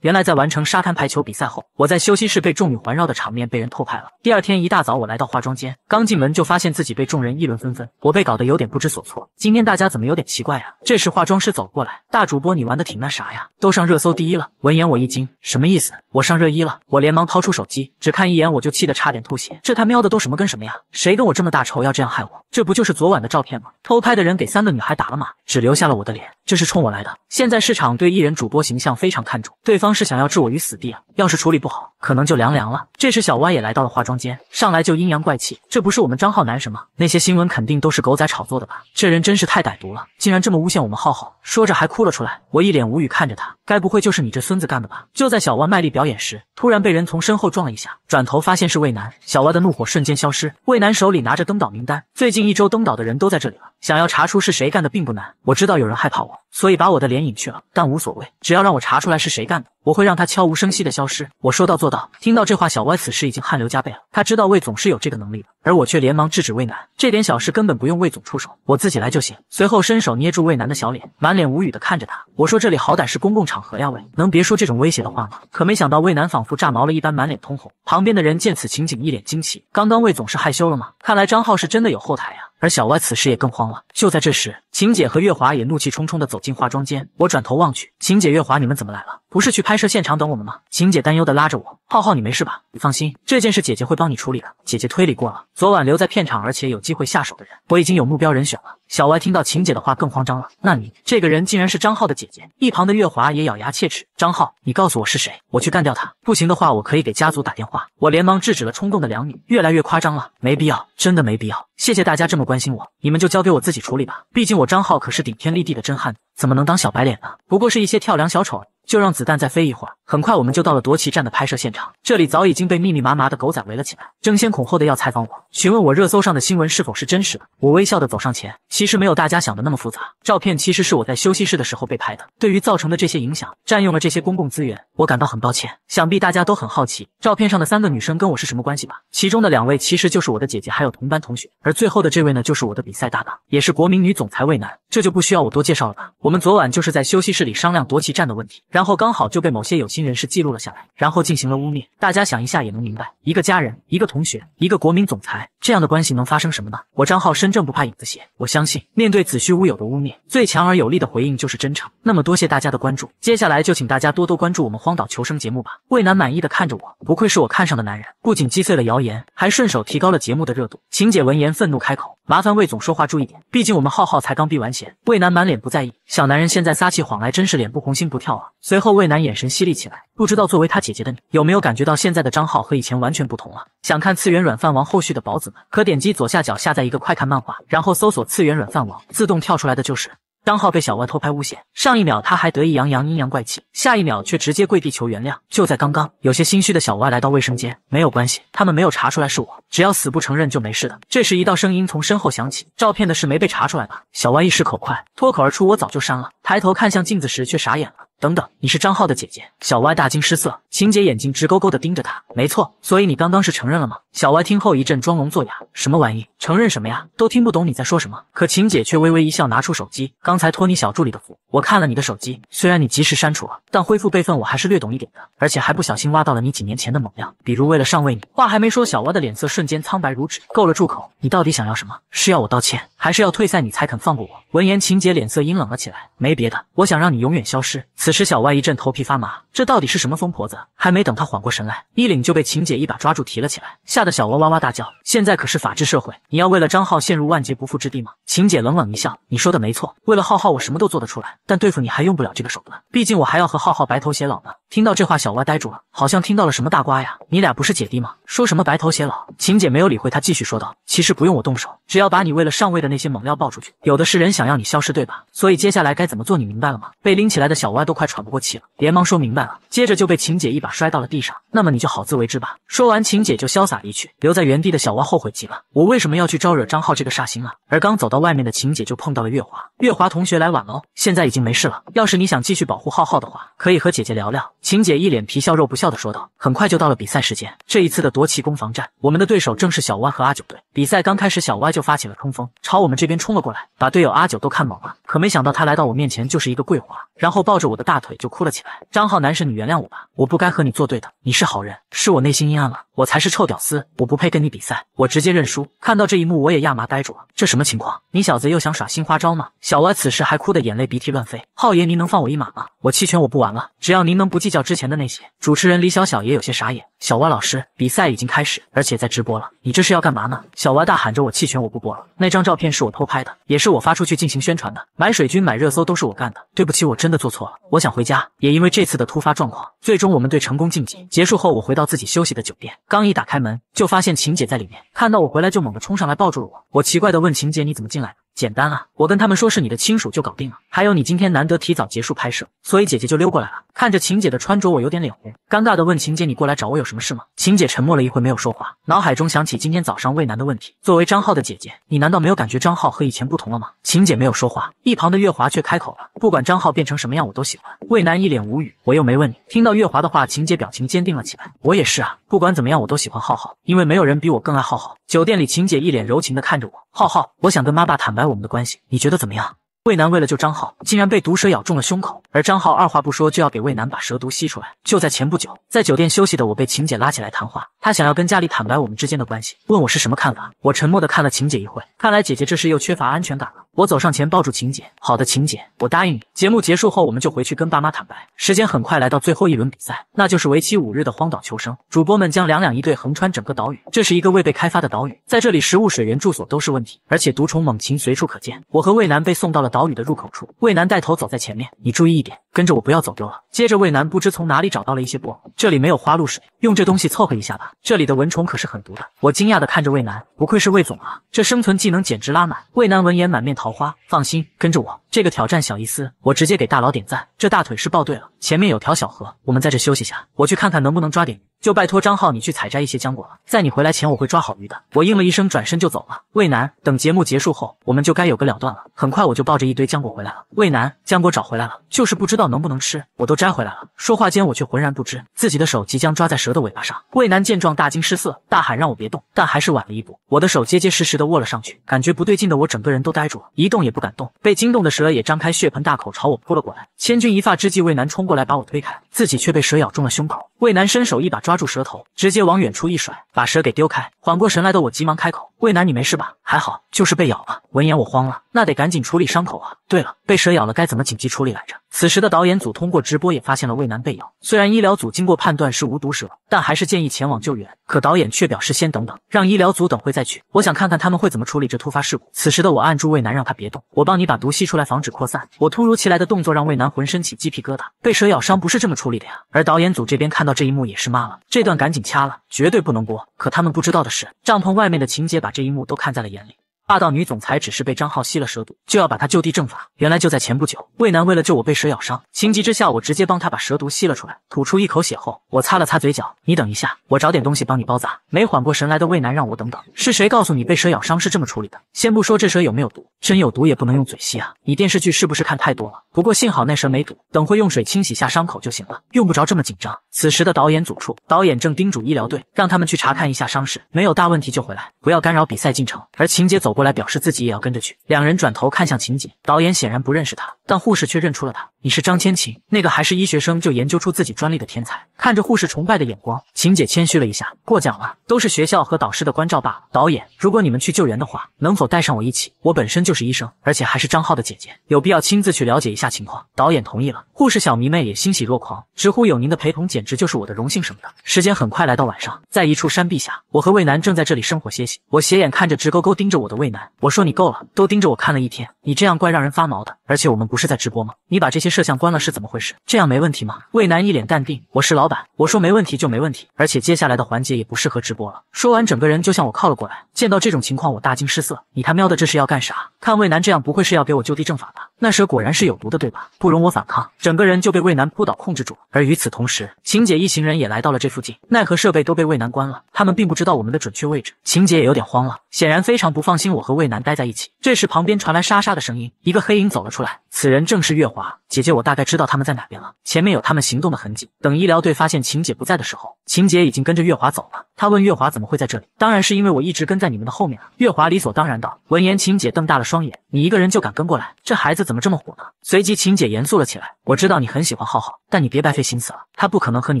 原来在完成沙滩排球比赛后，我在休息室被众女环绕的场面被人偷拍了。第二天一大早，我来到化妆间，刚进门就发现自己被众人议论纷纷，我被搞得有点不知所措。今天大家怎么有点奇怪呀？这时化妆师走过来：“大主播，你玩的挺那啥呀，都上热搜第一了。”闻言我一惊，什么意思？我上热一了？我连忙掏出手机，只看一眼我就气得差点吐血。这他喵的都什么跟什么呀？谁跟我这么大仇要这样害我？这不就是昨晚的照片吗？偷拍的人给三个女孩打了码，只留下了我的脸。这是冲我来的！现在市场对艺人主播形象非常看重，对方是想要置我于死地啊！要是处理不好，可能就凉凉了。这时小歪也来到了化妆间，上来就阴阳怪气：“这不是我们张浩男神吗？那些新闻肯定都是狗仔炒作的吧？这人真是太歹毒了，竟然这么诬陷我们浩浩！”说着还哭了出来。我一脸无语看着他。该不会就是你这孙子干的吧？就在小歪卖力表演时，突然被人从身后撞了一下，转头发现是魏楠。小歪的怒火瞬间消失。魏楠手里拿着登岛名单，最近一周登岛的人都在这里了。想要查出是谁干的并不难。我知道有人害怕我，所以把我的脸隐去了，但无所谓，只要让我查出来是谁干的，我会让他悄无声息的消失。我说到做到。听到这话，小歪此时已经汗流浃背了。他知道魏总是有这个能力的，而我却连忙制止魏楠，这点小事根本不用魏总出手，我自己来就行。随后伸手捏住魏楠的小脸，满脸无语地看着他。我说这里好歹是公共场。场合呀，喂，能别说这种威胁的话吗？可没想到魏楠仿佛炸毛了一般，满脸通红。旁边的人见此情景，一脸惊奇。刚刚魏总是害羞了吗？看来张浩是真的有后台呀。而小歪此时也更慌了。就在这时，晴姐和月华也怒气冲冲地走进化妆间。我转头望去，晴姐、月华，你们怎么来了？不是去拍摄现场等我们吗？晴姐担忧地拉着我：“浩浩，你没事吧？你放心，这件事姐姐会帮你处理的。姐姐推理过了，昨晚留在片场，而且有机会下手的人，我已经有目标人选了。”小歪听到晴姐的话更慌张了。那你这个人竟然是张浩的姐姐？一旁的月华也咬牙切齿：“张浩，你告诉我是谁，我去干掉他。不行的话，我可以给家族打电话。”我连忙制止了冲动的两女，越来越夸张了。没必要，真的没必要。谢谢大家这么关心我，你们就交给我自己处理吧。毕竟我张浩可是顶天立地的真汉子，怎么能当小白脸呢？不过是一些跳梁小丑，就让子弹再飞一会儿。很快我们就到了夺旗战的拍摄现场，这里早已经被密密麻麻的狗仔围了起来，争先恐后的要采访我，询问我热搜上的新闻是否是真实的。我微笑的走上前，其实没有大家想的那么复杂，照片其实是我在休息室的时候被拍的。对于造成的这些影响，占用了这些公共资源，我感到很抱歉。想必大家都很好奇，照片上的三个女生跟我是什么关系吧？其中的两位其实就是我的姐姐，还有同班同学，而最后的这位呢，就是我的比赛搭档，也是国民女总裁魏楠，这就不需要我多介绍了吧？我们昨晚就是在休息室里商量夺旗战的问题，然后刚好就被某些有亲人士记录了下来，然后进行了污蔑。大家想一下也能明白，一个家人，一个同学，一个国民总裁，这样的关系能发生什么呢？我张浩身正不怕影子斜，我相信面对子虚乌有的污蔑，最强而有力的回应就是真诚。那么多谢大家的关注，接下来就请大家多多关注我们《荒岛求生》节目吧。魏楠满意的看着我，不愧是我看上的男人，不仅击碎了谣言，还顺手提高了节目的热度。晴姐闻言愤怒开口：“麻烦魏总说话注意点，毕竟我们浩浩才刚毕完弦。魏楠满脸不在意，小男人现在撒起谎来真是脸不红心不跳啊。随后魏楠眼神犀利起。起来。不知道作为他姐姐的你有没有感觉到现在的张浩和以前完全不同了？想看《次元软饭王》后续的宝子们，可点击左下角下载一个快看漫画，然后搜索《次元软饭王》，自动跳出来的就是张浩被小歪偷拍诬陷。上一秒他还得意洋洋、阴阳怪气，下一秒却直接跪地求原谅。就在刚刚，有些心虚的小歪来到卫生间，没有关系，他们没有查出来是我，只要死不承认就没事的。这时，一道声音从身后响起：“照片的事没被查出来吧？”小歪一时口快，脱口而出：“我早就删了。”抬头看向镜子时，却傻眼了。等等，你是张浩的姐姐？小歪大惊失色，秦姐眼睛直勾勾的盯着他。没错，所以你刚刚是承认了吗？小歪听后一阵装聋作哑，什么玩意？承认什么呀？都听不懂你在说什么。可秦姐却微微一笑，拿出手机，刚才托你小助理的福，我看了你的手机，虽然你及时删除了，但恢复备份我还是略懂一点的，而且还不小心挖到了你几年前的猛料，比如为了上位你……话还没说，小歪的脸色瞬间苍白如纸。够了，住口！你到底想要什么？是要我道歉？还是要退赛，你才肯放过我？闻言，秦姐脸色阴冷了起来。没别的，我想让你永远消失。此时，小歪一阵头皮发麻，这到底是什么疯婆子？还没等他缓过神来，衣领就被秦姐一把抓住提了起来，吓得小歪哇哇大叫。现在可是法治社会，你要为了张浩陷入万劫不复之地吗？秦姐冷冷一笑：“你说的没错，为了浩浩，我什么都做得出来。但对付你还用不了这个手段，毕竟我还要和浩浩白头偕老呢。”听到这话，小歪呆住了，好像听到了什么大瓜呀？你俩不是姐弟吗？说什么白头偕老？秦姐没有理会他，继续说道：“其实不用我动手，只要把你为了上位的那……”那些猛料爆出去，有的是人想要你消失，对吧？所以接下来该怎么做，你明白了吗？被拎起来的小歪都快喘不过气了，连忙说明白了。接着就被晴姐一把摔到了地上。那么你就好自为之吧。说完，晴姐就潇洒离去。留在原地的小歪后悔极了，我为什么要去招惹张浩这个煞星啊？而刚走到外面的晴姐就碰到了月华。月华同学来晚了，现在已经没事了。要是你想继续保护浩浩的话，可以和姐姐聊聊。晴姐一脸皮笑肉不笑的说道。很快就到了比赛时间，这一次的夺旗攻防战，我们的对手正是小歪和阿九队。比赛刚开始，小歪就发起了冲锋，超。我们这边冲了过来，把队友阿九都看懵了。可没想到他来到我面前就是一个跪花，然后抱着我的大腿就哭了起来。张浩男神，你原谅我吧，我不该和你作对的。你是好人，是我内心阴暗了。我才是臭屌丝，我不配跟你比赛，我直接认输。看到这一幕，我也亚麻呆住了，这什么情况？你小子又想耍新花招吗？小歪此时还哭得眼泪鼻涕乱飞。浩爷，您能放我一马吗？我弃权，我不玩了。只要您能不计较之前的那些。主持人李小小也有些傻眼。小歪老师，比赛已经开始，而且在直播了，你这是要干嘛呢？小歪大喊着，我弃权，我不播了。那张照片是我偷拍的，也是我发出去进行宣传的，买水军、买热搜都是我干的。对不起，我真的做错了。我想回家。也因为这次的突发状况，最终我们队成功晋级。结束后，我回到自己休息的酒店。刚一打开门，就发现秦姐在里面。看到我回来，就猛地冲上来抱住了我。我奇怪地问秦姐：“你怎么进来？”简单啊，我跟他们说是你的亲属就搞定了。还有你今天难得提早结束拍摄，所以姐姐就溜过来了。看着秦姐的穿着，我有点脸红，尴尬的问秦姐：“你过来找我有什么事吗？”秦姐沉默了一会，没有说话。脑海中想起今天早上魏楠的问题，作为张浩的姐姐，你难道没有感觉张浩和以前不同了吗？秦姐没有说话，一旁的月华却开口了：“不管张浩变成什么样，我都喜欢。”魏楠一脸无语，我又没问你。听到月华的话，秦姐表情坚定了起来：“我也是啊，不管怎么样，我都喜欢浩浩，因为没有人比我更爱浩浩。”酒店里，秦姐一脸柔情的看着我：“浩浩，我想跟妈爸坦白。”我们的关系，你觉得怎么样？魏楠为了救张浩，竟然被毒蛇咬中了胸口，而张浩二话不说就要给魏楠把蛇毒吸出来。就在前不久，在酒店休息的我被秦姐拉起来谈话，她想要跟家里坦白我们之间的关系，问我是什么看法。我沉默的看了秦姐一会，看来姐姐这是又缺乏安全感了。我走上前抱住秦姐：“好的，秦姐，我答应你。节目结束后，我们就回去跟爸妈坦白。”时间很快来到最后一轮比赛，那就是为期五日的荒岛求生。主播们将两两一队横穿整个岛屿，这是一个未被开发的岛屿，在这里食物、水源、住所都是问题，而且毒虫、猛禽随处可见。我和魏楠被送到了。岛屿的入口处，魏楠带头走在前面。你注意一点，跟着我，不要走丢了。接着，魏楠不知从哪里找到了一些布，这里没有花露水，用这东西凑合一下吧。这里的蚊虫可是很毒的。我惊讶地看着魏楠，不愧是魏总啊，这生存技能简直拉满。魏楠闻言满面桃花，放心，跟着我。这个挑战小意思，我直接给大佬点赞。这大腿是抱对了。前面有条小河，我们在这休息下，我去看看能不能抓点鱼。就拜托张浩你去采摘一些浆果了，在你回来前我会抓好鱼的。我应了一声，转身就走了。魏楠，等节目结束后，我们就该有个了断了。很快我就抱着。一堆浆果回来了，魏南，浆果找回来了，就是不知道能不能吃，我都摘回来了。说话间，我却浑然不知自己的手即将抓在蛇的尾巴上。魏南见状，大惊失色，大喊让我别动，但还是晚了一步，我的手结结实实的握了上去，感觉不对劲的我整个人都呆住了，一动也不敢动。被惊动的蛇也张开血盆大口朝我扑了过来。千钧一发之际，魏南冲过来把我推开，自己却被蛇咬中了胸口。魏南伸手一把抓住蛇头，直接往远处一甩，把蛇给丢开。缓过神来的我急忙开口。魏楠，你没事吧？还好，就是被咬了。闻言，我慌了，那得赶紧处理伤口啊。对了，被蛇咬了该怎么紧急处理来着？此时的导演组通过直播也发现了魏楠被咬，虽然医疗组经过判断是无毒蛇，但还是建议前往救援。可导演却表示先等等，让医疗组等会再去。我想看看他们会怎么处理这突发事故。此时的我按住魏楠，让他别动，我帮你把毒吸出来，防止扩散。我突如其来的动作让魏楠浑身起鸡皮疙瘩，被蛇咬伤不是这么处理的呀。而导演组这边看到这一幕也是骂了，这段赶紧掐了，绝对不能播。可他们不知道的是，帐篷外面的情节把这一幕都看在了眼里。霸道女总裁只是被张浩吸了蛇毒，就要把他就地正法。原来就在前不久，魏楠为了救我被蛇咬伤，情急之下我直接帮他把蛇毒吸了出来。吐出一口血后，我擦了擦嘴角。你等一下，我找点东西帮你包扎。没缓过神来的魏楠让我等等。是谁告诉你被蛇咬伤是这么处理的？先不说这蛇有没有毒，真有毒也不能用嘴吸啊！你电视剧是不是看太多了？不过幸好那蛇没毒，等会用水清洗下伤口就行了，用不着这么紧张。此时的导演组处，导演正叮嘱医疗队，让他们去查看一下伤势，没有大问题就回来，不要干扰比赛进程。而秦姐走过来，表示自己也要跟着去。两人转头看向秦姐，导演显然不认识她，但护士却认出了她。你是张千琴，那个还是医学生就研究出自己专利的天才。看着护士崇拜的眼光，秦姐谦虚了一下，过奖了，都是学校和导师的关照罢了。导演，如果你们去救援的话，能否带上我一起？我本身就是医生，而且还是张浩的姐姐，有必要亲自去了解一下。情况，导演同意了，护士小迷妹也欣喜若狂，直呼有您的陪同简直就是我的荣幸什么的。时间很快来到晚上，在一处山壁下，我和魏楠正在这里生火歇息。我斜眼看着直勾勾盯着我的魏楠，我说你够了，都盯着我看了一天，你这样怪让人发毛的。而且我们不是在直播吗？你把这些摄像关了是怎么回事？这样没问题吗？魏楠一脸淡定，我是老板，我说没问题就没问题。而且接下来的环节也不适合直播了。说完整个人就向我靠了过来。见到这种情况，我大惊失色，你他喵的这是要干啥？看魏楠这样，不会是要给我就地正法吧？那蛇果然是有毒的。对吧？不容我反抗，整个人就被魏南扑倒控制住了。而与此同时，秦姐一行人也来到了这附近，奈何设备都被魏南关了，他们并不知道我们的准确位置。秦姐也有点慌了，显然非常不放心我和魏南待在一起。这时，旁边传来沙沙的声音，一个黑影走了出来，此人正是月华姐姐。我大概知道他们在哪边了，前面有他们行动的痕迹。等医疗队发现秦姐不在的时候，秦姐已经跟着月华走了。她问月华怎么会在这里，当然是因为我一直跟在你们的后面了。月华理所当然道。闻言，秦姐瞪大了双眼，你一个人就敢跟过来，这孩子怎么这么火呢？随。秦姐严肃了起来。我知道你很喜欢浩浩，但你别白费心思了。他不可能和你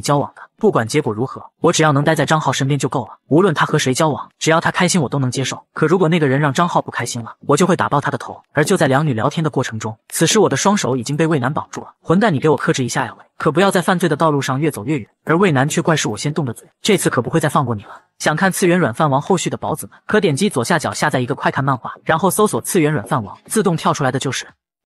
交往的。不管结果如何，我只要能待在张浩身边就够了。无论他和谁交往，只要他开心，我都能接受。可如果那个人让张浩不开心了，我就会打爆他的头。而就在两女聊天的过程中，此时我的双手已经被魏楠绑住了。混蛋，你给我克制一下呀！可不要在犯罪的道路上越走越远。而魏楠却怪是我先动的嘴，这次可不会再放过你了。想看次元软饭王后续的宝子们，可点击左下角下载一个快看漫画，然后搜索次元软饭王，自动跳出来的就是。